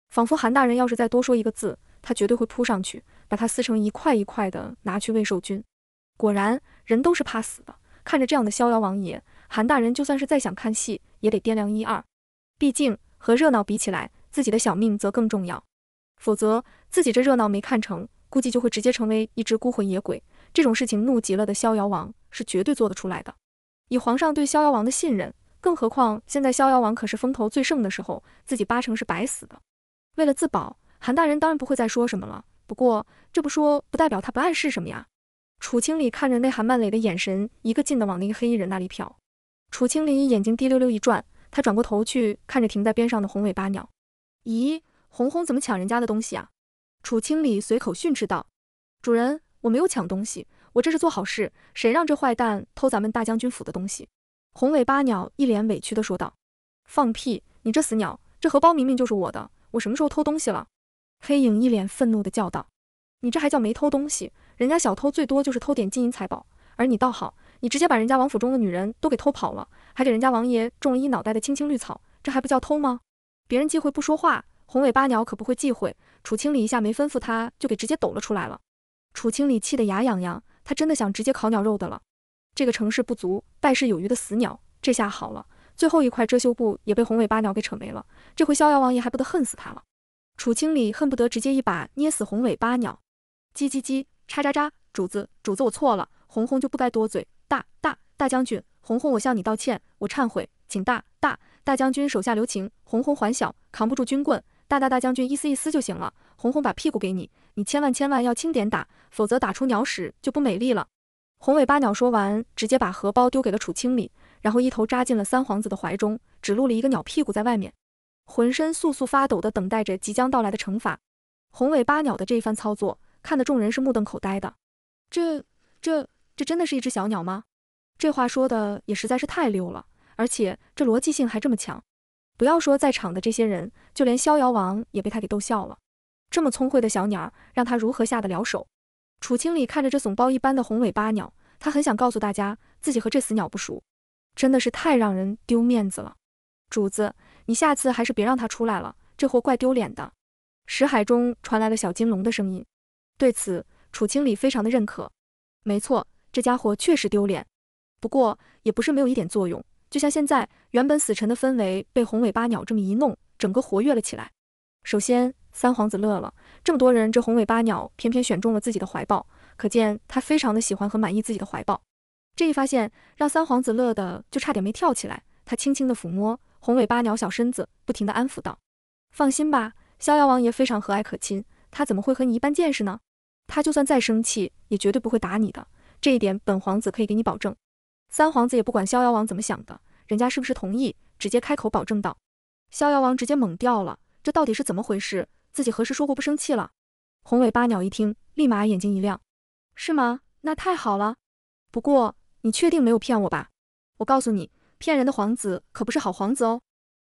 仿佛韩大人要是再多说一个字，他绝对会扑上去把他撕成一块一块的拿去喂兽君。果然，人都是怕死的。看着这样的逍遥王爷，韩大人就算是再想看戏，也得掂量一二。毕竟和热闹比起来，自己的小命则更重要。否则自己这热闹没看成，估计就会直接成为一只孤魂野鬼。这种事情怒极了的逍遥王是绝对做得出来的。以皇上对逍遥王的信任，更何况现在逍遥王可是风头最盛的时候，自己八成是白死的。为了自保，韩大人当然不会再说什么了。不过这不说不代表他不暗示什么呀。楚清理看着那韩曼蕾的眼神，一个劲的往那个黑衣人那里瞟。楚清理眼睛滴溜溜一转。他转过头去，看着停在边上的红尾巴鸟。咦，红红怎么抢人家的东西啊？楚清理随口训斥道。主人，我没有抢东西，我这是做好事。谁让这坏蛋偷咱们大将军府的东西？红尾巴鸟一脸委屈的说道。放屁！你这死鸟，这荷包明明就是我的，我什么时候偷东西了？黑影一脸愤怒的叫道。你这还叫没偷东西？人家小偷最多就是偷点金银财宝，而你倒好。你直接把人家王府中的女人都给偷跑了，还给人家王爷种了一脑袋的青青绿草，这还不叫偷吗？别人忌讳不说话，红尾巴鸟可不会忌讳。楚清理一下没吩咐他，就给直接抖了出来了。楚清理气得牙痒痒，他真的想直接烤鸟肉的了。这个成事不足败事有余的死鸟，这下好了，最后一块遮羞布也被红尾巴鸟给扯没了。这回逍遥王爷还不得恨死他了？楚清理恨不得直接一把捏死红尾巴鸟。叽叽叽，喳喳喳，主子，主子，我错了，红红就不该多嘴。大大大将军，红红我向你道歉，我忏悔，请大大大将军手下留情。红红还小，扛不住军棍，大大大将军一丝一丝就行了。红红把屁股给你，你千万千万要轻点打，否则打出鸟屎就不美丽了。红尾八鸟说完，直接把荷包丢给了楚清理，然后一头扎进了三皇子的怀中，只露了一个鸟屁股在外面，浑身簌簌发抖的等待着即将到来的惩罚。红尾八鸟的这一番操作，看得众人是目瞪口呆的，这这。这真的是一只小鸟吗？这话说的也实在是太溜了，而且这逻辑性还这么强。不要说在场的这些人，就连逍遥王也被他给逗笑了。这么聪慧的小鸟，让他如何下得了手？楚清理看着这怂包一般的红尾巴鸟，他很想告诉大家，自己和这死鸟不熟，真的是太让人丢面子了。主子，你下次还是别让他出来了，这货怪丢脸的。识海中传来了小金龙的声音。对此，楚清理非常的认可。没错。这家伙确实丢脸，不过也不是没有一点作用。就像现在，原本死沉的氛围被红尾巴鸟这么一弄，整个活跃了起来。首先，三皇子乐了，这么多人，这红尾巴鸟偏偏选中了自己的怀抱，可见他非常的喜欢和满意自己的怀抱。这一发现让三皇子乐的就差点没跳起来，他轻轻的抚摸红尾巴鸟小身子，不停的安抚道：“放心吧，逍遥王爷非常和蔼可亲，他怎么会和你一般见识呢？他就算再生气，也绝对不会打你的。”这一点，本皇子可以给你保证。三皇子也不管逍遥王怎么想的，人家是不是同意，直接开口保证道。逍遥王直接懵掉了，这到底是怎么回事？自己何时说过不生气了？红尾八鸟一听，立马眼睛一亮，是吗？那太好了。不过你确定没有骗我吧？我告诉你，骗人的皇子可不是好皇子哦。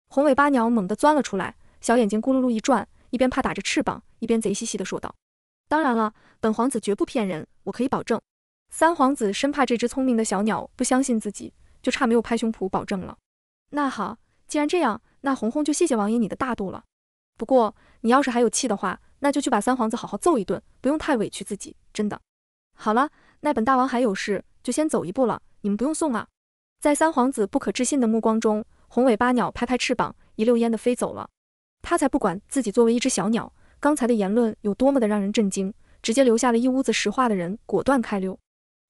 红尾八鸟猛地钻了出来，小眼睛咕噜噜一转，一边怕打着翅膀，一边贼兮兮地说道：“当然了，本皇子绝不骗人，我可以保证。”三皇子生怕这只聪明的小鸟不相信自己，就差没有拍胸脯保证了。那好，既然这样，那红红就谢谢王爷你的大度了。不过你要是还有气的话，那就去把三皇子好好揍一顿，不用太委屈自己，真的。好了，那本大王还有事，就先走一步了。你们不用送啊。在三皇子不可置信的目光中，红尾巴鸟拍拍翅膀，一溜烟的飞走了。他才不管自己作为一只小鸟，刚才的言论有多么的让人震惊，直接留下了一屋子石化的人，果断开溜。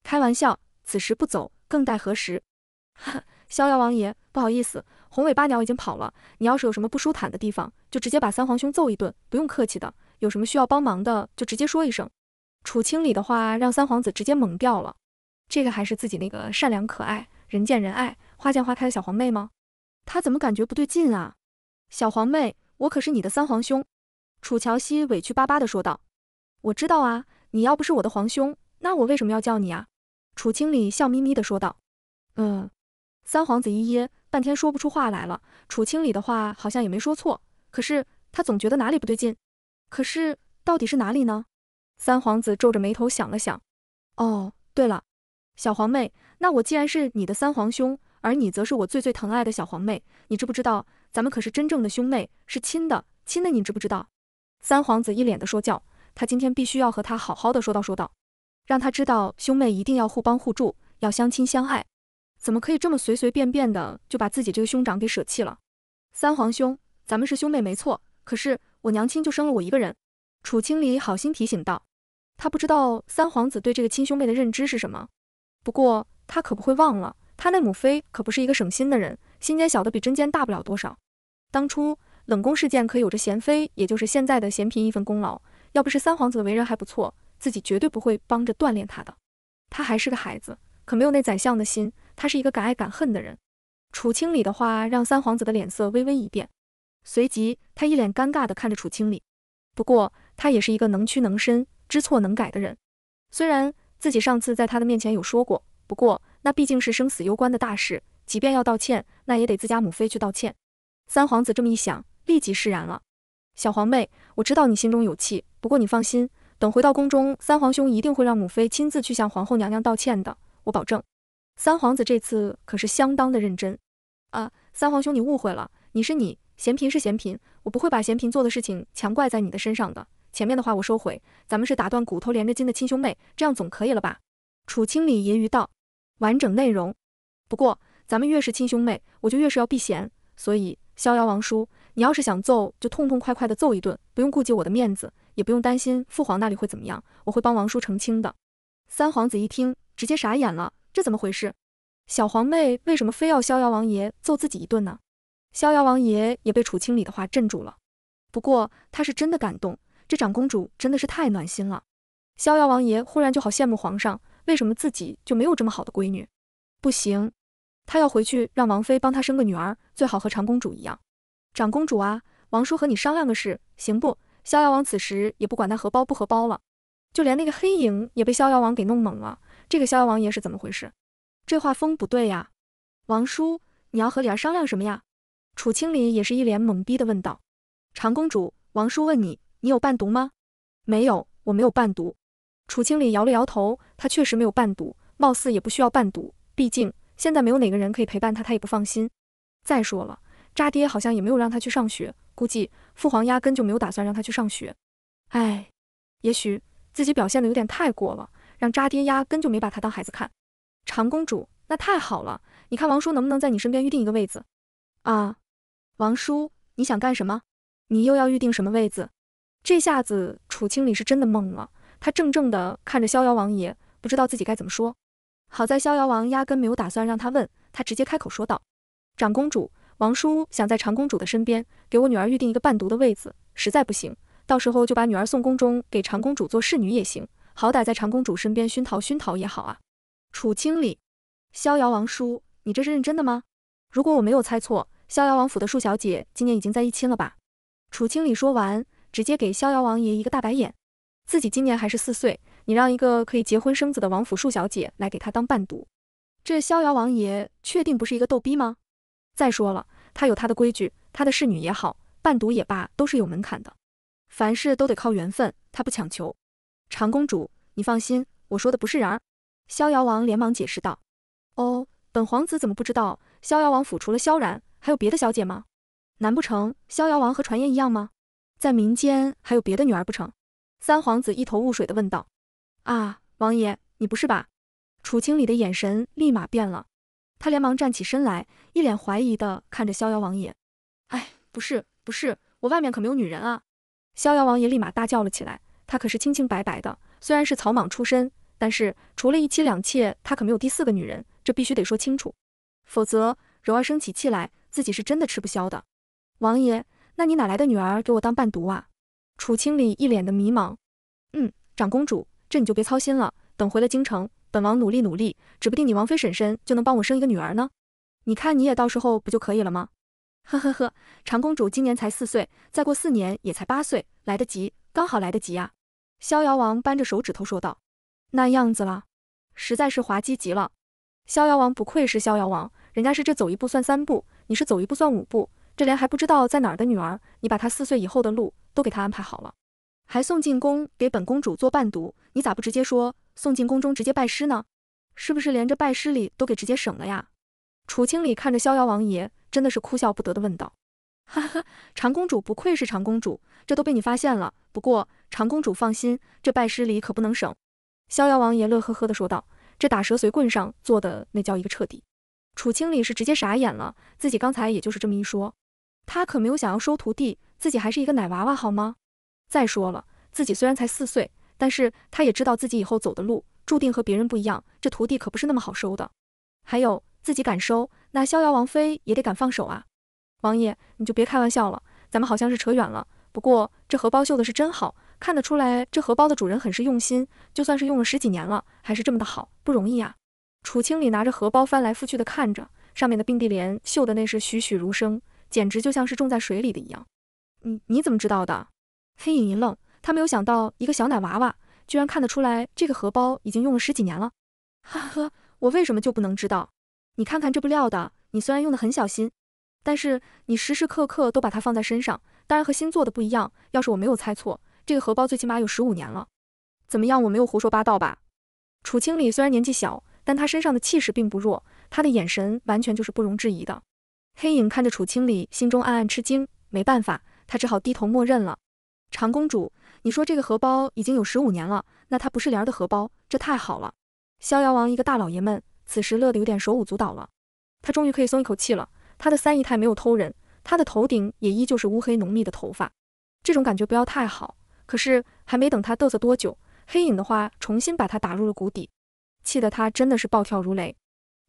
开玩笑，此时不走更待何时？哈哈，逍遥王爷，不好意思，红尾巴鸟已经跑了。你要是有什么不舒坦的地方，就直接把三皇兄揍一顿，不用客气的。有什么需要帮忙的，就直接说一声。楚清理的话让三皇子直接懵掉了。这个还是自己那个善良可爱、人见人爱、花见花开的小皇妹吗？他怎么感觉不对劲啊？小皇妹，我可是你的三皇兄。楚乔西委屈巴巴的说道：“我知道啊，你要不是我的皇兄，那我为什么要叫你啊？”楚清理笑眯眯的说道：“嗯。”三皇子一噎，半天说不出话来了。楚清理的话好像也没说错，可是他总觉得哪里不对劲。可是到底是哪里呢？三皇子皱着眉头想了想，哦，对了，小皇妹，那我既然是你的三皇兄，而你则是我最最疼爱的小皇妹，你知不知道，咱们可是真正的兄妹，是亲的亲的，你知不知道？三皇子一脸的说教，他今天必须要和他好好的说道说道。让他知道，兄妹一定要互帮互助，要相亲相爱，怎么可以这么随随便便的就把自己这个兄长给舍弃了？三皇兄，咱们是兄妹没错，可是我娘亲就生了我一个人。楚清离好心提醒道，他不知道三皇子对这个亲兄妹的认知是什么，不过他可不会忘了，他那母妃可不是一个省心的人，心尖小的比针尖大不了多少。当初冷宫事件可有着贤妃，也就是现在的贤嫔一份功劳，要不是三皇子的为人还不错。自己绝对不会帮着锻炼他的，他还是个孩子，可没有那宰相的心。他是一个敢爱敢恨的人。楚清理的话让三皇子的脸色微微一变，随即他一脸尴尬的看着楚清理。不过他也是一个能屈能伸、知错能改的人。虽然自己上次在他的面前有说过，不过那毕竟是生死攸关的大事，即便要道歉，那也得自家母妃去道歉。三皇子这么一想，立即释然了。小皇妹，我知道你心中有气，不过你放心。等回到宫中，三皇兄一定会让母妃亲自去向皇后娘娘道歉的，我保证。三皇子这次可是相当的认真啊！三皇兄，你误会了，你是你，贤嫔是贤嫔，我不会把贤嫔做的事情强怪在你的身上的。前面的话我收回，咱们是打断骨头连着筋的亲兄妹，这样总可以了吧？楚清里揶揄道。完整内容。不过咱们越是亲兄妹，我就越是要避嫌，所以逍遥王叔，你要是想揍，就痛痛快快的揍一顿，不用顾及我的面子。也不用担心父皇那里会怎么样，我会帮王叔澄清的。三皇子一听，直接傻眼了，这怎么回事？小皇妹为什么非要逍遥王爷揍自己一顿呢？逍遥王爷也被楚清里的话镇住了，不过他是真的感动，这长公主真的是太暖心了。逍遥王爷忽然就好羡慕皇上，为什么自己就没有这么好的闺女？不行，他要回去让王妃帮他生个女儿，最好和长公主一样。长公主啊，王叔和你商量个事，行不？逍遥王此时也不管那荷包不荷包了，就连那个黑影也被逍遥王给弄懵了。这个逍遥王爷是怎么回事？这画风不对呀！王叔，你要和李儿商量什么呀？楚清离也是一脸懵逼的问道。长公主，王叔问你，你有伴读吗？没有，我没有伴读。楚清离摇了摇头，他确实没有伴读，貌似也不需要伴读。毕竟现在没有哪个人可以陪伴他，他也不放心。再说了。渣爹好像也没有让他去上学，估计父皇压根就没有打算让他去上学。哎，也许自己表现的有点太过了，让渣爹压根就没把他当孩子看。长公主，那太好了，你看王叔能不能在你身边预定一个位子？啊，王叔，你想干什么？你又要预定什么位子？这下子楚清理是真的懵了，他怔怔的看着逍遥王爷，不知道自己该怎么说。好在逍遥王压根没有打算让他问，他直接开口说道：“长公主。”王叔想在长公主的身边给我女儿预定一个伴读的位子，实在不行，到时候就把女儿送宫中给长公主做侍女也行，好歹在长公主身边熏陶熏陶也好啊。楚清理，逍遥王叔，你这是认真的吗？如果我没有猜错，逍遥王府的树小姐今年已经在一亲了吧？楚清理说完，直接给逍遥王爷一个大白眼，自己今年还是四岁，你让一个可以结婚生子的王府树小姐来给他当伴读，这逍遥王爷确定不是一个逗逼吗？再说了，他有他的规矩，他的侍女也好，伴读也罢，都是有门槛的。凡事都得靠缘分，他不强求。长公主，你放心，我说的不是人儿。逍遥王连忙解释道：“哦，本皇子怎么不知道？逍遥王府除了萧然，还有别的小姐吗？难不成逍遥王和传言一样吗？在民间还有别的女儿不成？”三皇子一头雾水的问道：“啊，王爷，你不是吧？”楚清理的眼神立马变了。他连忙站起身来，一脸怀疑的看着逍遥王爷。哎，不是，不是，我外面可没有女人啊！逍遥王爷立马大叫了起来，他可是清清白白的，虽然是草莽出身，但是除了一妻两妾，他可没有第四个女人，这必须得说清楚，否则柔儿生起气来，自己是真的吃不消的。王爷，那你哪来的女儿给我当伴读啊？楚清里一脸的迷茫。嗯，长公主，这你就别操心了，等回了京城。本王努力努力，指不定你王妃婶婶就能帮我生一个女儿呢。你看你也到时候不就可以了吗？[laughs] 呵呵呵，长公主今年才四岁，再过四年也才八岁，来得及，刚好来得及啊！逍遥王扳着手指头说道。那样子了，实在是滑稽极了。逍遥王不愧是逍遥王，人家是这走一步算三步，你是走一步算五步，这连还不知道在哪儿的女儿，你把她四岁以后的路都给她安排好了，还送进宫给本公主做伴读，你咋不直接说？送进宫中直接拜师呢，是不是连这拜师礼都给直接省了呀？楚清理看着逍遥王爷，真的是哭笑不得的问道：“ [laughs] 哈哈，长公主不愧是长公主，这都被你发现了。不过长公主放心，这拜师礼可不能省。”逍遥王爷乐呵呵的说道：“这打蛇随棍上做的那叫一个彻底。”楚清理是直接傻眼了，自己刚才也就是这么一说，他可没有想要收徒弟，自己还是一个奶娃娃好吗？再说了，自己虽然才四岁。但是他也知道自己以后走的路注定和别人不一样，这徒弟可不是那么好收的。还有，自己敢收，那逍遥王妃也得敢放手啊！王爷，你就别开玩笑了，咱们好像是扯远了。不过这荷包绣的是真好看，得出来这荷包的主人很是用心，就算是用了十几年了，还是这么的好，不容易啊！楚清里拿着荷包翻来覆去的看着，上面的并蒂莲绣的那是栩栩如生，简直就像是种在水里的一样。你你怎么知道的？黑影一愣。他没有想到一个小奶娃娃居然看得出来这个荷包已经用了十几年了，呵呵，我为什么就不能知道？你看看这布料的，你虽然用的很小心，但是你时时刻刻都把它放在身上，当然和新做的不一样。要是我没有猜错，这个荷包最起码有十五年了。怎么样，我没有胡说八道吧？楚清理虽然年纪小，但他身上的气势并不弱，他的眼神完全就是不容置疑的。黑影看着楚清理，心中暗暗吃惊，没办法，他只好低头默认了。长公主。你说这个荷包已经有十五年了，那它不是莲儿的荷包，这太好了！逍遥王一个大老爷们，此时乐得有点手舞足蹈了，他终于可以松一口气了。他的三姨太没有偷人，他的头顶也依旧是乌黑浓密的头发，这种感觉不要太好。可是还没等他嘚瑟多久，黑影的话重新把他打入了谷底，气得他真的是暴跳如雷。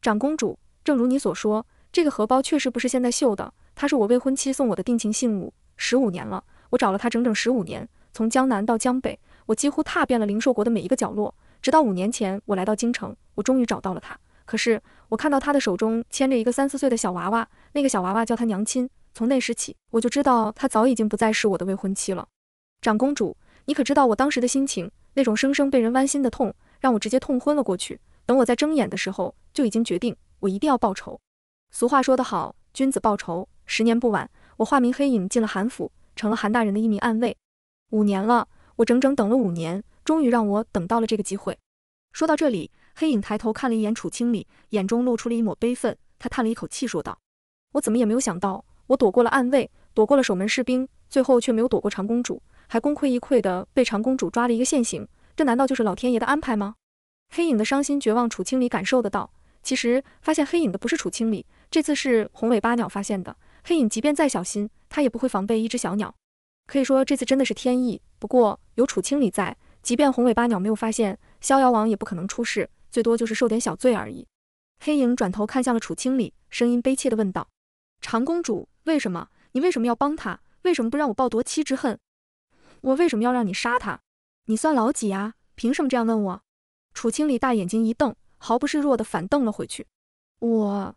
长公主，正如你所说，这个荷包确实不是现在绣的，它是我未婚妻送我的定情信物，十五年了，我找了他整整十五年。从江南到江北，我几乎踏遍了灵兽国的每一个角落。直到五年前，我来到京城，我终于找到了他。可是，我看到他的手中牵着一个三四岁的小娃娃，那个小娃娃叫他娘亲。从那时起，我就知道他早已经不再是我的未婚妻了。长公主，你可知道我当时的心情？那种生生被人剜心的痛，让我直接痛昏了过去。等我在睁眼的时候，就已经决定我一定要报仇。俗话说得好，君子报仇，十年不晚。我化名黑影进了韩府，成了韩大人的一名暗卫。五年了，我整整等了五年，终于让我等到了这个机会。说到这里，黑影抬头看了一眼楚清理，眼中露出了一抹悲愤。他叹了一口气，说道：“我怎么也没有想到，我躲过了暗卫，躲过了守门士兵，最后却没有躲过长公主，还功亏一篑的被长公主抓了一个现行。这难道就是老天爷的安排吗？”黑影的伤心绝望，楚清理感受得到。其实发现黑影的不是楚清理，这次是红尾巴鸟发现的。黑影即便再小心，他也不会防备一只小鸟。可以说这次真的是天意。不过有楚清理在，即便红尾八鸟没有发现，逍遥王也不可能出事，最多就是受点小罪而已。黑影转头看向了楚清理，声音悲切的问道：“长公主，为什么？你为什么要帮他？为什么不让我报夺妻之恨？我为什么要让你杀他？你算老几啊？凭什么这样问我？”楚清理大眼睛一瞪，毫不示弱的反瞪了回去：“我……”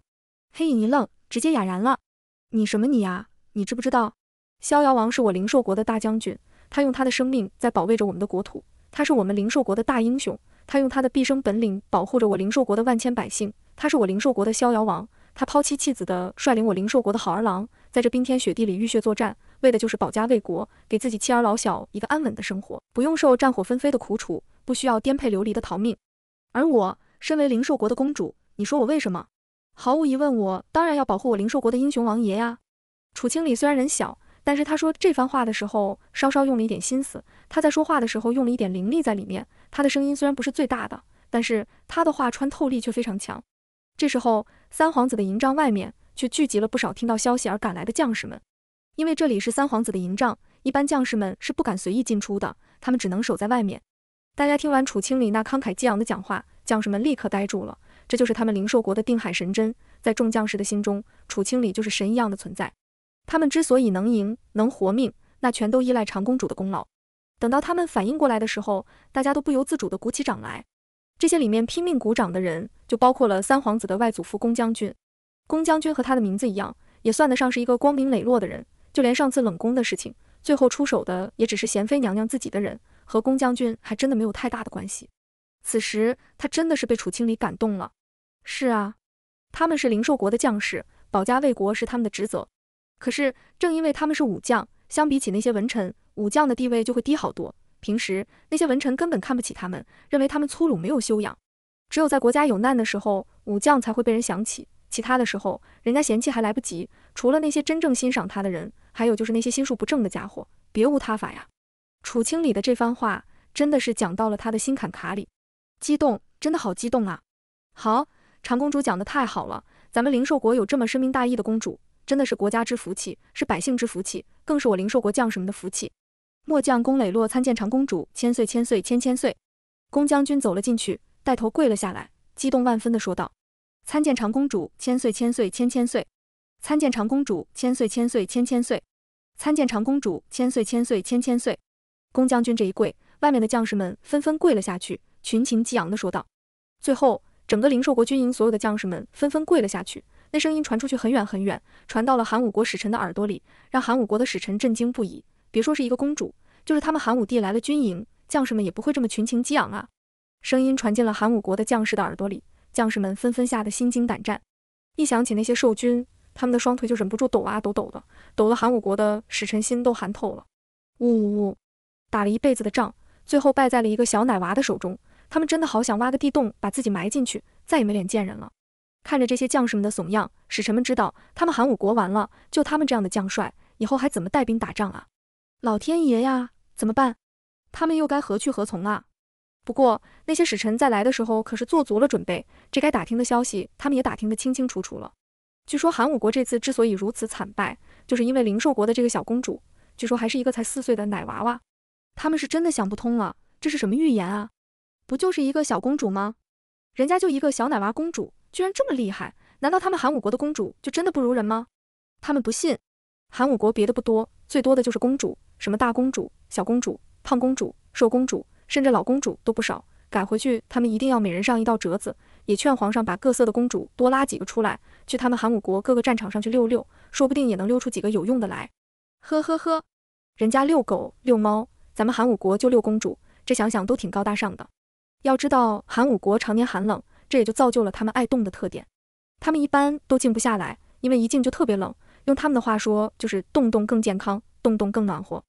黑影一愣，直接哑然了。“你什么你啊？你知不知道？”逍遥王是我灵兽国的大将军，他用他的生命在保卫着我们的国土，他是我们灵兽国的大英雄，他用他的毕生本领保护着我灵兽国的万千百姓，他是我灵兽国的逍遥王，他抛妻弃子的率领我灵兽国的好儿郎，在这冰天雪地里浴血作战，为的就是保家卫国，给自己妻儿老小一个安稳的生活，不用受战火纷飞的苦楚，不需要颠沛流离的逃命。而我身为灵兽国的公主，你说我为什么？毫无疑问，我当然要保护我灵兽国的英雄王爷呀。楚清里虽然人小。但是他说这番话的时候，稍稍用了一点心思。他在说话的时候用了一点灵力在里面。他的声音虽然不是最大的，但是他的话穿透力却非常强。这时候，三皇子的营帐外面却聚集了不少听到消息而赶来的将士们。因为这里是三皇子的营帐，一般将士们是不敢随意进出的，他们只能守在外面。大家听完楚清里那慷慨激昂的讲话，将士们立刻呆住了。这就是他们灵兽国的定海神针，在众将士的心中，楚清里就是神一样的存在。他们之所以能赢能活命，那全都依赖长公主的功劳。等到他们反应过来的时候，大家都不由自主地鼓起掌来。这些里面拼命鼓掌的人，就包括了三皇子的外祖父宫将军。宫将军和他的名字一样，也算得上是一个光明磊落的人。就连上次冷宫的事情，最后出手的也只是贤妃娘娘自己的人，和宫将军还真的没有太大的关系。此时他真的是被楚青离感动了。是啊，他们是灵兽国的将士，保家卫国是他们的职责。可是，正因为他们是武将，相比起那些文臣，武将的地位就会低好多。平时那些文臣根本看不起他们，认为他们粗鲁没有修养。只有在国家有难的时候，武将才会被人想起。其他的时候，人家嫌弃还来不及。除了那些真正欣赏他的人，还有就是那些心术不正的家伙，别无他法呀。楚清理的这番话，真的是讲到了他的心坎卡里，激动，真的好激动啊！好，长公主讲的太好了，咱们灵兽国有这么深明大义的公主。真的是国家之福气，是百姓之福气，更是我灵寿国将士们的福气。末将宫磊落参见长公主，千岁千岁千千岁！宫将军走了进去，带头跪了下来，激动万分地说道：“参见长公主，千岁千岁千千岁！参见长公主，千岁千岁千千岁！参见长公主，千岁千岁千千岁！”宫将军这一跪，外面的将士们纷纷跪了下去，群情激昂地说道。最后，整个灵寿国军营所有的将士们纷纷跪了下去。那声音传出去很远很远，传到了韩武国使臣的耳朵里，让韩武国的使臣震惊不已。别说是一个公主，就是他们韩武帝来了军营，将士们也不会这么群情激昂啊！声音传进了韩武国的将士的耳朵里，将士们纷纷吓得心惊胆战。一想起那些兽军，他们的双腿就忍不住抖啊抖抖的，抖得韩武国的使臣心都寒透了。呜呜呜！打了一辈子的仗，最后败在了一个小奶娃的手中，他们真的好想挖个地洞把自己埋进去，再也没脸见人了。看着这些将士们的怂样，使臣们知道他们韩武国完了，就他们这样的将帅，以后还怎么带兵打仗啊？老天爷呀，怎么办？他们又该何去何从啊？不过那些使臣在来的时候可是做足了准备，这该打听的消息他们也打听的清清楚楚了。据说韩武国这次之所以如此惨败，就是因为灵兽国的这个小公主，据说还是一个才四岁的奶娃娃。他们是真的想不通了，这是什么预言啊？不就是一个小公主吗？人家就一个小奶娃公主。居然这么厉害？难道他们韩武国的公主就真的不如人吗？他们不信。韩武国别的不多，最多的就是公主，什么大公主、小公主、胖公主、瘦公主，甚至老公主都不少。改回去，他们一定要每人上一道折子，也劝皇上把各色的公主多拉几个出来，去他们韩武国各个战场上去溜溜，说不定也能溜出几个有用的来。呵呵呵，人家遛狗遛猫，咱们韩武国就遛公主，这想想都挺高大上的。要知道，韩武国常年寒冷。这也就造就了他们爱动的特点，他们一般都静不下来，因为一静就特别冷。用他们的话说，就是动动更健康，动动更暖和。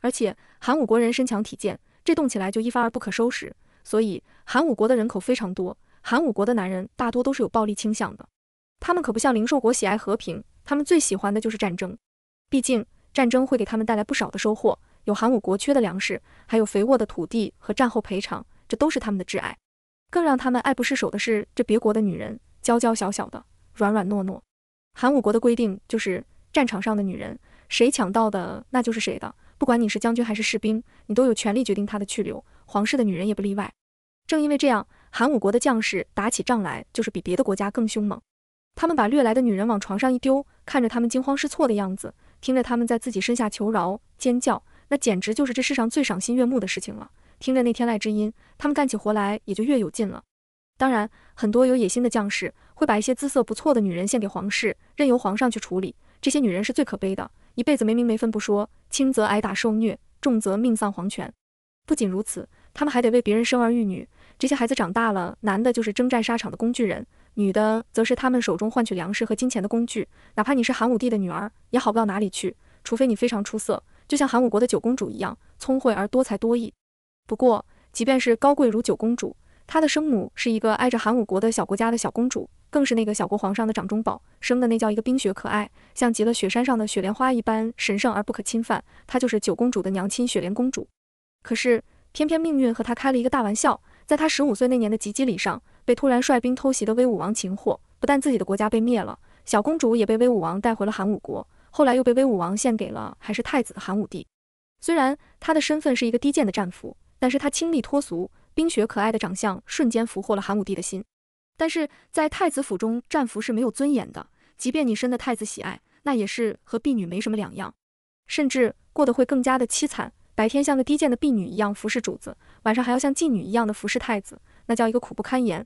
而且韩武国人身强体健，这动起来就一发而不可收拾。所以韩武国的人口非常多，韩武国的男人大多都是有暴力倾向的。他们可不像灵兽国喜爱和平，他们最喜欢的就是战争。毕竟战争会给他们带来不少的收获，有韩武国缺的粮食，还有肥沃的土地和战后赔偿，这都是他们的挚爱。更让他们爱不释手的是，这别国的女人娇娇小小的，软软糯糯。韩武国的规定就是，战场上的女人谁抢到的那就是谁的，不管你是将军还是士兵，你都有权利决定她的去留，皇室的女人也不例外。正因为这样，韩武国的将士打起仗来就是比别的国家更凶猛。他们把掠来的女人往床上一丢，看着他们惊慌失措的样子，听着他们在自己身下求饶尖叫，那简直就是这世上最赏心悦目的事情了。听着那天籁之音，他们干起活来也就越有劲了。当然，很多有野心的将士会把一些姿色不错的女人献给皇室，任由皇上去处理。这些女人是最可悲的，一辈子没名没分不说，轻则挨打受虐，重则命丧黄泉。不仅如此，他们还得为别人生儿育女。这些孩子长大了，男的就是征战沙场的工具人，女的则是他们手中换取粮食和金钱的工具。哪怕你是汉武帝的女儿，也好不到哪里去，除非你非常出色，就像汉武国的九公主一样，聪慧而多才多艺。不过，即便是高贵如九公主，她的生母是一个挨着寒武国的小国家的小公主，更是那个小国皇上的掌中宝，生的那叫一个冰雪可爱，像极了雪山上的雪莲花一般神圣而不可侵犯。她就是九公主的娘亲雪莲公主。可是，偏偏命运和她开了一个大玩笑，在她十五岁那年的及笄礼上，被突然率兵偷袭的威武王擒获，不但自己的国家被灭了，小公主也被威武王带回了寒武国，后来又被威武王献给了还是太子的寒武帝。虽然她的身份是一个低贱的战俘。但是她清丽脱俗、冰雪可爱的长相，瞬间俘获了汉武帝的心。但是在太子府中，战俘是没有尊严的。即便你深得太子喜爱，那也是和婢女没什么两样，甚至过得会更加的凄惨。白天像个低贱的婢女一样服侍主子，晚上还要像妓女一样的服侍太子，那叫一个苦不堪言。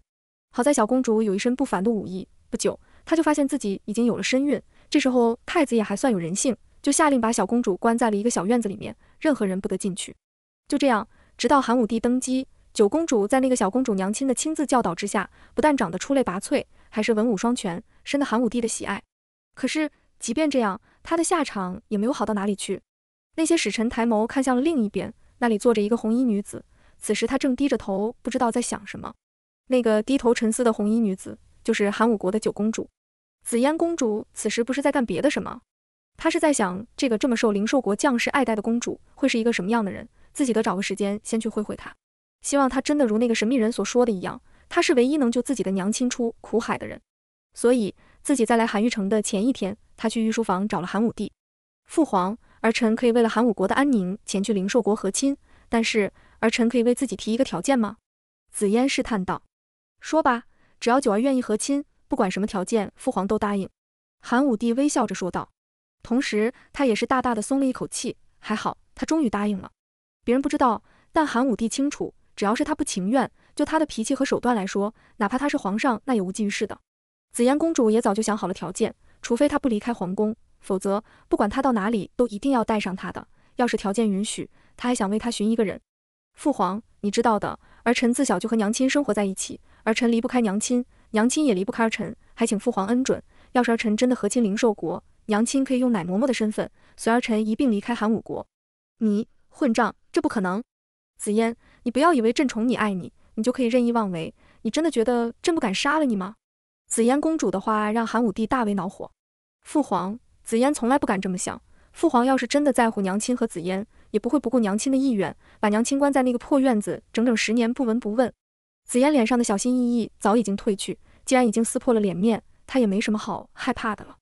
好在小公主有一身不凡的武艺，不久她就发现自己已经有了身孕。这时候太子也还算有人性，就下令把小公主关在了一个小院子里面，任何人不得进去。就这样。直到汉武帝登基，九公主在那个小公主娘亲的亲自教导之下，不但长得出类拔萃，还是文武双全，深得汉武帝的喜爱。可是，即便这样，她的下场也没有好到哪里去。那些使臣抬眸看向了另一边，那里坐着一个红衣女子，此时她正低着头，不知道在想什么。那个低头沉思的红衣女子，就是寒武国的九公主紫烟公主。此时不是在干别的什么，她是在想这个这么受灵兽国将士爱戴的公主，会是一个什么样的人。自己得找个时间先去会会他，希望他真的如那个神秘人所说的一样，他是唯一能救自己的娘亲出苦海的人。所以自己在来韩玉城的前一天，他去御书房找了韩武帝。父皇，儿臣可以为了韩武国的安宁前去灵寿国和亲，但是儿臣可以为自己提一个条件吗？紫嫣试探道。说吧，只要九儿愿意和亲，不管什么条件，父皇都答应。韩武帝微笑着说道，同时他也是大大的松了一口气，还好他终于答应了。别人不知道，但韩武帝清楚。只要是他不情愿，就他的脾气和手段来说，哪怕他是皇上，那也无济于事的。紫嫣公主也早就想好了条件，除非他不离开皇宫，否则不管他到哪里，都一定要带上他的。要是条件允许，他还想为他寻一个人。父皇，你知道的，儿臣自小就和娘亲生活在一起，儿臣离不开娘亲，娘亲也离不开儿臣，还请父皇恩准。要是儿臣真的和亲灵兽国，娘亲可以用奶嬷嬷的身份随儿臣一并离开韩武国。你。混账！这不可能！紫嫣，你不要以为朕宠你、爱你，你就可以任意妄为。你真的觉得朕不敢杀了你吗？紫嫣公主的话让汉武帝大为恼火。父皇，紫嫣从来不敢这么想。父皇要是真的在乎娘亲和紫嫣，也不会不顾娘亲的意愿，把娘亲关在那个破院子整整十年不闻不问。紫嫣脸上的小心翼翼早已经褪去，既然已经撕破了脸面，她也没什么好害怕的了。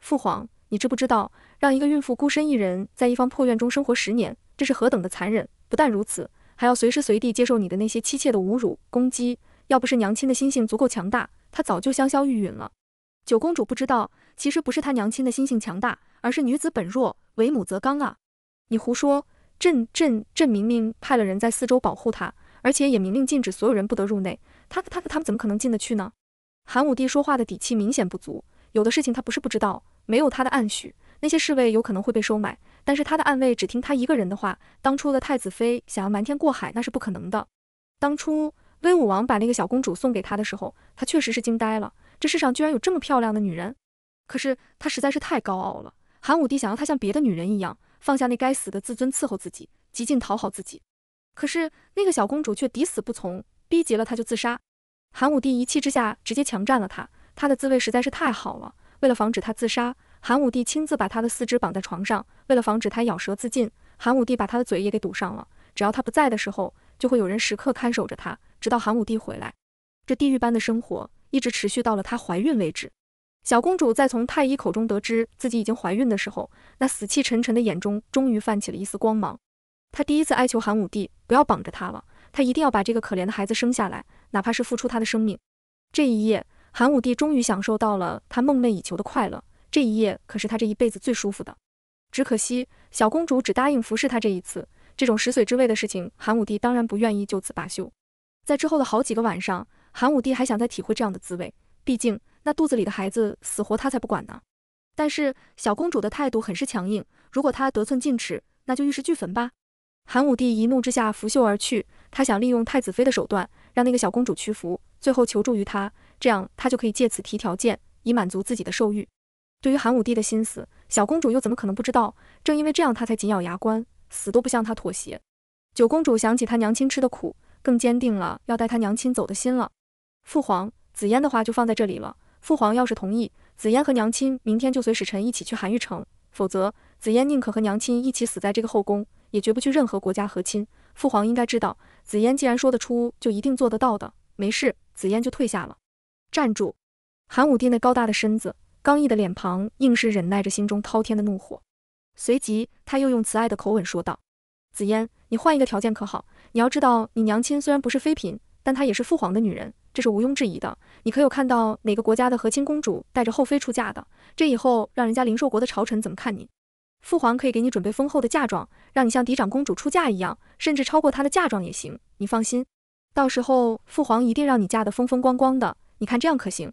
父皇，你知不知道，让一个孕妇孤身一人在一方破院中生活十年？这是何等的残忍！不但如此，还要随时随地接受你的那些妻妾的侮辱攻击。要不是娘亲的心性足够强大，她早就香消玉殒了。九公主不知道，其实不是她娘亲的心性强大，而是女子本弱，为母则刚啊！你胡说！朕朕朕明明派了人在四周保护她，而且也明令禁止所有人不得入内。她她他们怎么可能进得去呢？汉武帝说话的底气明显不足。有的事情他不是不知道，没有他的暗许，那些侍卫有可能会被收买。但是他的暗卫只听他一个人的话。当初的太子妃想要瞒天过海，那是不可能的。当初威武王把那个小公主送给他的时候，他确实是惊呆了，这世上居然有这么漂亮的女人。可是他实在是太高傲了，汉武帝想要他像别的女人一样放下那该死的自尊，伺候自己，极尽讨好自己。可是那个小公主却抵死不从，逼急了他就自杀。汉武帝一气之下直接强占了她，她的滋味实在是太好了。为了防止她自杀。韩武帝亲自把他的四肢绑在床上，为了防止他咬舌自尽，韩武帝把他的嘴也给堵上了。只要他不在的时候，就会有人时刻看守着他，直到韩武帝回来。这地狱般的生活一直持续到了她怀孕为止。小公主在从太医口中得知自己已经怀孕的时候，那死气沉沉的眼中终于泛起了一丝光芒。她第一次哀求韩武帝不要绑着她了，她一定要把这个可怜的孩子生下来，哪怕是付出她的生命。这一夜，韩武帝终于享受到了他梦寐以求的快乐。这一夜可是他这一辈子最舒服的，只可惜小公主只答应服侍他这一次，这种食髓之味的事情，汉武帝当然不愿意就此罢休。在之后的好几个晚上，汉武帝还想再体会这样的滋味，毕竟那肚子里的孩子死活他才不管呢。但是小公主的态度很是强硬，如果他得寸进尺，那就玉石俱焚吧。汉武帝一怒之下拂袖而去，他想利用太子妃的手段让那个小公主屈服，最后求助于他，这样他就可以借此提条件，以满足自己的兽欲。对于汉武帝的心思，小公主又怎么可能不知道？正因为这样，她才紧咬牙关，死都不向他妥协。九公主想起她娘亲吃的苦，更坚定了要带她娘亲走的心了。父皇，紫嫣的话就放在这里了。父皇要是同意，紫嫣和娘亲明天就随使臣一起去韩玉城；否则，紫嫣宁可和娘亲一起死在这个后宫，也绝不去任何国家和亲。父皇应该知道，紫嫣既然说得出，就一定做得到的。没事，紫嫣就退下了。站住！汉武帝那高大的身子。刚毅的脸庞硬是忍耐着心中滔天的怒火，随即他又用慈爱的口吻说道：“紫嫣，你换一个条件可好？你要知道，你娘亲虽然不是妃嫔，但她也是父皇的女人，这是毋庸置疑的。你可有看到哪个国家的和亲公主带着后妃出嫁的？这以后让人家灵寿国的朝臣怎么看你？父皇可以给你准备丰厚的嫁妆，让你像嫡长公主出嫁一样，甚至超过她的嫁妆也行。你放心，到时候父皇一定让你嫁得风风光光的。你看这样可行？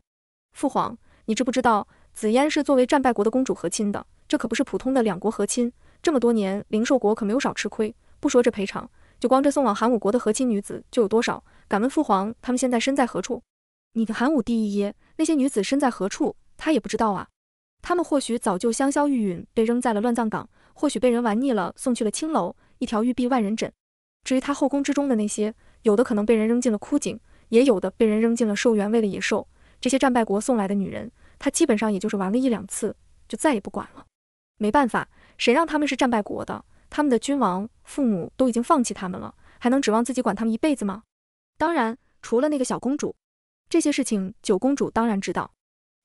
父皇，你知不知道？”紫嫣是作为战败国的公主和亲的，这可不是普通的两国和亲。这么多年，灵兽国可没有少吃亏。不说这赔偿，就光这送往寒武国的和亲女子就有多少？敢问父皇，他们现在身在何处？你个寒武帝一噎，那些女子身在何处？他也不知道啊。他们或许早就香消玉殒，被扔在了乱葬岗；或许被人玩腻了，送去了青楼，一条玉臂万人枕。至于他后宫之中的那些，有的可能被人扔进了枯井，也有的被人扔进了兽园喂了野兽。这些战败国送来的女人。他基本上也就是玩了一两次，就再也不管了。没办法，谁让他们是战败国的？他们的君王、父母都已经放弃他们了，还能指望自己管他们一辈子吗？当然，除了那个小公主，这些事情九公主当然知道，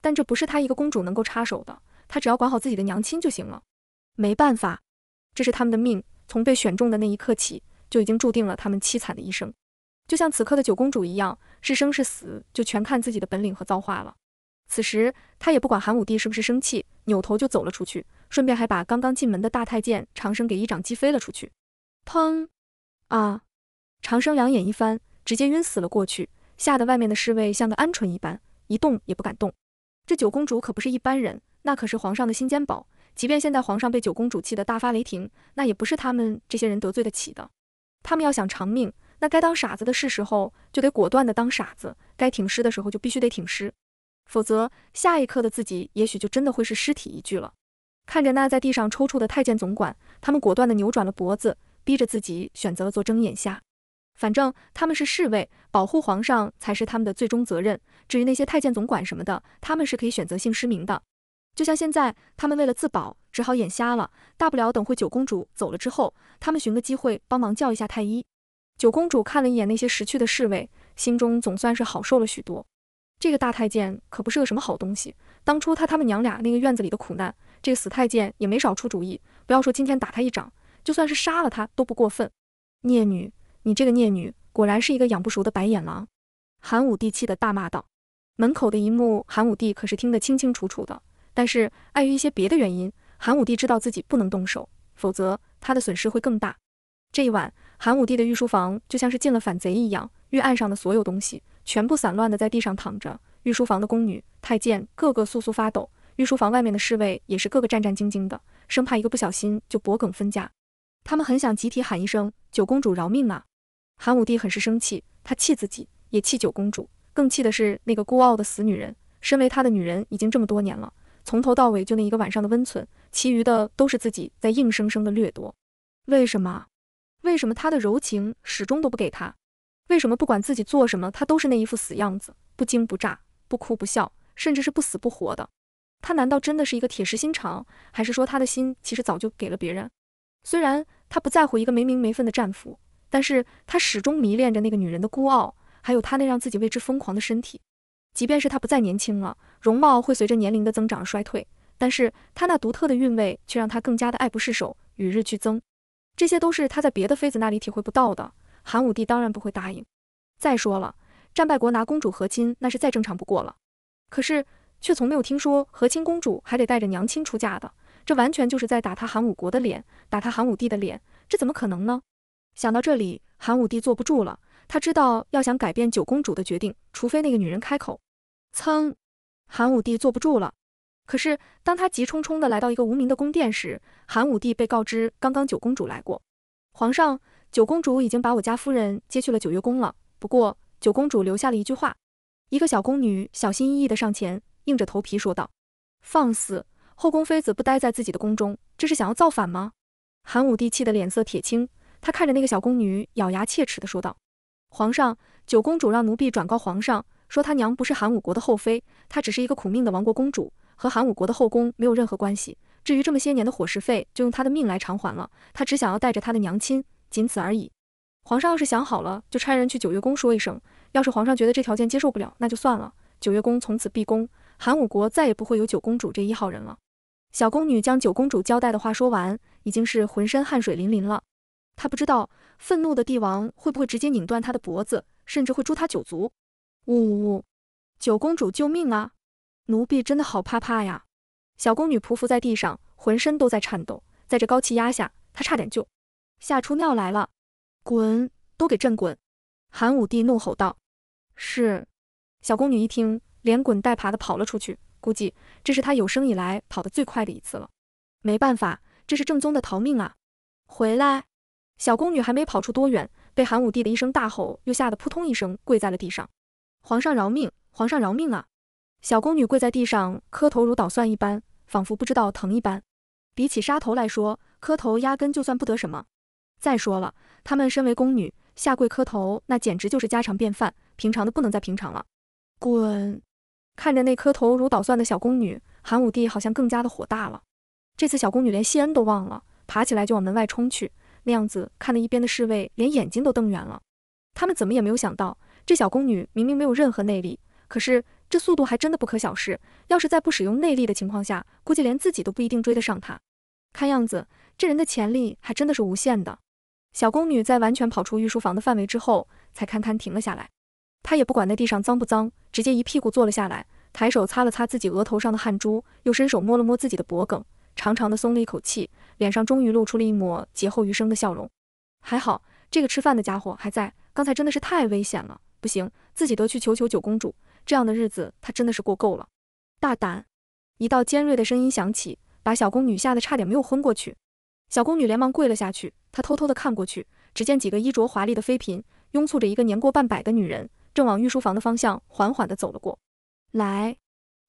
但这不是她一个公主能够插手的。她只要管好自己的娘亲就行了。没办法，这是他们的命。从被选中的那一刻起，就已经注定了他们凄惨的一生。就像此刻的九公主一样，是生是死，就全看自己的本领和造化了。此时他也不管汉武帝是不是生气，扭头就走了出去，顺便还把刚刚进门的大太监长生给一掌击飞了出去。砰！啊！长生两眼一翻，直接晕死了过去，吓得外面的侍卫像个鹌鹑一般，一动也不敢动。这九公主可不是一般人，那可是皇上的心尖宝。即便现在皇上被九公主气得大发雷霆，那也不是他们这些人得罪得起的。他们要想长命，那该当傻子的是时候就得果断的当傻子，该挺尸的时候就必须得挺尸。否则，下一刻的自己也许就真的会是尸体一具了。看着那在地上抽搐的太监总管，他们果断地扭转了脖子，逼着自己选择了做睁眼瞎。反正他们是侍卫，保护皇上才是他们的最终责任。至于那些太监总管什么的，他们是可以选择性失明的。就像现在，他们为了自保，只好眼瞎了。大不了等会九公主走了之后，他们寻个机会帮忙叫一下太医。九公主看了一眼那些识趣的侍卫，心中总算是好受了许多。这个大太监可不是个什么好东西。当初他他们娘俩那个院子里的苦难，这个死太监也没少出主意。不要说今天打他一掌，就算是杀了他都不过分。孽女，你这个孽女，果然是一个养不熟的白眼狼！汉武帝气得大骂道。门口的一幕，汉武帝可是听得清清楚楚的。但是碍于一些别的原因，汉武帝知道自己不能动手，否则他的损失会更大。这一晚，汉武帝的御书房就像是进了反贼一样，御案上的所有东西。全部散乱的在地上躺着，御书房的宫女太监个个簌簌发抖，御书房外面的侍卫也是个个战战兢兢的，生怕一个不小心就脖梗分家。他们很想集体喊一声：“九公主饶命啊！”韩武帝很是生气，他气自己，也气九公主，更气的是那个孤傲的死女人。身为他的女人已经这么多年了，从头到尾就那一个晚上的温存，其余的都是自己在硬生生的掠夺。为什么？为什么他的柔情始终都不给他？为什么不管自己做什么，他都是那一副死样子，不惊不乍，不哭不笑，甚至是不死不活的？他难道真的是一个铁石心肠，还是说他的心其实早就给了别人？虽然他不在乎一个没名没分的战俘，但是他始终迷恋着那个女人的孤傲，还有她那让自己为之疯狂的身体。即便是他不再年轻了，容貌会随着年龄的增长而衰退，但是他那独特的韵味却让他更加的爱不释手，与日俱增。这些都是他在别的妃子那里体会不到的。韩武帝当然不会答应。再说了，战败国拿公主和亲，那是再正常不过了。可是，却从没有听说和亲公主还得带着娘亲出嫁的，这完全就是在打他韩武国的脸，打他韩武帝的脸，这怎么可能呢？想到这里，韩武帝坐不住了。他知道，要想改变九公主的决定，除非那个女人开口。噌！韩武帝坐不住了。可是，当他急匆匆地来到一个无名的宫殿时，韩武帝被告知，刚刚九公主来过。皇上。九公主已经把我家夫人接去了九月宫了，不过九公主留下了一句话。一个小宫女小心翼翼地上前，硬着头皮说道：“放肆！后宫妃子不待在自己的宫中，这是想要造反吗？”韩武帝气得脸色铁青，他看着那个小宫女，咬牙切齿地说道：“皇上，九公主让奴婢转告皇上，说她娘不是韩武国的后妃，她只是一个苦命的亡国公主，和韩武国的后宫没有任何关系。至于这么些年的伙食费，就用她的命来偿还了。她只想要带着她的娘亲。”仅此而已。皇上要是想好了，就差人去九月宫说一声；要是皇上觉得这条件接受不了，那就算了。九月宫从此闭宫，寒武国再也不会有九公主这一号人了。小宫女将九公主交代的话说完，已经是浑身汗水淋淋了。她不知道愤怒的帝王会不会直接拧断她的脖子，甚至会诛她九族。呜呜呜！九公主救命啊！奴婢真的好怕怕呀！小宫女匍匐在地上，浑身都在颤抖，在这高气压下，她差点就……吓出尿来了，滚，都给朕滚！寒武帝怒吼道。是。小宫女一听，连滚带爬的跑了出去，估计这是她有生以来跑得最快的一次了。没办法，这是正宗的逃命啊。回来。小宫女还没跑出多远，被寒武帝的一声大吼又吓得扑通一声跪在了地上。皇上饶命，皇上饶命啊！小宫女跪在地上，磕头如捣蒜一般，仿佛不知道疼一般。比起杀头来说，磕头压根就算不得什么。再说了，他们身为宫女，下跪磕头那简直就是家常便饭，平常的不能再平常了。滚！看着那磕头如捣蒜的小宫女，韩武帝好像更加的火大了。这次小宫女连谢恩都忘了，爬起来就往门外冲去，那样子看得一边的侍卫连眼睛都瞪圆了。他们怎么也没有想到，这小宫女明明没有任何内力，可是这速度还真的不可小视。要是在不使用内力的情况下，估计连自己都不一定追得上她。看样子，这人的潜力还真的是无限的。小宫女在完全跑出御书房的范围之后，才堪堪停了下来。她也不管那地上脏不脏，直接一屁股坐了下来，抬手擦了擦自己额头上的汗珠，又伸手摸了摸自己的脖颈，长长的松了一口气，脸上终于露出了一抹劫后余生的笑容。还好，这个吃饭的家伙还在，刚才真的是太危险了。不行，自己得去求求九公主，这样的日子她真的是过够了。大胆！一道尖锐的声音响起，把小宫女吓得差点没有昏过去。小宫女连忙跪了下去，她偷偷的看过去，只见几个衣着华丽的妃嫔拥簇着一个年过半百的女人，正往御书房的方向缓缓的走了过来。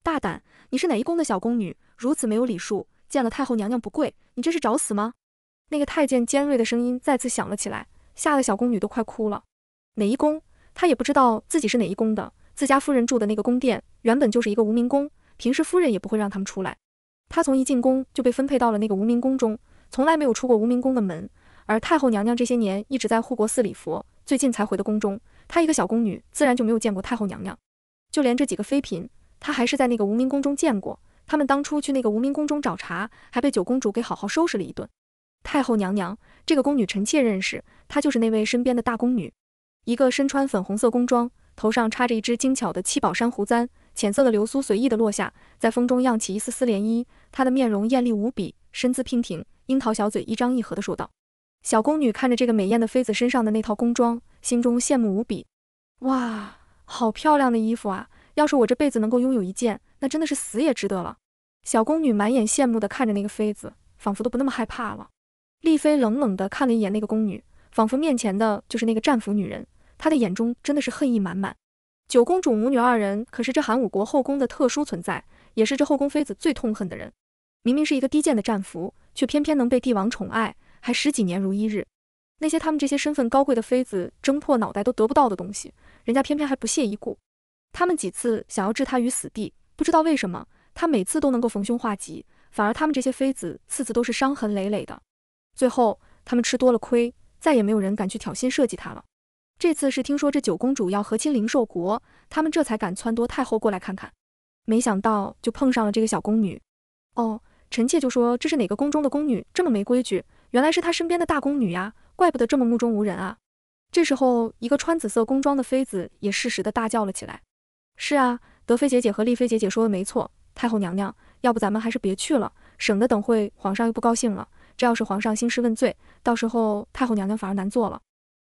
大胆，你是哪一宫的小宫女？如此没有礼数，见了太后娘娘不跪，你这是找死吗？那个太监尖锐的声音再次响了起来，吓得小宫女都快哭了。哪一宫？她也不知道自己是哪一宫的。自家夫人住的那个宫殿原本就是一个无名宫，平时夫人也不会让他们出来。她从一进宫就被分配到了那个无名宫中。从来没有出过无名宫的门，而太后娘娘这些年一直在护国寺礼佛，最近才回的宫中。她一个小宫女，自然就没有见过太后娘娘。就连这几个妃嫔，她还是在那个无名宫中见过。他们当初去那个无名宫中找茬，还被九公主给好好收拾了一顿。太后娘娘这个宫女，臣妾认识，她就是那位身边的大宫女。一个身穿粉红色宫装，头上插着一只精巧的七宝珊瑚簪，浅色的流苏随意的落下，在风中漾起一丝丝涟漪。她的面容艳丽无比，身姿娉婷。樱桃小嘴一张一合的说道。小宫女看着这个美艳的妃子身上的那套宫装，心中羡慕无比。哇，好漂亮的衣服啊！要是我这辈子能够拥有一件，那真的是死也值得了。小宫女满眼羡慕的看着那个妃子，仿佛都不那么害怕了。丽妃冷冷的看了一眼那个宫女，仿佛面前的就是那个战俘女人。她的眼中真的是恨意满满。九公主母女二人可是这韩武国后宫的特殊存在，也是这后宫妃子最痛恨的人。明明是一个低贱的战俘，却偏偏能被帝王宠爱，还十几年如一日。那些他们这些身份高贵的妃子争破脑袋都得不到的东西，人家偏偏还不屑一顾。他们几次想要置他于死地，不知道为什么，他每次都能够逢凶化吉，反而他们这些妃子次次都是伤痕累累的。最后他们吃多了亏，再也没有人敢去挑衅设计他了。这次是听说这九公主要和亲灵兽国，他们这才敢撺掇太后过来看看，没想到就碰上了这个小宫女。哦。臣妾就说这是哪个宫中的宫女这么没规矩，原来是她身边的大宫女呀，怪不得这么目中无人啊！这时候，一个穿紫色宫装的妃子也适时的大叫了起来：“是啊，德妃姐姐和丽妃姐姐说的没错，太后娘娘，要不咱们还是别去了，省得等会皇上又不高兴了。这要是皇上兴师问罪，到时候太后娘娘反而难做了。”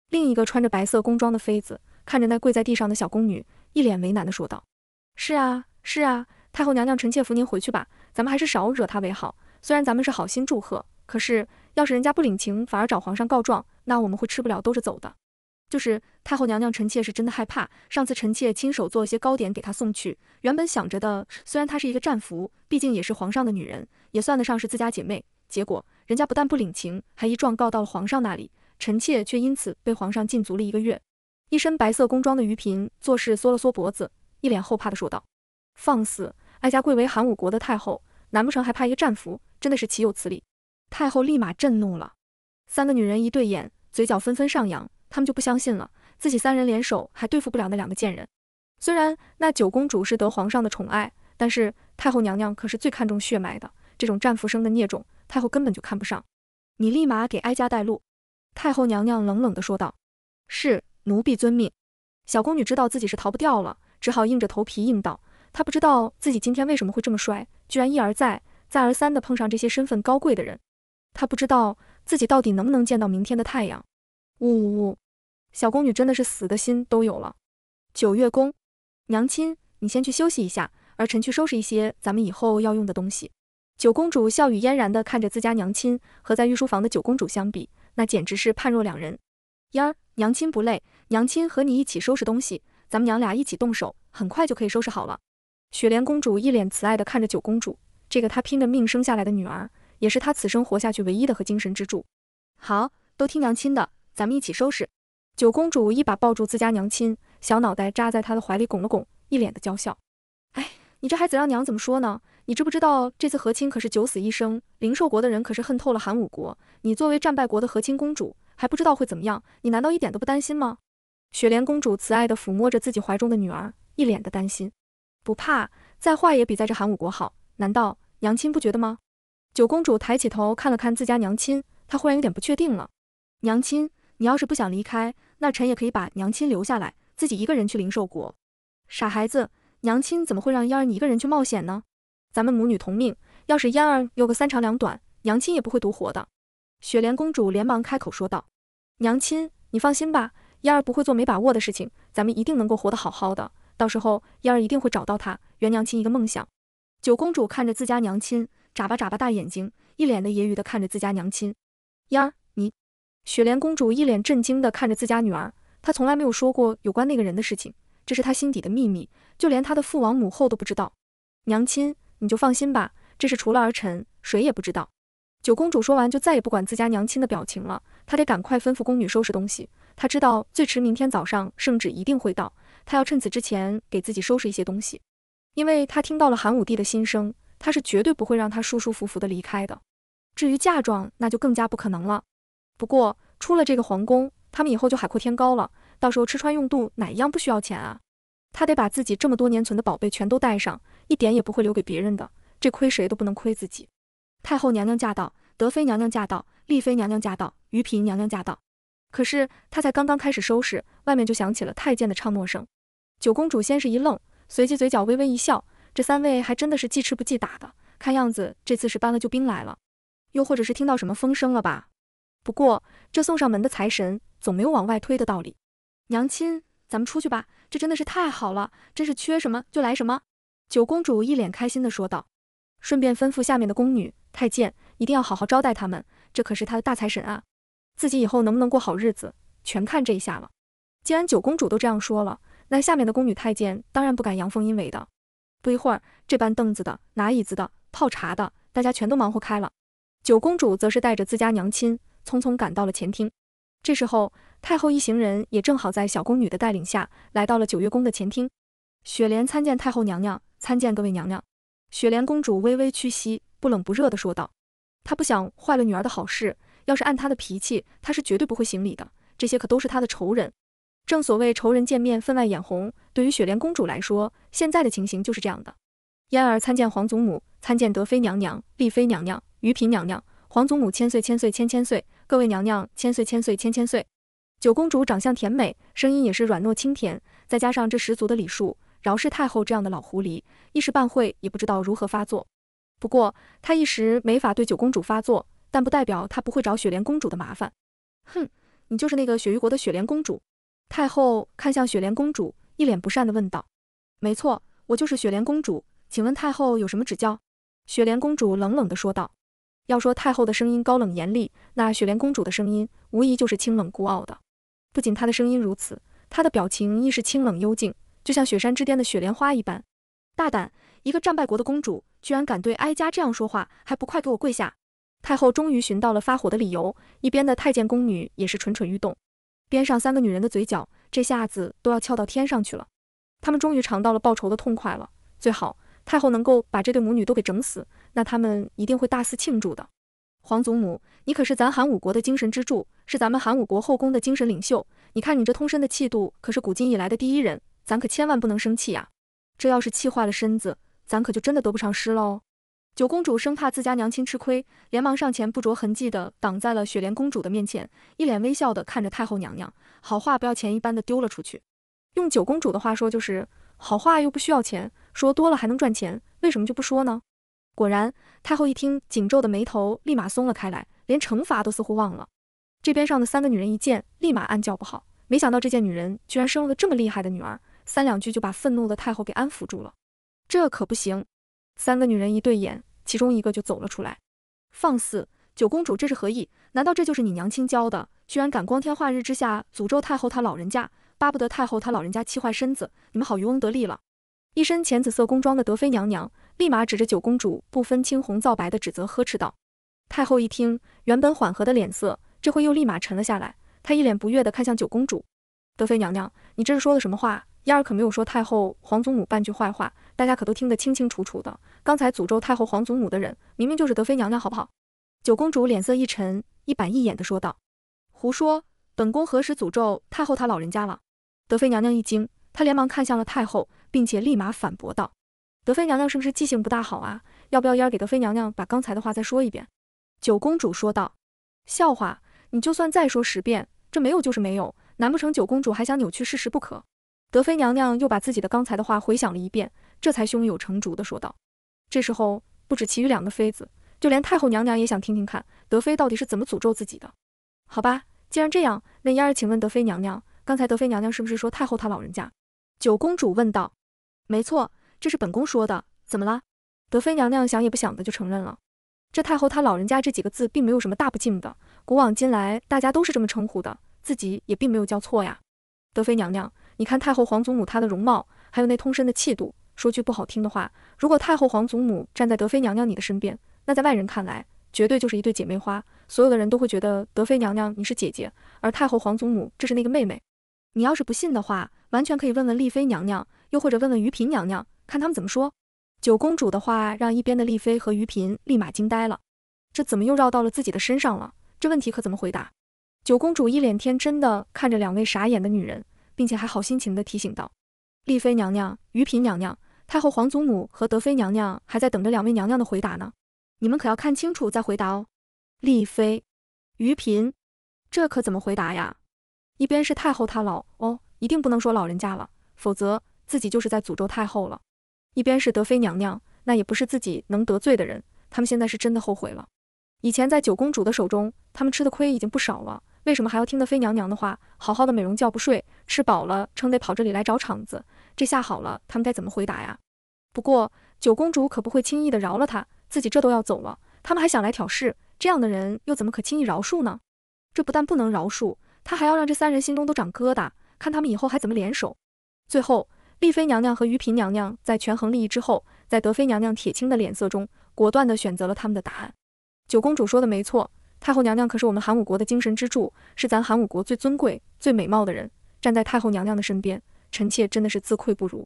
另一个穿着白色宫装的妃子看着那跪在地上的小宫女，一脸为难的说道：“是啊，是啊。”太后娘娘，臣妾扶您回去吧。咱们还是少惹她为好。虽然咱们是好心祝贺，可是要是人家不领情，反而找皇上告状，那我们会吃不了兜着走的。就是太后娘娘，臣妾是真的害怕。上次臣妾亲手做一些糕点给她送去，原本想着的，虽然她是一个战俘，毕竟也是皇上的女人，也算得上是自家姐妹。结果人家不但不领情，还一状告到了皇上那里，臣妾却因此被皇上禁足了一个月。一身白色宫装的余嫔做事缩了缩脖子，一脸后怕地说道：“放肆！”哀家贵为韩武国的太后，难不成还怕一个战俘？真的是岂有此理！太后立马震怒了。三个女人一对眼，嘴角纷纷上扬，她们就不相信了，自己三人联手还对付不了那两个贱人。虽然那九公主是得皇上的宠爱，但是太后娘娘可是最看重血脉的，这种战俘生的孽种，太后根本就看不上。你立马给哀家带路！”太后娘娘冷冷的说道。“是，奴婢遵命。”小宫女知道自己是逃不掉了，只好硬着头皮应道。他不知道自己今天为什么会这么衰，居然一而再、再而三的碰上这些身份高贵的人。他不知道自己到底能不能见到明天的太阳。呜呜呜，小宫女真的是死的心都有了。九月宫，娘亲，你先去休息一下，儿臣去收拾一些咱们以后要用的东西。九公主笑语嫣然的看着自家娘亲，和在御书房的九公主相比，那简直是判若两人。嫣儿，娘亲不累，娘亲和你一起收拾东西，咱们娘俩一起动手，很快就可以收拾好了。雪莲公主一脸慈爱的看着九公主，这个她拼着命生下来的女儿，也是她此生活下去唯一的和精神支柱。好，都听娘亲的，咱们一起收拾。九公主一把抱住自家娘亲，小脑袋扎在她的怀里拱了拱，一脸的娇笑。哎，你这孩子让娘怎么说呢？你知不知道这次和亲可是九死一生，灵兽国的人可是恨透了寒武国。你作为战败国的和亲公主，还不知道会怎么样？你难道一点都不担心吗？雪莲公主慈爱的抚摸着自己怀中的女儿，一脸的担心。不怕，再坏也比在这寒武国好。难道娘亲不觉得吗？九公主抬起头看了看自家娘亲，她忽然有点不确定了。娘亲，你要是不想离开，那臣也可以把娘亲留下来，自己一个人去灵兽国。傻孩子，娘亲怎么会让嫣儿你一个人去冒险呢？咱们母女同命，要是嫣儿有个三长两短，娘亲也不会独活的。雪莲公主连忙开口说道：“娘亲，你放心吧，嫣儿不会做没把握的事情，咱们一定能够活得好好的。”到时候，嫣儿一定会找到他，圆娘亲一个梦想。九公主看着自家娘亲，眨巴眨巴大眼睛，一脸的揶揄的看着自家娘亲。嫣儿，你……雪莲公主一脸震惊的看着自家女儿，她从来没有说过有关那个人的事情，这是她心底的秘密，就连她的父王母后都不知道。娘亲，你就放心吧，这是除了儿臣，谁也不知道。九公主说完，就再也不管自家娘亲的表情了，她得赶快吩咐宫女收拾东西，她知道最迟明天早上圣旨一定会到。他要趁此之前给自己收拾一些东西，因为他听到了汉武帝的心声，他是绝对不会让他舒舒服服的离开的。至于嫁妆，那就更加不可能了。不过出了这个皇宫，他们以后就海阔天高了，到时候吃穿用度哪一样不需要钱啊？他得把自己这么多年存的宝贝全都带上，一点也不会留给别人的。这亏谁都不能亏自己。太后娘娘驾到，德妃娘娘驾到，丽妃娘娘驾到，瑜嫔娘娘驾到。可是她才刚刚开始收拾，外面就响起了太监的唱默声。九公主先是一愣，随即嘴角微微一笑。这三位还真的是既吃不记打的，看样子这次是搬了救兵来了，又或者是听到什么风声了吧？不过这送上门的财神，总没有往外推的道理。娘亲，咱们出去吧，这真的是太好了，真是缺什么就来什么。九公主一脸开心的说道，顺便吩咐下面的宫女太监，一定要好好招待他们，这可是她的大财神啊，自己以后能不能过好日子，全看这一下了。既然九公主都这样说了。那下面的宫女太监当然不敢阳奉阴违的。不一会儿，这搬凳子的、拿椅子的、泡茶的，大家全都忙活开了。九公主则是带着自家娘亲，匆匆赶到了前厅。这时候，太后一行人也正好在小宫女的带领下来到了九月宫的前厅。雪莲参见太后娘娘，参见各位娘娘。雪莲公主微微屈膝，不冷不热地说道：“她不想坏了女儿的好事。要是按她的脾气，她是绝对不会行礼的。这些可都是她的仇人。”正所谓仇人见面，分外眼红。对于雪莲公主来说，现在的情形就是这样的。嫣儿参见皇祖母，参见德妃娘娘、丽妃娘娘、余嫔娘娘。皇祖母千岁千岁千千岁，各位娘娘千岁千岁千千岁。九公主长相甜美，声音也是软糯清甜，再加上这十足的礼数，饶氏太后这样的老狐狸，一时半会也不知道如何发作。不过她一时没法对九公主发作，但不代表她不会找雪莲公主的麻烦。哼，你就是那个雪域国的雪莲公主。太后看向雪莲公主，一脸不善的问道：“没错，我就是雪莲公主，请问太后有什么指教？”雪莲公主冷冷的说道：“要说太后的声音高冷严厉，那雪莲公主的声音无疑就是清冷孤傲的。不仅她的声音如此，她的表情亦是清冷幽静，就像雪山之巅的雪莲花一般。大胆，一个战败国的公主居然敢对哀家这样说话，还不快给我跪下！”太后终于寻到了发火的理由，一边的太监宫女也是蠢蠢欲动。边上三个女人的嘴角，这下子都要翘到天上去了。她们终于尝到了报仇的痛快了。最好太后能够把这对母女都给整死，那她们一定会大肆庆祝的。皇祖母，你可是咱韩武国的精神支柱，是咱们韩武国后宫的精神领袖。你看你这通身的气度，可是古今以来的第一人。咱可千万不能生气呀，这要是气坏了身子，咱可就真的得不偿失喽。九公主生怕自家娘亲吃亏，连忙上前不着痕迹地挡在了雪莲公主的面前，一脸微笑地看着太后娘娘，好话不要钱一般的丢了出去。用九公主的话说就是，好话又不需要钱，说多了还能赚钱，为什么就不说呢？果然，太后一听紧皱的眉头立马松了开来，连惩罚都似乎忘了。这边上的三个女人一见，立马暗叫不好，没想到这件女人居然生了个这么厉害的女儿，三两句就把愤怒的太后给安抚住了。这可不行，三个女人一对眼。其中一个就走了出来，放肆！九公主，这是何意？难道这就是你娘亲教的？居然敢光天化日之下诅咒太后她老人家，巴不得太后她老人家气坏身子，你们好渔翁得利了！一身浅紫色宫装的德妃娘娘立马指着九公主，不分青红皂白的指责呵斥道。太后一听，原本缓和的脸色，这会又立马沉了下来，她一脸不悦地看向九公主，德妃娘娘，你这是说了什么话？燕儿可没有说太后皇祖母半句坏话，大家可都听得清清楚楚的。刚才诅咒太后皇祖母的人，明明就是德妃娘娘，好不好？九公主脸色一沉，一板一眼地说道：“胡说！本宫何时诅咒太后她老人家了？”德妃娘娘一惊，她连忙看向了太后，并且立马反驳道：“德妃娘娘是不是记性不大好啊？要不要嫣儿给德妃娘娘把刚才的话再说一遍？”九公主说道：“笑话！你就算再说十遍，这没有就是没有，难不成九公主还想扭曲事实不可？”德妃娘娘又把自己的刚才的话回想了一遍，这才胸有成竹地说道。这时候不止其余两个妃子，就连太后娘娘也想听听看德妃到底是怎么诅咒自己的。好吧，既然这样，那嫣儿请问德妃娘娘，刚才德妃娘娘是不是说太后她老人家？九公主问道。没错，这是本宫说的。怎么了？德妃娘娘想也不想的就承认了。这太后她老人家这几个字，并没有什么大不敬的。古往今来，大家都是这么称呼的，自己也并没有叫错呀。德妃娘娘，你看太后皇祖母她的容貌，还有那通身的气度。说句不好听的话，如果太后皇祖母站在德妃娘娘你的身边，那在外人看来，绝对就是一对姐妹花。所有的人都会觉得德妃娘娘你是姐姐，而太后皇祖母这是那个妹妹。你要是不信的话，完全可以问问丽妃娘娘，又或者问问于嫔娘娘，看他们怎么说。九公主的话让一边的丽妃和于嫔立马惊呆了，这怎么又绕到了自己的身上了？这问题可怎么回答？九公主一脸天真的看着两位傻眼的女人，并且还好心情的提醒道：“丽妃娘娘，于嫔娘娘。”太后、皇祖母和德妃娘娘还在等着两位娘娘的回答呢，你们可要看清楚再回答哦。丽妃、于嫔，这可怎么回答呀？一边是太后她老哦，一定不能说老人家了，否则自己就是在诅咒太后了。一边是德妃娘娘，那也不是自己能得罪的人，他们现在是真的后悔了。以前在九公主的手中，他们吃的亏已经不少了，为什么还要听德妃娘娘的话？好好的美容觉不睡，吃饱了撑得跑这里来找场子。这下好了，他们该怎么回答呀？不过九公主可不会轻易的饶了他，自己这都要走了，他们还想来挑事，这样的人又怎么可轻易饶恕呢？这不但不能饶恕，她还要让这三人心中都长疙瘩，看他们以后还怎么联手。最后，丽妃娘娘和余嫔娘娘在权衡利益之后，在德妃娘娘铁青的脸色中，果断的选择了他们的答案。九公主说的没错，太后娘娘可是我们寒武国的精神支柱，是咱寒武国最尊贵、最美貌的人，站在太后娘娘的身边。臣妾真的是自愧不如。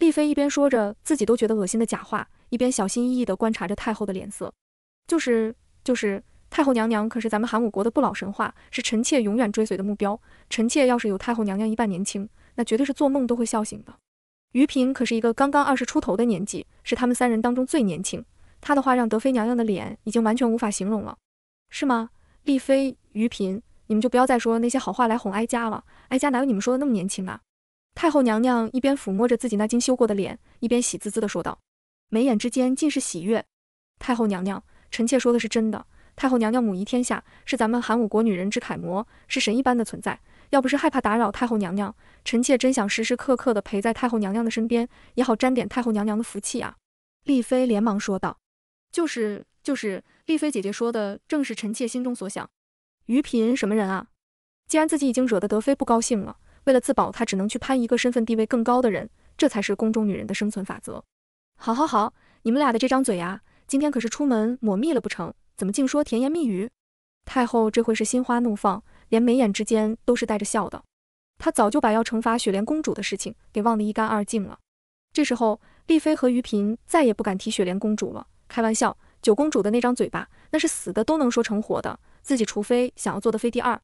丽妃一边说着自己都觉得恶心的假话，一边小心翼翼地观察着太后的脸色。就是就是，太后娘娘可是咱们寒武国的不老神话，是臣妾永远追随的目标。臣妾要是有太后娘娘一半年轻，那绝对是做梦都会笑醒的。余嫔可是一个刚刚二十出头的年纪，是他们三人当中最年轻。她的话让德妃娘娘的脸已经完全无法形容了。是吗？丽妃、余嫔，你们就不要再说那些好话来哄哀家了。哀家哪有你们说的那么年轻啊？太后娘娘一边抚摸着自己那经修过的脸，一边喜滋滋地说道，眉眼之间尽是喜悦。太后娘娘，臣妾说的是真的。太后娘娘母仪天下，是咱们寒武国女人之楷模，是神一般的存在。要不是害怕打扰太后娘娘，臣妾真想时时刻刻的陪在太后娘娘的身边，也好沾点太后娘娘的福气啊。丽妃连忙说道，就是就是，丽妃姐姐说的正是臣妾心中所想。余嫔什么人啊？既然自己已经惹得德妃不高兴了。为了自保，她只能去攀一个身份地位更高的人，这才是宫中女人的生存法则。好好好，你们俩的这张嘴呀，今天可是出门抹蜜了不成？怎么净说甜言蜜语？太后这回是心花怒放，连眉眼之间都是带着笑的。她早就把要惩罚雪莲公主的事情给忘得一干二净了。这时候，丽妃和余嫔再也不敢提雪莲公主了。开玩笑，九公主的那张嘴巴，那是死的都能说成活的，自己除非想要做的妃第二。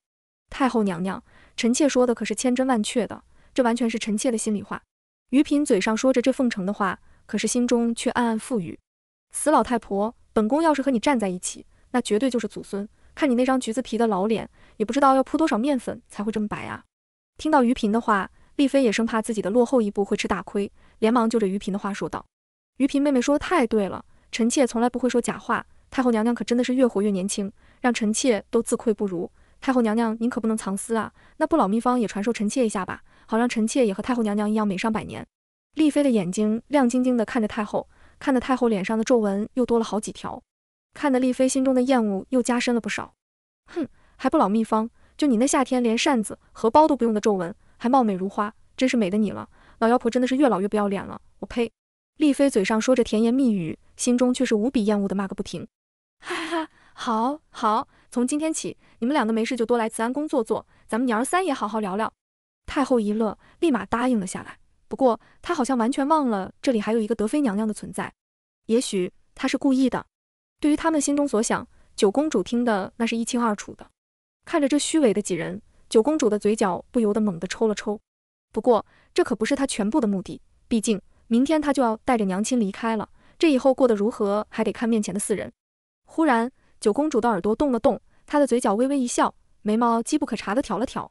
太后娘娘，臣妾说的可是千真万确的，这完全是臣妾的心里话。余嫔嘴上说着这奉承的话，可是心中却暗暗腹语：死老太婆，本宫要是和你站在一起，那绝对就是祖孙。看你那张橘子皮的老脸，也不知道要铺多少面粉才会这么白啊！听到余嫔的话，丽妃也生怕自己的落后一步会吃大亏，连忙就着余嫔的话说道：“余嫔妹妹说的太对了，臣妾从来不会说假话。太后娘娘可真的是越活越年轻，让臣妾都自愧不如。”太后娘娘，您可不能藏私啊！那不老秘方也传授臣妾一下吧，好让臣妾也和太后娘娘一样美上百年。丽妃的眼睛亮晶晶地看着太后，看得太后脸上的皱纹又多了好几条，看得丽妃心中的厌恶又加深了不少。哼，还不老秘方？就你那夏天连扇子、荷包都不用的皱纹，还貌美如花，真是美的你了！老妖婆真的是越老越不要脸了！我呸！丽妃嘴上说着甜言蜜语，心中却是无比厌恶的骂个不停。好好，从今天起，你们两个没事就多来慈安宫坐坐，咱们娘儿三也好好聊聊。太后一乐，立马答应了下来。不过她好像完全忘了这里还有一个德妃娘娘的存在，也许她是故意的。对于他们心中所想，九公主听的那是一清二楚的。看着这虚伪的几人，九公主的嘴角不由得猛地抽了抽。不过这可不是她全部的目的，毕竟明天她就要带着娘亲离开了，这以后过得如何还得看面前的四人。忽然。九公主的耳朵动了动，她的嘴角微微一笑，眉毛机不可查的挑了挑。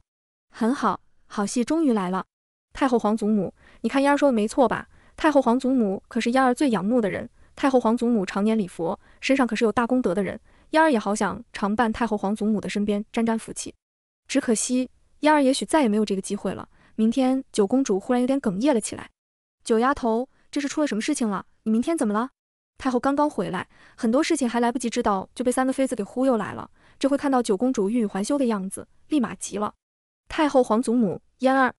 很好，好戏终于来了。太后皇祖母，你看嫣儿说的没错吧？太后皇祖母可是嫣儿最仰慕的人。太后皇祖母常年礼佛，身上可是有大功德的人。嫣儿也好想常伴太后皇祖母的身边，沾沾福气。只可惜，嫣儿也许再也没有这个机会了。明天，九公主忽然有点哽咽了起来。九丫头，这是出了什么事情了？你明天怎么了？太后刚刚回来，很多事情还来不及知道，就被三个妃子给忽悠来了。这回看到九公主欲语还休的样子，立马急了。太后、皇祖母、嫣儿，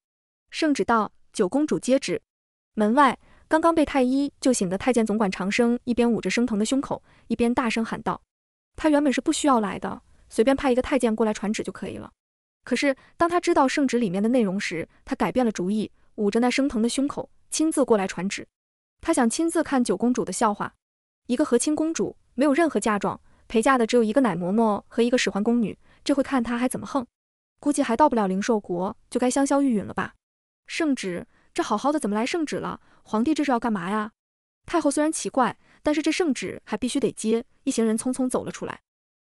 圣旨到，九公主接旨。门外刚刚被太医救醒的太监总管长生，一边捂着生疼的胸口，一边大声喊道：“他原本是不需要来的，随便派一个太监过来传旨就可以了。可是当他知道圣旨里面的内容时，他改变了主意，捂着那生疼的胸口，亲自过来传旨。他想亲自看九公主的笑话。”一个和亲公主没有任何嫁妆，陪嫁的只有一个奶嬷嬷和一个使唤宫女，这回看她还怎么横，估计还到不了灵兽国就该香消玉殒了吧。圣旨，这好好的怎么来圣旨了？皇帝这是要干嘛呀？太后虽然奇怪，但是这圣旨还必须得接。一行人匆匆走了出来，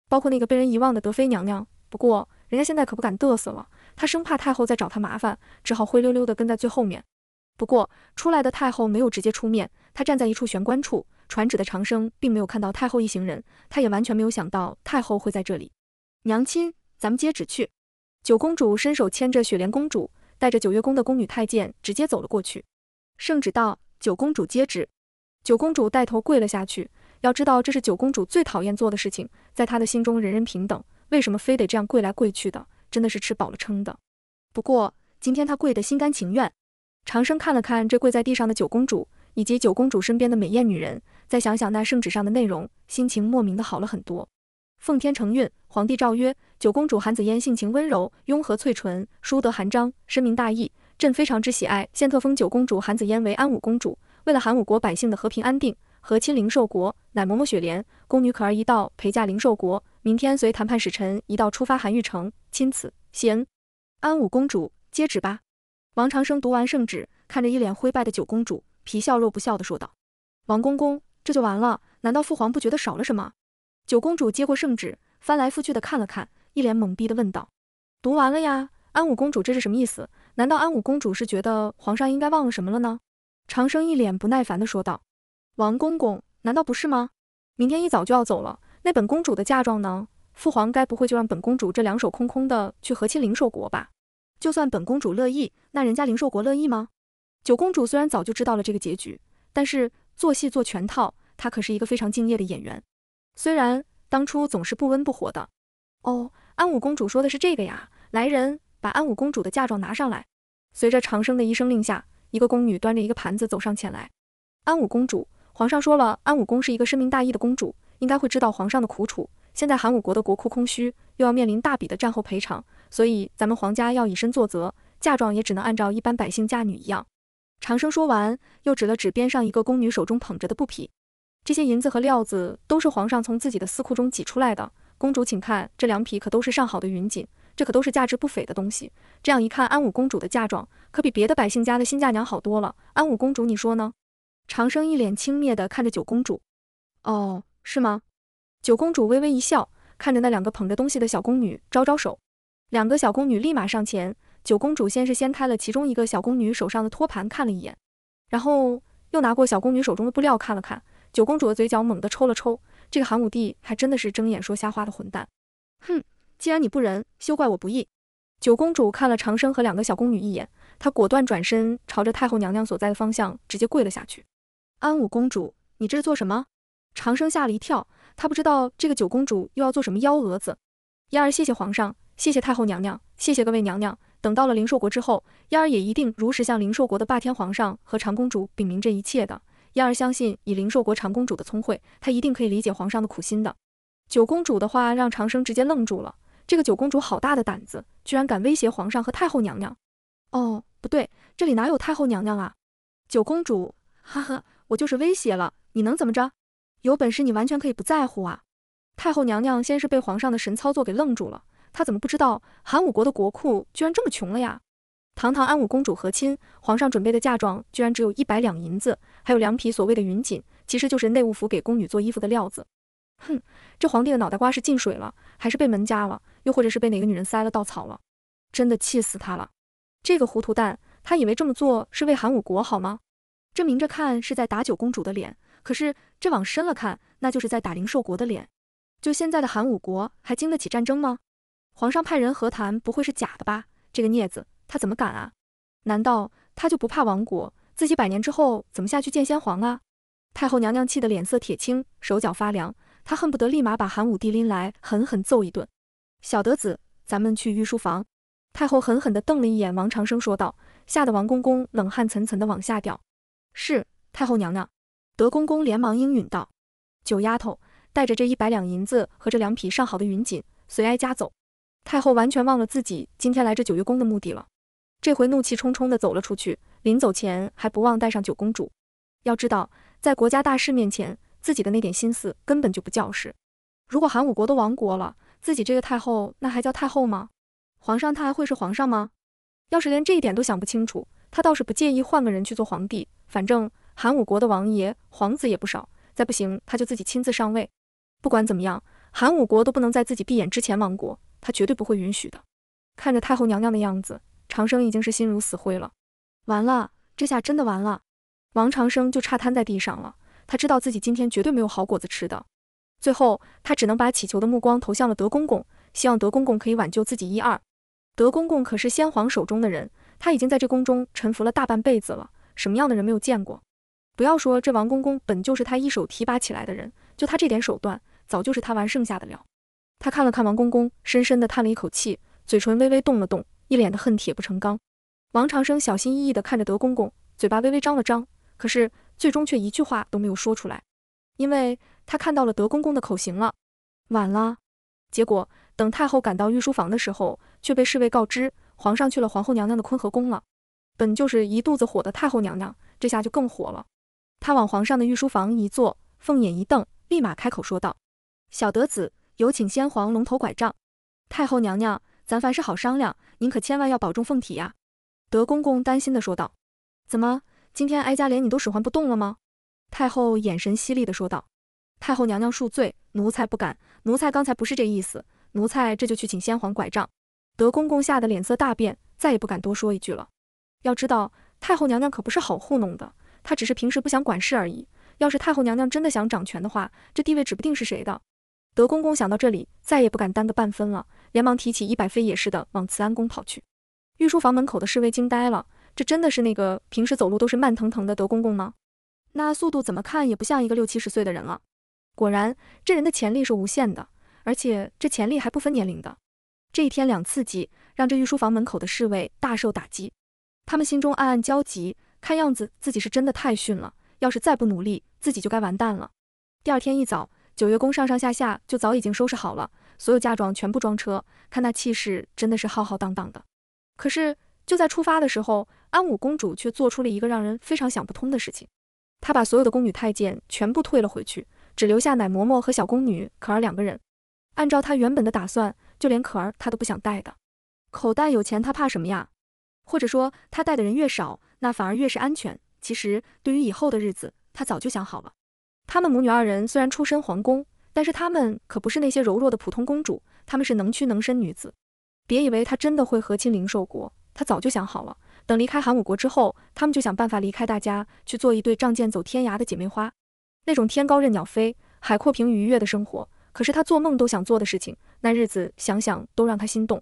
包括那个被人遗忘的德妃娘娘。不过人家现在可不敢嘚瑟了，她生怕太后再找她麻烦，只好灰溜溜的跟在最后面。不过出来的太后没有直接出面，她站在一处玄关处传旨的长生并没有看到太后一行人，他也完全没有想到太后会在这里。娘亲，咱们接旨去。九公主伸手牵着雪莲公主，带着九月宫的宫女太监直接走了过去。圣旨到，九公主接旨。九公主带头跪了下去。要知道这是九公主最讨厌做的事情，在她的心中人人平等，为什么非得这样跪来跪去的？真的是吃饱了撑的。不过今天她跪得心甘情愿。长生看了看这跪在地上的九公主，以及九公主身边的美艳女人，再想想那圣旨上的内容，心情莫名的好了很多。奉天承运，皇帝诏曰：九公主韩子嫣性情温柔，雍和翠纯，淑德含章，深明大义，朕非常之喜爱，现特封九公主韩子嫣为安武公主。为了韩武国百姓的和平安定，和亲灵寿国，乃嬷嬷雪莲、宫女可儿一道陪嫁灵寿国，明天随谈判使臣一道出发韩玉城。钦此。行，安武公主，接旨吧。王长生读完圣旨，看着一脸灰败的九公主，皮笑肉不笑的说道：“王公公，这就完了？难道父皇不觉得少了什么？”九公主接过圣旨，翻来覆去的看了看，一脸懵逼的问道：“读完了呀？安武公主这是什么意思？难道安武公主是觉得皇上应该忘了什么了呢？”长生一脸不耐烦的说道：“王公公，难道不是吗？明天一早就要走了，那本公主的嫁妆呢？父皇该不会就让本公主这两手空空的去和亲灵兽国吧？”就算本公主乐意，那人家灵兽国乐意吗？九公主虽然早就知道了这个结局，但是做戏做全套，她可是一个非常敬业的演员。虽然当初总是不温不火的。哦，安武公主说的是这个呀！来人，把安武公主的嫁妆拿上来。随着长生的一声令下，一个宫女端着一个盘子走上前来。安武公主，皇上说了，安武公是一个深明大义的公主，应该会知道皇上的苦楚。现在韩武国的国库空虚，又要面临大笔的战后赔偿，所以咱们皇家要以身作则，嫁妆也只能按照一般百姓嫁女一样。长生说完，又指了指边上一个宫女手中捧着的布匹，这些银子和料子都是皇上从自己的私库中挤出来的。公主，请看，这两匹可都是上好的云锦，这可都是价值不菲的东西。这样一看，安武公主的嫁妆可比别的百姓家的新嫁娘好多了。安武公主，你说呢？长生一脸轻蔑地看着九公主，哦，是吗？九公主微微一笑，看着那两个捧着东西的小宫女，招招手，两个小宫女立马上前。九公主先是掀开了其中一个小宫女手上的托盘，看了一眼，然后又拿过小宫女手中的布料看了看。九公主的嘴角猛地抽了抽，这个寒武帝还真的是睁眼说瞎话的混蛋。哼，既然你不仁，休怪我不义。九公主看了长生和两个小宫女一眼，她果断转身，朝着太后娘娘所在的方向直接跪了下去。安武公主，你这是做什么？长生吓了一跳。他不知道这个九公主又要做什么幺蛾子。嫣儿，谢谢皇上，谢谢太后娘娘，谢谢各位娘娘。等到了灵寿国之后，嫣儿也一定如实向灵寿国的霸天皇上和长公主禀明这一切的。嫣儿相信，以灵寿国长公主的聪慧，她一定可以理解皇上的苦心的。九公主的话让长生直接愣住了。这个九公主好大的胆子，居然敢威胁皇上和太后娘娘。哦，不对，这里哪有太后娘娘啊？九公主，哈哈，我就是威胁了，你能怎么着？有本事你完全可以不在乎啊！太后娘娘先是被皇上的神操作给愣住了，她怎么不知道韩武国的国库居然这么穷了呀？堂堂安武公主和亲，皇上准备的嫁妆居然只有一百两银子，还有两匹所谓的云锦，其实就是内务府给宫女做衣服的料子。哼，这皇帝的脑袋瓜是进水了，还是被门夹了，又或者是被哪个女人塞了稻草了？真的气死他了！这个糊涂蛋，他以为这么做是为韩武国好吗？这明着看是在打九公主的脸。可是这往深了看，那就是在打灵兽国的脸。就现在的韩武国，还经得起战争吗？皇上派人和谈，不会是假的吧？这个孽子，他怎么敢啊？难道他就不怕亡国？自己百年之后怎么下去见先皇啊？太后娘娘气得脸色铁青，手脚发凉，她恨不得立马把韩武帝拎来狠狠揍一顿。小德子，咱们去御书房。太后狠狠地瞪了一眼王长生，说道，吓得王公公冷汗涔涔地往下掉。是太后娘娘。德公公连忙应允道：“九丫头，带着这一百两银子和这两匹上好的云锦，随哀家走。”太后完全忘了自己今天来这九月宫的目的了，这回怒气冲冲地走了出去。临走前还不忘带上九公主。要知道，在国家大事面前，自己的那点心思根本就不叫事。如果韩武国都亡国了，自己这个太后那还叫太后吗？皇上他还会是皇上吗？要是连这一点都想不清楚，他倒是不介意换个人去做皇帝，反正。韩武国的王爷、皇子也不少，再不行他就自己亲自上位。不管怎么样，韩武国都不能在自己闭眼之前亡国，他绝对不会允许的。看着太后娘娘的样子，长生已经是心如死灰了。完了，这下真的完了。王长生就差瘫在地上了，他知道自己今天绝对没有好果子吃的。最后，他只能把祈求的目光投向了德公公，希望德公公可以挽救自己一二。德公公可是先皇手中的人，他已经在这宫中臣服了大半辈子了，什么样的人没有见过？不要说这王公公本就是他一手提拔起来的人，就他这点手段，早就是他玩剩下的了。他看了看王公公，深深地叹了一口气，嘴唇微微动了动，一脸的恨铁不成钢。王长生小心翼翼地看着德公公，嘴巴微微张了张，可是最终却一句话都没有说出来，因为他看到了德公公的口型了。晚了，结果等太后赶到御书房的时候，却被侍卫告知皇上去了皇后娘娘的坤和宫了。本就是一肚子火的太后娘娘，这下就更火了。他往皇上的御书房一坐，凤眼一瞪，立马开口说道：“小德子，有请先皇龙头拐杖。”太后娘娘，咱凡事好商量，您可千万要保重凤体呀。”德公公担心的说道。“怎么，今天哀家连你都使唤不动了吗？”太后眼神犀利的说道。“太后娘娘恕罪，奴才不敢，奴才刚才不是这意思，奴才这就去请先皇拐杖。”德公公吓得脸色大变，再也不敢多说一句了。要知道，太后娘娘可不是好糊弄的。他只是平时不想管事而已。要是太后娘娘真的想掌权的话，这地位指不定是谁的。德公公想到这里，再也不敢耽搁半分了，连忙提起一百飞也似的往慈安宫跑去。御书房门口的侍卫惊呆了，这真的是那个平时走路都是慢腾腾的德公公吗？那速度怎么看也不像一个六七十岁的人了。果然，这人的潜力是无限的，而且这潜力还不分年龄的。这一天两次击，让这御书房门口的侍卫大受打击，他们心中暗暗焦急。看样子自己是真的太逊了，要是再不努力，自己就该完蛋了。第二天一早，九月宫上上下下就早已经收拾好了，所有嫁妆全部装车，看那气势真的是浩浩荡荡的。可是就在出发的时候，安武公主却做出了一个让人非常想不通的事情，她把所有的宫女太监全部退了回去，只留下奶嬷嬷和小宫女可儿两个人。按照她原本的打算，就连可儿她都不想带的，口袋有钱她怕什么呀？或者说她带的人越少。那反而越是安全。其实对于以后的日子，她早就想好了。他们母女二人虽然出身皇宫，但是她们可不是那些柔弱的普通公主，她们是能屈能伸女子。别以为她真的会和亲灵兽国，她早就想好了。等离开韩武国之后，她们就想办法离开大家，去做一对仗剑走天涯的姐妹花。那种天高任鸟飞，海阔凭鱼跃的生活，可是她做梦都想做的事情。那日子想想都让她心动。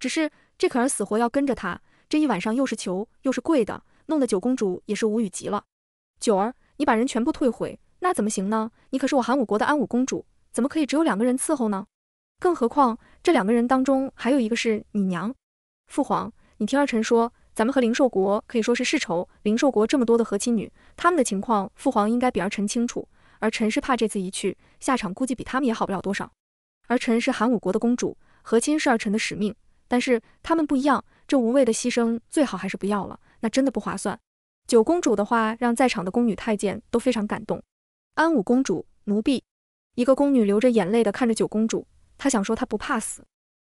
只是这可儿死活要跟着她，这一晚上又是求又是跪的。弄得九公主也是无语极了。九儿，你把人全部退回，那怎么行呢？你可是我韩武国的安武公主，怎么可以只有两个人伺候呢？更何况这两个人当中还有一个是你娘。父皇，你听儿臣说，咱们和灵兽国可以说是世仇。灵兽国这么多的和亲女，她们的情况，父皇应该比儿臣清楚。儿臣是怕这次一去，下场估计比她们也好不了多少。儿臣是韩武国的公主，和亲是儿臣的使命，但是她们不一样。这无谓的牺牲最好还是不要了，那真的不划算。九公主的话让在场的宫女太监都非常感动。安武公主，奴婢，一个宫女流着眼泪的看着九公主，她想说她不怕死。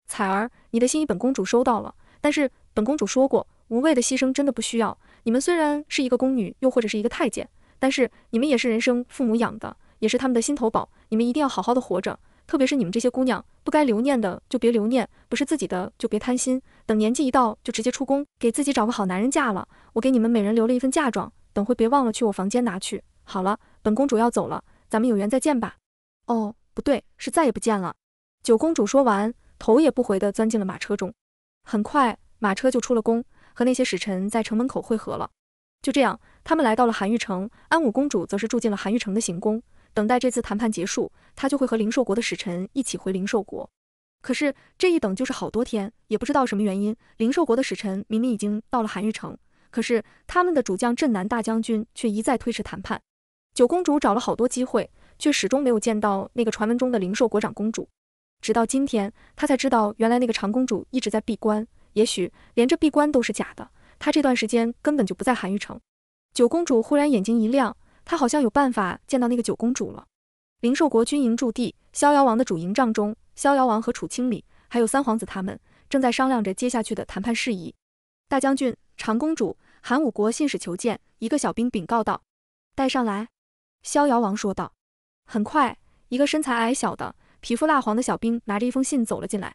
彩儿，你的心意本公主收到了，但是本公主说过，无谓的牺牲真的不需要。你们虽然是一个宫女，又或者是一个太监，但是你们也是人生父母养的，也是他们的心头宝，你们一定要好好的活着。特别是你们这些姑娘，不该留念的就别留念，不是自己的就别贪心。等年纪一到，就直接出宫，给自己找个好男人嫁了。我给你们每人留了一份嫁妆，等会别忘了去我房间拿去。好了，本公主要走了，咱们有缘再见吧。哦，不对，是再也不见了。九公主说完，头也不回地钻进了马车中。很快，马车就出了宫，和那些使臣在城门口会合了。就这样，他们来到了韩玉城。安武公主则是住进了韩玉城的行宫。等待这次谈判结束，他就会和灵兽国的使臣一起回灵兽国。可是这一等就是好多天，也不知道什么原因，灵兽国的使臣明明已经到了韩玉城，可是他们的主将镇南大将军却一再推迟谈判。九公主找了好多机会，却始终没有见到那个传闻中的灵兽国长公主。直到今天，她才知道原来那个长公主一直在闭关，也许连这闭关都是假的，她这段时间根本就不在韩玉城。九公主忽然眼睛一亮。他好像有办法见到那个九公主了。灵寿国军营驻地，逍遥王的主营帐中，逍遥王和楚清里还有三皇子他们正在商量着接下去的谈判事宜。大将军、长公主，韩武国信使求见。一个小兵禀告道：“带上来。”逍遥王说道。很快，一个身材矮小的、皮肤蜡黄的小兵拿着一封信走了进来。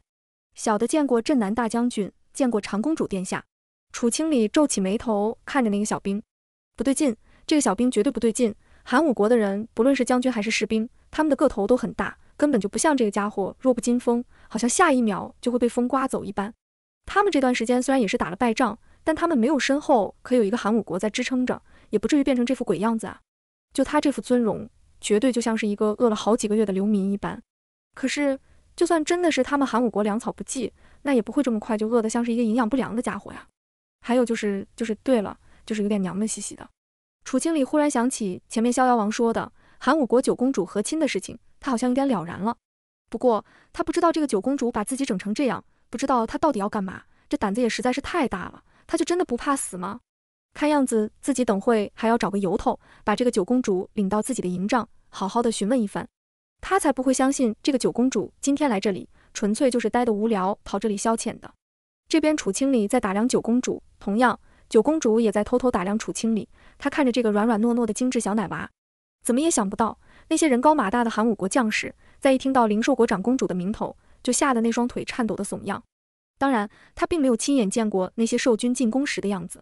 小的见过镇南大将军，见过长公主殿下。楚清里皱起眉头看着那个小兵，不对劲。[laughs] 这个小兵绝对不对劲。韩武国的人，不论是将军还是士兵，他们的个头都很大，根本就不像这个家伙弱不禁风，好像下一秒就会被风刮走一般。他们这段时间虽然也是打了败仗，但他们没有身后可有一个韩武国在支撑着，也不至于变成这副鬼样子啊。就他这副尊容，绝对就像是一个饿了好几个月的流民一般。可是，就算真的是他们韩武国粮草不济，那也不会这么快就饿得像是一个营养不良的家伙呀。还有就是，就是对了，就是有点娘们兮兮的。楚清理忽然想起前面逍遥王说的韩武国九公主和亲的事情，他好像有点了然了。不过他不知道这个九公主把自己整成这样，不知道她到底要干嘛，这胆子也实在是太大了。他就真的不怕死吗？看样子自己等会还要找个由头，把这个九公主领到自己的营帐，好好的询问一番。他才不会相信这个九公主今天来这里，纯粹就是待得无聊，跑这里消遣的。这边楚清理在打量九公主，同样。九公主也在偷偷打量楚清里，她看着这个软软糯糯的精致小奶娃，怎么也想不到那些人高马大的韩武国将士，在一听到灵兽国长公主的名头，就吓得那双腿颤抖的怂样。当然，她并没有亲眼见过那些兽军进攻时的样子。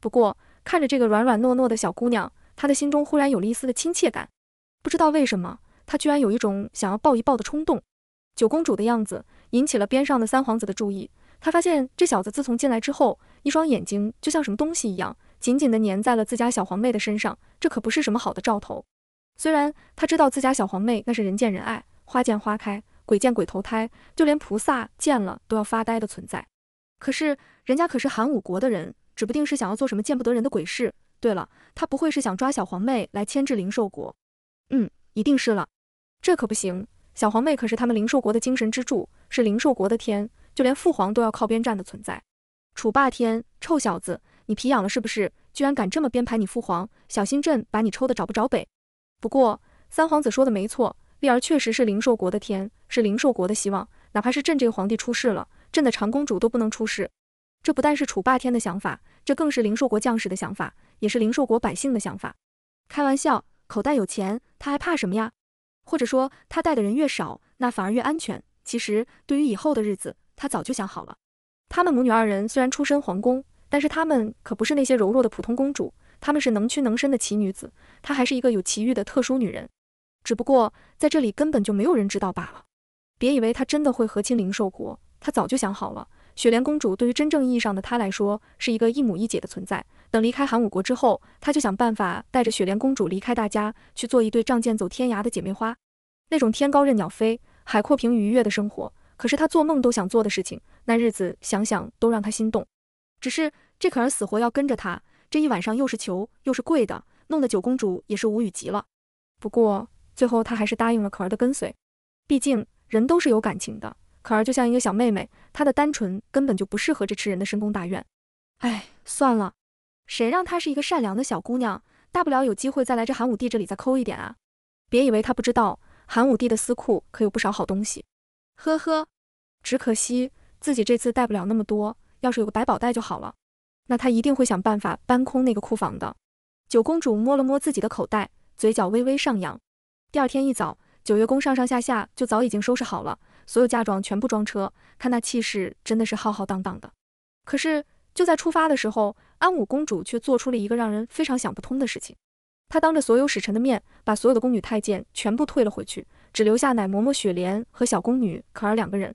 不过，看着这个软软糯糯的小姑娘，她的心中忽然有了一丝的亲切感。不知道为什么，她居然有一种想要抱一抱的冲动。九公主的样子引起了边上的三皇子的注意。他发现这小子自从进来之后，一双眼睛就像什么东西一样，紧紧地粘在了自家小黄妹的身上，这可不是什么好的兆头。虽然他知道自家小黄妹那是人见人爱，花见花开，鬼见鬼投胎，就连菩萨见了都要发呆的存在。可是人家可是寒武国的人，指不定是想要做什么见不得人的鬼事。对了，他不会是想抓小黄妹来牵制灵兽国？嗯，一定是了。这可不行，小黄妹可是他们灵兽国的精神支柱，是灵兽国的天。就连父皇都要靠边站的存在，楚霸天臭小子，你皮痒了是不是？居然敢这么编排你父皇，小心朕把你抽的找不着北！不过三皇子说的没错，丽儿确实是灵兽国的天，是灵兽国的希望，哪怕是朕这个皇帝出事了，朕的长公主都不能出事。这不但是楚霸天的想法，这更是灵兽国将士的想法，也是灵兽国百姓的想法。开玩笑，口袋有钱，他还怕什么呀？或者说他带的人越少，那反而越安全。其实对于以后的日子。她早就想好了，她们母女二人虽然出身皇宫，但是她们可不是那些柔弱的普通公主，她们是能屈能伸的奇女子。她还是一个有奇遇的特殊女人，只不过在这里根本就没有人知道罢了。别以为她真的会和亲灵兽国，她早就想好了。雪莲公主对于真正意义上的她来说，是一个一母一姐的存在。等离开寒武国之后，她就想办法带着雪莲公主离开大家，去做一对仗剑走天涯的姐妹花，那种天高任鸟飞，海阔凭鱼跃的生活。可是他做梦都想做的事情，那日子想想都让他心动。只是这可儿死活要跟着他，这一晚上又是求又是跪的，弄得九公主也是无语极了。不过最后他还是答应了可儿的跟随，毕竟人都是有感情的。可儿就像一个小妹妹，她的单纯根本就不适合这吃人的深宫大院。哎，算了，谁让她是一个善良的小姑娘，大不了有机会再来这汉武帝这里再抠一点啊！别以为他不知道，汉武帝的私库可有不少好东西。呵呵，只可惜自己这次带不了那么多，要是有个百宝袋就好了。那她一定会想办法搬空那个库房的。九公主摸了摸自己的口袋，嘴角微微上扬。第二天一早，九月宫上上下下就早已经收拾好了，所有嫁妆全部装车，看那气势真的是浩浩荡荡的。可是就在出发的时候，安武公主却做出了一个让人非常想不通的事情，她当着所有使臣的面，把所有的宫女太监全部退了回去。只留下奶嬷嬷雪莲和小宫女可儿两个人，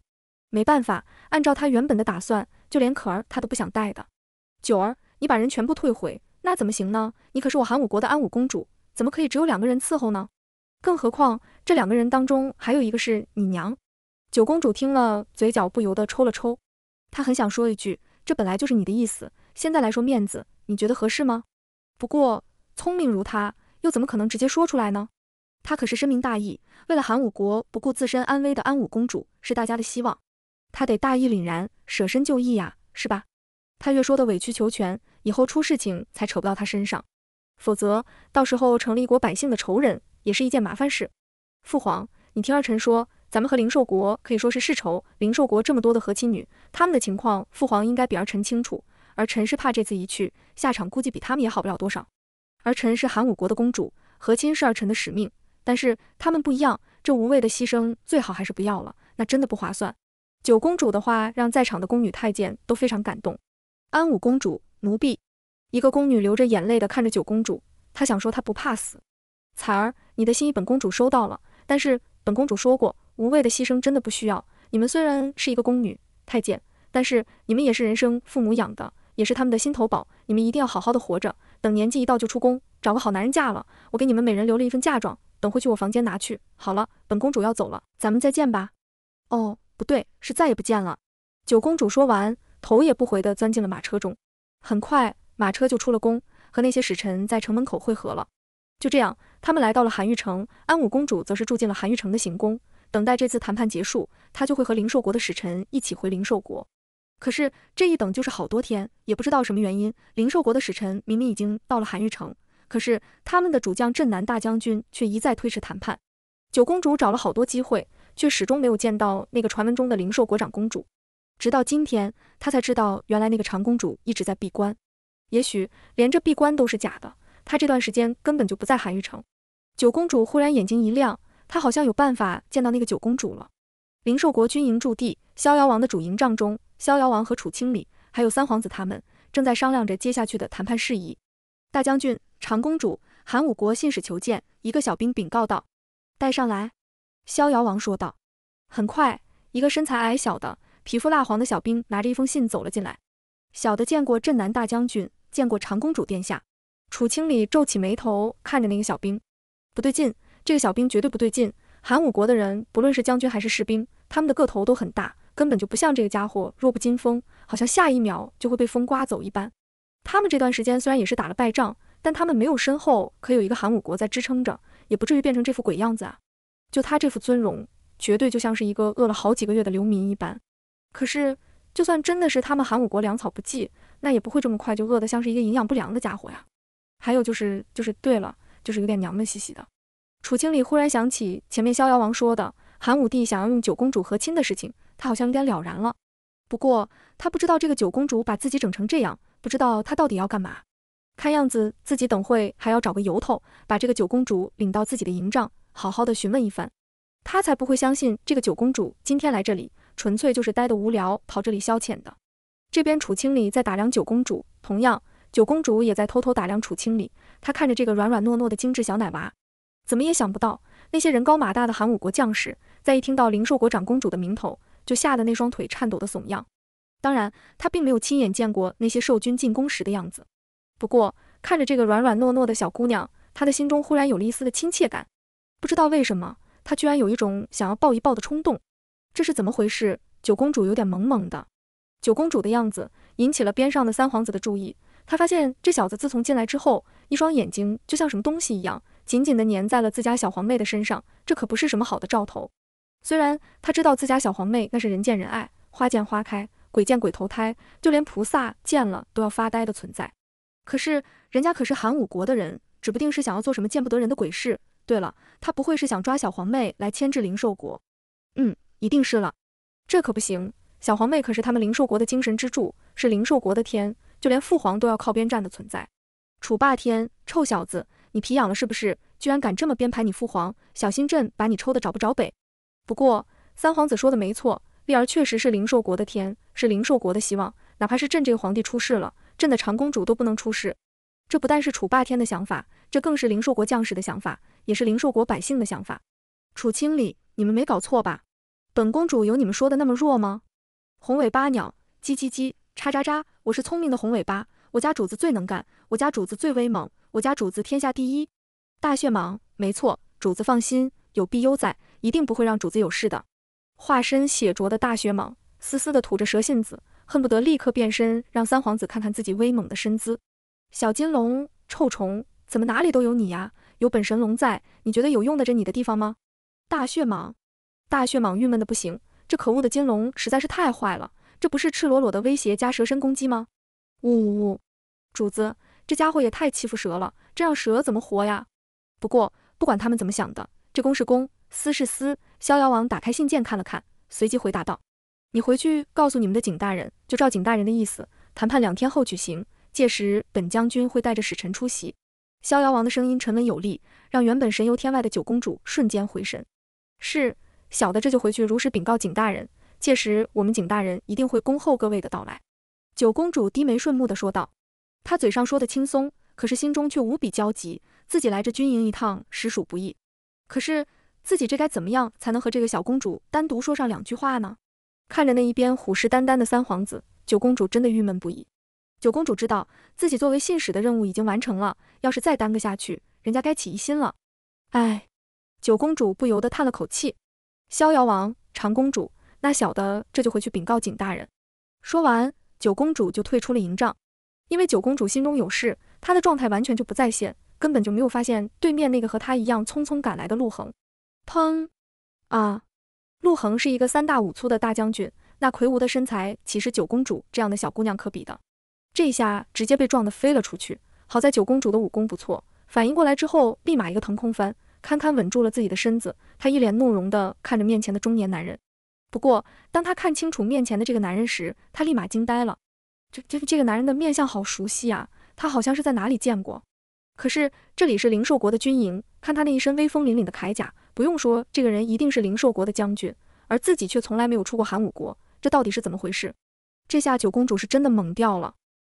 没办法，按照她原本的打算，就连可儿她都不想带的。九儿，你把人全部退回，那怎么行呢？你可是我韩武国的安武公主，怎么可以只有两个人伺候呢？更何况这两个人当中还有一个是你娘。九公主听了，嘴角不由得抽了抽，她很想说一句，这本来就是你的意思，现在来说面子，你觉得合适吗？不过聪明如她，又怎么可能直接说出来呢？她可是深明大义，为了韩武国不顾自身安危的安武公主是大家的希望，她得大义凛然，舍身救义呀，是吧？她越说的委曲求全，以后出事情才扯不到她身上，否则到时候成了一国百姓的仇人，也是一件麻烦事。父皇，你听儿臣说，咱们和灵寿国可以说是世仇，灵寿国这么多的和亲女，他们的情况，父皇应该比儿臣清楚。儿臣是怕这次一去，下场估计比他们也好不了多少。儿臣是韩武国的公主，和亲是儿臣的使命。但是他们不一样，这无谓的牺牲最好还是不要了，那真的不划算。九公主的话让在场的宫女太监都非常感动。安武公主，奴婢，一个宫女流着眼泪的看着九公主，她想说她不怕死。彩儿，你的心意本公主收到了，但是本公主说过，无谓的牺牲真的不需要。你们虽然是一个宫女太监，但是你们也是人生父母养的，也是他们的心头宝，你们一定要好好的活着，等年纪一到就出宫，找个好男人嫁了。我给你们每人留了一份嫁妆。等回去我房间拿去。好了，本公主要走了，咱们再见吧。哦，不对，是再也不见了。九公主说完，头也不回地钻进了马车中。很快，马车就出了宫，和那些使臣在城门口会合了。就这样，他们来到了韩玉城。安武公主则是住进了韩玉城的行宫，等待这次谈判结束，她就会和灵兽国的使臣一起回灵兽国。可是这一等就是好多天，也不知道什么原因，灵兽国的使臣明明已经到了韩玉城。可是他们的主将镇南大将军却一再推迟谈判，九公主找了好多机会，却始终没有见到那个传闻中的灵兽国长公主。直到今天，她才知道原来那个长公主一直在闭关，也许连这闭关都是假的，她这段时间根本就不在寒玉城。九公主忽然眼睛一亮，她好像有办法见到那个九公主了。灵兽国军营驻地，逍遥王的主营帐中，逍遥王和楚青里还有三皇子他们正在商量着接下去的谈判事宜。大将军、长公主，韩武国信使求见。一个小兵禀告道：“带上来。”逍遥王说道。很快，一个身材矮小的、皮肤蜡黄的小兵拿着一封信走了进来。“小的见过镇南大将军，见过长公主殿下。”楚清礼皱起眉头看着那个小兵，不对劲，这个小兵绝对不对劲。韩武国的人，不论是将军还是士兵，他们的个头都很大，根本就不像这个家伙弱不禁风，好像下一秒就会被风刮走一般。他们这段时间虽然也是打了败仗，但他们没有身后可有一个韩武国在支撑着，也不至于变成这副鬼样子啊！就他这副尊容，绝对就像是一个饿了好几个月的流民一般。可是，就算真的是他们韩武国粮草不济，那也不会这么快就饿得像是一个营养不良的家伙呀！还有就是，就是对了，就是有点娘们兮兮的。楚清理忽然想起前面逍遥王说的韩武帝想要用九公主和亲的事情，他好像有点了然了。不过，他不知道这个九公主把自己整成这样。不知道他到底要干嘛，看样子自己等会还要找个由头，把这个九公主领到自己的营帐，好好的询问一番。他才不会相信这个九公主今天来这里，纯粹就是待的无聊，跑这里消遣的。这边楚清理在打量九公主，同样九公主也在偷偷打量楚清理。她看着这个软软糯糯的精致小奶娃，怎么也想不到那些人高马大的韩武国将士，在一听到灵兽国长公主的名头，就吓得那双腿颤抖的怂样。当然，他并没有亲眼见过那些兽军进攻时的样子。不过看着这个软软糯糯的小姑娘，他的心中忽然有了一丝的亲切感。不知道为什么，他居然有一种想要抱一抱的冲动。这是怎么回事？九公主有点萌萌的。九公主的样子引起了边上的三皇子的注意。他发现这小子自从进来之后，一双眼睛就像什么东西一样，紧紧地粘在了自家小皇妹的身上。这可不是什么好的兆头。虽然他知道自家小皇妹那是人见人爱，花见花开。鬼见鬼投胎，就连菩萨见了都要发呆的存在。可是人家可是寒武国的人，指不定是想要做什么见不得人的鬼事。对了，他不会是想抓小黄妹来牵制灵兽国？嗯，一定是了。这可不行，小黄妹可是他们灵兽国的精神支柱，是灵兽国的天，就连父皇都要靠边站的存在。楚霸天，臭小子，你皮痒了是不是？居然敢这么编排你父皇，小心朕把你抽的找不着北。不过三皇子说的没错。丽儿确实是灵兽国的天，是灵兽国的希望。哪怕是朕这个皇帝出事了，朕的长公主都不能出事。这不但是楚霸天的想法，这更是灵兽国将士的想法，也是灵兽国百姓的想法。楚清里，你们没搞错吧？本公主有你们说的那么弱吗？红尾巴鸟，叽叽叽，喳喳喳，我是聪明的红尾巴，我家主子最能干，我家主子最威猛，我家主子天下第一。大血蟒，没错，主子放心，有碧优在，一定不会让主子有事的。化身血着的大血蟒，嘶嘶地吐着蛇信子，恨不得立刻变身，让三皇子看看自己威猛的身姿。小金龙，臭虫，怎么哪里都有你呀？有本神龙在，你觉得有用得着你的地方吗？大血蟒，大血蟒郁闷的不行，这可恶的金龙实在是太坏了，这不是赤裸裸的威胁加蛇身攻击吗？呜呜呜，主子，这家伙也太欺负蛇了，这让蛇怎么活呀？不过不管他们怎么想的，这功是功。私是私，逍遥王打开信件看了看，随即回答道：“你回去告诉你们的景大人，就照景大人的意思，谈判两天后举行。届时，本将军会带着使臣出席。”逍遥王的声音沉稳有力，让原本神游天外的九公主瞬间回神。是，小的这就回去如实禀告景大人。届时，我们景大人一定会恭候各位的到来。”九公主低眉顺目地说道。她嘴上说的轻松，可是心中却无比焦急。自己来这军营一趟，实属不易。可是。自己这该怎么样才能和这个小公主单独说上两句话呢？看着那一边虎视眈眈的三皇子，九公主真的郁闷不已。九公主知道自己作为信使的任务已经完成了，要是再耽搁下去，人家该起疑心了。唉，九公主不由得叹了口气。逍遥王，长公主，那小的这就回去禀告景大人。说完，九公主就退出了营帐。因为九公主心中有事，她的状态完全就不在线，根本就没有发现对面那个和她一样匆匆赶来的陆恒。砰！啊！陆恒是一个三大五粗的大将军，那魁梧的身材岂是九公主这样的小姑娘可比的？这下直接被撞得飞了出去。好在九公主的武功不错，反应过来之后，立马一个腾空翻，堪堪稳住了自己的身子。她一脸怒容的看着面前的中年男人。不过，当她看清楚面前的这个男人时，她立马惊呆了。这这这个男人的面相好熟悉啊！他好像是在哪里见过。可是这里是灵兽国的军营，看他那一身威风凛凛的铠甲，不用说，这个人一定是灵兽国的将军，而自己却从来没有出过寒武国，这到底是怎么回事？这下九公主是真的懵掉了，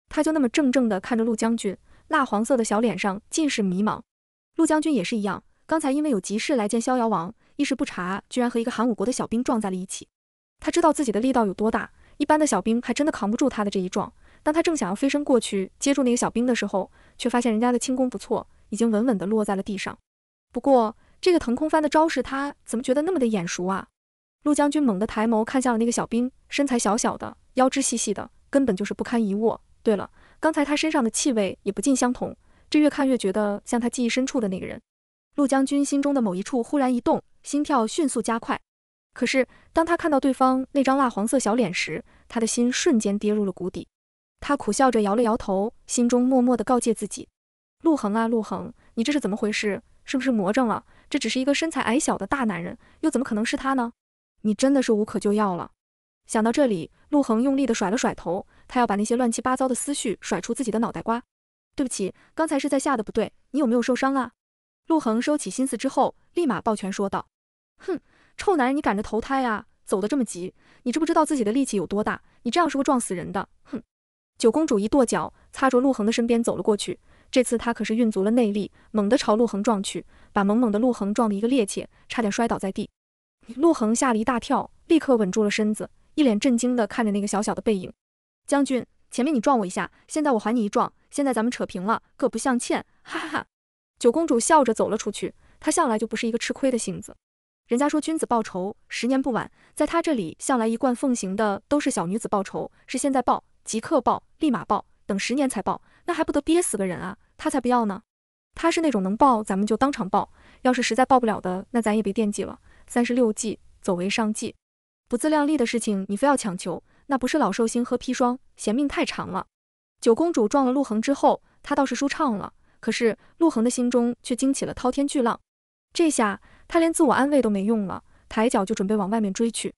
她就那么怔怔地看着陆将军，蜡黄色的小脸上尽是迷茫。陆将军也是一样，刚才因为有急事来见逍遥王，一时不察，居然和一个寒武国的小兵撞在了一起。他知道自己的力道有多大，一般的小兵还真的扛不住他的这一撞。当他正想要飞身过去接住那个小兵的时候，却发现人家的轻功不错，已经稳稳地落在了地上。不过这个腾空翻的招式，他怎么觉得那么的眼熟啊？陆将军猛地抬眸看向了那个小兵，身材小小的，腰肢细细的，根本就是不堪一握。对了，刚才他身上的气味也不尽相同，这越看越觉得像他记忆深处的那个人。陆将军心中的某一处忽然一动，心跳迅速加快。可是当他看到对方那张蜡黄色小脸时，他的心瞬间跌入了谷底。他苦笑着摇了摇头，心中默默地告诫自己：“陆恒啊，陆恒，你这是怎么回事？是不是魔怔了？这只是一个身材矮小的大男人，又怎么可能是他呢？你真的是无可救药了。”想到这里，陆恒用力地甩了甩头，他要把那些乱七八糟的思绪甩出自己的脑袋瓜。对不起，刚才是在吓的不对，你有没有受伤啊？陆恒收起心思之后，立马抱拳说道：“哼，臭男人，你赶着投胎啊，走得这么急，你知不知道自己的力气有多大？你这样是会撞死人的！哼。”九公主一跺脚，擦着陆恒的身边走了过去。这次她可是运足了内力，猛地朝陆恒撞去，把猛猛的陆恒撞得一个趔趄，差点摔倒在地。陆恒吓了一大跳，立刻稳住了身子，一脸震惊地看着那个小小的背影。将军，前面你撞我一下，现在我还你一撞，现在咱们扯平了，各不相欠。哈哈哈！九公主笑着走了出去。她向来就不是一个吃亏的性子。人家说君子报仇，十年不晚，在她这里向来一贯奉行的都是小女子报仇，是现在报。即刻报，立马报，等十年才报，那还不得憋死个人啊？他才不要呢！他是那种能报，咱们就当场报；要是实在报不了的，那咱也别惦记了。三十六计，走为上计。不自量力的事情，你非要强求，那不是老寿星喝砒霜，嫌命太长了。九公主撞了陆恒之后，她倒是舒畅了，可是陆恒的心中却惊起了滔天巨浪。这下他连自我安慰都没用了，抬脚就准备往外面追去。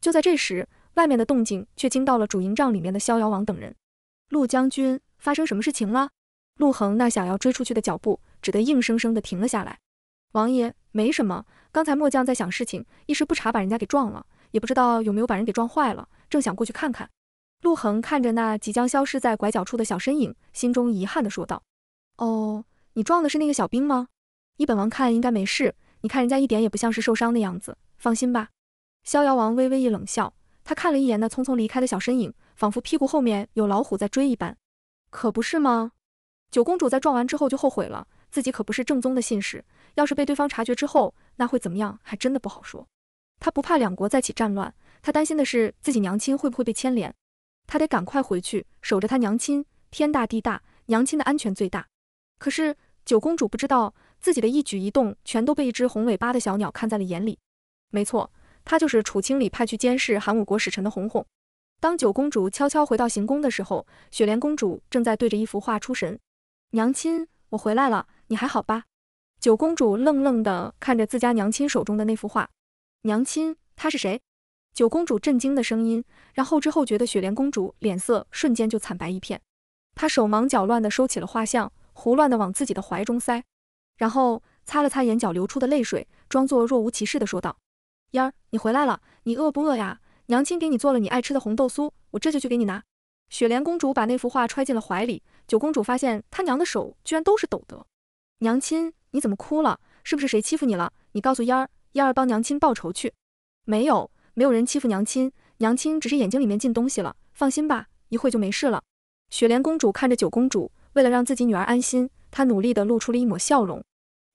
就在这时，外面的动静却惊到了主营帐里面的逍遥王等人。陆将军，发生什么事情了？陆恒那想要追出去的脚步，只得硬生生的停了下来。王爷，没什么，刚才末将在想事情，一时不察把人家给撞了，也不知道有没有把人给撞坏了，正想过去看看。陆恒看着那即将消失在拐角处的小身影，心中遗憾的说道：“哦，你撞的是那个小兵吗？依本王看应该没事，你看人家一点也不像是受伤的样子，放心吧。”逍遥王微微一冷笑。他看了一眼那匆匆离开的小身影，仿佛屁股后面有老虎在追一般，可不是吗？九公主在撞完之后就后悔了，自己可不是正宗的信使，要是被对方察觉之后，那会怎么样？还真的不好说。她不怕两国再起战乱，她担心的是自己娘亲会不会被牵连。她得赶快回去守着她娘亲。天大地大，娘亲的安全最大。可是九公主不知道自己的一举一动全都被一只红尾巴的小鸟看在了眼里。没错。她就是楚青里派去监视韩武国使臣的红红。当九公主悄悄回到行宫的时候，雪莲公主正在对着一幅画出神。娘亲，我回来了，你还好吧？九公主愣愣地看着自家娘亲手中的那幅画，娘亲，她是谁？九公主震惊的声音让后知后觉的雪莲公主脸色瞬间就惨白一片，她手忙脚乱地收起了画像，胡乱地往自己的怀中塞，然后擦了擦眼角流出的泪水，装作若无其事地说道。嫣儿，你回来了，你饿不饿呀？娘亲给你做了你爱吃的红豆酥，我这就去给你拿。雪莲公主把那幅画揣进了怀里。九公主发现她娘的手居然都是抖的。娘亲，你怎么哭了？是不是谁欺负你了？你告诉嫣儿，嫣儿帮娘亲报仇去。没有，没有人欺负娘亲，娘亲只是眼睛里面进东西了。放心吧，一会就没事了。雪莲公主看着九公主，为了让自己女儿安心，她努力的露出了一抹笑容。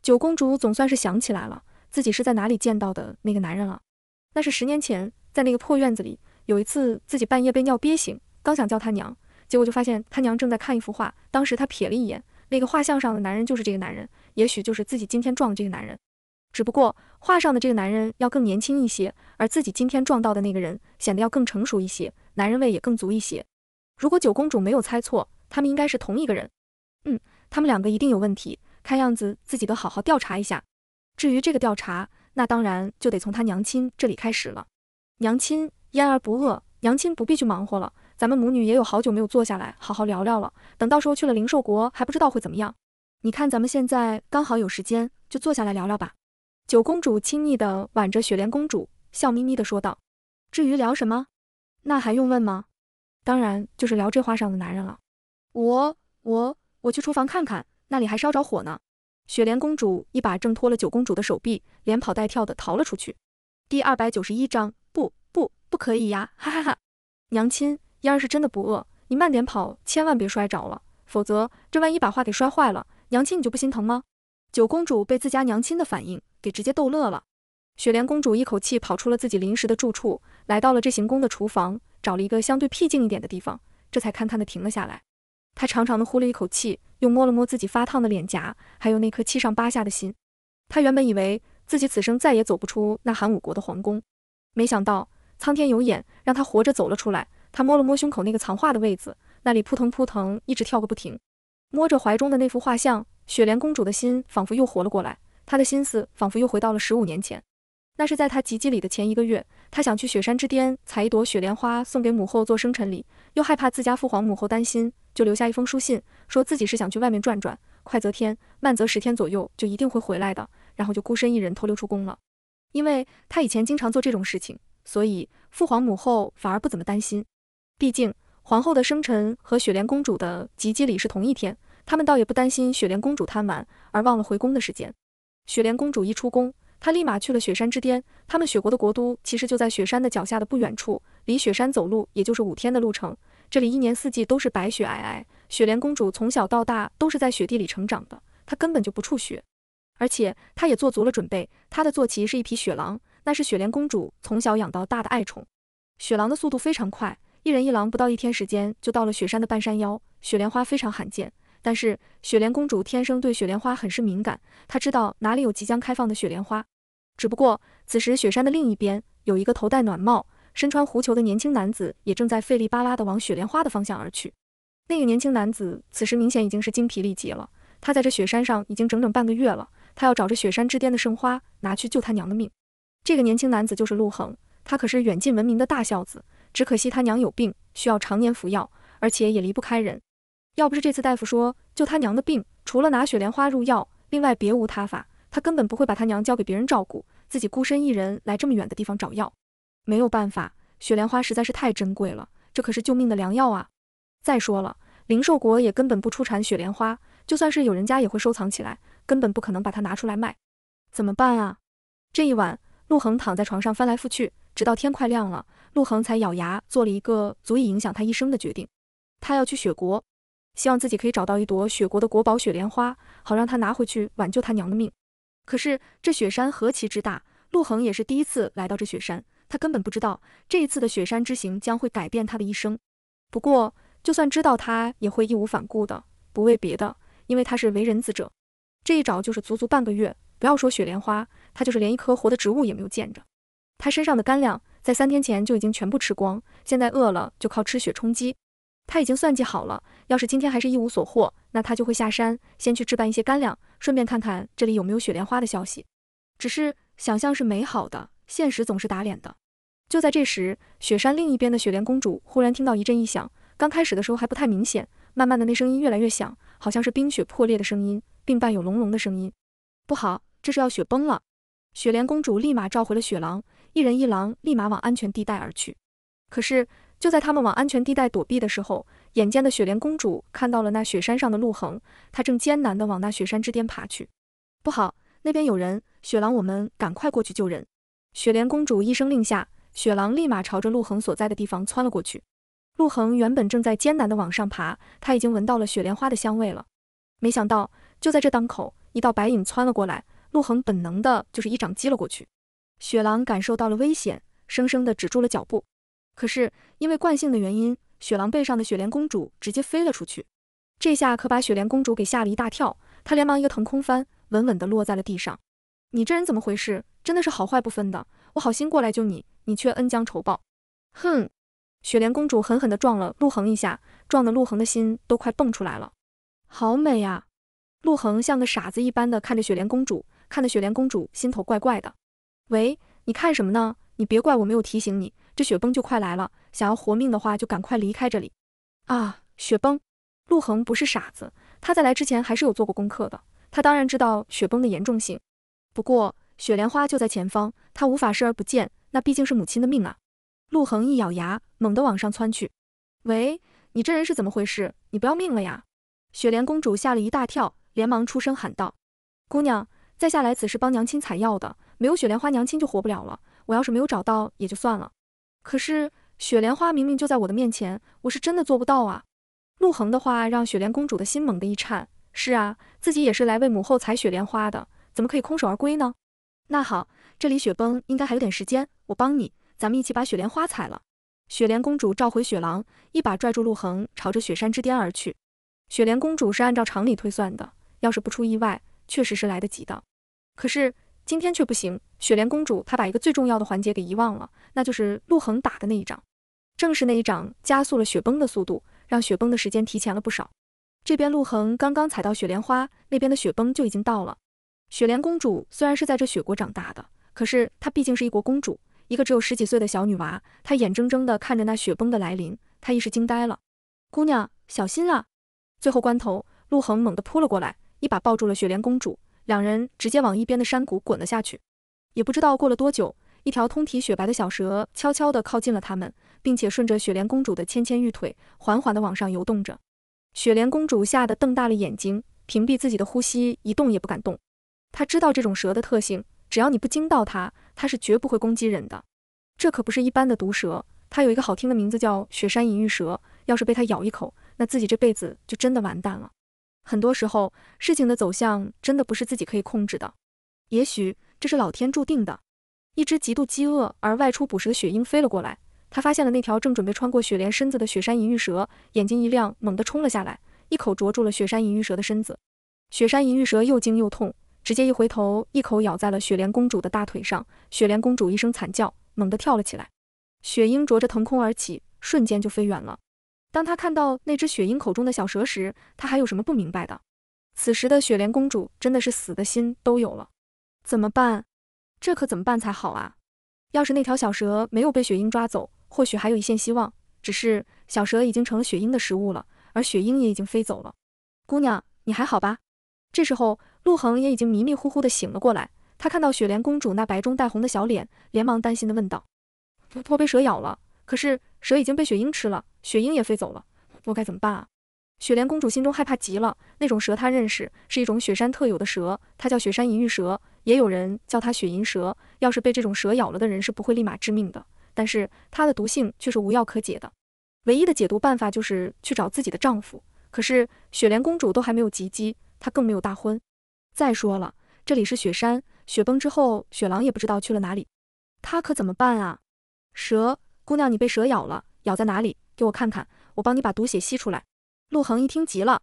九公主总算是想起来了。自己是在哪里见到的那个男人了？那是十年前，在那个破院子里，有一次自己半夜被尿憋醒，刚想叫他娘，结果就发现他娘正在看一幅画。当时他瞥了一眼，那个画像上的男人就是这个男人，也许就是自己今天撞的这个男人。只不过画上的这个男人要更年轻一些，而自己今天撞到的那个人显得要更成熟一些，男人味也更足一些。如果九公主没有猜错，他们应该是同一个人。嗯，他们两个一定有问题，看样子自己得好好调查一下。至于这个调查，那当然就得从她娘亲这里开始了。娘亲，嫣儿不饿，娘亲不必去忙活了。咱们母女也有好久没有坐下来好好聊聊了。等到时候去了灵兽国，还不知道会怎么样。你看，咱们现在刚好有时间，就坐下来聊聊吧。九公主亲昵地挽着雪莲公主，笑眯眯地说道：“至于聊什么，那还用问吗？当然就是聊这花上的男人了。”我、我、我去厨房看看，那里还烧着火呢。雪莲公主一把挣脱了九公主的手臂，连跑带跳的逃了出去。第二百九十一章，不不不可以呀！哈哈哈，娘亲，嫣儿是真的不饿，你慢点跑，千万别摔着了，否则这万一把画给摔坏了，娘亲你就不心疼吗？九公主被自家娘亲的反应给直接逗乐了。雪莲公主一口气跑出了自己临时的住处，来到了这行宫的厨房，找了一个相对僻静一点的地方，这才堪堪的停了下来。他长长的呼了一口气，又摸了摸自己发烫的脸颊，还有那颗七上八下的心。他原本以为自己此生再也走不出那寒武国的皇宫，没想到苍天有眼，让他活着走了出来。他摸了摸胸口那个藏画的位置，那里扑腾扑腾一直跳个不停。摸着怀中的那幅画像，雪莲公主的心仿佛又活了过来。她的心思仿佛又回到了十五年前，那是在她及笄礼的前一个月，她想去雪山之巅采一朵雪莲花送给母后做生辰礼，又害怕自家父皇母后担心。就留下一封书信，说自己是想去外面转转，快则天，慢则十天左右，就一定会回来的。然后就孤身一人偷溜出宫了。因为他以前经常做这种事情，所以父皇母后反而不怎么担心。毕竟皇后的生辰和雪莲公主的及笄礼是同一天，他们倒也不担心雪莲公主贪玩而忘了回宫的时间。雪莲公主一出宫，她立马去了雪山之巅。他们雪国的国都其实就在雪山的脚下的不远处，离雪山走路也就是五天的路程。这里一年四季都是白雪皑皑，雪莲公主从小到大都是在雪地里成长的，她根本就不触雪，而且她也做足了准备。她的坐骑是一匹雪狼，那是雪莲公主从小养到大的爱宠。雪狼的速度非常快，一人一狼不到一天时间就到了雪山的半山腰。雪莲花非常罕见，但是雪莲公主天生对雪莲花很是敏感，她知道哪里有即将开放的雪莲花。只不过此时雪山的另一边有一个头戴暖帽。身穿狐裘的年轻男子也正在费力巴拉地往雪莲花的方向而去。那个年轻男子此时明显已经是精疲力竭了。他在这雪山上已经整整半个月了。他要找着雪山之巅的圣花，拿去救他娘的命。这个年轻男子就是陆恒，他可是远近闻名的大孝子。只可惜他娘有病，需要常年服药，而且也离不开人。要不是这次大夫说救他娘的病，除了拿雪莲花入药，另外别无他法，他根本不会把他娘交给别人照顾，自己孤身一人来这么远的地方找药。没有办法，雪莲花实在是太珍贵了，这可是救命的良药啊！再说了，灵兽国也根本不出产雪莲花，就算是有人家也会收藏起来，根本不可能把它拿出来卖。怎么办啊？这一晚，陆恒躺在床上翻来覆去，直到天快亮了，陆恒才咬牙做了一个足以影响他一生的决定，他要去雪国，希望自己可以找到一朵雪国的国宝雪莲花，好让他拿回去挽救他娘的命。可是这雪山何其之大，陆恒也是第一次来到这雪山。他根本不知道这一次的雪山之行将会改变他的一生。不过，就算知道，他也会义无反顾的，不为别的，因为他是为人子者。这一找就是足足半个月，不要说雪莲花，他就是连一棵活的植物也没有见着。他身上的干粮在三天前就已经全部吃光，现在饿了就靠吃雪充饥。他已经算计好了，要是今天还是一无所获，那他就会下山，先去置办一些干粮，顺便看看这里有没有雪莲花的消息。只是想象是美好的，现实总是打脸的。就在这时，雪山另一边的雪莲公主忽然听到一阵异响，刚开始的时候还不太明显，慢慢的那声音越来越响，好像是冰雪破裂的声音，并伴有隆隆的声音。不好，这是要雪崩了！雪莲公主立马召回了雪狼，一人一狼立马往安全地带而去。可是就在他们往安全地带躲避的时候，眼尖的雪莲公主看到了那雪山上的路恒，她正艰难的往那雪山之巅爬去。不好，那边有人！雪狼，我们赶快过去救人！雪莲公主一声令下。雪狼立马朝着陆恒所在的地方窜了过去。陆恒原本正在艰难的往上爬，他已经闻到了雪莲花的香味了。没想到，就在这当口，一道白影窜了过来。陆恒本能的就是一掌击了过去。雪狼感受到了危险，生生的止住了脚步。可是因为惯性的原因，雪狼背上的雪莲公主直接飞了出去。这下可把雪莲公主给吓了一大跳，她连忙一个腾空翻，稳稳的落在了地上。你这人怎么回事？真的是好坏不分的！我好心过来救你。你却恩将仇报，哼！雪莲公主狠狠地撞了陆恒一下，撞得陆恒的心都快蹦出来了。好美啊！陆恒像个傻子一般的看着雪莲公主，看得雪莲公主心头怪怪的。喂，你看什么呢？你别怪我没有提醒你，这雪崩就快来了，想要活命的话就赶快离开这里。啊！雪崩！陆恒不是傻子，他在来之前还是有做过功课的，他当然知道雪崩的严重性。不过……雪莲花就在前方，他无法视而不见。那毕竟是母亲的命啊！陆恒一咬牙，猛地往上窜去。喂，你这人是怎么回事？你不要命了呀？雪莲公主吓了一大跳，连忙出声喊道：“姑娘，在下来此是帮娘亲采药的，没有雪莲花，娘亲就活不了了。我要是没有找到也就算了，可是雪莲花明明就在我的面前，我是真的做不到啊！”陆恒的话让雪莲公主的心猛地一颤。是啊，自己也是来为母后采雪莲花的，怎么可以空手而归呢？那好，这里雪崩应该还有点时间，我帮你，咱们一起把雪莲花采了。雪莲公主召回雪狼，一把拽住陆恒，朝着雪山之巅而去。雪莲公主是按照常理推算的，要是不出意外，确实是来得及的。可是今天却不行，雪莲公主她把一个最重要的环节给遗忘了，那就是陆恒打的那一掌。正是那一掌加速了雪崩的速度，让雪崩的时间提前了不少。这边陆恒刚刚踩到雪莲花，那边的雪崩就已经到了。雪莲公主虽然是在这雪国长大的，可是她毕竟是一国公主，一个只有十几岁的小女娃，她眼睁睁的看着那雪崩的来临，她一时惊呆了。姑娘小心啊！最后关头，陆恒猛地扑了过来，一把抱住了雪莲公主，两人直接往一边的山谷滚了下去。也不知道过了多久，一条通体雪白的小蛇悄悄地靠近了他们，并且顺着雪莲公主的纤纤玉腿，缓缓地往上游动着。雪莲公主吓得瞪大了眼睛，屏蔽自己的呼吸，一动也不敢动。他知道这种蛇的特性，只要你不惊到它，它是绝不会攻击人的。这可不是一般的毒蛇，它有一个好听的名字叫雪山银玉蛇。要是被它咬一口，那自己这辈子就真的完蛋了。很多时候，事情的走向真的不是自己可以控制的，也许这是老天注定的。一只极度饥饿而外出捕食的雪鹰飞了过来，它发现了那条正准备穿过雪莲身子的雪山银玉蛇，眼睛一亮，猛地冲了下来，一口啄住了雪山银玉蛇的身子。雪山银玉蛇又惊又痛。直接一回头，一口咬在了雪莲公主的大腿上，雪莲公主一声惨叫，猛地跳了起来，雪鹰啄着腾空而起，瞬间就飞远了。当他看到那只雪鹰口中的小蛇时，他还有什么不明白的？此时的雪莲公主真的是死的心都有了，怎么办？这可怎么办才好啊？要是那条小蛇没有被雪鹰抓走，或许还有一线希望。只是小蛇已经成了雪鹰的食物了，而雪鹰也已经飞走了。姑娘，你还好吧？这时候。陆恒也已经迷迷糊糊的醒了过来，他看到雪莲公主那白中带红的小脸，连忙担心的问道：“婆婆被蛇咬了，可是蛇已经被雪鹰吃了，雪鹰也飞走了，我该怎么办啊？”雪莲公主心中害怕极了，那种蛇她认识，是一种雪山特有的蛇，它叫雪山银玉蛇，也有人叫它雪银蛇。要是被这种蛇咬了的人是不会立马致命的，但是它的毒性却是无药可解的，唯一的解毒办法就是去找自己的丈夫。可是雪莲公主都还没有及笄，她更没有大婚。再说了，这里是雪山，雪崩之后，雪狼也不知道去了哪里，他可怎么办啊？蛇姑娘，你被蛇咬了，咬在哪里？给我看看，我帮你把毒血吸出来。陆恒一听急了，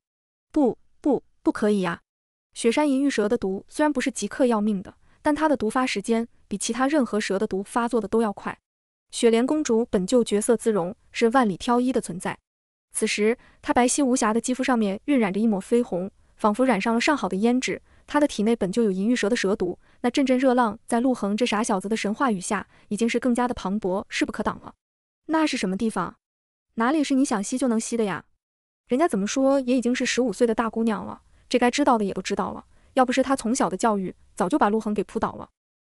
不不不可以呀！雪山银玉蛇的毒虽然不是即刻要命的，但它的毒发时间比其他任何蛇的毒发作的都要快。雪莲公主本就绝色姿容，是万里挑一的存在，此时她白皙无瑕的肌肤上面晕染着一抹绯红，仿佛染上了上好的胭脂。他的体内本就有银玉蛇的蛇毒，那阵阵热浪在陆恒这傻小子的神话语下，已经是更加的磅礴，势不可挡了。那是什么地方？哪里是你想吸就能吸的呀？人家怎么说也已经是十五岁的大姑娘了，这该知道的也都知道了。要不是她从小的教育，早就把陆恒给扑倒了。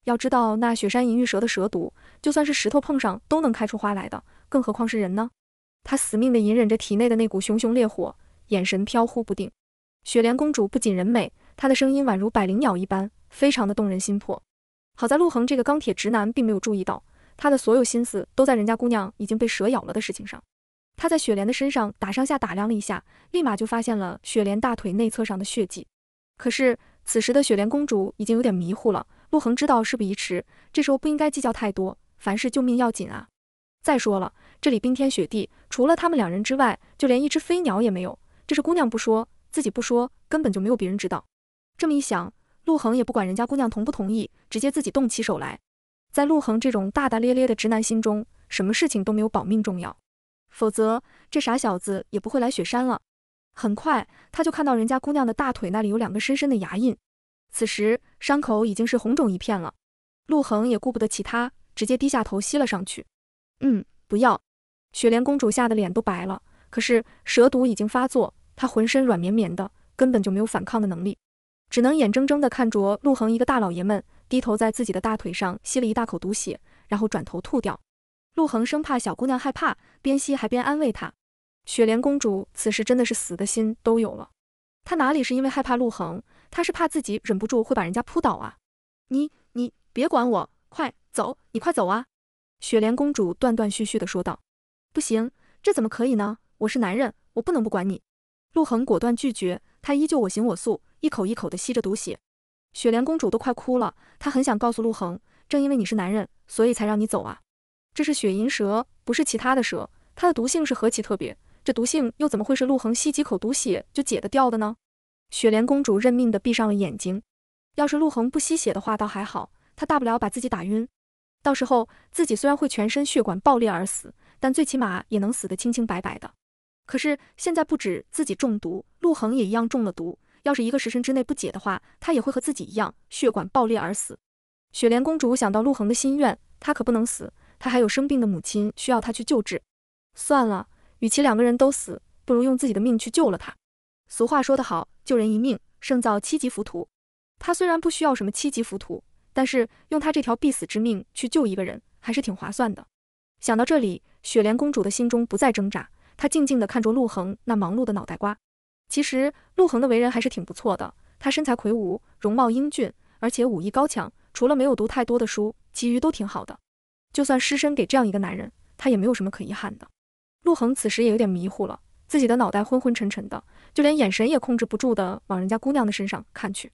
要知道那雪山银玉蛇的蛇毒，就算是石头碰上都能开出花来的，更何况是人呢？她死命的隐忍着体内的那股熊熊烈火，眼神飘忽不定。雪莲公主不仅人美。他的声音宛如百灵鸟一般，非常的动人心魄。好在陆恒这个钢铁直男并没有注意到，他的所有心思都在人家姑娘已经被蛇咬了的事情上。他在雪莲的身上打上下打量了一下，立马就发现了雪莲大腿内侧上的血迹。可是此时的雪莲公主已经有点迷糊了。陆恒知道事不宜迟，这时候不应该计较太多，凡事救命要紧啊。再说了，这里冰天雪地，除了他们两人之外，就连一只飞鸟也没有。这是姑娘不说，自己不说，根本就没有别人知道。这么一想，陆恒也不管人家姑娘同不同意，直接自己动起手来。在陆恒这种大大咧咧的直男心中，什么事情都没有保命重要，否则这傻小子也不会来雪山了。很快，他就看到人家姑娘的大腿那里有两个深深的牙印，此时伤口已经是红肿一片了。陆恒也顾不得其他，直接低下头吸了上去。嗯，不要！雪莲公主吓得脸都白了，可是蛇毒已经发作，她浑身软绵绵的，根本就没有反抗的能力。只能眼睁睁地看着陆恒一个大老爷们低头在自己的大腿上吸了一大口毒血，然后转头吐掉。陆恒生怕小姑娘害怕，边吸还边安慰她。雪莲公主此时真的是死的心都有了，她哪里是因为害怕陆恒，她是怕自己忍不住会把人家扑倒啊！你你别管我，快走，你快走啊！雪莲公主断断续续的说道。不行，这怎么可以呢？我是男人，我不能不管你。陆恒果断拒绝。他依旧我行我素，一口一口的吸着毒血，雪莲公主都快哭了。她很想告诉陆恒，正因为你是男人，所以才让你走啊。这是雪银蛇，不是其他的蛇，它的毒性是何其特别，这毒性又怎么会是陆恒吸几口毒血就解得掉的呢？雪莲公主认命的闭上了眼睛。要是陆恒不吸血的话，倒还好，他大不了把自己打晕，到时候自己虽然会全身血管爆裂而死，但最起码也能死得清清白白的。可是现在不止自己中毒，陆恒也一样中了毒。要是一个时辰之内不解的话，他也会和自己一样血管爆裂而死。雪莲公主想到陆恒的心愿，她可不能死，她还有生病的母亲需要她去救治。算了，与其两个人都死，不如用自己的命去救了他。俗话说得好，救人一命胜造七级浮屠。她虽然不需要什么七级浮屠，但是用她这条必死之命去救一个人，还是挺划算的。想到这里，雪莲公主的心中不再挣扎。他静静地看着陆恒那忙碌的脑袋瓜。其实陆恒的为人还是挺不错的，他身材魁梧，容貌英俊，而且武艺高强，除了没有读太多的书，其余都挺好的。就算失身给这样一个男人，他也没有什么可遗憾的。陆恒此时也有点迷糊了，自己的脑袋昏昏沉沉的，就连眼神也控制不住的往人家姑娘的身上看去。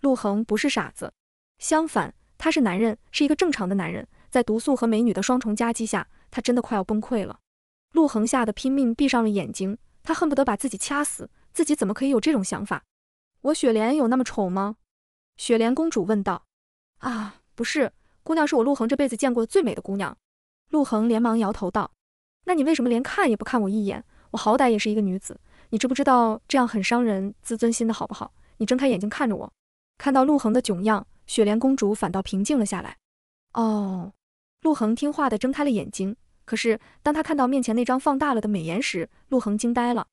陆恒不是傻子，相反，他是男人，是一个正常的男人，在毒素和美女的双重夹击下，他真的快要崩溃了。陆恒吓得拼命闭上了眼睛，他恨不得把自己掐死，自己怎么可以有这种想法？我雪莲有那么丑吗？雪莲公主问道。啊，不是，姑娘是我陆恒这辈子见过最美的姑娘。陆恒连忙摇头道。那你为什么连看也不看我一眼？我好歹也是一个女子，你知不知道这样很伤人自尊心的好不好？你睁开眼睛看着我。看到陆恒的窘样，雪莲公主反倒平静了下来。哦。陆恒听话的睁开了眼睛。可是，当他看到面前那张放大了的美颜时，陆恒惊呆了。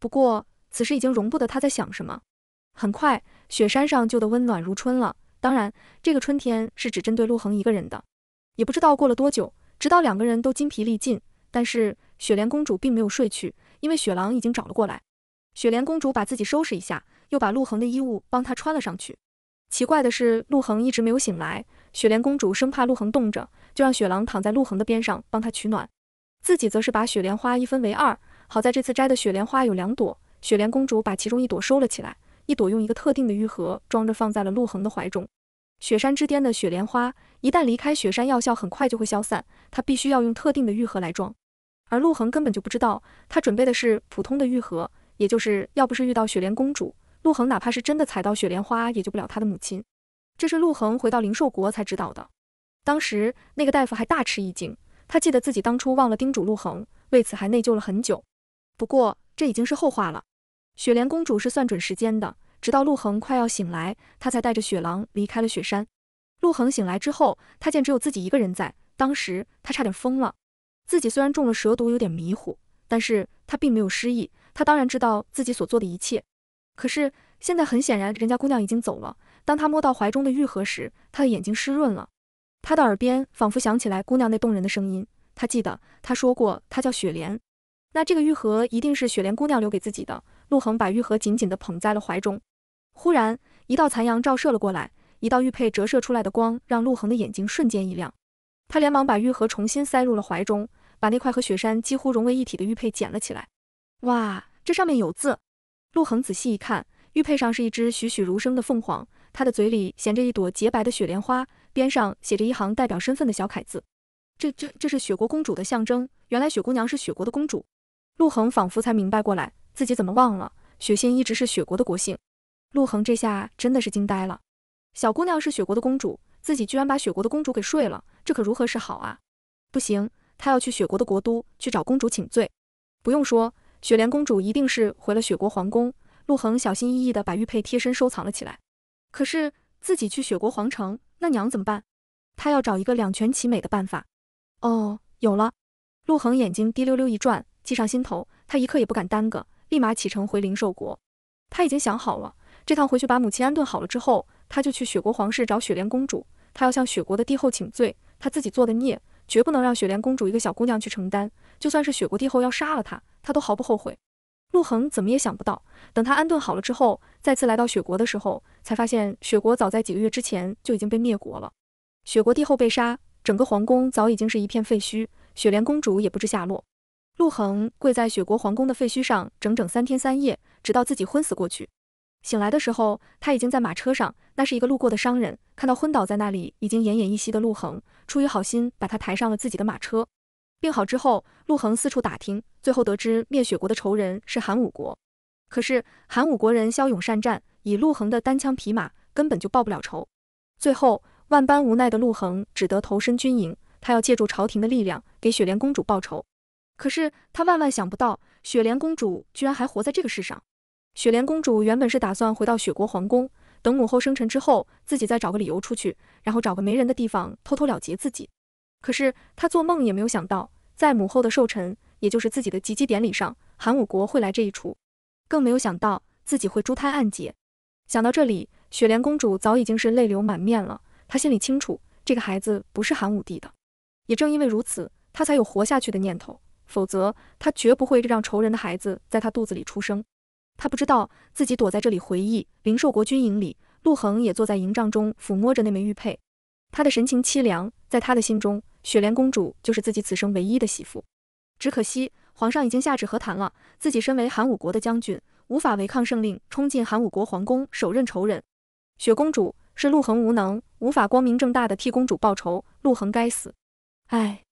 不过，此时已经容不得他在想什么。很快，雪山上就的温暖如春了。当然，这个春天是只针对陆恒一个人的。也不知道过了多久，直到两个人都筋疲力尽，但是雪莲公主并没有睡去，因为雪狼已经找了过来。雪莲公主把自己收拾一下，又把陆恒的衣物帮他穿了上去。奇怪的是，陆恒一直没有醒来。雪莲公主生怕陆恒冻着。就让雪狼躺在陆恒的边上帮他取暖，自己则是把雪莲花一分为二。好在这次摘的雪莲花有两朵，雪莲公主把其中一朵收了起来，一朵用一个特定的玉盒装着放在了陆恒的怀中。雪山之巅的雪莲花一旦离开雪山，药效很快就会消散，他必须要用特定的玉盒来装。而陆恒根本就不知道，他准备的是普通的玉盒，也就是要不是遇到雪莲公主，陆恒哪怕是真的踩到雪莲花，也救不了他的母亲。这是陆恒回到灵兽国才知道的。当时那个大夫还大吃一惊，他记得自己当初忘了叮嘱陆恒，为此还内疚了很久。不过这已经是后话了。雪莲公主是算准时间的，直到陆恒快要醒来，她才带着雪狼离开了雪山。陆恒醒来之后，他见只有自己一个人在，当时他差点疯了。自己虽然中了蛇毒，有点迷糊，但是他并没有失忆，他当然知道自己所做的一切。可是现在很显然，人家姑娘已经走了。当他摸到怀中的玉盒时，他的眼睛湿润了。他的耳边仿佛响起来姑娘那动人的声音，他记得他说过她叫雪莲，那这个玉盒一定是雪莲姑娘留给自己的。陆恒把玉盒紧紧地捧在了怀中。忽然，一道残阳照射了过来，一道玉佩折射出来的光让陆恒的眼睛瞬间一亮，他连忙把玉盒重新塞入了怀中，把那块和雪山几乎融为一体的玉佩捡了起来。哇，这上面有字！陆恒仔细一看，玉佩上是一只栩栩如生的凤凰，它的嘴里衔着一朵洁白的雪莲花。边上写着一行代表身份的小楷字，这这这是雪国公主的象征。原来雪姑娘是雪国的公主，陆恒仿佛才明白过来，自己怎么忘了，雪心一直是雪国的国姓。陆恒这下真的是惊呆了，小姑娘是雪国的公主，自己居然把雪国的公主给睡了，这可如何是好啊？不行，他要去雪国的国都去找公主请罪。不用说，雪莲公主一定是回了雪国皇宫。陆恒小心翼翼的把玉佩贴身收藏了起来。可是自己去雪国皇城。那娘怎么办？她要找一个两全其美的办法。哦，有了！陆恒眼睛滴溜溜一转，计上心头。他一刻也不敢耽搁，立马启程回灵兽国。他已经想好了，这趟回去把母亲安顿好了之后，他就去雪国皇室找雪莲公主。他要向雪国的帝后请罪，他自己做的孽，绝不能让雪莲公主一个小姑娘去承担。就算是雪国帝后要杀了他，他都毫不后悔。陆恒怎么也想不到，等他安顿好了之后，再次来到雪国的时候，才发现雪国早在几个月之前就已经被灭国了。雪国帝后被杀，整个皇宫早已经是一片废墟，雪莲公主也不知下落。陆恒跪在雪国皇宫的废墟上整整三天三夜，直到自己昏死过去。醒来的时候，他已经在马车上。那是一个路过的商人，看到昏倒在那里已经奄奄一息的陆恒，出于好心，把他抬上了自己的马车。病好之后，陆恒四处打听，最后得知灭雪国的仇人是韩武国。可是韩武国人骁勇善战，以陆恒的单枪匹马根本就报不了仇。最后万般无奈的陆恒只得投身军营，他要借助朝廷的力量给雪莲公主报仇。可是他万万想不到，雪莲公主居然还活在这个世上。雪莲公主原本是打算回到雪国皇宫，等母后生辰之后，自己再找个理由出去，然后找个没人的地方偷偷了结自己。可是他做梦也没有想到，在母后的寿辰，也就是自己的及笄典礼上，韩武国会来这一出，更没有想到自己会珠胎暗结。想到这里，雪莲公主早已经是泪流满面了。她心里清楚，这个孩子不是韩武帝的。也正因为如此，她才有活下去的念头。否则，她绝不会让仇人的孩子在她肚子里出生。她不知道自己躲在这里回忆。灵兽国军营里，陆恒也坐在营帐中，抚摸着那枚玉佩，他的神情凄凉。在他的心中，雪莲公主就是自己此生唯一的媳妇。只可惜，皇上已经下旨和谈了，自己身为韩武国的将军，无法违抗圣令，冲进韩武国皇宫，手刃仇人。雪公主是陆恒无能，无法光明正大的替公主报仇。陆恒该死！唉，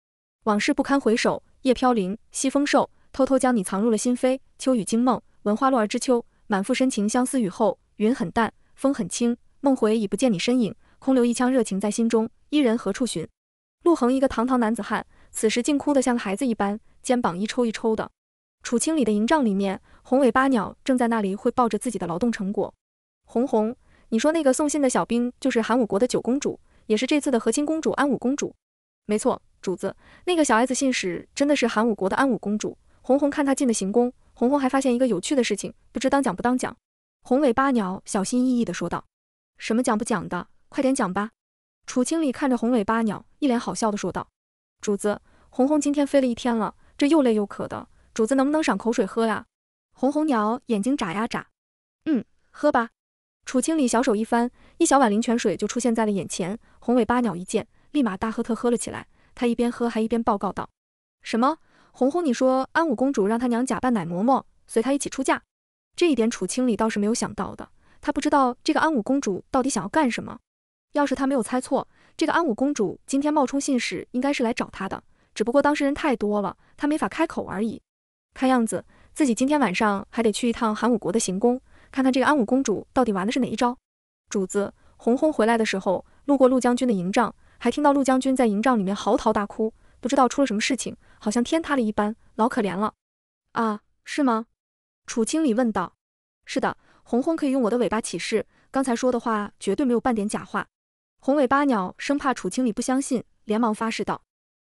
往事不堪回首。叶飘零，西风瘦，偷偷将你藏入了心扉。秋雨惊梦，闻花落而知秋，满腹深情相思雨后，云很淡，风很轻，梦回已不见你身影。空留一腔热情在心中，伊人何处寻？陆恒一个堂堂男子汉，此时竟哭得像个孩子一般，肩膀一抽一抽的。楚清里的营帐里面，红尾八鸟正在那里汇报着自己的劳动成果。红红，你说那个送信的小兵就是韩武国的九公主，也是这次的和亲公主安武公主？没错，主子，那个小 S 子信使真的是韩武国的安武公主。红红看他进的行宫，红红还发现一个有趣的事情，不知当讲不当讲？红尾八鸟小心翼翼的说道：“什么讲不讲的？”快点讲吧！楚清里看着红尾八鸟，一脸好笑的说道：“主子，红红今天飞了一天了，这又累又渴的，主子能不能赏口水喝呀？”红红鸟眼睛眨呀眨，嗯，喝吧。楚清里小手一翻，一小碗灵泉水就出现在了眼前。红尾八鸟一见，立马大喝特喝了起来。他一边喝，还一边报告道：“什么？红红，你说安武公主让她娘假扮奶嬷嬷，随她一起出嫁？这一点楚清里倒是没有想到的。他不知道这个安武公主到底想要干什么。”要是他没有猜错，这个安武公主今天冒充信使，应该是来找他的。只不过当事人太多了，他没法开口而已。看样子，自己今天晚上还得去一趟寒武国的行宫，看看这个安武公主到底玩的是哪一招。主子，红红回来的时候路过陆将军的营帐，还听到陆将军在营帐里面嚎啕大哭，不知道出了什么事情，好像天塌了一般，老可怜了。啊，是吗？楚经理问道。是的，红红可以用我的尾巴起誓，刚才说的话绝对没有半点假话。红尾八鸟生怕楚清理不相信，连忙发誓道：“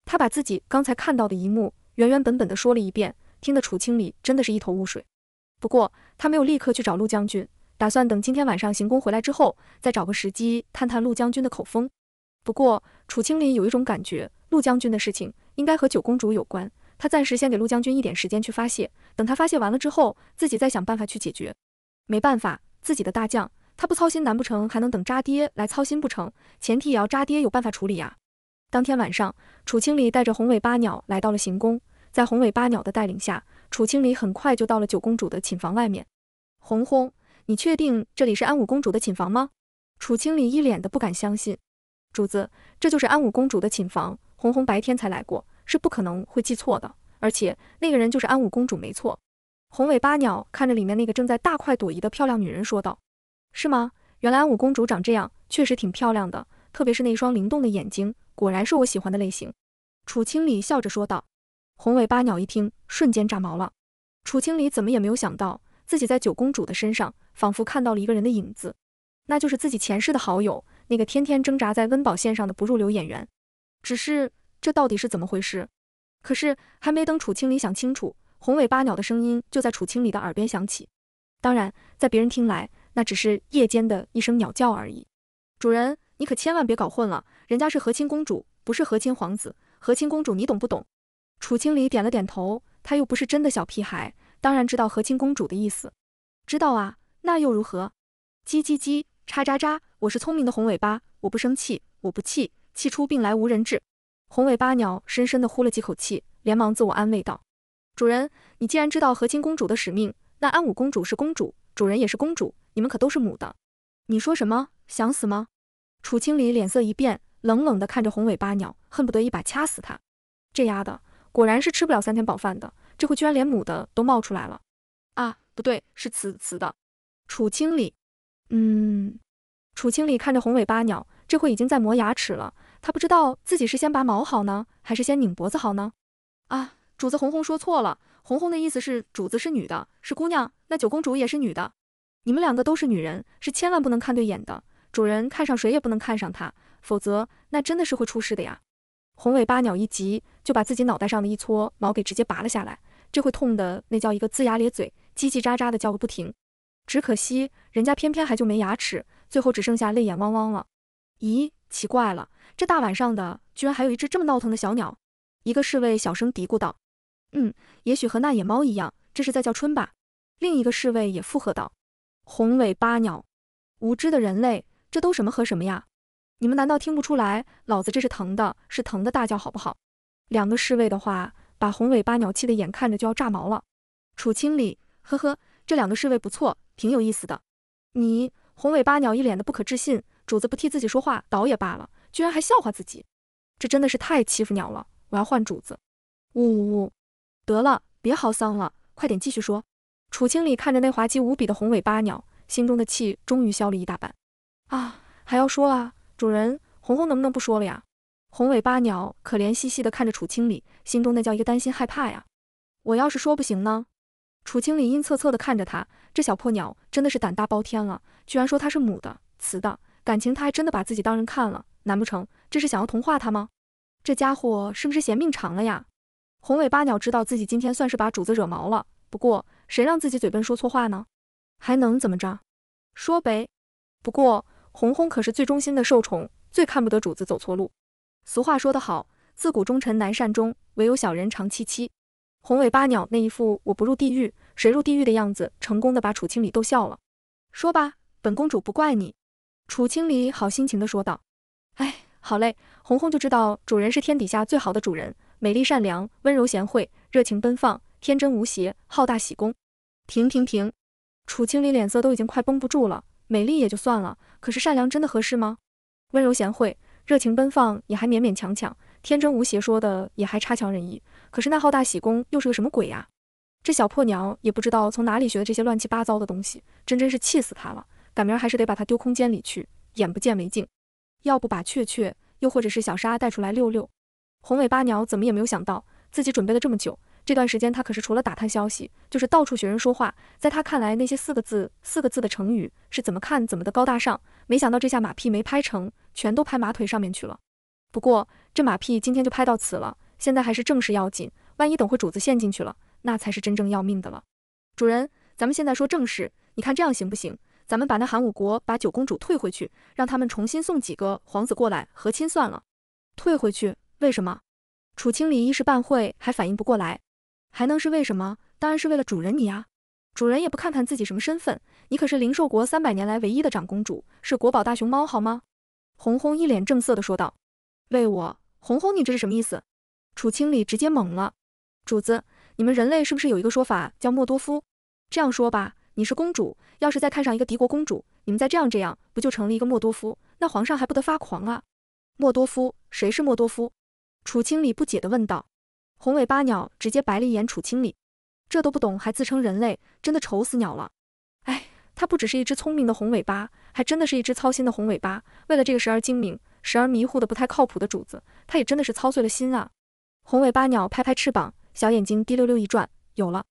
他把自己刚才看到的一幕原原本本的说了一遍，听得楚清理真的是一头雾水。不过他没有立刻去找陆将军，打算等今天晚上行宫回来之后，再找个时机探探陆将军的口风。不过楚清理有一种感觉，陆将军的事情应该和九公主有关。他暂时先给陆将军一点时间去发泄，等他发泄完了之后，自己再想办法去解决。没办法，自己的大将。”他不操心，难不成还能等渣爹来操心不成？前提也要渣爹有办法处理呀。当天晚上，楚青离带着红尾八鸟来到了行宫，在红尾八鸟的带领下，楚青离很快就到了九公主的寝房外面。红红，你确定这里是安武公主的寝房吗？楚青离一脸的不敢相信。主子，这就是安武公主的寝房。红红白天才来过，是不可能会记错的。而且那个人就是安武公主，没错。红尾八鸟看着里面那个正在大快朵颐的漂亮女人说道。是吗？原来安五公主长这样，确实挺漂亮的，特别是那双灵动的眼睛，果然是我喜欢的类型。楚清理笑着说道。红尾八鸟一听，瞬间炸毛了。楚清理怎么也没有想到，自己在九公主的身上，仿佛看到了一个人的影子，那就是自己前世的好友，那个天天挣扎在温饱线上的不入流演员。只是这到底是怎么回事？可是还没等楚清理想清楚，红尾八鸟的声音就在楚清理的耳边响起。当然，在别人听来。那只是夜间的一声鸟叫而已，主人，你可千万别搞混了，人家是和亲公主，不是和亲皇子。和亲公主，你懂不懂？楚青离点了点头，他又不是真的小屁孩，当然知道和亲公主的意思。知道啊，那又如何？叽叽叽，喳喳喳，我是聪明的红尾巴，我不生气，我不气，气出病来无人治。红尾巴鸟深深地呼了几口气，连忙自我安慰道：“主人，你既然知道和亲公主的使命，那安武公主是公主，主人也是公主。”你们可都是母的，你说什么想死吗？楚青离脸色一变，冷冷的看着红尾巴鸟，恨不得一把掐死它。这丫的果然是吃不了三天饱饭的，这回居然连母的都冒出来了。啊，不对，是雌雌的。楚青离，嗯。楚青离看着红尾巴鸟，这回已经在磨牙齿了。他不知道自己是先拔毛好呢，还是先拧脖子好呢。啊，主子红红说错了，红红的意思是主子是女的，是姑娘，那九公主也是女的。你们两个都是女人，是千万不能看对眼的。主人看上谁也不能看上他，否则那真的是会出事的呀！红尾巴鸟一急，就把自己脑袋上的一撮毛给直接拔了下来，这会痛的那叫一个龇牙咧嘴，叽叽喳喳的叫个不停。只可惜人家偏偏还就没牙齿，最后只剩下泪眼汪汪了。咦，奇怪了，这大晚上的居然还有一只这么闹腾的小鸟？一个侍卫小声嘀咕道：“嗯，也许和那野猫一样，这是在叫春吧？”另一个侍卫也附和道。红尾八鸟，无知的人类，这都什么和什么呀？你们难道听不出来，老子这是疼的，是疼的大叫，好不好？两个侍卫的话，把红尾八鸟气的眼看着就要炸毛了。楚清理，呵呵，这两个侍卫不错，挺有意思的。你，红尾八鸟一脸的不可置信，主子不替自己说话倒也罢了，居然还笑话自己，这真的是太欺负鸟了！我要换主子。呜呜呜！得了，别嚎丧了，快点继续说。楚清理看着那滑稽无比的红尾八鸟，心中的气终于消了一大半。啊，还要说啊，主人，红红能不能不说了呀？红尾八鸟可怜兮兮的看着楚清理，心中那叫一个担心害怕呀。我要是说不行呢？楚清理阴恻恻的看着他，这小破鸟真的是胆大包天了，居然说它是母的、雌的，感情他还真的把自己当人看了？难不成这是想要同化他吗？这家伙是不是嫌命长了呀？红尾八鸟知道自己今天算是把主子惹毛了，不过。谁让自己嘴笨说错话呢？还能怎么着？说呗。不过红红可是最忠心的受宠，最看不得主子走错路。俗话说得好，自古忠臣难善终，唯有小人长戚戚。红尾巴鸟那一副我不入地狱，谁入地狱的样子，成功的把楚清理逗笑了。说吧，本公主不怪你。楚清理好心情的说道。哎，好嘞，红红就知道主人是天底下最好的主人，美丽善良，温柔贤惠，热情奔放。天真无邪，好大喜功。停停停！楚青离脸色都已经快绷不住了。美丽也就算了，可是善良真的合适吗？温柔贤惠，热情奔放也还勉勉强强，天真无邪说的也还差强人意。可是那好大喜功又是个什么鬼呀？这小破鸟也不知道从哪里学的这些乱七八糟的东西，真真是气死他了。赶明儿还是得把他丢空间里去，眼不见为净。要不把雀雀，又或者是小沙带出来溜溜。红尾巴鸟怎么也没有想到，自己准备了这么久。这段时间他可是除了打探消息，就是到处学人说话。在他看来，那些四个字、四个字的成语是怎么看怎么的高大上。没想到这下马屁没拍成，全都拍马腿上面去了。不过这马屁今天就拍到此了，现在还是正事要紧。万一等会主子陷进去了，那才是真正要命的了。主人，咱们现在说正事，你看这样行不行？咱们把那韩武国把九公主退回去，让他们重新送几个皇子过来和亲算了。退回去？为什么？楚清离一时半会还反应不过来。还能是为什么？当然是为了主人你啊！主人也不看看自己什么身份，你可是灵兽国三百年来唯一的长公主，是国宝大熊猫，好吗？红红一脸正色的说道。为我？红红，你这是什么意思？楚清理直接懵了。主子，你们人类是不是有一个说法叫莫多夫？这样说吧，你是公主，要是再看上一个敌国公主，你们再这样这样，不就成了一个莫多夫？那皇上还不得发狂啊？莫多夫？谁是莫多夫？楚清理不解的问道。红尾巴鸟直接白了一眼楚清理，这都不懂还自称人类，真的愁死鸟了。哎，它不只是一只聪明的红尾巴，还真的是一只操心的红尾巴。为了这个时而精明时而迷糊的不太靠谱的主子，它也真的是操碎了心啊。红尾巴鸟拍拍翅膀，小眼睛滴溜溜一转，有了。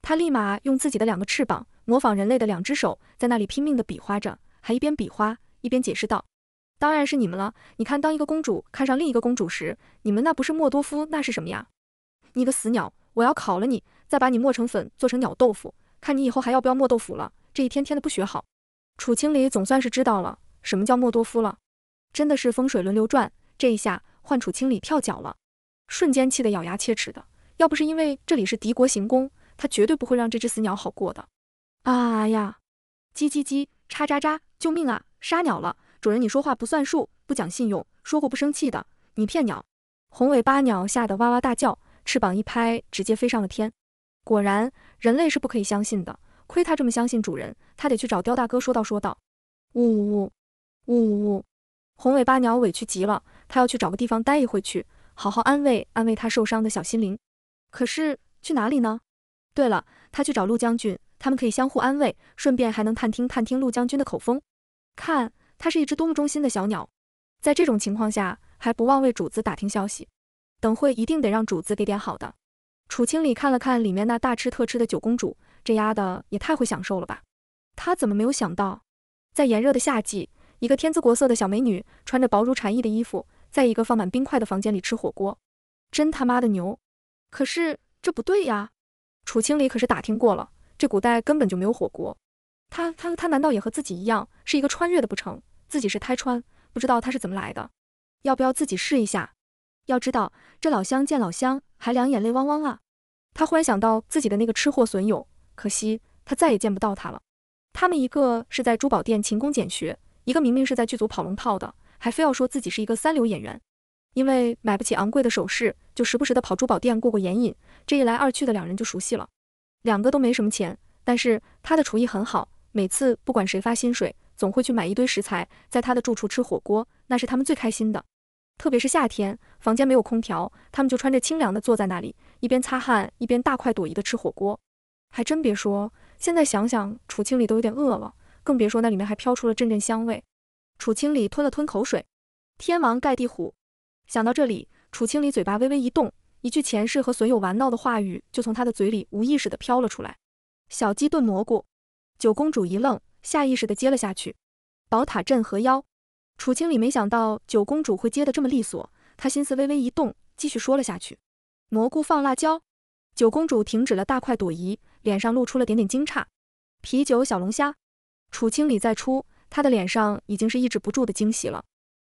它立马用自己的两个翅膀模仿人类的两只手，在那里拼命的比划着，还一边比划一边解释道：“当然是你们了，你看，当一个公主看上另一个公主时，你们那不是莫多夫那是什么呀？”你个死鸟，我要烤了你，再把你磨成粉做成鸟豆腐，看你以后还要不要磨豆腐了？这一天天的不学好。楚清离总算是知道了什么叫磨多夫了，真的是风水轮流转。这一下换楚清离跳脚了，瞬间气得咬牙切齿的。要不是因为这里是敌国行宫，他绝对不会让这只死鸟好过的。啊呀！叽叽叽，喳喳喳，救命啊！杀鸟了！主人，你说话不算数，不讲信用，说过不生气的，你骗鸟！红尾巴鸟吓得哇哇大叫。翅膀一拍，直接飞上了天。果然，人类是不可以相信的。亏他这么相信主人，他得去找雕大哥说道说道。呜呜，呜呜呜！呜！红尾巴鸟委屈极了，他要去找个地方待一会去，好好安慰安慰他受伤的小心灵。可是去哪里呢？对了，他去找陆将军，他们可以相互安慰，顺便还能探听探听陆将军的口风。看他是一只多么忠心的小鸟，在这种情况下还不忘为主子打听消息。等会一定得让主子给点好的。楚清理看了看里面那大吃特吃的九公主，这丫的也太会享受了吧！他怎么没有想到，在炎热的夏季，一个天姿国色的小美女穿着薄如蝉翼的衣服，在一个放满冰块的房间里吃火锅，真他妈的牛！可是这不对呀，楚清理可是打听过了，这古代根本就没有火锅。他他他难道也和自己一样是一个穿越的不成？自己是胎穿，不知道他是怎么来的，要不要自己试一下？要知道，这老乡见老乡，还两眼泪汪汪啊！他忽然想到自己的那个吃货损友，可惜他再也见不到他了。他们一个是在珠宝店勤工俭学，一个明明是在剧组跑龙套的，还非要说自己是一个三流演员。因为买不起昂贵的首饰，就时不时的跑珠宝店过过眼瘾。这一来二去的，两人就熟悉了。两个都没什么钱，但是他的厨艺很好，每次不管谁发薪水，总会去买一堆食材，在他的住处吃火锅，那是他们最开心的。特别是夏天，房间没有空调，他们就穿着清凉的坐在那里，一边擦汗，一边大快朵颐的吃火锅。还真别说，现在想想，楚清里都有点饿了，更别说那里面还飘出了阵阵香味。楚清里吞了吞口水，天王盖地虎。想到这里，楚清里嘴巴微微一动，一句前世和损友玩闹的话语就从他的嘴里无意识的飘了出来。小鸡炖蘑菇。九公主一愣，下意识的接了下去。宝塔镇河妖。楚清理没想到九公主会接的这么利索，她心思微微一动，继续说了下去。蘑菇放辣椒，九公主停止了大快朵颐，脸上露出了点点惊诧。啤酒小龙虾，楚清理再出，她的脸上已经是抑制不住的惊喜了。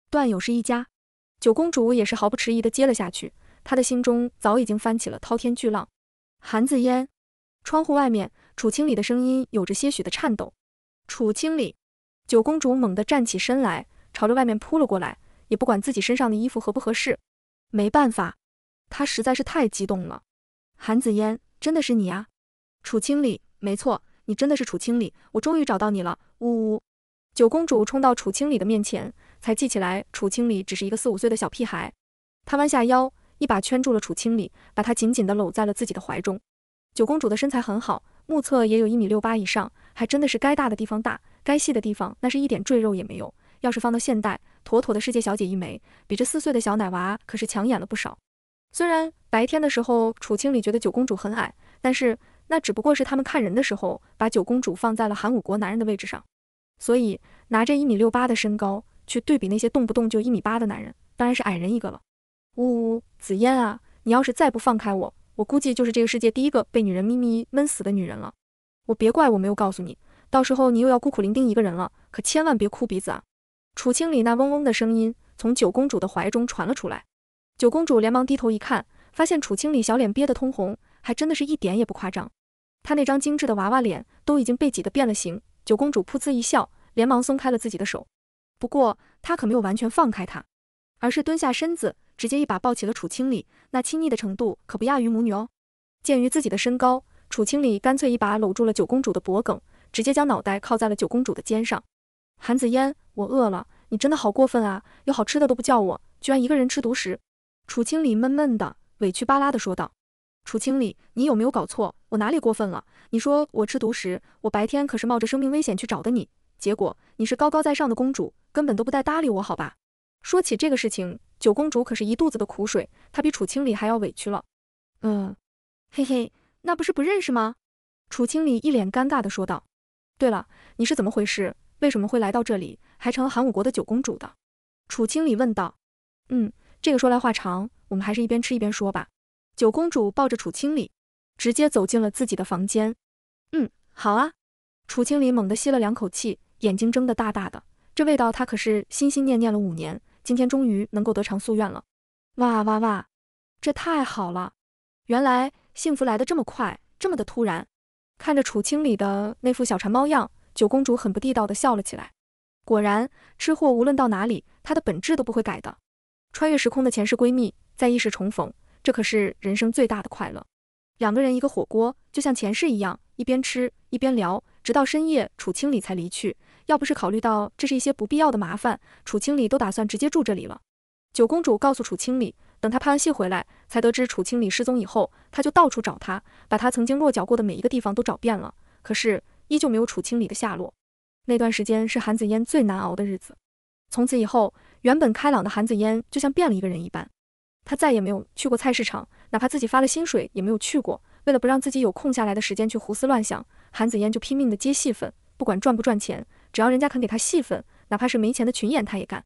段友是一家，九公主也是毫不迟疑的接了下去，她的心中早已经翻起了滔天巨浪。韩子嫣，窗户外面，楚清理的声音有着些许的颤抖。楚清理，九公主猛地站起身来。朝着外面扑了过来，也不管自己身上的衣服合不合适。没办法，他实在是太激动了。韩子嫣，真的是你呀！楚清理，没错，你真的是楚清理，我终于找到你了！呜呜！九公主冲到楚清理的面前，才记起来楚清理只是一个四五岁的小屁孩。她弯下腰，一把圈住了楚清理，把他紧紧地搂在了自己的怀中。九公主的身材很好，目测也有一米六八以上，还真的是该大的地方大，该细的地方那是一点赘肉也没有。要是放到现代，妥妥的世界小姐一枚，比这四岁的小奶娃可是抢眼了不少。虽然白天的时候，楚清里觉得九公主很矮，但是那只不过是他们看人的时候把九公主放在了寒武国男人的位置上，所以拿着一米六八的身高去对比那些动不动就一米八的男人，当然是矮人一个了。呜呜，紫嫣啊，你要是再不放开我，我估计就是这个世界第一个被女人咪咪闷死的女人了。我别怪我没有告诉你，到时候你又要孤苦伶仃一个人了，可千万别哭鼻子啊！楚清里那嗡嗡的声音从九公主的怀中传了出来，九公主连忙低头一看，发现楚清里小脸憋得通红，还真的是一点也不夸张。她那张精致的娃娃脸都已经被挤得变了形。九公主噗呲一笑，连忙松开了自己的手，不过她可没有完全放开他，而是蹲下身子，直接一把抱起了楚清里。那亲昵的程度可不亚于母女哦。鉴于自己的身高，楚清里干脆一把搂住了九公主的脖颈，直接将脑袋靠在了九公主的肩上。韩子烟，我饿了，你真的好过分啊！有好吃的都不叫我，居然一个人吃独食。楚清理闷闷的、委屈巴拉的说道：“楚清理，你有没有搞错？我哪里过分了？你说我吃独食，我白天可是冒着生命危险去找的你，结果你是高高在上的公主，根本都不带搭理我，好吧？”说起这个事情，九公主可是一肚子的苦水，她比楚清理还要委屈了。嗯，嘿嘿，那不是不认识吗？楚清理一脸尴尬的说道：“对了，你是怎么回事？”为什么会来到这里，还成了韩武国的九公主的？楚清理问道。嗯，这个说来话长，我们还是一边吃一边说吧。九公主抱着楚清理，直接走进了自己的房间。嗯，好啊。楚清理猛地吸了两口气，眼睛睁得大大的。这味道她可是心心念念了五年，今天终于能够得偿夙愿了。哇哇哇，这太好了！原来幸福来的这么快，这么的突然。看着楚清理的那副小馋猫样。九公主很不地道的笑了起来，果然，吃货无论到哪里，她的本质都不会改的。穿越时空的前世闺蜜，在异世重逢，这可是人生最大的快乐。两个人一个火锅，就像前世一样，一边吃一边聊，直到深夜，楚清理才离去。要不是考虑到这是一些不必要的麻烦，楚清理都打算直接住这里了。九公主告诉楚清理，等她拍完戏回来，才得知楚清理失踪以后，她就到处找他，把他曾经落脚过的每一个地方都找遍了，可是。依旧没有楚清里的下落，那段时间是韩子嫣最难熬的日子。从此以后，原本开朗的韩子嫣就像变了一个人一般，她再也没有去过菜市场，哪怕自己发了薪水也没有去过。为了不让自己有空下来的时间去胡思乱想，韩子嫣就拼命的接戏份，不管赚不赚钱，只要人家肯给她戏份，哪怕是没钱的群演她也干。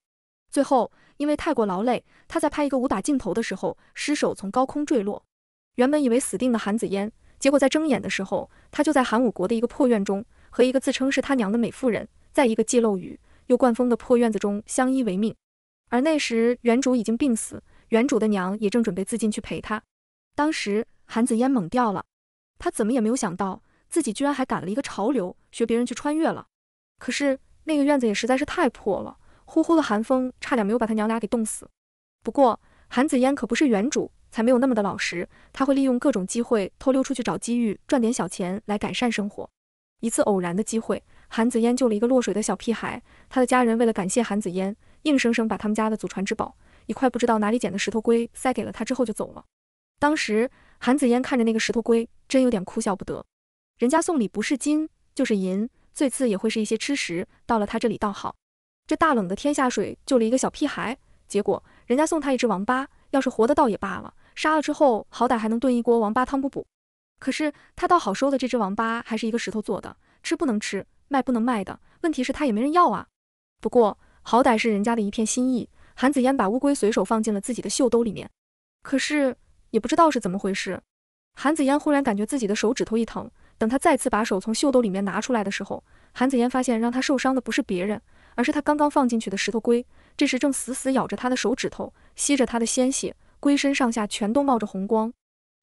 最后，因为太过劳累，她在拍一个武打镜头的时候失手从高空坠落，原本以为死定的韩子嫣结果在睁眼的时候，他就在韩武国的一个破院中，和一个自称是他娘的美妇人，在一个既漏雨又灌风的破院子中相依为命。而那时原主已经病死，原主的娘也正准备自尽去陪他。当时韩子嫣懵掉了，他怎么也没有想到自己居然还赶了一个潮流，学别人去穿越了。可是那个院子也实在是太破了，呼呼的寒风差点没有把他娘俩给冻死。不过韩子嫣可不是原主。才没有那么的老实，他会利用各种机会偷溜出去找机遇，赚点小钱来改善生活。一次偶然的机会，韩子嫣救了一个落水的小屁孩，他的家人为了感谢韩子嫣，硬生生把他们家的祖传之宝，一块不知道哪里捡的石头龟塞给了他，之后就走了。当时韩子嫣看着那个石头龟，真有点哭笑不得。人家送礼不是金就是银，最次也会是一些吃食，到了他这里倒好，这大冷的天下水救了一个小屁孩，结果人家送他一只王八，要是活的倒也罢了。杀了之后，好歹还能炖一锅王八汤补补。可是他倒好收的这只王八还是一个石头做的，吃不能吃，卖不能卖的。问题是他也没人要啊。不过好歹是人家的一片心意，韩子嫣把乌龟随手放进了自己的袖兜里面。可是也不知道是怎么回事，韩子嫣忽然感觉自己的手指头一疼。等他再次把手从袖兜里面拿出来的时候，韩子嫣发现让他受伤的不是别人，而是他刚刚放进去的石头龟，这时正死死咬着他的手指头，吸着他的鲜血。龟身上下全都冒着红光，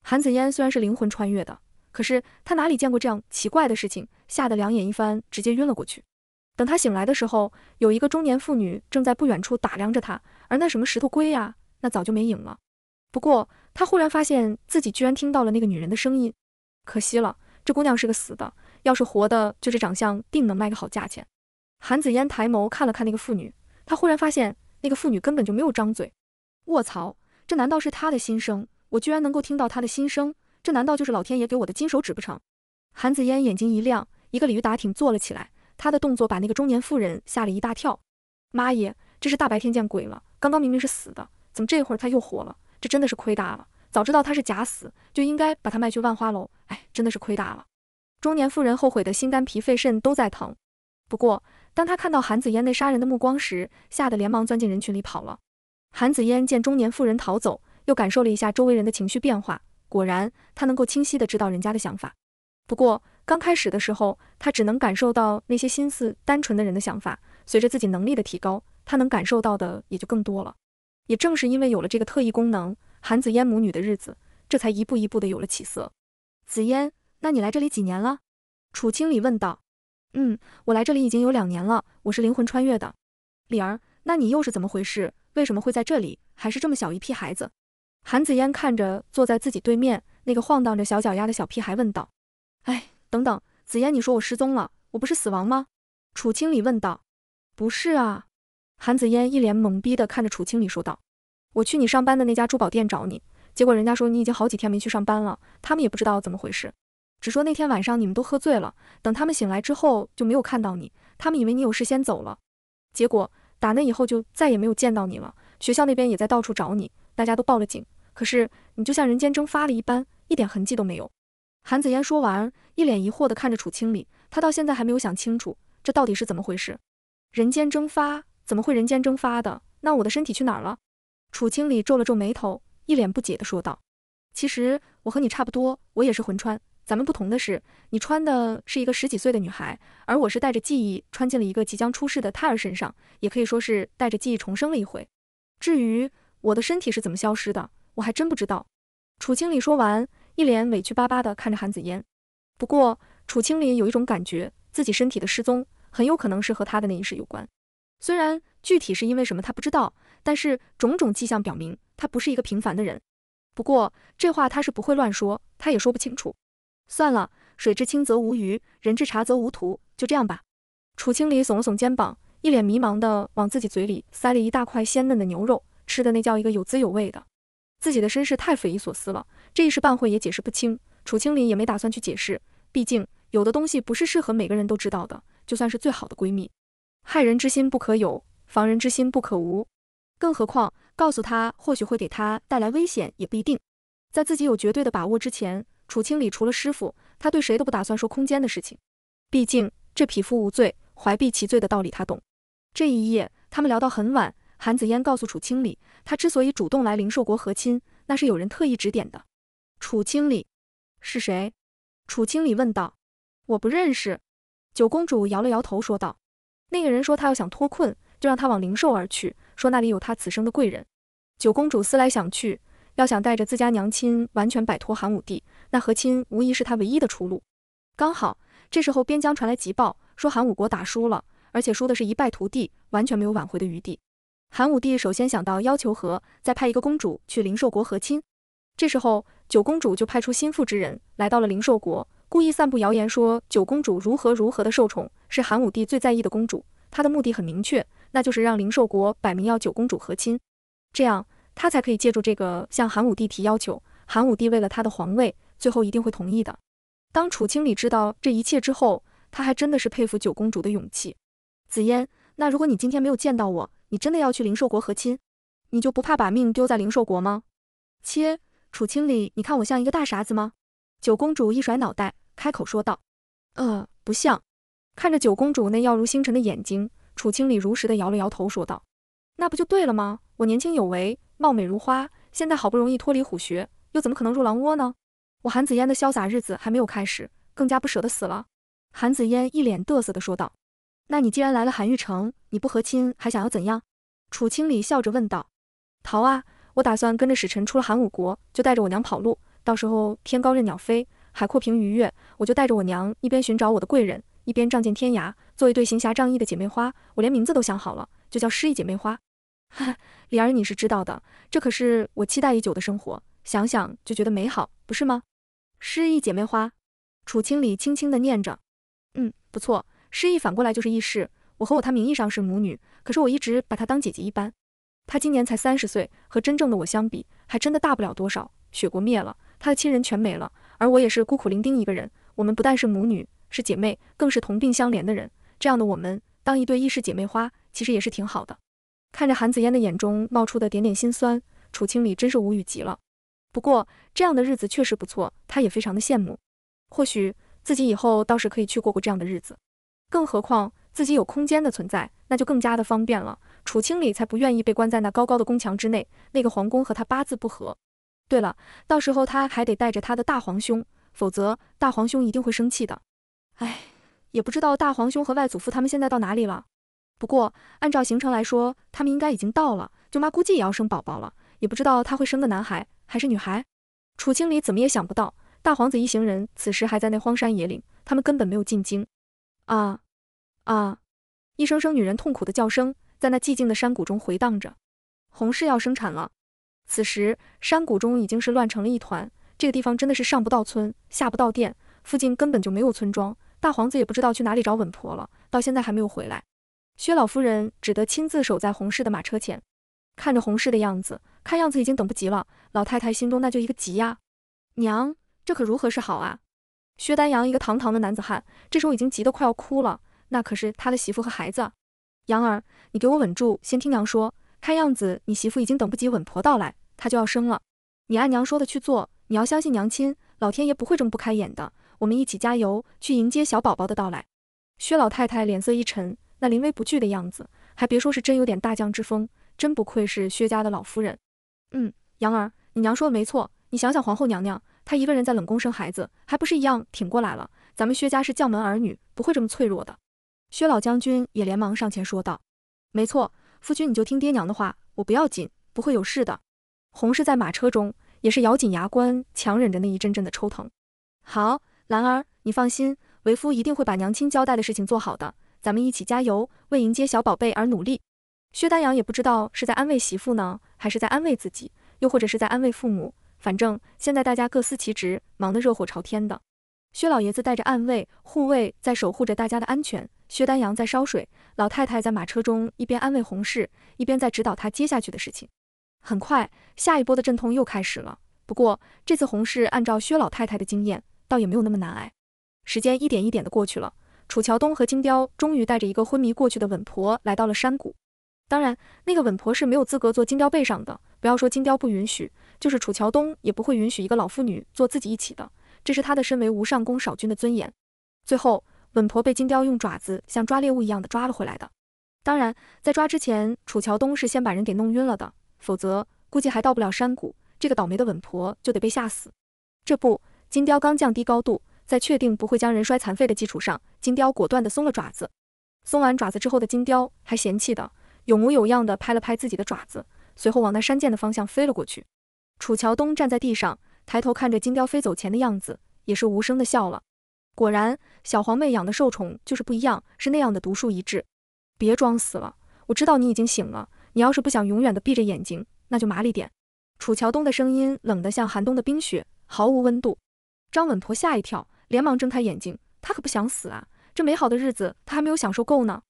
韩子嫣虽然是灵魂穿越的，可是她哪里见过这样奇怪的事情，吓得两眼一翻，直接晕了过去。等她醒来的时候，有一个中年妇女正在不远处打量着她，而那什么石头龟呀，那早就没影了。不过她忽然发现自己居然听到了那个女人的声音，可惜了，这姑娘是个死的，要是活的，就这长相定能卖个好价钱。韩子烟抬眸看了看那个妇女，他忽然发现那个妇女根本就没有张嘴。卧槽！这难道是他的心声？我居然能够听到他的心声，这难道就是老天爷给我的金手指不成？韩子嫣眼睛一亮，一个鲤鱼打挺坐了起来。他的动作把那个中年妇人吓了一大跳。妈耶，这是大白天见鬼了！刚刚明明是死的，怎么这会儿他又活了？这真的是亏大了！早知道他是假死，就应该把他卖去万花楼。哎，真的是亏大了！中年妇人后悔的心肝脾肺肾都在疼。不过当他看到韩子嫣那杀人的目光时，吓得连忙钻进人群里跑了。韩子嫣见中年妇人逃走，又感受了一下周围人的情绪变化，果然她能够清晰的知道人家的想法。不过刚开始的时候，她只能感受到那些心思单纯的人的想法，随着自己能力的提高，她能感受到的也就更多了。也正是因为有了这个特异功能，韩子嫣母女的日子这才一步一步的有了起色。紫嫣，那你来这里几年了？楚经理问道。嗯，我来这里已经有两年了，我是灵魂穿越的，李儿。那你又是怎么回事？为什么会在这里？还是这么小一屁孩子？韩子烟看着坐在自己对面那个晃荡着小脚丫的小屁孩问道。哎，等等，紫烟，你说我失踪了，我不是死亡吗？楚清理问道。不是啊，韩子烟一脸懵逼的看着楚清理说道。我去你上班的那家珠宝店找你，结果人家说你已经好几天没去上班了，他们也不知道怎么回事，只说那天晚上你们都喝醉了，等他们醒来之后就没有看到你，他们以为你有事先走了，结果。打那以后就再也没有见到你了。学校那边也在到处找你，大家都报了警，可是你就像人间蒸发了一般，一点痕迹都没有。韩子嫣说完，一脸疑惑地看着楚清理，她到现在还没有想清楚这到底是怎么回事。人间蒸发？怎么会人间蒸发的？那我的身体去哪儿了？楚清理皱了皱眉头，一脸不解地说道：“其实我和你差不多，我也是魂穿。”咱们不同的是，你穿的是一个十几岁的女孩，而我是带着记忆穿进了一个即将出世的胎儿身上，也可以说是带着记忆重生了一回。至于我的身体是怎么消失的，我还真不知道。楚清理说完，一脸委屈巴巴的看着韩子嫣。不过，楚清理有一种感觉，自己身体的失踪很有可能是和他的那一世有关。虽然具体是因为什么他不知道，但是种种迹象表明，他不是一个平凡的人。不过这话他是不会乱说，他也说不清楚。算了，水至清则无鱼，人至察则无徒。就这样吧。楚清离耸了耸肩膀，一脸迷茫的往自己嘴里塞了一大块鲜嫩的牛肉，吃的那叫一个有滋有味的。自己的身世太匪夷所思了，这一时半会也解释不清。楚清离也没打算去解释，毕竟有的东西不是适合每个人都知道的。就算是最好的闺蜜，害人之心不可有，防人之心不可无。更何况告诉他或许会给他带来危险，也不一定。在自己有绝对的把握之前。楚清理除了师傅，他对谁都不打算说空间的事情。毕竟这匹夫无罪，怀璧其罪的道理他懂。这一夜，他们聊到很晚。韩子嫣告诉楚清理，他之所以主动来灵兽国和亲，那是有人特意指点的。楚清理是谁？楚清理问道。我不认识。九公主摇了摇头说道。那个人说他要想脱困，就让他往灵兽而去，说那里有他此生的贵人。九公主思来想去，要想带着自家娘亲完全摆脱汉武帝。那和亲无疑是他唯一的出路。刚好这时候边疆传来急报，说韩武国打输了，而且输的是一败涂地，完全没有挽回的余地。韩武帝首先想到要求和，再派一个公主去灵兽国和亲。这时候九公主就派出心腹之人来到了灵兽国，故意散布谣言说九公主如何如何的受宠，是韩武帝最在意的公主。她的目的很明确，那就是让灵兽国摆明要九公主和亲，这样她才可以借助这个向韩武帝提要求。韩武帝为了他的皇位。最后一定会同意的。当楚清理知道这一切之后，他还真的是佩服九公主的勇气。紫嫣，那如果你今天没有见到我，你真的要去灵兽国和亲？你就不怕把命丢在灵兽国吗？切，楚清理，你看我像一个大傻子吗？九公主一甩脑袋，开口说道：“呃，不像。”看着九公主那耀如星辰的眼睛，楚清理如实的摇了摇头，说道：“那不就对了吗？我年轻有为，貌美如花，现在好不容易脱离虎穴，又怎么可能入狼窝呢？”我韩子嫣的潇洒日子还没有开始，更加不舍得死了。韩子嫣一脸嘚瑟的说道：“那你既然来了韩玉城，你不和亲，还想要怎样？”楚清理笑着问道：“逃啊！我打算跟着使臣出了韩武国，就带着我娘跑路。到时候天高任鸟飞，海阔凭鱼跃，我就带着我娘一边寻找我的贵人，一边仗剑天涯，做一对行侠仗义的姐妹花。我连名字都想好了，就叫诗意姐妹花。[laughs] 哈，李儿你是知道的，这可是我期待已久的生活，想想就觉得美好，不是吗？”诗意姐妹花，楚清里轻轻的念着，嗯，不错。诗意反过来就是意事。我和我她名义上是母女，可是我一直把她当姐姐一般。她今年才三十岁，和真正的我相比，还真的大不了多少。雪国灭了，她的亲人全没了，而我也是孤苦伶仃一个人。我们不但是母女，是姐妹，更是同病相怜的人。这样的我们，当一对意事姐妹花，其实也是挺好的。看着韩子嫣的眼中冒出的点点心酸，楚清里真是无语极了。不过这样的日子确实不错，他也非常的羡慕。或许自己以后倒是可以去过过这样的日子，更何况自己有空间的存在，那就更加的方便了。楚清理才不愿意被关在那高高的宫墙之内，那个皇宫和他八字不合。对了，到时候他还得带着他的大皇兄，否则大皇兄一定会生气的。哎，也不知道大皇兄和外祖父他们现在到哪里了。不过按照行程来说，他们应该已经到了。舅妈估计也要生宝宝了，也不知道他会生个男孩。还是女孩，楚清离怎么也想不到，大皇子一行人此时还在那荒山野岭，他们根本没有进京。啊啊！一声声女人痛苦的叫声在那寂静的山谷中回荡着。红氏要生产了，此时山谷中已经是乱成了一团。这个地方真的是上不到村，下不到店，附近根本就没有村庄。大皇子也不知道去哪里找稳婆了，到现在还没有回来。薛老夫人只得亲自守在红氏的马车前。看着洪氏的样子，看样子已经等不及了。老太太心中那就一个急呀！娘，这可如何是好啊？薛丹阳一个堂堂的男子汉，这时候已经急得快要哭了。那可是他的媳妇和孩子。阳儿，你给我稳住，先听娘说。看样子你媳妇已经等不及稳婆到来，她就要生了。你按娘说的去做，你要相信娘亲，老天爷不会睁不开眼的。我们一起加油，去迎接小宝宝的到来。薛老太太脸色一沉，那临危不惧的样子，还别说是真有点大将之风。真不愧是薛家的老夫人，嗯，杨儿，你娘说的没错，你想想皇后娘娘，她一个人在冷宫生孩子，还不是一样挺过来了？咱们薛家是将门儿女，不会这么脆弱的。薛老将军也连忙上前说道：“没错，夫君你就听爹娘的话，我不要紧，不会有事的。”红氏在马车中也是咬紧牙关，强忍着那一阵阵的抽疼。好，兰儿，你放心，为夫一定会把娘亲交代的事情做好的，咱们一起加油，为迎接小宝贝而努力。薛丹阳也不知道是在安慰媳妇呢，还是在安慰自己，又或者是在安慰父母。反正现在大家各司其职，忙得热火朝天的。薛老爷子带着暗卫护卫在守护着大家的安全，薛丹阳在烧水，老太太在马车中一边安慰洪氏，一边在指导她接下去的事情。很快，下一波的阵痛又开始了。不过这次洪氏按照薛老太太的经验，倒也没有那么难挨。时间一点一点的过去了，楚乔东和金雕终于带着一个昏迷过去的稳婆来到了山谷。当然，那个稳婆是没有资格坐金雕背上的。不要说金雕不允许，就是楚乔东也不会允许一个老妇女坐自己一起的。这是他的身为无上宫少君的尊严。最后，稳婆被金雕用爪子像抓猎物一样的抓了回来的。当然，在抓之前，楚乔东是先把人给弄晕了的，否则估计还到不了山谷，这个倒霉的稳婆就得被吓死。这不，金雕刚降低高度，在确定不会将人摔残废的基础上，金雕果断地松了爪子。松完爪子之后的金雕还嫌弃的。有模有样的拍了拍自己的爪子，随后往那山涧的方向飞了过去。楚乔东站在地上，抬头看着金雕飞走前的样子，也是无声的笑了。果然，小黄妹养的兽宠就是不一样，是那样的独树一帜。别装死了，我知道你已经醒了。你要是不想永远的闭着眼睛，那就麻利点。楚乔东的声音冷得像寒冬的冰雪，毫无温度。张稳婆吓一跳，连忙睁开眼睛。她可不想死啊，这美好的日子她还没有享受够呢。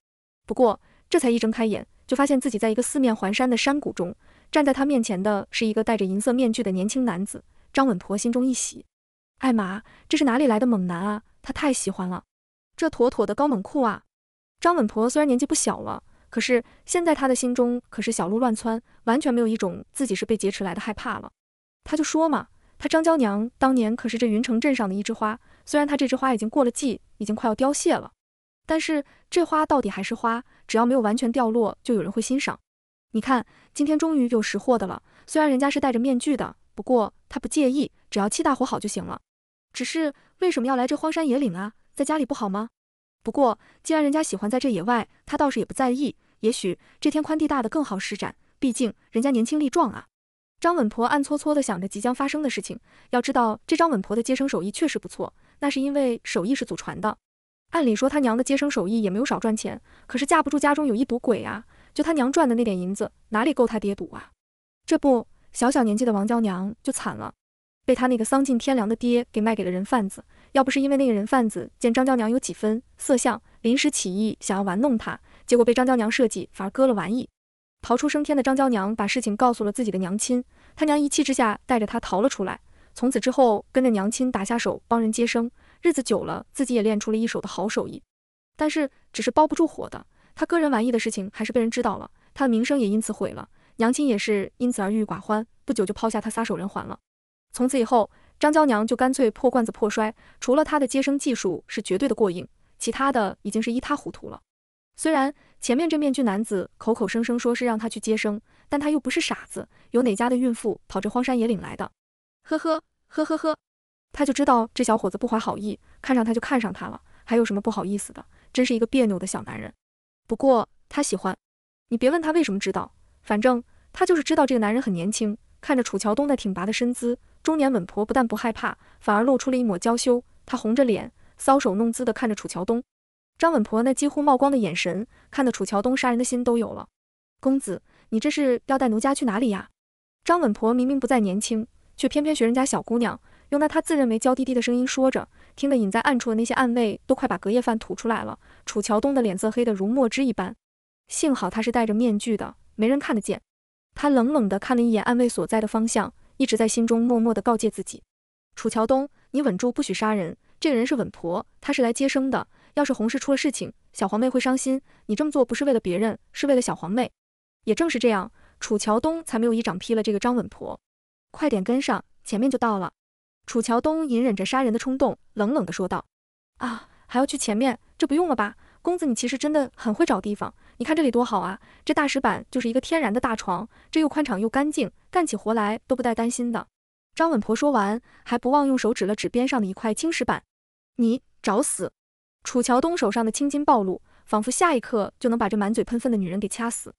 不过，这才一睁开眼。就发现自己在一个四面环山的山谷中，站在他面前的是一个戴着银色面具的年轻男子。张稳婆心中一喜，艾玛，这是哪里来的猛男啊？他太喜欢了，这妥妥的高猛酷啊！张稳婆虽然年纪不小了，可是现在他的心中可是小鹿乱窜，完全没有一种自己是被劫持来的害怕了。他就说嘛，他张娇娘当年可是这云城镇上的一枝花，虽然她这枝花已经过了季，已经快要凋谢了。但是这花到底还是花，只要没有完全掉落，就有人会欣赏。你看，今天终于有识货的了。虽然人家是戴着面具的，不过他不介意，只要气大火好就行了。只是为什么要来这荒山野岭啊？在家里不好吗？不过既然人家喜欢在这野外，他倒是也不在意。也许这天宽地大的更好施展，毕竟人家年轻力壮啊。张稳婆暗搓搓的想着即将发生的事情。要知道，这张稳婆的接生手艺确实不错，那是因为手艺是祖传的。按理说他娘的接生手艺也没有少赚钱，可是架不住家中有一赌鬼啊，就他娘赚的那点银子哪里够他爹赌啊？这不，小小年纪的王娇娘就惨了，被他那个丧尽天良的爹给卖给了人贩子。要不是因为那个人贩子见张娇娘有几分色相，临时起意想要玩弄她，结果被张娇娘设计，反而割了玩意。逃出升天的张娇娘把事情告诉了自己的娘亲，他娘一气之下带着他逃了出来，从此之后跟着娘亲打下手，帮人接生。日子久了，自己也练出了一手的好手艺，但是只是包不住火的，他个人玩意的事情还是被人知道了，他的名声也因此毁了，娘亲也是因此而郁郁寡欢，不久就抛下他撒手人寰了。从此以后，张娇娘就干脆破罐子破摔，除了她的接生技术是绝对的过硬，其他的已经是一塌糊涂了。虽然前面这面具男子口口声声说是让他去接生，但他又不是傻子，有哪家的孕妇跑这荒山野岭来的？呵呵呵呵呵。他就知道这小伙子不怀好意，看上他就看上他了，还有什么不好意思的？真是一个别扭的小男人。不过他喜欢，你别问他为什么知道，反正他就是知道这个男人很年轻。看着楚乔东那挺拔的身姿，中年稳婆不但不害怕，反而露出了一抹娇羞。她红着脸搔首弄姿的看着楚乔东，张稳婆那几乎冒光的眼神，看得楚乔东杀人的心都有了。公子，你这是要带奴家去哪里呀？张稳婆明明不再年轻，却偏偏学人家小姑娘。用那他自认为娇滴滴的声音说着，听得隐在暗处的那些暗卫都快把隔夜饭吐出来了。楚乔东的脸色黑得如墨汁一般，幸好他是戴着面具的，没人看得见。他冷冷地看了一眼暗卫所在的方向，一直在心中默默地告诫自己：楚乔东，你稳住，不许杀人。这个人是稳婆，她是来接生的。要是红氏出了事情，小皇妹会伤心。你这么做不是为了别人，是为了小皇妹。也正是这样，楚乔东才没有一掌劈了这个张稳婆。快点跟上，前面就到了。楚乔东隐忍着杀人的冲动，冷冷地说道：“啊，还要去前面？这不用了吧，公子你其实真的很会找地方。你看这里多好啊，这大石板就是一个天然的大床，这又宽敞又干净，干起活来都不带担心的。”张稳婆说完，还不忘用手指了指边上的一块青石板：“你找死！”楚乔东手上的青筋暴露，仿佛下一刻就能把这满嘴喷粪的女人给掐死。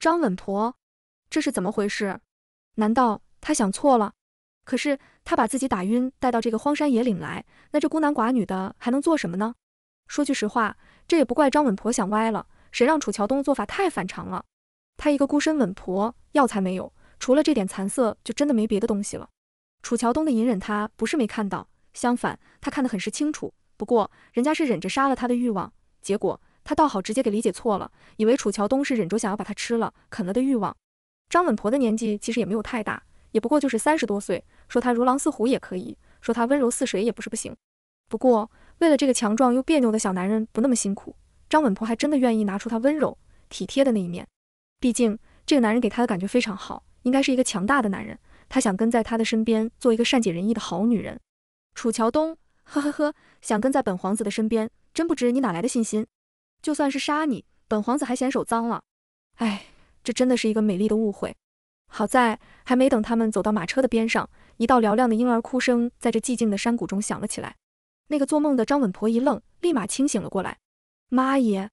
张稳婆，这是怎么回事？难道他想错了？可是他把自己打晕，带到这个荒山野岭来，那这孤男寡女的还能做什么呢？说句实话，这也不怪张稳婆想歪了，谁让楚乔东做法太反常了？他一个孤身稳婆，药材没有，除了这点残色，就真的没别的东西了。楚乔东的隐忍，他不是没看到，相反，他看得很是清楚。不过人家是忍着杀了他的欲望，结果他倒好，直接给理解错了，以为楚乔东是忍着想要把他吃了、啃了的欲望。张稳婆的年纪其实也没有太大，也不过就是三十多岁。说他如狼似虎也可以说他温柔似水也不是不行。不过为了这个强壮又别扭的小男人不那么辛苦，张稳婆还真的愿意拿出他温柔体贴的那一面。毕竟这个男人给她的感觉非常好，应该是一个强大的男人。她想跟在他的身边，做一个善解人意的好女人。楚乔东，呵呵呵，想跟在本皇子的身边，真不知你哪来的信心？就算是杀你，本皇子还嫌手脏了。哎，这真的是一个美丽的误会。好在还没等他们走到马车的边上。一道嘹亮的婴儿哭声在这寂静的山谷中响了起来。那个做梦的张稳婆一愣，立马清醒了过来。妈耶，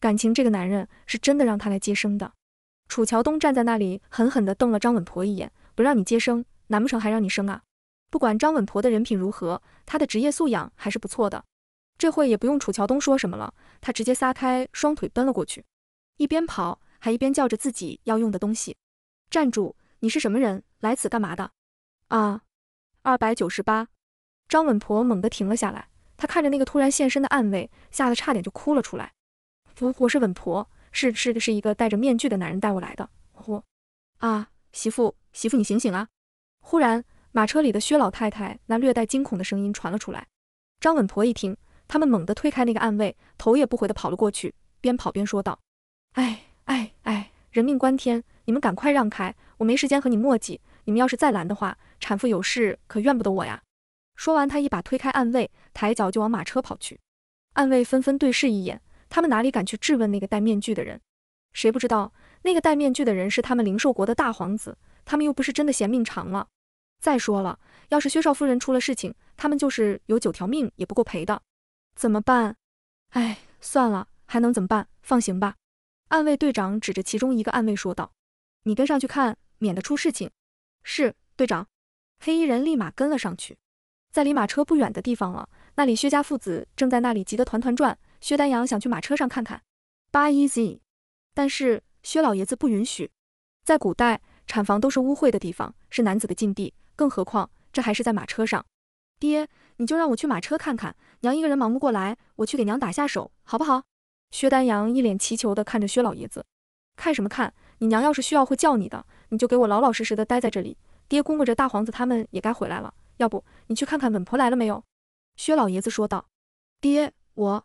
感情这个男人是真的让她来接生的。楚乔东站在那里，狠狠地瞪了张稳婆一眼：“不让你接生，难不成还让你生啊？”不管张稳婆的人品如何，她的职业素养还是不错的。这会也不用楚乔东说什么了，他直接撒开双腿奔了过去，一边跑还一边叫着自己要用的东西：“站住！你是什么人？来此干嘛的？”啊，二百九十八！张稳婆猛地停了下来，她看着那个突然现身的暗卫，吓得差点就哭了出来。我我是稳婆，是是是一个戴着面具的男人带我来的。呼！啊，媳妇，媳妇，你醒醒啊！忽然，马车里的薛老太太那略带惊恐的声音传了出来。张稳婆一听，他们猛地推开那个暗卫，头也不回的跑了过去，边跑边说道：“哎哎哎，人命关天，你们赶快让开，我没时间和你磨叽。”你们要是再拦的话，产妇有事可怨不得我呀！说完，他一把推开暗卫，抬脚就往马车跑去。暗卫纷纷对视一眼，他们哪里敢去质问那个戴面具的人？谁不知道那个戴面具的人是他们灵兽国的大皇子？他们又不是真的嫌命长了。再说了，要是薛少夫人出了事情，他们就是有九条命也不够赔的。怎么办？哎，算了，还能怎么办？放行吧！暗卫队长指着其中一个暗卫说道：“你跟上去看，免得出事情。”是队长，黑衣人立马跟了上去，在离马车不远的地方了。那里薛家父子正在那里急得团团转。薛丹阳想去马车上看看，easy，但是薛老爷子不允许。在古代，产房都是污秽的地方，是男子的禁地，更何况这还是在马车上。爹，你就让我去马车看看，娘一个人忙不过来，我去给娘打下手，好不好？薛丹阳一脸祈求地看着薛老爷子。看什么看？你娘要是需要会叫你的。你就给我老老实实的待在这里，爹估摸着大皇子他们也该回来了，要不你去看看稳婆来了没有？”薛老爷子说道。“爹，我，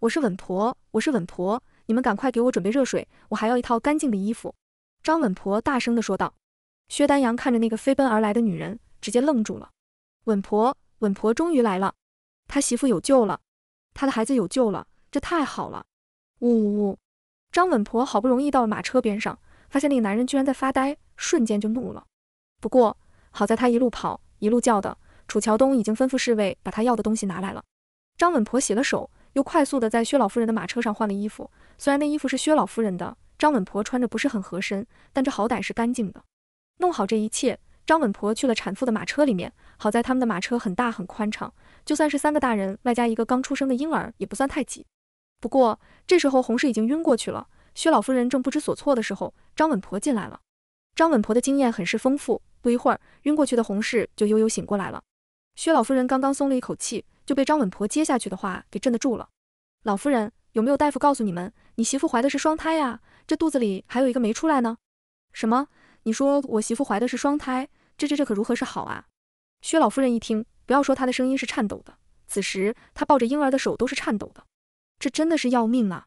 我是稳婆，我是稳婆，你们赶快给我准备热水，我还要一套干净的衣服。”张稳婆大声的说道。薛丹阳看着那个飞奔而来的女人，直接愣住了。“稳婆，稳婆终于来了，他媳妇有救了，他的孩子有救了，这太好了！”呜呜呜！张稳婆好不容易到了马车边上。发现那个男人居然在发呆，瞬间就怒了。不过好在他一路跑一路叫的，楚乔东已经吩咐侍卫把他要的东西拿来了。张稳婆洗了手，又快速的在薛老夫人的马车上换了衣服。虽然那衣服是薛老夫人的，张稳婆穿着不是很合身，但这好歹是干净的。弄好这一切，张稳婆去了产妇的马车里面。好在他们的马车很大很宽敞，就算是三个大人外加一个刚出生的婴儿也不算太挤。不过这时候红氏已经晕过去了。薛老夫人正不知所措的时候，张稳婆进来了。张稳婆的经验很是丰富，不一会儿，晕过去的红氏就悠悠醒过来了。薛老夫人刚刚松了一口气，就被张稳婆接下去的话给震得住了。老夫人，有没有大夫告诉你们，你媳妇怀的是双胎啊？这肚子里还有一个没出来呢？什么？你说我媳妇怀的是双胎？这这这可如何是好啊？薛老夫人一听，不要说她的声音是颤抖的，此时她抱着婴儿的手都是颤抖的。这真的是要命啊！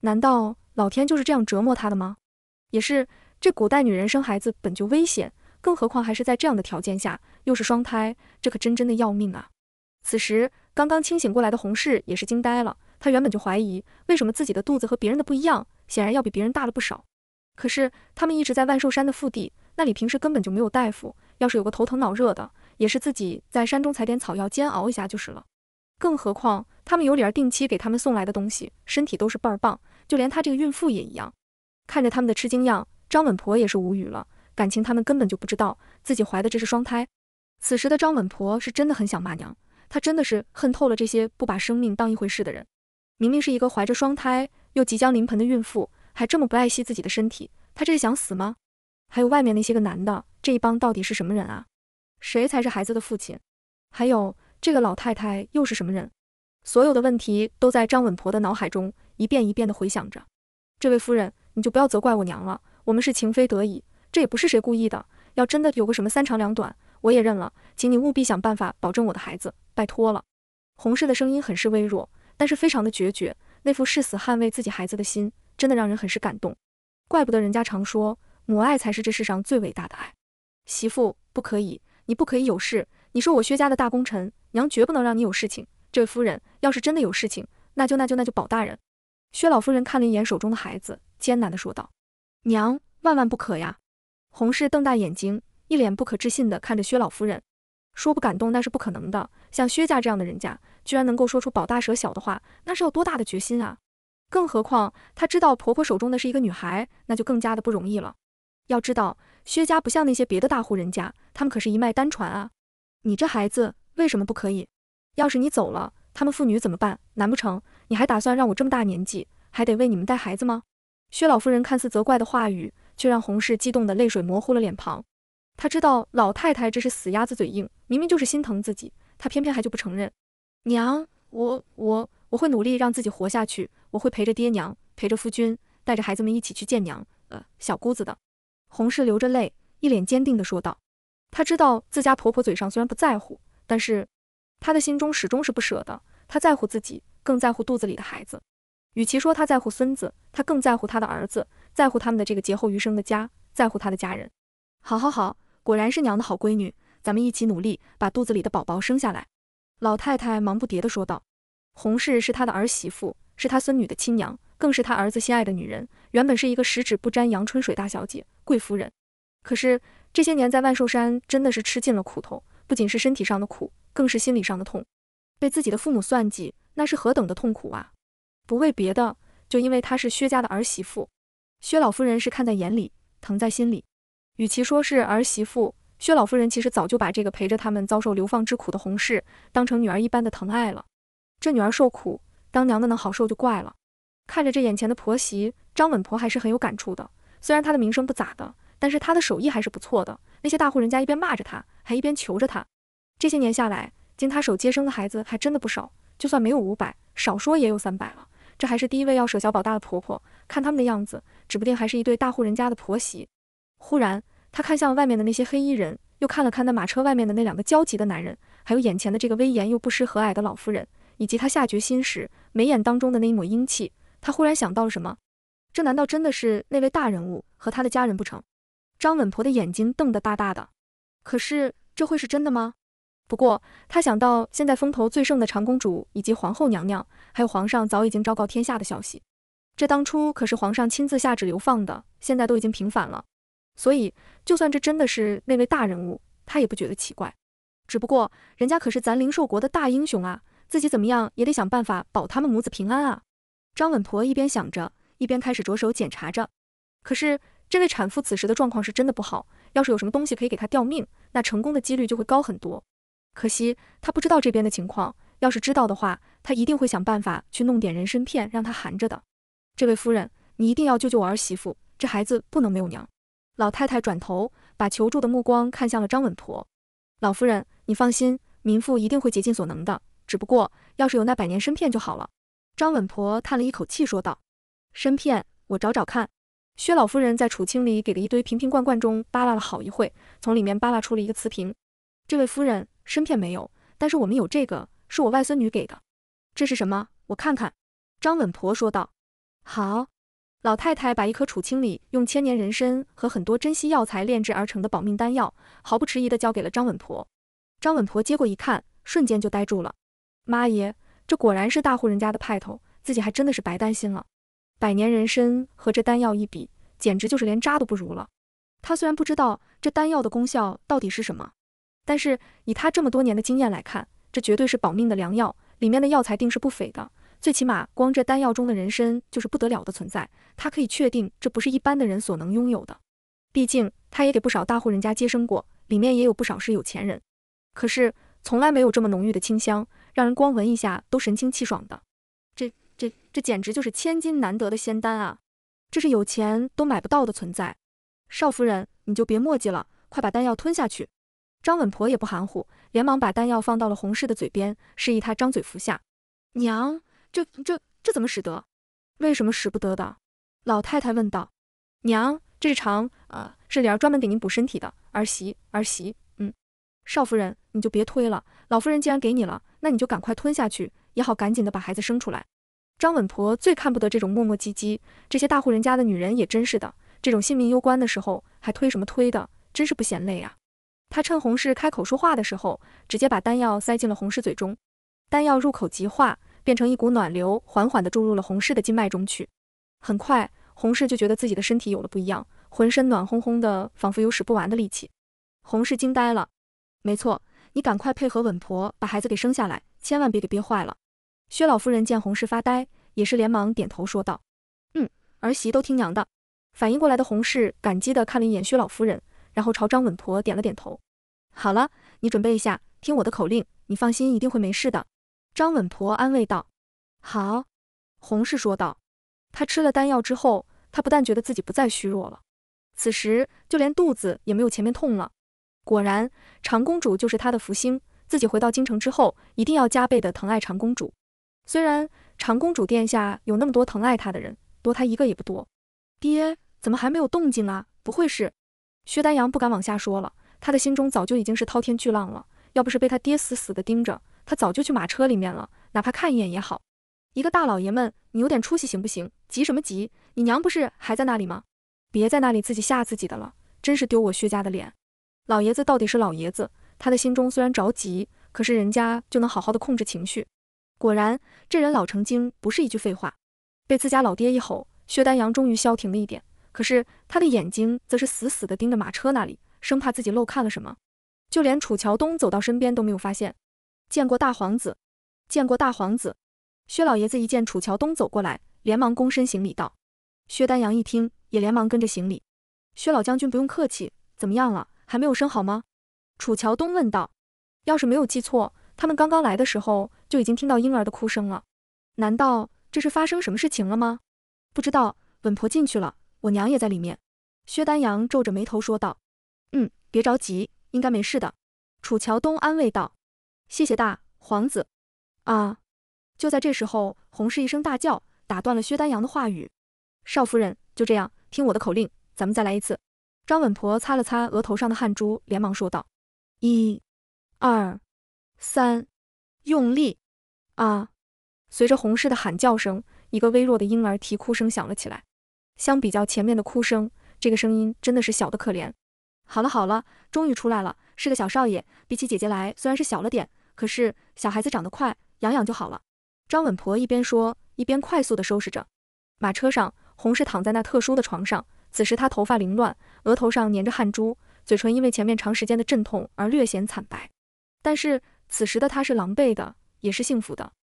难道？老天就是这样折磨她的吗？也是，这古代女人生孩子本就危险，更何况还是在这样的条件下，又是双胎，这可真真的要命啊！此时刚刚清醒过来的洪氏也是惊呆了，她原本就怀疑为什么自己的肚子和别人的不一样，显然要比别人大了不少。可是他们一直在万寿山的腹地，那里平时根本就没有大夫，要是有个头疼脑热的，也是自己在山中采点草药煎熬一下就是了。更何况他们有理儿定期给他们送来的东西，身体都是倍儿棒。就连她这个孕妇也一样，看着他们的吃惊样，张稳婆也是无语了。感情他们根本就不知道自己怀的这是双胎。此时的张稳婆是真的很想骂娘，她真的是恨透了这些不把生命当一回事的人。明明是一个怀着双胎又即将临盆的孕妇，还这么不爱惜自己的身体，她这是想死吗？还有外面那些个男的，这一帮到底是什么人啊？谁才是孩子的父亲？还有这个老太太又是什么人？所有的问题都在张稳婆的脑海中。一遍一遍的回想着，这位夫人，你就不要责怪我娘了。我们是情非得已，这也不是谁故意的。要真的有个什么三长两短，我也认了。请你务必想办法保证我的孩子，拜托了。洪氏的声音很是微弱，但是非常的决绝，那副誓死捍卫自己孩子的心，真的让人很是感动。怪不得人家常说，母爱才是这世上最伟大的爱。媳妇不可以，你不可以有事。你说我薛家的大功臣，娘绝不能让你有事情。这位夫人，要是真的有事情，那就那就那就保大人。薛老夫人看了一眼手中的孩子，艰难地说道：“娘，万万不可呀！”洪氏瞪大眼睛，一脸不可置信地看着薛老夫人，说：“不敢动那是不可能的。像薛家这样的人家，居然能够说出宝大舍小的话，那是要多大的决心啊！更何况她知道婆婆手中的是一个女孩，那就更加的不容易了。要知道，薛家不像那些别的大户人家，他们可是一脉单传啊！你这孩子为什么不可以？要是你走了，他们父女怎么办？难不成？”你还打算让我这么大年纪还得为你们带孩子吗？薛老夫人看似责怪的话语，却让洪氏激动的泪水模糊了脸庞。他知道老太太这是死鸭子嘴硬，明明就是心疼自己，她偏偏还就不承认。娘，我我我会努力让自己活下去，我会陪着爹娘，陪着夫君，带着孩子们一起去见娘。呃，小姑子的洪氏流着泪，一脸坚定的说道。他知道自家婆婆嘴上虽然不在乎，但是他的心中始终是不舍的。他在乎自己。更在乎肚子里的孩子，与其说他在乎孙子，他更在乎他的儿子，在乎他们的这个劫后余生的家，在乎他的家人。好好好，果然是娘的好闺女，咱们一起努力，把肚子里的宝宝生下来。老太太忙不迭地说道。洪氏是她的儿媳妇，是她孙女的亲娘，更是她儿子心爱的女人。原本是一个十指不沾阳春水大小姐、贵夫人，可是这些年在万寿山真的是吃尽了苦头，不仅是身体上的苦，更是心理上的痛，被自己的父母算计。那是何等的痛苦啊！不为别的，就因为她是薛家的儿媳妇。薛老夫人是看在眼里，疼在心里。与其说是儿媳妇，薛老夫人其实早就把这个陪着他们遭受流放之苦的红氏当成女儿一般的疼爱了。这女儿受苦，当娘的能好受就怪了。看着这眼前的婆媳，张稳婆还是很有感触的。虽然她的名声不咋的，但是她的手艺还是不错的。那些大户人家一边骂着她，还一边求着她。这些年下来，经她手接生的孩子还真的不少。就算没有五百，少说也有三百了。这还是第一位要舍小保大的婆婆，看他们的样子，指不定还是一对大户人家的婆媳。忽然，她看向外面的那些黑衣人，又看了看那马车外面的那两个焦急的男人，还有眼前的这个威严又不失和蔼的老夫人，以及她下决心时眉眼当中的那一抹英气。她忽然想到了什么，这难道真的是那位大人物和他的家人不成？张稳婆的眼睛瞪得大大的，可是这会是真的吗？不过，她想到现在风头最盛的长公主以及皇后娘娘，还有皇上早已经昭告天下的消息，这当初可是皇上亲自下旨流放的，现在都已经平反了，所以就算这真的是那位大人物，她也不觉得奇怪。只不过人家可是咱灵兽国的大英雄啊，自己怎么样也得想办法保他们母子平安啊。张稳婆一边想着，一边开始着手检查着。可是这位产妇此时的状况是真的不好，要是有什么东西可以给她吊命，那成功的几率就会高很多。可惜他不知道这边的情况，要是知道的话，他一定会想办法去弄点人参片让他含着的。这位夫人，你一定要救救我儿媳妇，这孩子不能没有娘。老太太转头把求助的目光看向了张稳婆。老夫人，你放心，民妇一定会竭尽所能的。只不过要是有那百年参片就好了。张稳婆叹了一口气说道：“参片，我找找看。”薛老夫人在楚青里给的一堆瓶瓶罐罐中扒拉了好一会，从里面扒拉出了一个瓷瓶。这位夫人。身片没有，但是我们有这个，是我外孙女给的。这是什么？我看看。张稳婆说道。好，老太太把一颗储青里用千年人参和很多珍稀药材炼制而成的保命丹药，毫不迟疑的交给了张稳婆。张稳婆接过一看，瞬间就呆住了。妈耶，这果然是大户人家的派头，自己还真的是白担心了。百年人参和这丹药一比，简直就是连渣都不如了。她虽然不知道这丹药的功效到底是什么。但是以他这么多年的经验来看，这绝对是保命的良药，里面的药材定是不菲的。最起码光这丹药中的人参就是不得了的存在，他可以确定这不是一般的人所能拥有的。毕竟他也给不少大户人家接生过，里面也有不少是有钱人。可是从来没有这么浓郁的清香，让人光闻一下都神清气爽的。这这这简直就是千金难得的仙丹啊！这是有钱都买不到的存在。少夫人，你就别墨迹了，快把丹药吞下去。张稳婆也不含糊，连忙把丹药放到了洪氏的嘴边，示意她张嘴服下。娘，这这这怎么使得？为什么使不得的？老太太问道。娘，这是常啊，是莲儿专门给您补身体的儿媳儿媳。嗯，少夫人，你就别推了。老夫人既然给你了，那你就赶快吞下去，也好赶紧的把孩子生出来。张稳婆最看不得这种磨磨唧唧，这些大户人家的女人也真是的，这种性命攸关的时候还推什么推的，真是不嫌累啊。他趁洪氏开口说话的时候，直接把丹药塞进了洪氏嘴中。丹药入口即化，变成一股暖流，缓缓地注入了洪氏的经脉中去。很快，洪氏就觉得自己的身体有了不一样，浑身暖烘烘的，仿佛有使不完的力气。洪氏惊呆了。没错，你赶快配合稳婆把孩子给生下来，千万别给憋坏了。薛老夫人见洪氏发呆，也是连忙点头说道：“嗯，儿媳都听娘的。”反应过来的洪氏感激地看了一眼薛老夫人。然后朝张稳婆点了点头。好了，你准备一下，听我的口令。你放心，一定会没事的。”张稳婆安慰道。“好。”洪氏说道。他吃了丹药之后，他不但觉得自己不再虚弱了，此时就连肚子也没有前面痛了。果然，长公主就是他的福星。自己回到京城之后，一定要加倍的疼爱长公主。虽然长公主殿下有那么多疼爱她的人，多她一个也不多。爹，怎么还没有动静啊？不会是……薛丹阳不敢往下说了，他的心中早就已经是滔天巨浪了。要不是被他爹死死的盯着，他早就去马车里面了，哪怕看一眼也好。一个大老爷们，你有点出息行不行？急什么急？你娘不是还在那里吗？别在那里自己吓自己的了，真是丢我薛家的脸！老爷子到底是老爷子，他的心中虽然着急，可是人家就能好好的控制情绪。果然，这人老成精不是一句废话。被自家老爹一吼，薛丹阳终于消停了一点。可是他的眼睛则是死死地盯着马车那里，生怕自己漏看了什么。就连楚乔东走到身边都没有发现。见过大皇子，见过大皇子。薛老爷子一见楚乔东走过来，连忙躬身行礼道：“薛丹阳，一听也连忙跟着行礼。”“薛老将军不用客气，怎么样了？还没有生好吗？”楚乔东问道。“要是没有记错，他们刚刚来的时候就已经听到婴儿的哭声了。难道这是发生什么事情了吗？”“不知道，稳婆进去了。”我娘也在里面，薛丹阳皱着眉头说道：“嗯，别着急，应该没事的。”楚乔东安慰道：“谢谢大皇子。”啊！就在这时候，洪氏一声大叫，打断了薛丹阳的话语。少夫人就这样，听我的口令，咱们再来一次。张稳婆擦了擦额头上的汗珠，连忙说道：“一、二、三，用力！”啊！随着洪氏的喊叫声，一个微弱的婴儿啼哭声响了起来。相比较前面的哭声，这个声音真的是小的可怜。好了好了，终于出来了，是个小少爷。比起姐姐来，虽然是小了点，可是小孩子长得快，养养就好了。张稳婆一边说，一边快速的收拾着。马车上，红氏躺在那特殊的床上，此时她头发凌乱，额头上粘着汗珠，嘴唇因为前面长时间的阵痛而略显惨白。但是此时的她是狼狈的，也是幸福的。